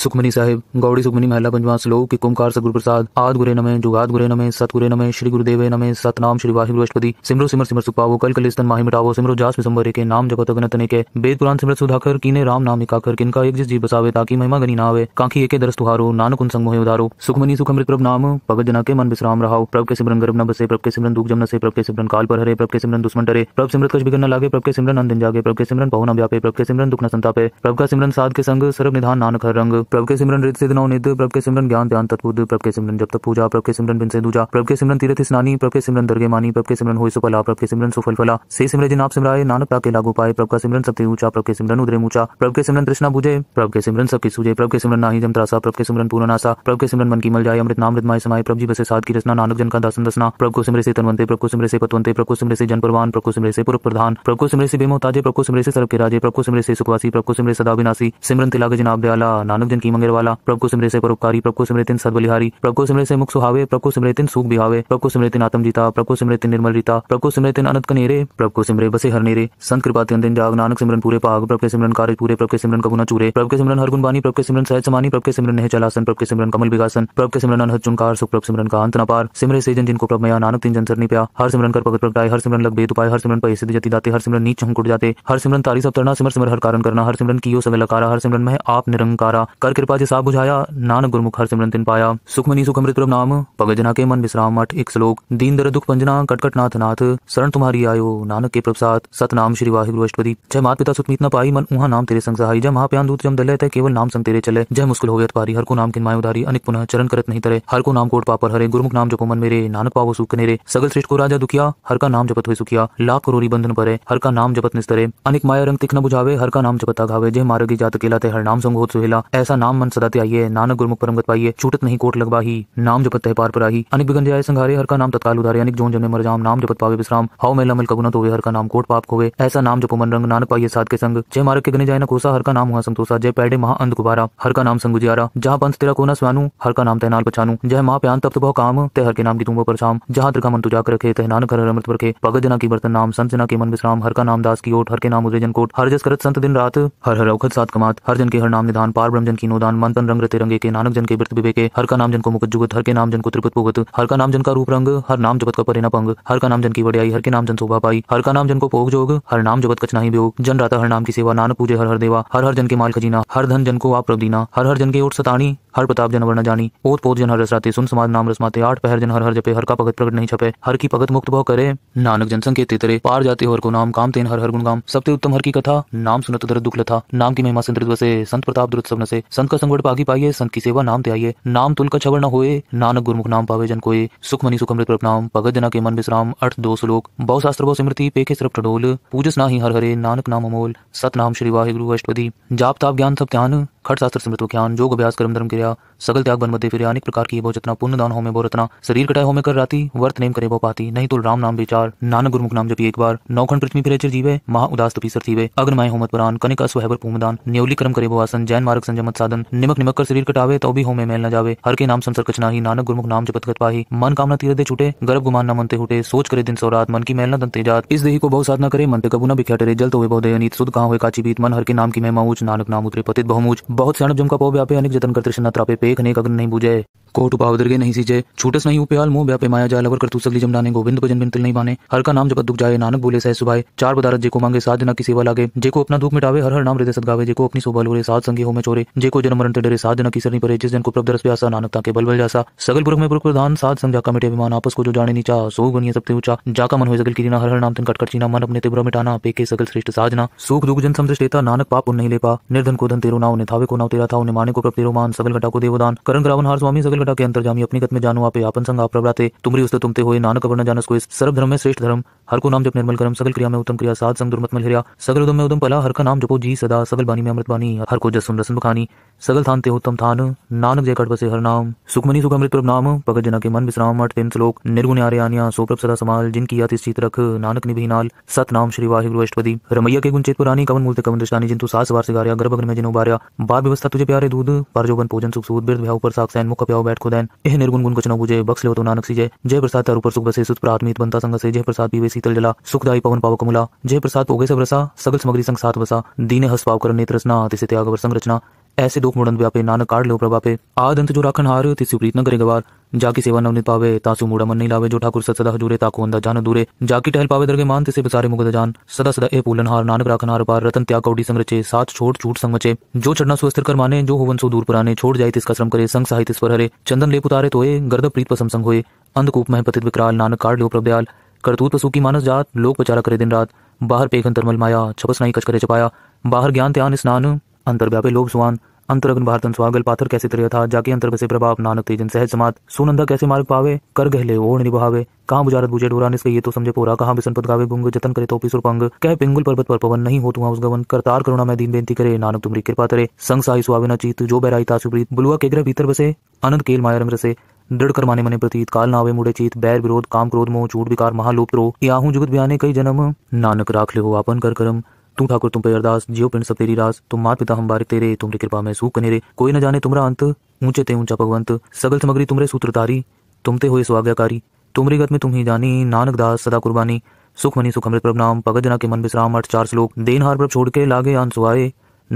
सुखमनी साहिब गौड़ी सुखमनी महला स्लो श्लोक कुमकार सगुरु प्रसाद आद गुरे नमे जुगाद गुरे नमे सत गुरे नमे श्री गुरुदेव नमे नाम श्री वाहि बृहस्पति सिमरो सिमर सिमर सुपावो कल स्तन माही मिटावो सिमरो जास विसंबर के नाम जगत अगन तने के वेद पुराण सिमर सुधाकर कीने राम नाम इकाकर किनका एक जिस जी बसावे ताकि महिमा गनी नावे कांखी एके दरस तुहारो नानक उन संग उदारो सुखमनी सुखमृत प्रभ नाम भगत जना के मन विश्राम रहाओ प्रभ के सिमरन गर्भ न बसे प्रभ के सिमरन दुख जम न से प्रभ के सिमरन काल पर हरे प्रभ के सिमरन दुश्मन डरे प्रभ सिमरत कछ बिगड़ न लागे प्रभ के सिमरन अंदन जागे प्रभ के सिमरन पवन व्यापे प्रभ के सिमरन दुख न संतापे प्रभ का सिमरन साध के संग सर्व निधान नानक हर रंग प्रभ के सिमरन रित सिद्ध निध प्रभ के सिमरन ज्ञान ध्यान तत्व प्रभ के सिमरन जब तक पूजा प्रभ के सिमरन बिन से दूजा प्रभ के सिमरन तीर्थ स्नानी प्रभ के सिमरन दर्गे मानी प्रभ के सिमरन हो सुफला प्रभ के सिमरन सुफल फला से सिमर जिन आप सिमराए नानक के लागू पाए प्रभ का सिमरन सबसे ऊंचा प्रभ के सिमरन उदरे ऊंचा प्रभ के सिमरन तृष्णा बुझे प्रभ के सिमरन सबकी सूझे प्रभ के सिमरन नाही जमत्रासा प्रभ के सिमरन पूर्ण आसा प्रभ के सिमरन मन की मल जाए अमृत नाम माय समाय प्रभ जी बसे साध की रचना नानक जन का दासन दसना प्रभ को सिमरे से तनवंते प्रभ को सिमरे से पतवंते प्रभ को सिमरे से जन प्रवान प्रभु को सिमरे से पूर्व प्रधान प्रभु को सिमरे से बेमोताजे प्रभु को सिमरे से सर्व के राजे प्रभु को सिमरे से सुखवासी प्रभु को सिमरे सदा विनाशी सिमरन तिलाग जनाब दयाला नानक जन सिमरितिन की मंगेड़ वाला प्रभु को सिमरे से परोपकारी प्रभु को सिमरितिन सदबलिहारी प्रभु को सिमरे से मुख सुहावे प्रभु को सिमरितिन सुख बिहावे प्रभु को सिमरितिन आत्म जीता प्रभु को सिमरितिन निर्मल रीता प्रभु को सिमरितिन अनंत कनेरे प्रभु को सिमरे बसे हर नेरे संत कृपा त्यन दिन जाग नानक सिमरन पूरे पाग प्रभु के सिमरन कार्य पूरे प्रभु के सिमरन कबुना चूरे प्रभु के सिमरन हर गुणबानी प्रभु के सिमरन सहज समानी प्रभु के सिमरन नह चलासन प्रभु के सिमरन कमल विकासन प्रभु के सिमरन अनहद चुनकार सुख प्रभु सिमरन का अंत न पार सिमरे से जन जिनको प्रभु मया नानक तिन जन सरनी प्या हर सिमरन कर भगत प्रगटाए हर सिमरन लग बेद उपाय हर सिमरन पैसे जति दाते हर सिमरन नीच हम जाते हर सिमरन तारी सब तरना सिमर सिमर हर कारण करना हर सिमरन कियो सब लकारा हर सिमरन में आप निरंकारा कर कृपा से बुझाया नानक गुरमुख हर सिमरन तिन पाया सुखमनी सुखमृत प्रभ नाम पगजना के मन विश्राम मठ एक श्लोक दीन दर दुख पंजना कटकट नाथ नाथ शरण तुम्हारी आयो नानक के प्रसाद नाम श्री वाहिगुरु अष्टपदी जय मात पिता सुतमीत न पाई मन उहा नाम तेरे संग सहाय जय महाप्यान दूत जम दल केवल नाम संग तेरे चले जय मुस्कुल गए पारी हर को नाम किन मायो उधारी अनेक पुनः चरण करत नहीं तरह हर को नाम कोट पापर हरे गुरुमुख नाम जपो मन मेरे नानक पावो सुख नेरे सगल श्रेष्ठ को राजा दुखिया हर का नाम जपत हुए सुखिया लाख करोरी बंधन परे हर का नाम जपत निस्तरे अनेक माया रंग तिख न बुझावे हर का नाम जपत आघावे जय मार्ग जात केला ते हर नाम संग होत सुहेला ऐसा नाम मन सदाते आइए नानक गुरमुख परम गत पाइए छूटत नहीं कोट लगवा ही नाम जपत है पार पर आई अनेक बिगन जाए संघारे हर का नाम तत्काल उधारे अनेक जोन जमे मर जाम नाम जपत पावे विश्राम हाउ मेला मिल कगुना तो हर का नाम कोट पाप खोवे ऐसा नाम जपो मन रंग नानक पाइए साथ के संग जय मारक के गने जाए ना कोसा हर का नाम हुआ संतोषा जय पैडे महा अंध गुबारा हर का नाम संगुजियारा जहाँ पंथ तेरा कोना स्वानू हर का नाम तैनाल पछानू जय महा प्यान तप्त भाव काम ते हर के नाम की तुम पर शाम जहाँ त्रिका मन तुझा रखे तह नानक हर अमृत पर भगत जना की बर्तन नाम संत जना के मन विश्राम हर का नाम दास की ओट हर के नाम उदय जन कोट हर जस करत संत दिन रात हर हर औखत सात कमात हर जन के हर नाम निधान पार ब्रह्म की नोदान मन रंग रंगे के नानक जन के वृत विवेके हर का नाम जन को मुकद जुगत हर के नाम जन को त्रिपुत पुगत हर का नाम जन का रूप रंग हर नाम जगत का परिणाम अंग हर का नाम जन की वडियाई हर के नाम जन शोभा पाई हर का नाम जन को भोग जोग हर नाम जगत कचना ही भोग जन राता हर नाम की सेवा नानक पूजे हर हर देवा हर हर जन के माल खजीना हर धन जन को आप प्रदीना हर हर जन के ओट सतानी हर प्रताप जन वर्ण जानी ओत पोत जन हर रसराते सुन समाज नाम रसमाते आठ पहर जन हर हर जपे हर का भगत प्रकट नहीं छपे हर की भगत मुक्त भव करे नानक जनसंग के तेतरे पार जाते हर को नाम काम तेन हर हर गुणगाम सबते उत्तम हर की कथा नाम सुनत दर दुख लथा नाम की महिमा संतृत वसे संत प्रताप दुरुत सब से संत का संगठ पागी पाइए संत की सेवा नाम ते आइए नाम तुल का छबर न हो नानक गुरुमुख नाम पावे जन कोई सुख मनी सुख अमृत पर नाम भगत जना के मन विश्राम अर्थ दो श्लोक बहु शास्त्र बहु स्मृति पेखे सर्व टडोल पूजस ना ही हर हरे नानक नाम अमोल सत नाम श्री वाहे गुरु अष्टपदी जाप ताप ज्ञान सब ध्यान खट शास्त्र स्मृत ख्यान योग अभ्यास कर्म धर्म क्रिया सगल त्याग बन मध्य फिर अनेक प्रकार की बहुत जितना पुण्य दान होमे बोरतना शरीर कटाय होमे कर राती वर्त नेम करे बो पाती नहीं तो राम नाम विचार नानक गुरुमुख नाम जपी एक बार नौखंड पृथ्वी फिर चिर जीवे महा उदास तपी सर थीवे अग्रमाय होमत पुरान कनिक अस्वहबर पूमदान न्यौली कर्म करे बो आसन जैन मार्ग संजमत साधन निमक निमक कर शरीर कटावे तो भी होमे मेल न जावे हर के नाम संसर कचना ही नानक गुरुमुख नाम जपत कर पाही मन कामना तीर दे छूटे गर्भ गुमान न मनते हुटे सोच करे दिन सौ रात मन की मेल न दंते जात इस देही को बहुत साधना करे मन पे कबू न बिख्या डरे जल तो हुए बहुत अनीत सुध कहा हुए काची बीत मन हर के नाम की महिमा ऊंच नानक नाम उतरे पतित बहुमूच बहुत स्याणप जमका को व्यापे अनेक जतन करते तृष्णा त्रापे पेख नेक अग्नि नहीं बुझे कोट उपाव दर्गे नहीं सीजे छूटस नहीं उपयाल मुंह ब्यापे माया जाय लवर करतू सगली जमडाने गोविंद भजन बिन तिल नहीं माने हर का नाम जपत दुख जाए नानक बोले सह सुभाए चार बदारत जेको मांगे साध ना किसी वाला लागे जेको अपना दुख मिटावे हर हर नाम हृदय सदगावे जेको अपनी शोभा लोरे साध संगी हो में चोरे जेको जन्म मरण ते डरे साध ना की नहीं परे जिस जन को प्रभ दरस प्यासा नानक ताके बल बल जासा सगल पुरख में पुरख प्रधान साध समझा का मिटे विमान आपस को जो जाने नीचा सो गुनिया सबते ऊंचा जाका मन हो सगल की हर हर नाम तिन कट कर चीना मन अपने तिब्र मिटाना पेके सगल श्रेष्ठ साधना सुख दुख जन समझ लेता नानक पाप उन नहीं ले पा निर्धन को धन तेरो नाव ने थावे को नाव तेरा था उन्हें माने को प्रभ तेरो मान सगल घटा को देवदान करण करावन हर स्वामी सगल तिल घटा के अंतर्जामी अपनी गत में जानू आप आपन संग आप प्रभराते तुमरी उस्त तो तुमते हुए नानक अवर जानस को सर्व धर्म में श्रेष्ठ धर्म हर को नाम जब निर्मल करम सगल क्रिया में उत्तम क्रिया साध संग दुर्मत मल सगल उदम में उदम पला हर का नाम जपो जी सदा सगल बानी में अमृत बानी हर को जसुन रसन बखानी सकल थानते उत्तम थान नानक जय कट बसे हर नाम सुखमनी सुख अमृत प्रभ नाम भगत जना के मन विश्राम अठ तिन श्लोक निर्गुण आर आनिया सो प्रभ सदा समाल जिनकी याति चीत रख नानक निभि नाल सत नाम श्री वाहिगुरु अष्टपदी रमैया के गुणचेत पुरानी कवन मूलते कवन दृष्टानी जिन तू सास वार सिगारिया गर्भग्न में जिनो बारिया बार व्यवस्था तुझे प्यारे दूध पर जोबन पूजन सुख सूद बिरद भ्याव पर साक्ष मुख प्याव बैठ खुदैन यह निर्गुण गुण कुछ न बुझे बख्श ले तो नानक सीजे जय प्रसाद तार ऊपर सुख बसे सुत प्राथमित बनता संग से जय प्रसाद पीवे शीतल जला सुखदाई पवन पाव मुला जय प्रसाद पोगे सब रसा सगल सामग्री संग साथ बसा दीने हस पाव कर नेत्र रचना तिसे त्याग संग रचना ऐसे दुख मुड़न व्यापे नानक काट लो प्रभापे आद अंत जो राखन हार तिस विपरीत न करेगा वार जाकी सेवा नवनीत पावे तासु मुड़ा मन नहीं लावे जो ठाकुर सत सदा हजूरे ताको अंदा जान दूरे जाकी टहल पावे दरगे मान तिसे बिसारे मुगद जान सदा सदा ए पूलन हार नानक राखन हार पार रतन त्याग कौडी संग्रचे साथ छोट छूट संग मचे जो चढ़ना सुस्थिर कर माने जो हुवन सो दूर पुराने छोड़ जाए तिसका श्रम करे संग साहित्य पर हरे चंदन लेप उतारे तोये गर्द प्रीत पसम संग हुए अंधकूप मह पतित विकराल नानक काट लो प्रभदयाल करतूत पशु की मानस जात लोक बचारा करे दिन रात बाहर पेखन तरमल माया छपस नहीं कच करे छपाया बाहर ज्ञान त्यान स्नान अंतर्व्यापे लोभ सुहान अंतरगन भारतन स्वागल पाथर कैसे त्रिय था जाके अंतर से प्रभाव नानक तेजन सहज समात सुनंदा कैसे मार्ग पावे कर गहले ओढ़ निभावे कहाँ बुजारत बुझे डोरा निस्के ये तो समझे पोरा कहाँ बिसन पद गावे गुंग जतन करे तो पिसुर पंग कह पिंगुल पर्वत पर पवन नहीं हो तुम उस गवन करतार करुणा मैं दीन बेनती करे नानक तुमरी कृपा तरे संग साई सुहावे चीत जो बैराई सुप्रीत बुलुआ केगरा भीतर बसे अनंत केल माया रंग रसे दृढ़ कर माने मने प्रतीत काल नावे मुड़े चीत बैर विरोध काम क्रोध मोह झूठ विकार महालोप त्रो याहू जुगत बयाने कई जन्म नानक राख ले हो आपन कर करम तू ठाकुर तुम पे अरदास जियो पिंड सब तेरी रास तुम मात पिता हम बारिक तेरे तुमरी कृपा में सूख कनेरे कोई न जाने तुमरा अंत ऊंचे ते ऊंचा भगवंत सगल समग्री तुमरे सूत्रधारी तुम ते हो स्वाज्ञाकारी तुमरी गत में तुम ही जानी नानक दास सदा कुर्बानी सुख मनी सुख अमृत प्रभ नाम भगत जना के मन विश्राम अठ चार श्लोक देन हार प्रभ छोड़ के लागे आन सुहाए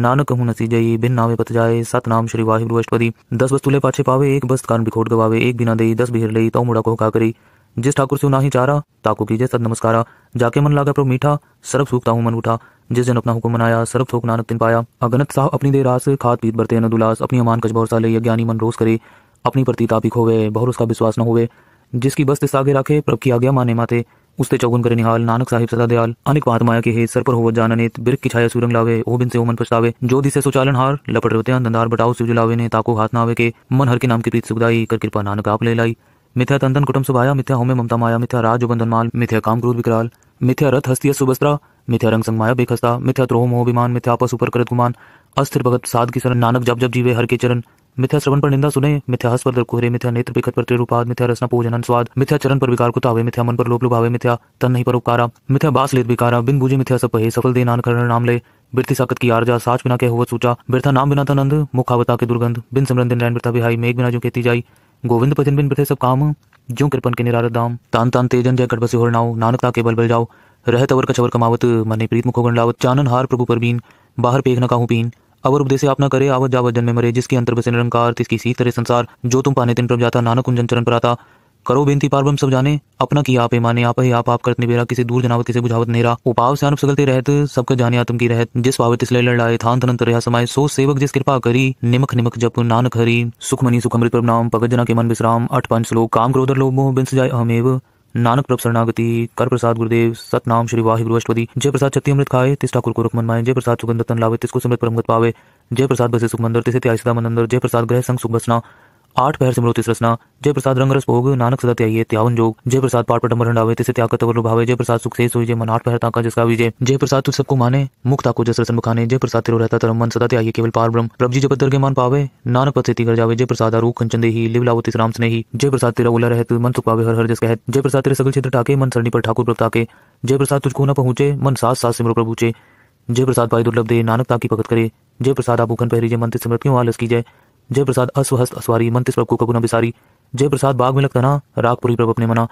नानक कहूं नसी जई बिन नावे पत जाए सत नाम श्री वाहिगुरु अष्टपदी दस वस्तु ले पाछे पावे एक बस कान बिखोट गवावे एक बिना दे दस बिहर लई तो मुड़ा को का करी जिस ठाकुर से ना ही चारा ताको कीजे सत नमस्कारा जाके मन लागा प्रभु मीठा सर्व सूखता हूँ मन उठा जिस जन अपना हुक्म मनाया सरब थोक नानक तिन पाया अगनत साहब अपनी देर रास खाद पीत बरते न दुलास अपनी अमान कच भरोसा ले ज्ञानी मन रोज करे अपनी प्रति तापिक होवे बहुर उसका विश्वास न होवे जिसकी बस तिस आगे राखे प्रभ की आज्ञा माने माते उसते चौगुन करे निहाल नानक साहिब सदा दयाल अनेक पात माया के हे सर पर होवत जाननित बिर की छाया सुरंग लावे ओ बिन से ओ मन पछतावे जो दिसे सुचालन हार लपट रोते दंदार बटाओ सिव जुलावे ने ताको हाथ नावे के मन हर के नाम की प्रीत सुखदाई कर कृपा नानक आप ले लाई मिथ्या तंदन कुटुम सुभाया मिथ्या होमे ममता माया मिथ्या राज बंधन माल मिथ्या काम क्रोध विकराल मिथ्या रथ हस्तिया सुबस्त्रा मिथ्या रंग संगमाया बेखस्ता मिथ्या द्रोह मोहिमान मिथ्या आपस ऊपर करत गुमान अस्थिर भगत साध की शरण नानक जब जब जीवे हर के चरण मिथ्या श्रवण पर निंदा सुने मिथ्या हस पर कुहरे मिथ्या नेत्र बिखत पर त्रिरुपाद मिथ्या रसना पूजन स्वाद मिथ्या चरण पर विकार कुतावे मिथ्या मन पर लोप लुभावे मिथ्या तन नहीं पर उपकारा मिथ्या बास लेत बिकारा बिन बुझे मिथ्या सपहे सफल दे नान करण नाम ले बिरती साकत की आरजा साच बिना के हुआ सूचा बिरथा नाम बिना तनंद मुखावता के दुर्गंध बिन सिमरन दिन रैन बिरथा बिहाई मेघ बिना जो खेती जाई गोविंद पथिन बिन बिरथे सब काम जो कृपन के निरारत दाम तान तान तेजन जय कटबसी हो नाओ नानकता के बल बल जाओ रहत अवर कचवर कमावत मने प्रीत मुखोगण लावत चानन हार प्रभु परबीन बाहर पेख न काहू पीन अवर उपदेश आप न करे आवत जावत जन्म मरे जिसके अंतर बसे निरंकार तिसकी सी तरह संसार जो तुम पाने तिन प्रभ जाता नानक कुंजन चरण पराता करो बेनती पार्वम सब जाने अपना किया आपे माने आप ही आप आप करते बेरा किसी दूर जनावत किसी बुझावत नेरा उपाव से अनुप रहत सबके जाने आत्म की रहत जिस पावत इसलिए लड़ाए थान थन तरह समाये सो सेवक जिस कृपा करी निमख निमख जप नानक हरी सुखमनी सुखमृत प्रभ नाम प्रणाम जना के मन विश्राम अठ पंच श्लोक काम क्रोधर मोह बिंस जाय अहमेव नानक प्रभ शरणागति कर प्रसाद गुरुदेव सतनाम श्री वाहिगुरु अष्टपदी जय प्रसाद छत्ती अमृत खाए तिस ठाकुर को रखमन माए जय प्रसाद सुगंध तन लावे तिसको सुमृत परमगत पावे जय प्रसाद बसे सुख मंदिर तिसे त्याय सदा मंदिर जय प्रसाद ग्रह संग सुख बसना आठ पहर सिमरो तिस रसना जय प्रसाद रंग रस भोग नानक सदा त्याये त्यावन जोग जय प्रसाद पाठ पटम हंडावे तिसे त्याग तवर भावे जय प्रसाद सुख से सोई जय मन आठ पहर ताका जिसका विजय जय प्रसाद तू सबको माने मुख ताको जस रसन मुखाने जय प्रसाद तिरो रहता तरम मन सदा त्याये केवल पार ब्रह्म प्रभु जी जब दर के मान पावे नानक पद से तिगर जावे जय प्रसाद आरू कंचन देही लिव लावो तिस राम स्नेही जय प्रसाद तेरा उला रहत मन सुख पावे हर हर जस कहत जय प्रसाद तेरे सकल क्षेत्र ठाके मन सरणी पर ठाकुर प्रभु ताके जय प्रसाद तुझको न पहुंचे मन सास सास सिमरो प्रभु जय प्रसाद भाई दुर्लभ दे नानक ताकी भगत करे जय प्रसाद आभूखन पहरी जय मंत्र सिमरत क्यों आलस की जय प्रसाद अस्वहस्त अस्वारी मंत्रिस प्रभु कगुना बिसारी प्रसाद बाग में लगता ना रागपुरी प्रभु अपने मना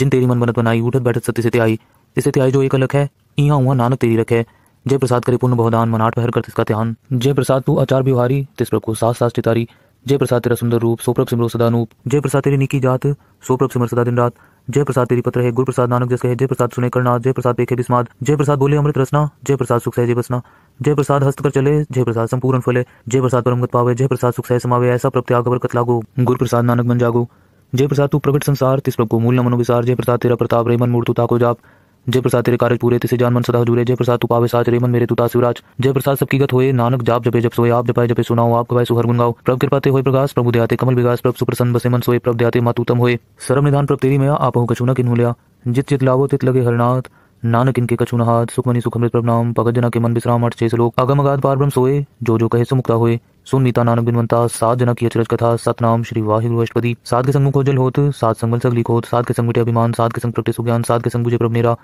जिन तेरी मन बनत बनाई उठत बैठत सत्य से आई इसे त्याई जो एक अलग है इहाँ हुआ नानक तेरी रखे जय प्रसाद करे पूर्ण बहुदान मनाट पहर कर तिसका ध्यान जय प्रसाद तू आचार व्यवहारी तिस प्रभु को सास सास चितारी जय प्रसाद तेरा सुंदर रूप सोप्रभ सिमरो अनूप जय प्रसाद तेरी निकी जात सोप्रभ सिमर सदा दिन रात जय प्रसाद तेरी पत्र है गुरु प्रसाद नानक जस कहे जय प्रसाद सुने करना जय प्रसाद देखे बिस्माद जय प्रसाद बोले अमृत रसना जय प्रसाद सुख सहजे बसना जय प्रसाद हस्त कर चले जय प्रसाद संपूर्ण फले जय प्रसाद परमगत पावे जय प्रसाद सुख सह समावे ऐसा प्रत्याग बरकत लागो गुरु प्रसाद नानक बन जागो जय प्रसाद तू प्रकट संसार तिस प्रभु मूल न मनोविसार जय प्रसाद तेरा प्रताप रे मन मूर्तु ताको जाप जय प्रसाद तेरे कार्य पूरे तिसे जान मन सदा जुरे जय प्रसाद तू पावे साच रे मन मेरे तू तासिवराज जय प्रसाद सबकी गत होए नानक जाप जपे जप सोए आप जपाए जपे सुनाओ आप गवाए सुहर गुनगाओ प्रभु कृपा ते होए प्रकाश प्रभु दयाते कमल विकास प्रभु सुप्रसन्न बसे मन सोए प्रभु दयाते मातुतम होए सर्व निधान प्रभ तेरी मया आप हो कछुना किन्हू लिया जित जित लावो तित लगे हरनाथ नानक इनके कछुन हाथ सुखमनी सुखम प्रणाम भगत जना के मन विश्राम अठ छह लोग अगम अगाध पार ब्रह्म सोए जो जो कहे सुमुक्ता हुए सुन नीता नानक बिनवंता सात जना की अचरज कथा सतनाम श्री वाहिगुरु अष्टपति सात के संग जल होत सात संगल सगली होत सात के संग मिटे अभिमान सात के संग प्रकटे सुज्ञान सात के संग बुझे प्रभ मेरा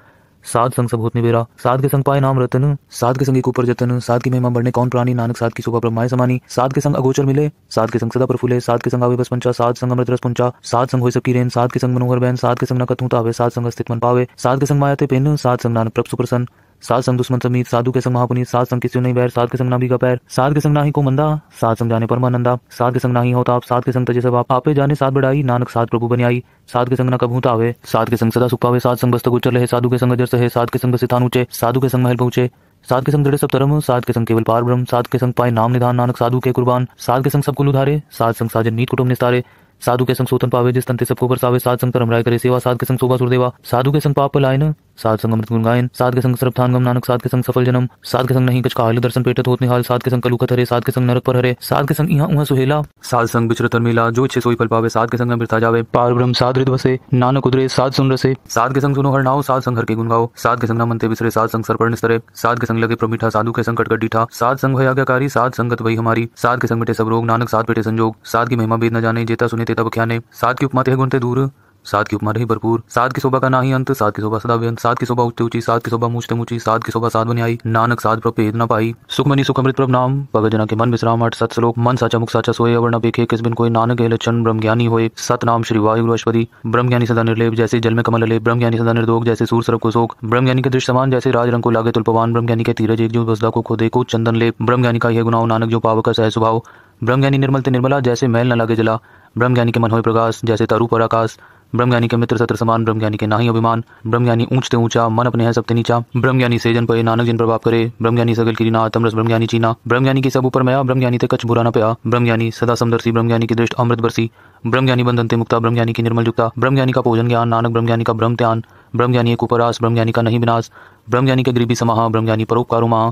साध संग सब होत बेरा साध के संग पाए नाम रतन साध के संग एक ऊपर जतन साध की महिमा बढ़ने कौन प्राणी नानक साध की शोभा पर माए समानी साध के संग अगोचर मिले साध के संग सदा पर फूले साध के संग आवे बस पंचा साध संग अमृत रस पंचा साध संग हो सकी रेन साध के संग मनोहर बहन साध के संग नकत हूं तावे साध संग अस्तित्व मन पावे साध के संग माया थे पेन साध संग नानक प्रभ सुप्रसन्न सात संग दुश्मन समीत साधु के संग महापुनीत सात संग किसी नहीं बैर सात के संग ना भी का पैर सात के संग ना ही को मंदा सात संग जाने पर मनंदा सात के संग ना ही होता आप सात के संग तजे सब आपे जाने सात बढ़ाई नानक सात प्रभु बनियाई सात के संग ना कभू आवे सात के संग सदा सुख पावे सात संग बस्तक उचर रहे साधु के संग जर सहे सात के संग स्थान ऊंचे साधु के संग महल पहुंचे सात के संग दृढ़ सब धर्म सात के संग केवल पार ब्रह्म सात के संग पाए नाम निधान नानक साधु के कुर्बान सात के संग सब कुल उधारे सात संग साजन नीत कुटुंब निस्तारे साधु के संग सोतन पावे जिस तंते सबको बरसावे सात संग धर्म राय करे सेवा सात के संग शोभा सुरदेवा साधु के संग पाप पलायन साध संग अमृत गुणगायन साध के संग सर्वथान गम नानक साध के संग सफल जन्म साध के संग नहीं कछ काल दर्शन पेटत होत निहाल साध के संग कलुकत हरे साध के संग नरक पर हरे साध के संग यहाँ उहाँ सुहेला साध संग बिचरत मिला जो छे सोई फल पावे साध के संग आ जावे पार ब्रह्म साध हृदय बसे नानक उदरे साध सुन रसे साध के संग सुनो हर नाव साध संग हर के गुण गाओ साध के संग नाम मनते बिसरे साध संग पर सरे साध के संग लगे प्रमिठा साधु के संग कटकट डीठा साध संग भय आज्ञाकारी साध संगत वही हमारी साध के संग मिटे सब रोग नानक साध पेटे संजोग साध की महिमा बेद न जाने जेता सुने तेता बख्याने साध की उपमा ते गुण ते दूर सात की उपमा रही भरपूर सात की शोभा का ना ही अंत सात की शोभा सदा व्यंत सात की शोभा उच्च ऊंची सात की शोभा मुझते ऊंची सात की शोभा सात बनी नानक सात प्रभ भेद न पाई सुखमनी सुखमृत प्रभ नाम भगत जना के मन विश्राम आठ सत श्लोक मन साचा मुख साचा सोए अवर्ण न बेखे किस बिन कोई नानक गहल चंद ब्रह्म ज्ञानी होए सत नाम श्री वायु अश्वरी ब्रह्म ज्ञानी सदा निर्लेप जैसे जल में कमल ले ब्रह्म ज्ञानी सदा निर्दोग जैसे सूर सरब को शोक ब्रह्म ज्ञानी के दृश्य समान जैसे राज रंग को लागे तुलपवान ब्रह्म ज्ञानी के तीरज एक जो बसदा को खोदे को चंदन ले ब्रह्म ज्ञानी का यह गुनाव नानक जो पाव का सह स्वभाव ब्रह्म ज्ञानी निर्मल ते निर्मला जैसे मैल न लागे जला ब्रह्म ज्ञानी के मन हो प्रकाश जैसे तारू पर आकाश ब्रह्मज्ञानी के मित्र सत्र समान ब्रह्मज्ञानी के नाही अभिमान ब्रह्मज्ञानी ऊंचते ऊंचा मन अपने है सबते नीचा ब्रह्मज्ञानी जन पे नानक जिन प्रभाव करे ब्रह्मज्ञानी सगल की ना तमरस ब्रह्मज्ञानी चीना ब्रह्मज्ञानी की सब ऊपर मया ब्रह्मज्ञानी ते कच बुरा न पया ब्रह्मज्ञानी सदा समदर्शी ब्रह्मज्ञानी की दृष्ट अमृत बरसी ब्रह्मज्ञानी बंधनते मुक्ता ब्रह्मज्ञानी की निर्मल युक्ता ब्रह्मज्ञानी का भोजन ज्ञान नानक ब्रह्मज्ञानी का ब्रह्म त्यान ब्रह्मज्ञानी एक उपरास ब्रह्मज्ञानी का नहीं विनाश ब्रह्मज्ञानी के गरीबी समाह ब्रह्मज्ञानी परोपकारुमा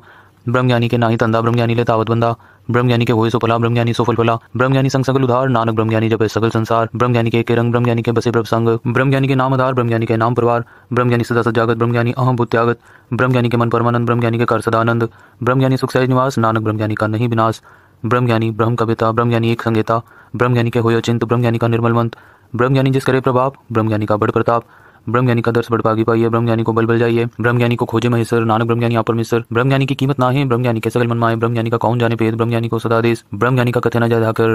ब्रह्मज्ञानी के नाही तंदा ब्रह्मज्ञानी ले तावत बंदा ब्रह्म ज्ञानी के होए सो फला ब्रह्म ज्ञानी सो फल फला ब्रह्म ज्ञानी संग सकल उधार नानक ब्रह्म ज्ञानी जब सकल संसार ब्रह्म ज्ञानी के एक रंग ब्रह्म ज्ञानी के बसे ब्रह्म संग ब्रह्म ज्ञानी के नाम आधार ब्रह्म ज्ञानी के नाम परिवार ब्रह्म ज्ञानी सदा सजागत ब्रह्म ज्ञानी अहम बुत्यागत ब्रह्म ज्ञानी के मन परमानंद ब्रह्म ज्ञानी के कर सदानंद ब्रह्म ज्ञानी सुख सहज निवास नानक ब्रह्म ज्ञानी का नहीं विनाश ब्रह्म ज्ञानी ब्रह्म कविता ब्रह्म ज्ञानी एक संगीता ब्रह्म ज्ञानी के हो चिंत ब्रह्म ज्ञानी का निर्मल मंत्र ब्रह्म ज्ञानी जिस करे प्रभाव ब्रह्म ज्ञानी का बड़ प्रताप ब्रह्म ज्ञानी का दर्श बढ़ पागी पाइए ब्रह्म ज्ञानी को बल बल जाइए ब्रह्म ज्ञानी को खोजे महेश्वर नानक ब्रह्मज्ञानी आप परमेश्वर ज्ञानी की कीमत ना है ब्रह्म ज्ञानी कैसे मन माए ब्रह्म ज्ञानी का कौन जाने पेद ब्रह्म ज्ञानी को सदा देश ब्रह्म ज्ञानी का कथे न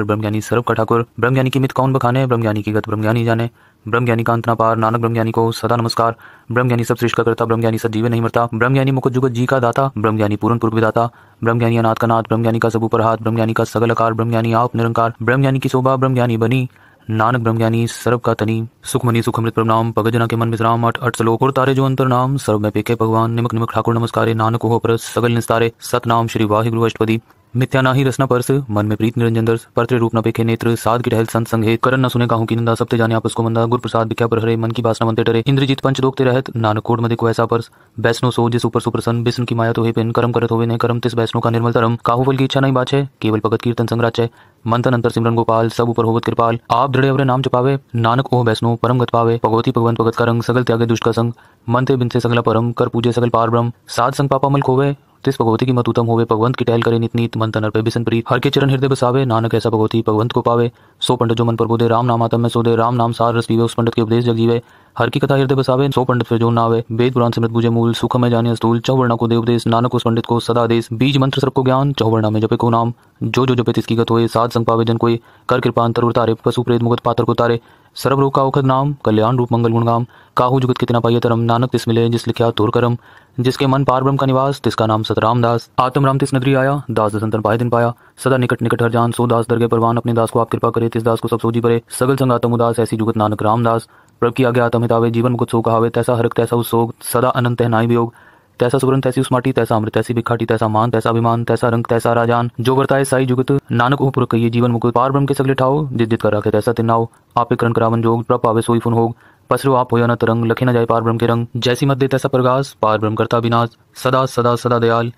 ब्रह्म ज्ञानी सर्व का ठाकुर ब्रह्म ज्ञानी की मित कौन बखाने ब्रह्म ज्ञानी की गत ब्रह्म ज्ञानी जाने ब्रह्म ज्ञानी का अंतना पार नानक ब्रह्म ज्ञानी को सदा नमस्कार ब्रह्म ज्ञानी सब सृष्टि करता ब्रह्म ज्ञानी सब जीवन नहीं मरता ब्रह्म ज्ञानी मुख जुगत जी का दाता ब्रह्म ज्ञानी पूर्ण पूर्व दाता ब्रह्म ज्ञानी अनाथ का नाथ ब्रह्म ज्ञानी का सबू पर हाथ ब्रह्म ज्ञानी का सगल आकार ब्रह्म ज्ञानी आप निरंकार ब्रह्म ज्ञानी की शोभा ब्रह्म ज्ञानी बनी नानक ब्रह्म ज्ञानी सर्व का तनी सुखमनी सुखमृत प्रणाम जना के मन विश्राम अठ अठ सलोक और तारे जो अंतर नाम सर्व में पेके भगवान निमक निमक ठाकुर नमस्कार नानक हो पर सगल निस्तारे सतनाम श्री वाहिगुरु अष्टपति ही रसना परस मन में प्रीत निरंजन दर्श परत्र रूप न पेखे नेत्र साध की टहल संत संगे करन न सुने काहू की निंदा सबते जाने आपस को मंदा गुरु प्रसाद भिख्या पर हरे मन की बासना मनते डरे इंद्रजीत पंच दोखते रहत नानक कोड मधे को ऐसा परस वैष्णो सो जिस ऊपर सुप्रसन्न बिस्न की माया तो हे पिन करम करत होवे ने करम तिस वैष्णो का निर्मल धर्म काहू फल की इच्छा नहीं बाछे केवल भगत कीर्तन संग्राच है मंथन अंतर सिमरन गोपाल सब ऊपर होवत कृपाल आप दृढ़ अवरे नाम जपावे नानक ओह वैष्णो परम गत पावे भगवती भगवान भगत का रंग सगल त्यागे दुष्ट का संग मन ते बिन से सगला परम कर पूजे सगल पार ब्रह्म साध संग पापा मल खोवे तिस भगवती की मत उत्तम होवे भगवंत की टहल करे नित नित मन तन पे बिसन प्रीत हर के चरण हृदय बसावे नानक ऐसा भगवती भगवंत को पावे सो पंडित जो मन पर बोधे राम नाम आतम में सोधे राम नाम सार रस पीवे उस पंडित के उपदेश जग जीवे हर की कथा हृदय बसावे सो पंडित फिर जो नावे वेद पुराण समृत बुझे मूल सुख में जाने अस्तूल चौवर्णा को देव देश नानक उस पंडित को सदा देश बीज मंत्र को ज्ञान चौवर्णा में जपे को नाम जो जो जपे तिसकी गत हो सात संग पावे जन कोई कर कृपा अंतर उतारे पशु प्रेत मुगत पात्र को तारे सर्व रोग का औखद नाम कल्याण रूप मंगल गुणगाम काहू जुगत कितना पाइय तरम नानक तिस मिले जिस लिखा तोर करम जिसके मन पार ब्रह्म का निवास जिसका नाम सतराम दास आत्म राम तिस नदरी आया दास दसंतर पाए दिन पाया सदा निकट निकट हर जान सो दास दरगे परवान अपने दास को आप कृपा करे तिस दास को सब सोजी परे सगल संगातम उदास ऐसी जुगत नानक रामदास दास प्रभ की आज्ञा आत्म हितावे जीवन मुकुत सो कहावे तैसा हरक तैसा उसोग सदा अनंत है नाई वियोग तैसा सुवर्ण तैसी उस माटी तैसा अमृत तैसी बिखाटी तैसा मान तैसा अभिमान तैसा रंग तैसा राजान जो वर्ताए साई जुगत नानक उपुर कहिए जीवन मुकुत पार ब्रह्म के सगले ठाओ जिद जित कर रखे तैसा तिनाओ आपे करण करावन जोग प्रभ पावे सोई फुन होग पसरु आप होया न तरंग तो लखी न जाए पार ब्रह्म के रंग जैसी मत दे तैसा प्रगास पार ब्रह्म करता विनाश सदा सदा सदा दयाल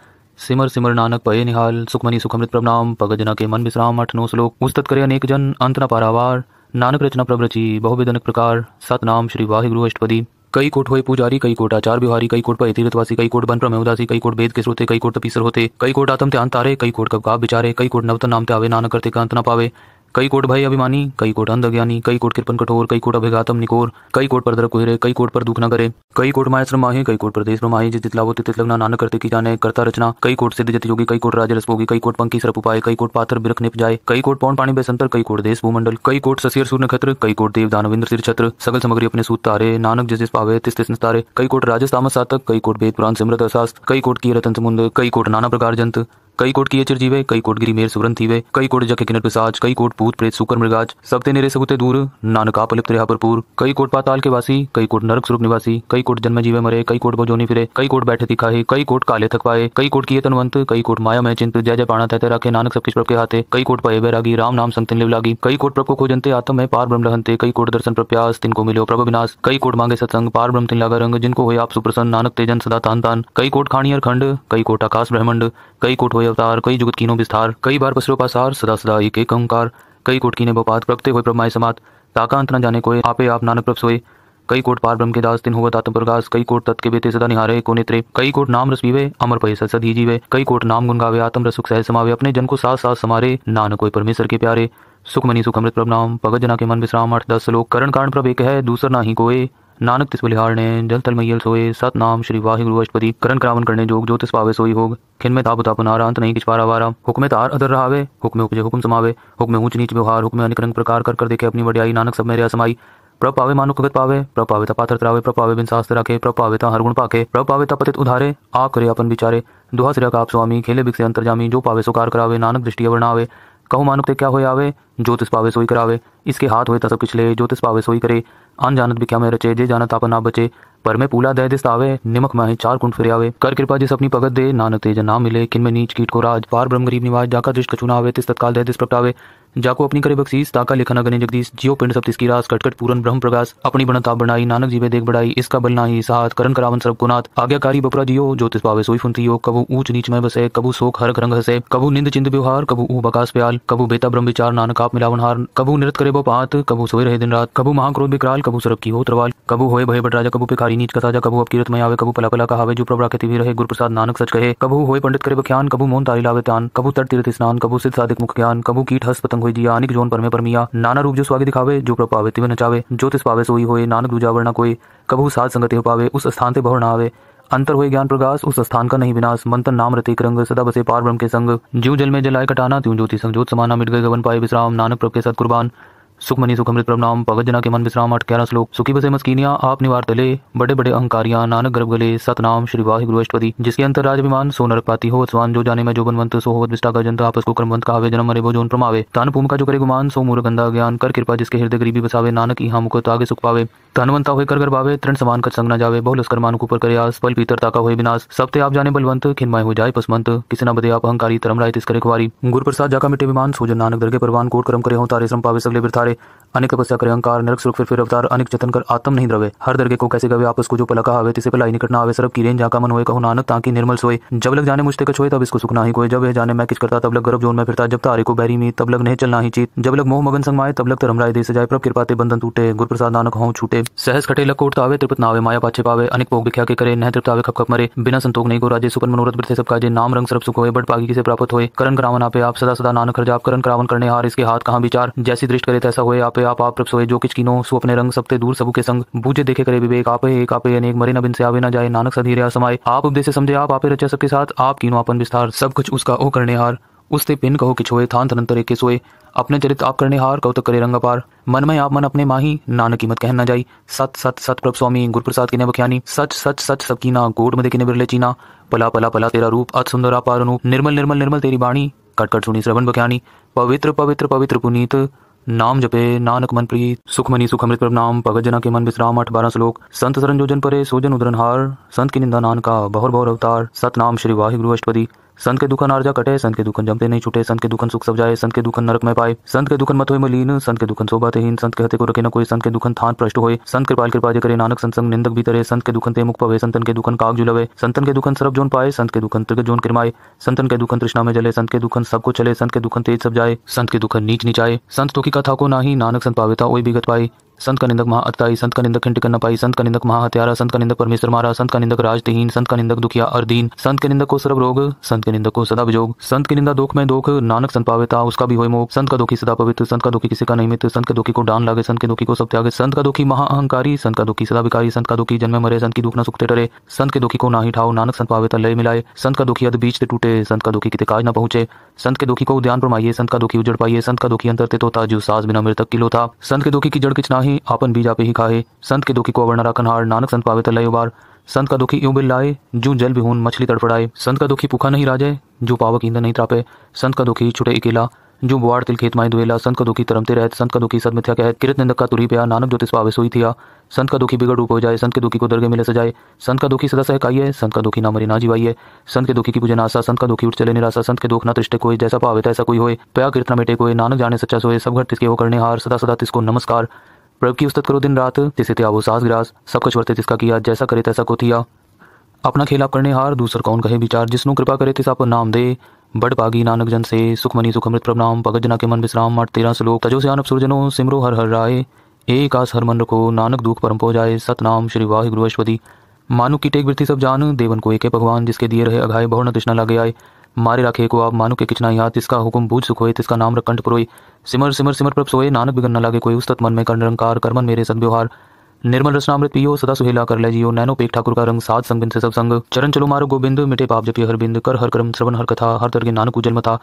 सिमर सिमर नानक पये निहाल सुखमनी सुखमृत प्रणाम पगजना के मन विश्राम अठ नो श्लोक उस्तत करे अनेक जन अंत न पारावार नानक रचना प्रवृचि रची बहुविधनक प्रकार सतनाम श्री वाहिगुरु अष्टपति कई कोट हुए पुजारी कई कोट आचार बिहारी कई कोट पर तीर्थवासी कई कोट बन प्रमे उदासी कई कोट वेद के श्रोते कई कोट तपीसर होते कई कोट आतम त्यान तारे कई कोट कब का विचारे कई कोट नवतन नाम आवे नानक करते का अंत न पावे कई कोट भाई अभिमानी कई कोट अंध अज्ञानी कई कोट कृपन कठोर कई कोट अभिघातम निकोर कई कोट पर कुहरे कई कोट पर दुख न करे कई कोट माया श्रमा कई कोट प्रदेश जित जिस जितलावो तित लगना नानक करते की जाने करता रचना कई कोट सिद्ध जति योगी कई कोट राज रसभोगी कई कोट पंखी सरप उपाय कई कोट पाथर बिरख निप जाए कई कोट पौन पानी बेसंतर कई कोट देश भूमंडल कई कोट ससियर सूर्य नक्षत्र कई कोट देव दानविंद्र सिर छत्र सगल समग्री अपने सूत तारे नानक जिस पावे तिस तिस तारे कई कोट राजस्थान सातक कई कोट वेद पुराण सिमृत असास्त कई कोट की रतन समुद्र कई कोट नाना प्रकार जंत कई कोट किए चिरजीवे कई कोट गिरी मेर सुवरन थीवे कई कोट जके किनर पिसाज कई कोट भूत प्रेत सुकर मृगाज सब ते निरे दूर नानका पलिप्त रिहा भरपूर कई कोट पाताल के वासी कई कोट नरक स्वरूप निवासी कई कोट जन्म जीवे मरे कई कोट भोजोनी फिरे कई कोट बैठे दिखाए कई कोट काले थकवाए कई कोट किए तनवंत कई कोट माया में चिंत जय जय पाणा तहते राखे नानक सबके प्रभ के हाथे कई कोट पाए बैरागी राम नाम संतन लिव लागी कई कोट प्रभ को खोजनते आत्म है पार ब्रह्म रहते कई कोट दर्शन प्रप्यास तिनको मिलो प्रभ विनाश कई कोट मांगे सत्संग पार ब्रह्म तीन लागा रंग जिनको हो आप सुप्रसन्न नानक तेजन सदा तान तान कई कोट खानी और खंड कई कोट आकाश ब्रह्मंड कई कोट हो अवतार कई जुगत कीनो विस्तार कई बार पसरो पासार सदा सदा एक एक अंकार कई कोट कीने बोपात प्रगते हुए ब्रह्माय समात ताका अंत न जाने कोय आपे आप नानक प्रभ सोए कई कोट पार ब्रह्म के दास दिन हुआ तात्म प्रकाश कई कोट तत् के बेते सदा निहारे को नेत्रे कई कोट नाम रस पीवे अमर पहे सद ही जीवे कई कोट नाम गुन गावे आत्म रसुख सह समावे अपने जन को साथ साथ समारे नान कोई परमेश्वर के प्यारे सुख मनी सुख अमृत प्रभ नाम भगत जना के मन विश्राम अर्थ दस लोक करण कारण प्रभ एक है दूसर ना ही कोई नानक तिस बलिहार ने जल तल मैयल सोए सत नाम श्री वाहि गुरु अष्टपति करण करावन करने जोग जो तिस पावे सोई होग खिन में ताप तापन आरा अंत नहीं किचवारा वारा हुक्म तार अदर रहावे हुक्म उपजे हुक्म समावे हुक्म ऊंच नीच व्यवहार हुक्म अनेक रंग प्रकार कर कर देखे अपनी बड़ियाई नानक सब मेरे असमाई समाई प्रभ पावे मानो कगत पावे प्रभ पावे ता पात्र त्रावे प्रभ पावे बिन शास्त्र रखे प्रभ पावे ता हर गुण पाके प्रभ पावे ता पतित उधारे आ करे अपन बिचारे दुहा सिरा काप स्वामी खेले बिक से जामी जो पावे सुकार करावे नानक दृष्टि वर्णावे कहु मानुक ते क्या हो आवे ज्योतिष पावे सोई करावे इसके हाथ हुए तब पिछले ज्योतिष पावे सोई करे आन जानत भी क्या मेरे रचे जे जानत आप ना बचे पर मैं पूला दह दिस आवे निमक माही चार कुंड फिर आवे कर कृपा जिस अपनी पगत दे नानक तेज ना मिले किन में नीच कीट को राज पार ब्रह्म गरीब निवाज जाका दृष्ट कछूना आवे तिस तत्काल दह दिस प्रगटावे जाको अपनी करे बख्शीस ताका लिखना गने जगदीश जियो पिंड सब तिसकी रास कटकट पूरन ब्रह्म प्रकाश अपनी बनता बनाई नानक जीवे देख बढ़ाई इसका बल नाही साथ करण करावन सब गुनाथ आज्ञाकारी बपरा जियो ज्योतिष पावे सोई फुनती हो कबू ऊंच नीच में बसे कबू शोक हर रंग हसे कबू निंद चिंद व्यवहार कबू ऊ बकास प्याल कबू बेता ब्रह्म विचार नानक आप मिलावन हार कबू नृत करे बो पात कबू सोए रहे दिन रात कबू महाक्रोध विकराल कबू सरब की हो त्रवाल कबू होए भय बट राजा कबू पे खारी नीच कसाजा कबू अब कीरत में आवे कबू पला पला का हावे जो प्रभरा के रहे गुरु प्रसाद नानक सच कहे कबू होए पंडित करे बख्यान कबू मोन तारी लावे तान कबू तट तीर्थ स्नान कबू सिद्ध सादिक मुख ज्ञान कबू कीट हस पतंग हुई जिया अनिक जोन परमे परमिया नाना रूप जो स्वागत दिखावे जो प्रभ पावे तिवे नचावे जो तिस पावे सोई होए नानक दूजा वर्णा कोई कबू सात संगति हो पावे उस स्थान से भवर ना आवे अंतर हुए ज्ञान प्रकाश उस स्थान का नहीं विनाश मंत्र नाम रतिक रंग सदा बसे पार ब्रह्म के संग जीव जल में जलाए कटाना त्यों ज्योति संग ज्योत समाना मिट गए गवन पाए विश्राम नानक प्रभ के साथ कुर्बान सुखमनी सुखमृत प्रणाम भगत जना के मन विश्राम अठ ग्यारह श्लोक सुखी बसे मस्किनिया आप निवार तले बड़े बड़े अंकारिया नानक गर्भ गले सतनाम श्री वाहि अष्टपति जिसके अंतर राज विमान सोनर पाती हो स्वान जो जाने में जो बनवंत सो होवत विष्टा का जनता आपस को क्रमवंत कहावे जन्म मरे भोजन प्रमावे तान भूमि का जो करे गुमान सो मूर्ख गंदा ज्ञान कर कृपा जिसके हृदय गरीबी बसावे नानक यहाँ मुख तागे सुख पावे धनवंत हुए कर, कर बावे तृण समान कर संग न जावे बहु लस्कर मान ऊपर कर आस पल पीतर ताका हुए विनाश सब ते आप जाने बलवंत खिनमय हो जाए पसमंत किसी न बदे आप अहंकारी तरम राय तिस्कर खुवारी गुरु प्रसाद जाका मिटे विमान सोजन नानक दरगे परवान कोट करम करे हो तारे श्रम पावे सगले बिरथारे अनेक तपस्या करे अहंकार नरक सुख फिर फिर अवतार अनेक जतन कर आत्म नहीं द्रवे हर दरगे को कैसे गवे आपस को जो पलका आवे तिसे पलाई निकट ना आवे सरब की रेन जाका मन हुए कहो नानक ताकि निर्मल सोए जब लग जाने मुझते कछोए तब इसको सुखना ही कोई जब यह जाने मैं किस करता तब लग गर्भ जोन में फिरता जब तारे को बैरी में तब लग नहीं चलना ही चीत जब लग मोह मगन संगमाए तब लग तरम राय दे सजाए प्रभ कृपाते बंधन टूटे गुरु प्रसाद नानक हों छूटे सहस खटे लकोट तावे त्रिपत नावे माया पाछे पावे अनेक भोग दिखा के करे नह आवे खप खप मरे बिना संतोख नहीं को राजे सुपन मनोरथ वृथे सब काजे नाम रंग सर्व सुख होए बट पागी से प्राप्त होए करण करावन आपे आप सदा सदा नानक जाप करण करावन करने हार इसके हाथ कहाँ विचार जैसी दृष्टि करे तैसा होए आपे आप आप सोए जो किच किनो सु अपने रंग सबते दूर सबू के संग बूझे देखे करे विवेक आपे एक आपे अनेक मरे न बिन से आवे न जाए नानक सधीर समाये आप उपदेश समझे आप आपे रचा सबके साथ आप किनो अपन विस्तार सब कुछ उसका ओ करने हार उसते पिन कहो कि छोए थान थनंतर एक सोए अपने चरित आप करने हार कौतक तो करे रंग रंगापार मन में आप मन अपने माही नान कीमत कह न जाई सत सत सत प्रभु स्वामी गुरुप्रसाद किने बख्यानी सच सच सच सब कीना गोड मदे किने बिरले चीना पला पला पला तेरा रूप अत सुंदर अपार अनूप निर्मल निर्मल निर्मल तेरी बाणी कटकट सुनी श्रवण बख्यानी पवित्र पवित्र पवित्र पुनीत नाम जपे नानक मन प्रीत सुखमनी सुख अमृत प्रभ नाम भगत जना के मन विश्राम अठ बारह श्लोक संत सरन जोजन परे सोजन उदरन हार संत की निंदा नानका बहुर बहुर अवतार सत नाम श्री वाहि गुरु अष्टपदी संत के दुखन आर्जा कटे संत के दुखन जमते नहीं छुटे संत के दुखन सुख सब जाए संत के दुखन नरक में पाए संत के दुखन मत हो मलिन संत के दुखन सोबा तेहीन संत के हते को रखे न कोई संत के दुखन थान प्रष्ट हो संत कृपाल कृपा करे नानक संसंग निंदक भीतरे संत के दुखन ते मुख पवे संतन के दुखन काग जुलवे संतन के दुखन सरब जोन पाए संत के दुखन त्रिग जोन किरमाए संतन के दुखन तृष्णा में जले संत के दुखन सबको चले संत के दुखन तेज सब जाए संत के दुखन नीच नीचाए संत तो की कथा को नाही नानक संत पावेता ओई बिगत पाए संत का निंदक अत्ताई संत का निंदक खंड पाई संत का निंदक महा हत्यारा संत का निंदक परमेश्वर मारा संत का निंदक राजदहीन संत का निंदक दुखिया अर्दीन संत के निंदक को सर्व रोग संत के निंदक को सदा विजोग संत की निंदा दुख में दुख नानक संत पावेता उसका भी हो मोह संत का दुखी सदा पवित्र संत का दुखी किसी का नहीं मित्र संत के दुखी को डान लागे संत के दुखी को सब त्याग संत का दुखी अहंकारी संत का दुखी सदा विकारी संत का दुखी जन्म मरे संत की दुख न सुखते डरे संत के दुखी को ना ही ठाओ नानक संत पावेता लय मिलाए संत का दुखी अध बीच से टूटे संत का दुखी किते काज न पहुंचे संत के दुखी को उद्यान प्रमाइए संत का दुखी उजड़ पाइए संत का दुखी अंतर ते तोता जो सास बिना मृतक किलो था संत के दुखी की जड़ किचना ही ही आपन बीजा पे ही खाए संत के दुखी को अवर वर्णरा हार नानक संत पावे तलाई उबार संत का दुखी यूं बिल लाए जू जल बिहून मछली तड़फड़ाए संत का दुखी पुखा नहीं राजे जो पावक ईंधन नहीं त्रापे संत का दुखी छुटे अकेला जो बुआड़ तिल खेत माए दुएला संत का दुखी तरमते रहत संत का दुखी सद कहत किरत निंदक का तुरी पिया नानक ज्योतिष पावे सोई थिया संत का दुखी बिगड़ रूप हो जाए संत के दुखी को दर्गे मिले सजाए संत का दुखी सदा सहकाइए संत का दुखी ना मरी ना जीवाइए संत के दुखी की पूजन आशा संत का दुखी उठ चले निराशा संत के दुख ना तिष्ठे कोई जैसा पावे तैसा कोई होए पया किरतना मेटे कोई नानक जाने सच्चा सोए सब घर तिसके हो करने हार सदा सदा तिसको नमस्कार प्रभु की उस्तत करो दिन रात जिसे थे आवो सास ग्रास सब कुछ वर्ते जिसका किया जैसा करे तैसा को थिया अपना खेल आप करने हार दूसर कौन कहे विचार जिसनों कृपा करे तिस आप नाम दे बड़ पागी नानक जन से सुखमनी सुखमृत नाम भगत जना के मन विश्राम मठ तेरा श्लोक तजो सियान सुरजनो सिमरो हर हर राय एक आस हर मन रखो नानक दुख परम पो जाए सतनाम श्री वाहि गुरुवश्वती मानु की टेक वृत्ति सब जान देवन को एक है भगवान जिसके दिए रहे अघाय बहु न तृष्णा लगे आए मारे राखे को आप मानु के किचना या तिसका हुकुम बूझ सुखोए तिसका नाम रखंड पुरोई सिमर सिमर सिमर प्रभ सोए नानक बिगन न लागे कोई उस मन में कर निरंकार कर्मन मेरे सदव्यवहार निर्मल रसनामृत पियो सदा सुहेला कर ले जियो नैनो पेक ठाकुर का रंग साध संग से सब संग चरण चलो मारो गोविंद मिटे पाप जपिय हर बिंद कर हर कर्म श्रवण हर कथा हर तरगे नानक उजल मथा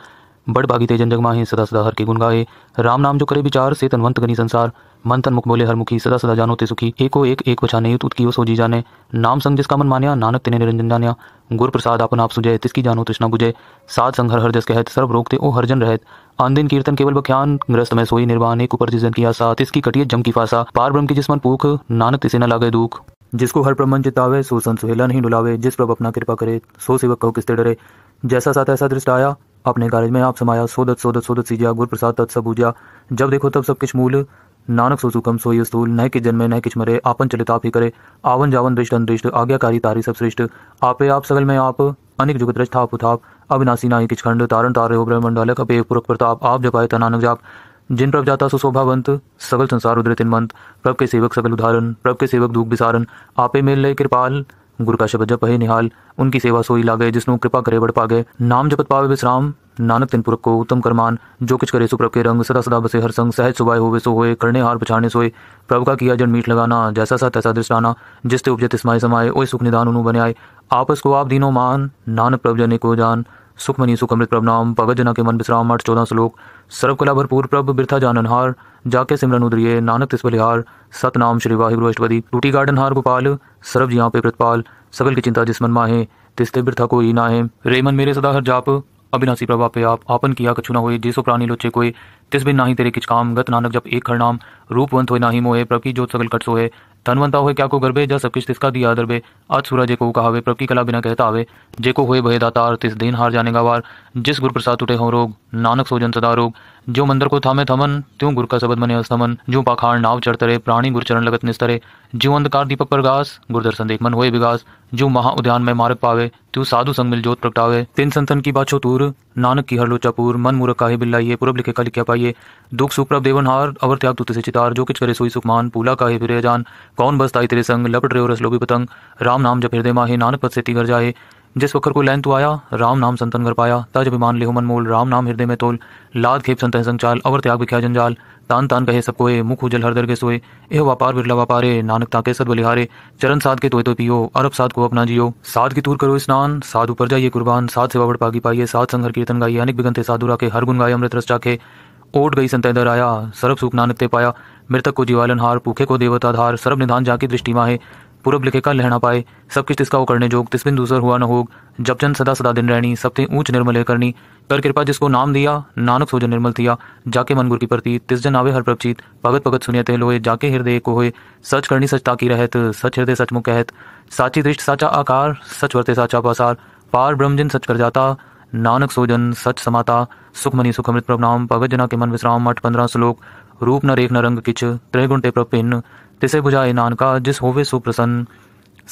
बड़ भागी तेजन जन सदा सदा हर के गुण गाए राम नाम जो करे विचार से तनवंत गनी संसार मन तन मुख बोले हर मुखी सदा सदा जानो ते सुखी एको एक एक पछाने युत की सो जी जाने नाम संग जिसका मन मान्या नानक तिने निरंजन जान्या गुर प्रसाद अपन आप सुजय तिसकी जानो तृष्णा बुझे साध संग हर हर जस कहत सर्व रोकते ओ हरजन रहत आन दिन कीर्तन केवल बख्यान ग्रस्त में सोई निर्वाण एक ऊपर जिजन की आसा तिसकी कटिए जम की फासा पार ब्रह्म की जिसमन पूख नानक तिसे न लागे दुख जिसको हर प्रमन चितावे सो संत सुहेला नहीं डुलावे जिस प्रभ अपना कृपा करे सो सेवक कहो किसते डरे जैसा साथ ऐसा दृष्ट आया अपने कार्य में आप समाया सोदत सोदत सोदत सीजा गुर प्रसाद तत्सबूजा जब देखो तब सब किस मूल नानक सोसुकम सोई स्थूल न कि जन्मे न कि मरे आपन चलित आप ही करे आवन जावन दृष्ट अनदृष्ट आज्ञाकारी तारी सब सृष्ट आपे आप सगल में आप अनिक जुगत रच थाप उथाप अविनाशी नाई किच खंड तारण तारे हो ब्रह्मंडल कपे पुरक प्रताप आप जपाए नानक जाप जिन प्रभ जाता सुशोभावंत सगल संसार उदृत मंत प्रभ के सेवक सगल उदाहरण प्रभ के सेवक दुख विसारण आपे मेल ले कृपाल गुरु का शब्द जप है निहाल उनकी सेवा सोई लागे जिसनों कृपा करे बढ़ पागे नाम जपत पावे विश्राम नानक तिन पुरख को उत्तम करमान जो कुछ करे सुप्रभ के रंग सदा सदा बसे हर संग सहज सुबाय होवे सो होए करने हार पछाने सोए प्रभु का किया जन मीठ लगाना जैसा सा तैसा दृष्टाना आना जिस ते उपजे तिस्माय समाये ओए सुख निदान उनु बने आए आपस को आप दीनो मान नानक प्रभु जने को जान सुख मनी सुख अमृत प्रभनाम भगत जना के मन विश्राम अठ चौदह श्लोक सर्वकला भरपूर प्रभ बिरथा जाननहार जाके सिमरन उदरिये नानक तिस बलिहार सतनाम श्री वाहिगुरु अष्टपति टूटी गार्डन हार गोपाल सर्व जिया पे प्रतपाल सकल की चिंता जिस मन माहे तिस्ते बिरथा कोई है रेमन मेरे सदा हर जाप अविनाशी प्रभा पे आप आपन किया कछुना हुए जिसो प्राणी लोचे कोई तिसबिन नाही तेरे किच काम गत नानक जब एक हर नाम रूपवंत हो नाही मोहे प्रभ की जोत सकल कट सोहे धनवंता हुए क्या को गर्भे जा सब किस तिसका दिया दरबे आज सूरज को कहावे प्रभ की कला बिना कहता आवे जे को हुए भय दातार तिस दिन हार का वार जिस गुरु प्रसाद उठे हो रोग नानक सोजन सदा रोग जो मंदर को थामे थमन त्यों गुर का सबद मने अस्तमन जो पाखाड़ नाव चढ़तरे प्राणी गुरचरण लगत निस्तरे जो अंधकार दीपक प्रगास गुरदर्शन देख मन हुए विगास जो महा उद्यान में मार्ग पावे त्यू साधु संग मिल जोत प्रगटावे तीन संतन की बाछो तूर नानक की हर लोचापुर मन मूर्ख काहे बिल्लाइए पूर्व लिखे का लिखा पाइए दुख सुख प्रभ हार अवर त्याग तुत से चितार जो किच करे सोई सुखमान पूला काहे फिर जान कौन बसताई तेरे संग लपट रहे हो रसलो पतंग राम नाम जब हृदय माहे नानक पद से तिगर जाए जिस वक्र को लैन तू आया राम नाम संतन कर पाया तज अभिमान लिहो मन मोल राम नाम हृदय में तोल लाद खेप संतन संचाल अवर त्याग विख्या जंजाल तान तान कहे सब कोए मुख उजल हर दर के सोए एह व्यापार बिरला व्यापारे नानक ताके सद बलिहारे चरण साध के तोय तो पियो अरब साध को अपना जियो साध की तूर करो स्नान साधु पर जाइए कुर्बान साध सेवा बढ़ पागी पाइए साध संघर कीर्तन गाइए अनेक बिगन साधु राके हर गुण गाय अमृत रस चाखे ओट गई संत इधर आया सरब सुख नानक ते पाया मृतक को जीवालन हार पुखे को देवता धार सरब निधान जाकी दृष्टि माहे पूरब लिखे का लहना पाए सब किस तिसका वो करने जोग तिस्बिन दूसर हुआ न होग जब जन सदा सदा दिन रहनी सब ते ऊंच निर्मल करनी कर कृपा जिसको नाम दिया नानक सोजन निर्मल थिया जाके मन गुर की प्रति तिस जन आवे हर प्रवचित भगत भगत सुनिय ते लोहे जाके हृदय को होए सच करनी सच ताकी रहत सच हृदय सच मुख कहत साची दृष्ट साचा आकार सच वर्ते साचा पासार पार ब्रह्मजन सच कर जाता नानक सोजन सच समाता सुखमनी सुखमृत नाम भगत जना के मन विश्राम मठ पंद्रह श्लोक रूप न रेख न रंग किच त्रय ते प्रभिन्न तिसे बुझाए नानका जिस होवे सुप्रसन्न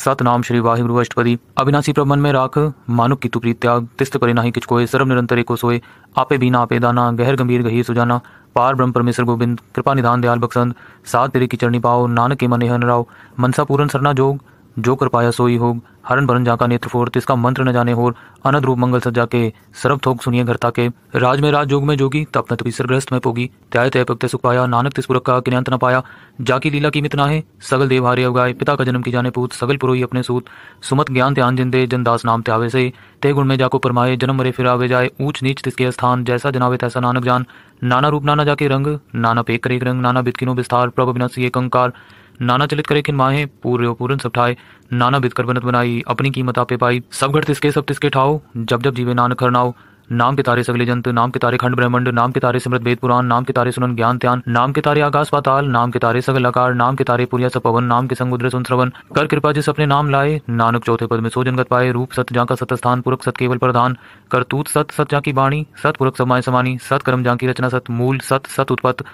सत नाम श्री वाहिगुरु अष्टपति अविनाशी प्रबन में राख मानुक की तुप्री त्याग तिस्त परे नाही किच कोय सर्व निरंतर को सोए आपे बीना आपे दाना गहर गंभीर गही सुजाना पार ब्रह्म परमेश्वर गोविंद कृपा निधान दयाल बक्सन सात तेरे की चरणी पाओ नानक के मन हन राव मनसा पूरन सरना जोग जो कर पाया सोई हो हरण भरन जा का नेत्र फोर तिसका मंत्र न जाने होर अनद रूप मंगल सजा के सर्व थोक सुनिए घरता के राज में राज जोग में जोगी तप न सरग्रस्त में पोगी त्याय तय पक्त सुख पाया नानक तिस पुरख का किन्यांत न पाया जाकी लीला की मितना है सगल देव हारे अवगाय पिता का जन्म की जाने पूत सगल पुरोही अपने सूत सुमत ज्ञान ध्यान जिंदे जनदास नाम त्यावे से ते गुण में जाको परमाए जन्म मरे फिरावे जाए ऊंच नीच तिसके स्थान जैसा जनावे तैसा नानक जान नाना रूप नाना जाके रंग नाना पेक करे रंग नाना बितकिनो विस्तार प्रभ अविनाशी एक कंकार नाना चलित करे किन माहे पूरे पूरन सब ठाए नाना बिद कर बनत बनाई अपनी कीमत आपे पाई सब घर तिसके सब तिसके ठाओ जब जब जीवे नानक हर नाओ नाम के तारे सगले जंत नाम के तारे खंड ब्रह्मंड नाम के तारे सिमृत वेद पुराण नाम के तारे सुनन ज्ञान त्यान नाम के तारे आकाश पाताल नाम के तारे सगल आकार नाम के तारे पुरिया पवन नाम के संगुद्र सुन श्रवन कर कृपा जिस अपने नाम लाए नानक चौथे पद में सो जनगत पाए रूप सत जा का सत स्थान पुरख सत केवल प्रधान करतूत सत सत जा की वाणी सत पुरख समाय समानी सत कर्म जा की रचना सत मूल सत सत उत्पत्त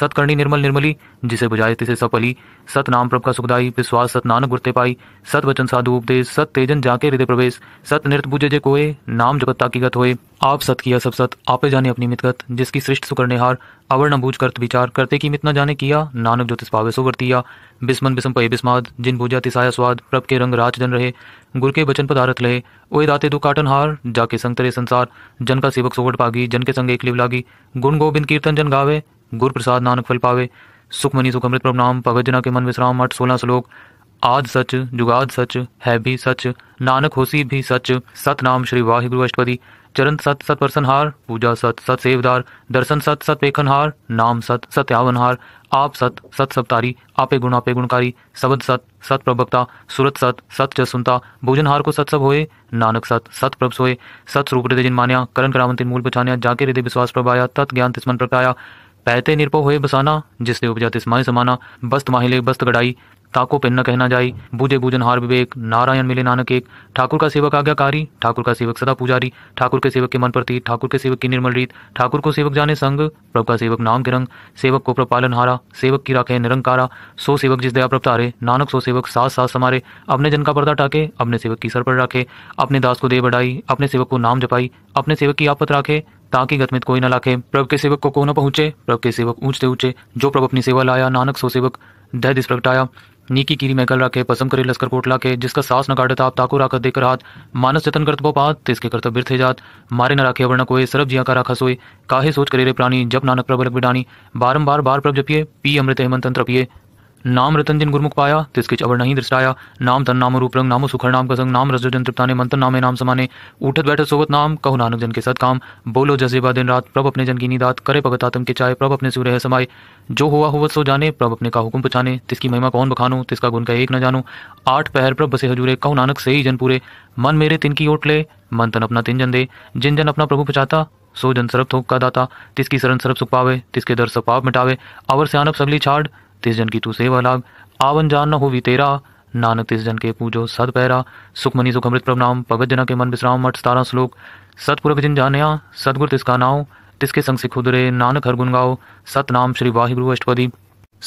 सतकर्णी निर्मल निर्मली जिसे बुझाए तिसे सपली सत नाम प्रभ का सुखदाई विश्वास सत नानक गुरते पाई सत वचन साधु उपदेश सत तेजन जाके हृदय प्रवेश सत नृत्य बुझे जे कोए नाम जगत्ता की गत होए आप सत किया सब सत आपे जाने अपनी मितगत जिसकी सृष्ट सुकर्णेहार अवर न बूझ करत विचार करते की मित न जाने किया नानक ज्योतिष पावे सुवर्तिया बिस्मन बिस्म पय बिस्माद जिन बुझा तिसाया स्वाद प्रभ के रंग राज जन रहे गुर के वचन पदारथ लहे ओए दाते दु काटन हार जाके संग तरे संसार जन का सेवक सोवट पागी जन के संग एक लिव लागी गुण गोविंद कीर्तन जन गावे गुरु प्रसाद नानक फल पावे सुखमनी सुखमृत प्रभ नाम भगत जना के मन विश्राम मठ सोलह श्लोक आद सच जुगाद सच है भी सच नानक होसी भी सच सत नाम श्री वाहिगुरु अष्टपति चरण सत सत परसनहार पूजा सत सत सेवदार दर्शन सत सत पेखनहार नाम सत सत्यावनहार आप सत सत सप्तारी आपे गुण आपे गुणकारी सबद सत सत प्रभक्ता सुरत सत सत जसुनता सुनता भोजनहार को सत सब होए नानक सत सत प्रभ सोए सत स्वरूप हृदय जिन मान्या करण करावंति मूल बचान्या जाके हृदय विश्वास प्रभाया तत् ज्ञान तिस्मन प्रकाया पैते निरपो हुए बसाना जिससे उपजत इसमाय समाना बस्त माहिले बस्त गढ़ाई ताको पिन न कहना जाई बुझे बूजन हार विवेक नारायण मिले नानक एक ठाकुर का सेवक आज्ञाकारी ठाकुर का सेवक सदा पुजारी ठाकुर के सेवक के मन प्रति ठाकुर के सेवक की निर्मल रीत ठाकुर को सेवक जाने संग प्रभु का सेवक नाम के रंग सेवक को प्रपालन हारा सेवक की राखे निरंकारा सो सेवक जिस दया प्रपतारे नानक सो सेवक सास सास समारे अपने जन का पर्दा टाके अपने सेवक की सर पर राखे अपने दास को दे बढ़ाई अपने सेवक को नाम जपाई अपने सेवक की आपत राखे ताकि गत में कोई न लाखे प्रभु के सेवक को को न पहुंचे प्रभु के सेवक ऊंचते ऊंचे जो प्रभु अपनी सेवा लाया नानक सो सेवक दह दिस प्रगटाया नीकी कीरी मैकल रखे पसम करे लस्कर कोट के जिसका सास न काटता आप ताको राखत देकर हाथ मानस जतन करत पात तिसके करतब बिरथे जात मारे न राखे वर्ण कोई सरब जिया का राखा सोए काहे सोच करे रे प्राणी जब नानक प्रबल बिडानी बारम बार प्रभ जपिए पी अमृत हेमंत तंत्र पिए नाम रतन जिन गुरमुख पाया तिसके चवर नहीं दृष्टाया नाम तन नाम रूप रंग नाम सुखर नाम का संग नाम रस जन तृप्ताने मंत्र नामे नाम समाने उठत बैठत सोवत नाम कहु नानक जन के सत काम बोलो जजेबा दिन रात प्रभ अपने जन की नीदात करे भगत आतम के चाय प्रभ अपने सूर्य है समाये जो हुआ होवत सो जाने प्रभ अपने का हुक्म पछाने तिसकी महिमा कौन बखानो तिसका गुण का एक न जानो आठ पहर प्रभ बसे हजूरे कहु नानक से ही जन पूरे मन मेरे तिन की ओट ले मन तन अपना तिन जन दे जिन जन अपना प्रभु पचाता सो जन सर्व थोक का दाता तिसकी शरण सर्व सुख पावे तिसके दर सब पाप मिटावे अवर से आनप सगली छाड़ तिस जन की तू सेवा लाग आवन जान न हो भी तेरा नानक तिस जन के पूजो सद पैरा सुखमनी सुख अमृत प्रणाम भगत जना के मन विश्राम मठ सतारा श्लोक सतपुरख जिन जानिया सदगुर तिसका नाव तिसके संग सिख उदरे नानक हर गुन गाओ नाम श्री वाहिगुरु अष्टपदी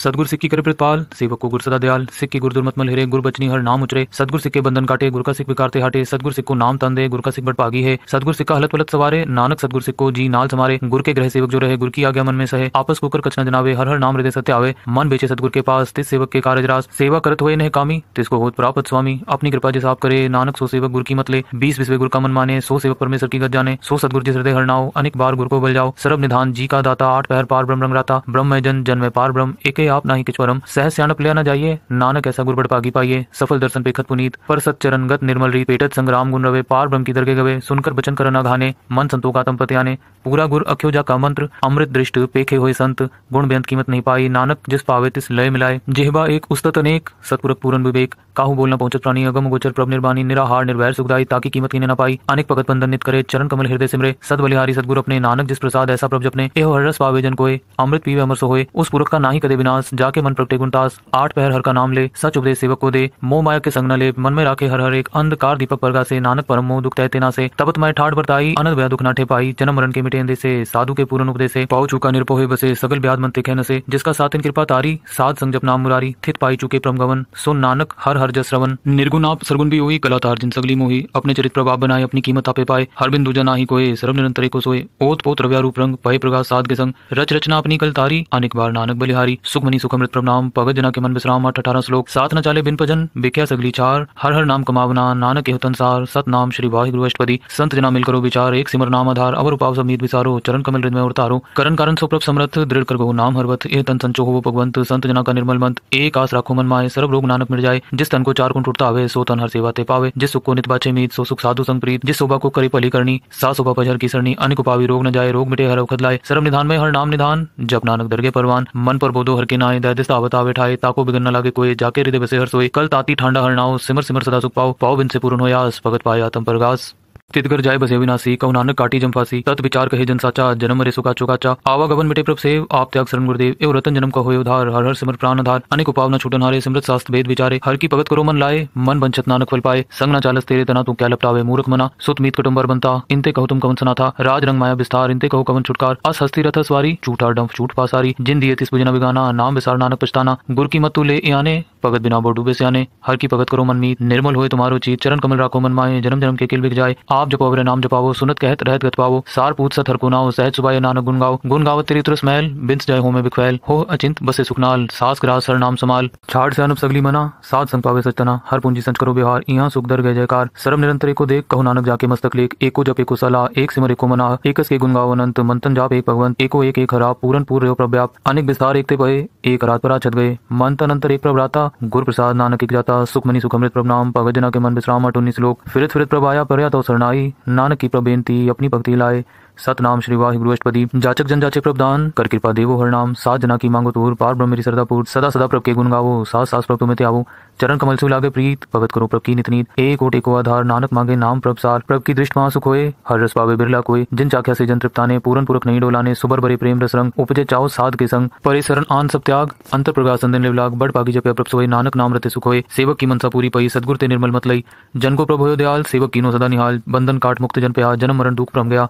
सदगुर सिक्की कर प्रतपाल सेवक को गुरसदा दयाल सिक्की गुर दुर्मतमल हिरे गुरु बचनी हर नाम उचरे सदगुरु सिक्के बंधन काटे गुरु का सिख विकारते हटे सदगुर सिक्को नाम तंदे दे का सिख बट पागी है सदगुरु सिक्का हलत पलत सवारे नानक सदगुरु सिक्को जी नाल समारे गुर के ग्रह सेवक जो रहे गुरु की आज्ञा मन में सहे आपस कुकर कचना जनावे हर हर नाम हृदय सत्य आवे मन बेचे सदगुर के पास तिस सेवक के कार्य राज सेवा करत हुए नह कामी तिसको हो प्राप्त स्वामी अपनी कृपा जिस आप करे नानक सो सेवक गुरु की मतले बीस विश्व गुरु का मन माने सो सेवक परमेश्वर की गत जाने सो सदगुरु जिस हृदय हरनाओ अनेक बार गुरु को बल जाओ सर्व निधान जी का दाता आठ पहर पार ब्रह्म रंग राता ब्रह्म जन जन्म पार ब्रह्म एक आप ना ही किचवरम सह सियाणप ले आना जाइए नानक ऐसा गुरबड़ पागी पाइए सफल दर्शन पे खत पुनीत पर सत चरण गत निर्मल री पेटत संग्राम गुण रवे पार ब्रह्म की दरगे गवे सुनकर बचन करना घाने मन संतोकातम पत्याने पूरा गुर अख्यो जा का मंत्र अमृत दृष्ट पेखे हुए संत गुण बेअंत कीमत नहीं पाई नानक जिस पावे तिस लय मिलाए जेहबा एक उस्तत अनेक सतपुरक पूरन विवेक काहू बोलना पहुंचत प्राणी अगम गोचर प्रभ निर्वाणी निराहार निर्वैर सुखदाई ताकि कीमत की न पाई अनेक भगत बंधन नित करे चरण कमल हृदय सिमरे सद बलिहारी सदगुरु अपने नानक जिस प्रसाद ऐसा प्रभ जपने एहो हर रस पावे जन कोय अमृत पीवे अमर सोए उस पुरख का ना ही कदे बिना दास जाके मन प्रगटे गुण आठ पहर हर का नाम ले सच उपदेश सेवक को दे मोह माया के संग न ले मन में राखे हर हर एक अंधकार दीपक परगा से नानक परम मोह दुख तहते ना से तबत मैं ठाठ बरताई अनद व्या दुख ना ठे पाई जन्म मरण के मिटे अंधे से साधु के पूर्ण उपदेश से पाऊ चुका निरपोहे बसे सगल ब्याद मन तिखे न से जिसका इन कृपा तारी साध जप नाम मुरारी थित पाई चुके परम गवन सो नानक हर हर जस रवन निर्गुण आप सरगुण भी हुई कलातार जिन सगली मोही अपने चरित्र प्रभाव बनाए अपनी कीमत आपे पाए हर बिंदु जना ही कोई सर्व निरंतर को सोए ओत पोत रव्या रूप रंग पाए प्रगा साध के संग रच रचना अपनी कल तारी अनेक बार नानक बलिहारी सुख मनी सुखमृत प्रणाम पगत जना के मन विश्राम अठ अठारह श्लोक सात न चाले बिन भजन बिख्या सगली चार हर हर नाम कमावना नानक के सत नाम श्री गुरु अष्टपति संत जना मिल करो विचार एक सिमर नाम आधार अवर उपाव समीत विचारो चरण कमल हृदय और करण कारण सुप्रप समर्थ दृढ़ कर गो नाम हरवत ए तन संचो हो भगवंत संत जना का निर्मल मंत एक आस राखो मन माए सर्व रोग नानक मिल जाए जिस तन को चार कुंड टूटता आवे सो तन हर सेवा ते पावे जिस सुख को नित बाचे मीत सो सुख साधु संग प्रीत जिस शोभा को करे पली करनी सा शोभा पजर की सरणी अनेक रोग न जाए रोग मिटे हर अवखत लाए सर्व निधान में हर नाम निधान जब नानक दरगे परवान मन पर बोधो हर करके ना दया दिस आवत आवे ताको बिगन न लागे कोई जाके हृदय बसे हर सोए कल ताती ठंडा हरनाओ सिमर सिमर सदा सुख पाओ पाओ बिन से पूर्ण होया भगत पाया तम परगास तितगर जाय बसे विनासी कहु नानक काटी जम फांसी तत् विचार कहे जन साचा जन्म रे सुका चुकाचा गवन मिटे प्रभ सेव आप त्याग शरण गुरुदेव एव रतन जन्म का हो उधार हर हर सिमर प्राण आधार अनेक उपावना न छूटन हारे सिमरत शास्त्र वेद विचारे हर की भगत करो मन लाए मन बंचत नानक फल पाए संग न चालस तेरे तना तू क्या लपटावे मूर्ख मना सुत मीत कटुम्बर बनता इनते कहो तुम कवन सना था राज रंग माया विस्तार इनते कहो कवन छुटकार अस हस्ती रथ सवारी झूठा डंफ छूट पासारी जिन दिए तिस पूजना बिगाना नाम विसार नानक पछताना गुर की मत तू ले आने भगत बिना बो डूबे सियाने हर की भगत करो मनमीत निर्मल होए तुम्हारो चीत चरण कमल राखो मन माए जन्म जन्म के किल बिक जाए आप जपो अवरे नाम जपाओ सुनत कहत रहत गत पाओ सार पूत सत हर को नाओ सहज सुबाय नानक गुन गाओ गुन गाओ तेरी तुरस महल बिंस जय हो में बिखवैल हो अचिंत बसे सुखनाल सास ग्रास हर नाम समाल छाड़ से अनुप सगली मना सात संग पावे सचना हर पूंजी संच करो बिहार यहाँ दर गए जयकार सर्व निरंतर को देख कहो नानक जाके मस्तक लेख एको जप एको सलाह एक सिमर एको मना एक के गुन गाओ अनंत मंथन जाप एक भगवंत एको एक एक हरा पूरन पूर्ण प्रव्याप अनेक विस्तार एक ते भय एक रात पर छत गए मंथन अंतर एक प्रभ्राता गुरु प्रसाद नानक एक जाता सुखमनी सुखमृत प्रभ नाम भगत जना के मन विश्राम अटोनी श्लोक फिरत फिरत प्रभाया आया परया तो सरनाई नानक की प्रभ अपनी भक्ति लाए सतनाम श्री वाहिगुरु अष्टपति जाचक जन जाचक प्रदान कर कृपा देवो हर नाम सात जना की मांगो तोर पार ब्रह्म मेरी सरदापूर सदा सदा प्रभ के गुण गावो सात सास प्रभ तुम्हें आवो चरण कमल से लागे प्रीत भगत करो प्रभ की नितनीत एक ओट को आधार नानक मांगे नाम प्रभ सार प्रभ की दृष्टि महा सुख होए हर रस पावे बिरला कोए जिन चाख्या से जन तृप्ताने पूरन पूरक नहीं डोलाने सुबर भरे प्रेम रस रंग उपजे चाओ साध के संग परे शरण आन सब त्याग अंतर प्रकाश संदन लिवलाग बड़ पागी जपे प्रभ सोए नानक नाम रते सुख होए सेवक की मनसा पूरी पई सदगुर ते निर्मल मत लई जन को प्रभु दयाल सेवक कीनो सदा निहाल बंधन काट मुक्त जन पे जन्म मरण दुख भ्रम गया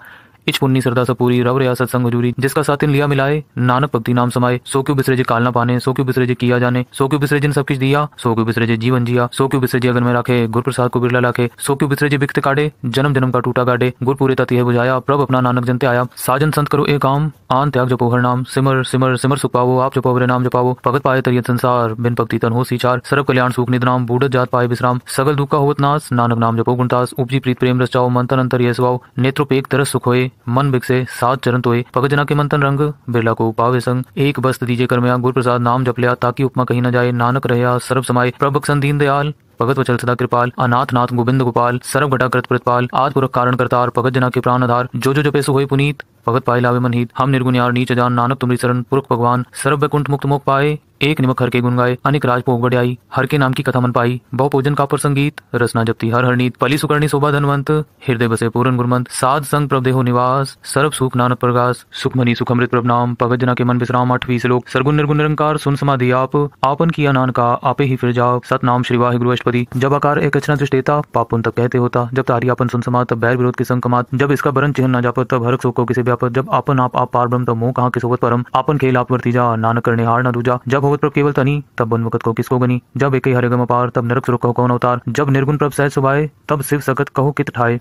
इच पुन्नी सरदा सपूरी रव रिया सत्संग हजूरी जिसका साथिन लिया मिलाए नानक भक्ति नाम समाए सो क्यों बिसरे जी काल ना पाने सो क्यों बिसरे जी किया जाने सो क्यों बिसरे जिन सब कुछ दिया सो क्यों बिसरे जी जीवन जिया सो क्यों बिसरे जी अगर में रखे गुर प्रसाद को बिरला लाखे सो क्यों बिसरे जी बिखते काटे जन्म जन्म का टूटा काटे गुरु पूरे है बुझाया प्रभ अपना नानक जनते आया साजन संत करो एक काम आन त्याग जपो हर नाम सिमर सिमर सिमर सुख पावो आप जपो हरे नाम जपावो भगत पाए तरिय संसार बिन भक्ति तन हो सीचार सर्व कल्याण सुख नाम बूढ़त जात पाए विश्राम सगल का होत नास नानक नाम जपो गुणतास उपजी प्रीत प्रेम रचाओ मंथन अंतर ये स्वाओ नेत्रोपेक तरस सुख होए मन बिकसे सात चरण तोय पगत जना के मंथन रंग बिरला को पावे संग एक बस्त दीजे कर गुरु प्रसाद नाम जप लिया ताकि उपमा कहीं न जाए नानक रहया सर्व समाये प्रभ सन दीन दयाल भगत वचल सदा कृपाल अनाथ नाथ गोविंद गोपाल सर्व घटाकृत आद पुरख कारण करतार भगत जना के प्राण आधार जो जो जपे हुए पुनीत भगत पाए लावे मनहित हम निर्गुण यार नीच जान नानक तुम्हारी शरण पुरख भगवान सर्व वैकुंठ मुक्त मुख पाए एक निमक हर के गुन अनेक राज पोग आई हर के नाम की कथा मन पाई बहु पूजन का पर संगीत रचना जपती हर हरनीत पली सुकर्णी शोभा धनवंत हृदय बसे पूरन गुरमंत साध संग देहो निवास सर्व सुख नानक प्रकाश सुखमनी सुखमृत प्रभ नाम पगत जना के मन विश्राम आठवीं श्लोक सरगुण निर्गुण निरंकार सुन समाधि आप आपन किया नान का आपे ही फिर जाओ सतनाम श्री वाहे गुरु अष्टपति जब आकार एक अचना दृष्टेता पापुन तब कहते होता जब तारी आपन सुन समात तब बैर विरोध के संग कमात जब इसका बरन चिन्ह न जापत तब हरक शोक किसी व्यापत जब आपन आप आप पार ब्रह्म तब मोह कहा के सोबत परम आपन खेल आप वर्ती जा नानक करने हार न दूजा जब भगवत प्रभ केवल तनी तब बन वकत को किसको गनी जब एक हरे गम अपार तब नरक सुर कहो कौन अवतार जब निर्गुण प्रभ सहज सुभाए तब शिव सकत कहो कित ठाए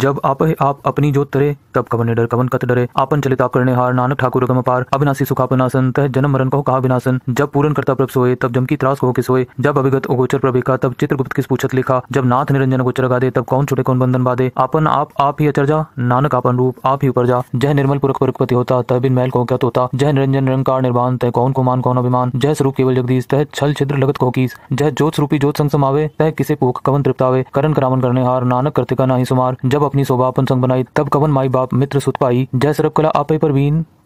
जब आप आप अपनी जोत तरे तब कवन निडर कवन कत डरे आपन चलिता करने हार नानक ठाकुर गम पार अविनाशी सुखापनासन तह जन्म मरण को कहा विनाशन जब पूरन करता प्रभ सोए तब जमकी त्रास को किसोए जब अभिगत उगोचर प्रभिका तब चित्रगुप्त किस पूछत लिखा जब नाथ निरंजन गोचर गा दे तब कौन छुटे कौन बंधन बाधे अपन आप आप ही अचर जा नानक आपन रूप आप ही ऊपर जा जय निर्मल पुरख पुरखपति होता तह बिन मैल को क्या होता जय निरंजन निरंकार निर्माण तय कौन को मान कौन अभिमान जय स्वरूप केवल जगदीश तह छल छिद्र लगत कोकीस जय ज्योत स्वरूपी ज्योत संग समावे तह किसे पोख कवन तृप्तावे करण करामन करने हार नानक कृतिका ना ही सुमार जब जब अपनी शोभा अपन संग बनाई तब कवन माई बाप मित्र सुत पाई जय सरब कला आपे पर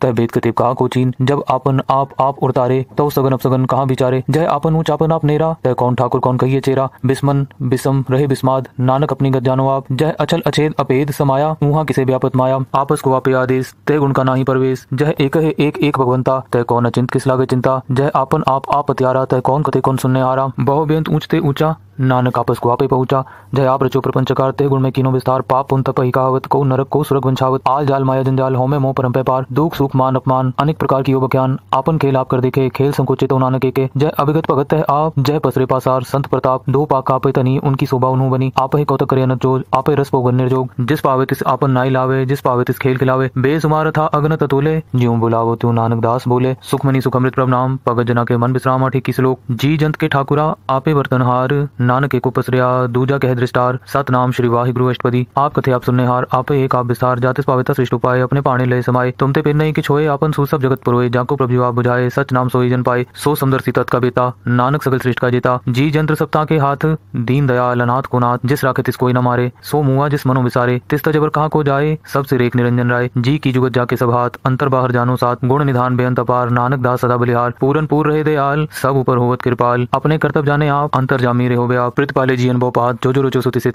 तहबेद कतेब कहा कोचीन जब आपन आप आप उतारे तो सगन अब सगन कहाँ बिचारे जय आपन ऊंच आपन आप नेरा तय कौन ठाकुर कौन कहिए चेरा बिस्मन बिसम रहे बिस्माद नानक अपनी गत जानो आप जय अचल अचेद अपेद समाया ऊहा किसे व्यापत माया आपस को वापे आदेश तय गुण का ना ही प्रवेश जय एक है एक एक भगवंता तय कौन अचिंत किस लागे चिंता जय आपन आप आप प्यारा तय कौन कते कौन सुनने आ रहा बहु बेंत ऊंचते ऊंचा नानक आपस को आपे पहुंचा जय आप रचो प्रपंच करते गुण में कीनो विस्तार पाप उन तप कहावत को नरक को सुरग वंशावत आल जाल माया जंजाल होमे मोह परम पे पार दुख मान अपमान अनेक प्रकार की योग ज्ञान आपन खेल आप कर देखे खेल संकुचित उन्होंने नानक के जय अभिगत भगत है आप जय पसरे पासार संत प्रताप दो पाक आपे तनी उनकी शोभा उन्हों बनी आप ही कौतक करे जोज आपे रस पोग निर्जोग जिस पावित इस आपन नाई लावे जिस पावित इस खेल खिलावे बेसुमार था अग्न ततोले ज्यो बुलावो त्यू नानक दास बोले सुखमनी सुखमृत प्रभ नाम भगत जना के मन विश्राम आठ इक्कीस लोक जी जंत के ठाकुरा आपे हार नानक एक पसरिया दूजा कह दृष्टार सत नाम श्री वाहिगुरु अष्टपदी आप कथे आप सुनने हार आपे एक आप विस्तार जाते पावित श्रेष्ठ उपाय अपने पाने लय समाये ते फिर नहीं किछ होए आपन सू सब जगत पुरोए जाको प्रभु आप बुझाए सच नाम सोई जन पाए सो समर सीतत का बेटा नानक सगल श्रेष्ठ का जेता जी जंत्र सप्ताह के हाथ दीन दयाल अनाथ को नाथ जिस राखे तिस कोई न मारे सो मुआ जिस मनो विसारे तिस तबर कहा को जाए सबसे रेख निरंजन राय जी की जुगत जाके सब हाथ अंतर बाहर जानो साथ गुण निधान बेअंत अपार नानक दास सदा बलिहार पूरन पूर रहे दयाल सब ऊपर होवत कृपाल अपने कर्तव्य जाने आप अंतर जामी रहो आप प्रत पाले अनुभव पात जो जो रोचो सुति से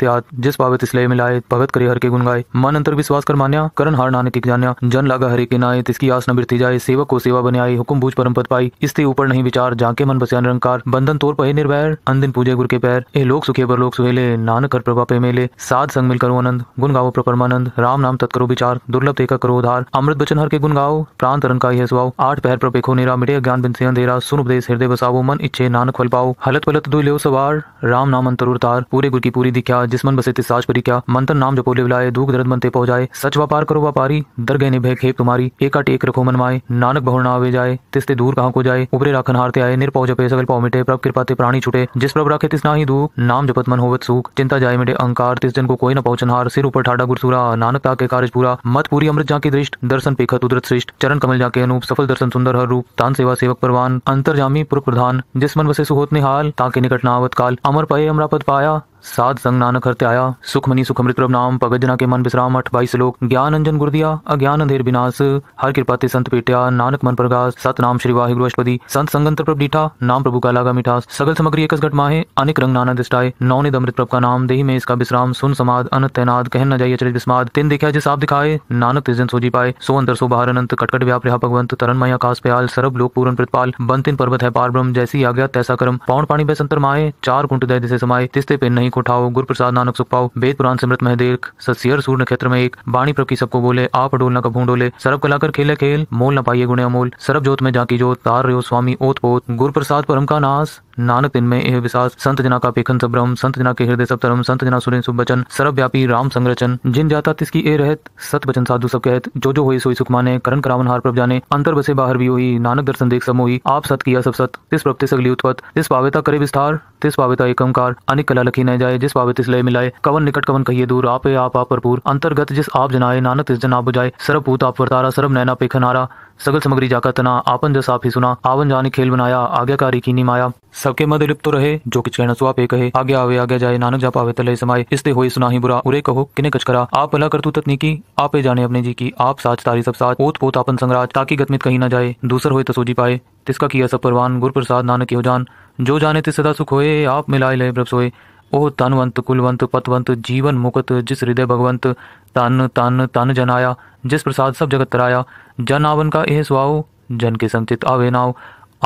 जिस पावत इसलिए मिलाए भगत करे हर के गुण गाए मन अंतर विश्वास कर मान्या करण हार नानक जान्या जन लागा हरे के नाए इसकी आस न बिरती जाए सेवक को सेवा बने आई हुक्म भूज परम पद पाई इसते ऊपर नहीं विचार जाके मन बसिया निरंकार बंधन तोर पहे निर्भर अंदिन पूजे गुरु के पैर ए लोक सुखे पर लोक सुहेले नानक कर प्रभा पे मेले साध संग मिल करो आनंद गुण गाओ परमानंद राम नाम तत्करो विचार दुर्लभ देखा करो उधार अमृत बचन हर के गुण गाओ प्राण तरन का यह स्वभाव आठ पैर प्रपेखो नेरा मिटे ज्ञान बिन से अंधेरा सुन उपदेश हृदय बसाओ मन इच्छे नानक फल पाओ हलत पलत दुई लो सवार राम नाम अंतर उतार पूरे गुरु की पूरी दिख्या मन बसे तिसाज परी क्या मंथन नाम जपोले बुलाए दुख दर्द मनते पहुंचाए सच व्यापार करो व्यापारी दर गए निभे खेप तुम्हारी एक माथा टेक रखो मनवाए नानक भवन आवे जाए तिसते दूर कहाँ को जाए उभरे राखन हारते आए निरपौ जपे सकल पौ मिटे प्रभ कृपा ते प्राणी छुटे जिस प्रभ राखे तिस नाही दू नाम जपत मन होवत सुख चिंता जाए मिटे अंकार तिस जन को कोई न पहुंचन हार सिर ऊपर ठाडा गुरसुरा नानक ताके कार्य पूरा मत पूरी अमृत जाके दृष्ट दर्शन पेखत उदरत श्रेष्ठ चरण कमल जाके अनूप सफल दर्शन सुंदर हर रूप तान सेवा सेवक परवान जामी पुर प्रधान जिस मन बसे सुहोत निहाल ताके निकट नावत काल अमर पाए पद पाया साध संग नानक हरते आया सुखमनी सुखमृत प्रभ नाम पगत जना के मन विश्राम अठ बाईस श्लोक ज्ञान अंजन गुरदिया अज्ञान अंधेर विनाश हर कृपा ते संत पेटिया नानक मन प्रगास सत नाम श्री वाहिगुरु अष्टपदी संत संगंत्र प्रभ डीठा नाम प्रभु का लागा मिठास सगल समग्री एक घट माहे अनेक रंग नाना दिष्टाए नौ निद अमृत प्रभ का नाम देही में इसका विश्राम सुन समाध अन तैनाद कह न जाइए चरित विस्माद तिन देखा जिस आप दिखाए नानक तिजन सोजी पाए सो अंतर सो बाहर अनंत कटकट व्याप रहा भगवंत तरन मई आकाश प्याल सरब लोक पूरन प्रतपाल बंतिन पर्वत है पार ब्रह्म जैसी आज्ञा तैसा करम पौन पाणी बस अंतर माए चार कुंट दय दिशे समाये तिस्ते पेन नहीं को उठाओ गुरु प्रसाद नानक सुख पाओ वेद पुराण सिमृत मह देख ससियर सूर्य नक्षत्र में एक बाणी प्रकी सबको बोले आप अडोल न कभू डोले सरब कलाकर खेले खेल मोल न पाइए गुणे अमोल सरब जोत में जाकी जोत तार रहो स्वामी ओत पोत गुरु प्रसाद परम का नाश नानक दिन में यह विशास संत जना का पेखन सब ब्रह्म संत जना के हृदय सब धर्म संत जना सुरेन सुबचन सर्वव्यापी राम संरचन जिन जाता तिसकी ए रहत सत बचन साधु सब कहत जो जो हुई सोई सुख माने करण करावन हार प्रभ जाने अंतर बसे बाहर भी हुई नानक दर्शन देख सब हुई आप सत किया सब सत तिस प्रभते सगली उत्पत तिस पावेता करे विस्तार तिस पावेता एकमकार अनिक कला लखी न जाए जिस पावे तिस लय मिलाए कवन निकट कवन कहिए दूर आप आप भरपूर अंतर्गत जिस आप जनाए नानक तिस जन आप बुझाए सर्वभूत आप वर्तारा सर्व नैना पेखन हारा सगल सामग्री जाकर तना आपन जसा ही सुना आवन जाने खेल बनाया आज्ञाकारी कीनी माया सबके मध्य लिप्त तो रहे जो कि कहना सुहा पे कहे आगे आवे आगे जाए नानक जा पावे तले समाये इसते होई सुना ही बुरा उरे कहो किने कच करा आप भला करतू तत की आपे जाने अपने जी की आप साच तारी सब साथ पोत पोत अपन संग्राज ताकि गतमित कहीं ना जाए दूसर होए तसोजी तो पाए तिसका किया सब परवान गुर प्रसाद नानक हो जान जो जाने ते सदा सुख होए आप मिलाए लय प्रभ सोए ओ तनवंत कुलवंत पतवंत जीवन मुकत जिस हृदय भगवंत तन तन तन जनाया जिस प्रसाद सब जगत तराया जन आवन का एह सुहाओ जन के संचित आवे नाव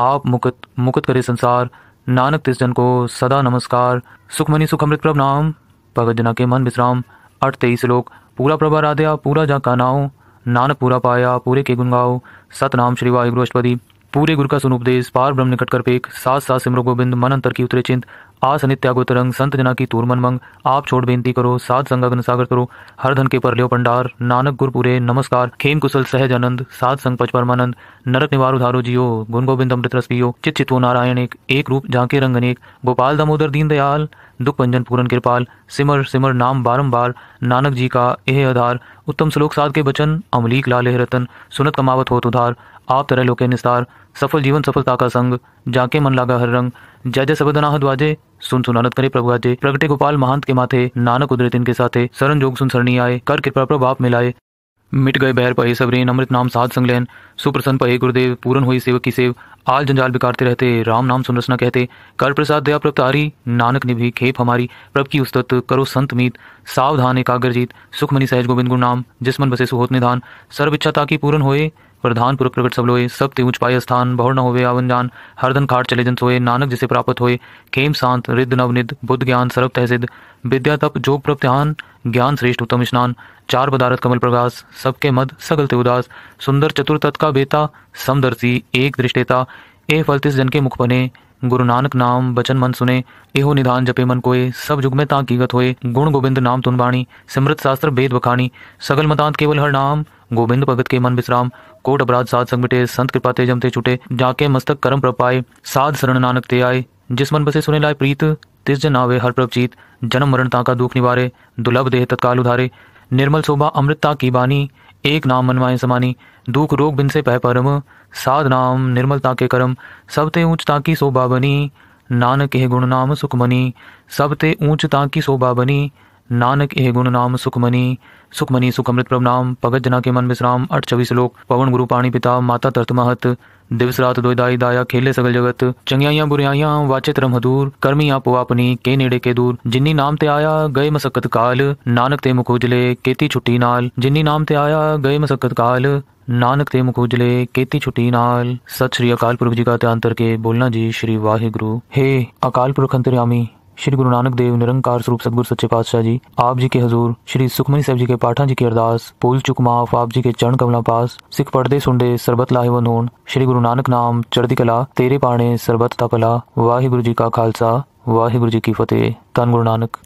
आप मुकत मुकत करे संसार नानक तिस जन को सदा नमस्कार सुखमणि सुखमृत प्रभ नाम भगत जना के मन विश्राम अठ तेईस लोक पूरा प्रभा राधया पूरा जा का नाव नानक पूरा पाया पूरे के गुण गाओ सतनाम श्री वायुगुरु अष्टपदी पूरे गुरु का सुनुपदेश पार ब्रह्म निकट कर पेक सात सात सिमरो गोविंद मन अंतर की उतरे चिंत आस नित्यागो तरंग संत जना की तूर मन मंग आप छोड़ बेनती करो सात संगा अग्न सागर करो हर धन के लियो पंडार नानक गुरपुरे नमस्कार खेम कुशल सहज आनंद संग पच परमानंद नरक निवार उधारो जियो गुण गोविंद अमृत रस पियो चित चित्वो नारायण एक एक रूप झांके रंग अनेक गोपाल दामोदर दीन दयाल दुख पंजन पूरन कृपाल सिमर सिमर नाम बारम्बार नानक जी का एह आधार उत्तम श्लोक साध के बचन अमलीक लाले रतन सुनत कमावत होत उधार आप तरह लोके निस्तार सफल जीवन सफलता का संग जाके मन लागा हर रंग जय जय नाह द्वाजे सुन सुनानत करे आजे प्रगटे गोपाल महंत के माथे नानक उदरित इनके साथे सरन जोग सुन सरणी आए कर कृपा प्रभु आप मिलाए मिट गए बहर पहे सबरीन अमृत नाम साध लेन सुप्रसन्न पहे गुरुदेव पूरन हुई सेवक की सेव आल जंजाल बिकारते रहते राम नाम सुनरसना कहते कर प्रसाद दया तारी नानक निभी खेप हमारी प्रभ की उस्तत करो संत मीत सावधान एकाग्र जीत सुखमनी सहज गोविंद गुरु नाम जिस मन बसे सुहोत निधान सर्व इच्छा ताकि पूर्ण होए प्रधान पुरख प्रकट सब लोए सख्त ऊंच पाए स्थान बहुर न होवे आवन जान हरदन खाट चले जन सोए नानक जिसे प्राप्त होए खेम शांत रिद्ध नवनिध बुद्ध ज्ञान सर्व तहसिद विद्या तप जोग प्रत्यान ज्ञान श्रेष्ठ उत्तम स्नान चार पदारत कमल प्रकाश सबके मद सगलते उदास सुंदर चतुर तत् का बेता समदर्शी एक दृष्टेता ए फलतिस जन के मुख बने गुरु नानक नाम बचन मन सुने एहो निधान जपे मन कोए सब जुग में तांकीगत होए गुण गोविंद नाम तुन बाणी सिमृत शास्त्र वेद बखानी सगल मतांत केवल हर नाम गोविंद भगत के मन विश्राम कोट अपराध साध संग मिटे संत कृपा ते जमते छुटे जाके मस्तक कर्म प्रपाए साध शरण नानक ते आए जिस मन बसे सुने लाए प्रीत तिस जन आवे हर प्रभ जीत जन्म मरण ताका दुख निवारे दुर्लभ देह तत्काल उधारे निर्मल शोभा अमृतता की बानी एक नाम मनवाए समानी दुख रोग बिन से पह परम ਸਾਧ ਨਾਮ ਨਿਰਮਲ ਤਾਂ ਕੇ ਕਰਮ ਸਭ ਤੇ ਉੱਚ ਤਾਂ ਕੀ ਸੋਭਾ ਬਣੀ ਨਾਨਕ ਇਹ ਗੁਣ ਨਾਮ ਸੁਖਮਨੀ ਸਭ ਤੇ ਉੱਚ ਤਾਂ ਕੀ ਸੋਭਾ ਬਣੀ ਨਾਨਕ ਇਹ ਗੁਣ ਨਾਮ ਸੁਖਮਨੀ ਸੁਖਮਨੀ ਸੁਖਮ੍ਰਿਤ ਪ੍ਰਭ ਨਾਮ ਭਗਤ ਜਨਾ ਕੇ ਮਨ ਵਿਸਰਾਮ 28 ਸ਼ਲੋਕ ਪਵਨ ਗੁਰੂ ਪਾਣੀ ਪਿਤਾ ਮਾਤਾ ਤਰਤ ਮਹਤ ਦਿਵਸ ਰਾਤ ਦਾਈ ਦਾਇਆ ਖੇਲੇ ਸਗਲ ਜਗਤ ਚੰਗਿਆਈਆਂ ਬੁਰਿਆਈਆਂ ਵਾਚਿਤ ਰਮ ਹਦੂਰ ਕਰਮੀ ਆਪੋ ਆਪਣੀ ਕੇ ਨੇੜੇ ਕੇ ਦੂਰ ਜਿਨੀ ਨਾਮ ਤੇ ਆਇਆ ਗਏ ਮਸਕਤ ਕਾਲ ਨਾਨਕ ਤੇ ਮੁਖ ਉਜਲੇ ਕੀਤੀ ਛੁੱਟੀ ਨਾਲ ਜਿਨੀ ਨਾਮ ਤੇ ਆਇਆ ਗਏ ਮਸਕਤ ਕਾਲ नानक ते ਮੁਖ केती छुट्टी नाल सत श्री अकाल पुरख जी का ध्यान करके बोलना जी श्री ਸ੍ਰੀ हे अकाल पुरख अंतरयामी श्री गुरु नानक देव निरंकार स्वरूप सदगुरु सच्चे पातशाह जी आप जी के हजूर श्री सुखमनी साहब जी के पाठा जी की अरदास पुल चुक माफ आप जी के चरण कमला पास सिख पढ़ते सुनते सरबत वन होन श्री गुरु नानक नाम चढ़ती कला तेरे पाने सरबत ता कला वाहिगुरु जी का खालसा वाहिगुरु जी की फतेह धन गुरु नानक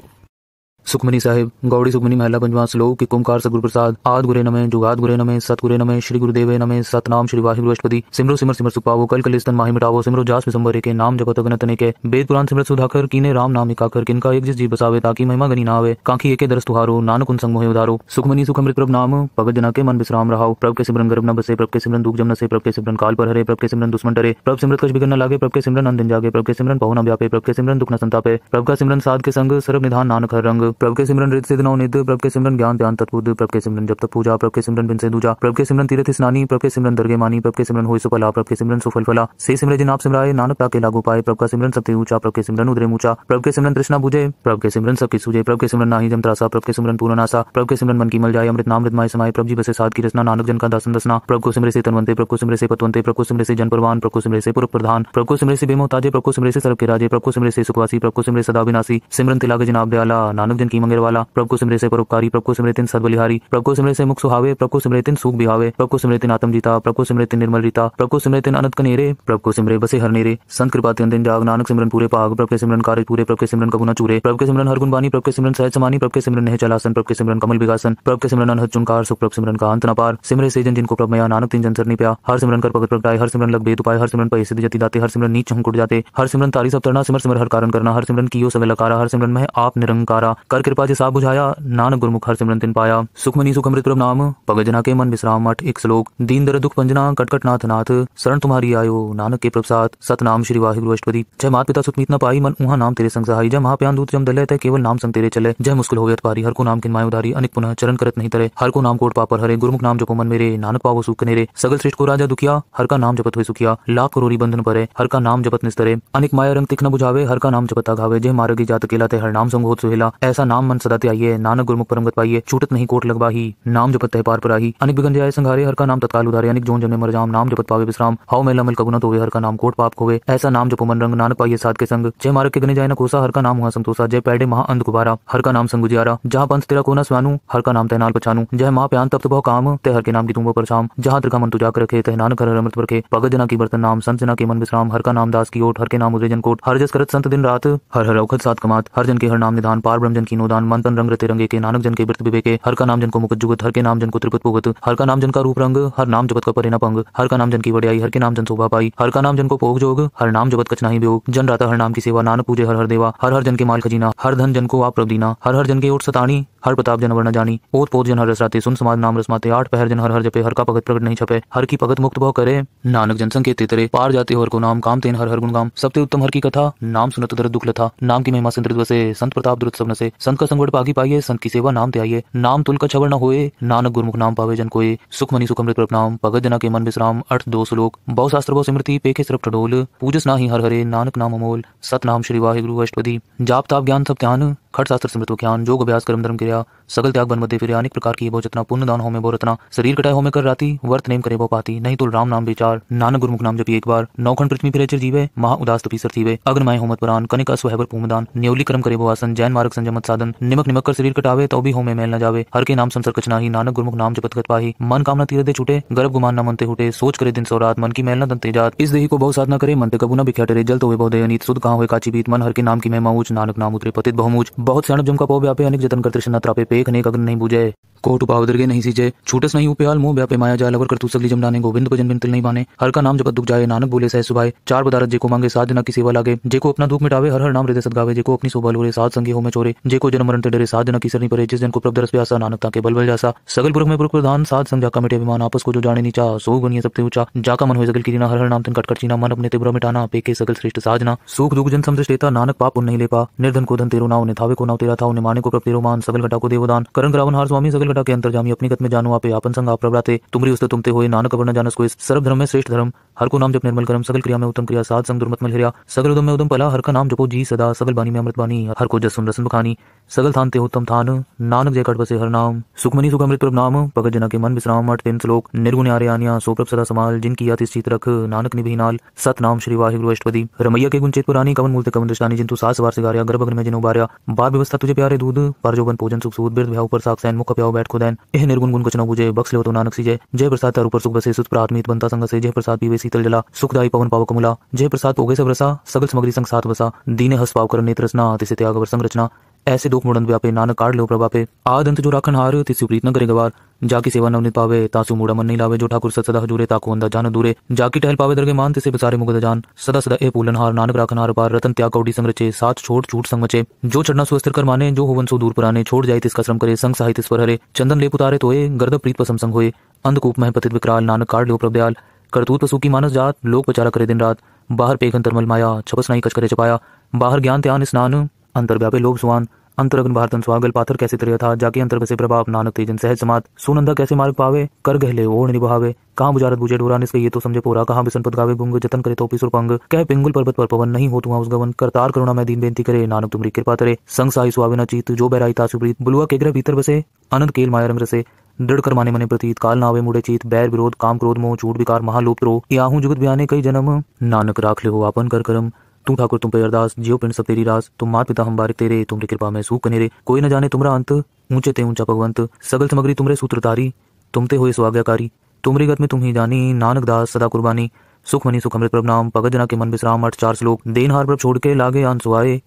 सुखमनी साहिब गौड़ी सुखमनी महिला पंचवा श्लोक कुमकार सगुरु प्रसाद आद गुरे नमे जुगाद गुरे नमे सत गुरे नमे श्री गुरुदेव नमे सतनाम श्री वाहि वृहस्पति सिमरो सिमर सिमर सुपावो कल कल स्तन माही मिटावो सिमरो जास विसंबर के नाम जपत अगनतने के वेद पुराण सिमरत सुधाकर कीने राम नाम इकाकर किनका एक जिस जी बसावे ताकि महिमा गनी ना आवे कांखी एके दरस तुहारो नानक उन संग मोहे उधारो सुखमनी सुखमृत प्रभ नाम भगत जना के मन विश्राम रहाओ प्रभ के सिमरन गर्भ न बसे प्रभ के सिमरन दुख जम न से प्रभ के सिमरन काल पर हरे प्रभ के सिमरन दुश्मन डरे प्रभ सिमरत कछ बिगड़ न लागे प्रभ के सिमरन अंदन जागे प्रभ के सिमरन बहु न व्यापे प्रभ के सिमरन दुख न संतापे प्रभ का सिमरन साध के संग सर्व निधान नानक हर रंग प्रभ के सिमरन रेत सिद्ध नवनीत प्रभ के सिमरन ज्ञान ध्यान तत्पुद प्रभ के सिमरन जब तक पूजा प्रभ के सिमरन बिन से दूजा प्रभ के सिमरन तीर्थ स्नानी प्रभ के सिमरन दरगे मानी प्रभ के सिमरन हो सुफला प्रभ के सिमरन सुफल फला से सिमरे जिन आप सिमराए नानक का के लागू पाए प्रभ का सिमरन सबसे ऊंचा प्रभ के सिमरन उदरे ऊंचा प्रभ के सिमरन तृष्णा बुझे प्रभ के सिमरन सबकी सूझे प्रभ के सिमरन नाही जम त्रासा प्रभ के सिमरन पूर्ण नासा प्रभ के सिमरन मन की मल जाए अमृत नाम माय समाये प्रभ जी बसे साध की रचना नानक जन का दासन दसना प्रभ को सिमरे से तनवंते प्रभ को सिमरे से पतवंते प्रभ को सिमरे से जन प्रवान प्रभ को सिमरे से पूर्व प्रधान प्रभ को सिमरे से बेमोताजे प्रभ को सिमरे से सर्व के राजे प्रभ को सिमरे से सुखवासी प्रभ को सिमरे सदा विनाशी सिमरन तिलाग जिनाब दयाला नानक दिन की मंगेर वाला प्रभु सिमरे से परोपकारी प्रभु को सिमरे तिन बलिहारी प्रभु सिमरे से मुख सुहावे प्रभु को सिमरे तिन सुख बिहावे प्रभु को सिमरे तिन आत्म जीता प्रभु को सिमरे तिन निर्मल रीता प्रभु को सिमरे तिन अनंत कनेरे प्रभु सिमरे बसे हर नेरे संत कृपा तिन दिन जाग नानक सिमरन पूरे पाग प्रभु के सिमरन कार्य पूरे प्रभु के सिमरन कबुना चूरे प्रभु के सिमरन हर गुण गुणबानी प्रभु के सिमरन सहज समानी प्रभु के सिमरन नह चलासन प्रभु के सिमरन कमल विकासन प्रभु के सिमरन अनहद चुनकार सुख प्रभु सिमरन का अंत न पार सिमरे से जिन जिनको प्रभु मया नानक तिन जन सरनी प्या हर सिमरन कर भगत प्रगटाए हर सिमरन लग बेद उपाय हर सिमरन पैसे जति दाते हर सिमरन नीच हम जाते हर सिमरन तारी सब तरना सिमर सिमर हर कारण करना हर सिमरन की सब लकारा हर सिमरन में आप निरंकारा कर कृपा जी साहब बुझाया नानक गुरमुख हर सिमरन तिन पाया सुखमनी सुख अमृत नाम पगजना के मन विश्राम मठ एक श्लोक दीन दर दुख पंजना कटकट नाथ नाथ शरण तुम्हारी आयो नानक के प्रसाद नाम श्री गुरु अष्टपदी जय मात पिता सुतमीत न पाई मन उहा नाम तेरे संग सहाय जय महाप्यान दूत जम दलय केवल नाम संग तेरे चले जय मुश्किल हो गया पारी हर को नाम किन माय उधारी अनिक पुनः चरण करत नहीं तरे हर को नाम कोट पापर हरे गुरुमुख नाम जपो मन मेरे नानक पावो सुख नेरे सगल श्रेष्ठ को राजा दुखिया हर का नाम जपत हुए सुखिया लाख करोरी बंधन परे हर का नाम जपत निस्तरे अनिक माया रंग तिख न बुझावे हर का नाम जपता घावे जय मार्ग जात केला ते हर नाम संग होत सुहेला ऐसा ऐसा नाम मन सदाते आइए नानक गुरमुख परम गत पाइए छूटत नहीं कोट लगबाही नाम जपत है पार पर आई अनेक बिगन जाए संघारे हर का नाम तत्काल उधारे अनेक जोन जमने मर जाम नाम जपत पावे विश्राम हाउ मेला मल कगुना तो हर का नाम कोट पाप होवे ऐसा नाम जपो मन रंग नानक पाइए साध के संग जय मारक के गने जाए न कोसा हर का नाम हुआ संतोषा जय पैडे महा अंध कुबारा हर का नाम संग गुजियारा जहाँ पंथ तेरा कोना स्वानू हर का नाम तैनाल पछानू जय माँ प्यान तप्त भव काम ते हर के नाम की तुम पर शाम जहाँ त्रिका मन तुझा रखे तह नानक हर अमृत रखे भगत जना की बर्तन नाम संत जना के मन विश्राम हर का नाम दास की ओट हर के नाम उदय जन कोट हर जस करत संत दिन रात हर हर औखत सात कमात हर जन के हर नाम निधान पार ब्रह्म जन कीनो दान मन रंग रते रंगे के नानक जन के विवे के हर का नाम जन को मुकत जुगत हर के नाम जन को त्रिपुत पुगत हर का नाम जन का रूप रंग हर नाम जगत का परे न पंग हर का नाम जन की बड़ियाई हर के नाम जन शोभा पाई हर का नाम जन को पोग जोग हर नाम जगत कचना ही वियोग जन राता हर नाम की सेवा नानक पूजे हर हर देवा हर हर जन के माल खजीना हर धन जन को आप प्रभ दीना हर हर जन के ओट सतानी हर प्रताप जन वर्ण जानी ओत पोत जन हर रसराते सुन समाज नाम रसमाते आठ पहर जन हर हर जपे हर का भगत प्रकट नहीं छपे हर की भगत मुक्त भव करे नानक जन संकेत तेतरे पार जाते हर को नाम काम तेन हर हर गुण गाम सबसे उत्तम हर की कथा नाम सुनत दर दुख लथा नाम की महिमा सिंद्रित संत प्रताप द्रुत सब नसे संत का संगठ पागी पाइए संत की सेवा नाम त्याये नाम तुल का छबर न होए नानक गुरमुख नाम पावे जन कोए सुख मनी सुखमृत नाम भगत जना के मन विश्राम अर्थ दो श्लोक बहु शास्त्र बहु स्मृति पेखे सिर्फ ठडोल पूजस ना ही हर हरे नानक नाम अमोल सत नाम श्री वाहे गुरु अष्टपति जाप ताप ज्ञान सब ध्यान खट शास्त्र स्मृत ख्यान योग अभ्यास कर्म धर्म क्रिया सगल त्याग बन मध्य फिर अनेक प्रकार की बहुत जतना पुण्य दान होमे बहुत रत्ना शरीर कटाए होमे कर राती वर्त नेम करे पाती नहीं तो राम नाम विचार नानक गुरुमुख नाम जब एक बार नौखंड पृथ्वी फिर जीवे महा उदास तपी सर थीवे अग्नमाय होमत पुरान कनिक अस्वहबर पूमदान न्यौली कर्म करे आसन जैन मार्ग संजमत साधन निमक निमक कर शरीर कटावे तो भी होमे मेल न जावे हर के नाम संसर कचना ही नानक गुरुमुख नाम जपत पाही मन कामना तीर दे छूटे गर्भ गुमान न मनते हुटे सोच करे दिन सौरात रात मन की मेल न दंते जात इस देही को बहुत साधना करे मन पे कबू न बिख्या जल तो हुए बहुत अनित सुध कहा हुए काची बीत मन हर के नाम की मैं मऊच नानक नाम उतरे पतित बहुमूच बहुत स्याणप जमका पो व्यापे अनेक जतन कर तृष्णा त्रापे पेख अनेक अग्न नहीं बुझे कोट उपावदर्गे नहीं सीजे छूटस नहीं उपयाल मुंह ब्यापे माया जाल अवर करतु सगली जमदाने गोविंद भजन बिन तिल नहीं माने हर का नाम जपत दुख जाए नानक बोले सह सुभाए चार बदारत जेको मांगे साध न की सेवा लागे जेको अपना दुख मिटावे हर हर नाम हृदय सदगावे जेको अपनी सोबल बोले साध संगी हो में चोरे जेको जन्म मरण डरे साध न की सरनी परे जिस जन को प्रभ प्यासा नानक ताके बल बल जासा सगल पुरख में पुरख प्रधान साध संग जाका मिटे अभिमान आपस को जो जाने नीचा सो गुनिया सबते ऊंचा जाका मन हो सगल की हर हर नाम तिन कटकट चीना मन अपने तिब्रा मिटाना पेके सगल श्रेष्ठ साजना सुख दुख जन समझ लेता नानक पाप उन नहीं ले पा निर्धन को धन तेरो नाव ने थावे को नाव तेरा था उन्हें माने को प्रभ तेरो मान सगल घटा को देवदान करण रावण हार स्वामी सगल घटा के अंतर्जामी अपनी गत में जानू आप आपन संग आप प्रभाते तुमरी उस्त तुमते हुए नानक अपना जानस को सर्व धर्म में श्रेष्ठ धर्म हर को नाम जब निर्मल करम सगल क्रिया में उत्तम क्रिया साध संग दुर्मत मल हिरिया सकल उदम में उदम पला हर का नाम जपो जी सदा सगल बानी में अमृत बानी हर को जस सुन रसन बखानी सगल थान तेहोत्तम थान नानक जय कट हर नाम सुखमनी सुख अमृत नाम भगत जना के मन विश्राम अठ तेन श्लोक निर्गुण आर आनिया सोप्रभ सदा समाल जिनकी याति स्थित रख नानक निभि नाल सत नाम श्री वाहिगुरु अष्टपदी रमैया के गुंचित पुरानी कवन मूलते कवन दृष्टानी जिन तू सास वार से गारिया गर्भ में जिन उबारिया बार व्यवस्था तुझे प्यारे दूध पर जोगन पूजन सुख सूद बिरद भ्याव साक्ष सैन मुख प्याव बैठ खुदैन यह निर्गुण गुण कचनो बुझे बक्स लो तो नानक सी जय जय प्रसाद तारु पर सुख बसे सुत प्राथमित बनता संग से जय प्रसाद पीवे शीतल जला सुखदायी पवन पाव कमला जय प्रसाद पोगे सब रसा सगल समग्री संग साथ बसा दीने हस पाव कर नेत्र रचना तिसे त्याग वर संग रचना ऐसे दुख मुड़न व्यापे नानक काट लो प्रभा पे आदंत जो राखन हार तिसु प्रीत न करे गवार जाके सेवा नवनीत पावे तासु मुड़ा मन नहीं लावे जो ठाकुर सदा हजूरे ताको अंदा जान दूरे जाके टहल पावे दरगे मान तिसे बिसारे मुगद जान सदा सदा ए पूलन हार नानक राखन हार पार रतन त्याग कौड़ी संरचे सात छोड़ छूट संग मचे जो चढ़ना सुस्थिर कर माने जो हुवन सो दूर पुराने छोड़ जाए तिसका श्रम करे संग सहाय स्वर हरे चंदन लेप उतारे तोए गर्द प्रीत पर समसंग हुए अंधकूप मह पतित विकराल नानक काट लो प्रभदयाल करतूत पशु की मानस जात लोक बचारा करे दिन रात बाहर पेघन तरमल माया छपस नहीं कच करे छपाया बाहर ज्ञान त्यान स्नान अंतर्व्यापी लोभ सुवान अंतरगन भारतन स्वागल पाथर कैसे त्रिय था जाके अंतर से प्रभाव नानक तेजन सहज समात सुनंदा कैसे मार्ग पावे कर गहले ओढ़ निभावे कहाँ बुजारत बुझे डोरा इसके ये तो समझे पूरा कहाँ बिसन पद गावे गुंग जतन करे तो पिसुर पंग कह पिंगुल पर्वत पर पवन नहीं हो होतुआ उस गवन करतार करुणा मैं दीन बेनती करे नानक तुम्हारी कृपा करे संग साई सुहावे न चीत जो बैराई था सुप्रीत बुलुआ के ग्रह भीतर बसे अनंत केल माया रंग रसे दृढ़ कर माने मने प्रतीत काल नावे मुड़े चीत बैर विरोध काम क्रोध मोह झूठ विकार महालोप रो याहू जुगत बयाने कई जन्म नानक राख ले हो आपन कर करम तू ठाकुर तुम पे अरदास जियो पिंड सब तेरी रास तुम मात पिता हम बारिक तेरे तुमरे कृपा में सूख कनेरे कोई न जाने तुमरा अंत ऊंचे ते ऊंचा भगवंत सगल समग्री तुमरे सूत्रधारी तुमते हुए स्वाज्ञाकारी तुमरी गत में तुम ही जानी नानक दास सदा कुर्बानी सुख मनी सुख अमृत प्रभ नाम भगत जना के मन विश्राम अठ चार श्लोक देन हार प्रभ छोड़ के लागे आन सुहाए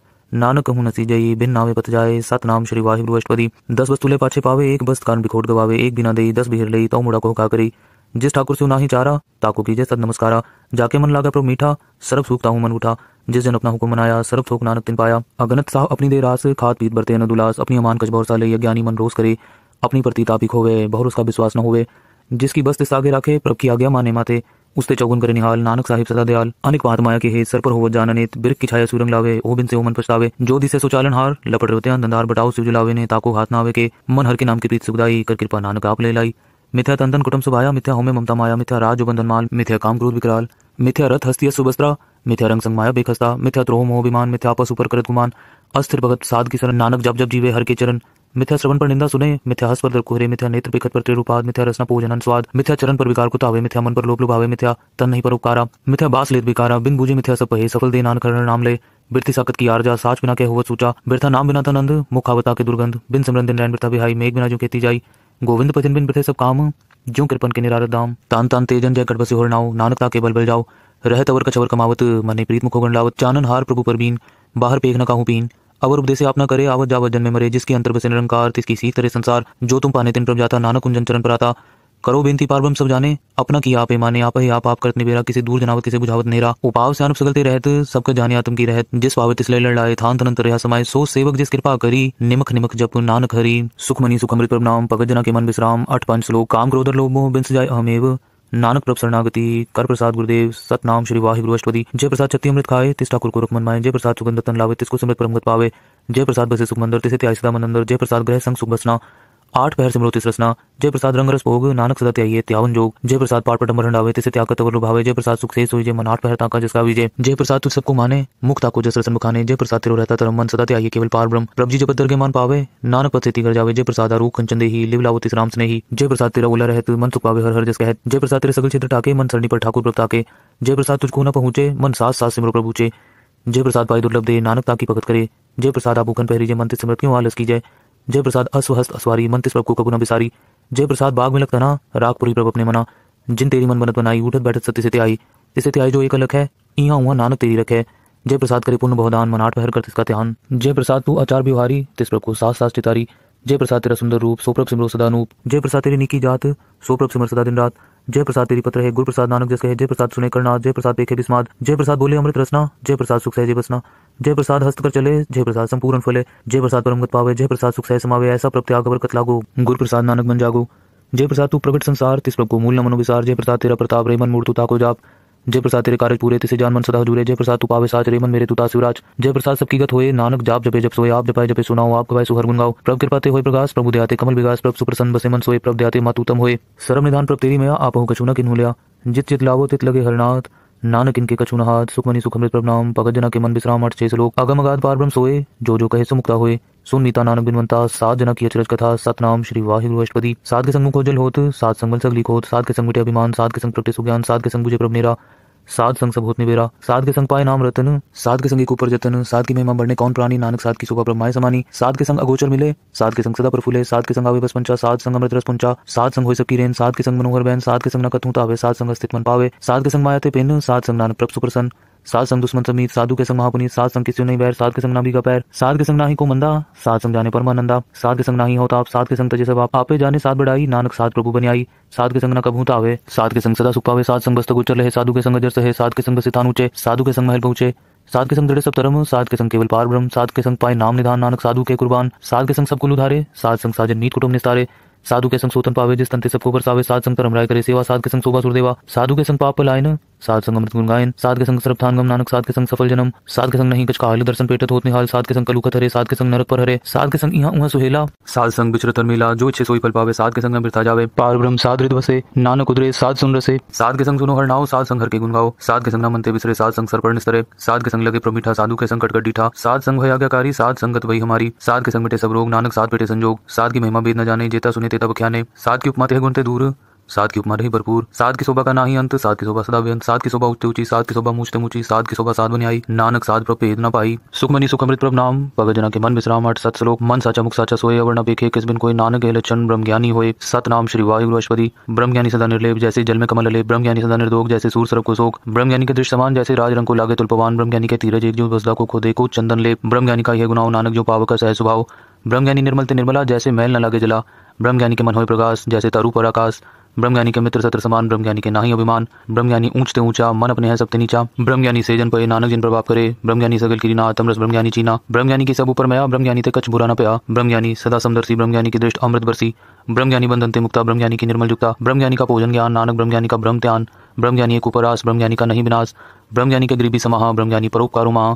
नानक कहूँ नसी जाये बिन नावे पत जाए सत नाम श्री वाहिगुरु अष्टपदी दस वस्तुले पाछे पावे एक बस कारण बिखोट गवावे एक बिना दे दस बिहर लई तो मुड़ा को का करी जिस ठाकुर से नाही चारा ताको कीजे सद नमस्कारा जाके मन लागा प्रभु मीठा सर्व सूखता हूँ मन उठा जिस जन अपना हुक्म मनाया सर्व थोक नानक तिन पाया अगनत साह अपनी दे रास खाद पीत बरते न दुलास अपनी अमान कच भरोसा साले यज्ञानी मन रोस करे अपनी प्रति तापिक होवे बहुर उसका विश्वास न होवे जिसकी बस्त सागे राखे प्रभ की आज्ञा माने माते उसते चौगुन करे निहाल नानक साहिब सदा दयाल अनेक बात माया के हे सर पर होवत जाननेत बिरक की छाया सुरंग लावे ओ बिन से ओमन पछतावे जो दिसे सुचालन हार लपट रोते अंधार बटाओ सुजलावे ने ताको हाथ नावे के मन हर के नाम की प्रीत सुखदाई कर कृपा नानक आप ले लाई मिथ्या तंदन कुटुम सुभाया मिथ्या होमे ममता माया मिथ्या राज बंधन माल मिथ्या काम क्रोध विकराल मिथ्या रथ हस्ती सुबस्त्रा मिथ्या रंग संग माया बेखस्ता मिथ्या त्रोह मोह विमान मिथ्या आपस ऊपर करत गुमान अस्थिर भगत साध की शरण नानक जब जब जीवे हर के चरण मिथ्या श्रवण पर निंदा सुने मिथ्या हस पर कोहरे मिथ्या नेत्र बिखत पर त्रिरुपाद मिथ्या रसना पूजन स्वाद मिथ्या चरण पर विकार कुतावे मिथ्या मन पर लोप लुभावे मिथ्या तन नहीं पर उपकारा मिथ्या बास लेत विकारा बिन बुझे मिथ्या सब पहे सफल दे नान करण नाम ले बिरथी साकत की आरजा साच बिना के हुआ सूचा बिरथा नाम बिना तनंद मुखावता के दुर्गंध बिन समरण दिन रैन बिरथा बिहाई मेघ बिना जो खेती जाई गोविंद भजन बिन प्रथे सब काम जो कृपन के निरारत दाम तान तान तेजन जय गढ़ होर नाव नानक ताके बल बल जाओ रह तवर कछवर कमावत मने प्रीत मुखोगन लावत चानन हार प्रभु परबीन बाहर पेख न कहूँ पीन अवर उपदेश आप न करे आवत जावत जन्म मरे जिसकी अंतर बसे निरंकार तिसकी सी तरह संसार जो तुम पाने तिन प्रभ जाता नानक कुंजन चरण पर आता करो बेनती पारबम सब जाने अपना किया आप ही माने आप ही आप आप करते बेरा किसी दूर जनावत किसी बुझावत नेरा उपाव से अनुप सगलते रहत सबके जाने आत्म की रहत जिस पावत इसलिए लड़ाए थान तनंत रहा समाय सो सेवक जिस कृपा करी निमख निमख जप नानक हरी सुखमनी सुखमृत प्रभ नाम भगत जना के मन विश्राम अठ पंच श्लोक काम क्रोधर लोभ मोह बिंस जाय अहमेव नानक प्रभ शरणागति कर प्रसाद गुरुदेव सतनाम श्री वाहि गुरुष्टपति जय प्रसाद छत्ती अमृत खाए तिस ठाकुर को रुख मन माए जय प्रसाद सुगंध तन लावे तिसको सुमृत परमगत पावे जय प्रसाद बसे सुख मंदर तिसे त्याय सदा मनंदर जय प्रसाद ग्रह संग सुख बसना आठ पहर सिमरो तिस रसना जय प्रसाद रंग रस भोग नानक सदा त्यागे त्यावन जोग जय प्रसाद पाठ पटम हंडावे तिसे त्याग तवर भावे जय प्रसाद सुख से सोई जय मन आठ पहर ताका जिसका विजय जय प्रसाद तू सबको माने मुख ताको जस रसन बखाने जय प्रसाद तिरो रहता तरम मन सदा त्यागे केवल पार ब्रह्म प्रभु जी जब के मान पावे नानक पद से घर जावे जय प्रसाद आरू कंचन दे ही लिव लावो तिस राम स्नेही जय प्रसाद तेरा उला रहत मन सुख पावे हर हर जस कहत जय प्रसाद तेरे सगल क्षेत्र ठाके मन सरणी पर ठाकुर प्रभु ताके जय प्रसाद तुझको न पहुंचे मन सास सास सिमरो प्रभुचे जय प्रसाद भाई दुर्लभ दे नानक ताकी भगत करे जय प्रसाद आपूखन पहरी जय मंत्र सिमरत क्यों आलस की जय जय प्रसाद अस्वहस्त अस्वारी मंत्रिस प्रभु को कगुना बिसारी प्रसाद बाग में लगता ना रागपुरी प्रभु अपने मना जिन तेरी मन बनत बनाई उठत बैठत सत्य सत्य आई तिसे त्याई जो एक अलग है इहा हुआ नानक तेरी रखे जय प्रसाद करे पूर्ण बहुदान मनाट पहर कर तिसका ध्यान जय प्रसाद तू आचार व्यवहारी तिस प्रभु को सास सास चितारी जय प्रसाद तेरा सुंदर रूप सोप्रभ सिमरो सदानूप जय प्रसाद तेरी निकी जात सोप्रभ सिमर सदा दिन रात जय प्रसाद तेरी पत्र है गुरु प्रसाद नानक जैसे जय प्रसाद सुने करना जय प्रसाद देखे बिस्माद जय प्रसाद बोले अमृत रसना जय प्रसाद सुख सहजे बसना जय प्रसाद हस्त कर चले जय प्रसाद संपूर्ण फले जय प्रसाद परमगत पावे जय प्रसाद सुख सह समावे ऐसा प्रत्याग कत लागो गुरु प्रसाद नानक बन जागो जय प्रसाद तू प्रकट संसार तिस प्रभु मूल न मनोविसार जय प्रसाद तेरा प्रताप रेमन मूर्त ताको जाप जय प्रसाद तेरे कार्य पूरे तिसे जान मन सदा जुड़े जय प्रसाद तू पावे साच रेमन मेरे तुता शिवराज जय प्रसाद सबकी गत होए नानक जाप जपे जप सोए आप जपाए जपे सुनाओ आप गवाए सुहर गुनगाओ प्रभु कृपाते होए प्रकाश प्रभु दयाते कमल विकास प्रभु सुप्रसन्न बसे मन सोए प्रभु दयाते मातुतम होए सर्व निधान प्रभु तेरी मया आप हो कछुना किन्हु लिया जित जित लावो तित लगे हरनाथ नानक इनके कछु नहात सुखमणि सुखमृत प्रणाम भगत जना के मन विश्राम अठ छे श्लोक अगम अगाध पार ब्रह्म सोए जो जो कहे सुमुक्ता हुए सुन नानक बिनवंता सात जना की अचरज कथा सतनाम श्री वाहिगुरु अष्टपति सात के संग मुखोजल होत सात संग बल सगली होत सात के संग मिटे अभिमान सात के संग प्रकटे सुज्ञान सात के संग बुझे प्रभनेरा साध संग सब होत निबेरा साध के संग पाए नाम रतन साध के संग एक ऊपर जतन साध की महिमा बढ़ने कौन प्राणी नानक साध की शोभा प्रमाय समानी साध के संग अगोचर मिले साध के संग सदा प्रफुले साध के संग आवे बस पंचा साध संग अमृत रस पंचा साध संग हो सकी रेन साध के संग मनोहर बहन साध के संग नकत हूं तावे साध संग अस्तित्व मन पावे साध के संग माया थे पेन साध संग नानक प्रभ सुप्रसन्न सात संग दुश्मन समीत साधु के संग महापुनी सात संग किसी नहीं बैर सात के संग ना भी का पैर सात के संग ना ही को मंदा सात संग जाने पर परमानंदा सात के संग ना ही होता आप सात के संग तजे सब आप आपे जाने सात बढ़ाई नानक सात प्रभु बनियाई सात के संग ना कब होता आवे सात के संग सदा सुख पावे साध संग बस्तक गुचर रहे साधु के संग अजर सहे सात के संग स्थान ऊंचे साधु के संग महल पहुंचे सात के संग दृढ़ सब धर्म सात के संग केवल पार ब्रह्म सात के संग पाए नाम निधान नानक साधु के कुर्बान सात के संग सब कुल उधारे सात संग साजन नीत कुटुंब निस्तारे साधु के संग सोतन पावे जिस तंते सबको बरसावे सात संग परम राय करे सेवा सात के संग शोभा सुरदेवा साधु के संग पाप पलायन सात संगम अमृत गुण गायन साध के संग सर्व गम नानक साध के संग सफल जन्म साध के संग नहीं कछ काल दर्शन पेटत होत निहाल साध के संग कलुखत हरे साध के संग नरक पर हरे साध के संग यहाँ उहाँ सुहेला सात संग बिचरत मिला जो इच्छे सोई पल पावे साध के संग अमृता जावे पार ब्रह्म साध हृदय बसे नानक उदरे साध सुन रसे साध के संग सुनो हर नाव साध संग हर के गुण गाओ साध के संग न बिसरे साध संग सरपण निस्तरे साध के संग लगे प्रमीठा साधु के संग कटकट डीठा साध संग भयाज्ञाकारी साध संगत वही हमारी साध के संग मिटे सब रोग नानक साध बेटे संजोग साध की महिमा बेद न जाने जेता सुने तेता बख्याने साध की उपमाते गुणते दूर सात की उपमा रही भरपूर सात की शोभा का ना ही अंत सात की शोभा सदा व्यंत सात की शोभा उच्च ऊंची सात की शोभा मूचते मूची सात की शोभा सात बनी आई नानक सात प्रभेद न पाई सुखमनी सुखमृत प्रभ नाम भगजना के मन विश्राम आठ सत श्लोक मन साचा मुख साचा सोए अवर्ण पेखे किस बिन कोई नानक लक्षण ब्रह्म ज्ञानी होए सत नाम श्री वायु वायुगुरुष्पति ब्रह्म ज्ञानी सदा निर्लेप जैसे जल में कमल ब्रह्म ज्ञानी सदा निर्दोग जैसे सूर सरभ को शोक ब्रह्म ज्ञानी के दृश्य समान जैसे राज रंग को लागे तुलपवान ब्रह्म ज्ञानी के तीरज एक जो बसदा को खोदे को चंदन लेप ब्रह्म ज्ञानी का यह गुनाव नानक जो पावक सह स्वभाव ब्रह्म ज्ञानी निर्मल ते निर्मला जैसे मैल न लागे जला ब्रह्म ज्ञानी के मन हो प्रकाश जैसे तारू पर आकाश ब्रह्मज्ञानी के मित्र सत्र समान ब्रह्मज्ञानी के नाही अभिमान ब्रह्मज्ञानी ऊंचते ऊंचा मन अपने है सबते नीचा ब्रह्मज्ञानी सेजन पर नानक जिन प्रभाव करे ब्रह्मज्ञानी सगल की ना तमरस ब्रह्मज्ञानी चीना ब्रह्मज्ञानी की सब ऊपर मया ब्रह्मज्ञानी ते कच्छ बुरा न पया ब्रह्मज्ञानी सदा समदर्शी ब्रह्मज्ञानी की दृष्ट अमृत बरसी ब्रह्मज्ञानी ते मुक्ता ब्रह्मज्ञानी की निर्मल युक्ता ब्रह्मज्ञानी का पोजन ज्ञान नानक ब्रह्मज्ञानी का ब्रह्म त्यान ब्रह्मज्ञानी एक उपरास ब्रह्मज्ञानी का नहीं विनाश ब्रह्मज्ञानी के गरीबी समाह ब्रह्मज्ञानी परोपकारुमा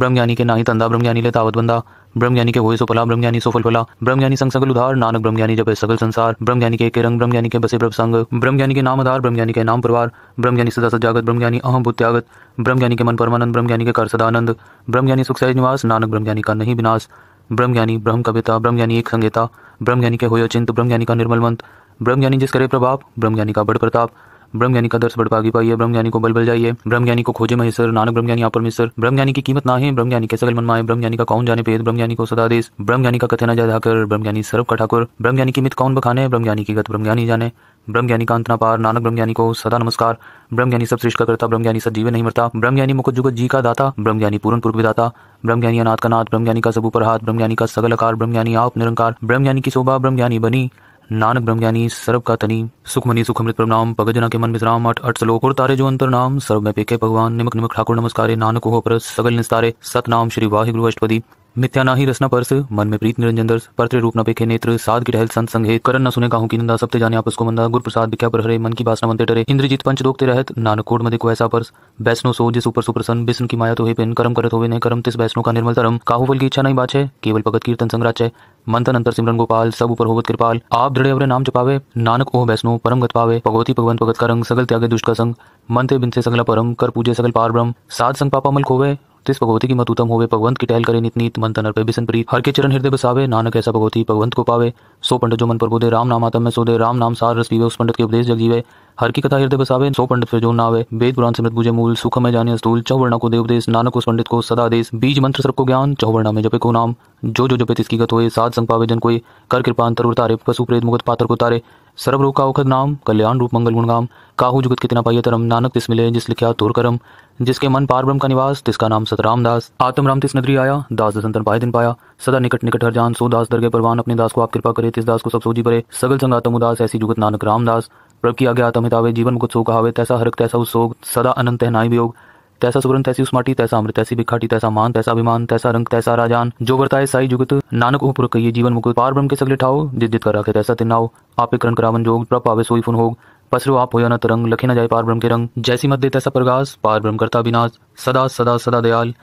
ब्रह्मज्ञानी के नाही तंदा ब्रह्मज्ञानी ले तावत बंदा ब्रह्मज्ञानी के हुए सो फला ब्रह्मज्ञानी सो फल फला ब्रह्मज्ञानी संग सकल उधार नानक ब्रह्मज्ञानी जब सकल संसार ब्रह्मज्ञानी के, रंग ब्रह्मज्ञानी के बसे ब्रह्म संग ब्रह्मज्ञानी के नाम आधार ब्रह्मज्ञानी के नाम परिवार ब्रह्मज्ञानी सदा सजागत ब्रह्मज्ञानी अहम भूत्यागत ब्रह्मज्ञानी के मन परमानंद ब्रह्मज्ञानी के कर सदानंद ब्रह्मज्ञानी सुख सहज निवास नानक ब्रह्मज्ञानी का नहीं विनाश ब्रह्मज्ञानी ब्रह्म कविता ब्रह्मज्ञानी एक संगीता ब्रह्मज्ञानी के हुए अचिंत ब्रह्मज्ञानी का निर्मल मंत्र ब्रह्मज्ञानी जिस करे प्रभाव ब्रह्मज्ञानी का बड़ प्रताप ब्रह्म ज्ञानी का दर्श बढ़ पाई ब्रह्म ज्ञानी को बल बल जाइए ब्रह्म ज्ञानी को खोजे महेश्वर नानक ब्रह्मज्ञानी आप परमेश्वर ब्रह्म ज्ञानी की कीमत ना है ब्रह्मज्ञानी के सगल मनमाए ज्ञानी का कौन जाने पे ब्रह्म ज्ञानी को सदादेश ज्ञानी का कथे न जाकर ज्ञानी सर्व का ठाकुर ज्ञानी की मित कौन बखाने ब्रह्म ज्ञानी की गत ब्रह्म ज्ञानी जाने ब्रह्म ज्ञानी का अंतना पार नानक ब्रह्म ज्ञानी को सदा नमस्कार ब्रह्म ज्ञानी सब श्रेष्ठ करता ब्रह्म ज्ञानी जीवन नहीं मरता ब्रह्म ज्ञानी मुख जुगत जी का दाता ब्रह्म ज्ञानी पूर्ण पूर्व दाता ब्रह्म ज्ञानी अनाथ का नाथ ब्रह्म ज्ञानी का सबू पर हाथ ब्रह्म ज्ञानी का सगल आकार ब्रह्म ज्ञानी आप निरंकार ब्रह्म ज्ञानी की शोभा ब्रह्म ज्ञानी बनी नानक ब्रह्मज्ञानी सर्व का तनी सुखमनी सुखमृत नाम पग जना के मन मिश्राम अठ अठ सलोक और तारे जो अंतर नाम सर्व में पेके भगवान निमक निमक ठाकुर नमस्कार नानक हो पर सगल निस्तारे सत नाम श्री वाहि गुरु अष्टपदी मिथ्या ना ही रसना परस मन में प्रीत निरंजन दर्श परत्र रूप न पेखे नेत्र साध की टहल संत संघे करण न सुने काहू की निंदा सबते जाने आपस को मंदा गुरु प्रसाद विख्या पर हरे मन की बासना मंत्र टरे इंद्रजीत पंच दोखते रहत नानक कोट मधे को ऐसा परस वैष्णो सो जिस ऊपर सुप्रसन्न बिस्न की माया तो हे पिन कर्म करत होवे ने कर्म तिस वैष्णो का निर्मल धर्म काहू फल की इच्छा नहीं बाच है केवल भगत कीर्तन संग्राच है मंथन अंतर सिमरन गोपाल सब ऊपर होवत कृपाल आप दृढ़ अवरे नाम जपावे नानक ओह वैष्णो परम गत पावे भगवती भगवंत भगत का रंग सगल त्यागे दुष्ट का संग मंथे बिन्से सगला परम कर पूजे सगल पार ब्रह्म सात संग पापा मल खोवे तिस भगवती की मत उत्तम होवे भगवंत की टहल करे नित नीत मन तनर पे बिसन प्रीत हर के चरण हृदय बसावे नानक ऐसा भगवती भगवंत को पावे सो पंडित जो मन पर बोधे राम नाम आतम में सोधे राम नाम सार रस पीवे उस पंडित के उपदेश जग जीवे हर की कथा हृदय बसावे सो पंडित फिर जो ना आवे वेद पुराण समृत बुझे मूल सुख में जाने अस्तूल चौवर्णा को देवदेश नानक उस पंडित को सदा देश बीज मंत्र सबको ज्ञान चौवर्णा में जपे को नाम जो जो जपे तिसकी गत होए सात संग पावे जन कोई कर कृपा अंतर उतारे पशु प्रेत मुगत पात्र को तारे सर्व रोग का औखद नाम कल्याण रूप मंगल गुणगाम काहू जुगत कितना पाइय तरम नानक तिस मिले जिस लिखा तोर करम जिसके मन पार ब्रह्म का निवास जिसका नाम सतराम दास आत्म राम तिस नदरी आया दास दसंतर पाए दिन पाया सदा निकट निकट हर जान सो दास दरगे परवान अपने दास को आप कृपा करे तिस दास को सब सोजी परे सगल संग संगातम उदास ऐसी जुगत नानक रामदास प्रभ की आज्ञा आत्म हितावे जीवन को सो कहावे तैसा हरक तैसा उस सोग सदा अनंत है नाई वियोग तैसा सुवर्ण तैसी उस माटी तैसा अमृत तैसी बिखाटी तैसा मान तैसा अभिमान तैसा रंग तैसा राजान जो वर्ताए साई जुगत नानक उपुर कहिए जीवन मुकुत पार ब्रह्म के सगले ठाओ जिद जित कर रखे तैसा तिनाओ आपे करण करावन जोग प्रभ पावे सोई फुन होग पसरु आप होया न तरंग तो लखे न जाए पार ब्रह्म के रंग जैसी मत देता सब प्रगास पार ब्रह्म करता विनाश सदा सदा सदा दयाल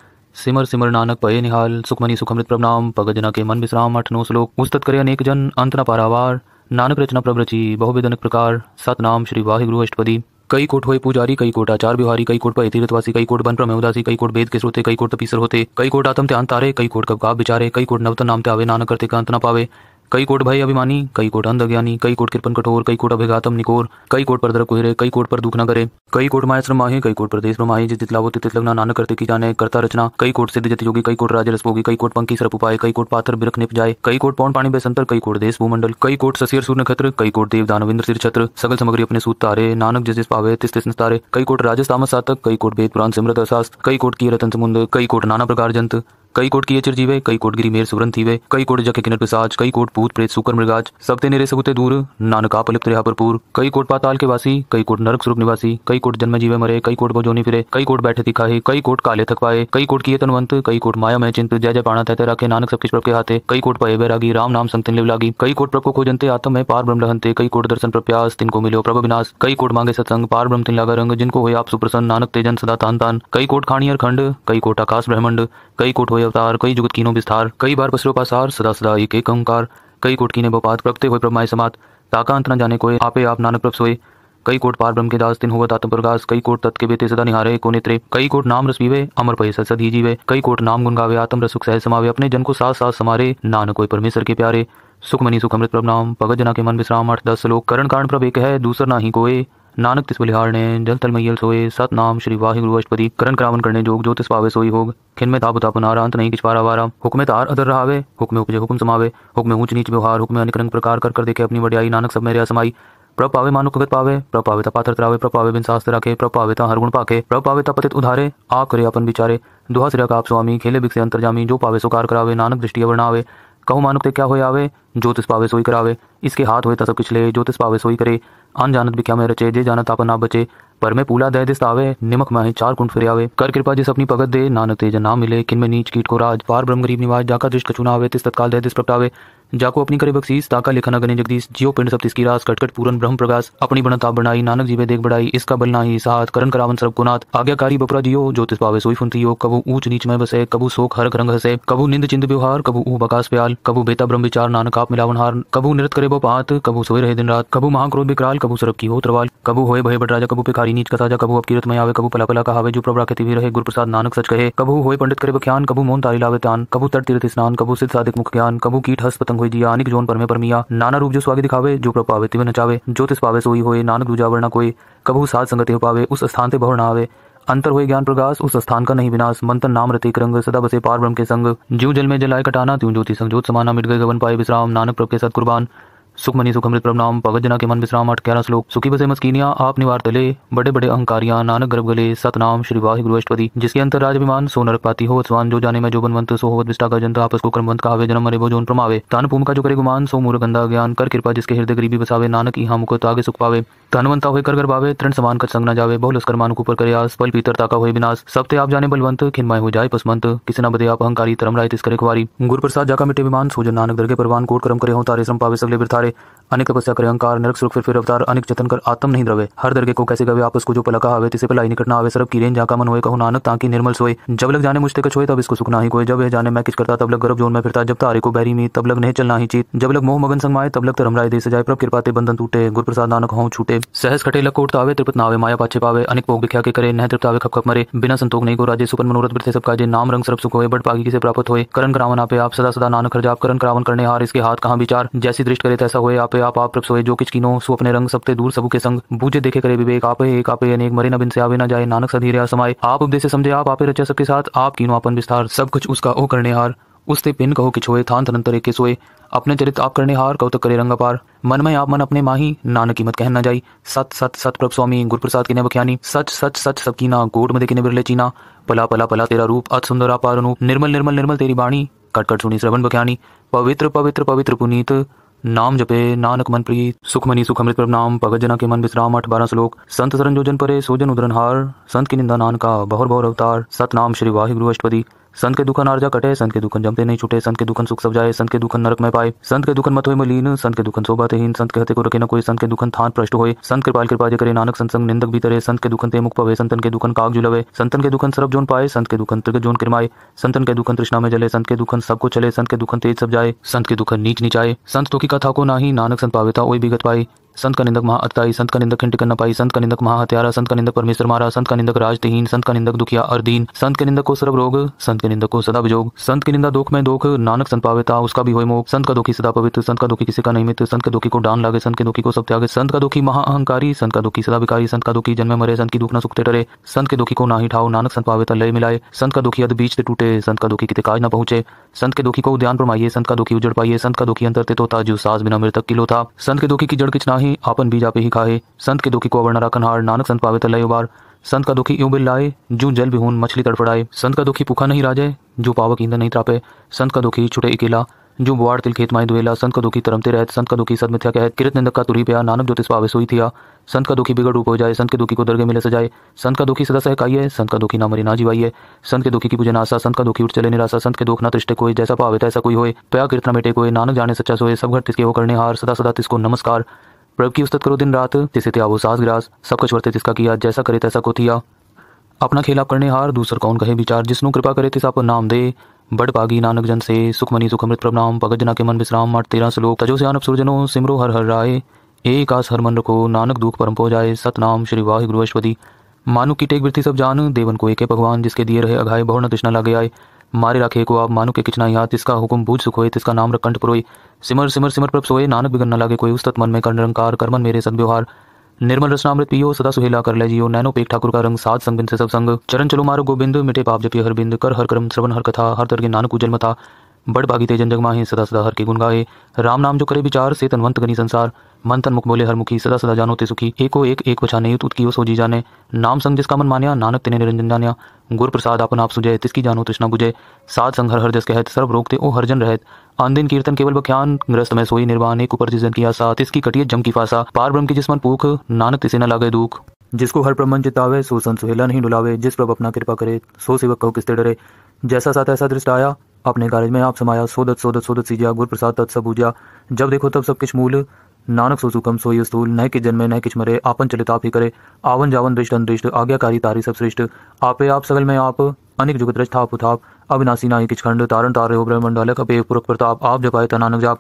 सिमर सिमर नानक पये निहाल सुखमनी सुखमृत प्रणाम पगजना के मन विश्राम अठ नौ श्लोक उस्तत करे अनेक जन अंत न पारावार नानक रचना प्रभ बहुविधनक प्रकार सत नाम श्री वाहिगुरु अष्टपदी कई कोट हुए पुजारी कई कोट आचार बिहारी कई कोट पर कई कोट बन प्रमे उदासी कई कोट वेद के श्रोते कई कोट तपीसर होते कई कोट आतम त्यान तारे कई कोट कब का बिचारे कई कोट नवतन नाम त्यावे नानक करते कांत न पावे कई कोट भाई अभिमानी कई कोट अंध अज्ञानी कई कोट कृपन कठोर कई कोट अभिघातम निकोर कई कोट पर दर कोहरे कई कोट पर दुख न करे कई कोट माया श्रमा कई कोट प्रदेश माहे जिस जितला वो तित नानक करते की जाने करता रचना कई कोट सिद्ध जित योगी कई कोट राज रसभोगी कई कोट पंखी सरप उपाय कई कोट पाथर बिरख निप जाए कई कोट पौन पानी बेसंतर कई कोट देश भूमंडल कई कोट ससीर सूर्य नक्षत्र कई कोट देव दानविंद्र सिर छत्र सगल समग्री अपने सूत तारे नानक जिस पावे तिस तिस तारे कई कोट राजस्थान सातक कई कोट वेद प्राण सिमृत अशास्त्र कई कोट की रतन समुद्र कई कोट नाना प्रकार जंत कई कोट किए चिरजीवे कई कोट गिरी मेर थी वे कई कोट जके किनर पिसाज कई कोट भूत प्रेत सुकर मृगाज सब ते निरे सगुते दूर नानका पलिप रेहा भरपूर कई कोट पाताल के वासी कई कोट नरक स्वरूप निवासी कई कोट जन्म जीवे मरे कई कोट भोजोनी फिरे कई कोट बैठे दिखाए कई कोट काले थक पाए कई कोट किए तनवंत कई कोट माया मैं चिंत जय जय पाणा तहते राखे नानक सब किस के हाथे कई कोट पाए बैरागी राम नाम संग लिव लागी कई कोट प्रभ को खोजनते आत्म है पार ब्रह्म रहते कई कोट दर्शन प्रप्यास तिनको मिलो प्रभ विनाश कई कोट मांगे सत्संग पार ब्रह्म तिन लागा रंग जिनको हो आप सुप्रसन्न नानक तेजन सदा तान तान कई कोट खाणी खंड कई कोट आकाश ब्रह्मंड कई कोट हो हुए अवतार कई जुगत कीनों विस्तार कई बार पसरों का सार सदा सदा एक एक अहंकार कई कोट कीने बोपात प्रगते हुए प्रमाय समात ताका अंत न जाने कोई आपे आप नानक प्रभ सोए कई कोट पार ब्रह्म के दास दिन हुआ प्रकाश कई कोट तत्के बेते सदा निहारे को नेत्रे कई कोट नाम रस पीवे अमर पहे सद ही जीवे कई कोट नाम गुनगावे गावे आत्म रसुख सह समावे अपने जन को साथ साथ समारे नानक कोई परमेश्वर के प्यारे सुखमनी सुख अमृत प्रभ नाम भगत जना के मन विश्राम आठ दस लोक करण कारण प्रभ एक है दूसर ना ही कोई नानक तिस बलिहार ने जल तल मैयल सोए सत नाम श्री वाहिगुरु अष्टपति करण करावन करने जोग ज्योतिष पावे सोई होग खिन में ताप ताप नारा अंत नहीं किचवारा वारा हुक्म तार अदर रहावे हुक्म उपजे हुक्म समावे हुक्म ऊंच नीच व्यवहार हुक्म अनेक रंग प्रकार कर कर देखे अपनी बड़ियाई नानक सब मेरे समाई प्रभ पावे मानु कगत पावे प्रभ पावे ता पात्र त्रावे प्रभ पावे बिन शास्त्र रखे प्रभ पावे ता हर गुण पाके प्रभ पावे ता पतित उधारे आ करे अपन विचारे दुहा सिरा काप स्वामी खेले बिक से जामी जो पावे सुकार करावे नानक दृष्टि अवर्णावे कहु मानुक ते क्या हो आवे ज्योतिष पावे सोई करावे इसके हाथ हुए तब पिछले ज्योतिष पावे सोई करे अनजानत भी क्या मैं रचे जे जानत आप ना बचे पर मैं पूला दय दिस्त आवे निमक माहे चार कुंड आवे कर कृपा जिस अपनी भगत दे नानक तेज ना मिले किन में नीच कीट को राज पार ब्रह्म गरीब निवाज जाकर दृष्ट कचुना आवे तिस तत्काल दय दिस प्रगटावे जाको अपनी करे बख्शीस ताका लिखा न जगदीश जियो पिंड सब तिसकी रास कटकट पूरन ब्रह्म प्रकाश अपनी बनता बनाई नानक जीवे देख बढ़ाई इसका बल नाही साथ करण करावन सर्व गुनाथ आज्ञाकारी बपरा दियो ज्योतिष पावे सोई फुनतियो कबू ऊंच नीच में बसे कबू शोक हरक रंग हसे कबू निंद चिंद व्यवहार कबू ऊ बकाश प्याल कबू बेता ब्रह्म विचार नानक आप मिलावन हार कबू निरत करे बो पात कबू सोए रहे दिन रात कबू महाक्रोध बिकराल कबू सरब की हो त्रवाल कबू होए भय बट राजा कबू पिखारी नीच जा कबू अब कीरत में आवे कबू पला पला कहावे जो प्रभा कहते रहे प्रसाद नानक सच कहे कबू होए पंडित करे बख्यान कबू मोन तारी लावे तान कबू तट तीर्थ स्नान कबू सिद्ध साधिक मुख ज्ञान कबू कीट हस्त पतंग हुई दिया अनिक जोन परमे परमिया नाना रूप जो स्वागत दिखावे जो प्रभावे तिवे नचावे जो तिस पावे सोई होए नानक दूजा वर्णा कोई कबहू साध संगति हो पावे उस स्थान से भव ना आवे अंतर हुए ज्ञान प्रकाश उस स्थान का नहीं विनाश मंत्र नाम रतिक रंग सदा बसे पार ब्रह्म के संग जीव जल में जलाए कटाना त्यू ज्योति संग ज्योत समाना मिट गए गवन पाए विश्राम नानक प्रभ के साथ कुर्बान सुखमनी सुखमृत प्रभ नाम भगत जना के मन विश्राम अठ ग्यारह श्लोक सुखी बसे मस्किनिया आप निवार तले बड़े बड़े अहंकारियां नानक गर्भ गले सतनाम श्री वाहि गुरु अष्टपति जिसके अंतर राजभिमान सो नरक पाती हो स्वान जो जाने में जो बनवंत सो होवत विष्टा का जनता आपस को कर्मवंत कहावे जन्म मरे भोजन प्रमावे तान भूमि का जो करे गुमान सो मूर गंदा ज्ञान कर कृपा जिसके हृदय गरीबी बसावे नानक इहा मुकुत आगे सुख पावे धनवंता हुए कर गर भावे तृण समान कर संग न जावे बहुल स्कर मान ऊपर करे आस पल पीतर ताका हुए विनाश सब ते आप जाने बलवंत खिनमाय हो जाए पसमंत किसी न बदे आप अहंकारी तरम राय तिस करे कुवारी गुरु प्रसाद जाका मिटे विमान सोजन नानक दर के परवान कोट कर्म करे हो तारे श्रम पावे सगले बिरथा sorry अनेक तपस्या करे अंकार नरक सुख फिर फिर अवतार अनेक जतन कर आत्म नहीं द्रवे हर दर्गे को कैसे गवे आप उसको जो पलका आवे तिसे पलाई निकटना आवे सरब की रेन जाका मन होए कहू नानक ताकि निर्मल सोए जब लग जाने मुझते कछोए तब इसको सुखना ही कोई जब यह जाने मैं किस करता तब लग गर्भ जोन में फिरता जब तारे को बैरी में तब लग नहीं चलना ही चीत जब लग मोह मगन संगमाए तब लग तरम राय दे सजाए प्रभ कृपा ते बंधन टूटे गुरु प्रसाद नानक हों छूटे सहस खटे लग कोट तावे तृपत नावे माया पाछे पावे अनेक भोग भिख्या के करे नह आवे खप खप मरे बिना संतोख नहीं को राजे सुपन मनोरथ प्रति सबका जे नाम रंग सब सुख होए बट पागी किसे प्राप्त होए करण करावन आपे आप सदा सदा नानक हर जाप करण करावन करने हार इसके हाथ कहाँ विचार जैसी दृष्टि करे तैसा हुए आपे आप आप प्रभ सोए जो किच कीनो सु अपने रंग सबते दूर सबू के संग बूझे देखे करे विवेक आप एक आपे अनेक मरे नबिन से आवे ना जाए नानक सधीरे समाये आप उपदेश समझे आप आपे रचा सबके साथ आप कीनो अपन विस्तार सब कुछ उसका ओ करने हार उसते पिन कहो कि छोए थान थनंतर एक के सोए अपने चरित आप करने हार कौतक तो करे रंग अपार मन में आप मन अपने माही नान कीमत कहन न जाई सत सत सत प्रभ स्वामी गुरुप्रसाद की नख्यानी सच सच सच सब कीना गोड मदे किने बिरले चीना पला पला पला तेरा रूप अत सुंदर अपार अनूप निर्मल निर्मल निर्मल तेरी बाणी कटकट सुनी श्रवण बख्यानी पवित्र पवित्र पवित्र पुनीत नाम जपे नानक मन प्रीत सुखमनी सुखमृत नाम भगत जना के मन विश्राम अठ बारह श्लोक संत सरन जोजन परे सोजन हार संत की निंदा नान का बहुर बहुर अवतार सत नाम श्री वाहिगुरु अष्टपदी संत के दुखन आर्जा कटे संत के दुखन जमते नहीं छूटे संत के दुखन सुख सब जाए संत के दुखन नरक में पाए संत के दुखन मत हो मलिन संत के दुखन सोबाते हीन संत हते को रखे न कोई संत के दुखन थान प्रष्ट होए संत कृपाल कृपा जे करे नानक संसंग निंदक तरे संत के दुखन ते मुख पवे संतन के दुखन काग जुलवे संतन के दुखन सरब जोन पाए संत के दुखन त्रिग जोन किरमाए संतन के दुखन तृष्णा में जले संत के दुखन सबको चले संत के दुखन तेज सब जाए संत के दुखन नीच नीचाए संत तो की कथा को नाही नानक संत पावेता ओई बिगत पाए संत का निंदक महाअतताई संत का निंदक खिंट करना पाई संत का निंदक महाहत्यारा संत का निंदक परमेश्वर मारा संत का निंदक राजतहीन संत का निंदक दुखिया अर्दीन संत के निंदक को सर्व रोग संत के निंदक को सदा विजोग संत की निंदा दुख में दुख नानक संत पावेता उसका भी हो मोह संत का दुखी सदा पवित्र संत का दुखी किसी का नहीं मित्र संत के दुखी को डान लागे संत के दुखी को सब त्यागे संत का दुखी महाअहंकारी संत का दुखी सदा विकारी संत का दुखी जन्म मरे संत की दुख न सुखते डरे संत के दुखी को ना ही ठाओ नानक संत पावेता लय मिलाए संत का दुखी अद बीच से टूटे संत का दुखी कितने काज न पहुंचे संत के दुखी को उद्यान पर संत का दुखी उजड़ पाइए संत का दुखी अंतर तो था जो सास बिना मृतक किलो था संत के दुखी की जड़ किच नाही ही आपन बीज आपे ही खाए संत के दुखी को अवर्ण हार नानक संत पावे तलाई उबार संत का दुखी यूं बिल लाए जू जल बिहून मछली तड़फड़ाए संत का दुखी पुखा नहीं राजे जो पावक ईंधन नहीं त्रापे संत का दुखी छुटे अकेला जो बुआड़ तिल खेत माए दुएला संत का दुखी तरमते रहते संत का दुखी सद मिथ्या कहत किरत निंदक का तुरी पिया नानक ज्योतिष पावे सोई थिया संत का दुखी बिगड़ रूप हो जाए संत के दुखी को दरगे मिले सजाए संत का दुखी सदा सहकाई है संत का दुखी ना मरे ना जीवाई है संत के दुखी की पूजन आशा संत का दुखी उठ चले निराशा संत के दुख ना तृष्टे कोई जैसा पावे तैसा कोई होए पया कीर्तना मेटे कोई नानक जाने सच्चा सोए सब घर तिसके हो करने हार सदा सदा तिसको नमस्कार प्रभु की उस्तत करो दिन रात जिसे थे आबो सास ग्रास सब कुछ वर्ते तिसका किया जैसा करे तैसा को थिया अपना खेला करने हार दूसर कौन कहे विचार जिसनु कृपा करे तिस आप नाम दे बड़ पागी नानक जन से सुखमनी सुखमृत प्रभ नाम भगत जना के मन विश्राम मठ तेरा श्लोक तजो से आनप सुरजनो सिमरो हर हर राय एक आस हर मन रखो नानक दुख परम पो जाए सतनाम श्री वाहि गुरु अश्वदी मानु की टेक वृत्ति सब जान देवन को एक है भगवान जिसके दिए रहे अघाय बहुत न तृष्णा लागे आए मारे राखे को आप मानु के किचना याद इसका हुक्म बूझ सुखोए तिसका नाम रखंड पुरोई सिमर सिमर सिमर प्रभ सोए नानक बिगन न लागे कोई उस्तत मन में कर्णरंकार रंकार कर्मन मेरे सदव्यवहार निर्मल रसनामृत पियो सदा सुहेला कर ले जियो नैनो पेक ठाकुर का रंग सात संग से सब संग चरण चलो मारो गोबिंद मिटे पाप जपी हर बिंद कर हर कर्म श्रवण हर कथा हर तरगे नानक उजल मथा बड़ भागी तेजन जन जग माहे सदा सदा हर के गुण गाए राम नाम जो करे विचार से तनवंत गनी संसार मन तन मुख बोले हर मुखी सदा सदा जानो ते सुखी एको एक एक बछा युत उत कियो सोजी जाने नाम संग जिसका मन मानिया नानक तिने निरंजन जानिया गुर प्रसाद अपन आप सुजय तिसकी जानो तृष्णा बुझे साध संग हर हर जस कहत सर्व रोकते ओ हरजन रहत आंदिन कीर्तन केवल बख्यान ग्रस्त में सोई निर्वाण एक ऊपर जिजन की आसा तिसकी कटिए जम की फासा पार ब्रह्म की जिसमन पूख नानक तिसे न लागे दुख जिसको हर प्रमन चितावे सो सन सुहेला नहीं डुलावे जिस प्रभ अपना कृपा करे सो सेवक कहो किस डरे जैसा साथ ऐसा दृष्ट आया अपने कार्य में आप समाया सोदत सोदत सोदत सीजा गुर प्रसाद तत् पूजा जब देखो तब सब किस मूल नानक सोसु कम सोय स्थूल न कि जन्मे न किच मरे आपन चलिताप ही करे आवन जावन दृष्ट अनदृष्ट आज्ञाकारी तारी सब सृष्ट आपे आप सगल में आप अनिक जुगत रच थाप उथाप अविनाशी ना किच खंड तारण तारे हो मंडल कपे पुरख प्रताप आप जपाए त नानक जाप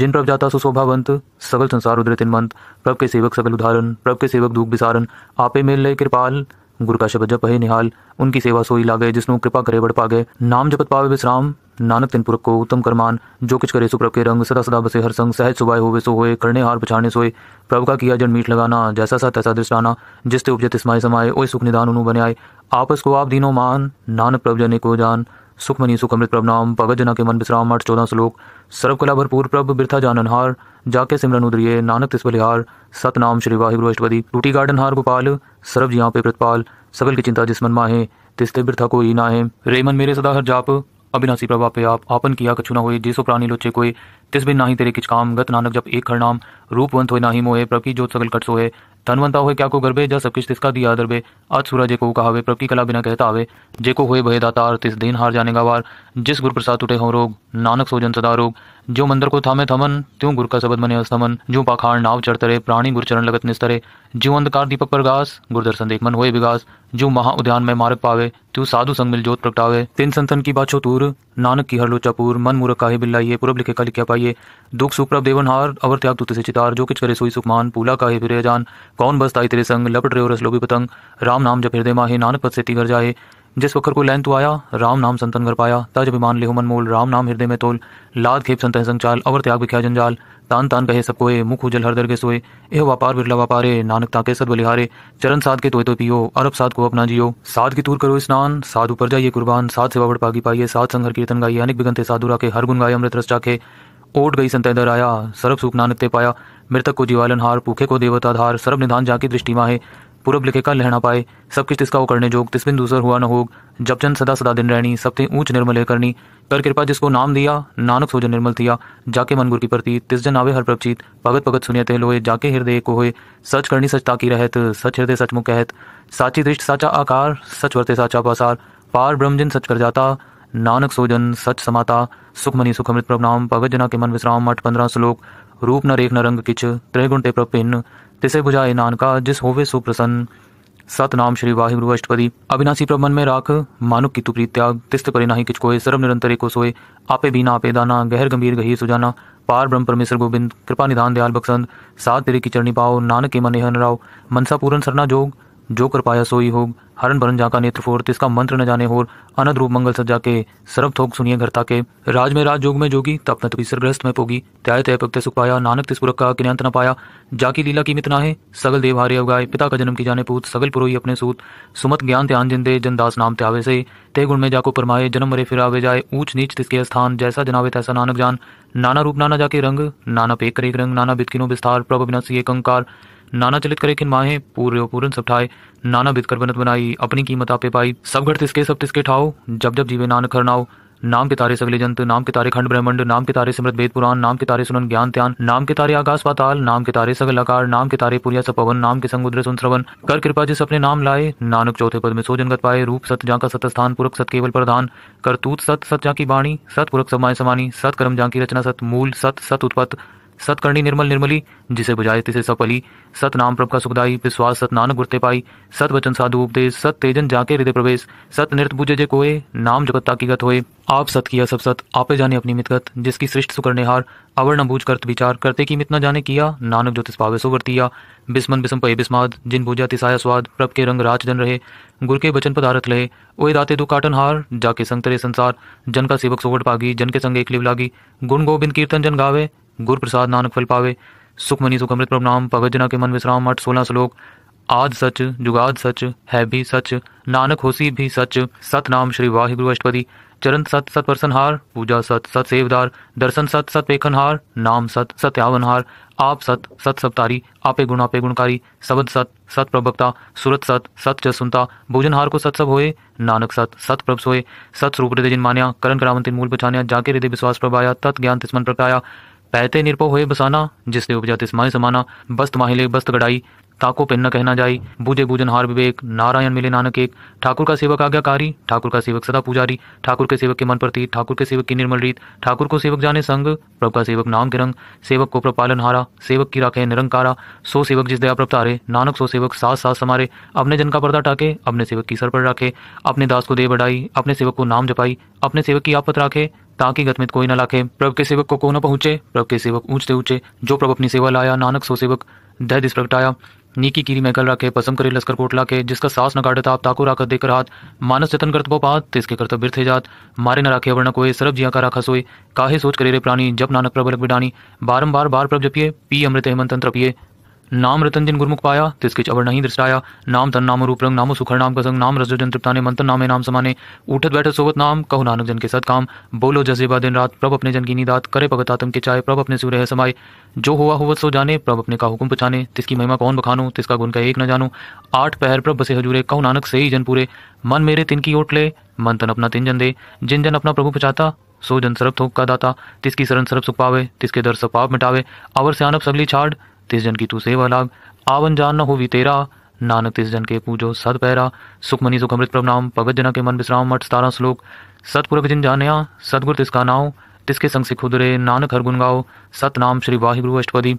जिन प्रभ जाता सुशोभावंत सगल संसार उदृतिन मंत प्रभ के सेवक सगल उदाहरण प्रभ के सेवक दुख विसारण आपे मेल ले कृपाल गुरु का शब्द जप है निहाल उनकी सेवा सोई लागे जिसनु कृपा करे बढ़ पागे नाम जपत पावे विश्राम नानक तिन पुरख को उत्तम करमान जो कुछ करे सुप्रभ के रंग सदा सदा बसे हर संग सहज सुबह होवे सो होए करने हार पछाड़ने सोए प्रभु का किया जन मीठ लगाना जैसा सा तैसा दृष्टाना जिसते उपजे तिस्माय समाये ओ सुख निदान उन्हों बने आए आपस को आप दीनो मान नानक प्रभु जने को जान सुखमनी मनी सुख अमृत प्रभ नाम भगत जना के मन विश्राम आठ चौदह श्लोक सर्व कला भरपूर प्रभ बिरथा हार जाके सिमरन उदरिये नानक तिस बलिहार सतनाम श्री वाहिगुरु अष्टपदी टूटी गार्डन हार गोपाल सरब जिया पे प्रतपाल सबल की चिंता जिसमन माहे तिस्ते बिरथा कोई ही नाहे रेमन मेरे सदा हर जाप अविनाशी प्रभा पे आप आपन किया कछु ना हुए जेसो प्राणी लोचे कोई तिस बिन नाही तेरे किच काम गत नानक जब एक हर नाम रूपवंत हो नाही मोहे प्रभ की जोत सगल कट सोहे धनवंता हुए क्या को गर्भे जा सब किस तिसका दिया दरबे आज सूरज को कहावे प्रभ की कला बिना कहता आवे जे को हुए भय दातार तिस दिन हार जाने का वार जिस गुरु प्रसाद उठे हो रोग नानक सोजन सदा रोग जो मंदिर को थामे थमन त्यों गुर का शब्द मने अस्तमन जो पाखाण नाव चढ़तरे प्राणी गुरचरण लगत निस्तरे जो अंधकार दीपक पर गास देख मन हुए विगास जो महा उद्यान में मार्ग पावे त्यों साधु संग मिल जोत प्रगटावे तीन संतन की बाछो तूर नानक की हर लोचापुर मन मूर्ख काहे बिल्लाइए पूर्व लिखे का लिखा पाइए दुख सुख प्रभ देवन हार अवर त्याग तू से चितार जो किच करे सोई सुखमान पूला काहे फिर जान कौन ताई तेरे संग लपट रहे हो रसलो पतंग राम नाम जब हृदय माहे नानक पद से तिगर जाए जिस वक्र को लैन तू आया राम नाम संतन घर पाया तज अभिमान लिहो मन मोल राम नाम हृदय में तोल लाद खेप संतन संचाल अवर त्याग विख्या जंजाल तान तान कहे सबको मुख उजल हर दर के सोए एह व्यापार बिरला व्यापारे नानक ताके सद बलिहारे चरण साध के तोय तो पियो अरब साध को अपना जियो साध की तूर करो स्नान साधु पर जाइए कुर्बान साध सेवा बड़ पागी पाइए साध संघर कीर्तन गाइए अनेक बिगनते साधु राखे हर गुण गाय अमृत रस चाखे ओट गई संत इधर आया सर्व सुख नानक ते पाया मृतक को जीवालन हार पूखे को देवता धार सर्व निधान जाके दृष्टि माहे पूरब लिखे का लहना पाए सब किस तिसका वो करने जोग तिस बिन दूसर हुआ न होग जब जन सदा सदा दिन रहनी सब थे ऊंच निर्मल है करनी कर कृपा जिसको नाम दिया नानक सोजन निर्मल थिया जाके मन मनगुर की प्रति तिस जन आवे हर प्रपचित भगत भगत सुनिय ते लोए जाके हृदय को होए सच करनी सचता की रहत सच हृदय सच मुख कहत साची दृष्ट साचा आकार सच वर्ते साचा पासार पार ब्रह्मजन सच कर जाता नानक सोजन सच समाता सुखमनी सुखमृत नाम भगत जना के मन विश्राम मठ पंद्रह श्लोक रूप न रेख न रंग किच त्रय ते प्रभिन्न तिसे बुझाए नानका जिस होवे सुप्रसन्न सतनाम श्री वाहिगुरु अष्टपदी अविनाशी प्रभ मन में राख मानुक की तुप्री त्याग तिस्त करे नाही किच कोय सर्व निरंतर को सोए आपे बिना आपे दाना गहर गंभीर गहीर सुजाना पार ब्रह्म परमेश्वर गोविंद कृपा निधान दयाल बक्सन सात तेरे की चरणी पाओ नानक के मन हन राव मनसा पूरन सरना जोग जो कर पाया सोई हो हरण भरन जा का नेत्र फोर तिसका मंत्र न जाने होर अनद रूप मंगल सज्जा के सर्व थोक सुनिए घर ताके राज में राज योग में जोगी तप न तपी सरग्रस्त में पोगी त्याय तय पक्त सुख पाया नानक तिस पुरख का किन्यांत न पाया जाकी लीला की मितना है सगल देव हारे अवगाय पिता का जन्म की जाने पूत सगल पुरोही अपने सूत सुमत ज्ञान त्यान जिंदे जनदास नाम त्यावे से ते गुण में जाको परमाए जन्म मरे फिर आवे जाए ऊंच नीच तिसके स्थान जैसा जनावे तैसा नानक जान नाना रूप नाना जाके रंग नाना पेक करे रंग नाना बितकिनो विस्तार प्रभ बिना सी एक अंकार नाना चलित करे किन माहे पूरे पूरन सब ठाए नाना बिदकर बनत बनाई अपनी कीमत आपे पाई सब घर तिसके सब तिसके ठाओ जब जब जीवे नानक नाओ नाम के तारे सगले जंत नाम के तारे खंड ब्रह्मंड नाम के तारे सिमृत वेद पुराण नाम के तारे सुनन ज्ञान ध्यान नाम के तारे आकाश पाताल नाम के तारे सगल आकार नाम के तारे पुरिया सपवन नाम के संगुद्र सुन श्रवन कर कृपा जिस अपने नाम लाए नानक चौथे पद में सो जंगत पाए रूप सत जाका सत स्थान पुरक सत केवल प्रधान करतूत सत सत जा की बाणी सत पुरक समाय समानी सत कर्म जा की रचना सत मूल सत सत उत्पत्त सतकर्णी निर्मल निर्मली जिसे बुझाए तिसे सपली सत नाम प्रभ का सुखदाई विश्वास सत नानक गुरते पाई सत वचन साधु उपदेश सत तेजन जाके हृदय प्रवेश सत नृत्य पूजे जे कोए नाम जगत गत होए आप सत किया सब सत आपे जाने अपनी मितगत जिसकी सृष्ट हार अवर न बूझ करत विचार करते की मितना जाने किया नानक ज्योतिष पावे वर्तिया बिस्मन बिस्म पे बिस्माद जिन बूझा तिसाया स्वाद प्रभ के रंग राज जन रहे गुर के वचन पदारथ लहे ओ दाते दु काटन हार जाके संग तरे संसार जन का सेवक सोवट पागी जन के संग एक लिव लागी गुण गोविंद कीर्तन जन गावे गुर प्रसाद नानक फल पावे सुखमनी सुखमृत नाम भगत जना के मन विश्राम अठ सोलह श्लोक आद सच जुगाद सच है भी सच नानक होसी भी सच सत नाम श्री वाहिगुरु अष्टपति चरण सत सत हार पूजा सत सत सेवदार दर्शन सत सत पेखन हार नाम सत सत्यावन हार आप सत सत सप्तारी आपे गुण आपे गुणकारी सबद सत सत प्रभक्ता सुरत सत सत जसुनता भोजन हार को सत सब होए नानक सत सत प्रभ सोए सत स्वरूप हृदय जिन मान्या करण करामन मूल पछान्या जाके हृदय विश्वास प्रभाया तत् ज्ञान तिस्मन प्रकाया पहते निरपो हुए बसाना जिससे उपजाते समाय समाना बस्त माहिले बस्त गढ़ाई ताको पेन्ना कहना जाई बुझे बूजन हार विवेक नारायण मिले नानक एक ठाकुर का सेवक आज्ञाकारी ठाकुर का सेवक सदा पुजारी ठाकुर के सेवक के मन प्रति ठाकुर के सेवक की निर्मल रीत ठाकुर को सेवक जाने संग प्रभु का सेवक नाम के रंग सेवक को प्रपालन हारा सेवक की राखे निरंकारा सो सेवक जिस दया प्रपतारे नानक सो सेवक सास सास समारे अपने जन का पर्दा टाके अपने सेवक की सर पर राखे अपने दास को दे बढ़ाई अपने सेवक को नाम जपाई अपने सेवक की आपत राखे ताकि गतमित कोई न लाखे प्रभु के सेवक को को न पहुंचे प्रभु के सेवक ऊंचते ऊंचे जो प्रभु अपनी सेवा लाया नानक सो सेवक दह दिस प्रगटाया नीकी कीरी मैकल रखे पसम करे लस्कर कोट लाखे जिसका सास न काटे आप ताको राखत देकर हाथ मानस जतन करत पात तिसके करत बिर थे जात मारे न राखे वर्ण कोए सरब जिया का राखा सोए काहे सोच करे रे प्राणी जब नानक प्रबलक बिडानी बारंबार बार प्रभ जपिए पी अमृत हेमंत तंत्र पिए नाम रतन जिन गुरमुख पाया तिस किच अवर नहीं दृष्टाया नाम तन नाम रूप रंग नाम सुखर नाम कसंग नाम रस जन तृप्ताने मंत्र नामे नाम समाने उठत बैठत सोवत नाम कहु नानक जन के सत काम बोलो जजेबा दिन रात प्रभ अपने जन की निदात करे भगत आतम के चाय प्रभ अपने सूर्य समाये जो हुआ हुआ सो जाने प्रभ अपने का हुक्म पहचाने तिसकी महिमा कौन बखानू तिसका गुण का एक न जानू आठ पहर प्रभ बसे हजूरे कहु नानक से ही जन पूरे मन मेरे तिन की ओट ले मन तन अपना तिन जन दे जिन जन अपना प्रभु पचाता सो जन सरब थोक का दाता तिसकी शरण सरब सुख पावे तिसके दर सब पाप मिटावे अवर से सयानब सगली छाड़ तिस जन की तू सेवा लाग आवन जान न भी तेरा नानक तिस जन के पूजो सद पैरा सुखमनी अमृत प्रभनाम भगत जना के मन विश्राम मठ सतारा श्लोक सतपुरख जिन जानिया सदगुर तिसका नाव तिसके संग उदरे नानक हर गुन गाओ नाम श्री वाहिगुरु अष्टपदी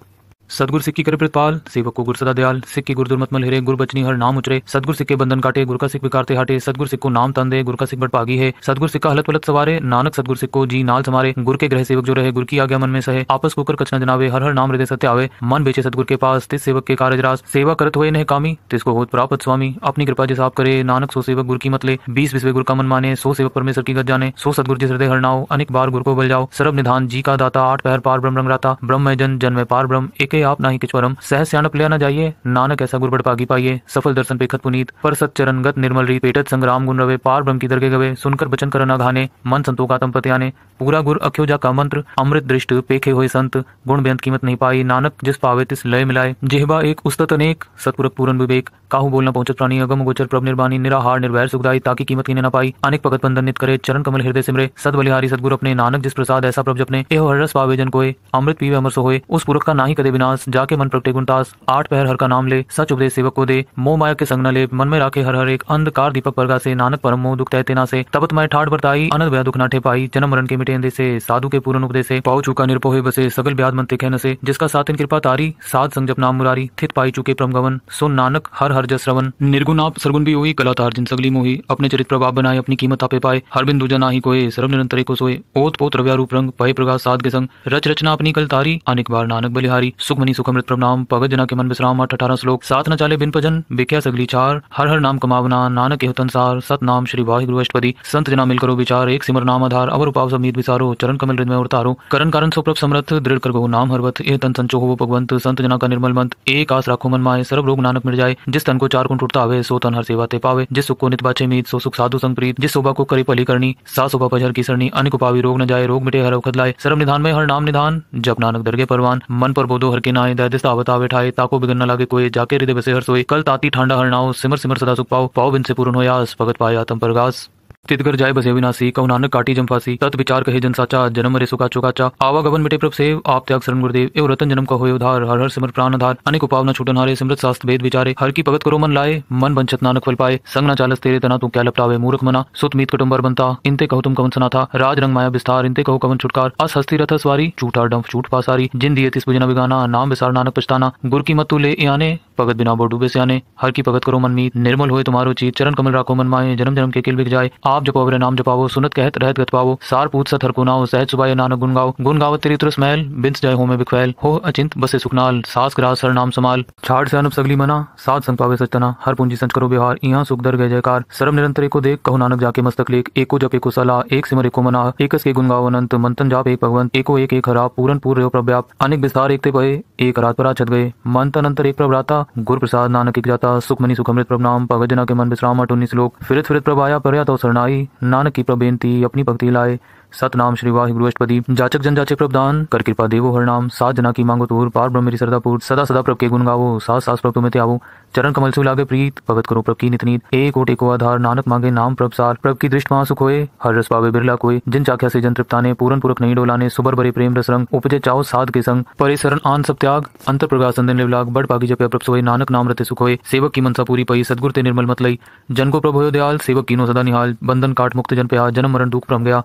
सदगुर सिक्की कर प्रतपाल सेवक को गुर सदा दयाल सिक्की गुर दुर्मतमल हिरे गुर बचनी हर नाम उचरे सदगुर सिक्के बंधन काटे गुर का सिख विकारते हटे सदगुर सिक्को नाम तन दे गुर का सिख पागी है सदगुर सिक्का हलत पलत सवारे नानक सदगुर सिक्को जी नाल समारे गुर के ग्रह सेवक जो रहे गुर की आज्ञा मन में सहे आपस कोकर कचना जनावे हर हर नाम हृदय सत्य आवे मन बेचे सदगुर के पास तिस सेवक के कारज रास सेवा करत हुए नह कामी तिसको हो प्राप्त स्वामी अपनी कृपा जिस आप करे नानक सो सेवक गुर की मत ले बीस विश्व गुर का मन माने सो सेवक परमेश्वर की गत जाने सो सदगुर जिस हृदय हरनाओ अनेक बार गुर को बल जाओ सर्व निधान जी का दाता आठ पहर पार ब्रह्म रंग राता ब्रह्म जन जन्म पार ब्रह्म एक आप ना ही किचवरम सह सियाणप लिया न जाइए नानक ऐसा गुरबड़ पागी पाइए सफल दर्शन पेखत पुनीत पर सत चरण गत निर्मल री पेटत संग्राम गुण रवे पार ब्रह्म की दरगे गवे सुनकर बचन करना घाने मन संतोखातम पत्याने पूरा गुर अख्योजा का मंत्र अमृत दृष्ट पेखे हुए संत गुण बेंत कीमत नहीं पाई नानक जिस पावे तिस लय मिलाए जेहबा एक उस्तत अनेक सतपुरख पूरन विवेक काहू बोलना पहुंचत प्राणी अगम गोचर प्रभ निर्वाणी निराहार निर्वैर सुखदाई ताकि कीमत की न पाई अनेक भगत बंधन नित करे चरण कमल हृदय सिमरे सद बलिहारी सदगुरु अपने नानक जिस प्रसाद ऐसा प्रभ जपने एह हर रस पावे जन कोय अमृत पीवे अमर सोए उस पुरख का ना ही कदे विनाश जाके मन प्रगटे गुणतास आठ पहर हर का नाम ले सच उपदेश सेवक को दे मोह माया के संग न ले मन में राखे हर हर एक अंधकार दीपक परगा से नानक परम मोह दुख तहते ना से तबत मैं ठाठ बरताई अनंत भया दुख नाठे पाई जन्म मरण के मिटे देसे साधु के पूर्ण उपदेश से पाऊ चुका निरपोहे बसे सगल ब्याज मंत्र तिखे से जिसका इन कृपा तारी साध संजप नाम मुरारी थित पाई चुके प्रम गवन सो नानक हर हर जस रवन निर्गुण आप सरगुण भी हुई कला तार जिन सगली मोही अपने चरित प्रभाव बनाए अपनी कीमत आपे पाए हर बिंदु जना ही कोये सर्व निरंतर को सोए ओत पोत रव्या रूप रंग पय प्रगा साध के संग रच रचना अपनी कल तारी अनेक बार नानक बलिहारी सुखमनी सुखमृत प्रणाम भगत जना के मन विश्राम आठ अठारह श्लोक साथ न चाले बिन भजन बिख्या सगली चार हर हर नाम कमावना नानक के हतनसार सत नाम श्री वाहि गुरु अष्टपदी संत जना मिलकर विचार एक सिमर नाम आधार अवर उपाव सब गीत विचारो चरण कमल रिद में उतारो करण कारण सुप्रभ समर्थ दृढ़ कर गो नाम हरवत ए तन संचो हो भगवंत संत जना का निर्मल मंत एक आस राखो मन माए सर्व रोग नानक मिल जाए जिस तन को चार कुंठ उठता आवे सो तन हर सेवा ते पावे जिस सुख को नित बाचे मीत सो सुख साधु संग प्रीत जिस शोभा को करी पली करनी सा शोभा पजर की सरणी अनेक उपावी रोग न जाए रोग मिटे हर अवखत सर्व निधान में हर नाम निधान जब नानक दरगे परवान मन पर बोधो हर के नाए दर्दिस्त आवत आवे ठाए ताको बिगन न लागे कोई जाके हृदय बसे हर सोए कल ताती ठंडा हर नाव सिमर सिमर सदा सुख पाओ पाओ बिन से पूर्ण हो यास भगत पाया तम परगास तितगर जाय बसे विनाशी कौ नानक काटी जम फांसी तत् विचार कहे जन साचा जन्म रे सुका चुकाचा आवा गवन मिटे प्रभ सेव आप त्याग शरण गुरुदेव एवं रतन जन्म का हो उधार हर हर सिमर प्राण आधार अनेक उपाव न छूटन हारे सिमृत शास्त्र भेद विचारे हर की भगत करो मन लाए मन बंचत नानक फल पाए संग न चालस तेरे तना तू क्या लपटावे मूर्ख मना सुत मीत कटुम्बर बनता इनते कहो तुम कवन सना था राज रंग माया विस्तार इनते कहो कवन छुटकार अस हस्ती रथ सवारी झूठा डंफ झूठ पासारी जिन दिए तिस बुजना बिगाना नाम विसार नानक पछताना गुर की मत तू ले आने भगत बिना बोडूबे से आने हर की भगत करो मन मीत निर्मल हो तुम्हारो चीत चरण कमल राखो मन माए जन्म जन्म के किल बिक जाए आप जपो मेरे नाम जपावो सुनत कहत रहत गत पावो सार पूत सत हर कुनाओ सहज सुबह नानक गुन गाओ गुन गावत तेरी तुरस महल बिंस जय हो में बिखवैल हो अचिंत बसे सुखनाल सास ग्रास सर नाम समाल छाड़ से अनुप सगली मना सात संग पावे सचना हर पूंजी संच करो बिहार यहाँ दर गय जयकार सर्व निरंतर को देख कहो नानक जाके मस्तक लेख एको जप एको सलाह एक सिमर एको मना एक के गुन गाओ अनंत मंथन जाप एक भगवंत एको एक एक हरा पूरन पूर रहो प्रव्याप अनेक विस्तार एकते पे एक रात पर छत गए मंथन अंतर एक प्रभराता गुरु प्रसाद नानक एक जाता सुखमनी सुखमृत प्रभनाम भगत जना के मन विश्राम अटोनी श्लोक फिरत फिरत प्रभाया पर तो सरना बनाई नानक की प्रबेनती अपनी भक्ति लाए सतनाम श्री वाहिगुरु अष्टपदी जाचक जन जाचक प्रभ कर कृपा देवो हर नाम सात जना की मांगो तोर पार ब्रह्म मेरी सरदापुर सदा सदा प्रभ के गुण गावो सास सास प्रभ तुम्हें त्यावो चरण कमल सु लागे प्रीत भगत करो प्रभ की नितनीत एक ओटे को आधार नानक मांगे नाम प्रभ सार प्रभ की दृष्टि महासुख होए हर रस पावे बिरला कोई जिन चाख्या से जन तृप्ताने पूरन पूरक नहीं डोलाने सुबर भरे प्रेम रस रंग उपजे चाहो साध के संग परे शरण आन सब त्याग अंतर प्रकाश संदन लिवलाग बड़ पागी जपया प्रभ सोए नानक नाम रते सुख होए सेवक की मनसा पूरी पई सदगुर ते निर्मल मत लई जन को प्रभु दयाल सेवक कीनो सदा निहाल बंधन काट मुक्त जन पे आ जन्म मरण दुख प्रम गया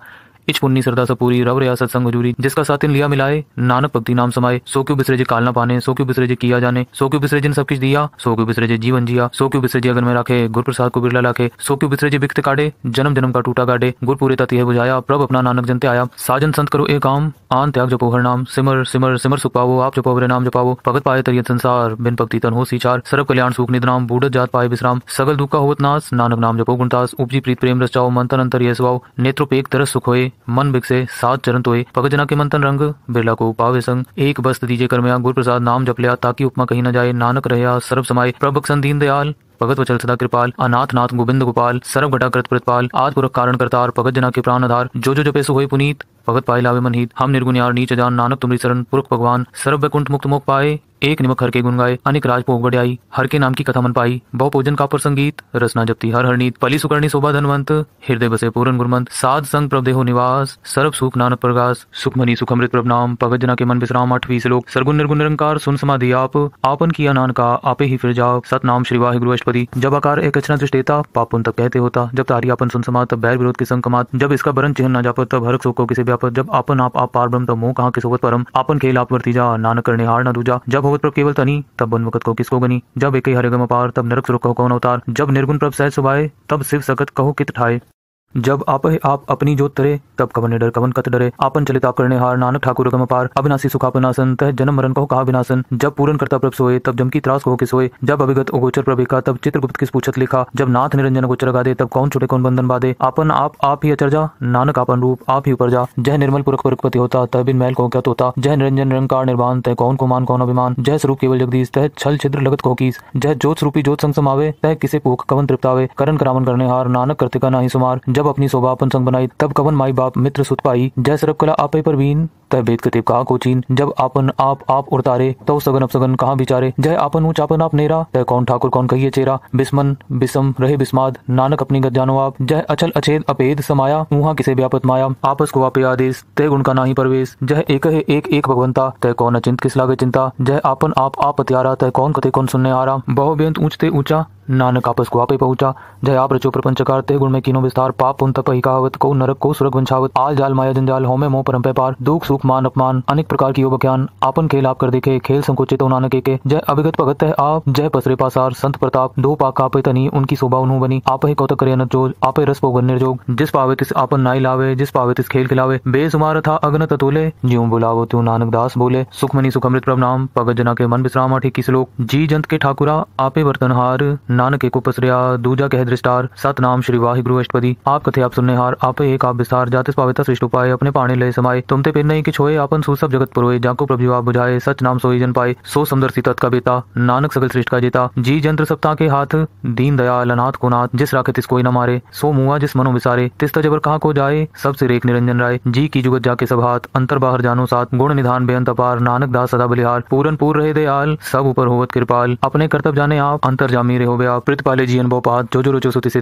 इच पुन्नी सरदा सपूरी रव रियासत संग हजूरी जिसका साथिन लिया मिलाए नानक भक्ति नाम समाये सो क्यों बिसरे जे काल ना पाने सो क्यों बिसरे जे किया जाने सो क्यों बिसरे जिन सब कुछ दिया सो क्यों बिसरे जे जीवन जिया सो क्यों बिसरे जे अगर में रखे गुरु प्रसाद को बिरला लाखे सो क्यों बिसरे जे बिकते काटे जन्म जन्म का टूटा काटे गुरु पूरे तति है बुझाया प्रभ अपना नानक जनते आया साजन संत करो एक काम आन त्याग जपो हर नाम सिमर सिमर सिमर सुख पावो आप जपो हरे नाम जपावो भगत पाए तरियत संसार बिन भक्ति तन हो सीचार सर्व कल्याण सुख निद नाम बूढ़ जात पाए विश्राम सगल दुख का होवत नास नानक नाम जपो गुणतास उपजी प्रीत प्रेम रचाओ मंथन अंतर ये स्वभाव नेत्रोपेक तरस सुख होए मन भिक्षे सात चरण तोय भगत जना के मंथन रंग बिरला को पावे संग एक बस्त दीजे करमया गुरु प्रसाद नाम जप लिया ताकि उपमा कहीं न जाए नानक रहया सर्व समय प्रभु दीन दयाल भगत वचल सदा कृपाल अनाथ नाथ गोविंद गोपाल सर्व घटाकृत कृतपाल आत्मपुरक कारण करतार भगत जना के प्राण आधार जो जो जपे सो हुए पुनीत भगत पाए लावे मन हित हम यार नीच जान नानक तुम्हरी शरण पुरख भगवान सर्व वैकुंठ मुक्त मोक पाए एक निमक हर के गुण गाए अनेक राज भोग हर के नाम की कथा मन पाई बहु पूजन का पर संगीत रसना जपती हर हरनीत पली सुकर्णी शोभा धनवंत हृदय बसे पूर्ण गुरमंत साध संग प्रभ निवास सर्व सुख नानक प्रकाश सुखमनी सुखमृत प्रभ नाम भगत जना के मन विश्राम अठवी श्लोक सरगुण निर्गुण निरंकार सुन समाधि आप आपन किया नान का आपे ही फिर जाओ सत नाम श्री वाहि गुरु अष्टपति जब आकार एक अचना दृष्टेता पापुन तब कहते होता जब तारी आपन सुन समात तब बैर विरोध के संग कमात जब इसका भरण चिन्ह न जापर तब हर सुख को किसी व्यापक जब अपन आप आप पार ब्रह्म तो मोह कहा किस परम आपन खेल आप वर्तीजा नानक करने हार न दूजा जब होवत प्रभ केवल तनी तब बन को किसको गनी जब एक ही गम अपार तब नरक सुर कहो कौन अवतार जब निर्गुण प्रभ सह सुभाए तब शिव सकत कहो कित ठाए जब आप आप अपनी जोत तरे तब कवन डर कवन कत डरे आपन चलित आप करने हार नानक ठाकुर रकम पार अविनाशी सुखा पनासन तह जन्म मरण को कहा विनाशन जब पूरन करता प्रभ सोए तब जमकी त्रास को किसोए जब अभिगत अगोचर प्रभिका तब चित्रगुप्त किस पूछत लिखा जब नाथ निरंजन गोचर लगा दे तब कौन छुटे कौन बंधन बाधे अपन आप आप ही अचर जा नानक आपन रूप आप ही ऊपर जा जय निर्मल पुरख पुरखपति होता तह बिन मैल को क्या तोता जय निरंजन निरंकार निर्माण तय कौन को मान कौन अभिमान जय स्वरूप केवल जगदीश तह छल छिद्र लगत को किस जय ज्योत रूपी ज्योत संग समावे तह किसे पोख कवन तृप्तावे करण करामन करने हार नानक कृतिका ना ही सुमार जब अपनी शोभा अपन संग बनाई तब कवन माई बाप मित्र सुत पाई जय सरब कला आपे पर बीन तब वेद कतिब कहा कोचीन जब आपन आप आप उतारे तो सगन अब सगन कहा बिचारे जय आपन ऊंच आपन आप नेरा तय कौन ठाकुर कौन कहिए चेरा बिस्मन बिसम रहे बिस्माद नानक अपनी गत जानो आप जय अचल अछेद अपेद समाया वहाँ किसे व्यापत माया आपस को आपे आदेश तय गुण का नाही प्रवेश जय एक है एक एक भगवंता तय कौन अचिंत किस लागे चिंता जय आपन आप आप अत्यारा तय कौन कथे कौन सुनने आ रहा बहु बेंत ऊंचते ऊंचा नानक आपस को आपे पहुंचा जय आप रचो प्रपंच कारते गुण में किनो विस्तार पाप उन तप कहावत को नरक को सुरग वंशावत आल जाल माया जंजाल होमे मोह परम पे पार दुख सुख मान अपमान अनेक प्रकार की योग आपन खेल आप कर देखे खेल संकुचित उनान के, के जय अभिगत भगत है आप जय पसरे पासार संत प्रताप दो पाक आपे तनी उनकी शोभा उन्हों बनी आप ही कौतक करे अनजोग आपे रस पोगन निर्जोग जिस पावे तिस आपन नाई लावे जिस पावे तिस खेल खिलावे बेसुमार था अग्न ततोले ज्यो बुलावो त्यू नानक दास बोले सुखमनी सुखमृत प्रभ नाम भगत जना के मन विश्राम अठी किस श्लोक जी जंत के ठाकुरा आपे हार नानक को पसरिया दूजा कह दृष्टार सत नाम श्री वाहि गुरु अष्टपति आप कथे आप सुनने हार आपे एक आप विस्तार जातिस पावे श्रेष्ठ उपाय अपने पाने ले समाये तुमते पिन नहीं किछ छोए आपन सब जगत पुरोए जाको प्रभु प्रभुआ बुझाए सच नाम सोई जन पाए सो समदर सी का बेता नानक सकल श्रेष्ठ का जेता जी जंत्र सप्ताह के हाथ दीन दयाल अनाथ को नाथ जिस राखे तिस कोई न मारे सो मुआ जिस मनो विसारे तिस तबर कहाँ को जाए सब सबसे रेख निरंजन राय जी की जुगत जाके सब हाथ अंतर बाहर जानो साथ गुण निधान बेअंत अपार नानक दास सदा बलिहार पूरन पूर रहे दयाल सब ऊपर होवत कृपाल अपने कर्तव्य जाने आप अंतर जामी रहे हो आप प्रित पाले जी अनुभव पात जो जो रोचो सुति से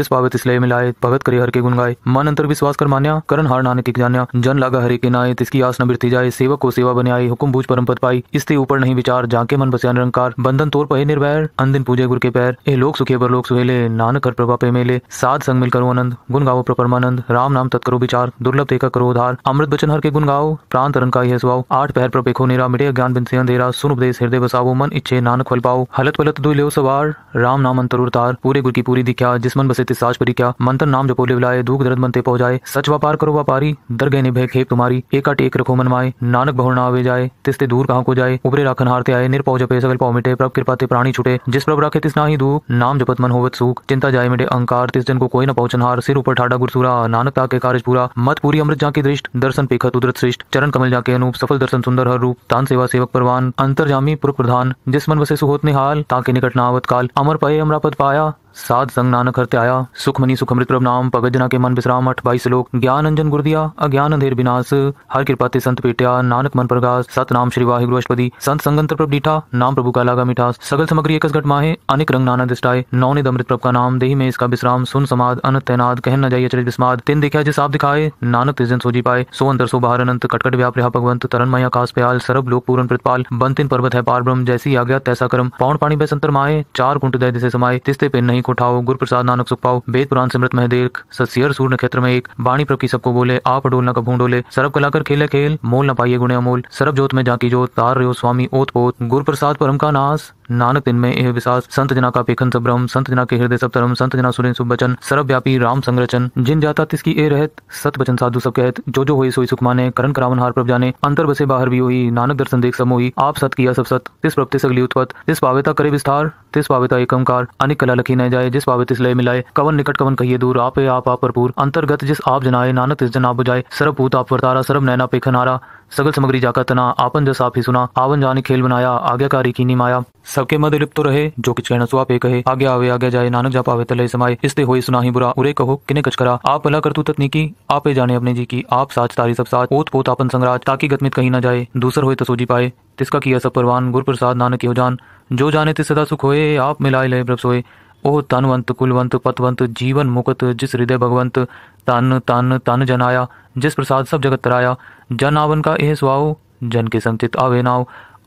जिस पावत इसलिए मिलाए भगत करे हर के गुण गाए मन अंतर विश्वास कर मान्या करण हार नानक जान्या जन लागा हरे के नाए इसकी आस न जाए सेवक को सेवा बने आई हुकुम बूझ परम पद पाई इसते ऊपर नहीं विचार जाके मन बसे निरंकार बंधन तोर पहे निर्वैर अंदिन पूजे गुर के पैर ए लोक सुखे पर लोक सुहेले नानक कर प्रभा पे मेले साध संग मिल करो आनंद गुण गाओ प्रपरमानंद राम नाम तत् करो विचार दुर्लभ देखा करो उधार अमृत बचन हर के गुण गाओ प्राण तरन का यह सुहाओ आठ पैर पर पेखो नेरा मिटे ज्ञान बिन से अंधेरा सुन उपदेश हृदय बसाओ मन इच्छे नानक फल पाओ हलत पलत दुई लो सवार राम नाम अंतर उतार पूरे गुर की पूरी दिख्या जिस मन बसे तिसाज परीक्षा मंत्र नाम जपोले बुलाए दुख दर्द मनते पहुंचाए सच व्यापार करो व्यापारी दर गए निभे खेप तुम्हारी एक टेक रखो मन माए नानक भवर ना जाए तिसते दूर कहा को जाए उबरे राखन हारते आए निरपौ जपे सगल पौ मिटे प्रभ कृपा ते प्राणी छुटे जिस प्रभ राखे तिस ना ही दू नाम जपत मन होवत सुख चिंता जाए मिटे अंकार तिस जन को कोई न पहुंचन हार सिर ऊपर ठाडा गुरसुरा नानक ता के कार्य पूरा मत पूरी अमृत जाके दृष्ट दर्शन पेखत उदरत श्रेष्ठ चरण कमल जाके अनुप सफल दर्शन सुंदर हर रूप तान सेवा सेवक परवान जामी पुर प्रधान जिस मन बसे सुहोत निहाल ताके निकट नावत काल अमर पाए पद पाया साध संग नानक हरते आया सुखमनी सुखमृत प्रभ नाम भगत जना के मन विश्राम अठ बाईस श्लोक ज्ञान अंजन गुरदिया अज्ञान अंधेर विनाश हर कृपा ते संत पेटिया नानक मन प्रकाश सत नाम श्री वाहि गुरुष्पति संत संगंत प्रभ डीठा नाम प्रभु का लागा मिठास सगल सामग्री एकस घट माहे अनेक रंग नाना दिष्टाए निद अमृत प्रभ का नाम दही में इसका विश्राम सुन समाध अन तैनाद कह न जाइए चरित विस्माद तिन देखा जिस आप दिखाए नानक तिजन सोजी पाए सो अंतर सो बाहर अनंत कटकट व्याप रहा भगवंत तरन माया काश प्याल सरब लोक पूरन प्रतपाल बंतिन पर्वत है पार ब्रह्म जैसी आज्ञा तैसा करम पौन पानी बैसंतर संतर माए चार कुंट दय दिशे समाये तिस्ते पे नहीं को उठाओ गुर प्रसाद नानक सुख पाओ वेद पुराण सिमृत महदेव सत्यर सूर्य नक्षत्र में एक बाणी प्रभु की सबको बोले आप न कभू डोले सरब कर खेले खेल मोल न पाइए गुणे अमोल सरब जोत में जाकी जोत तार रहे स्वामी ओत पोत गुरु प्रसाद परम का नाश नानक दिन में यह विश्वास संत जना का पेखन सब ब्रह्म संत जना के हृदय सब धर्म संत जना सुरेन सुबचन सर्वव्यापी राम संरचन जिन जाता तिसकी ए रहत सत बचन साधु सब कहत जो जो हुई सोई सुख माने करण करावन हार प्रभ जाने अंतर बसे बाहर भी हुई नानक दर्शन देख सब हुई आप सत किया सब सत तिस प्रभते सगली उत्पत तिस पावेता करे विस्तार तिस पावेता एक एकमकार अनेक कला लखी न जाए जिस पावे तिस लय मिलाए कवन निकट कवन कहिए दूर आप आप आप भरपूर अंतर्गत जिस आप जनाए नानक तिस जन आप बुझाए सर्व आप वर्तारा सर्व नैना पेखन हारा सगल सामग्री जाकर तना आपन ही सुना आवन जाने खेल बनाया आज्ञाकारी नी माया सबके मध्य लिप्त तो रहे जो कि कहना सुहा पे कहे आगे आवे आगे जाए नानक जा पावे तले समाये इसते होई सुना ही बुरा उरे कहो किने कच करा आप भला करतू तकनीकी आपे जाने अपने जी की आप साच तारी सब साथ ओत पोत आपन संग्राज ताकि गतमित कहीं ना जाए दूसर होए तसोजी तो पाए तिसका किया सब परवान गुर प्रसाद नानक हो जान जो जाने ते सदा सुख होए आप मिलाए लय ब्रभ सोए ओह तनवंत कुलवंत पतवंत जीवन मुकत जिस हृदय भगवंत तन तन तन जनाया जिस प्रसाद सब जगत तराया जन आवन का एह सुहाओ जन के संचित आवे नाव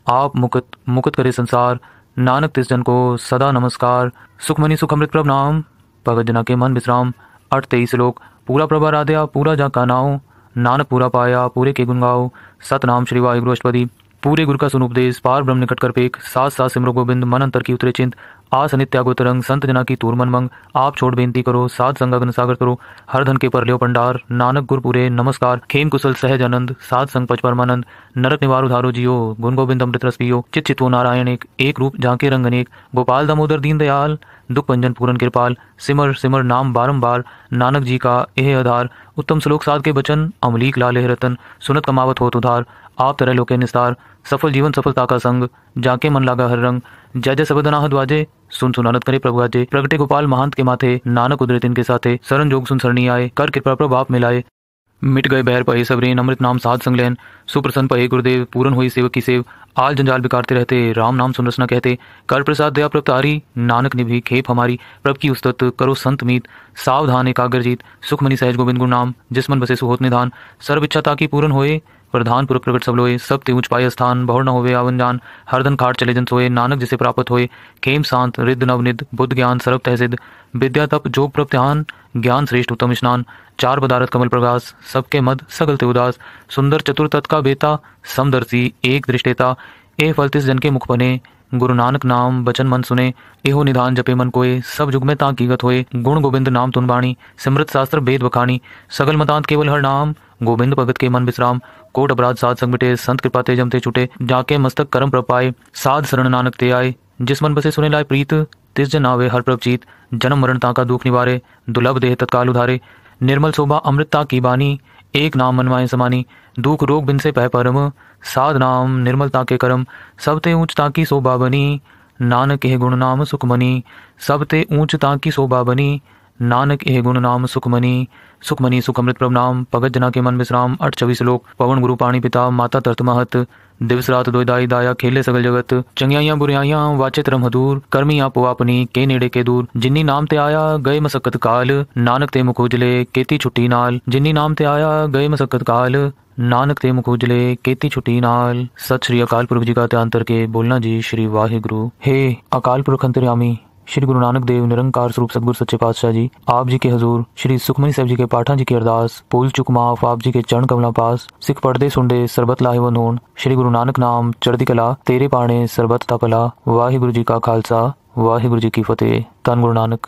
आप मुकत मुकत करे संसार नानक तिस जन को सदा नमस्कार सुखमणि सुखमृत प्रभ नाम भगत जना के मन विश्राम अठ तेईस लोक पूरा प्रभा राध्या पूरा जा का नाव नानक पूरा पाया पूरे के गुण गाओ सतनाम श्री वायुगुरु अष्टपदी पूरे गुरु का सुनुपदेश पार ब्रह्म निकट कर पेक सात सात सिमरो गोविंद मन अंतर की उतरे चिंत आ सनित्यागो तरंग संत जना की तूर मन मंग आप छोड़ बेनती करो साध संग अग्न सागर करो हर धन के लियो पंडार नानक पूरे नमस्कार खेम कुशल सहज आनंद सात संग पच परमानंद नरक निवार उधारो जियो गुण गोविंद अमृत रस पियो चित चित्व नारायण एक एक रूप झांके रंग अनेक गोपाल दामोदर दीन दयाल दुख पंजन पूरन कृपाल सिमर सिमर नाम बारंबार नानक जी का एह आधार उत्तम श्लोक साध के बचन अमलीक लाल रतन सुनत कमावत होत उधार आप तरह लोके निस्तार सफल जीवन सफलता का संग जाके मन लागा हर रंग जय जय सबद सबदनाहद वाजे सुन सुन अनंत करे प्रभु आजे प्रगटे गोपाल महंत के माथे नानक उदरे तिनके साथे सरन जोग सुन सरणी आए कर कृपा प्रभु आप मिलाए मिट गए बहर पहे सब अमृत नाम साध संग लैन सुप्रसन्न पहे गुरुदेव पूरन हुई सेवक की सेव आल जंजाल बिकारते रहते राम नाम सुन सुनरसना कहते कर प्रसाद दया तारी नानक ने भी खेप हमारी प्रभ की उस्तत करो संत मीत सावधान एकाग्र जीत सुखमनी सहज गोविंद गुरु नाम जिस मन बसे सुहोत निधान सर्व इच्छा ताकि पूरन होए प्रधान पुरख प्रकट सब लोए सब तिउच पाए स्थान बहुर न होवे आवन जान हरदन खाट चले जन सोए नानक जिसे प्राप्त होए खेम शांत रिद्ध नवनिद बुद्ध ज्ञान सर्व तहसिद विद्या तप जो प्रत्यान ज्ञान श्रेष्ठ उत्तम स्नान चार बदारत कमल प्रकाश सबके मद सगल ते उदास सुंदर चतुर तत् का बेता समदर्शी एक दृष्टेता ए फल तिस जन के मुख बने गुरु नानक नाम बचन मन सुने एहो निधान जपे मन कोए सब जुग में ता कीगत होए गुण गोविंद नाम तुन बाणी सिमृत शास्त्र वेद बखानी सगल मतांत केवल हर नाम गोविंद भगत के मन विश्राम कोट अपराध साध संग मिटे संत कृपा ते जमते छुटे जाके मस्तक करम प्रपाए साध शरण नानक ते आए जिस मन बसे सुने लाए प्रीत तिस जन आवे हर प्रभचीत जन्म मरण ताका दुख निवारे दुर्लभ देह तत्काल उधारे निर्मल शोभा अमृतता की बानी एक नाम मनवाए समानी दुख रोग बिन से पह परम साध नाम निर्मलता के करम सब ते ऊंच ताकी शोभा बनी नानक एह गुण नाम सुखमनी सब ते ऊंच ताकी शोभा बनी नानक एह गुण नाम सुखमनी सुखमनी सुखमृत प्रणाम भगत जना के मन विश्राम अठ चौबीस लोक पवन गुरु पाणी पिता माता तरत महत दिवस रात दोयदाई दाया ਖੇਲੇ ਸਗਲ ਜਗਤ ਚੰਗਿਆਈਆਂ ਬੁਰੀਆਈਆਂ ਵਾਚਿਤ ਰਮ ਹਦੂਰ ਕਰਮੀ ਆਪੋ ਆਪਣੀ ਕੇ ਨੇੜੇ ਕੇ ਦੂਰ ਜਿਨੀ ਨਾਮ ਤੇ ਆਇਆ ਗਏ ਮਸਕਤ ਕਾਲ ਨਾਨਕ ਤੇ ਮੁਖ ਉਜਲੇ ਕੀਤੀ ਛੁੱਟੀ ਨਾਲ ਜਿਨੀ ਨਾਮ ਤੇ ਆਇਆ ਗਏ ਮਸਕਤ ਕਾਲ ਨਾਨਕ ਤੇ ਮੁਖ ਉਜਲੇ ਕੀਤੀ ਛੁੱਟੀ ਨਾਲ ਸਤਿ ਸ੍ਰੀ ਅਕਾਲ ਪੁਰਖ ਜੀ ਦਾ ਧਿਆਨ ਕਰਕੇ ਬੋਲਣਾ ਜੀ ਸ੍ਰੀ ਵਾਹਿਗੁਰੂ ਹੇ ਅਕਾਲ ਪੁਰਖ ਅੰਤਰਯਾਮੀ श्री गुरु नानक देव निरंकार स्वरूप सदगुरु सच्चे पातशाह जी आप जी के हजूर श्री सुखमनी साहब जी के पाठा जी की अरदास पुल चुक माफ आप जी के चरण कमला पास सिख पढ़ते सुनते सरबत लाहेवन होन श्री गुरु नानक नाम चढ़ती कला तेरे पाने सरबत तपला वाहिगुरु जी का खालसा वाहिगुरु जी की फतेह धन गुरु नानक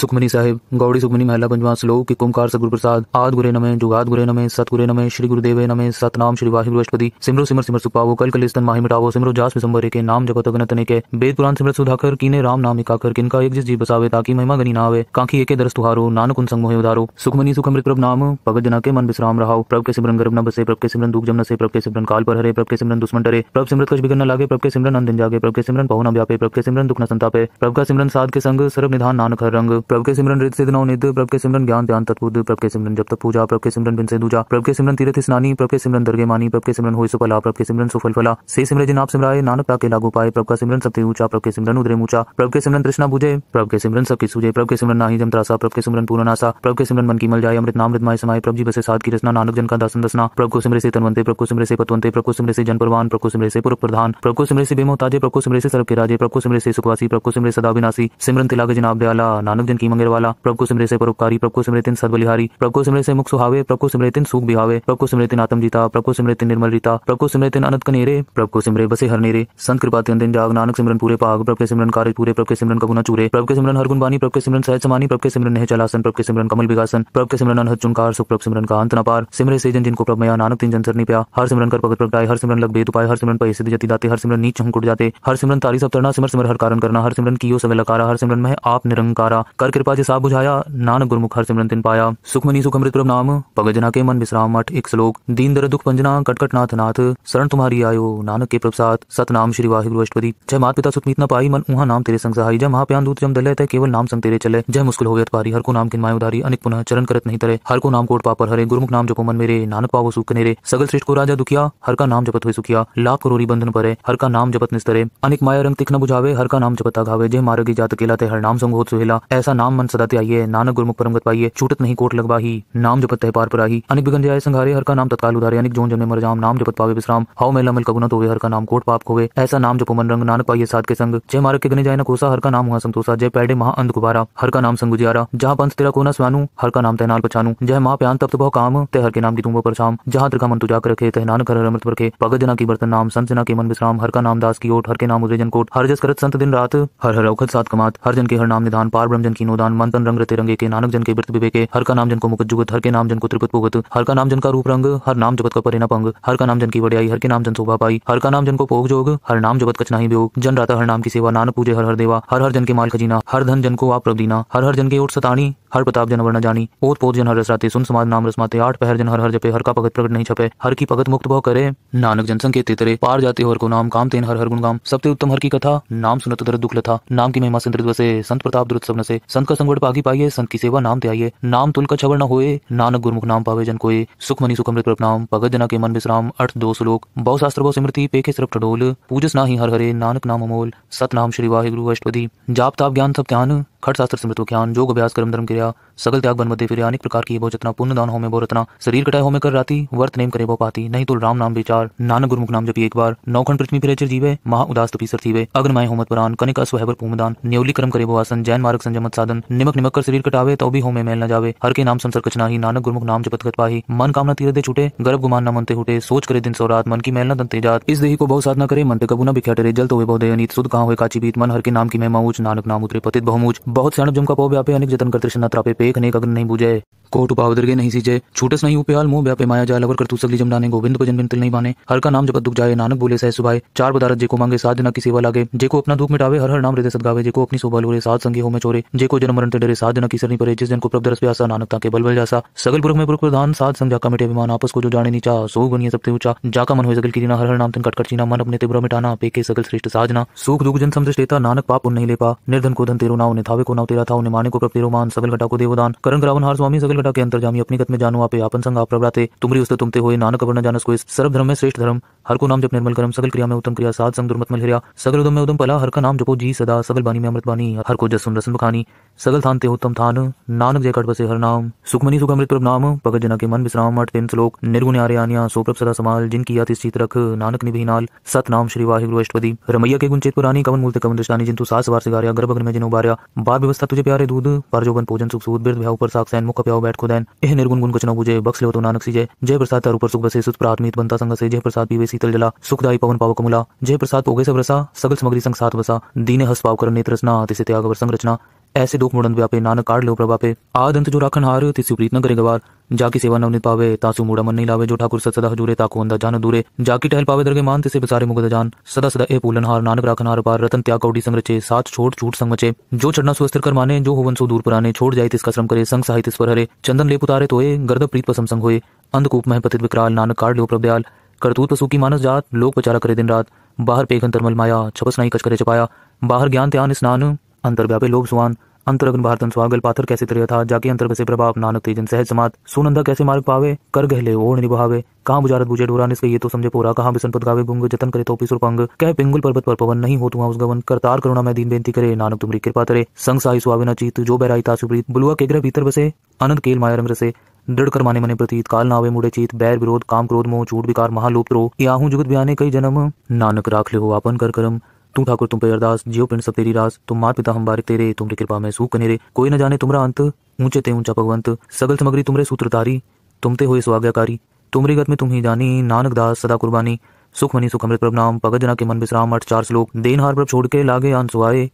सुखमनी साहिब गौड़ी सुखमनी महिला पंचवा श्लोक के कुमकार सगुरु प्रसाद आद गुरे नमे जुगाद गुरे नमे सत गुरे नमे श्री गुरुदेव नमे नाम श्री वाहि बृहस्पति सिमरो सिमर सिमर सुपावो कल कल स्तन माही मिटावो सिमरो जास संबरे के नाम जपत ने के वेद पुराण सिमर सुधाकर कीने राम नाम इकाकर किनका एक जिस जी बसावे ताकि महिमा गनी ना आवे कांखी एके दरस तुहारो नानक उन संग मोहे उधारो सुखमनी सुखमृत प्रभ नाम भगत जना के मन विश्राम रहाओ प्रभ के सिमरन गर्भ न बसे प्रभ के सिमरन दुख जम न से प्रभ के सिमरन काल पर हरे प्रभ के सिमरन दुश्मन डरे प्रभ सिमरत कुछ बिगड़ न लागे प्रभ के सिमरन अंधन जागे प्रभ के सिमरन पहुना व्यापे प्रभ के सिमरन दुख न संतापे प्रभ का सिमरन साध के संग सर्व निधान नानक हर रंग प्रभ के सिमरन रित सिद्ध नौ निध प्रभ के सिमरन ज्ञान ध्यान तत्व प्रभ के सिमरन जब तक पूजा प्रभ के सिमरन बिन से दूजा प्रभ के सिमरन तीर्थ स्नानी प्रभ के सिमरन दर्गे मानी प्रभ के सिमरन हो सुफला प्रभ के सिमरन सुफल फला से सिमर जिन आप सिमराए नानक ताके लागू पाए प्रभ का सिमरन सबसे ऊंचा प्रभ के सिमरन उदरे ऊंचा प्रभ के सिमरन तृष्णा बुझे प्रभ के सिमरन सबकी सूझे प्रभ के सिमरन नाही जमत्रासा प्रभ के सिमरन पूर्ण आसा प्रभ के सिमरन मन की मल जाए अमृत नाम माय समाये प्रभ जी बसे साध की रचना नानक जन का दासन दसना प्रभु सिमरे से तनवंते प्रभु को सिमरे से पतवंते प्रभु सिमरे से जन परवान प्रभु सिमरे से पूर्व प्रधान प्रभु को सिमरे से बेमोताजे प्रभु सिमरे से सर्व के राजे प्रभु सिमरे से सुखवासी प्रभु को सिमरे सदा विनाशी सिमरन तिलाग जनाब दयाला नानक तिन की मंगेर वाला प्रभु को सिमरे से परोपकारी प्रभु को सिमरे तिन सदबलिहारी प्रभु को सिमरे से मुख सुहावे प्रभु को सिमरे तिन सुख बिहावे प्रभु को सिमरे तिन आत्म जीता प्रभु को सिमरे तिन निर्मल रीता प्रभु को सिमरे तिन अनंत कनेरे प्रभु को सिमरे बसे हर नेरे संत कृपा तिन दिन जाग नानक सिमरन पूरे पाग प्रभु के सिमरन कार्य पूरे प्रभु के सिमरन कबुना चूरे प्रभु के सिमरन हर गुण गुणवानी प्रभु के सिमरन सहज समानी प्रभु के सिमरन नह चलासन प्रभु के सिमरन कमल विकासन प्रभु के सिमरन अनहद चुनकार सुख प्रभु सिमरन का अंत न पार सिमरे से जन जिनको प्रभु मया नानक तिन जन सरनी पिया हर सिमरन कर भगत प्रगटाए हर सिमरन लग बेद उपाय हर सिमरन पैसे जति दाते हर सिमरन नीच हम कुट जाते हर सिमरन तारी सब तरना सिमर सिमर हर कारण करना हर सिमरन की सब लकारा हर सिमरन में आप निरंकारा कर कृपा से साफ बुझाया नानक गुरमुख हर सिमरन तिन पाया सुखमनी सुख अमृत नाम भगजना के मन विश्राम मठ एक श्लोक दीन दर दुख पंजना कटकट नाथ नाथ शरण तुम्हारी आयो नानक के प्रसाद नाम श्री वाहिगुरु अष्टपदी जय मात पिता सुतमीत न पाई मन उहा नाम तेरे संग सहाय जय महाप्यान दूत जम दलय केवल नाम संग तेरे चले जय मुस्कुल हो पारी हर को नाम किन माय उधारी अनेक पुनः चरण करत नहीं तरे हर को नाम कोट पापर हरे गुरुमुख नाम जपो मन मेरे नानक पावो सुख नेरे सगल श्रेष्ठ को राजा दुखिया हर का नाम जपत हुए सुखिया लाख करोरी बंधन परे हर का नाम जपत निस्तरे अनिक माया रंग तिख न बुझावे हर का नाम जपता घावे जय मार्ग जात केला ते हर नाम संग हो सुहेला ऐसा ऐसा नाम मन सदाते आइए नानक गुरमुख परम गत छूटत नहीं कोट लगवाही नाम जपत तह पार पर आई अनेक बिगन जाए संघारे हर का नाम तत्काल उधारे अनेक जोन जमे मर जाम नाम जपत पावे विश्राम हाउ मेला मल कबुना तो हर का नाम कोट पाप खोवे ऐसा नाम जपो मन रंग नानक पाइए साथ के संग जय मार्ग के गने जाए न कोसा हर का नाम हुआ संतोषा जय पैडे महा अंध गुबारा हर का नाम संग गुजियारा जहाँ पंथ तेरा कोना स्वानू हर का नाम तैनाल पछानू जय माँ प्यान तप्त बहु काम ते हर के नाम की तुम पर शाम जहाँ त्रिका मन तुझा रखे तह नानक हर अमृत पर भगत जना की बर्तन नाम संत जना के मन विश्राम हर का नाम दास की ओट हर के नाम उदय जन कोट हर जस करत संत दिन रात हर हर औखत सात कमात हर जन के हर नाम निधान पार ब्रह्म जन की कीनो दान मंतन रंग रते रंगे के नानक जन के वृत विवेके हर का नाम जन को मुकुट जुगत हर के नाम जन को त्रिपुत पुगत हर का नाम जन का रूप रंग हर नाम जगत का परिणाम पंग हर का नाम जन की वडियाई हर के नाम जन शोभा पाई हर का नाम जन को भोग जोग हर नाम जगत कचना ही वियोग जन राता हर नाम की सेवा नानक पूजे हर हर देवा हर हर जन के माल खजीना हर धन जन को आप प्रदीना हर हर जन के ओट सतानी हर प्रताप जन वर्ण जानी ओत पोत जन हर रसराते सुन समाज नाम रसमाते आठ पहर जन हर हर जपे हर का भगत प्रकट नहीं छपे हर की भगत मुक्त भव करे नानक जनसंख्य तेतरे पार जाते हर को नाम काम तेन हर हर गुण गाम सबसे उत्तम हर की कथा नाम सुनत दर दुख लथा नाम की महिमा संतृत बसे संत प्रताप द्रुत सब नसे संत का संगवट पागी पाइए संत की सेवा नाम त्याइए नाम तुल का छबर न हो नानक गुरमुख नाम पावे जन कोए सुख मनी सुख अमृत प्रणाम भगत जना के मन विश्राम अर्थ दो श्लोक बहु शास्त्र बहु स्मृति पेखे सिर्फ टडोल पूजस ना ही हर हरे नानक नाम अमोल सत नाम श्री गुरु अष्टपति जाप ताप ज्ञान सब ध्यान खट शास्त्र स्मृत ज्ञान योग अभ्यास कर्म धर्म क्रिया सगल त्याग बन मध्य फिर अनेक प्रकार की भोजतना पुण्य दान होमे बोरतना शरीर कटाय होमे कर राती वर्त नेम करे वो पाती नहीं तो राम नाम विचार नानक गुरुमुख नाम जपी एक बार नौखंड पृथ्वी फिर जीवे महा उदास तपी सर थीवे अग्नमाय होमत पुरान कनिक अस्वहबर पूमदान न्यौली कर्म करे वो आसन जैन मार्ग संजमत साधन निमक निमक कर शरीर कटावे तो भी होमे मेल न जावे हर के नाम संसर कचना ही नानक गुरुमुख नाम जपत गत पाही मन कामना तीर दे छूटे गर्भ गुमान न मनते हुटे सोच करे दिन सो रात मन की मेल न दंते जात इस देही को बहुत साधना करे मन पे कबू न बिख्या जल तो हुए बहुत अनित सुध कहा हुए काची बीत मन हर के नाम की मैं मऊच नानक नाम उतरे पतित बहुमूच बहुत स्याणप जुमका को व्यापे अनेक जतन करते नात्रापे पेख अनेक अग्न नहीं बुझे कोट उपावदर के नहीं सीजे छूटस नहीं उपयाल मुंह ब्यापे माया जाल अवर करतू सगली जमडाने गोविंद भजन बिन तिल नहीं माने हर का नाम जब दुख जाए नानक बोले सह सुबह चार बदारत जेको मांगे साध ना की सेवा लागे जेको अपना दुख मिटावे हर हर नाम हृदय सदगावे जेको अपनी शोभा लोरे साध संगे हो में चोरे जेको जन्म मरण ते डरे साध ना की सरनी परे जिस दिन को प्रभ दरस पे आसा नानक ताके बल बल जासा सगल पुरुष में पुरुष प्रधान साध समझा का मिटे विमान आपस को जो जाने नीचा सो गुनिय सबते ऊंचा जाका मन हो सगल कीना हर हर नाम तन कटकर चीना मन अपने ते बुरा मिटाना के सगल श्रेष्ठ साधना सुख दुख जन समझेता नानक पाप उन नहीं ले पा निर्धन को धन तेरो नाव ने थावे को नाव तेरा था उन्हें माने को प्रभ तेरो मान सगल घटा को देवदान करण करावन हार स्वामी सगल घटा के अंतर्जामी अपनी गत में जानू आप आपन संग आप प्रभाते तुमरी उसे तुमते हुए नानक वर्ण जानस को इस सर्व धर्म में श्रेष्ठ धर्म हर को नाम जब निर्मल कर्म सगल क्रिया में उत्तम क्रिया साध संग दुर्मत मल सगल उदम में उदम पला हर का नाम जपो जी सदा सगल बानी में अमृत बानी हर को जसुन रसन बखानी सगल थानते उत्तम थान नानक जय कट बसे हर नाम सुखमनी सुख अमृत प्रभ नाम भगत जना के मन विश्राम अठ तीन श्लोक निर्गुण आर्य आनिया सोप्रभ सदा समाल जिनकी याति स्थित रख नानक निभि नाल सत नाम श्री वाहि गुरु अष्टपति रमैया के गुंचित पुरानी कवन मूलते कवन दृष्टानी जिन तू सास वार सिगारिया गर्भग्न में जिन उबारिया बार व्यवस्था तुझे प्यारे दूध पर जोगन भोजन सुख सूद बिर भ्याव पर साक्ष मुख प्याव बैठ खुदैन एह निर्गुण गुण कुछ न बुझे बक्स ले तो नानक सीजे जय प्रसाद तारू सुख बसे सुत प्राथमित बनता संग से जय प्रसाद पीवे शीतल जला सुखदायी पवन पाव कमला जय प्रसाद पोगे सब रसा सगल सामग्री संग साथ बसा दीने हस पाव कर नेत्र रचना आते से त्याग वर संग रचना ऐसे दुख मुड़न व्यापे नानक काढ़ लो प्रभा पे आद जो राखन हार तिसु प्रीत न करे गवार जाकी सेवा नवनीत पावे तासु मुड़ा मन नहीं लावे जो ठाकुर सत सदा हजूरे ताको अंदा जान दूरे जाकी टहल पावे दरगे मान तिसे बिसारे मुगद जान सदा सदा ए पूलन हार नानक राखन हार पार रतन त्याग कौड़ी संग रचे साथ छोड़ छूट संग मचे जो चढ़ना सुस्थिर कर माने जो हुवन सो दूर पुराने छोड़ जाए तिसका श्रम करे संग साहित्य पर हरे चंदन लेप उतारे तोये गर्द प्रीत पसम संग हुए अंधकूप में पतित विकराल नानक काढ़ लो प्रभदयाल करतूत पशु की मानस जात लोक बचारा करे दिन रात बाहर पेघन तरमल माया छपस नहीं कच करे छपाया बाहर ज्ञान ध्यान स्नान अंतर्व्यापी लोक सुहान अंतरगन भारतन स्वागल पाथर कैसे तरह था जाके अंतर से प्रभाव नानक तेजन सहज समात सुनंदा कैसे मार्ग पावे कर गहले ओण निभावे कहाँ बुजारत बुझे डोरा निस्के ये तो समझे पूरा कहाँ बिसन पद गावे गुंग जतन करे तो तोपी पंग कह पिंगुल पर्वत पर पवन नहीं हो तुम उस गवन करतार करुणा मैं दीन बेनती करे नानक तुम्हारी कृपा तरे संग साई सुहाविना चीत जो बैराई ता सुप्रीत बुलुआ के ग्रह भीतर बसे अनंत केल माया रंग रसे दृढ़ कर माने मने प्रतीत काल नावे मुड़े चीत बैर विरोध काम क्रोध मोह झूठ विकार महालोप रो याहू जुगत ब्याने कई जन्म नानक राख ले हो आपन कर करम तू ठाकुर तुम पे अरदास जियो पिंड सब तेरी रास तुम मात पिता हम बारिक तेरे तुमरी कृपा में सूख कनेरे कोई न जाने तुमरा अंत ऊंचे ते ऊंचा भगवंत सगल समग्री तुमरे सूत्रधारी तुम ते हो स्वाज्ञाकारी तुमरी गत में तुम ही जानी नानक दास सदा कुर्बानी सुख मनी सुख अमृत प्रभ नाम भगत जना के मन विश्राम अठ चार श्लोक देन हार प्रभ छोड़ के लागे अन सुहाये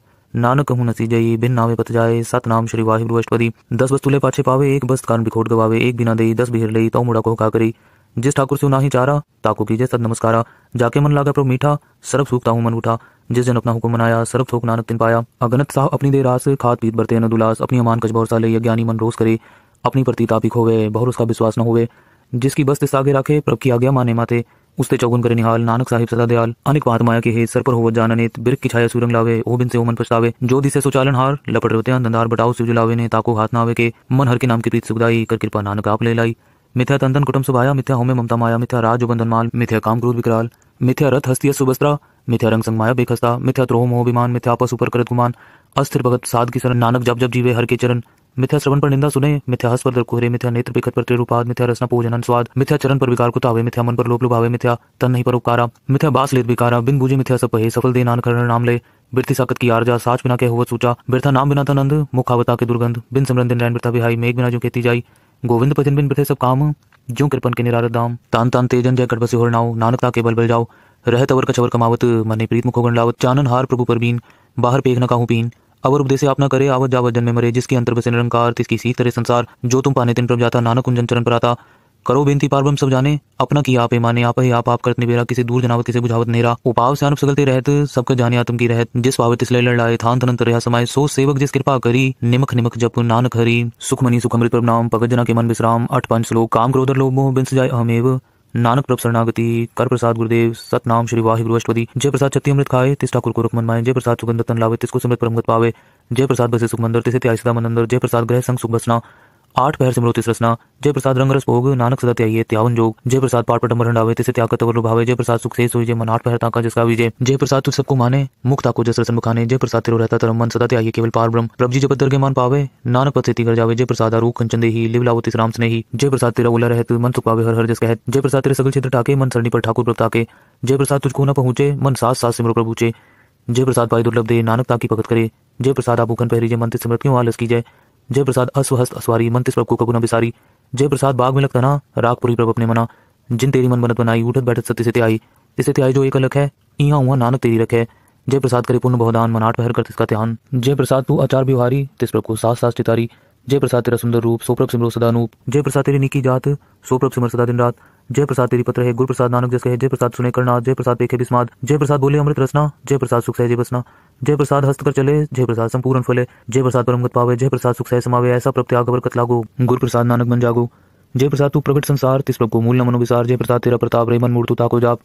नानक कहू नसी जई बिन नावे पत जाए सत नाम श्री वाहिगुरु अष्टपदी दस बस तुले पाछे पावे एक बस कारण बिखोट गवावे एक बिना दई दस बिहर लई तो मुड़ा को का करी जिस ठाकुर से ना ही चारा ताको कीजे सत नमस्कारा जाके मन लागा प्रभु मीठा सर्व सुखता हूँ मन उठा जिस जन अपना हुक्म मनाया सरब थोक नानक तिन पाया अगनत साहब अपनी देर रास खात पीत बरते नदुलास अपनी अमान कछ भौसा ले ज्ञानी मन रोस करे अपनी प्रति तापिक गए बहुर उसका विश्वास न होवे जिसकी बस्ते सागे रखे प्रभ की आज्ञा माने माते उसते चौगुन करे निहाल नानक साहिब सदा दयाल अनेक बात माया के हे सर पर होवत जान अनित बिरक की छाया सुरंग लावे ओ बिन से ओमन पछतावे जो दिसे सुचालन हार लपट रोते अंधार बटाओ जुलावे ने ताको हाथ नावे के मन हर के नाम की प्रीत सुखदाई कर कृपा नानक आप ले लाई मिथ्या तंदन कुटुम सुभाया मिथ्या होमे ममता माया मिथ्या राज बंधन माल मिथ्या काम क्रोध विकराल मिथ्या रथ हस्तिया सुबस्त्रा मिथ्या रंग संग माया बेखस्ता मिथ्या त्रोह मोहिमान मिथ्या आपस ऊपर करत गुमान अस्थिर भगत साध की शरण नानक जब जब जीवे हर के चरण मिथ्या श्रवण पर निंदा सुने मिथ्या हस पर दर कुहरे मिथ्या नेत्र बेखत पर त्रिरुपाद मिथ्या रसना पूजन स्वाद मिथ्या चरण पर विकार कुतावे मिथ्या मन पर लोप लुभावे मिथ्या तन नहीं पर उपकारा मिथ्या बास लेत बिकारा बिन बुझे मिथ्या सपहे सफल दे नान करण नाम ले बिरती साकत की आरजा साच बिना के हुवत सूचा बिरथा नाम बिना तनंद मुखावता के दुर्गंध बिन सिमरन दिन रैन बिरथा बिहाई मेघ बिना जो खेती जाई गोविंद पथिन बिन बिरथे सब काम जो कृपन के निरारत दाम तान तान तेजन जय गढ़ बसी हो नानक ताके बल बल जाओ रहत अवर कचवर कमावत मने प्रीत मुखोगन लावत चानन हार प्रभु पर बीन बाहर पेख न काहू पीन अवर उपदेश आप न करे आवत जावत जन मरे जिसकी अंतर बसे निरंकार तिसकी सी तरह संसार जो तुम पाने तिन प्रभ जाता नानक कुंजन चरण पर आता करो बेनती पार्वम सब जाने अपना की आप माने आप ही आप आप करत निबेरा किसी दूर जनावत किसी बुझावत नेरा उपाव से अनुप सगलते रहत सबके जाने आत्म की रहत जिस पावत इसलिए लड़ाए थान तनंत रहा समाय सो सेवक जिस कृपा करी निमख निमख जप नानक हरी सुखमनी सुखमृत प्रणाम पगत जना के मन विश्राम अठ पंच श्लोक काम क्रोधर लोभ मोह बिंस जाय अहमेव नानक प्रभ शरणागति कर प्रसाद गुरुदेव सतनाम श्री वाहि गुरु अष्टपदी जय प्रसाद छत्ती अमृत खाए तिस ठाकुर को रकमन माए जय प्रसाद सुगंध तन लावे तिसको समृत परमगत पावे जय प्रसाद बसे सुख मंदिर तिसे त्याय सदा मंदिर जय प्रसाद ग्रह संग सुख बसना आठ पहर सिमरो रचना जय प्रसाद रंग रस भोग नानक सदा त्यागे त्यावन जोग जय प्रसाद पाठ पटम हंडावे तिसे त्याग तवर भावे जय प्रसाद सुख से सोई जय मन आठ पहर ताका जिसका विजय जय प्रसाद तू सबको माने मुख ताको जस रसन मुखाने जय प्रसाद तेरो रहता तरम मन सदा त्यागे केवल पार ब्रह्म प्रभु जी जब दर मान पावे नानक पथ से घर जावे जय प्रसाद आरू कंचन देही लिव लावो तिस राम स्नेही जय प्रसाद तेरा उला रहे मन सुख पावे हर हर जस कहत जय प्रसाद तेरे सगल क्षेत्र टाके मन सरणी पर ठाकुर प्रभु ताके जय प्रसाद तुझको न पहुंचे मन सास सास सिमरो प्रभु चे जय प्रसाद भाई दुर्लभ दे नानक ताकी भगत करे जय प्रसाद आभूखन पहरी जय मंत्र सिमरत क्यों आलस की जय जय प्रसाद अस्वहस्त अस्वारी मंत्रिस प्रभु को कबुना बिसारी जय प्रसाद बाग में लगता ना रागपुरी प्रभु अपने मना जिन तेरी मन बनत बनाई उठत बैठत सत्य सत्य आई तिसे त्याई जो एक अलग है इहा हुआ नानक तेरी रखे जय प्रसाद करे पुण्य बहुदान मनाट पहर कर तिसका ध्यान जय प्रसाद तू आचार व्यवहारी तिस प्रभु को सास सास चितारी जय प्रसाद तेरा सुंदर रूप सोप्रभ सिमरो सदानूप जय प्रसाद तेरी निकी जात सोप्रभ सिमर सदा दिन रात जय प्रसाद तेरी पत्र है गुरु प्रसाद नानक जस कहे जय प्रसाद सुने करना जय प्रसाद देखे बिस्माद जय प्रसाद बोले अमृत रसना जय प्रसाद सुख सहजे बसना जय प्रसाद हस्त कर चले जय प्रसाद संपूर्ण फले जय प्रसाद परमगत पावे जय प्रसाद सुख सह समावे ऐसा प्रत्याग बरकत लागो गुरु प्रसाद नानक बन जागो जय प्रसाद तू प्रकट संसार तिस प्रभु मूल न विसार जय प्रसाद तेरा प्रताप रेमन मूर्तु ताको जाप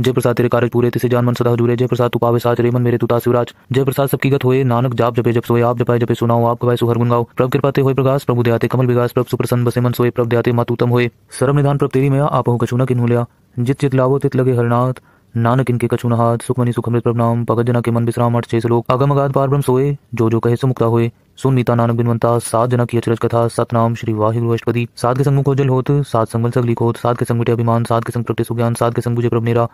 जय प्रसाद तेरे कार्य पूरे तिसे जान मन सदा जुरे जय प्रसाद तू पावे साच रेमन मेरे तुता शिवराज जय प्रसाद सबकी गत होए नानक जाप जपे जप सोए आप जपाए जपे सुनाओ आप गवाए सुहर गुनगाओ प्रभु कृपा ते होए प्रकाश प्रभु दयाते कमल विकास प्रभु सुप्रसन्न बसे मन सोए प्रभु दयाते मातुतम होए सर्व निधान प्रभु तेरी मया आपहु कछुना किन्हु लिया जित चित लावो तित लगे हरनाथ नानक इनके कछु नहात सुखमनी सुखमृत प्रणाम भगत जना के मन विश्राम अठ छे श्लोक अगम अगाध पार ब्रह्म सोए जो जो कहे सुमुक्ता हुए सुन मीता नानक बिनवंता सात जना की अचरज कथा सतनाम श्री वाहिगुरु अष्टपदी सात के संग मुख होत सात संगल सगली होत सात के संग मिटे अभिमान सात के संग प्रगटे सुज्ञान सात के संग बुझे प्रभनेरा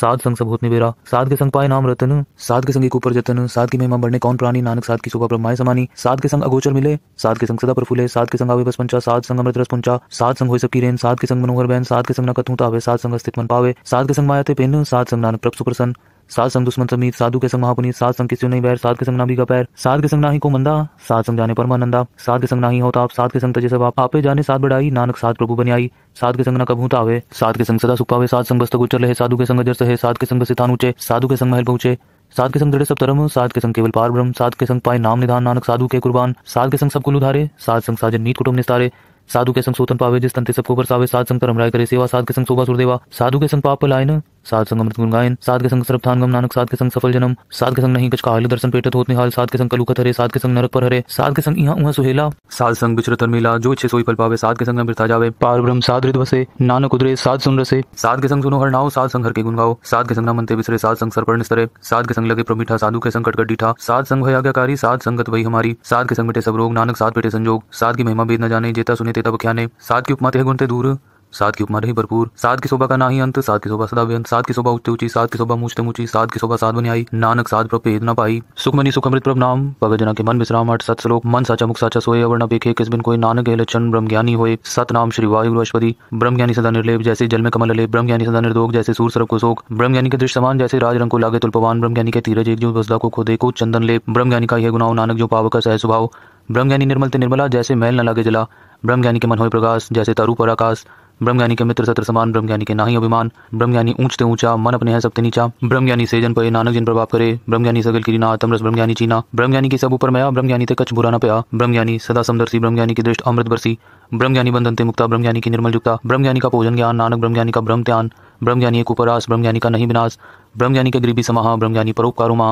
साध संग सबूत निबेरा साध के संग पाए नाम रतन साध के संग एक ऊपर जतन साध की महिमा बढ़ने कौन प्राणी नानक साध की शोभा ब्रह्माए समानी साध के संग अगोचर मिले साध के संग सदा प्रफुले साध के संग आवे बस पंचा साध संग अमृत रस पंचा साध संग हो सकी रेन साध के संग मनोहर बहन साध के संग न कतू तावे साध संग स्थित मन पावे साध के संग माया थे पेन साध संग नानक प्रभ सुप्रसन्न साध संग दुश्मन समीत साधु के संग महापुनीत साध संग किसी नहीं बैर साध के संग ना भी पैर साध के संग ना ही को मंदा साध संग जाने परमानंदा साध के संग ना ही होता आप साध के संग तजे सब आप आपे जाने साध बढ़ाई नानक साध प्रभु बनियाई साध के संग ना कभू आवे साध के संग सदा सुखावे पावे साध संग बस्त गुचर रहे साधु के संग अजर सहे साध के संग सितान ऊंचे साधु के संग महल पहुंचे साध के संग दृढ़ सब तरम साध के संग केवल पार ब्रह्म साध के संग पाए नाम निधान नानक साधु के कुर्बान साध के संग सब कुल उधारे साध संग साजन नीत कुटुंब निस्तारे साधु के संग सोतन पावे जिस तंते सबको बरसावे साध संग राय करे सेवा साध के संग शोभा सुरदेवा साधु के संग पाप पलायन साध संग अमृत गुण गायन साध के संग सर्वथान गम नानक साध के संग सफल जन्म साध के संग नहीं कछ काल दर्शन पेटत होत निहाल साध के संग कलुकत हरे साध के संग नरक पर हरे साध के संग यहाँ उहाँ सुहेला साध संग बिचरतन मिला जो इच्छे सोई फल पावे साध के संग अमृता जावे पार ब्रह्म साध हृदय बसे नानक उदरे साध सुन रसे साध के संग सुनो हर नाव साध संग हर के गुण गाओ साध के संग न मनते बिसरे साध संग सरपण निस्तरे साध के संग लगे प्रमिठा साधु के संग कटकट डीठा साध संग भय आज्ञाकारी साध संगत वही हमारी साध के संग मिटे सब रोग नानक साध पेटे संजोग साध की महिमा बेद न जाने जेता सुने तेता बख्याने साध की उपमा ते गुण ते दूर सात की उपमा रही भरपूर सात की शोभा का ना ही अंत सात की शोभा सदा व्यंत सात की शोभा उच्चे ऊंची सात की शोभा मूचते ऊंची सात की शोभा सात बनी आई नानक सात प्रभेद न पाई सुखमनी सुखमृत प्रभ नाम भगत जना के मन विश्राम आठ सत श्लोक मन साचा मुख साचा सोए अवर्ण बेखे किस बिन कोई नानक गहल चंद ब्रह्म ज्ञानी हो सत नाम श्री वायु बृहस्पति ब्रह्म ज्ञानी सदा निर्लेप जैसे जल में कमल लेप ब्रह्म ज्ञानी सदा निर्दोग जैसे सूर सर्व को शोक ब्रह्म ज्ञानी के दृश्य समान जैसे राज रंग को लागे तुलपवान ब्रह्म ज्ञानी के तीरज एक जो बसदा को खो देखो चंदन लेप ब्रह्म ज्ञानी का यह गुनाव नानक जो पाव का सह स्वभाव ब्रह्म ज्ञानी निर्मल ते निर्मला जैसे मैल न लागे जला ब्रह्म ज्ञानी के मन हो प्रकाश जैसे तारू पर आकाश ब्रह्मज्ञानी के मित्र सत्र समान ब्रह्मज्ञानी के नाही अभिमान ब्रह्मज्ञानी ऊंचते ऊंचा मन अपने है सबते नीचा ब्रह्मज्ञानी जन पे नानक जिन प्रभाव करे ब्रह्मज्ञानी सगल की ना तमरस ब्रह्मज्ञानी चीना ब्रह्मज्ञानी के सब ऊपर मया ब्रह्मज्ञानी ते कच्छ बुरा ना पया ब्रह्मज्ञानी सदा समदर्शी ब्रह्मज्ञानी की दृष्ट अमृत बरसी ब्रह्मज्ञानी बंधन ते मुक्ता ब्रह्मज्ञानी की निर्मल युक्ता ब्रह्मज्ञानी का भोजन ज्ञान नानक ब्रह्मज्ञानी का ब्रह्म ध्यान ब्रह्मज्ञानी एक उपरास ब्रह्मज्ञानी का नहीं विनाश ब्रह्मज्ञानी के गरीबी समाह ब्रह्मज्ञानी परोपकारुमा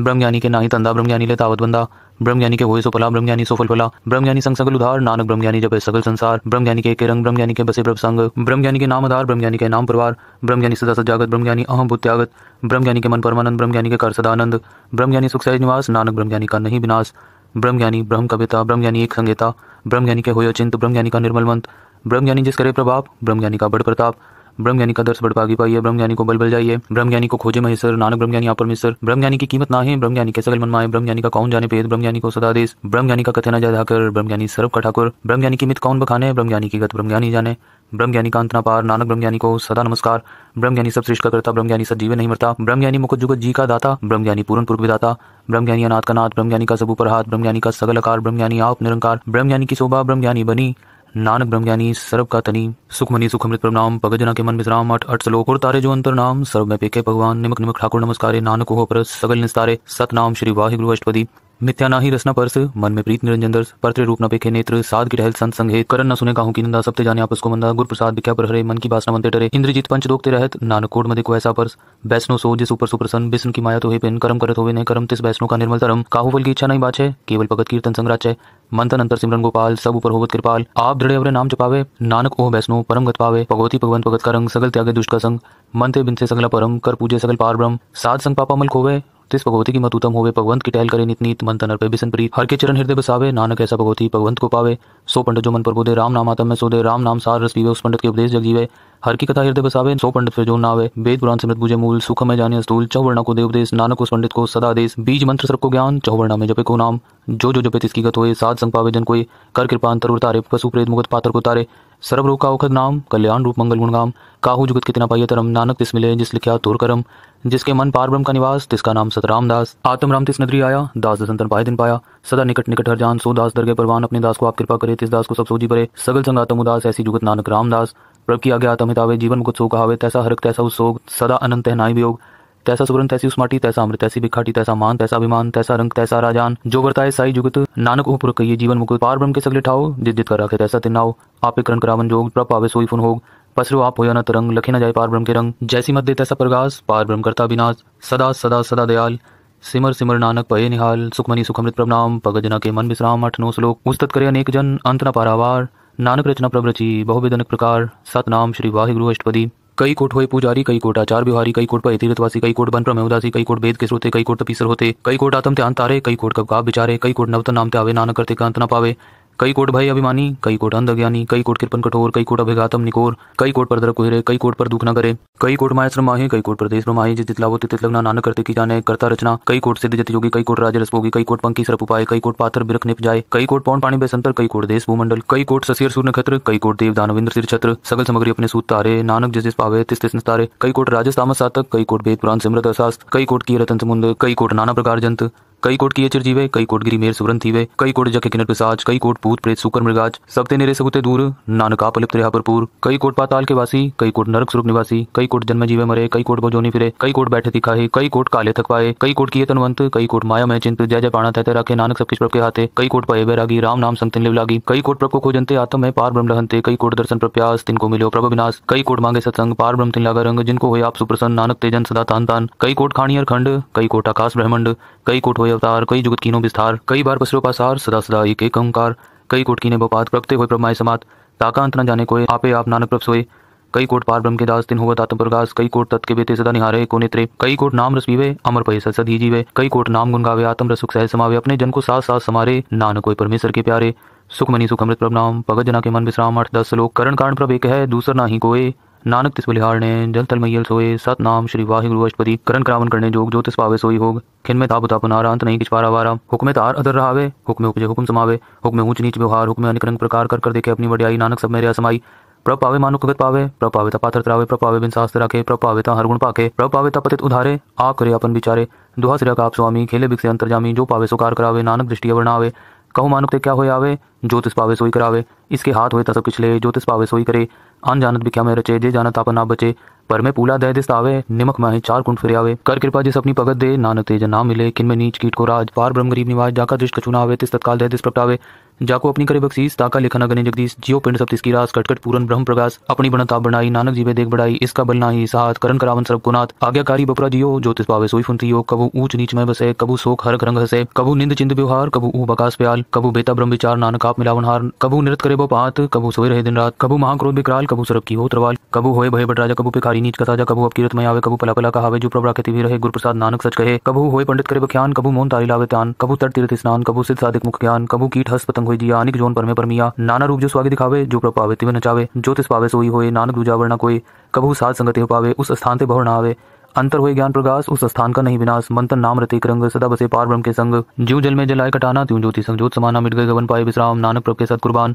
ब्रह्मज्ञानी के नाही तंदा ब्रह्मज्ञानी ले तावत बंदा ब्रह्म ज्ञानी के वही सो पला ब्रह्मज्ञानी सो फल पला ज्ञानी संग सकल उधार नानक ब्रह्म ज्ञानी जब सकल संसार ब्रह्म ज्ञानी के एक रंग ब्रह्म ज्ञानी के बसे ब्रह्म संग ब्रह्म ज्ञानी के नाम आधार ब्रह्म ज्ञानी के नाम परिवार ब्रह्म ज्ञानी सदा सजागत ज्ञानी अहम ब्रह्म ज्ञानी के मन परमानंद ब्रह्म ज्ञानी के कर सदानंद ब्रह्म ज्ञानी सुख सहज निवास नानक ब्रह्म ज्ञानी का नहीं विनाश ब्रह्म ज्ञानी ब्रह्म कविता ब्रह्म ज्ञानी एक संगीता ब्रह्म ज्ञानी के होयो चिंत ज्ञानी का निर्मल मंत ज्ञानी जिस करे प्रभाव ब्रह्म ज्ञानी का बड़ प्रताप ज्ञानी का दर्श बढ़ पाइए ब्रह्म ज्ञानी को बल बल जाइए ज्ञानी को खोजे महेश्वर नानक ब्रह्मज्ञानी आप परमेश्वर ज्ञानी की कीमत ना है ब्रह्मज्ञानी मन माए ब्रह्म ज्ञानी का कौन जाने पेद ज्ञानी को सदादेश ज्ञानी का कथना ब्रह्म ज्ञानी सर्व का ठाकुर ज्ञानी की मित कौन बखाने ब्रह्मज्ञानी की गत ज्ञानी जाने ज्ञानी का अंतना पार नानक ज्ञानी को सदा नमस्कार ज्ञानी सब श्रेष्ठ का करता ज्ञानी सजीवे नहीं मरता ज्ञानी मुख जुगत जी का दाता ज्ञानी पूर्ण पूर्व दाता ज्ञानी अनाथ का नाथ ज्ञानी का सब पर हाथ ज्ञानी का सगल आकार ज्ञानी आप निरंकार ज्ञानी की शोभा ज्ञानी बनी नानक ब्रह्म ज्ञानी सर्व का तनी सुखमनी सुखमृत प्रणाम पगजना के मन मिश्राम अठ अठ सलोक और तारे जो अंतर नाम सर्व में पेके भगवान निमक निमक ठाकुर नमस्कार नानक हो पर सगल निस्तारे सतनाम श्री वाहिगुरु अष्टपदी नित्यानाही रसना परस मन में प्रीत निरंजन दर्श परत्र रूप न पेखे नेत्र साध की टहल संत संघे करन न सुने कहूं की निंदा सबते जाने आपस को मंदा गुरु प्रसाद विख्या पर हरे मन की बासना मनते टरे इंद्रजीत पंच दोखते रहत नानक कोड मधे को ऐसा परस वैष्णो सो जिस ऊपर सुप्रसन्न बिसन की माया तो हे पिन करम करत हो नहीं करम तिस वैष्णो का निर्मल तरम काहू फल की इच्छा नहीं बाचे केवल भगत कीर्तन संग्राच है मंथन अंतर सिमरन गोपाल सब ऊपर होवत कृपाल आप दृढ़ अवरे नाम जपावे नानक ओह वैष्णो परम गत पावे भगवती भगवंत भगत का रंग सगल त्यागे दुष्का संग मंथे ते बिन से सगला परम कर पूजे सगल पार ब्रह्म साध संग पापा मल खोवे तिस भगवती की मत उत्तम होवे भगवंत की टहल करे नित नित मन तनर पे बिसन प्री हर के चरण हृदय बसावे नानक ऐसा भगवती भगवंत को पावे सो पंडित जो मन पर बोधे राम नाम आतम में सोदे राम नाम सार रस पीवे उस पंडित के उपदेश जग जीवे हर की कथा हृदय बसावे सो पंडित फिर जो नावे वेद पुराण समृत बुझे मूल सुख में जाने अस्तूल चौवर्णा को देवदेश नानक उस पंडित को सदा देश बीज मंत्र सर्व को ज्ञान चौवर्णा में जपे को नाम जो जो जपे तिसकी गत हो साध संग पावे जन कोई कर कृपा अंतर उतारे पशु प्रेत मुगत पात्र को तारे सर्व रोग का औखद नाम कल्याण रूप मंगल गुणगाम काहू जुगत कितना पाइय तरम नानक तिस मिले जिस लिखा तुर करम जिसके मन पार ब्रह्म का निवास जिसका नाम सतराम दास आत्म राम तिस नदरी आया दास दसंतन पाए दिन पाया सदा निकट निकट हर जान सो दास दरगे परवान अपने दास को आप कृपा करे तिस दास को सब सोजी परे सगल संगातम उदास ऐसी जुगत नानक राम दास प्रभ की आज्ञा आत्म हितावे जीवन को सो कहावे तैसा हरक तैसा उस सोग सदा अनंत है नाई वियोग तैसा सुवर्ण तैसी उस माटी तैसा अमृत तैसी बिखाटी तैसा मान तैसा अभिमान तैसा रंग तैसा राजान जो वर्ताए साई जुगत नानक ऊपर ये जीवन मुकुत पार ब्रह्म के सगले ठाओ जिद जित कर रखे तैसा तिनाओ आपे करण करावन जोग प्रभ सोई फुन होग पसरु आप हो जाना तरंग लखी न जाए पार ब्रह्म के रंग जैसी मत दे तैसा पार ब्रह्म करता विनाश सदा सदा सदा दयाल सिमर सिमर नानक पय निहाल सुखमनी सुखमृत प्रणाम पगजना के मन विश्राम अठ नो श्लोक उस्तत करे अनेक जन अंत न पारावार नानक रचना प्रवृचि बहुविधनक प्रकार सतनाम श्री वाहिगुरु अष्टपति कई कोट हुए पुजारी कई कोट आचार बिहारी कई कोट पर तीर्थवासी कई कोट बन प्रमे उदासी कई कोट वेद के श्रोते कई कोट तपीसर होते कई कोट आतम त्यान तारे कई कोट कब बिचारे कई कोट नवतन नाम त्यावे नानक करते का अंत न पावे कई कोट भाई अभिमानी कई कोट अंध अज्ञानी कई कोट कृपन कठोर कई कोट अभिघातम निकोर कई कोट पर दर कुहरे कई कोट पर दुख न करे कई कोट माया श्रम आए कई कोट प्रदेश ब्रह्म आए जित लावो तित लगना नानक करते की जाने करता रचना कई कोट सिद्ध जत योगी कई कोट राज रसभोगी कई कोट पंकी सरप उपाय कई कोट पाथर बिरख निप जाए कई कोट पौन पानी बेसंतर कई कोट देश भूमंडल कई कोट ससीर सूर्य नक्षत्र कई कोट देव दानविंद्र सिर छत्र सगल सामग्री अपने सूत तारे नानक जिस जिस पावे तिस तिस तारे कई कोट राजस्थान सातक कई कोट वेद पुराण सिमृत असास कई कोट की रतन समुद्र कई कोट नाना प्रकार जंत कई कोट किए चिरजीवे कई कोट गिरी मेर सुरन थीवे कई कोट जके किनर पिसाज कई कोट भूत प्रेत सुकर मृगाज सब ते निरे सबुते दूर नानका पलिप्त रहा भरपूर कई कोट पाताल के वासी कई कोट नरक स्वरूप निवासी कई कोट जन्म जीवे मरे कई कोट बोजोनी फिरे कई कोट बैठे दिखाए कई कोट काले थक पाए कई कोट किए तनवंत कई कोट माया में चिंत जय जय पाणा तहते रखे नानक सब किस प्रभ के हाथे कई कोट पाए बैरागी राम नाम संतन लिव लागी कई कोट प्रभ को खोजनते आत्म है पार ब्रह्म रहते कई कोट दर्शन प्रप्यास तिनको मिलो प्रभ विनाश कई कोट मांगे सत्संग पार ब्रह्म तिन लागा रंग जिनको हो आप सुप्रसन्न नानक तेजन सदा तान तान कई कोट खाणी खंड कई कोट आकाश ब्रह्मंड कई कोट हो अवतार कई जुगत कीनो विस्तार कई बार पसरो पासार सदा सदा एक एक ओंकार कई कोट कीने बोपात प्रगते हुए प्रमाय समात ताका अंत न जाने कोई आपे आप नानक प्रभ सोए कई कोट पार ब्रह्म के दास दिन हुआ तातम प्रकाश कई कोट तत् के बेते सदा निहारे को नेत्रे कई कोट नाम रस पीवे अमर पहे सद ही जीवे कई कोट नाम गुन गावे आत्म रसुख सह समावे अपने जन को साथ साथ समारे नानक कोई परमेश्वर के प्यारे सुखमनी सुख अमृत प्रभ नाम भगत जना के मन विश्राम आठ दस लोक करण कारण प्रभ एक है दूसर ना ही कोई नानक तिस बलिहार ने जल तल मैयल सोए सत नाम श्री वाहिगुरु अष्टपति करण करावन करने जोग जो तिस पावे सोई होग खिन में ताप ताप नारा अंत नहीं किचवारा वारा हुक्म तार अदर रहावे हुक्म उपजे हुक्म समावे हुक्म ऊंच नीच व्यवहार हुक्म अनेक रंग प्रकार कर कर देखे अपनी वडियाई नानक सब मेरे असमाई प्रभ पावे मानु कगत पावे प्रभ पावे ता पात्र त्रावे प्रभ पावे बिन शास्त्र रखे प्रभ पावे ता हर गुण पाके प्रभ पावे ता पतित उधारे आ करे अपन बिचारे दुहा सिरा का आप स्वामी खेले बिक से अंतर जामी जो पावे सुकार करावे नानक दृष्टि अवर्णावे आवे कहो मानुक ते क्या हो आवे ज्योतिष पावे सोई करावे इसके हाथ होए तब पिछले ज्योतिष पावे सोई करे अन जानत भिख्या में रचे जे जानत आप ना बचे पर मैं पूला दह दिस आवे निमक माहे चार कुंड फिर आवे कर कृपा जिस अपनी पगत दे नानक तेज ना मिले किन में नीच कीट को राज पार ब्रह्म गरीब निवाज जाकर दृष्ट कचुना आवे तिस तत्काल दह दिस प्रगटावे जाको अपनी करे बख्शीस ताका लिखना गने जगदीश जियो पिंड सब तिस्की रास कटकट पूरन ब्रह्म प्रकाश अपनी बनता बनाई नानक जीवे देख बढ़ाई इसका बल नाही साथ करण करावन सब गुनाथ आज्ञाकारी बपरा जियो ज्योतिष पावे सोई फुनती योग कबू ऊंच नीच में बसे कबू शोक हर रंग हसे कबू निंद चिंद व्यवहार कबू ऊ बकास प्याल कबू बेता ब्रह्म विचार नानक आप मिलावन हार कबू नृत करे बो पात कबू सोए रहे दिन रात कबू महाक्रोध विकराल कबू सरब की हो त्रवाल कबू होए भय बटराजा कबू पिखारी नीच कसाजा कबू अब कीरत में आवे कबू पला पला कहावे जो प्रभा कहती हुई रहे प्रसाद नानक सच कहे कबू होए पंडित करे बख्यान कबू मोन तारी लावे तान कबू तट तीर्थ स्नान कबू सिद्ध साधिक मुख ज्ञान कबू कीट हस्त संग होई अनिक जोन परमे परमिया नाना रूप जो स्वागत दिखावे जो प्रभ पावे तिवे नचावे जो तिस पावे सोई होए नानक दूजा ना कोई कभू साध हो पावे उस स्थान से भवर ना आवे अंतर हुए ज्ञान प्रकाश उस स्थान का नहीं विनाश मंत्र नाम रतिक रंग सदा बसे पार ब्रह्म के संग जीव जल में जलाए कटाना त्यू ज्योति संग ज्योत समाना मिट गए गवन पाए विश्राम नानक प्रभ के साथ कुर्बान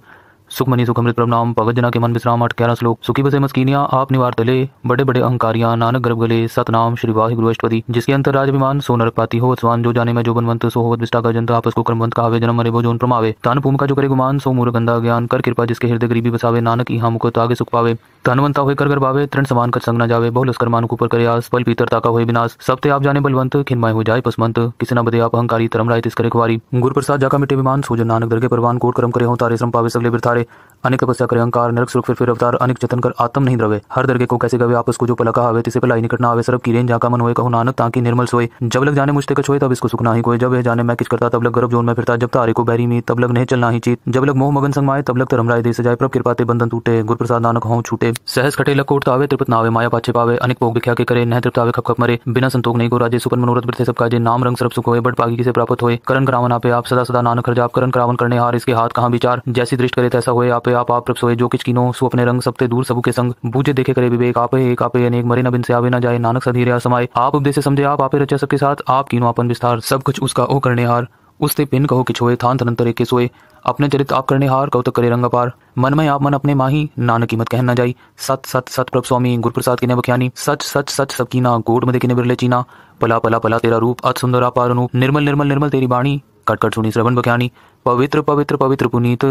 सुखमनी सुखमृत प्रणाम भगत जना के मन विश्राम अठ ग्यारह श्लोक सुखी बसे मस्किनिया आप निवार तले बड़े बड़े अहंकारियां नानक गर्भ गले सतनाम श्री वाहि गुरुष्टपति जिसके अंतर राज विमान सो नरक पाती हो स्वान जो जाने में जो बनवंत सो हो विष्टा का जनता आपस को क्रमवंत का आवे जन्म मरे वो जोन प्रमावे तान भूमिका जो करे गुमान सो मूर्ख गंदा ज्ञान कर कृपा जिसके हृदय गरीबी बसावे नानक यहाँ मुको सुख पावे धनवंता हुए कर कर बावे तृण समान कर संग न जावे बहुल उसकर मान ऊपर कर आस पल पीतर ताका हुए विनाश सब ते आप जाने बलवंत खिनमाय हो जाए पसमंत किसी न बदे आप अहंकारी तरम राय तिस्कर कुवारी गुरु प्रसाद जाका मिटे विमान सोजन नानक दरगे परवान कोट कर्म करे हो तारे श्रम पावे सबले बिरथारे अनेक तपस्या करे अहंकार नरक सुख फिर फिर अवतार अनेक जतन कर आत्म नहीं द्रवे हर दरगे को कैसे गवे आप उसको जो पलका आवे तिसे पलाई निकट ना आवे सरब की रेन जाका मन हुए कहो नानक ताकि निर्मल सोए जब लग जाने मुझते कछोए तब इसको सुखना ही कोई जब जाने मैं किस करता तब लग गर्भ जोन में फिरता जब तारे को बैरी में तब लग नहीं चलना ही चीत जब लग मोह मगन संग माए तब लग तरम राय दे से जाए प्रभ कृपाते बंधन टूटे गुरु प्रसाद नानक हों छूटे सहस खटे कोट तावे त्रिपत नावे माया पाचे पावे अनेक भोग दिखा के करे नह तृप्तावे खप खप मरे बिना संतोग नहीं को राजे सुपन मनोरथ बिरथे सबका जे नाम रंग सर्व सुख होए बट पागी किसे प्राप्त होए करण करावन आपे आप सदा सदा नानक हरजाप करण करावन करने हार इसके हाथ कहाँ विचार जैसी दृष्टि करे तैसा होए आपे आप आप सोए जो किच कीनो सु अपने रंग सबते दूर सबू के संग बूझे देखे करे विवेक आपे एक आपे अनेक मरे न बिन से आवे न जाए नानक सधीरे समाये आप उपदेश समझे आप आपे रचा सबके साथ आप कीनो अपन विस्तार सब कुछ उसका ओ करने हार उसते पिन कहो कि छोए थान थन तरे के सोए अपने चरित आप करने हार कौतक तो करे रंग अपार मन में आप मन अपने माही नान कीमत कहन न जाई सत सत सत प्रभ स्वामी गुरु गुरुप्रसाद किने बख्यानी सच सच सच सब कीना गोड मदे किने बिरले चीना पला पला पला तेरा रूप अत सुंदर अपार अनूप निर्मल निर्मल निर्मल तेरी बाणी कट कट सुनी श्रवण बख्यानी पवित्र पवित्र पवित्र पुनीत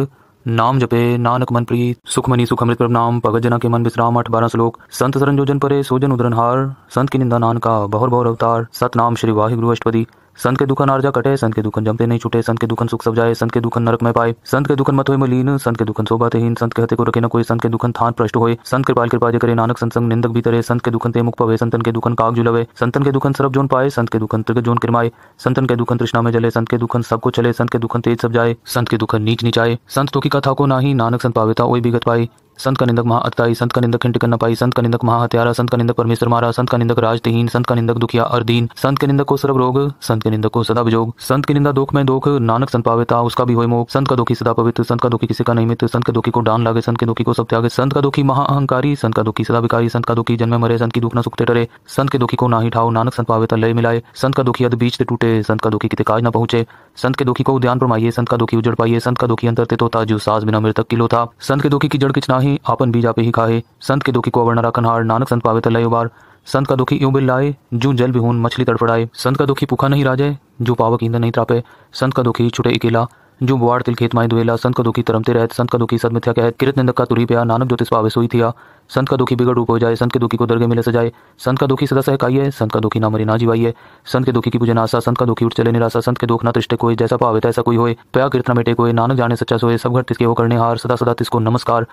नाम जपे नानक मन प्रीत सुखमनी सुख अमृत नाम भगत जना के मन विश्राम अठ बारह श्लोक संत सरन जोजन परे सोजन उदरन हार संत की निंदा नान का बहुर बहुर अवतार सत नाम श्री वाहिगुरु अष्टपदी संत के दुखन आर्जा कटे संत के दुखन जमते नहीं छूटे संत के दुखन सुख सब जाए संत के दुखन नरक में पाए संत के दुखन मत हो मलिन संत के दुखन सोबाते हीन संत के हते को रखे न कोई संत के दुखन थान प्रष्ट होए संत कृपाल कृपा जे करे नानक संसंग निंदक भी तरे संत के दुखन ते मुख पवे संतन के दुखन काग जुलवे संतन के दुखन सरब जोन पाए संत के दुखन त्रिग जोन किरमाए संतन के दुखन तृष्णा में जले संत के दुखन सबको चले संत के दुखन तेज सब जाए संत के दुखन नीच नीचाए संत तो की कथा को नाही नानक संत पावे था ओई बिगत पाई संत का निंदक महाअताई संत का निंदक खिंड करना पाई संत का निंदक महाहत्यारा संत का निंदक परमेश्वर मारा संत का निंदक राजदहीन संत का निंदक दुखिया अर्दीन संत के निंदक को सर्व रोग संत के निंदक को सदा विजोग संत की निंदा दुख में दुख नानक संत पावेता उसका भी हो मोह संत का दुखी सदा पवित्र संत का दुखी किसी का नहीं मित्र संत के दुखी को डान लागे संत के दुखी को सब त्यागे संत का दुखी महाअहंकारी संत का दुखी सदा विकारी संत का दुखी जन्म मरे संत की दुख न सुखते डरे संत के दुखी को ना ही ठाओ नानक संत पावेता लय मिलाए संत का दुखी अद बीच टूटे संत का दुखी कित काज न पहुंचे संत के दुखी को उद्यान पर संत का दुखी उजड़ पाइए संत का दुखी अंतर तो था जो सास बिना मृतक किलो था संत के दुखी की जड़ किचना ही आपन बीजा पे ही खाए संत के दुखी को अवर्ण रखन हार नानक संत पावे तलय उबार संत का दुखी यूं बिल लाए जू जल भी हूं मछली तड़फड़ाए संत का दुखी पुखा नहीं राजे जो पावक ईंधन नहीं त्रापे संत का दुखी छुटे अकेला जो बुआर तिल खेत माए दुवेला संत का दुखी तरमते रहत संत का दुखी सदमिथ्या कहत किरत निंदक का तुरी प्या नानक ज्योतिष पावे सोई थिया संत का दुखी बिगड़ रूप हो जाए संत के दुखी को दरगे मिले सजाए संत का दुखी सदा सहकाइए संत का दुखी ना मरी ना जीवाइए संत के दुखी की पूजन आशा संत का दुखी उठ चले निराशा संत के दुख ना तिष्टे कोई जैसा पावे तैसा कोई होए पया किरतना मेटे कोई नानक जाने सच्चा सोए सब घर तिसके वो करने हार सदा सदा तिसको नमस्कार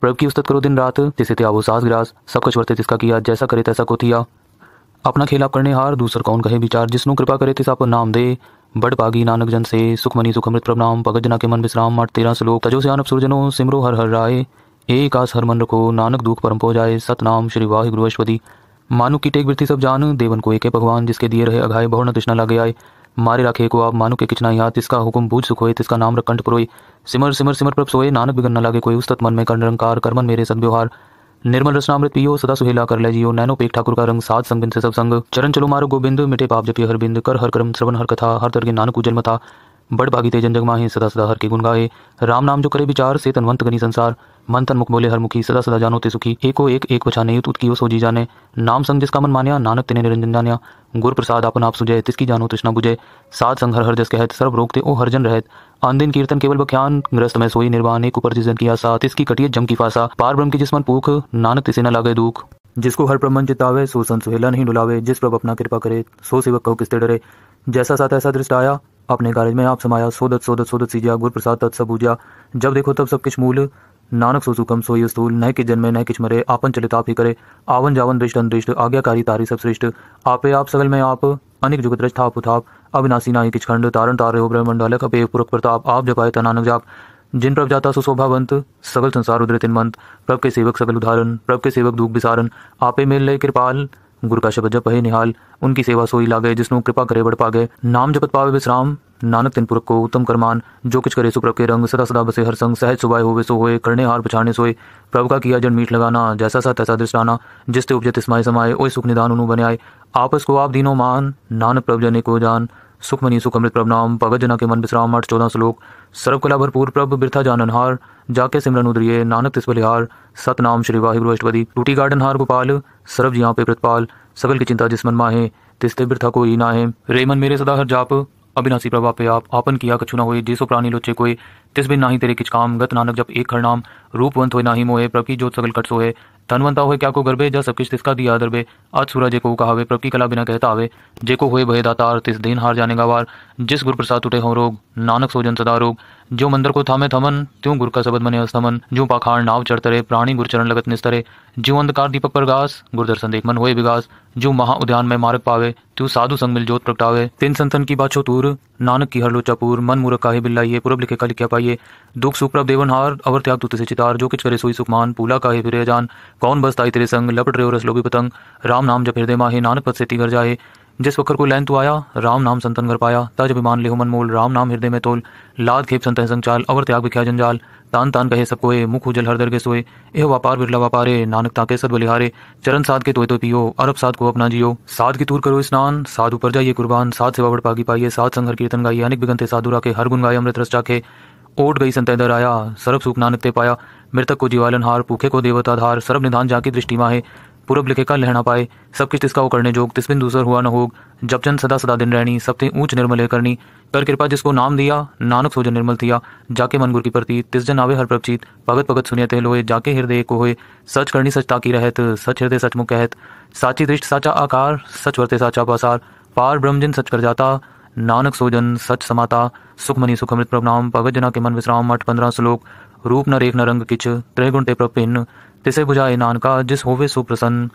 प्रभु की उस्तत करो दिन रात जिसे थे आबो सास ग्रास सब कुछ वर्ते तिसका किया जैसा करे तैसा को थिया अपना खेला करने हार दूसर कौन कहे विचार जिसनों कृपा करे तिस आप नाम दे बड़ पागी नानक जन से सुखमनी सुखमृत नाम भगत जना के मन विश्राम मठ तेरा श्लोक तजो से आनप सुरजनो सिमरो हर हर राय एक आस हर मन रखो नानक दुख परम पो जाए सतनाम श्री वाहि गुरुवश्वदी मानु की टेक वृत्ति सब जान देवन को एक भगवान जिसके दिए रहे अघाय बहु तृष्णा लागे आए मारे राखे को आप मानु के किचना याद इसका हुक्म बूझ सुखोए तिसका नाम रखंड पुरोई सिमर सिमर सिमर प्रभ सोए नानक बिगन न लागे कोई उस मन में कर्ण रंकार कर्मन मेरे सदव्यवहार निर्मल रसनामृत पियो सदा सुहेला कर ले जियो नैनो पेख ठाकुर का रंग साध संग से सब संग चरण चलो मारो गोबिंद मिठे पाप जपियो हर बिंद कर हर कर्म श्रवण हर कथा हर तरगे नानक उजल मथा बड़ भागी तेजन जग माहे सदा सदा हर के गुण गाए राम नाम जो करे विचार से तनवंत गनी संसार मन तन मुख बोले हर मुखी सदा सदा जानो ते सुखी एको एक एक बछाने युत की सो जी जाने नाम संग जिसका मन मान्या नानक तिने निरंजन जान्या गुर प्रसाद अपन आप सुजय तिसकी जानो तृष्णा बुझे सात संग हर हर जस कहत सर्व रोग ते ओ हर जन रहत आंदिन कीर्तन केवल बख्यान ग्रस्त में सोई निर्वाण एक ऊपर जिसन की आसा तिसकी कटिए जम की फासा पार ब्रह्म की जिसमन पूख नानक तिसे न लागे दुख जिसको हर प्रबंध जितावे सो संत सुहेला नहीं डुलावे जिस प्रभ अपना कृपा करे सो सेवक कहो किसते डरे जैसा साथ ऐसा दृष्ट आया अपने कार्य में आप समाया सोदत सोदत सोदत सीजिया गुर प्रसाद तत् तत्सबूजा जब देखो तब सब किश मूल नानक सो सुखम सोई स्थूल न कि जन्मे न किश मरे आपन चलित आप ही करे आवन जावन दृष्ट अनदृष्ट आज्ञाकारी तारी सब श्रेष्ठ आपे आप सगल में आप अनेक जुगत रच थाप उथाप अविनाशी नाई किच खंड तारण तारे हो ब्रह्मंडल कपे पुरख प्रताप आप जपाए तनानक जाप जिन प्रभ जाता सुशोभावंत सगल संसार उदृतिन मंत प्रभ के सेवक सगल उदाहरण प्रभ के सेवक दुख विसारण आपे मेल लय कृपाल गुरु का शब्द जप है निहाल उनकी सेवा सोई लागे जिसनु कृपा करे बढ़ पागे नाम जपत पावे विश्राम नानक तिन पुरख को उत्तम करमान जो कुछ करे सुप्रभ के रंग सदा सदा बसे हर संग सहज सुबह होवे सो होए करने हार पछाने सोए प्रभु का किया जन मीठ लगाना जैसा सा तैसा दृष्टाना जिसते उपजे तिस्माय समाये ओ सुख निदान उनु बने आए आपस को आप दीनो मान नानक प्रभु जने को जान सुखमनी सुखमृत प्रभ नाम भगत जना के मन विश्राम अठ चौदह श्लोक सर्वकला भरपूर प्रभ बिरथा जान अनहार जाके सिमरन उदरिये नानक तिस बलिहार नाम श्री वाहिगुरु अष्टपदी टूटी गार्डन हार गोपाल सर्व जिया पे प्रतपाल सकल की चिंता जिस मन माहे तिस्ते बिरथा कोई ना है रे मन मेरे सदा हर जाप अविनाशी प्रभा पे आप आपन किया कछु ना हुए जिसो प्राणी लोचे कोई तिस बिन नाही तेरे किच काम गत नानक जब एक हर नाम रूपवंत हो नाही मोहे प्रभ की जोत सकल कट सोहे धनवंता हुए क्या को गर्भे जा सब किस तिसका दिया दरबे आज सूरज जे को कहावे प्रभ की कला बिना कहता आवे जे को हुए भय दातार तिस दिन हार जाने का वार जिस गुरु प्रसाद उठे हो रोग नानक सोजन सदा रोग जो मंदिर को थामे थमन त्यों गुर का सबद मने अस्तमन जो पाखाण नाव चढ़तरे प्राणी चरण लगत निस्तरे जो अंधकार दीपक पर गास गुरदर्शन देख मन हुए विगास जो महा उद्यान में मार्ग पावे त्यू साधु संग मिल जोत प्रगटावे तीन संतन की बात तूर नानक की हर लोचा पूर मन मूर्ख काहे बिल्लाइए पूर्व लिखे का लिखा पाइए दुख सुप्रभ देवन हार अवर त्याग तुत से चितार जो किच करे सोई सुखमान पूला काहे फिरे जान कौन ताई तेरे संग लपट रहे हो लोभी पतंग राम नाम जब हृदय माहे नानक पद से तिगर जाए जिस वक्र को लैन तू तो आया राम नाम संतन घर पाया तज अभिमान लिहो मन मोल राम नाम हृदय में तोल लाद खेप संत संचाल अवर त्याग विख्या जंजाल तान तान कहे सब कोए मुख उजल हर दर के सोए एह व्यापार बिरला व्यापारे नानक ताके सद बलिहारे चरण साध के तोय तो पियो अरब साध को अपना जियो साध की तूर करो स्नान साधु पर जाइए कुर्बान साध सेवा बड़ पागी पाइए साध संघर कीर्तन गाइए अनेक बिगंते साधु राखे हर गुण गाय अमृत रस चाखे ओट गई संत दर आया सरब सुख नानक ते पाया मृतक को जीवालन हार पुखे को देवताधार सरब निधान जाके दृष्टि माहे पूरब लिखे का लहना पाए सब किस तिसका वो करने जोग तिसबिन दूसर हुआ न होग जब चंद सदा सदा दिन रहनी सबते ऊंच निर्मल है करनी कर कृपा जिसको नाम दिया नानक सोजन निर्मल थिया जाके मन गुर की प्रति तिस जन आवे हर प्रपचित भगत भगत सुनियत लोए जाके हृदय को होए सच करनी सच ताकी रहत सच हृदय सच मुख कहत साची दृष्ट साचा आकार सच वर्ते साचा पासार पार ब्रह्मजन सच कर जाता नानक सोजन सच समाता सुखमनी सुखमृत प्रभनाम भगत जना के मन विश्राम अठ पंद्रह श्लोक रूप न रेख न रंग किच त्रय ते प्रभिन्न तिसे बुझाए नानका जिस होवे सुप्रसन्न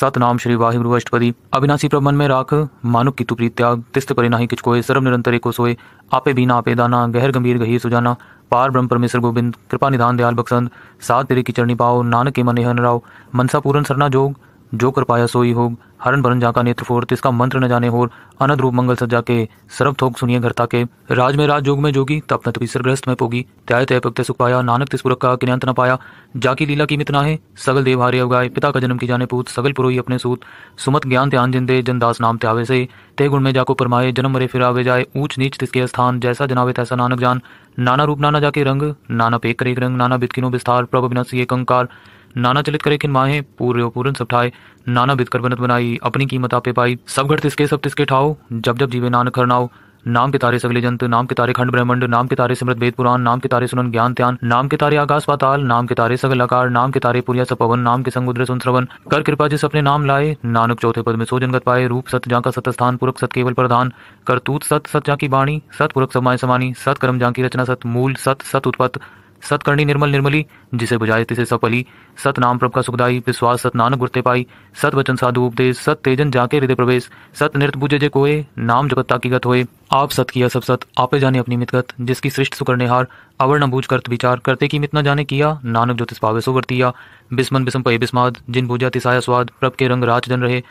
सतनाम श्री वाहिगुरु अष्टपदी अविनाशी प्रभ मन में राख मानुक की तुप्री त्याग तिस्त परिनाही किचकोय सर्व निरंतर को सोए आपे बिना आपे दाना गहर गंभीर गहीर सुजाना पार ब्रह्म परमेश्वर गोविंद कृपा निधान दयाल बक्सन सात तेरे की चरणी पाओ नानक के मन हन राव मनसा पूरन सरना जोग जो कर पाया सोई हो हरण भरन जाका नेत्र फोर तिसका मंत्र न जाने होर अनद रूप मंगल सजा के सर्व थोक सुनिए घर ताके राज में राज जोग में जोगी तप न तपी सरग्रस्त में पोगी त्याय तय पक्त सुख पाया नानक तिस पुरख का किन्यांत न पाया जाकी लीला की ना है सगल देव हारे अवगाय पिता का जन्म की जाने पूत सगल पुरोही अपने सूत सुमत ज्ञान ध्यान जिंदे जनदास नाम त्यावे से ते गुण में जाको परमाए जन्म मरे फिरावे जाए ऊंच नीच तिसके स्थान जैसा जनावे तैसा नानक जान नाना रूप नाना जाके रंग नाना पेक करे रंग नाना बितकिनो विस्तार प्रभु बिना सी अंकार नाना चलित करे किन माहे पूरे पूरन सब ठाए नाना बितकर बनत बनाई अपनी कीमत आपे पाई सब घर तिसके सब तिसके ठाओ जब जब जीवे नानक खरनाओ नाम के तारे सगले जंत नाम के तारे खंड ब्रह्मंड नाम के तारे सिमृत वेद पुराण नाम के तारे सुनन ज्ञान त्यान नाम के तारे आकाश पाताल नाम के तारे सगल आकार नाम के तारे पुरिया सपवन नाम के संगुद्र सुन श्रवन कर कृपा जिस अपने नाम लाए नानक चौथे पद में सो जनगत पाए रूप सत जा का सत स्थान पुरख सत केवल प्रधान करतूत सत सत जा की वाणी सत पुरख समाय समानी सत कर्म जा की रचना सत मूल सत सत उत्पत्त सतकर्णी निर्मल निर्मली जिसे बुझाए तिसे सपली सत नाम प्रभ का सुखदाई विश्वास सत नानक गुरते पाई सत वचन साधु उपदेश सत तेजन जाके हृदय प्रवेश सत नृत बुझे जे कोए नाम जगत ताकीगत होए आप सत किया सब सत आपे जाने अपनी मितगत जिसकी सृष्ट सुकर्णेहार अवर न बूझ करत विचार करते की मितना जाने किया नानक ज्योतिष पावे सो वर्तिया बिस्मन बिस्म पय बिस्माद जिन भुजा तिसाया स्वाद प्रभ के रंग राज जन रहे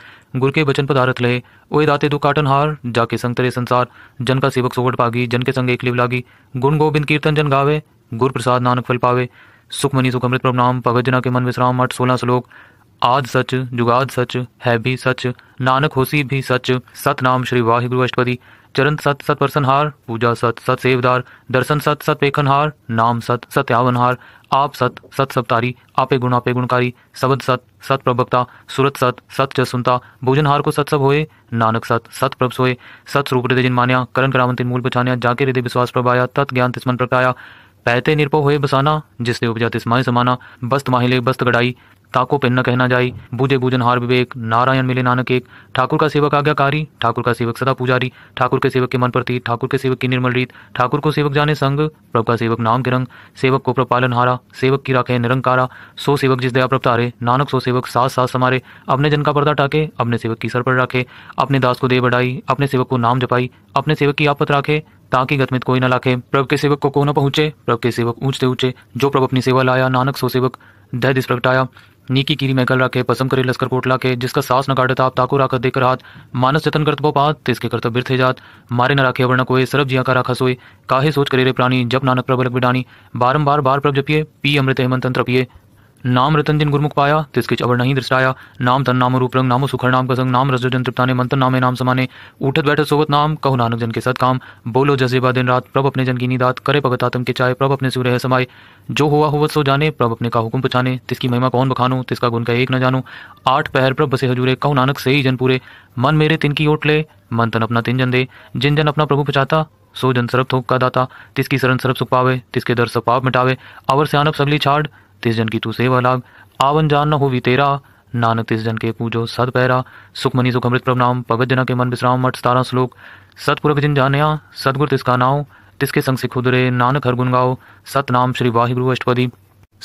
गुर के वचन पदारथ लहे ओए दाते दु काटन हार जाके संग तरे संसार जन का सेवक सोवट पागी जन के संग एक लिव लागी गुण गोविंद कीर्तन जन गावे गुर प्रसाद नानक फल पावे सुखमनी सुखमृत प्रभ नाम भगत जना के मन विश्राम मठ सोलह श्लोक आद सच जुगाद सच है भी सच नानक होसी भी सच सत नाम श्री वाहिगुरु अष्टपति चरण सत सत परसनहार पूजा सत सत सेवदार दर्शन सत सत पेखनहार नाम सत सत्यावनहार आप सत सत सप्तारी आपे गुण आपे गुणकारी सबद सत सत प्रभक्ता सुरत सत सत जसुनता सुनता भोजनहार को सत सब होए नानक सत सत प्रभ सोए सत स्वरूप जिन मान्या करण करामंतिन मूल पछान्या जाके हृदय विश्वास प्रभाया तत् ज्ञान तिस्मन प्रकाया पहते निरपो हुए बसाना जिससे उपजत स्माय समाना बस्त माहिले बस्त गढ़ाई ताको पेन न कहना जाई बूझे बूझन हार विवेक नारायण मिले नानक एक ठाकुर का सेवक आज्ञाकारी ठाकुर का सेवक सदा पुजारी ठाकुर के सेवक के मन प्रतीत ठाकुर के सेवक की निर्मल रीत ठाकुर को सेवक जाने संग प्रभु का सेवक नाम के रंग सेवक को प्रपालन हारा सेवक की राखे निरंकारा सो सेवक जिस दया प्रपतारे नानक सो सेवक सास सास समारे अपने जन का पर्दा टाके अपने सेवक की सर पर रखे अपने दास को दे बढ़ाई अपने सेवक को नाम जपाई अपने सेवक की आपत राखे ताकि गत में कोई न लाखे प्रभु के सेवक को कोना पहुंचे प्रभु के सेवक ऊंचते ऊंचे जो प्रभु अपनी सेवा लाया नानक सो सेवक दह दिस प्रगटाया नीकी कीरी मैकल रखे पसम करे लस्कर कोट के जिसका सास न काटे ताप ताको राखत देकर हाथ मानस जतन करत पात तिसके करत बिरथे जात मारे न राखे वर्ण कोय सरब जिया का राखा सोए काहे सोच करे रे प्राणी जब नानक प्रबलक बिडानी बारंबार बार प्रभ जपिए पी अमृत हेमंत तंत्र पिए नाम रतन जिन गुरमुख पाया तिस किच अवर नहीं दृष्टाया नाम तन नाम रूप रंग नामो सुखर नाम कसंग नाम रसो जन तृप्ताने मंत्र नामे नाम समाने उठत बैठत सोवत नाम कहु नानक जन के सद काम बोलो जजेबा दिन रात प्रभ अपने जन की नीदात करे भगत आतम के चाय प्रभ अपने सूर्य समाये जो हुआ हुआ सो जाने प्रभ अपने का हुक्म पहचाने तिसकी महिमा कौन बखानो तिसका गुण का एक न जानो आठ पहर प्रभ बसे हजूरे कहु नानक से ही जन पूरे मन मेरे तिन की ओट ले मन तन अपना तिन जन दे जिन जन अपना प्रभु पचाता सो जन सरब थोक का दाता तिसकी शरण सरब सुख पावे तिसके दर सब पाप मिटावे अवर से आनप सगली छाड़ तिस जन की तू सेवा लाग आवन जान न हो भी तेरा नानक तिस जन के पूजो सद पैरा सुखमनी सुख अमृत प्रभनाम भगत जना के मन विश्राम मठ सतारा श्लोक सतपुरख जिन जान्या सदगुर तिसका नाव तिसके संग सिख उदरे नानक हर गुन गाओ सतनाम श्री वाहिगुरु अष्टपदी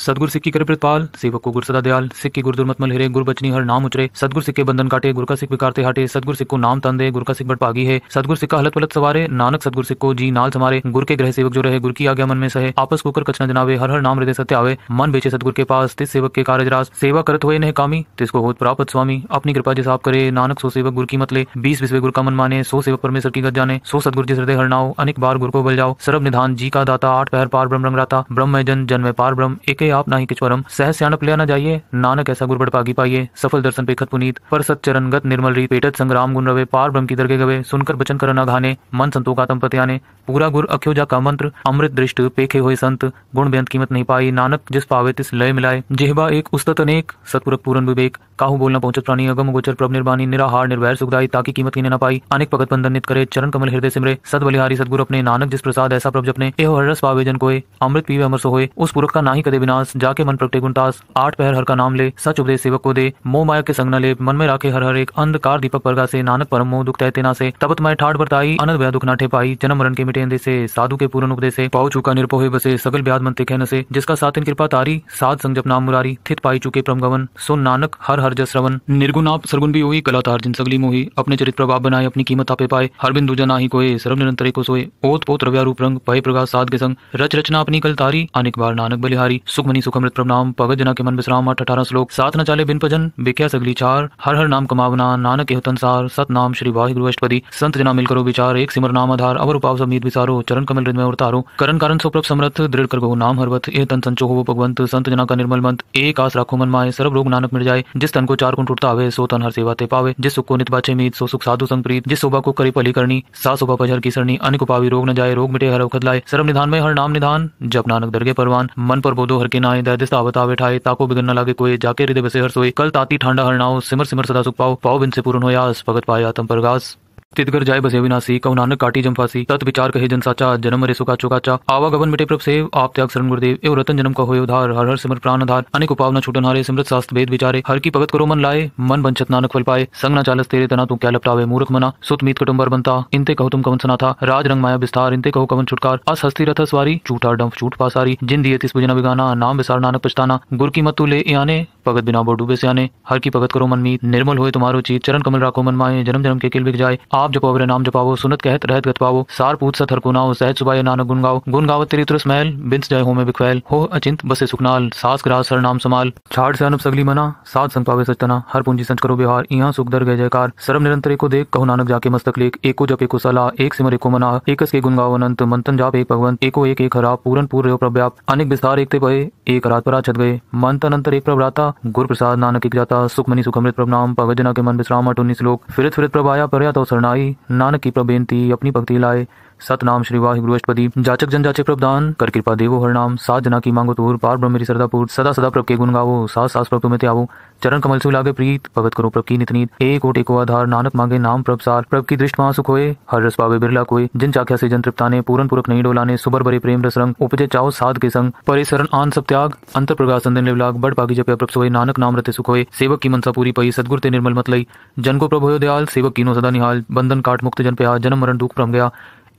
सदगुर सिक्की करे प्रतपाल सेवक को गुरु सदा दयाल सिक्की गुर दुर्मत मल हिरे गुरु बचनी हर नाम उचरे सदगुर सिक्के बंधन काटे गुरु का सिख बिकारते हाटे सदगुर सिख को नाम तन दे गुरु का सिख बट पागी है सदगुर सिक्का हलत पलत सवारे नानक सदगुर सिख को जी नाल समारे गुर के ग्रह सेवक जो रहे गुरु की आज्ञा मन में सहे आपस को कर कचना जनावे हर हर नाम हृदय सत्य आवे मन बेचे सदगुरु के पास तिस सेवक के कार्य रास सेवा करत हुए नह कामी तिसको होत प्राप्त स्वामी अपनी कृपा जिस आप करे नानक सो सेवक गुर की मतले बीस विश्व गुरु का मन माने सो सेवक परमेश्वर की गत जाने सो सदगुर जिस हृदय हर नाव अनेक बार गुर को बल जाओ सर्व निधान जी का दाता आठ पहर पार ब्रह्म रंग राता ब्रह्म जन जन्म पार ब्रह्म एक के आप ना ही के चौरम सह सियाणप ले ना जाइए नानक ऐसा गुरबट पागी पाइए सफल दर्शन पेखत पुनीत पर सत चरण गत निर्मल री पेटत संग्राम गुण रवे पार ब्रह्म की दरगे गवे सुनकर बचन कर घाने मन संतों का तम आने पूरा गुर अख्यो जा का मंत्र अमृत दृष्ट पेखे हुए संत गुण बेंत कीमत नहीं पाई नानक जिस पावे तिस लय मिलाए जेहबा एक उस्तत अनेक सतपुरक पूरन विवेक काहू बोलना पहुंचत प्राणी अगम गोचर प्रभ निर्वाणी निराहार निर्वैर सुखदाई ताकि कीमत की न पाई अनेक भगत बंधन नित करे चरण कमल हृदय सिमरे सद बलिहारी सदगुरु अपने नानक जिस प्रसाद ऐसा प्रभ जपने एह हर रस पावे जन कोए अमृत पीवे अमर सो होए उस पुरख का ना ही कदे बिना नास जाके मन प्रगटे गुणतास आठ पहर हर का नाम ले सच उपदेश सेवक को दे मोह माया के संग न ले मन में राखे हर हर एक अंधकार दीपक परगा से नानक परम मोह दुख तहते से तपत माय ठाठ बरताई अनंत व्या दुख नाठे पाई जन्म मरण के मिटे अंधे से साधु के पूर्ण उपदेश पाओ चुका निरपोहे बसे सगल ब्याज मन तिखे से जिसका साथ इन कृपा तारी साध संग जब नाम मुरारी थित पाई चुके परम गवन सो नानक हर हर जस रवन निर्गुण आप सरगुण भी हुई कला तार जिन सगली मोही अपने चरित्र प्रभाव बनाए अपनी कीमत आपे पाए हर बिंदु जना ही कोए सर्व निरंतर को सोए ओत पोत रव्या रूप रंग भय प्रगा साध के संग रच रचना अपनी कल तारी अनेक बार नानक बलिहारी सुख सुखमनी सुखमृत प्रणाम पगत जना के मन विश्राम अठ अठारह श्लोक सात न चाले बिन भजन विख्या सगली चार हर हर नाम कमावना नानक के हुतनसार सत नाम श्री वाहि गुरुष्टपति संत जना मिलकर विचार एक सिमर नाम आधार अवर उपाव समीत विचारो चरण कमल में उतारो करण कारण सुप्रभ समर्थ दृढ़ कर गो नाम हरवत ए तन संचो हो भगवंत संत जना का निर्मल मंत एक आस राखो मन माए सर्व रोग नानक मिल जाए जिस तन को चार कुंठ उठता आवे सो तन हर सेवा ते पावे जिस सुख को नित बाचे मीत सो सुख साधु संप्रीत जिस शोभा को करे पली करनी सा शोभा पजहर की सरणी अनेक उपावी रोग न जाए रोग मिटे हर अवखद लाए सर्व निधान में हर नाम निधान जब नानक दरगे परवान मन पर बोधो हर ਕਿ ਨਾ ਆਇਦਾ ਜਿਸ ਤਾਵਤ ਆਵੇ ਠਾਏ ਤਾ ਕੋ ਬਿਗਨ ਨਾ ਲਾਗੇ ਕੋਈ ਜਾ ਕੇ ਰਿਦੇ ਬਸੇ ਹਰ ਸੋਈ ਕਲ ਤਾਤੀ ਠੰਡਾ ਹਰਨਾਓ ਸਿਮਰ ਸਿਮਰ ਸਦਾ ਸੁਖ ਪਾਓ ਪਾਓ ਬਿਨ ਸੇ ਪੂਰਨ ਹੋਇਆ ਅਸ ਸਭਗਤ ਪਾਇਆ ਤੰਪਰਗਾਸ तिदगर जाय बसे विनाशी कौ नानक काटी जम्फासी तत् विचार कहे जन साचा जन्म रे सुखा चुका चा आवा आवागमन मिटे प्रभ सेव आप त्याग शरण गुरुदेव एवं रतन जन्म का हो उधार हर हर सिमर प्राण आधार अनेक उपाव न छूटन हारे सिमरत शास्त्र भेद विचारे हर की भगत करो मन लाए मन बंचत नानक फल पाए संग न चालस तेरे तना तू क्या लपटावे मूर्ख मना सुत मीत कटुम्बर बनता इनते कहो तुम कवन सना था राज रंग माया विस्तार इनते कहो कवन छुटकार अस हस्ती रथ सवारी झूठा डंफ झूठ पासारी जिन दिए तिस बुजना बिगाना नाम विसार नानक पछताना गुर की मत तू ले आने भगत बिना बोडूबे से आने हर की भगत करो मन मीत निर्मल हो तुम्हारो चीत चरण कमल राखो मन माए जन्म जन्म के किल बिक जाए पाप जपाओ रे नाम जपावो सुनत कहत रहत गत पावो सार पूत सत हर कुनाओ सहज सुबाय नानक गुन गाओ गुन गावत तेरी तुरस महल बिंस जय हो में बिखवैल हो अचिंत बसे सुखनाल सास ग्रास सर नाम समाल छाड़ से अनुप सगली मना सात संग पावे सचना हर पूंजी संच करो व्यवहार यहाँ सुख दर गए जयकार सर्व निरंतर को देख कहो नानक जाके मस्तक लेख एको जप एको सला एक सिमर एको मना एकस के गुन गाओ अनंत मंथन जाप एक भगवंत एको एक एक हरा पूरन पूर रहो प्रव्याप अनेक विस्तार एकते पहे एक रात पर छत गए मंथन अंतर एक प्रभराता गुरु प्रसाद नानक एक जाता सुखमनी सुखमृत प्रभ नाम भगत जना के मन विश्राम अटोनी श्लोक फिरत फिरत प्रभाया पर तो सरना आई नानक की प्रबेनती अपनी भक्ति लाए सतनाम श्री वाहिगुरु अष्टपदी जाचक जन जाचक प्रदान कर कृपा देवो हर नाम सात जना की मांगो तोर पार ब्रह्म मेरी सरदापूर सदा सदा प्रभ के गुण गावो सास सास प्रभु में आवो चरण कमल से लागे प्रीत भगत करो प्रभ की नितनीत एक ओट एको आधार नानक मांगे नाम प्रभ सार प्रभ की दृष्टि महासुख होए हर रस पावे बिरला कोई जिन चाख्या से जन तृप्ताने पूरन पुरख नहीं डोलाने सुबर भरे प्रेम रस रंग उपजे चाहो साध के संग परे शरण आन सब त्याग अंतर प्रकाश अंदर लिवलाग बड़ पागी जपे प्रभ सोए नानक नाम रते सुख होए सेवक की मनसा पूरी पई सदगुर ते निर्मल मत लई जन को प्रभु दयाल सेवक कीनो सदा निहाल बंधन काट मुक्त जन पे जन्म मरण दुख प्रम गया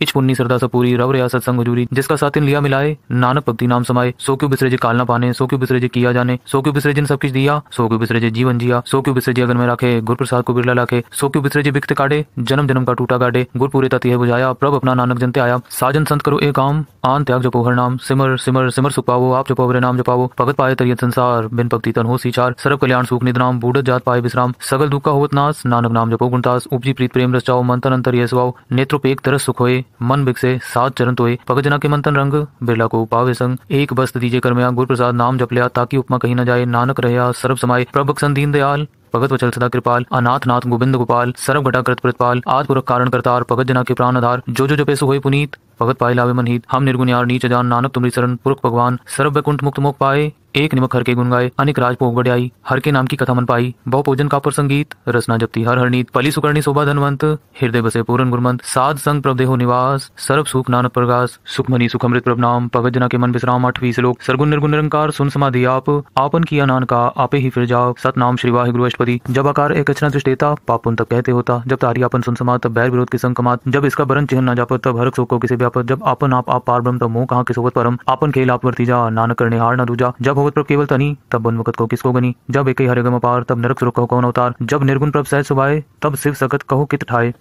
इच पुन्नी सरदा सपूरी रव रिया सत्संग हजूरी जिसका इन लिया मिलाए नानक भक्ति नाम समाये सो क्यों बिसरे जे काल ना पाने सो क्यों बिसरे जे किया जाने सो क्यों बिसरे जिन सब कुछ दिया सो क्यों बिसरे जे जीवन जिया सो क्यों बिसरे जे अगर मैं राखे गुरु प्रसाद को बिरला लाखे सो क्यों बिसरे जे बिक्त काटे जन्म जन्म का टूटा काटे गुरु पूरे तति है बुझाया प्रभ अपना नानक जनते आया साजन संत करो एक काम आन त्याग जपो हर नाम सिमर सिमर सिमर सुख पावो आप जपो हरे नाम जपावो भगत पाए तरियत संसार बिन भक्ति तन हो सीचार सर्व कल्याण सुख नाम बूढ़ जात पाए विश्राम सगल दुख का होत नास नानक नाम जपो गुणतास उपजी प्रीत प्रेम रचाओ मंत्र अंतर ये सुवाओ नेत्रोपेक तरस सुख होए मन बिकसे सात चरण तोय पगजना के मंथन रंग बिरला को पावे संग एक बस्त दीजे करमया गुरु प्रसाद नाम जप लिया ताकि उपमा कहीं न जाए नानक रहया सर्व समाये प्रभु दीन दयाल भगत वचल सदा कृपाल अनाथ नाथ गोविंद गोपाल सर्व प्रतपाल प्रतिपाल पुरख कारण करतार भगत जना के प्राण आधार जो जो जपे सुहोई पुनीत भगत पाए लावे मनहित हम निर्गुण यार नीच जान नानक तुम्हारी शरण पुरख भगवान सर्व वैकुंठ मुक्त मुख पाए एक निमक हर के गुन गाए अनेक राज पोगड़ियाई हर के नाम की कथा मन पाई बहु पूजन का संगीत रचना जपती हर हरनीत पली सुकर्णी शोभा धनवंत हृदय बसे पूरन गुरमंत साध संग देहो निवास सर्व सुख नानक प्रगास सुखमनी सुखमृत नाम पगत जना के मन विश्राम अठवी श्लोक सरगुण निर्गुण निरंकार सुन समाधि आप आपन किया नान का आपे ही फिर जाओ नाम श्री वाहे गुरु अष्टपति जब आकार एक अचना दृष्टेता पापुन तक कहते होता जब तारी आपन सुन समा तब बैर विरोध के संग कमात जब इसका बरन चिन्ह न जापत तब हर शोक को किसी व्यापत जब आपन आप आप पार ब्रम तब मोह कहा के सोबत परम आपन खेल आप वर्ती जा नानक करने हार न दूजा जब हो भगवत प्रभ केवल तनी तब बन मुकत को किसको गनी जब एक हरे गम पार तब नरक सुरु कहो कौन अवतार जब निर्गुण प्रभ सह सुभाए तब शिव सकत कहो कित ठाए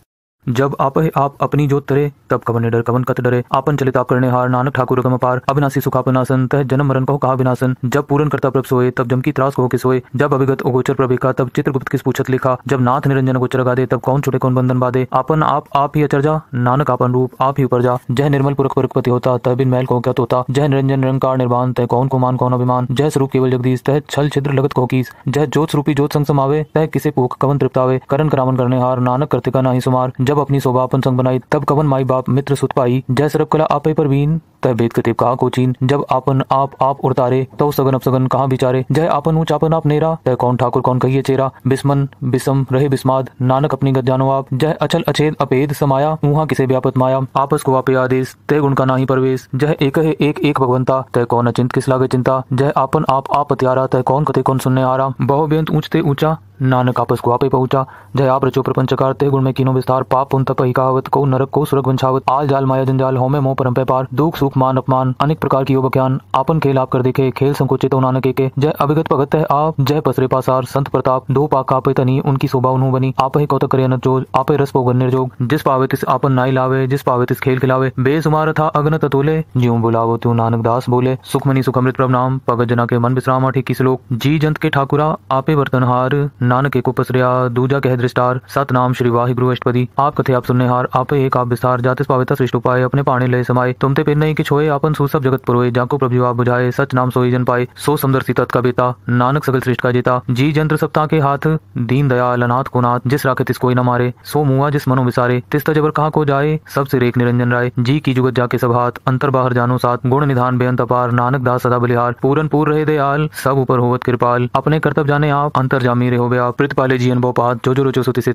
जब आप आप अपनी जोत तरे तब कवन डर कवन कत डरे आपन चलित आप करने हार नानक ठाकुर कम पार अविनाशी सुखापनासन तह जन्म मरण कहो कहा विनाशन जब पूरन करता प्रभ सोए तब जम की त्रास कहो के सोए जब अभिगत अगोचर प्रभिका तब चित्रगुप्त किस पूछत लिखा जब नाथ निरंजन गोचर दे तब कौन छुटे कौन बंधन बाधे अपन आप आप ही जा नानक अपन रूप आप ही ऊपर जा जय निर्मल पुरख पुरखपति होता तब इन मैल को क्या होता जय निरंजन निरंकार निर्माण तय कौन को मान कौन अभिमान जय स्वरूप केवल जगदीश तह छल छिद्र लगत किस जय ज्योत स्वरूपी ज्योत संग समावे तह किसे पोख कवन तृप्तावे करण करामन करने हार नानक कृतिका नही ना ही सुमार जब जब अपनी शोभा अपन संग बनाई तब कवन माई बाप मित्र सुत पाई जय सरब कला पर भीन तह भेद कतिब कहा कोचीन जब आपन आप आप उतारे तो सगन अपसगन कहा बिचारे जय आपन ऊंच आपन आप नेरा तय कौन ठाकुर कौन कहिए चेरा बिस्मन बिस्म रहे बिस्माद नानक अपनी गत जानो आप जय अचल अचेद अपेद समाया मुहा किसे व्यापत माया आपस को आप आदेश तय गुण का नाही परवेश जय एक है एक एक भगवंता तय कौन अचिंत किस लागे चिंता जय आपन आप आप अत्यारा तय कौन कते कौन सुनने आ रहा बेंत ऊंचते ऊंचा नानक आपस को आपे पहुंचा जय आप रचो प्रपंच करते गुण में किनो विस्तार पाप उन तक कहावत को नरक को सुरग वंशावत आल जाल माया जंजाल होमे मोह परम पार दुख सुख अपमान अपमान अनेक प्रकार की योग आपन खेल आप कर देखे खेल संकुचित उनान के के जय अभिगत भगत है आप जय पसरे पासार संत प्रताप दो पाक आपे तनी उनकी शोभा उन्हों बनी आप ही कौतक करे जोज आपे रस पोगन निर्जोग जिस पावे तिस आपन नाई लावे जिस पावे तिस खेल खिलावे बेसुमार था अग्न ततोले ज्यो बुलावो त्यू नानक दास बोले सुखमनी सुखमृत नाम भगत जना के मन विश्राम ठीक की श्लोक जी जंत के ठाकुरा आपे हार नानके को पसरिया दूजा कह दृष्टार सत नाम श्री गुरु अष्टपति आप कथे आप सुनने हार आपे एक आप विस्तार जातिस पावे श्रेष्ठ उपाय अपने पाने लय समाये तुमते पे नहीं कि किछ होए आपन सो सब जगत पुरोए जाको प्रभु प्रभुवा बुझाए सच नाम सोई जन पाए सो समदर सीतत का बेता नानक सकल श्रेष्ठ का जेता जी जंत्र सप्ताह के हाथ दीन दयाल अनाथ को नाथ जिस राखे तिस कोई न मारे सो मुआ जिस मनो विसारे तिस जबर कहा को जाए सब से रेख निरंजन राय जी की जुगत जाके सब हाथ अंतर बाहर जानो साथ गुण निधान बेअंत अपार नानक दास सदा बलिहार पूरन पूर रहे दयाल सब ऊपर होवत कृपाल अपने कर्तव्य जाने आप अंतर जामी रहे हो आप प्रित पाले अनुभव पात जो जो रोचो सुति से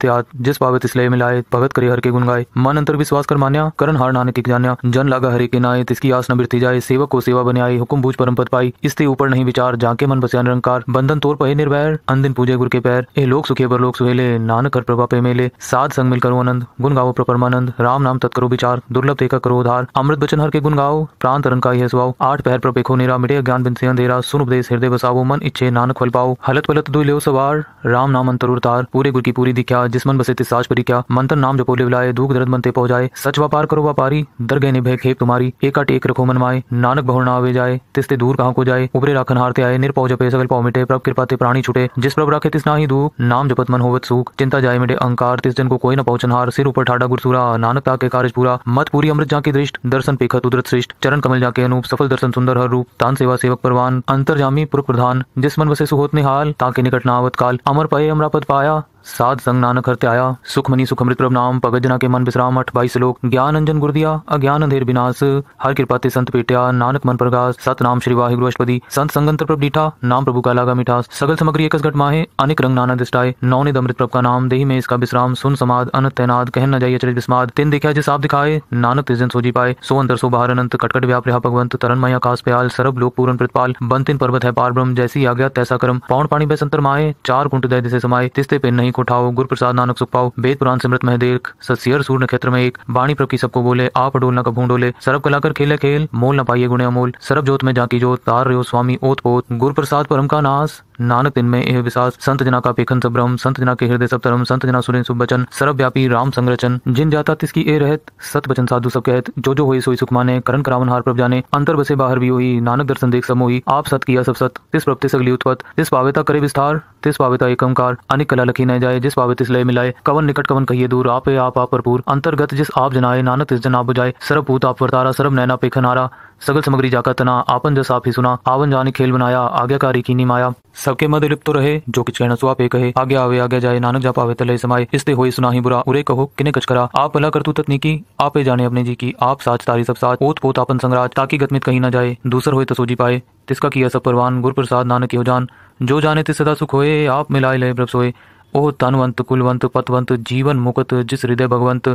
जिस पावत इसलिए मिलाए भगत करे हर के गुण गाए मन अंतर विश्वास कर मान्या करण हार नानक जान्या जन लागा हरे के नाए तिस इसकी आस न बिरती जाए सेवक को सेवा बने आई हुक्म बूझ परम पद पाई इसके ऊपर नहीं विचार जाके मन बसिया निरंकार बंधन तोर पे निर्भर अंदिन पूजे गुर के पैर ए लोक सुखे पर लोक सुहेले नानक कर प्रभा पे मेले साध संग मिल करो आनंद गुण गाओ प्रपरमानंद राम नाम तत्करो विचार दुर्लभ देखा करो उधार अमृत बचन हर के गुण गाओ प्राण तरन का यह स्वभाव आठ पैर पर पेखो निरा मिटे ज्ञान बिन से अंधेरा सुन उपदेश हृदय बसावो मन इच्छे नानक फल पाओ हलत पलत दुई लो सवार राम नाम अंतर उतार पूरे गुर की पूरी दिख्या जिसमन बसे तिसाज परी क्या नाम जपोले बुलाए दूख दर्द मनते पहुंचाए सच व्यापार करो व्यापारी दर गए निभे खेप तुम्हारी एक का टेक रखो मन माए नानक बहुर आवे जाए तिसते दूर कहाँ को जाए उपरे राखन हारते आए निरपौ जपे सगल पौ मिटे प्रभ कृपा ते प्राणी छुटे जिस प्रभ राखे तिस नाही दू नाम जपत मन होवत सुख चिंता जाए मिटे अंकार तिस दिन को कोई न पहुंचन हार सिर ऊपर ठाडा गुरसुरा नानक ताके के कार्य पूरा मत पूरी अमृत जाके दृष्ट दर्शन पेखत उदरत श्रेष्ठ चरण कमल जाके अनूप सफल दर्शन सुंदर हर रूप तान सेवा सेवक परवान अंतर जामी पुर प्रधान जिस मन बसे सुहोत निहाल ताके निकट नावत काल अमर अमरा पद पाया साध संग नानक त्याया आया सुखमनी सुखमृत प्रभ नाम भगत जना के मन विश्राम अठ बाईस श्लोक ज्ञान अंजन गुरदिया अज्ञान अंधेर विनाश हर कृपा ते संत पेटिया नानक मन प्रगास सत नाम श्री वाहे अष्टपदी संत संगंतर प्रभ डीठा नाम प्रभु का लागा मिठास सगल सामग्री एक घट माहे अनेक रंग नाना दिष्टाए नौनिद अमृत प्रभ का नाम दे में इसका विश्राम सुन समाद अन तैनाद कहन न जाइए चरित विस्माद तिन देखा जिस आप दिखाए नानक तिजन सोजी पाए सो अंतर सो बाहर अनंत कटकट व्याप रहा भगवंत तरन मई आकाश प्याल सरब लोक पूरन प्रतपाल बंतिन पर्वत है पार ब्रह्म जैसी आज्ञा तैसा क्रम पौन पानी बैसंतर माए चार कुंट दय दिशे समाये तिस्ते पे नहीं उठाओ ठाओ प्रसाद नानक सुख पाओ वेद पुराण सिमृत मह देख ससियर सूर्य नक्षत्र में एक बाणी प्रभ की सबको बोले आप न कभू डोले सरब कलाकर खेले खेल मोल न पाइए गुणे अमोल सरब जोत में जाकी जोत तार रहो स्वामी ओत पोत गुरु प्रसाद परम का नाश नानक दिन में यह विशास संत जना का पेखन सब ब्रह्म संत जना के हृदय सब धर्म संत जना सुन सुरेन सुबचन सर्वव्यापी राम संरचन जिन जाता तिसकी ए रहत सत बचन साधु सब कहत जो जो हुई सोई सुख माने करण करावन हार प्रभ जाने अंतर बसे बाहर भी हुई नानक दर्शन देख हुई आप सत किया सब सत तिस प्रभते सगली उत्पत तिस पावेता करे विस्तार तिस पावेता एकमकार अनिक कला लखी न जाए जिस पावे तिस लय मिलाए कवन निकट कवन कहिए दूर आप आप आप भरपूर अंतर्गत जिस आप जनाए नानक तिस जनाब बुझाए सर्वभूत आप वर्तारा सर्व नैना पेखन पेखनारा सगल सामग्री जाकर तना आपन जस आप ही सुना आवन जाने खेल बनाया आज्ञाकारी नहीं माया सबके मध्य लिप्त तो रहे जो कि कहना सुहा पे कहे आगे आवे आगे जाए नानक जा पावे तले समाये इसते होए सुना ही बुरा उरे कहो किने कच करा आप भला तू तकनीकी आप ही जाने अपने जी की आप साच तारी सब साथ ओत पोत आपन संग्राज ताकि गतमित कहीं ना जाए दूसर हो तो तसोजी पाए तिसका किया सब परवान गुरु प्रसाद नानक यो जान जो जाने ते सदा सुख होए आप मिलाए लय प्रभ सोए ओ तनवंत कुलवंत पतवंत जीवन मुकत जिस हृदय भगवंत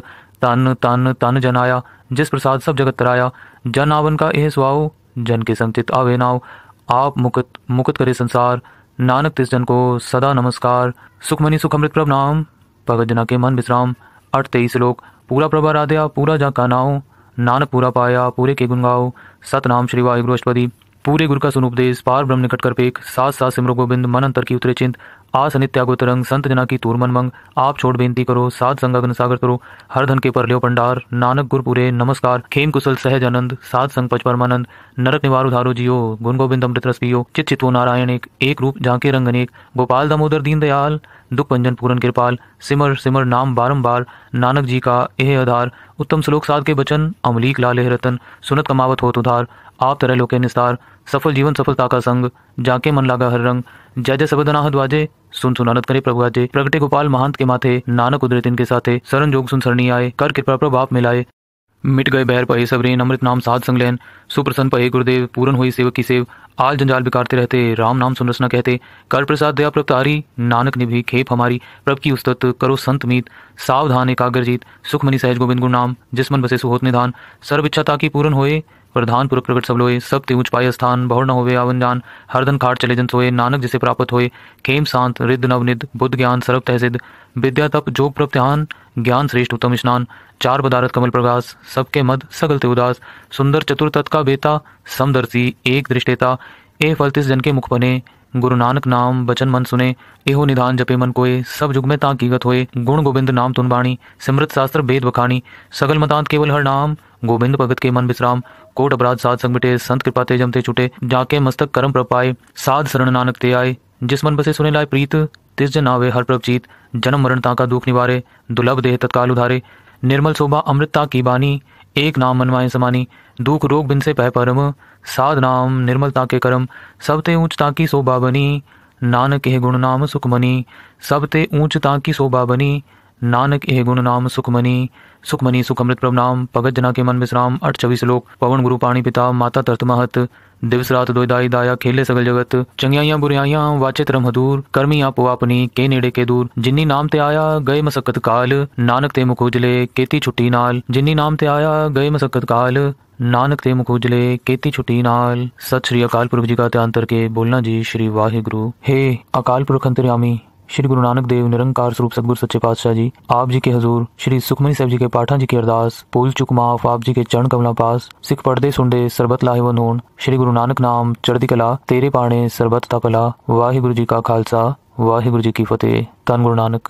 तन तन तन जनाया जिस प्रसाद सब जगत तराया जन आवन का एह स्वाओ जन के संचित आवे नाव आप मुकत मुकत करे संसार नानक तिस जन को सदा नमस्कार सुखमनी सुखमृत प्रभ नाम भगत जना के मन विश्राम अठ तेईस लोक पूरा प्रभा राधया पूरा जा का नाव नानक पूरा पाया पूरे के गुण गाओ सतनाम श्री वाहिगुरु अष्टपदी पूरे गुरु का सुनुपदेश पार ब्रह्म निकट कर पेक सात सात सिमरो गोविंद मन अंतर की उतरे चिंत आस रंग संत जना की तूर मन मंग आप छोड़ बेनती करो सात संग सागर करो हर धन के परल्यो पंडार नानक गुरपुरे नमस्कार खेम कुशल सहज आनंद सात संग पच परमानंद नरक निवार उधारो जियो गुण गोविंद अमृत रस पियो चित चित्वो नारायण एक एक रूप झांके रंग अनेक गोपाल दामोदर दीन दयाल दुख पंजन पूरन कृपाल सिमर सिमर नाम बारम्बार नानक जी का एह आधार उत्तम श्लोक साध के बचन अमलीक लाल रतन सुनत कमावत होत उधार आप तरह लोके निस्तार सफल जीवन सफलता का संग जाके मन लागा हर रंग जय जय सबदनाहत द्वाजे सुन सुनानत करे प्रभु आजे प्रगटे गोपाल महंत के माथे नानक उदरे इनके साथे सरन जोग सुन सरणी आए कर कृपा प्रभु आप मिलाए मिट गए बैर पहे सबरीन अमृत नाम साध संगलैन सुप्रसन्न पहे गुरुदेव पूरन हुई सेवक की सेव आल जंजाल बिकारते रहते राम नाम रचना कहते कर प्रसाद दया प्रभ तारी नानक निभी खेप हमारी प्रभ की उस्तत करो संत मीत सावधान एकाग्र जीत सुखमनी सहज गोविंद गुरु नाम जिस मन बसे सुहोत निधान सर्व इच्छा ताकि पूर्ण होए प्रधान पुरख प्रकट सब लोए सब ते पाए स्थान बहुर न होवे आवन जान हरदन खाट चले जन सोए नानक जिसे प्राप्त होए खेम शांत रिद्ध नवनिद बुद्ध ज्ञान सर्व तहसिद विद्या तप जोग प्रत्यान ज्ञान श्रेष्ठ उत्तम स्नान चार पदारत कमल प्रकाश सबके मद सगल ते उदास सुंदर चतुर तत् का बेता समदर्शी एक दृष्टेता ए फल तिस जन के मुख बने गुरु नानक नाम बचन मन सुने एहो निधान जपे मन कोए सब जुग में ताकीगत होए गुण गोविंद नाम तुन बाणी सिमृत शास्त्र वेद बखानी सगल मतांत केवल हर नाम गोविंद भगत के मन विश्राम कोट अपराध साध संग मिटे संत कृपा ते जमते छुटे जाके मस्तक कर्म प्रपाए साध शरण नानक ते आए जिस मन बसे सुने लाए प्रीत तिस जन आवे हर प्रभजीत जन्म मरण ताका दुख निवारे दुर्लभ देह तत्काल उधारे निर्मल शोभा अमृतता की बानी एक नाम मनवाए समानी दुख रोग बिन से पह परम साध नाम निर्मलता के करम सब ते ऊंच ताकी शोभा बनी नानक एह गुण नाम सुखमनी सब ते ऊंच ताकी शोभा बनी नानक एह गुण नाम सुखमनी सुखमनी सुखमृत प्रभनाम भगत जना के मन विश्राम अठ चौबीस श्लोक पवन गुरु पाणी पिता माता तरत महत दिवस रात ਦੁਇਦਾਈ ਦਾਇਆ ਖੇਲੇ ਸਗਲ ਜਗਤ ਚੰਗਿਆਈਆਂ ਬੁਰਿਆਈਆਂ ਵਾਚੇ ਧਰਮ ਹਦੂਰ ਕਰਮੀ ਆਪੋ ਆਪਣੀ ਕੇ ਨੇੜੇ ਕੇ ਦੂਰ ਜਿਨੀ ਨਾਮ ਤੇ ਆਇਆ ਗਏ ਮਸਕਤ ਕਾਲ ਨਾਨਕ ਤੇ ਮੁਖ ਉਜਲੇ ਕੀਤੀ ਛੁੱਟੀ ਨਾਲ ਜਿਨੀ ਨਾਮ ਤੇ ਆਇਆ ਗਏ ਮਸਕਤ ਕਾਲ ਨਾਨਕ ਤੇ ਮੁਖ ਉਜਲੇ ਕੀਤੀ ਛੁੱਟੀ ਨਾਲ ਸਤਿ ਸ੍ਰੀ ਅਕਾਲ ਪੁਰਖ ਜੀ ਦਾ ਧਿਆਨ ਕਰਕੇ ਬੋਲਣਾ ਜੀ ਸ੍ਰੀ ਵਾਹਿਗੁਰੂ ਹੇ ਅਕਾਲ ਪੁਰਖ ਅੰਤਰਯਾਮੀ श्री गुरु नानक देव निरंकार स्वरूप सदगुरु सच्चे पातशाह जी आप जी के हजूर श्री सुखमनी साहब जी के पाठा जी की अरदास पुल चुक माफ आप जी के चरण कमला पास सिख पढ़ते सुनते सरबत लाहेवन होन श्री गुरु नानक नाम चढ़दी कला तेरे पाणे सरबत ता भला वाहिगुरु जी का खालसा वाहिगुरु जी की फतेह धन गुरु नानक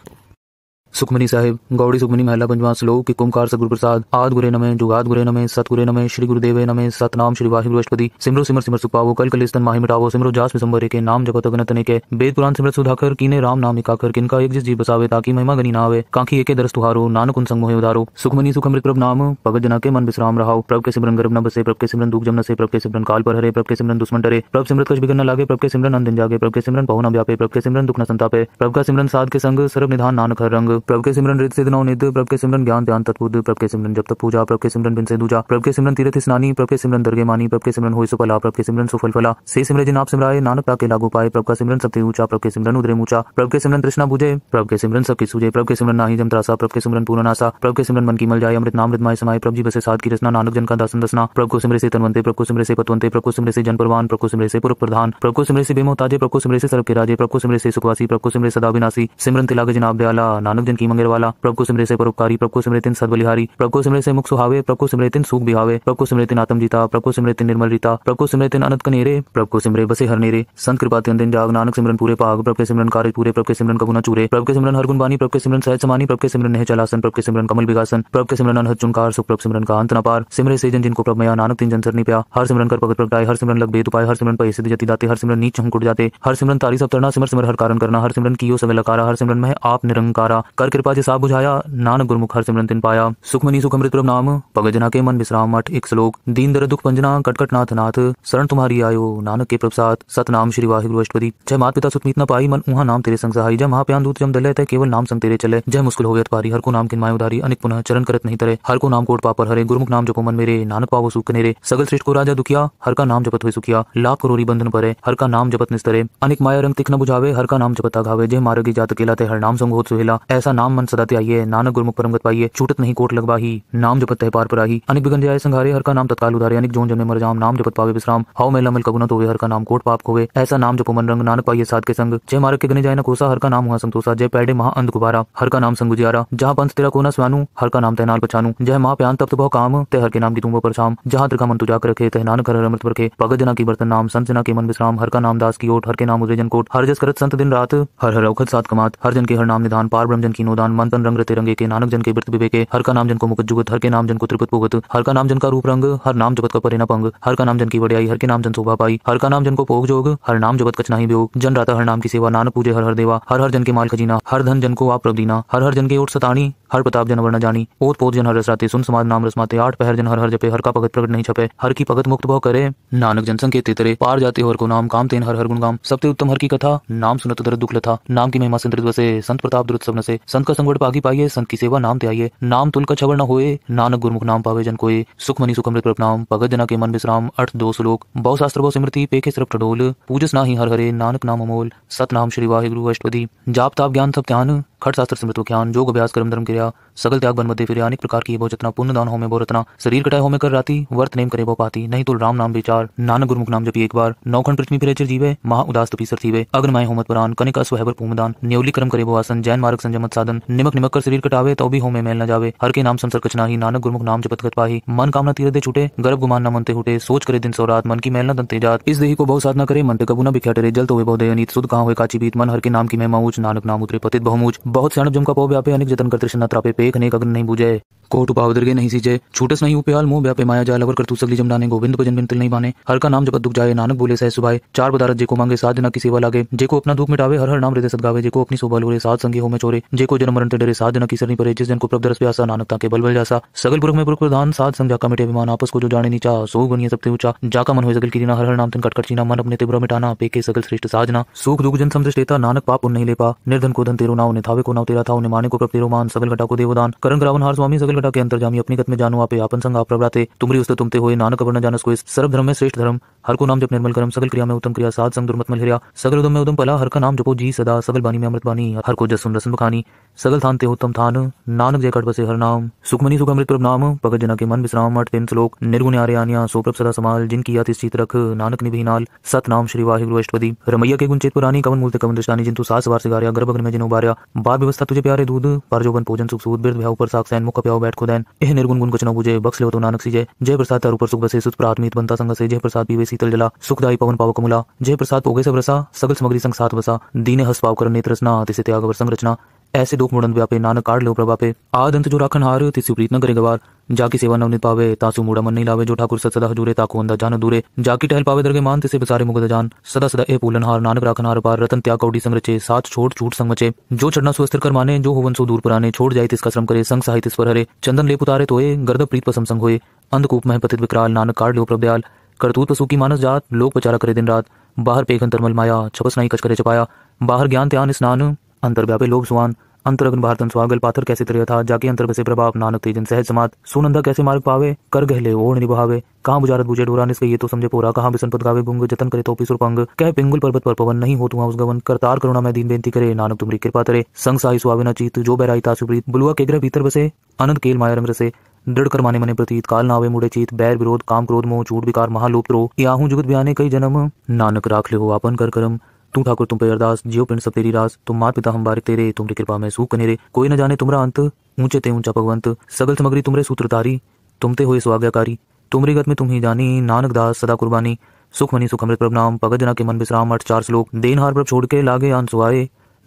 सुखमनी साहिब गौड़ी सुखमनी महिला पंजवा श्लोक कुमकार सगुरु प्रसाद आद गुरे नमे जुगाद गुरे नमे सत गुरे नमे श्री गुरुदेव नमे सत नाम श्री वाहि बृहस्पति सिमरो सिमर सिमर सुपावो कल स्तन माही मिटावो सिमरो जास विसंबरे के नाम जगत अगन तने के वेद पुराण सिमर सुधाकर कीने राम नाम इकाकर किनका एक जिस जी बसावे ताकि महिमा गनी ना आवे कांखी एके दरस तुहारो नानक उन संग मोहे उधारो सुखमनी अमृत प्रभ नाम भगत जना के मन विश्राम रहाओ प्रभ के सिमरन गर्भ न बसे प्रभ के सिमरन दुख जम न से प्रभ के सिमरन काल पर हरे प्रभ के सिमरन दुश्मन डरे प्रभ सिमरत कुछ बिगड़ न लागे प्रभ के सिमरन अंधन जागे प्रभ के सिमरन पहुना व्यापे प्रभ के सिमरन दुख न संतापे प्रभ का सिमरन साध के संग सर्व निधान नानक हर रंग प्रभु के सिमरन रित सिद्ध निध प्रभु के सिमरन ज्ञान ध्यान तत्व प्रभु के सिमरन जब तक पूजा प्रभु के सिमरन बिन से दूजा प्रभु के सिमरन तीर्थ स्नानी प्रभु के सिमरन दर्गे मानी प्रभु के सिमरन हो सुफला प्रभु के सिमरन सुफल फला से सिमर जिन आप सिमराए नानक ताके लागू पाए प्रभु का सिमरन सबसे ऊंचा प्रभु के सिमरन उदरे ऊंचा प्रभु के सिमरन तृष्णा बुझे प्रभु के सिमरन सबकी सूझे प्रभु के सिमरन नाही जमत्रासा प्रभु के सिमरन पूर्ण आसा प्रभु के सिमरन मन की मल जाए अमृत नामृत माय समाय प्रभु जी बसे साथ की रचना नानक जन का दासन दसना प्रभु को सिमरे से तनवंते प्रभु को सिमरे से पतवंते प्रभु को सिमरे से जन परवान प्रभु को सिमरे से पूर्व प्रधान प्रभु को सिमरे से बेमोताजे प्रभु को सिमरे से सर्व के राजे प्रभु को सिमरे से सुखवासी प्रभु को सिमरे सदा विनाशी सिमरन तिलाग जनाब दयाला नानक जन सिमरितिन की मंगेर वाला प्रभु को सिमरे से परोपकारी प्रभु सिमरतिन सिमरितिन सदबलिहारी प्रभु को सिमरे से मुख सुहावे प्रभु सिमरतिन सुख बिहावे प्रभु सिमरतिन आत्म जीता प्रभु सिमरतिन निर्मल रीता प्रभु सिमरतिन अनंत कनेरे प्रभु को सिमरे बसे हर नेरे संत कृपा तीन दिन जाग नानक सिमरन पूरे पाग प्रभु के सिमरन कार्य पूरे प्रभु के सिमरन का गुना चूरे प्रभु के सिमरन हर गुण बानी प्रभु के सिमरन सहज समानी प्रभु के सिमरन नह चलासन प्रभु के सिमरन कमल विकासन प्रभु के सिमरन अनहद चुनकार सुख प्रभु सिमरन का अंत न पार सिमरे से जन जिनको प्रभु मया नानक तीन जन सरनी प्या हर सिमरन कर भगत प्रगटाए हर सिमरन लग बेद उपाय हर सिमरन पैसे जति दाते हर सिमरन नीच हम जाते हर सिमरन तारी सब तरना सिमर सिमर हर कारण करना हर सिमरन कियो सब लकारा हर सिमरन में आप निरंकारा कर कृपा जे बुझाया नान गुरमुख हर सिमरन तिन पाया सुखमनी सुखमृत प्रभ नाम भगत जना के मन विश्राम मठ एक श्लोक दीन दर दुख पंजना कटकट नाथ नाथ शरण तुम्हारी आयो नानक के प्रसाद सत नाम श्री वाहिगुरु अष्टपदी जय मात पिता सुखमीत न पाई मन उहा नाम तेरे संग सहाय जय महाप्यान दूत जम दल तय केवल नाम संग तेरे चले जय मुस्कुल होयत पारी हर को नाम किन माय उधारी अनेक पुनः चरण करत नहीं तरे हर को नाम कोट पापर हरे गुरमुख नाम जपो मन मेरे नानक पावो सुख नेरे सगल श्रेष्ठ को राजा दुखिया हर का नाम जपत हुए सुखिया लाख करोरी बंधन परे हर का नाम जपत निस्तरे अनेक माया रंग तिख न बुझावे हर का नाम जपत आघावे जय मार्ग जात केला ते हर नाम संग होत सुहेला ऐसा नाम मन सदाते आइए नानक गुरमुख परम पाइए छूटत नहीं कोट लगवा ही नाम जपत है पार पर आई अनिक बिगन जाए संघारे हर का नाम तत्काल उधारे अनिक जोन जमे मर जाम नाम जपत पावे विश्राम हाउ मेला मिल कगुना तो हर का नाम कोट पाप खोवे ऐसा नाम जपो मन रंग नानक पाइए साथ के संग जय मारक के गने जाए ना कोसा हर का नाम हुआ संतोषा जय पैडे महा अंध गुबारा हर का नाम संगुजियारा जहाँ पंथ तेरा कोना स्वानू हर का नाम तैनाल पछानू जय माँ प्यान तप्त भव काम ते हर के नाम की तुम पर शाम जहाँ त्रिका मन तुझा रखे तह नानक हर अमृत पर भगत जना की बर्तन नाम संत जना के मन विश्राम हर का नाम दास की ओट हर के नाम उदय जन कोट हर जस करत संत दिन रात हर हर औखत सात कमात हर जन के हर नाम निधान पार ब्रह्म जन कीनो दान मन तन रंग रंगे के नानक जन के वृत विवेके हर का नाम जन को मुकुट जुगत हर के नाम जन को त्रिपुत पुगत हर का नाम जन का रूप रंग हर नाम जगत का परिणाम पंग हर का नाम जन की वडियाई हर के नाम जन शोभा पाई हर का नाम जन को पोग जोग हर नाम जगत कच नहीं वियोग जन राता हर नाम की सेवा नानक पूजे हर हर देवा हर हर जन के माल खजीना हर धन जन को आप प्रदीना हर हर जन के ओट सतानी हर प्रताप जन वर्ण जानी ओत पोत जन हर रसराते सुन समाज नाम रसमाते आठ पहर जन हर हर जपे हर का भगत प्रकट नहीं छपे हर की भगत मुक्त भव करे नानक जन संकेत तेरे पार जाते हर को नाम काम तेन हर हर गुणगाम सबते उत्तम हर की कथा नाम सुनत दर दुख लथा नाम की महिमा संत प्रताप द्रुत सब से संत का संगठ पागी पाइये संत की सेवा नाम त्याये नाम तुल का छबर न हो नानक गुरमुख नाम पावे जन कोई सुखमनी सुखमृत प्रणाम भगत जना के मन विश्राम अर्थ दो श्लोक बहु शास्त्र बहु स्मृति पेखे सिर्फ टडोल पूजस ना ही हर हरे नानक नाम अमोल सत नाम श्री गुरु अष्टपदी जाप ताप ज्ञान सब ध्यान खट शास्त्र स्मृत ख्यान योग अभ्यास कर्म धर्म क्रिया सगल त्याग बन मध्य फिर अनेक प्रकार की वो जतना पुण्य दान हो में बोरतना शरीर कटाई हो में कर राती वर्त नेम करे वो पाती नहीं तो राम नाम विचार नानक गुरुमुख नाम जपी एक बार नौखंड पृथ्वी फिर चिर जीवे महा उदास तपी सर थीवे अग्रमाय होमत पुरान कनिक अस्वहबर पूमदान न्यौली कर्म करे वो आसन जैन मार्ग संजमत साधन निमक निमक कर शरीर कटावे तो भी होमे मेल न जावे हर के नाम संसर कचना ही नानक गुरुमुख नाम जपत कर पाही मन कामना तीर दे छूटे गर्भ गुमान न मनते हुटे सोच करे दिन सो रात मन की मेल न दंते जात इस देही को बहुत साधना करे मन पे कबू न बिख्या टे जल तो वे बहुत अनीत सुध कहा हुए काची बीत मन हर के नाम की मैं मऊच नानक नाम उतरे पतित बहुमूच बहुत स्याणप जुमका पो व्यापे अनेक जतन करते तृष्णा त्रापे पेख अनेक अग्नि नहीं बुझे कोट उपाव दुर्गे नहीं सीजे छूटस नहीं उपेल मोह व्यापे माया जाय लवर तू सगली जमडाने गोविंद भजन बिन तिल नहीं माने हर का नाम जब दुख जाए नानक बोले सह सुभाए चार बदारत जेको मांगे साध न किसी सेवा लागे जेको अपना दुख मिटावे हर हर नाम हृदय सदगावे जेको अपनी शोभा लोरे साध संगी हो में चोरे जेको जन्म मरण ते डरे साध न की नहीं परे जिस दिन को प्रभ दरस प्यासा नानक ताके बल बल जासा सगल पुरुष में पुरुष प्रधान साध संग जाका मिटे विमान आपस को जो जाने नीचा सो गुनिया सबते ऊंचा जाका मन हो सगल कीना हर हर नाम तिन कट कर चीना मन अपने तिब्र मिटाना पेके सगल श्रेष्ठ साधना सुख दुख जन समझ लेता नानक पाप नहीं ले पा निर्धन को धन तेरो नाव ने थावे को नाव तेरा था उन्हें माने को प्रभ तेरो मान सगल घटा को देवदान करण करावन हर स्वामी सगल के के जामी अपनी गत में जानो आप आपन संग आप प्रवराते तुमरी उस्त तुमते हुए नानक अवर जानस को सर्व धर्म में श्रेष्ठ धर्म हर को नाम जब निर्मल करम सगल क्रिया में उत्तम क्रिया साध संग दुर्मत मल हिरिया सगल उदम में उदम पला हर का नाम जपो जी सदा सगल बानी में अमृत बानी हर को जस सुन रसन बखानी सगल थान ते उत्तम थान नानक जय कट बसे हर नाम सुखमनी सुख अमृत प्रभ नाम भगत जना के मन विश्राम अठ तीन श्लोक निर्गुण आर्य आनिया सो प्रभ सदा समाल जिनकी याति स्थित रख नानक निभि नाल सत नाम श्री वाहि गुरु अष्टपदी रमैया के गुंचित पुरानी कवन मूलते कवन दृष्टानी तू सास वार सिगारिया गर्भग्र में जिनो बारिया बार व्यवस्था तुझे प्यारे दूध पर जोबन भोजन सुख सूद बिरद भयाव पर सैन मुख प्याव बैठ खुदैन एह निर्गुण गुण कुछ न बुझे बक्स ले तो नानक सी जय जय प्रसाद तार ऊपर सुख बसे सुत प्राथमित बनता संग से जय प्रसाद पीवे शीतल जला सुखदाई पवन पावक मुला जय प्रसाद पोगे सब रसा सगल सामग्री संग साथ बसा दीने हस पाव कर नेत्र रसना तिसे त्याग संरचना ऐसे दुख मुड़न व्यापे नानक काट लो प्रभापे आद अंत जो राखन हार ते प्रीत न करे गवार जाकी सेवा नवनीत पावे तासु मुडा मन नहीं लावे जो ठाकुर सत सदा हजूरे ताको अंदा जान दूरे जाकी टहल पावे दरगे मान तिसे बिसारे मुगद जान सदा सदा ए पूलन हार नानक राखन हार पार रतन त्याग कौडी संग रचे साथ छोड़ छूट संग मचे जो चढ़ना सुअस्त्र कर माने जो हुवन सो दूर पुराने छोड़ जाए तिसका श्रम करे संग साहित्य पर हरे चंदन लेप उतारे तोये गर्द प्रीत पसम संग हुए अंधकूप मह पतित विकराल नानक काट लो प्रभदयाल करतूत पशु की मानस जात लोक पचारा करे दिन रात बाहर पेघन तरमल माया छपस नहीं कच करे छपाया बाहर ज्ञान त्यान स्नान अंतर व्यापे लोभ सुहान अंतर भारत स्वागल पाथर कैसे तरह था जाके अंतर बसे प्रभाव नानक तेजन सहज समात सुनंदा कैसे मार्ग पावे कर गहले ओण निभावे कहाँ बुजारत बुझे डोरा निस्के ये तो समझे पूरा कहाँ बिसन पद गावे गुंग जतन करे तो पिसुर पंग कह पिंगुल पर्वत पर पवन नहीं हो तुम उस गवन करतार करुणा मैं दीन बेनती करे नानक तुम्हारी कृपा तरे संग साई सुहावे चीत जो बैराई सुप्रीत बुलुआ के ग्रह भीतर बसे अनंत केल माया रंग रसे दृढ़ कर माने मने प्रतीत काल नावे मुड़े चीत बैर विरोध काम क्रोध मोह चूट विकार महालोप त्रो याहू जुगत बयाने कई जन्म नानक राख ले आपन कर करम तू ठाकुर तुम पे अरदास जियो पिंड सब तेरी रास तुम मात पिता हम बारिक तेरे तुमरी कृपा में सूख कनेरे कोई न जाने तुमरा अंत ऊंचे ते ऊंचा भगवंत सगल समग्री तुमरे सूत्रधारी तुम ते हो स्वाज्ञाकारी तुमरी गत में तुम ही जानी नानक दास सदा कुर्बानी सुख मनी सुख अमृत प्रभ नाम पगत जना के मन विश्राम अठ चार श्लोक देन हार प्रभ छोड़ के लागे आन सुहाए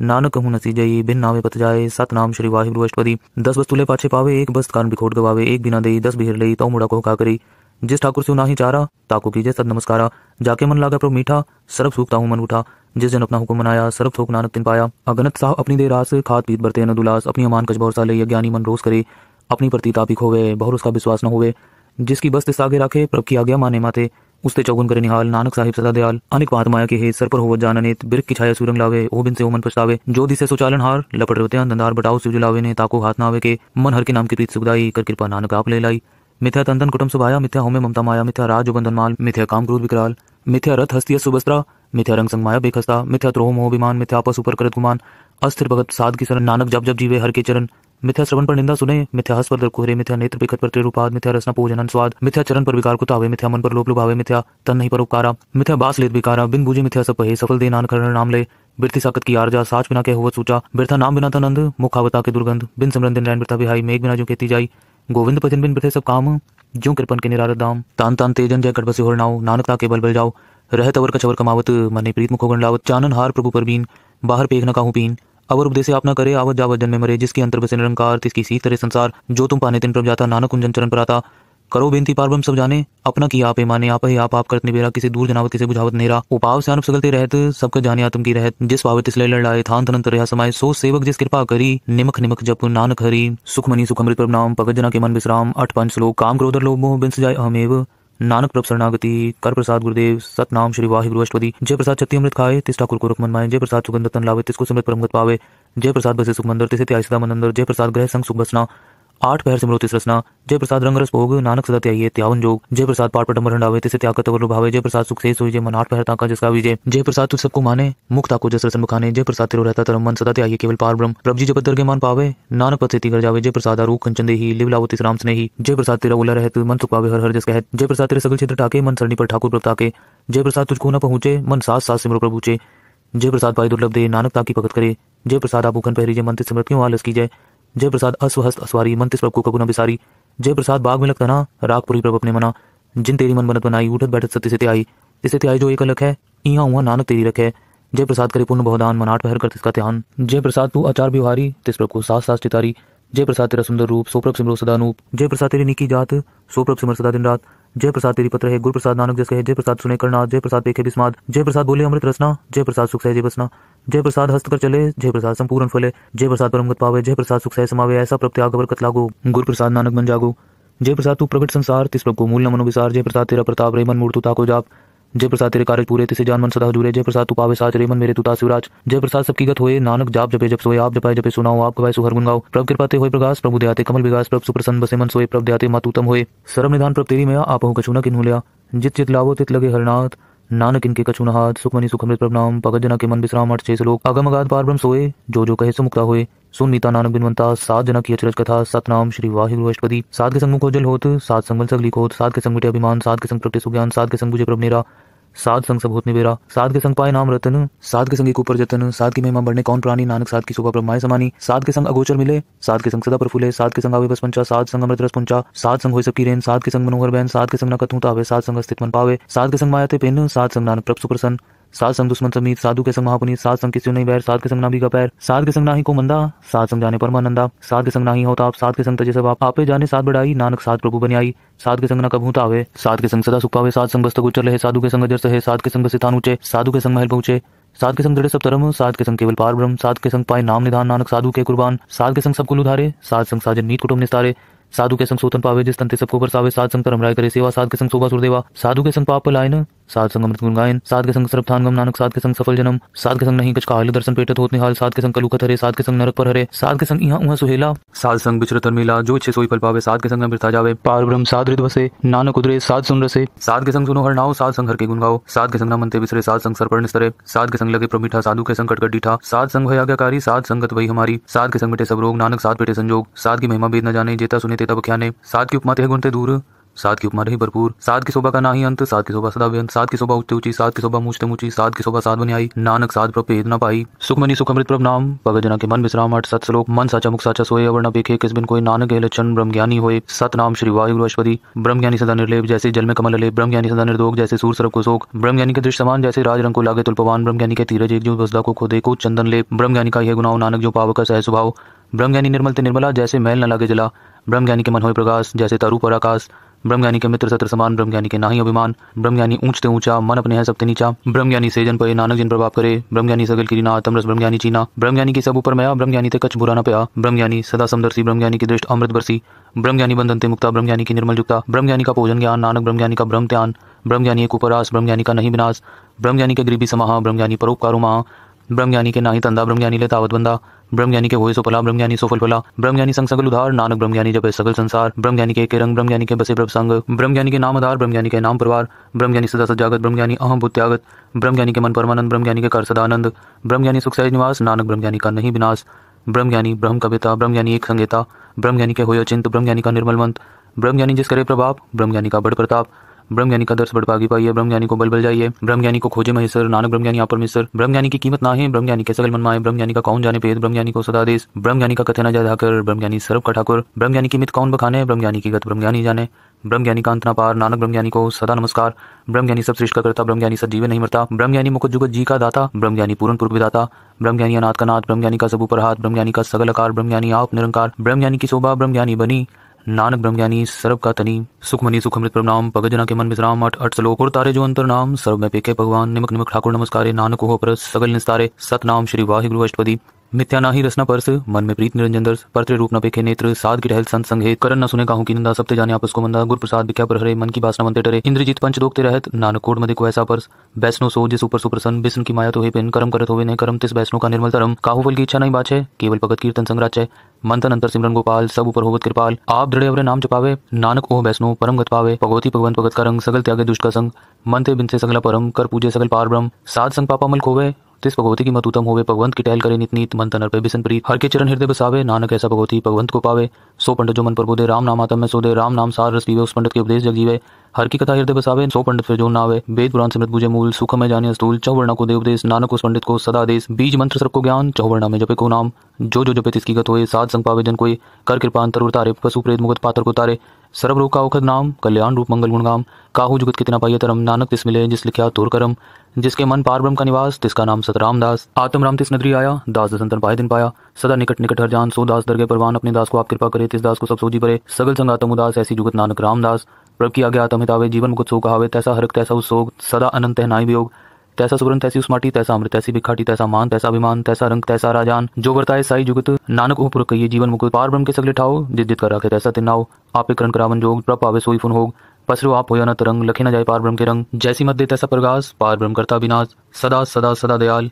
नानक कहूं नसी जई बिन नावे पत जाए सत नाम श्री वाहिगुरु अष्टपदी दस वस्तुले पाछे पावे एक बस कारण बिखोट गवावे एक बिना दे दस बिहर ले तो मुड़ा को का करी जिस ठाकुर से ना ही चारा ताको कीजे सद नमस्कारा जाके मन लागा प्रभु मीठा सर्व सूखता हूँ मन उठा जिस जन अपना हुक्म मनाया सर्व थोक नानक तिन पाया अगनत साहब अपनी देर रास खाद पीत बरते न दुलास अपनी अमान कछ भरोसा ले ज्ञानी मन रोज करे अपनी प्रति तापिक होवे बहुर उसका विश्वास न होवे जिसकी बस्ते सागे राखे प्रभ की आज्ञा माने माते उसते चौगुन करे निहाल नानक साहिब सदा दयाल अनेक पात माया के हे सर पर हो जाननेत बिर की छाया सुरंग लावे ओ बिन से मन पछतावे जो दिसे सुचालन हार लपट रोते अंधार बटाओ सुजलावे ने ताको हाथ नावे के मन हर के नाम की प्रीत सुखदाई कर कृपा नानक आप ले लाई मिथ्या तंदन कुटुम सुभाया मिथ्या होमे ममता माया मिथ्या राज बंधन माल मिथ्या काम क्रोध विकराल मिथ्या रथ हस्तिय सुबस्त्रा मिथ्या रंग संगमाया बेखस्ता मिथ्या त्रोह मोह विमान मिथ्या आपस ऊपर करत गुमान अस्थिर भगत साध की शरण नानक जब जब जीवे हर के चरण मिथ्या श्रवण पर निंदा सुने मिथ्या हस पर दरकुहरे मिथ्या नेत्र बिखत पर त्रिरुपाद मिथ्या रसना पूजन स्वाद मिथ्या चरण पर विकार कुतावे मिथ्या मन पर लोप लुभावे मिथ्या तन नहीं पर उपकारा मिथ्या बास लेत बिकारा बिन बुझे मिथ्या सपहे सफल दे नान करण नाम ले बिरती साकत की आरजा साच बिना के हुआ सूचा बिरथा नाम बिना तनंद मुखावता के दुर्गंध बिन सिमरन दिन रैन बिरथा बिहाई मेघ बिना जो खेती जाई गोविंद भजन बिन बिथे सब काम जो कृपन के निरार दाम तान तान तेजन जय कटबसी हो नाव नानक ताके बल बल जाओ रह तवर कचवर कमावत मने प्रीत मुखोगन लावत चानन हार प्रभु पर बीन बाहर पेख न काहू पीन अवर उपदेश आप न करे आवत जावत जन्म मरे जिसकी अंतर बसे निरंकार तिसकी सी तरह संसार जो तुम पाने तिन प्रभ जाता नानक कुंजन चरण पर आता करो बेनती पारबम सब जाने अपना की आप माने आप ही आप आप करते बेरा किसी दूर जनावत किसी बुझावत नेरा उपाव से अनुप रहत सबके जाने आत्म की रहत जिस पावत इसलिए लड़ाए थान थन रहा समाय सो सेवक जिस कृपा करी निमख निमख जप नानक हरी सुख मनी सुख अमृत प्रणाम पगत जना के मन विश्राम अठ पंच श्लोक काम क्रोधर लोभ मोह बिंस जाय अहमेव नानक प्रभ शरणागति कर प्रसाद गुरुदेव सतनाम श्री वाहि गुरुष्टपति जय प्रसाद छत्ती अमृत खाए तिस ठाकुर को रकमन माए जय प्रसाद सुगंध तन लावे तिसको समृत परमगत पावे जय प्रसाद बसे सुखमंदर तिसे त्याय सदा मनंदर जय प्रसाद ग्रह संग सुख बसना आठ पहर सिमरो तिस रसना जय प्रसाद रंग रस भोग नानक सदा त्याये त्यावन जोग जय प्रसाद पाठ पटम हंडावे तिसे त्याग तवर भावे जय प्रसाद सुख से सोई जय मन आठ पहर ताका जिसका विजय जय प्रसाद तू सबको माने मुख ताको जस रसन मुखाने जय प्रसाद तिरो रहता तरम मन सदा त्याये केवल पार ब्रह्म रब जी जब दर के मान पावे नानक पद से तिगर जावे जय प्रसाद आरू कंचन देही लिव लावो तिस राम स्नेही जय प्रसाद तेरा ओला रहत मन सुख पावे हर हर जस कहत जय प्रसाद तेरे सगल क्षेत्र ठाके मन सरणी पर ठाकुर प्रभु ताके जय प्रसाद तुझको न पहुंचे मन सास सास सिमरो प्रभुचे जय प्रसाद भाई दुर्लभ दे नानक ताकी भगत करे जय प्रसाद आभूखन पहरी जय मंत्र सिमरत क्यों आलस की जय जय प्रसाद अस्वहस्त अस्वारी मंत्रिस प्रभु को कगुना बिसारी जय प्रसाद बाग में लगता ना रागपुरी प्रभु अपने मना जिन तेरी मन बनत बनाई उठत बैठत सत्य से आई तिसे आई जो एक अलग है इहाँ हुआ नानक तेरी रखे प्रसाद करे पूर्ण बहुदान मनाट पहर कर तिसका ध्यान जय प्रसाद तू आचार व्यवहारी तिस प्रभु को सास सास चितारी जय प्रसाद तेरा सुंदर रूप सोप्रभ सिमरो सदानूप जय प्रसाद तेरी निकी जात सोप्रभ सिमर सदा दिन रात जय प्रसाद तेरी पत्र है गुरु प्रसाद नानक जस है जय प्रसाद सुने करनाथ जय प्रसाद देखे बिस्माद जय प्रसाद बोले अमृत रसना जय प्रसाद सुख सहजे बसना जय प्रसाद हस्त कर चले जय प्रसाद संपूर्ण फले जय प्रसाद परमगत पावे जय प्रसाद सुख सह समावे ऐसा प्रत्याग बरकत लागो गुरु प्रसाद नानक बन जागो जय प्रसाद तू प्रकट संसार तिस प्रभु मूल न मनोविसार जय प्रसाद तेरा प्रताप रे मन मूर्तु ताको जाप जय प्रसाद तेरे कार्य पूरे तिसे जान मन सदा जुरे जय प्रसाद तू पावे साच रे मन मेरे तुता शिवराज जय प्रसाद सबकी गत होए नानक जाप जपे जप सोए आप जपाए जपे सुनाओ आप गवाए सुहर गुनगाओ प्रभु कृपाते ते होए प्रकाश प्रभु दयाते कमल विकास प्रभु सुप्रसन्न बसे मन सोए प्रभु दयाते मातुतम होए सर्व निधान प्रभ तेरी मया आप हो कछुना किन्हू लिया जित चित लावो तित लगे हरनाथ नानक इनके कछुना हाथ सुखमनी सुखम प्रणाम भगत जना के मन विश्राम अठ छे लोग आगम अगाध पार ब्रह्म सोए जो जो कहे सुमुक्ता हुए सुन मीता नानक बिनवंता सात जना की अचरज कथा सतनाम श्री वाहिगुरु अष्टपदी सात के संग मुख होत सात संग सगली होत सात के संग मिटे अभिमान सात के संग प्रति सुज्ञान सात के संग बुझे प्रभनेरा साध संग सब होत बेरा साध के संग पाए नाम रतन साध के संग एक ऊपर जतन साध की महिमा बढ़ने कौन प्राणी नानक साध की शोभा पर माए समानी साध के संग अगोचर मिले साध के संग सदा पर फूले साध के संग आवे बस पंचा साध संग अमृत रस पंचा साध संग हो सबकी रेन साध के संग मनोहर बहन साध के संग नकत हूं तावे साध संग अस्तित्व मन पावे साध के संग माया थे पेन साध संग नानक प्रभ सुप्रसन्न सात संग दुश्मन समीत साधु के संग महापुनीत सात संग किसी नहीं बैर सात के संग ना भी का पैर सात के संग ना ही को मंदा सात संग जाने पर परमानंदा सात के संग ना ही होता आप सात के संग तजे सब आपे जाने सात बढ़ाई नानक सात प्रभु बनियाई सात के संग ना कभू तावे सात के संग सदा सुख पावे सात संग बस्तक गुचर रहे साधु के संग जर सहे सात के संग स्थान ऊंचे साधु के संग महल पहुंचे सात के संग दृढ़ सब तरम सात के संग केवल पार ब्रह्म सात के संग पाए नाम निधान नानक साधु के कुर्बान सात के संग सब कुल उधारे सात संग साजन नीत कुटुंब निस्तारे साधु के संग सोतन पावे जिस तंते सबको बरसावे सात संग धर्म राय करे सेवा सात के संग शोभा सुरदेवा साधु के संग पाप पलायन साध संग अमृत गुणगायन साध के संग सर्वथान गम नानक साध के संग सफल जन्म साध के संग नहीं कछ काल दर्शन पेटत होत निहाल साध के संग कलुकत हरे साध के संग नरक पर हरे साध के संग यहाँ उहाँ सुहेला साध संग बिचरत मिला जो इच्छे सोई फल पावे साध के संग आ जावे पार ब्रह्म साध रिद बसे नानक उदरे साध सुन रसे साध के संग सुनो हर नाव साध संग हर के गुण गाओ साध के संग न मनते बिसरे साध संग पर सरे साध के संग लगे प्रमिठा साधु के संग कटकट डीठा साध संग भय आज्ञाकारी साध संगत वही हमारी साध के संग मिटे सब रोग नानक साध पेटे संजोग साध की महिमा बेद न जाने जेता सुने तेता बख्याने साध की उपमा ते गुण ते दूर सात की उपमा रही भरपूर सात की शोभा का ना ही अंत सात की शोभा सदा व्यंत सात की शोभा उच्च ऊंची सात की शोभा मुझते मूची सात की शोभा सात बनी नानक सात प्रभेद न पाई सुखमनी सुखमृत प्रभ नाम भगत जना के मन विश्राम आठ सत श्लोक मन साचा मुख साचा सोए अवर्ण बेखे किस बिन कोई नानक लक्षण ब्रह्म ज्ञानी हो सत नाम श्री वायु अश्वरी ब्रह्म ज्ञानी सदा निर्लेप जैसे जल में कमल ले ब्रह्म ज्ञानी सदा निर्दोग जैसे सूर सर्व को शोक ब्रह्म ज्ञानी के दृश्य समान जैसे राज रंग को लागे तुलपवान ब्रह्म ज्ञानी के तीरज एक जो बसदा को खोदे को चंदन ले ब्रह्म ज्ञानी का यह गुनाओ नानक जो पाव का सह स्वभाव ब्रह्म ज्ञानी निर्मल ते निर्मला जैसे मैल न लागे जला ब्रह्म ज्ञानी के मन हो प्रकाश जैसे तरु पर आकाश ब्रह्मज्ञानी के मित्र सत्र समान ब्रह्मज्ञानी के नाही अभिमान ब्रह्मज्ञानी ऊंच ते ऊंचा मन अपने सबसे सबते नीचा ब्रह्मज्ञानी से जन पे नानक जिन प्रभाव करे ब्रह्मज्ञानी सगल की ना तमरस ब्रह्मज्ञानी चीना ब्रह्मज्ञानी के सब ऊपर मया ब्रह्मज्ञानी ते कच बुरा न पया ब्रह्मज्ञानी सदा समदर्शी ब्रह्मज्ञानी की दृष्ट अमृत बरसी ब्रह्मज्ञानी बंधन ते मुक्ता ब्रह्मज्ञानी की निर्मल युक्ता ब्रह्मज्ञानी का भोजन ज्ञान नानक ब्रह्मज्ञानी का ब्रह्म त्यान ब्रह्मज्ञानी एक उपरास ब्रह्मज्ञानी का नहीं विनाश ब्रह्मज्ञानी के गरीबी समाह ब्रह्मज्ञानी महा ब्रह्मज्ञानी के नाही तंदा ब्रह्मज्ञानी ले तावत बंदा ब्रह्मज्ञानी के होए सो पला ब्रह्मज्ञानी सो फल फला ब्रह्मज्ञानी संग सकल उधार नानक ब्रह्मज्ञानी जब सकल संसार ब्रह्मज्ञानी के एक रंग ब्रह्मज्ञानी के बसे प्रभ संग ब्रह्मज्ञानी के नाम आधार ब्रह्मज्ञानी के नाम परिवार ब्रह्मज्ञानी सदा सजागत ब्रह्मज्ञानी अहम बुत्यागत ब्रह्मज्ञानी के मन परमानंद ब्रह्मज्ञानी के कर सदानंद ब्रह्मज्ञानी सुख सहज निवास नानक ब्रह्मज्ञानी का नहीं विनाश ब्रह्मज्ञानी ब्रह्म कविता ब्रह्मज्ञानी एक संगीता ब्रह्मज्ञानी के होय चिंत ब्रह्मज्ञानी का निर्मल मंत्र ब्रह्मज्ञानी जिस करे प्रभाव ब्रह्मज्ञानी का बड़ प्रताप ब्रह्म ज्ञानी का दर्श बढ़ पागी पाइए ब्रह्म ज्ञानी को बल बल जाइए ब्रह्म ज्ञानी को खोजे महेश्वर नानक ब्रह्म ज्ञानी पर मिसर ब्रह्म ज्ञानी की कीमत ना है ब्रह्म ज्ञानी कैसे मन माए ब्रह्म ज्ञानी का कौन जाने पेद ब्रह्म ज्ञानी को सदादेश ब्रह्म ज्ञानी का कथना जा धाकर ब्रह्म ज्ञानी सर्व का ठाकुर ब्रह्म ज्ञानी की मित कौन बखाने ब्रह्म ज्ञानी की गत ब्रह्म ज्ञानी जाने ब्रह्म ज्ञानी का अंतना पार नानक ब्रह्म ज्ञानी को सदा नमस्कार ब्रह्म ज्ञानी सब श्रेष्ठ करता ब्रह्म ज्ञानी सब जीवन नहीं मरता ब्रह्म ज्ञानी मुख जुगत जी का दाता ब्रह्म ज्ञानी पूर्ण पूर्व दाता ब्रह्म ज्ञानी अनाथ का नाथ ब्रह्म ज्ञानी का सबू ऊपर हाथ ब्रह्म ज्ञानी का सगल आकार ब्रह्म ज्ञानी आप निरंकार ब्रह्म ज्ञानी की शोभा ब्रह्म ज्ञानी बनी नानक ब्रह्मज्ञानी सर्व का तनी सुखमनी सुखमृत प्रभ नाम प्रणाम जना के मन विश्राम अठ अठ सलोक और तारे जो अंतर नाम सर्व में पेके भगवान निमक निमक ठाकुर नमस्कार नानक हो पर सगल निस्तारे सत नाम श्री वाहि गुरु अष्टपति मिथ्या ना ही रसना परस मन में प्रीत निरंजन दर्श पत्र रूप न पेखे नेत्र साध की टहल संत संघे करण न सुने काहू की निंदा सबते जाने आपस को मंदा गुरु प्रसाद विख्या पर हरे मन की बासना मनते टरे इंद्रजीत पंच दोखते रहत नानक कोट मदे को ऐसा परस वैष्णो सो जिस ऊपर सुप्रसन्न विष्णु की माया तो हे पेन कर्म करत होवे ने कर्म तिस वैष्णो का निर्मल तरम काहू फल की इच्छा नहीं बाचे केवल भगत कीर्तन संग्राचे मंथन अंतर सिमरन गोपाल सब ऊपर होवत कृपाल आप दृढ़ अवरे नाम जपावे नानक ओह वैष्णो परम गत पावे भगवती भगवान भगत का रंग सगल त्यागे दुष्ट का संग मन ते सगला परम कर पूजे सगल पार ब्रह्म साध संग पापा मल खोवे तिस भगवती की मत उत्तम होवे भगवंत की टहल करे नित नित मन तनर पे बिसन प्रीत हर के चरण हृदय बसावे नानक ऐसा भगवती भगवंत को पावे सो पंडित जो मन पर बोधे राम नाम आतम में सोधे राम नाम सार रस पीवे उस पंडित के उपदेश जग जीवे हर की कथा हृदय बसावे सो पंडित फिर जो नावे वेद पुराण समृत बुझे मूल सुख में जाने स्थूल चौवर्णा को देव देश नानक उस पंडित को सदा देश बीज मंत्र सर को ज्ञान चौवर्णा में जपे को नाम जो जो जपे तिसकी गत हो सात संग पावे जन कोई कर कृपा अंतर उतारे पशु प्रेत मुगत पात्र को तारे सर्व रोग का औखद नाम कल्याण रूप मंगल गुणगाम काहू जुगत कितना पाइय तरम नानक तिस मिले जिस लिखा तोर करम जिसके मन पार ब्रह्म का निवास जिसका नाम सतराम दास आत्म राम तिस नदरी आया दास दसंतन पाए दिन पाया सदा निकट निकट हर जान सो दास दरगे परवान अपने दास को आप कृपा करे तिस दास को सब सोजी परे सगल संगातम उदास ऐसी जुगत नानक राम दास प्रभ की आगे आत्म हितावे जीवन मुकुत सो कहावे तैसा हरक तैसा उस सोग सदा अनंत है नाई वियोग तैसा सुवर्ण तैसी उस माटी तैसा अमृत तैसी बिखाटी तैसा मान तैसा अभिमान तैसा रंग तैसा राजान जो वर्ताए साई जुगत नानक उपुर कहिए जीवन मुकुत पार ब्रह्म के सगले ठाओ जिद जित कर रखे तैसा तिनाओ आपे करण करावन जोग प्रभ पावे सोई फुन होग पशु आप होया न तरंग तो लखी न जाए पार ब्रह्म के रंग जैसी मत दे तैसा प्रगास पार ब्रह्म करता विनाश सदा सदा सदा दयाल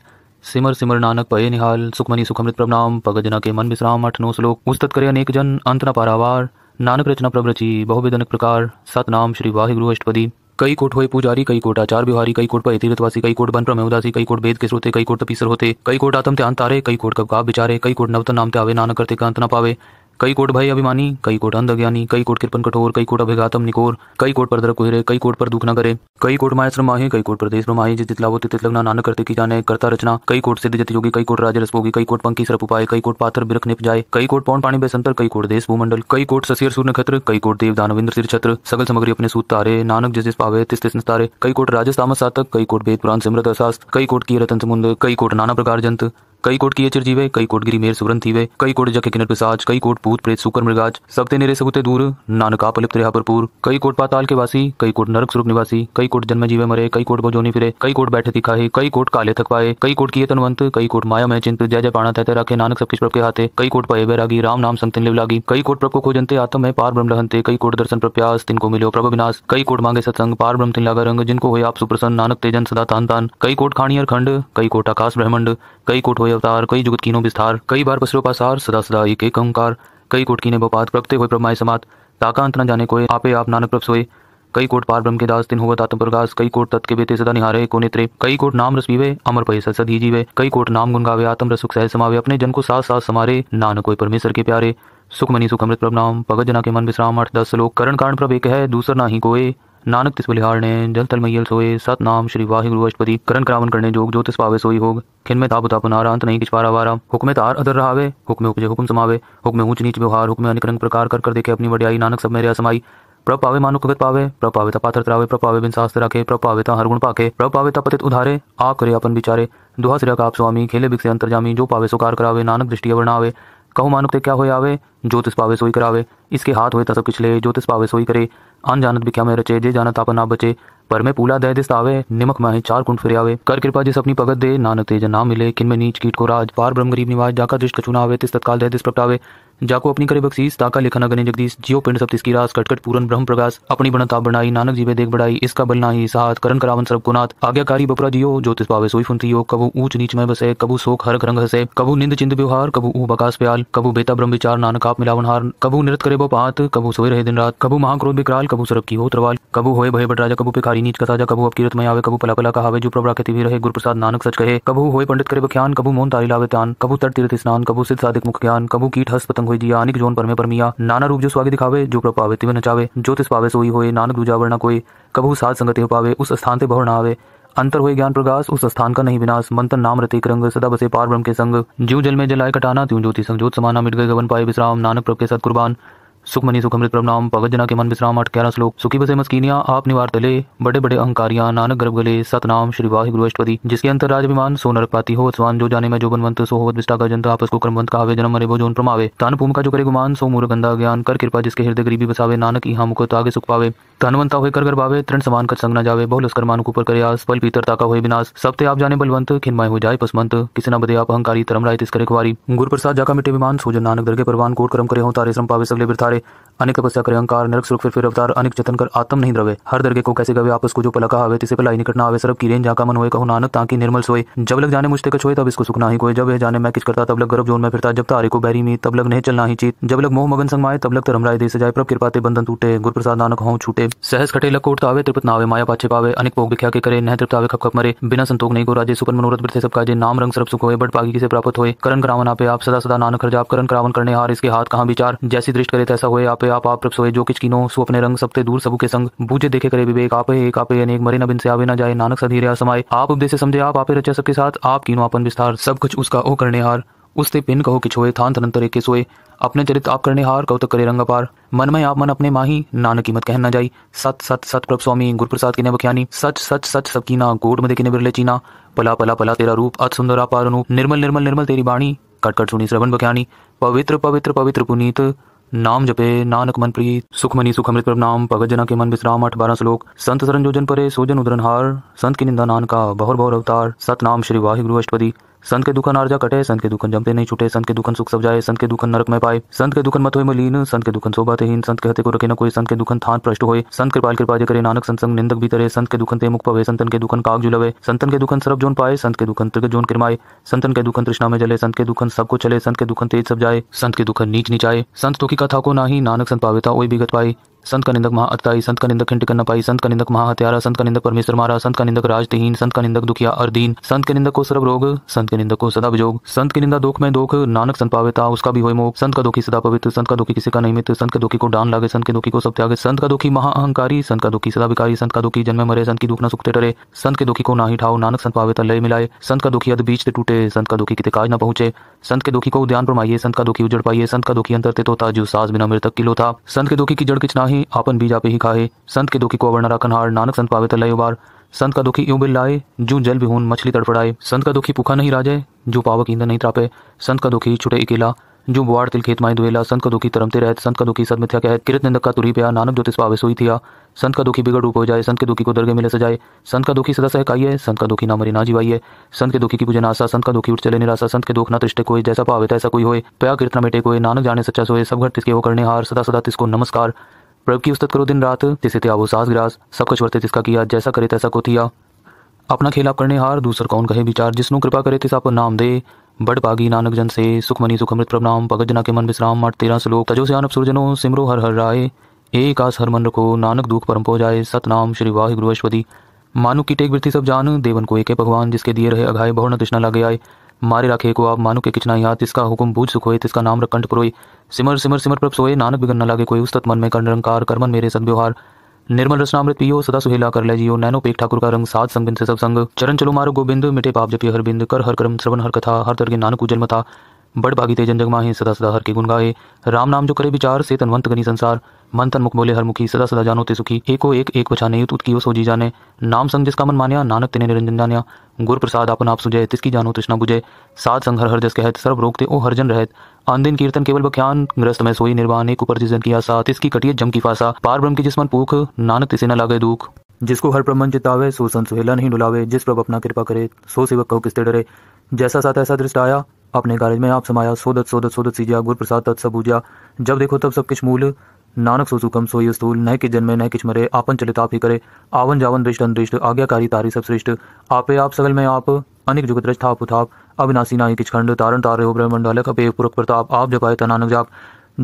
सिमर सिमर नानक पये निहाल सुखमनी सुखमृत प्रणाम पगजना के मन विश्राम अठ नो श्लोक उस्तत करे अनेक जन अंत न पारावार नानक रचना प्रवृचि रची प्रकार सत प्रकार सतनाम श्री वाहिगुरु अष्टपति कई कोट हुए पुजारी कई कोट आचार बिहारी कई कोट पर तीर्थवासी कई कोट बन प्रमे उदासी कई कोट वेद के श्रोते कई कोट तपीसर होते कई कोट आतम त्यान तारे कई कोट कब का विचारे कई कोट नवतन नाम आवे नानक करते कांत न पावे कई कोट भाई अभिमानी कई कोट अंध अज्ञानी कई कोट कृपन कठोर कई कोट अभिघातम निकोर कई कोट पर दर कई कोट पर दुख न करे कई कोट माया श्रमा कई कोट प्रदेश ब्रह्माहे जिस तितलावो तित लगना नानक करते की जाने करता रचना कई कोट सिद्ध जित योगी कई कोट राज रसपोगी कई कोट पंखी सरप उपाय कई कोट पाथर बिरख निप जाए कई कोट पौन पानी बेसंतर कई कोट देश भूमंडल कई कोट ससीर सूर्य नक्षत्र कई कोट देव दानविंद्र सिर छत्र सगल सामग्री अपने सूत तारे नानक जिस पावे तिस तिस तारे कई कोट राजस्थान सातक कई कोट वेद पुराण सिमृत अशास्त्र कई कोट की रतन समुद्र कई कोट नाना प्रकार जंत कई कोट किए चिरजीवे कई कोट गिरी मेर सुवरन थीवे कई कोट जखे किनर पिसाज कई कोट भूत प्रेत सुकर मृगाज सबते नेरे सबुते दूर नानका पलिप्त रिहा भरपूर कई कोट पाताल के वासी कई कोट नरक स्वरूप निवासी कई कोट जन्म जीवे मरे कई कोट बोजोनी फिरे कई कोट बैठे दिखाए कई कोट काले थक पाए कई कोट किए तनवंत कई कोट माया में चिंत जय जय पाणा तहते राखे नानक सब किस प्रभ के हाथे कई कोट पाए बैरागी राम नाम संतन लिव लागी कई कोट प्रभ को खोजनते आत्म है पार ब्रह्म रहते कई कोट दर्शन प्रप्यास तिनको मिलो प्रभ विनाश कई कोट मांगे सत्संग पार ब्रह्म तिन लागा रंग जिनको हो आप सुप्रसन्न नानक तेजन सदा तान तान कई कोट खाणी और खंड कई कोट आकाश ब्रह्मंड कई कोट हो अवतार कई जुगत कीनो विस्तार कई बार पसरो पासार सदा सदा एक एक ओंकार कई कोट कीने बपात प्रगते हुए ब्रह्माय समात ताका अंत न जाने कोय आपे आप नानक प्रभ सोए कई कोट पार ब्रह्म के दास दिन हुआ तात्म प्रकाश कई कोट तत्के बेते सदा निहारे को नेत्रे कई कोट नाम रस पीवे अमर पहे सद ही जीवे कई कोट नाम गुण गावे आत्म रस सुख सह समावे अपने जन को साथ साथ समारे नानक कोई परमेश्वर के प्यारे सुख मनी सुख अमृत प्रभ नाम भगत जना के मन विश्राम आठ दस लोक करण कारण प्रभ एक है दूसर ना ही कोए नानक तिस बलिहार ने जल तल मैयल सोए सत नाम श्री वाहि गुरु अष्टपति करण करावन करने जोग जो तिस पावे सोई होग खिन में ताप ताप नारा अंत नहीं किचवारा वारा हुक्म तार अदर रहावे हुक्म उपजे हुक्म समावे हुक्म ऊंच नीच व्यवहार हुक्म अनेक रंग प्रकार कर कर देखे अपनी वडियाई नानक सब मेरे असमाई प्रभ पावे मानु कगत पावे प्रभ पावे ता पात्र त्रावे प्रभ पावे बिन शास्त्र रखे प्रभ पावे ता हर गुण पाके प्रभ पावे ता पतित उधारे आ करे अपन बिचारे दुहा सिरा का आप स्वामी खेले बिक से जामी जो पावे सुकार करावे नानक दृष्टि वर्णावे कहु मानुक ते क्या हो आवे ज्योतिष पावे सोई करावे इसके हाथ हुए तसब पिछले ज्योतिष पावे सोई करे अन जानत भी क्या मेरे रचे जे जानत आप ना बचे पर मैं पूला दह दिस आवे निमक माही चार कुंड फिर आवे कर कृपा जिस अपनी पगत दे नानक तेज ना मिले किन में नीच कीट को राज पार ब्रह्म गरीब निवाज जाकर दृष्ट कचुना आवे तिस तत्काल दह दिस प्रगटावे जाको अपनी करे बख्शीस ताका लिखना गने जगदीश जियो पिंड सब तिसकी रास कटकट पूरन ब्रह्म प्रकाश अपनी बना बनाई नानक जीवे देख बढ़ाई इसका बल नाही साथ करण करावन सर्व गुनाथ आज्ञाकारी बपरा जियो ज्योतिष पावे सोई फुनती योग कबू ऊंच नीच में बसे कबू शोक हर रंग हसे कबू निंद चिंद व्यवहार कबू ऊ बकाश प्याल कबू बेता ब्रह्म विचार नानक आप मिलावन हार कबू नृत करे बो पात कबू सोए रहे दिन रात कबू महाक्रोध बिकराल कबू सरब की हो त्रवाल कबू होए भय बटराजा कबू पिखारी नीच कसाजा कबू अब कीरत में आवे कबू पला पला कहावे जो प्रभा कहती रहे गुरु प्रसाद नानक सच कहे कबू होए पंडित करे बख्यान कबू मोन तारी लावे तान कबू तट तीर्थ स्नान कबू सिद्ध साधिक मुख ज्ञान कबू कीट हस्त संग जिया अनिक जोन परमे परमिया नाना रूप जो स्वागत दिखावे जो प्रभावित पावे तिवे नचावे ज्योतिष पावे सोई होए नानक दूजा वर्णा कोई कबहू साध संगति हो पावे उस स्थान से भवर ना आवे अंतर हुए ज्ञान प्रकाश उस स्थान का नहीं विनाश मंत्र नाम रतिक रंग सदा बसे पार ब्रह्म के संग ज्यू जल में जलाए कटाना त्यों ज्योति संग ज्योत समाना मिट गए गवन पाए विश्राम नानक प्रभ के साथ कुर्बान सुखमनी सुखमृत प्रणाम भगत जना के मन विश्राम अठ ग्यारह श्लोक सुखी बसे मस्किनिया आप निवार तले बड़े बड़े अहंकारियां नानक गर्भ गले सतनाम श्री वाहि गुरु अष्टपति जिसके अंतर राज विमान सोनर पाति हो स्वान जो जाने में जो बनवंत सो होवत विष्टा का जनता आपस को क्रमवंत का जन्म मरे भोजन प्रमावे तान भूम का जो करे गुमान सो मूर गंदा ज्ञान कर कृपा जिसके हृदय गरीबी बसावे नानक यहाँ मुको तागे सुख पावे धनवंता हुए कर कर भावे तृण समान कर संग न जावे बहु लस्कर मानुक ऊपर करे आस पल पीतर ताका हुए विनाश सब ते आप जाने बलवंत खिनमय हो जाए पसमंत किसी न बदे आप अहंकारी तरम राय तिस करे कुवारी गुरु प्रसाद जाका मिटे विमान सोजन नानक दरगे परवान कोट करम करे हो तारे श्रम पावे सगले बिरथारे fare अनेक तपस्या करे अंकार नरक सुख फिर फिर अवतार अनेक जतन कर आत्म नहीं द्रवे हर दर्गे को कैसे गवे आप उसको जो पलका आवे तिसे पलाई निकट ना आवे सरब की रेन जाका मन होए कहू नानक ताकि निर्मल सोए जब लग जाने मुझते कछोए तब इसको सुखना ही कोई जब यह जाने मैं किस करता तब लग गर्भ जोन में फिरता जब तारे को बैरी में तब लग नहीं चलना ही चीत जब लग मोह मगन संगमाए तब लग राय दे सजाए प्रभ कृपाते बंधन टूटे प्रसाद नानक हों छूटे सहज खटे लग कोट तावे त्रिपत नावे माया पाछे पावे अनेक भोग दिखा के करे नह तृप्त आवे खप खप मरे बिना संतोक नहीं को राजे सुपन मनोरथ वृथे सबका जे नाम रंग सरब सुख होए बट पागी से प्राप्त होए करण करावन आपे आप सदा सदा नानक हर जाप करण करावन करने हार इसके हाथ कहाँ विचार जैसी दृष्टि करे तैसा होए आप सबते आप आप सोए जो किच किनो सु अपने रंग सबते दूर सबू के संग बूझे देखे करे विवेक आप एक आपे अनेक मरे न बिन से आवे ना जाए नानक सधीरे समाये आप उपदेश समझे आप आपे रचा सबके साथ आप किनो अपन विस्तार सब कुछ उसका ओ करने हार उसते पिन कहो कि छोए थान थनंतर एक सोए अपने चरित आप करने हार कौतक करे रंग अपार मन में आप मन अपने माही नानक कीमत कह न जाई सत सत सत प्रभ स्वामी गुरु गुरुप्रसाद किने बख्यानी सच सच सच सब कीना गोड मदे किने बिरले चीना पला पला पला तेरा रूप अत सुंदर अपार अनूप निर्मल निर्मल निर्मल तेरी बाणी कटकट सुनी श्रवण बख्यानी पवित्र पवित्र पवित्र पुनीत नाम जपे नानक मन प्रीत सुखमनी सुखमृत प्रभ नाम भगत जना के मन विश्राम अठ बारह श्लोक संत सरन जोजन परे सोजन हार संत की निंदा नान का बहुर बहुर अवतार सतनाम श्री वाहिगुरु अष्टपदी संत के दुखन आर्जा कटे संत के दुखन जमते नहीं छूटे संत के दुखन सुख सब जाए संत के दुखन नरक में पाए संत के दुखन मत हो मलीन संत के दुखन शोभा हीन संत के हते को रखे न कोई संत के दुखन थान प्रष्ट होए संत कृपाल कृपा करे नानक संसंग निंदक भी तरे संत के दुखन ते मुख पवे संतन के दुखन काग जुलवे संतन के दुखन सरब जोन पाए संत के दुखन त्रिग जोन किरमाए संतन के दुखन तृष्णा में जले संत के दुखन सबको चले संत के दुखन तेज सब जाए संत के दुखन नीच नीचाए संत तो की कथा को नाही नानक संत पावेता ओई बिगत पाए संत का निंदक महाअतताई संत का निंदक खिंटकन पाई संत का निंदक महाहत्यारा संत का निंदक परमेश्वर मारा संत का निंदक राजतहीन संत का निंदक दुखिया अर्दीन संत के निंदक को सर्व रोग संत के निंदक को सदा विजोग संत की निंदा दुख में दुख नानक संत पावेता उसका भी हो मोख संत का दुखी सदा पवित्र संत का दुखी किसी का नहीं मित्र संत के दुखी को डान लागे संत के दुखी को सब त्याग संत का दुखी महाअहंकारी संत का दुखी सदा विकारी संत का दुखी जन्म मरे संत की दुख न सुखते डरे संत के दुखी को ना ही ठाओ नानक संत पावेता लय मिलाए संत का दुखी अध बीच से टूटे संत का दुखी किते काज न पहुंचे संत के दुखी को उद्यान प्रमाइए संत का दुखी उजड़ पाइए संत का दुखी अंतर तो तोता जो सास बिना मृतक किलो था संत के दुखी की जड़ कितना ही ही आपन बीजा पे ही खाए संत के दुखी को अवर वर्ण हार नानक संत पावे तलय उबार संत का दुखी यूं बिल लाए जू जल बिहून मछली तड़फड़ाए संत का दुखी पुखा नहीं राजे जो पावक ईंधन नहीं त्रापे संत का दुखी छुटे अकेला जो बुआड़ तिल खेत माए दुएला संत का दुखी तरमते रहते संत का दुखी सदमिथ्या कहत किरत निंदक का तुरी प्या नानक ज्योतिष पावे सोई थिया संत का दुखी बिगड़ रूप हो जाए संत के दुखी को दरगे मिले सजाए संत का दुखी सदा सहकाइए संत का दुखी ना मरी ना जीवाइए संत के दुखी की पूजन आशा संत का दुखी उठ चले निराशा संत के दुख ना तिष्ठे कोई जैसा पावे तैसा कोई होए प्या किरतना मेटे कोई नानक जाने सच्चा सोए सब घर तिसके हो करने हार सदा सदा तिसको नमस्कार प्रभु की उस्तत करो दिन रात जिसे थे आबो सास गिरास सब कुछ वर्ते जिसका किया जैसा करे तैसा को थिया अपना खेल आप करने हार दूसर कौन कहे विचार जिसनों कृपा करे तिस आप नाम दे बड़ पागी नानक जन से सुखमनि सुखमृत नाम भगत जना के मन विश्राम मठ तेरा श्लोक तजो सियान सुरजनो सिमरो हर हर राय एक आस हर मन रखो नानक दुख परम पो जाए सतनाम श्री वाहि गुरुवश्वदी मानु की टेक वृत्ति सब जान देवन को एक है भगवान जिसके दिए रहे अघाय बहुत न तृष्णा लगे आए मारे राखे को आप मानो के किचना याद इसका हुक्म बूझ सुखोए तिसका नाम रखंड करोई सिमर सिमर सिमर प्रभ सोए नानक बिगन न लागे कोई उस मन में कर निरंकार कर्मन मेरे सदव्यवहार निर्मल रसनामृत पियो सदा सुहेला कर ले जियो नैनो पेक ठाकुर का रंग सात संग से सब संग चरण चलो मारो गोबिंद मिटे पाप जपिय हर बिंद कर हर कर्म श्रवण हर कथा हर तरगे नानक उजल मथा बड़ भागी तेजन जन सदा सदा हर के गुण गाए राम नाम जो करे विचार से तनवंत गनी संसार मन तन मुख बोले हर मुखी सदा सदा जानो ते सुखी एको एक एक बचाने युत उत्की सो जी जाने नाम संग जिसका मन मानिया नानक तिने निरंजन जानिया गुर प्रसाद अपन आप सुजय तिसकी जानो तृष्णा बुझे साध संग हर हर जस कहत सर्व रोकते ओ हरजन रहत आंदिन कीर्तन केवल बख्यान ग्रस्त में सोई निर्वाण एक ऊपर जिसन किया सा तिसकी कटिए जम की फासा पार ब्रह्म की जिसमन पूख नानक तिसे न लागे दुख जिसको हर प्रमन चितावे सो संत सुहेला नहीं डुलावे जिस प्रभ अपना कृपा करे सो सेवक कहो किसते डरे जैसा सा तैसा दृष्ट आया अपने कार्य में आप समाया सोदत सोदत सोदत सीजा गुरु प्रसाद तत्सबूजा जब देखो तब सब किस मूल नानक सो सुकम सो यस्तूल न के जन्मे न कि मरे आपन चलित आप ही करे आवन जावन दृष्ट अनदृष्ट आज्ञाकारी तारी सब सृष्ट आपे आप सगल में आप अनिक जुगत रच थाप उथाप अविनाशी नाई किच खंड तारण तारे हो ब्रह्मंड हलक अपे पुरख प्रताप आप जपाए तनानक जाप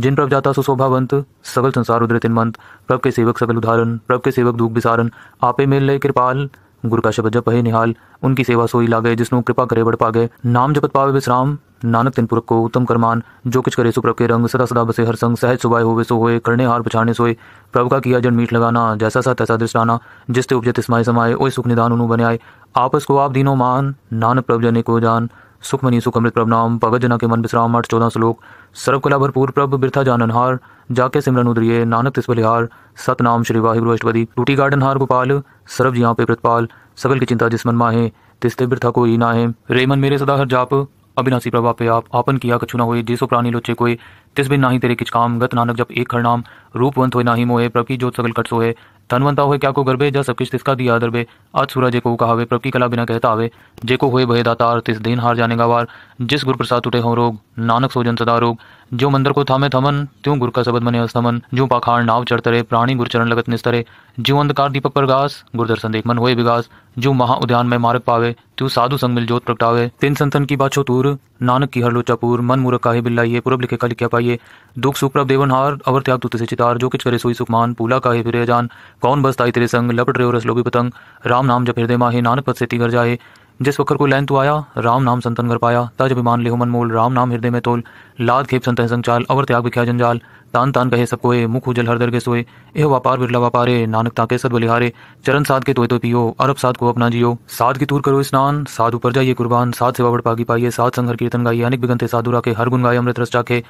जिन प्रभ जाता सुशोभावंत सगल संसार उदृतिन मंत प्रभ के सेवक सगल उदाहरण प्रभ के सेवक दुख विसारण आपे मेल ले कृपाल गुरु का शब्द जप है निहाल उनकी सेवा सोई लागे जिसनु कृपा करे बड़ पागे नाम जपत पावे विश्राम नानक तिन पुरख को उत्तम करमान जो कुछ करे सुप्रभ के रंग सदा सदा बसे हर संग सहज सुबह होवे सो होए करने हार पछाने सोए प्रभु का किया जन मीठ लगाना जैसा सा तैसा दृष्टाना जिस ते उपजे तिस्माए समाये ओ सुख निदान उनु बने आए आपस को आप दीनो मान नानक प्रभु जने को जान सुख मनी सुख अमृत प्रभु नाम भगत जना के मन विश्राम अठ चौदह श्लोक सर्व कला भरपूर प्रभ बिरथा हार जाके सिमरन उदरिये नानक तिस बलिहार सतनाम श्री वाहिगुरु अष्टपति टूटी गार्डन हार गोपाल सर्व जिया पे प्रतपाल सगल की चिंता जिसमन माहे तिस्ते बिरथा कोई ना है रेमन मेरे सदा हर जाप अविनाशी प्रभा पे आप आपन किया कछु ना होए जेसो प्राणी लोचे कोई तिस बिन नाही तेरे किच काम गत नानक जब एक हर नाम रूपवंत हो नाही मोहे प्रभ की जोत सकल कट सोए धनवंता हुए क्या को गर्भे जा सब किश तिसका दिया दरबे आज सूरज को कहावे प्रभु की कला बिना कहता आवे जे को हुए भय दाता तिस दिन हार जाने का वार जिस गुरु प्रसाद उठे हो रोग नानक सोजन सदा रोग जो मंदिर को थामे थमन त्यों गुर का शब्द मने अस्थमन जो पाखाण नाव तरे प्राणी गुरचरण लगत निस्तरे जो अंधकार दीपक प्रगास गुरदर्शन देख मन हुए विगास जो महा उद्यान में मार्ग पावे त्यू साधु संग मिल जोत प्रगटावे तीन संतन की बाछो तूर नानक की हर लोचापुर मन मूर्ख काहे बिल्लाइए पूर्व लिखे का लिखा पाइए दुख सुख प्रभ हार अवर त्याग तुते से चितार जो किच करे सोई सुखमान पूला काहे फिर जान कौन बसताई तेरे संग लपट रहे हो रसलो पतंग राम नाम जब हृदय माहे नानक पद से तिगर जाए जिस वक्र को लैन तू आया राम नाम संतन कर पाया तज अभिमान लेहु मन मोल राम नाम हृदय में तोल लाद खेप संत संचाल अवर त्याग विख्या जंजाल तान तान कहे सब कोए मुख उजल हर दर के सोए एह व्यापार बिरला व्यापारे नानक ताके सद बलिहारे चरण साध के तोय तो पियो अरब साध को अपना जियो साध की तूर करो स्नान साधु पर जाइए कुर्बान साध सेवा बड़ पागी पाइए साध संघर कीर्तन गाइए अनेक बिगन थे साधु राखे हर गुण गाय अमृत रस चाखे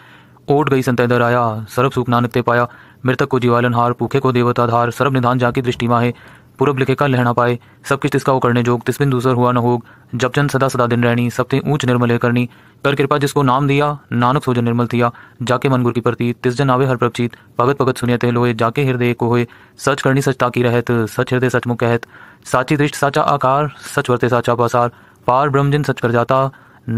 ओट गई संत इधर आया सरब सुख नानक ते पाया मृतक को जीवालन हार भूखे को देवता धार सर्व निधान जाकी दृष्टि माहे पूरब का लहना पाए सब किस तिसका वो करने जोग तिसबिन दूसर हुआ न हो जब जन सदा सदा दिन रहनी सबते ऊंच निर्मल करनी कर कृपा जिसको नाम दिया नानक सोजन निर्मल थिया जाके मन गुर की प्रति तिस जन आवे हर प्रपचित भगत भगत सुनिय ते लोहे जाके हृदय को होए सच करनी सच ताकी रहत सच हृदय सच मुख कहत साची दृष्ट साचा आकार सच वर्ते साचा पासार पार ब्रह्मजन सच कर जाता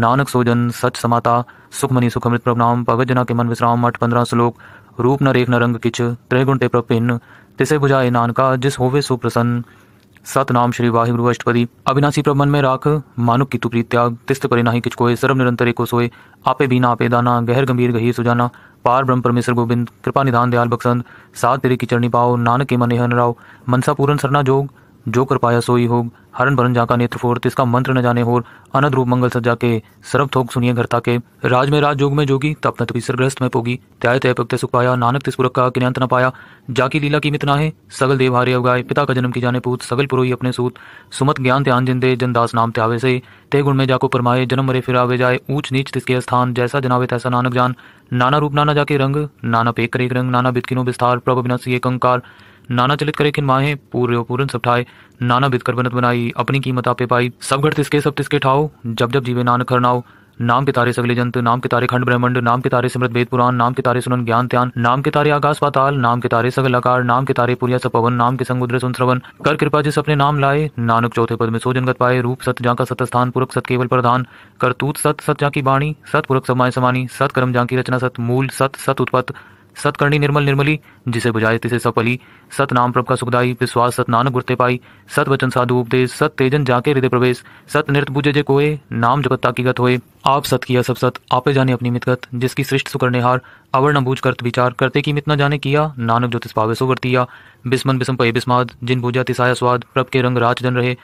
नानक सोजन सच समाता सुखमनी सुखमृत नाम भगत जना के मन विश्राम मठ पंद्रह श्लोक रूप न रेख न रंग किच त्रय ते प्रभिन्न तिसे बुझाए नानका जिस होवे सुप्रसन्न सत नाम श्री वाहिगुरु अष्टपति अविनाशी प्रबन में राख मानुक की तुप्री त्याग तिस्त परे नाही किचकोय सर्व निरंतर एको सोए आपे बीना आपे दाना गहर गंभीर गही सुजाना पार ब्रह्म परमेश्वर गोविंद कृपा निधान दयाल बक्सन साथ तेरे की चरणी पाओ नानक के मन हन राव मनसा पूरन सरना जोग जो कर पाया सोई हो हरण भरन जाका नेत्र फोर तिसका मंत्र न जाने होर अनद रूप मंगल सज्जा के सर्व थोक सुनिए घर के राज में राज जोग में जोगी तप न सरग्रस्त में पोगी त्याय तय पक्त सुख पाया नानक तिसपुरक का किन्यांत न पाया जाकी लीला की मितना है सगल देव हारे अवगाय पिता का जन्म की जाने पूत सगल पुरोही अपने सूत सुमत ज्ञान ध्यान जिंदे जनदास नाम त्यावे से ते गुण में जाको परमाए जन्म मरे आवे जाए ऊंच नीच तिसके स्थान जैसा जनावे तैसा नानक जान नाना रूप नाना जाके रंग नाना पेक करे रंग नाना बितकिनो विस्तार प्रभ अविनाशी एक अंकार नाना चलित करे किन माहे पूरे पूरन सब ठाए नाना बिद कर बनत बनाई अपनी कीमत आपे पाई सब घर तिसके सब तिसके ठाओ जब जब जीवे नानक हरनाओ नाम के तारे सगले जंत नाम के तारे खंड ब्रह्मंड नाम के तारे सिमृत वेद पुराण नाम के तारे सुनन ज्ञान त्यान नाम के तारे आकाश पाताल नाम के तारे सगल आकार नाम के तारे पुरिया सपवन नाम के संगुद्र सुन श्रवन कर कृपा जिस अपने नाम लाए नानक चौथे पद में सो जनगत पाए रूप सत जा का सत स्थान पुरख सत केवल प्रधान करतूत सत सत जा की वाणी सत पुरख समाय समानी सत कर्म जा की रचना सत मूल सत सत उत्पत्त सतकर्णी निर्मल निर्मली जिसे बुझाए तिसे सपली सत नाम प्रभ का सुखदाई विश्वास सत नानक गुरते पाई सत वचन साधु उपदेश सत तेजन जाके हृदय प्रवेश सत नृत्य बुझे जे कोए नाम जगत्ता की गत होए आप सत किया सब सत आपे जाने अपनी मितगत जिसकी सृष्ट सुकर्णेहार अवर न बूझ करत विचार करते की मितना जाने किया नानक ज्योतिष पावे सुवर्तिया बिस्मन बिस्म पय बिस्माद जिन बूझा तिसाया स्वाद प्रभ के रंग राज जन रहे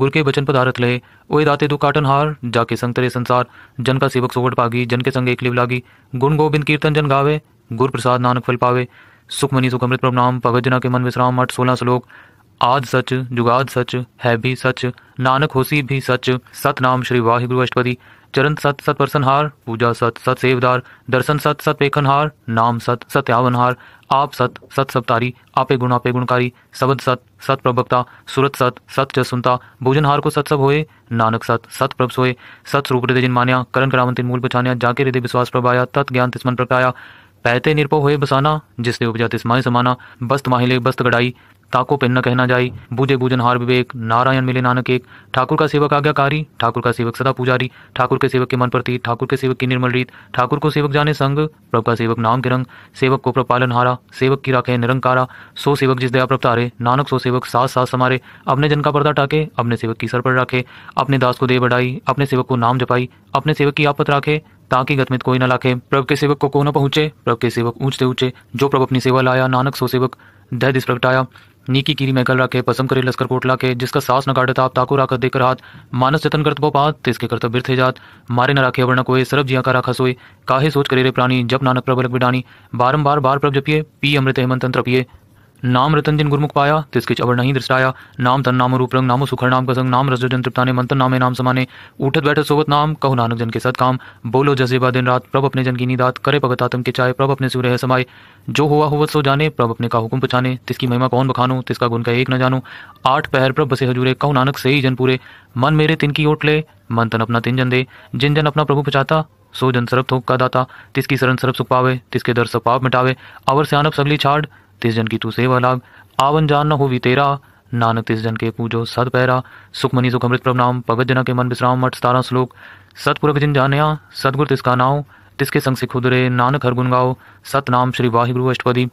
गुर के वचन पदारथ लहे ओए दाते दु काटन हार जाके संग तरे संसार जन का सेवक सोवट पागी जन के संग एक लिव लागी गुण गोविंद कीर्तन जन गावे गुरु प्रसाद नानक फल पावे सुखमनी सुखमृत नाम भगत जना के मन विश्राम मठ सोलह श्लोक आद सच जुगाद सच है भी सच नानक होसी भी सच सत नाम श्री वाहिगुरु अष्टपति चरण सत सत हार पूजा सत सत सेवदार दर्शन सत सत पेखनहार नाम सत सत्यावनहार आप सत सत सप्तारी आपे गुण आपे गुणकारी सबद सत सत प्रवक्ता सुरत सत सत जसुनता भोजन भोजनहार को सत सब होए नानक सत सत प्रभ सोए सत स्वरूप हृदय जिन मान्या करण करावंति मूल बचान्या जाके हृदय विश्वास प्रभाया तत् ज्ञान तिस्मन प्रकाया पैते निरपो हुए बसाना जिससे उपजाते इसमाय समाना बस्त माहिले बस्त गढ़ाई ताको पेन न कहना जाई बुझे बुझन हार विवेक नारायण मिले नानक एक ठाकुर का सेवक आज्ञाकारी ठाकुर का सेवक सदा पुजारी ठाकुर के सेवक के मन प्रतीत ठाकुर के सेवक की निर्मल रीत ठाकुर को सेवक जाने संग प्रभु का सेवक नाम के रंग सेवक को प्रपालन हारा सेवक की राखे निरंकारा सो सेवक जिस दया प्रपतारे नानक सो सेवक सास सास समारे अपने जन का पर्दा टाके अपने सेवक की सर पर राखे अपने दास को दे बढ़ाई अपने सेवक को नाम जपाई अपने सेवक की आपत राखे ताकि गतमित कोई न लाखे प्रभु के सेवक को को न पहुंचे प्रभु के सेवक ऊंचते ऊंचे जो प्रभु अपनी सेवा लाया नानक सो सेवक दह दिस प्रगटाया नीकी कीरी कल राखे पसम करे लश्कर कोट लाके जिसका सास न काटे आप ताकू राखत देकर हाथ मानस जतन करत वो तिसके करत बिरथे जात मारे न राखे वर्ण कोई सरब जिया का राखा सोए काहे सोच करे रे प्राणी जब नानक प्रबलक बिडानी बारंबार बार प्रभ जपिए पी अमृत हेमंत तंत्र पिए नाम रतन जिन गुरमुख पाया तिसके चवर नहीं दृष्टाया नाम तन नाम रूप रंग नामो सुखर नाम का संग नाम रस जन तृप्ताने मंथन नामे नाम समाने उठत बैठत सोवत नाम कहु नानक जन के सत काम बोलो जजेबा दिन रात प्रभ अपने जन की नीदात करे भगत आतंक के चाय प्रभ अपने सूर्य समाये जो हुआ हुवत सो जाने प्रभ अपने का हुक्म पछाने तिसकी महिमा कौन बखानो तिसका गुण का एक न जानो आठ पहर प्रभ बसे हजूरे कहु नानक से ही जन पूरे मन मेरे तिन की ओट ले मन तन अपना तिन जन दे जिन जन अपना प्रभु पचाता सो जन सरप थोक का दाता तिसकी सरन सरप सुख पावे तिसके दर सब पाप मिटावे अवर से आनप सगली छाड़ तिस जन की तू सेवा लाग आवन जान न हो भी तेरा नानक तिस जन के पूजो सद पैरा सुखमनी सुख अमृत प्रणाम भगत जना के मन विश्राम मठ सतारा श्लोक सतपुरख जिन जानया सदगुर तिसका नाव तिसके संग सिख उदरे नानक हर गुन गाओ नाम श्री वाहिगुरु अष्टपदी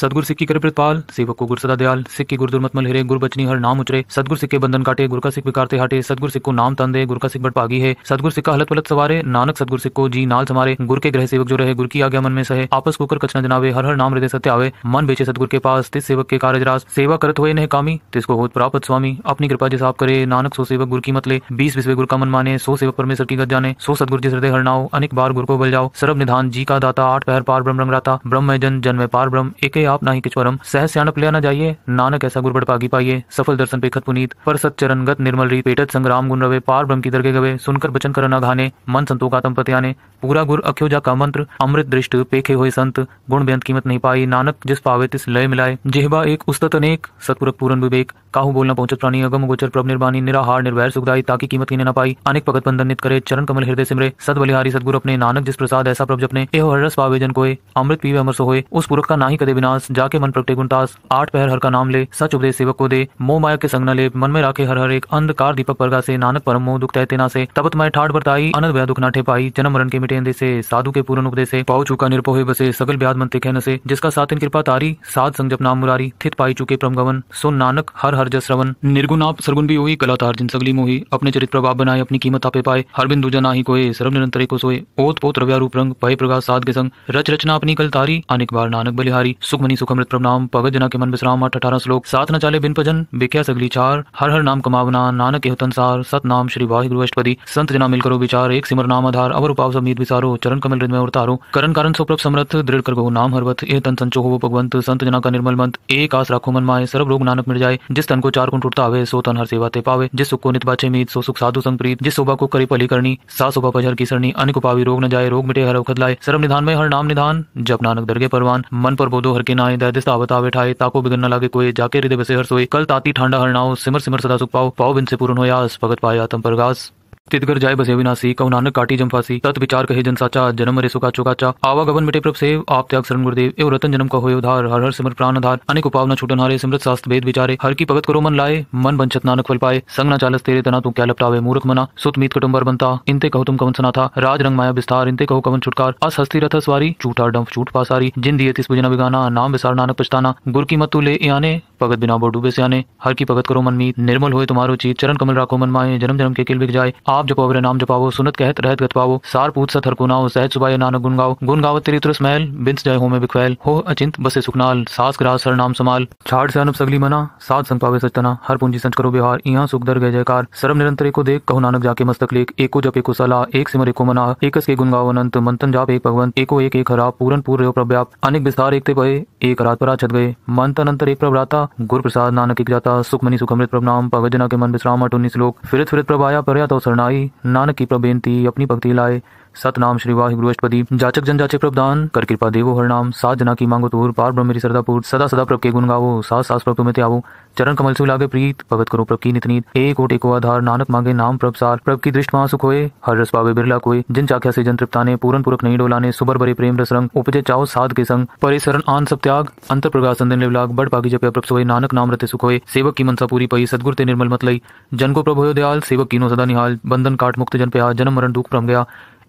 सदगुर सिक्की कर प्रतपाल सेवक को गुरु सदा दयाल सिक्की गुर दुर्मत मल हिरे गुरु बचनी हर नाम उचरे सदगुरु सिक्के बंधन काटे गुरु का सिख बिकारते हटे सदगुर सिक्को नाम तंदे दे का सिख बट पागी है सदगुरु सिक्का हलत पलत सवारे नानक सदगुरु सिक्को जी नाल समारे गुर के ग्रह सेवक जो रहे गुर की आज्ञा मन में सहे आपस कुकर कचना जनावे हर हर नाम हृदय सत्य आवे मन बेचे सदगुर के पास तिस सेवक के कार्य राज सेवा करत हुए नह कामी तिसको हो प्राप्त स्वामी अपनी कृपा जिस आप करे नानक सो सेवक गुरु की मतले बीस विश्व गुरु का मन माने सो सेवक परमेश्वर की गत जाने सो सदगुर जिस हृदय हरनाओ अनेक बार गुरु को बल जाओ सर्व निधान जी का दाता आठ पहर पार ब्रह्म रंग राता ब्रह्म जन जन्म पार ब्रह्म एक आप ना ही किचवरम सह सियाणप लिया न जाइए नानक ऐसा गुरबड़ पागी पाइए सफल दर्शन पे खत पुनीत पर सत चरण गत निर्मल रीत पेटत संग्राम गुण रवे पार ब्रह्म की दरगे गवे सुनकर बचन करना घाने मन संतोकातम पत्याने पूरा गुर अख्योजा का मंत्र अमृत दृष्ट पेखे हुए संत गुण बेंत कीमत नहीं पाई नानक जिस पावे तिस लय मिलाए जेहबा एक उस्तत अनेक सतपुरक पूरन विवेक काहू बोलना पहुंचत प्राणी अगम गोचर प्रभ निर्वाणी निराहार निर्वैर सुखदाई ताकि कीमत की न पाई अनेक भगत बंधन नित करे चरण कमल हृदय सिमरे सद बलिहारी सदगुरु अपने नानक जिस प्रसाद ऐसा प्रभ जपने एह हर रस पावे जन कोय अमृत पीवे अमर सोए उस पुरख का नाही कदे विनाश जाके मन प्रगटे गुणतास आठ पहर हर का नाम ले सच उपदेश सेवक को दे मोह माया के संग न ले मन में राखे हर हर एक अंधकार दीपक वर्गा से नानक परम मोह दुख तहते ना से तबत मैं ठाठ बरताई अनद दुख नाठे पाई जन्म मरण के मिटे कटेंदे से साधु के पूर्ण उपदेश पाओ चुका निरपोहे बसे सगल ब्याज मंत्र कहन से जिसका इन कृपा तारी साध संजप नाम मुरारी थित पाई चुके प्रम गवन सो नानक हर हर जस रवन निर्गुण आप सरगुण भी हुई कला तार जिन सगली मोही अपने चरित प्रभाव बनाए अपनी कीमत आपे पाए हर बिंदु जना ही कोए सर्व निरंतर को सोए ओत पोत रव्या रूप रंग भय प्रकाश साध के संग रच रचना अपनी कल तारी अनेक बार नानक बलिहारी सुखमनी सुखमृत प्रणाम भगत जना के मन विश्राम आठ अठारह श्लोक सात न चाले बिन भजन बिख्या सगली चार हर हर नाम कमावना नानक के हुतनसार सत नाम श्री वाहिगुरु अष्टपदी संत जना मिल करो विचार एक सिमर नाम आधार अवर उपाव समीत विसारो चरण कमल रिद में उतारो करण कारण सो समर्थ दृढ़ कर गो नाम हरवत ए तन संचो हो भगवंत संत जना का निर्मल मंत एक आस राखो मन माए सर्व रोग नानक मिल जाए जिस तन को चार कुंठ उठता आवे सो तन हर सेवा ते पावे जिस सुख को नित बाचे मीत सो सुख साधु संग प्रीत जिस शोभा को करी पली करनी सा शोभा पजर की सरणी अनिक उपावी रोग न जाए रोग मिटे हर अवखत लाए सर्व निधान में हर नाम निधान जब नानक दरगे परवान मन पर बोधो हर के नाए दिस आवत आवे ठाए ताको बिगन न लागे कोई जाके हृदय बसे हर सोए कल ताती ठंडा हर नाओ सिमर सिमर सदा सुख पाओ पाओ बिन से पूर्ण हो यास भगत पाए आतम परगास तितगर जाय बसे विनासी कौ नानक काटी जम फांसी तत् विचार कहे जन साचा जन्म रे सुखा चुका चा गवन मिटे प्रभ सेव आप त्याग शरण गुरुदेव एवं रतन जन्म हो उधार हर हर सिमर प्राण आधार अनेक उपावना छूटन हारे सिमरत शास्त्र भेद विचारे हर की भगत करो मन लाए मन बंचत नानक फल पाए संग न चालस तेरे तना तू क्या लपटावे मूर्ख मना सुत मीत कटुम्बर बनता इनते कहो तुम कवन सना था राज रंग माया विस्तार इनते कहो कवन छुटकार अस हस्ती रथ सवारी चूटा डंफ झूठ पासारी जिन दिए तिस बुजना बिगाना नाम विसार नानक पछताना गुर की मत तू ले आने भगत बिना बोडूबे से आने हर की भगत करो मन मीत निर्मल हुए तुम्हारो चीत चरण कमल राखो मन माए जन्म जन्म के किल बिक जाए आप जपाओ नाम जपाओ सुनत कहत रहत गत पाओ सार पूत सत हर कुनाओ सहज सुबह नानक गुन गाओ गुन गावत तेरी तुरस महल बिंस जय हो में बिखवैल हो अचिंत बसे सुखनाल सास ग्रास हर नाम समाल छाड़ से अनुप सगली मना सात संग पावे सचतना हर पूंजी संच करो बिहार यहाँ सुख दर गय जयकार सर्व निरंतर को देख कहो नानक जाके मस्तक लेख एको जप एको सलाह एक सिमर एको मना एक के गुन गाओ अनंत मंथन जाप एक भगवंत एको एक एक हरा पूरन पूर रहो प्रव्याप अनेक विस्तार एक ते पए एक रात पर छत गए मंथन अंतर एक प्रभराता गुरु प्रसाद नानक एक जाता सुखमनी सुखमृत प्रणाम भगत जना के मन विश्राम अट श्लोक लोक फिरत फिरत प्रभाया पर तो सरना बनाई नानक की प्रबेनती अपनी भक्ति लाए सतनाम श्री वाहिगुरु अष्टपति जाचक जन जाचक प्रदान कर कृपा देवो हर नाम सात जना की मांगो तोर पार ब्रह्म मेरी सरदापूर सदा सदा प्रभ के गुण गावो सास सास प्रभ तुम्हें आवो चरण कमल से लागे प्रीत भगत करो प्रभ की नितनीत एक ओट एको आधार नानक मांगे नाम प्रभ सार प्रभ की दृष्टि महा सुख होए हर रस पावे बिरला कोई जिन चाख्या से जन तृप्ता ने पूरन पूरक नहीं डोलाने सुबर भरे प्रेम रस रंग उपजे चाहो साध के संग परे शरण आन सब त्याग अंतर प्रकाश संदन लिवलाग बड़ पागी जपे प्रभ सोए नानक नाम रते सुख होए सेवक की मनसा पूरी पई सदगुर ते निर्मल मत लई जन को प्रभु दयाल सेवक कीनो सदा निहाल बंधन काट मुक्त जन पे आ जन्म मरण दुख भ्रम गया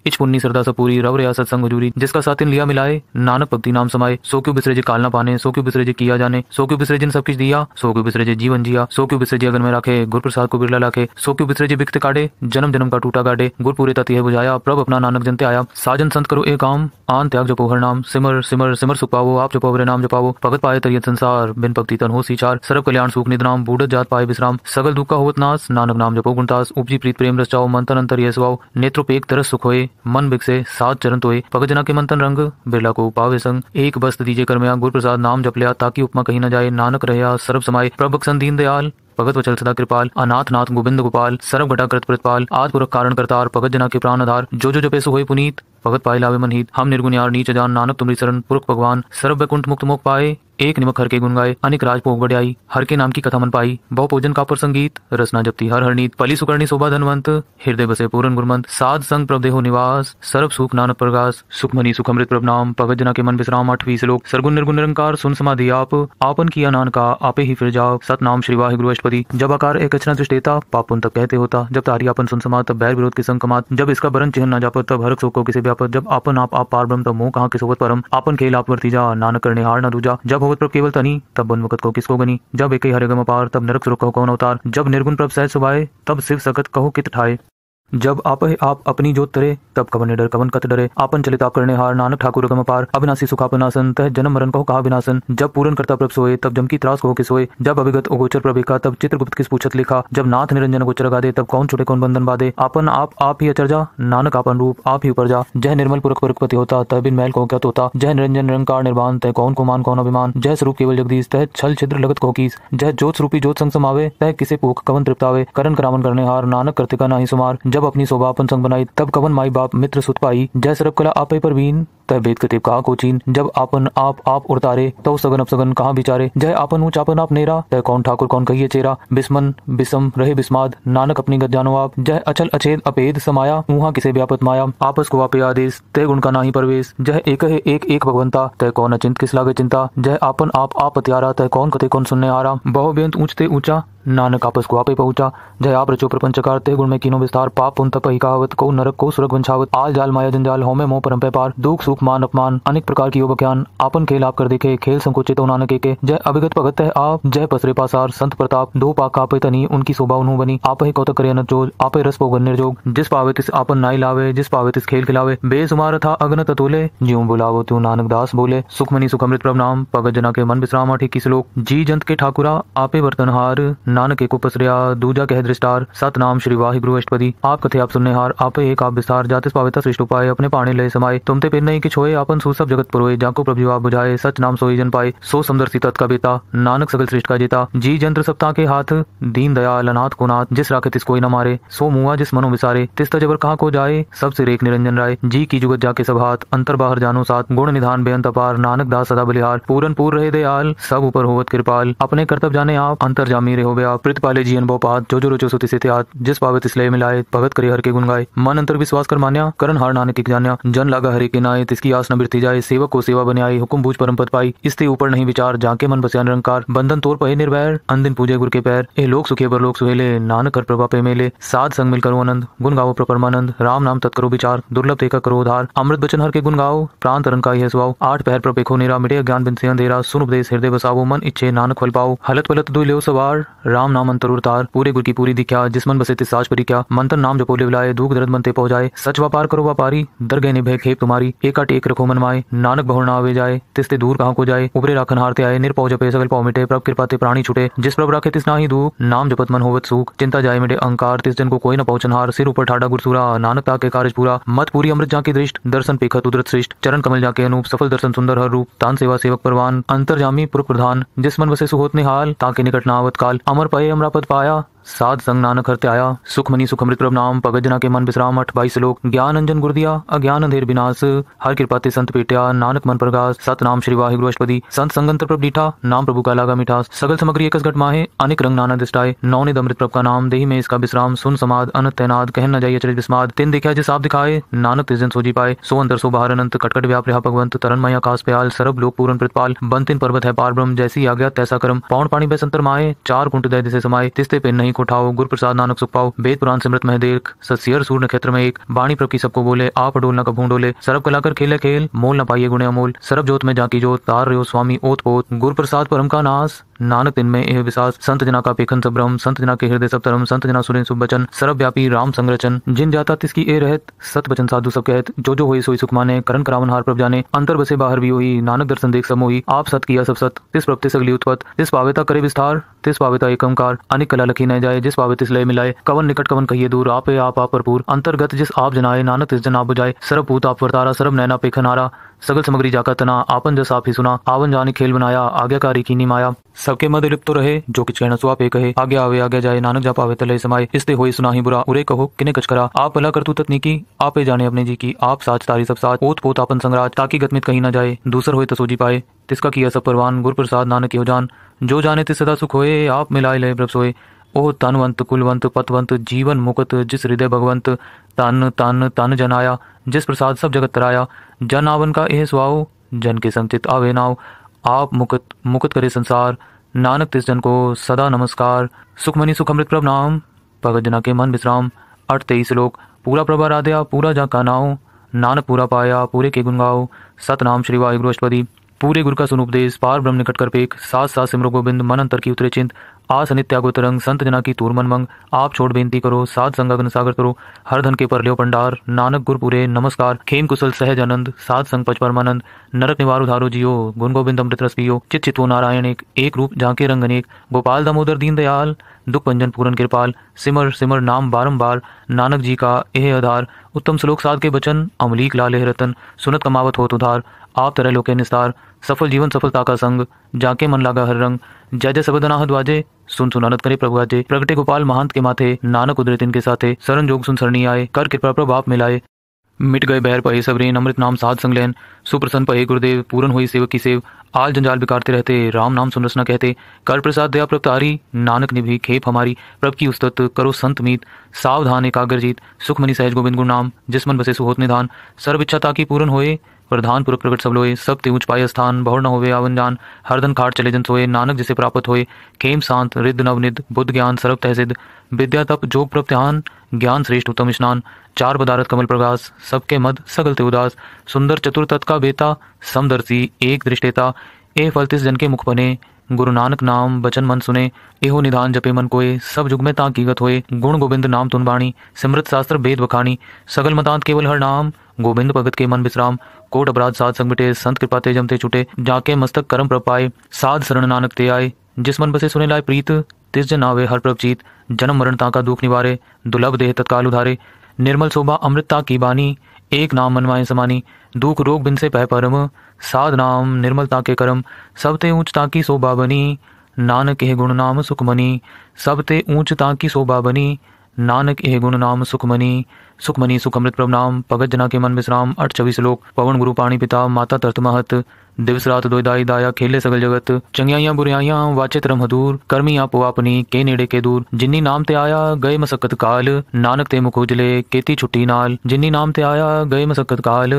इच पुन्नी सरदा सपूरी रव रिया सत्संग हजूरी जिसका साथिन लिया मिलाए नानक भक्ति नाम समाए सो क्यों बिसरे जी काल ना पाने सो क्यों बिसरे जी किया जाने सो क्यों बिसरे जिन सब कुछ दिया सो क्यों बिसरे जी जीवन जिया सो क्यों बिसरे जी अगर में रखे गुरु प्रसाद को बिरला लाखे सो क्यों बिसरे जी बिकते काटे जन्म जन्म का टूटा काटे गुरु पूरे तति है बुझाया प्रभ अपना नानक जनते आया साजन संत करो एक काम आन त्याग जपो हर नाम सिमर सिमर सिमर सुख पावो आप जपो हरे नाम जपावो भगत पाए तरिय संसार बिन भक्ति तन हो सीचार सर्व कल्याण सुख नाम बूढ़ जात पाए विश्राम सगल दुख का होत नास नानक नाम जपो गुणतास उपजी प्रीत प्रेम रस जाओ मंथन अंतर ये स्वाओ नेत्रोपेक तरस सुख होए मन बिकसे सात चरण तोय पगत जना के मंथन रंग बिरला को पावे संग एक बस्त दीजे कर मैं गुरु प्रसाद नाम जप लिया ताकि उपमा कहीं न जाए नानक रहया सर्व समाये प्रभ बक्सन दीन दयाल भगत वचल सदा कृपाल अनाथ नाथ गोविंद गोपाल सर्व घटाकृत प्रतपाल आदपुरक कारण करतार भगत जना के प्राण आधार जो जो जपे सुनीत हुए पुनीत भगत पाए लावे मनहित हम निर्गुण यार नीच जान नानक तुम्हारी शरण पुरुख भगवान सर्व वैकुंठ मुक्त मोक पाए एक निमक हर के गुण गाए अनेक राज भोग गड़ाई हर के नाम की कथा मन पाई बहु पूजन का संगीत रचना जपती हर नीत पली सुकर्णी शोभा धनवंत हृदय बसे पूर्ण गुरमंत साध संग देहो निवास सर्व सुख नानक प्रकाश सुखमनी सुखमृत प्रभ नाम भगत जना के मन विश्राम आठवीं श्लोक सरगुण निर्गुण निरंकार सुन समाधि आप आपन किया नान का आपे ही फिर जाओ सतनाम श्री वाहि गुरु अष्टपति जब आकार एक अचना दृष्टेता पापुन तब कहते होता जब तारी आपन सुन समात तब बैर विरोध के संग कमात जब इसका बरन चिन्ह न जापो तब हर शोको किसी आप जब अपन आप आप पार ब्रह्म तो मोह कहा किसोवत परम अपन खेल आप वर्ती जा नानक करने हार न दूजा जब होवत प्रभ केवल तनी तब बन वक्त को किसको गनी जब एक ही हरे गम अपार तब नरक सुरख कहो कौन अवतार जब निर्गुण प्रभ सहज सुभाए तब शिव सकत कहो कित ठाए जब आप आप अपनी जोत तरे तब कवन डर कवन कत डरे आपन चलिता करने हार नानक ठाकुर गम पार अविनाशी सुखापनासन तह जन्म मरण को कहा विनाशन जब पूरन करता प्रभ सोए तब जमकी त्रास को किसोए जब अभिगत उगोचर प्रभिका तब चित्रगुप्त किस पूछत लिखा जब नाथ निरंजन गोचर गा दे तब कौन छुटे कौन बंधन बाधे अपन आप आप ही जा नानक आपन रूप आप ही ऊपर जा जय निर्मल पुरख पुरखपति होता तह बिन मैल को क्या तोता जय निरंजन निरंकार निर्माण तय कौन को मान कौन अभिमान जय स्वरूप केवल जगदीश तह छल छिद्र लगत कोकीस जय ज्योत रूपी ज्योत संग समावे तह किसे पोख कवन तृप्तावे करण करामन करने हार नानक कृतिका का ना ही सुमार जब जब अपनी शोभा अपन संग बनाई तब कवन माई बाप मित्र सुत पाई जय सरब कला आपे परवीन तह भेद कतेब कहा कोचीन जब आपन आप आप उतारे तो सगन अब सगन कहाँ बिचारे जय आपन ऊंच चापन आप नेरा तय कौन ठाकुर कौन कहिए चेरा बिस्मन बिसम रहे बिस्माद नानक अपनी गत जानो आप जय अचल अचेद अपेद समाया ऊहा किसे व्यापत माया आपस को वापे आदेश तय गुण का नाही प्रवेश जय एक है एक एक भगवंता तय कौन अचिंत किस लागे चिंता जय आपन आप आप अत्यारा तय कौन कते कौन सुनने आ बहु बेंत ऊंचते ऊंचा नानक आपस को आपे पहुंचा जय आप रचो प्रपंच करते गुण में किनो विस्तार पाप उन तप कहावत को नरक को सुरग वंशावत आल जाल माया जंजाल होमे मोह परम पार दुख सुख मान अपमान अनेक प्रकार की योग ज्ञान आपन खेल आप कर देखे खेल संकुचित तो नानक के, जय अभिगत भगत है आप जय पसरे पासार संत प्रताप दो पाक आपे तनी उनकी शोभा उन्हों बनी आप ही कौतक करे जोज आपे रस पोग निर्जोग जिस पावित इस आपन नाई लावे जिस पावित इस खेल खिलावे बेसुमार था अग्न ततोले ज्यो बुलावो त्यू नानक दास बोले सुखमनी सुखमृत प्रभ नाम भगत जना के मन विश्राम ठीक की जी जंत के ठाकुरा आपे हार नानक एक पसरिया दूजा कह दृष्टार सत नाम श्री गुरु अष्टपति आप कथे आप सुनने हार आपे एक आप विस्तार जाते पावित श्रेष्ठ उपाय अपने पाने लय समाये ते फिर नहीं किछ होए आपन सब जगत पुरोए जाको प्रभु आप बुझाए सच नाम सोई जन पाए सो सुंदर सी का बेता नानक सगल श्रेष्ठ का जेता जी जंत्र सप्ताह के हाथ दीन दयाल अनाथ को नाथ जिस राखे तिस कोई न मारे सो मुआ जिस मनो विसारे तिस तबर कहा को जाए सबसे रेख निरंजन राय जी की जुगत जाके सब हाथ अंतर बाहर जानो साथ गुण निधान बेअंत अपार नानक दास सदा बलिहार पूरन पूर रहे दयाल सब ऊपर होवत कृपाल अपने कर्तव्य जाने आप अंतर जामी रहे हो गया प्रित पाले अनुभव पात जो जो रोचो सुति से जिस पावत इसलिए मिलाए भगत करे हर के गुण गाए मन अंतर विश्वास कर मान्या करण हार नानक जान्या जन लागा हरे के नाए तिसकी आस न बिरती जाए सेवक को सेवा बने आई हुकुम भूज परम पद पाई इसते ऊपर नहीं विचार जाके मन बसिया निरंकार बंधन तोर पे निर्भर अंदिन पूजे गुरु के पैर ए लोक सुखे पर लोक सुहेले नानक कर प्रभा पे मेले साध संग मिल करो आनंद गुण गाओ परमानंद राम नाम तत्करो विचार दुर्लभ देखा करो उधार अमृत बचन हर के गुण गाओ प्राण तरन का यह स्वभाव आठ पैर प्रपेखो निरा मिटे ज्ञान बिन से अंधेरा सुन उपदेश हृदय बसाओ मन इच्छे नानक फल पाओ हलत पलत दुई लो सवार राम नाम अंतर उतार पूरे गुरु की पूरी दिख्या मन बसे तिसाज परी क्या मंथन नाम जपोले बुलाए दुख दर्द मनते पहुंचाए सच व्यापार करो व्यापारी दर गए निभे खेप तुम्हारी एक का टेक रखो मन माए नानक भवन आवे जाए तिसते दूर कहा को जाए उभरे राखन हारते आए निर जपे सकल पाव मिटे प्रभ कृपा ते प्राणी छुटे जिस प्रभ राखे तिस नाही दूर नाम जपत मन होवत सुख चिंता जाए मिटे अंकार तिस जन को कोई न पहुंचन हार सिर ऊपर ठाडा गुरसुरा नानक ताके कार्य पूरा मत पूरी अमृत जा की दृष्ट दर्शन पेखत उदृत श्रेष्ठ चरण कमल जाके अनुप सफल दर्शन सुंदर हर रूप तान सेवा सेवक परवान जामी पुरुष प्रधान जिस मन वसे सुहोत निहाल ताके निकट नावत काल अमर पये अमरापद पाया साध संग नानक हरते आया सुखमनी सुखमृत प्रभ नाम भगत जना के मन विश्राम अठ बाईस श्लोक ज्ञान अंजन गुरदिया अज्ञान अंधेर विनाश हर कृपा ते संत पेटिया नानक मन प्रगास सत नाम श्री वाहिगुरु अष्टपदी संत संगंतर प्रभ डीठा नाम प्रभु का लागा मिठास सगल समग्री एक घट माहे अनेक रंग नाना दिष्टाए नौ निद अमृत प्रभ का नाम देही में इसका विश्राम सुन समाध अन तैनाद कह न जाइए चरित विस्माद तिन देखा जिस आप दिखाए नानक तिजन सोजी पाए सो अंदर सो बाहर अनंत कटकट व्याप रहा भगवंत तरन मई आकाश प्याल सरब लोक पूरन प्रतपाल बंतिन पर्वत है पार ब्रह्म जैसी आज्ञा तैसा करम पौन पानी बैसंतर अंतर माए चार कुंट दय दिशे समाये तिस्ते पे नहीं वाणी को उठाओ गुरु प्रसाद नानक सुख पाओ वेद पुराण सिमृत मह देख ससियर सूर्य नक्षत्र में एक वाणी प्रकी सबको बोले आप अडोल न कभू डोले सरब कलाकर खेले खेल मोल न पाइए गुणे अमोल सरब जोत में जाकी जोत तार रहो स्वामी ओत पोत गुरु प्रसाद परम का नाश नानक दिन में यह विशास संत जना का पेखन सब ब्रह्म संत जना के हृदय सब धर्म संत जना सुरेन सुब बचन सर्व व्यापी राम संरचन जिन जाता तिसकी ए रहत सत बचन साधु सब कहत जो जो हुई सोई सुख माने करण करावन हार प्रभ जाने अंतर बसे बाहर भी हुई नानक दर्शन देख समोही आप सत किया सब सत तिस तिस अगली उत्पत तिस पावेता करे विस्तार तिस पावेता एकमकार अनेक कला लखी न जाए जिस पावे तिस लय मिलाए कवन निकट कवन कहिए दूर आप आप भरपूर अंतर्गत जिस आप जनाए नानक तिस जन आप बुझाए सर्व आप वर्तारा सर्व नैना पेखन हारा सगल सामग्री जाकर तना आपन आप ही सुना आवन जाने खेल बनाया आज्ञाकारी की माया सबके मध्य लिप्त तो रहे जो कि कहना सुहा पे कहे आगे आवे आगे जाए नानक जा पावे तले समाये इसते होई सुना ही बुरा उरे कहो किने कच करा आप भला करतू तत्नी की आपे जाने अपने जी की आप साच तारी सब साथ ओत पोत अपन संग्राज ताकि गतमित कहीं ना जाए दूसर होए तसोजी तो पाए तिसका किया सब परवान गुर प्रसाद नानक यो जान जो जाने ते सदा सुख होए आप मिलाए लय प्रभ सोए ओ तनवंत कुलवंत पतवंत जीवन मुकत जिस हृदय भगवंत तन तन तन जनाया जिस प्रसाद सब जगत तराया जन आवन का एह सुहाओ जन के संचित आवे नाव आप मुकत मुकत करे संसार नानक तिस जन को सदा नमस्कार सुखमनी सुखमृत प्रभ नाम भगत जना के मन विश्राम अठ तेईस लोक पूरा प्रभा राध्या पूरा जा का नाव नानक पूरा पाया पूरे के गुण गाओ सतनाम श्री वायुगुरु अष्टपदी पूरे गुरु का सुनुपदेश पार ब्रह्म निकट कर पेक सात सात सिमरो गोविंद मन अंतर की उतरे चिंत आस नित्यागो तरंग संत जना की तूरमन मंग आप छोड़ बेनती करो सात संग अग्न सागर करो हर धन के पर लियो पंडार नानक गुरपुरे नमस्कार खेम कुशल सहज आनंद सात संग पच परमानंद नरक निवार उधारो जियो गुण गोविंद अमृत रस पियो चित चित्वो नारायण एक एक रूप झांके रंग अनेक गोपाल दामोदर दीन दयाल दुख पंजन पूरन कृपाल सिमर सिमर नाम बारम्बार नानक जी का एह आधार उत्तम श्लोक साध के बचन अमलीक लाल रतन सुनत कमावत होत उधार आप तरह लोके निस्तार सफल जीवन सफलता का संग जाके मन लागा हर रंग जय जय सबद सबदनाह वाजे सुन सुन आनंद करे प्रभु आजे प्रगटे गोपाल महंत के माथे नानक उदरे तिनके साथे सरन जोग सुन सरणी आए कर कृपा प्रभु आप मिलाए मिट गए बहर पहे सबरीन अमृत नाम साध संग लेन सुप्रसन्न पहे गुरुदेव पूरन हुई सेवक की सेव आल जंजाल बिकारते रहते राम नाम सुन रसना कहते कर प्रसाद दया प्रभु तारी नानक ने खेप हमारी प्रभु की उस्तत करो संत मीत सावधान एकाग्र जीत सुखमनी सहज गोविंद गुरु नाम जिस मन बसे सुहोत निधान सर्व इच्छा ताकि पूर्ण होए प्रधान पूर्व प्रकट सब लोए सब त्यूच पाए स्थान बहुर न होवे आवन जान हरदन खाट चले जन सोए नानक जिसे प्राप्त होए खेम शांत रिद्ध नवनिध बुद्ध ज्ञान सर्व तहसिद्ध विद्या तप जोग प्रत्यान ज्ञान श्रेष्ठ उत्तम स्नान चार बदारत कमल प्रकाश सबके मद सगल ते उदास सुंदर चतुर तत् का बेता समदर्शी एक दृष्टेता ए फलतिस जन के मुख बने गुरु नानक नाम बचन मन सुने एहो निधान जपे मन कोए सब जुग में ताकीगत होए गुण गोविंद नाम तुन बाणी सिमृत शास्त्र वेद बखानी सगल मतांत केवल हर नाम गोविंद भगत के मन विश्राम कोट अपराध साध संग मिटे संत कृपा ते जमते छुटे जाके मस्तक करम प्रपाए साध शरण नानक ते आए जिस मन बसे सुने लाए प्रीत तिस जन आवे हर प्रभ जन्म मरण ताका दुख निवारे दुर्लभ देह तत्काल उधारे निर्मल शोभा अमृतता की बानी एक नाम मनवाए समानी दुख रोग बिन से पह परम साध नाम निर्मलता के करम सब सबते ऊंचता की शोभा बनी नानक एह गुण नाम सुखमनी सब सबते ऊंचता की शोभा बनी नानक एह गुण नाम सुखमनी सुखमनी सुखमृत प्रणाम भगत जना के मन विश्राम अठ छवि श्लोक पवन गुरु पाणी पिता माता तरत महत दिवस रात दोदाई दाया खेले सगल जगत चंगियाइयां बुरियाइयां वाचित रम हदूर कर्मी आप वापनी के नेड़े के दूर जिन्नी नाम ते आया गए मसक्कत काल नानक ते मुख उजले केती छुट्टी नाल जिन्नी नाम ते आया गए मसक्कत काल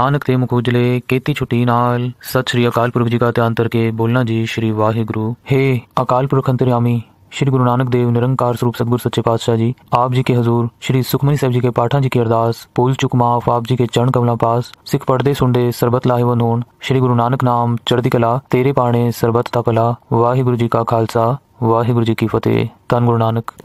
नानक ते मुख उजले केती छुट्टी नाल सत श्री अकाल पुरख जी का त्यान के बोलना जी श्री वाहिगुरु हे अकाल पुरख अंतर्यामी श्री गुरु नानक देव निरंकार स्वरूप सदगुरु सच्चे पातशाह जी आप जी के हजूर श्री सुखमनी साहब जी के पाठा जी की अरदास पुल चुक माफ आप जी के चरण कमला पास सिख पढ़ते सुनते सरबत लाहेवन होन श्री गुरु नानक नाम चढ़ती कला तेरे पाने सरबत ता कला वाहिगुरु जी का खालसा वाहिगुरु जी की फतेह धन गुरु नानक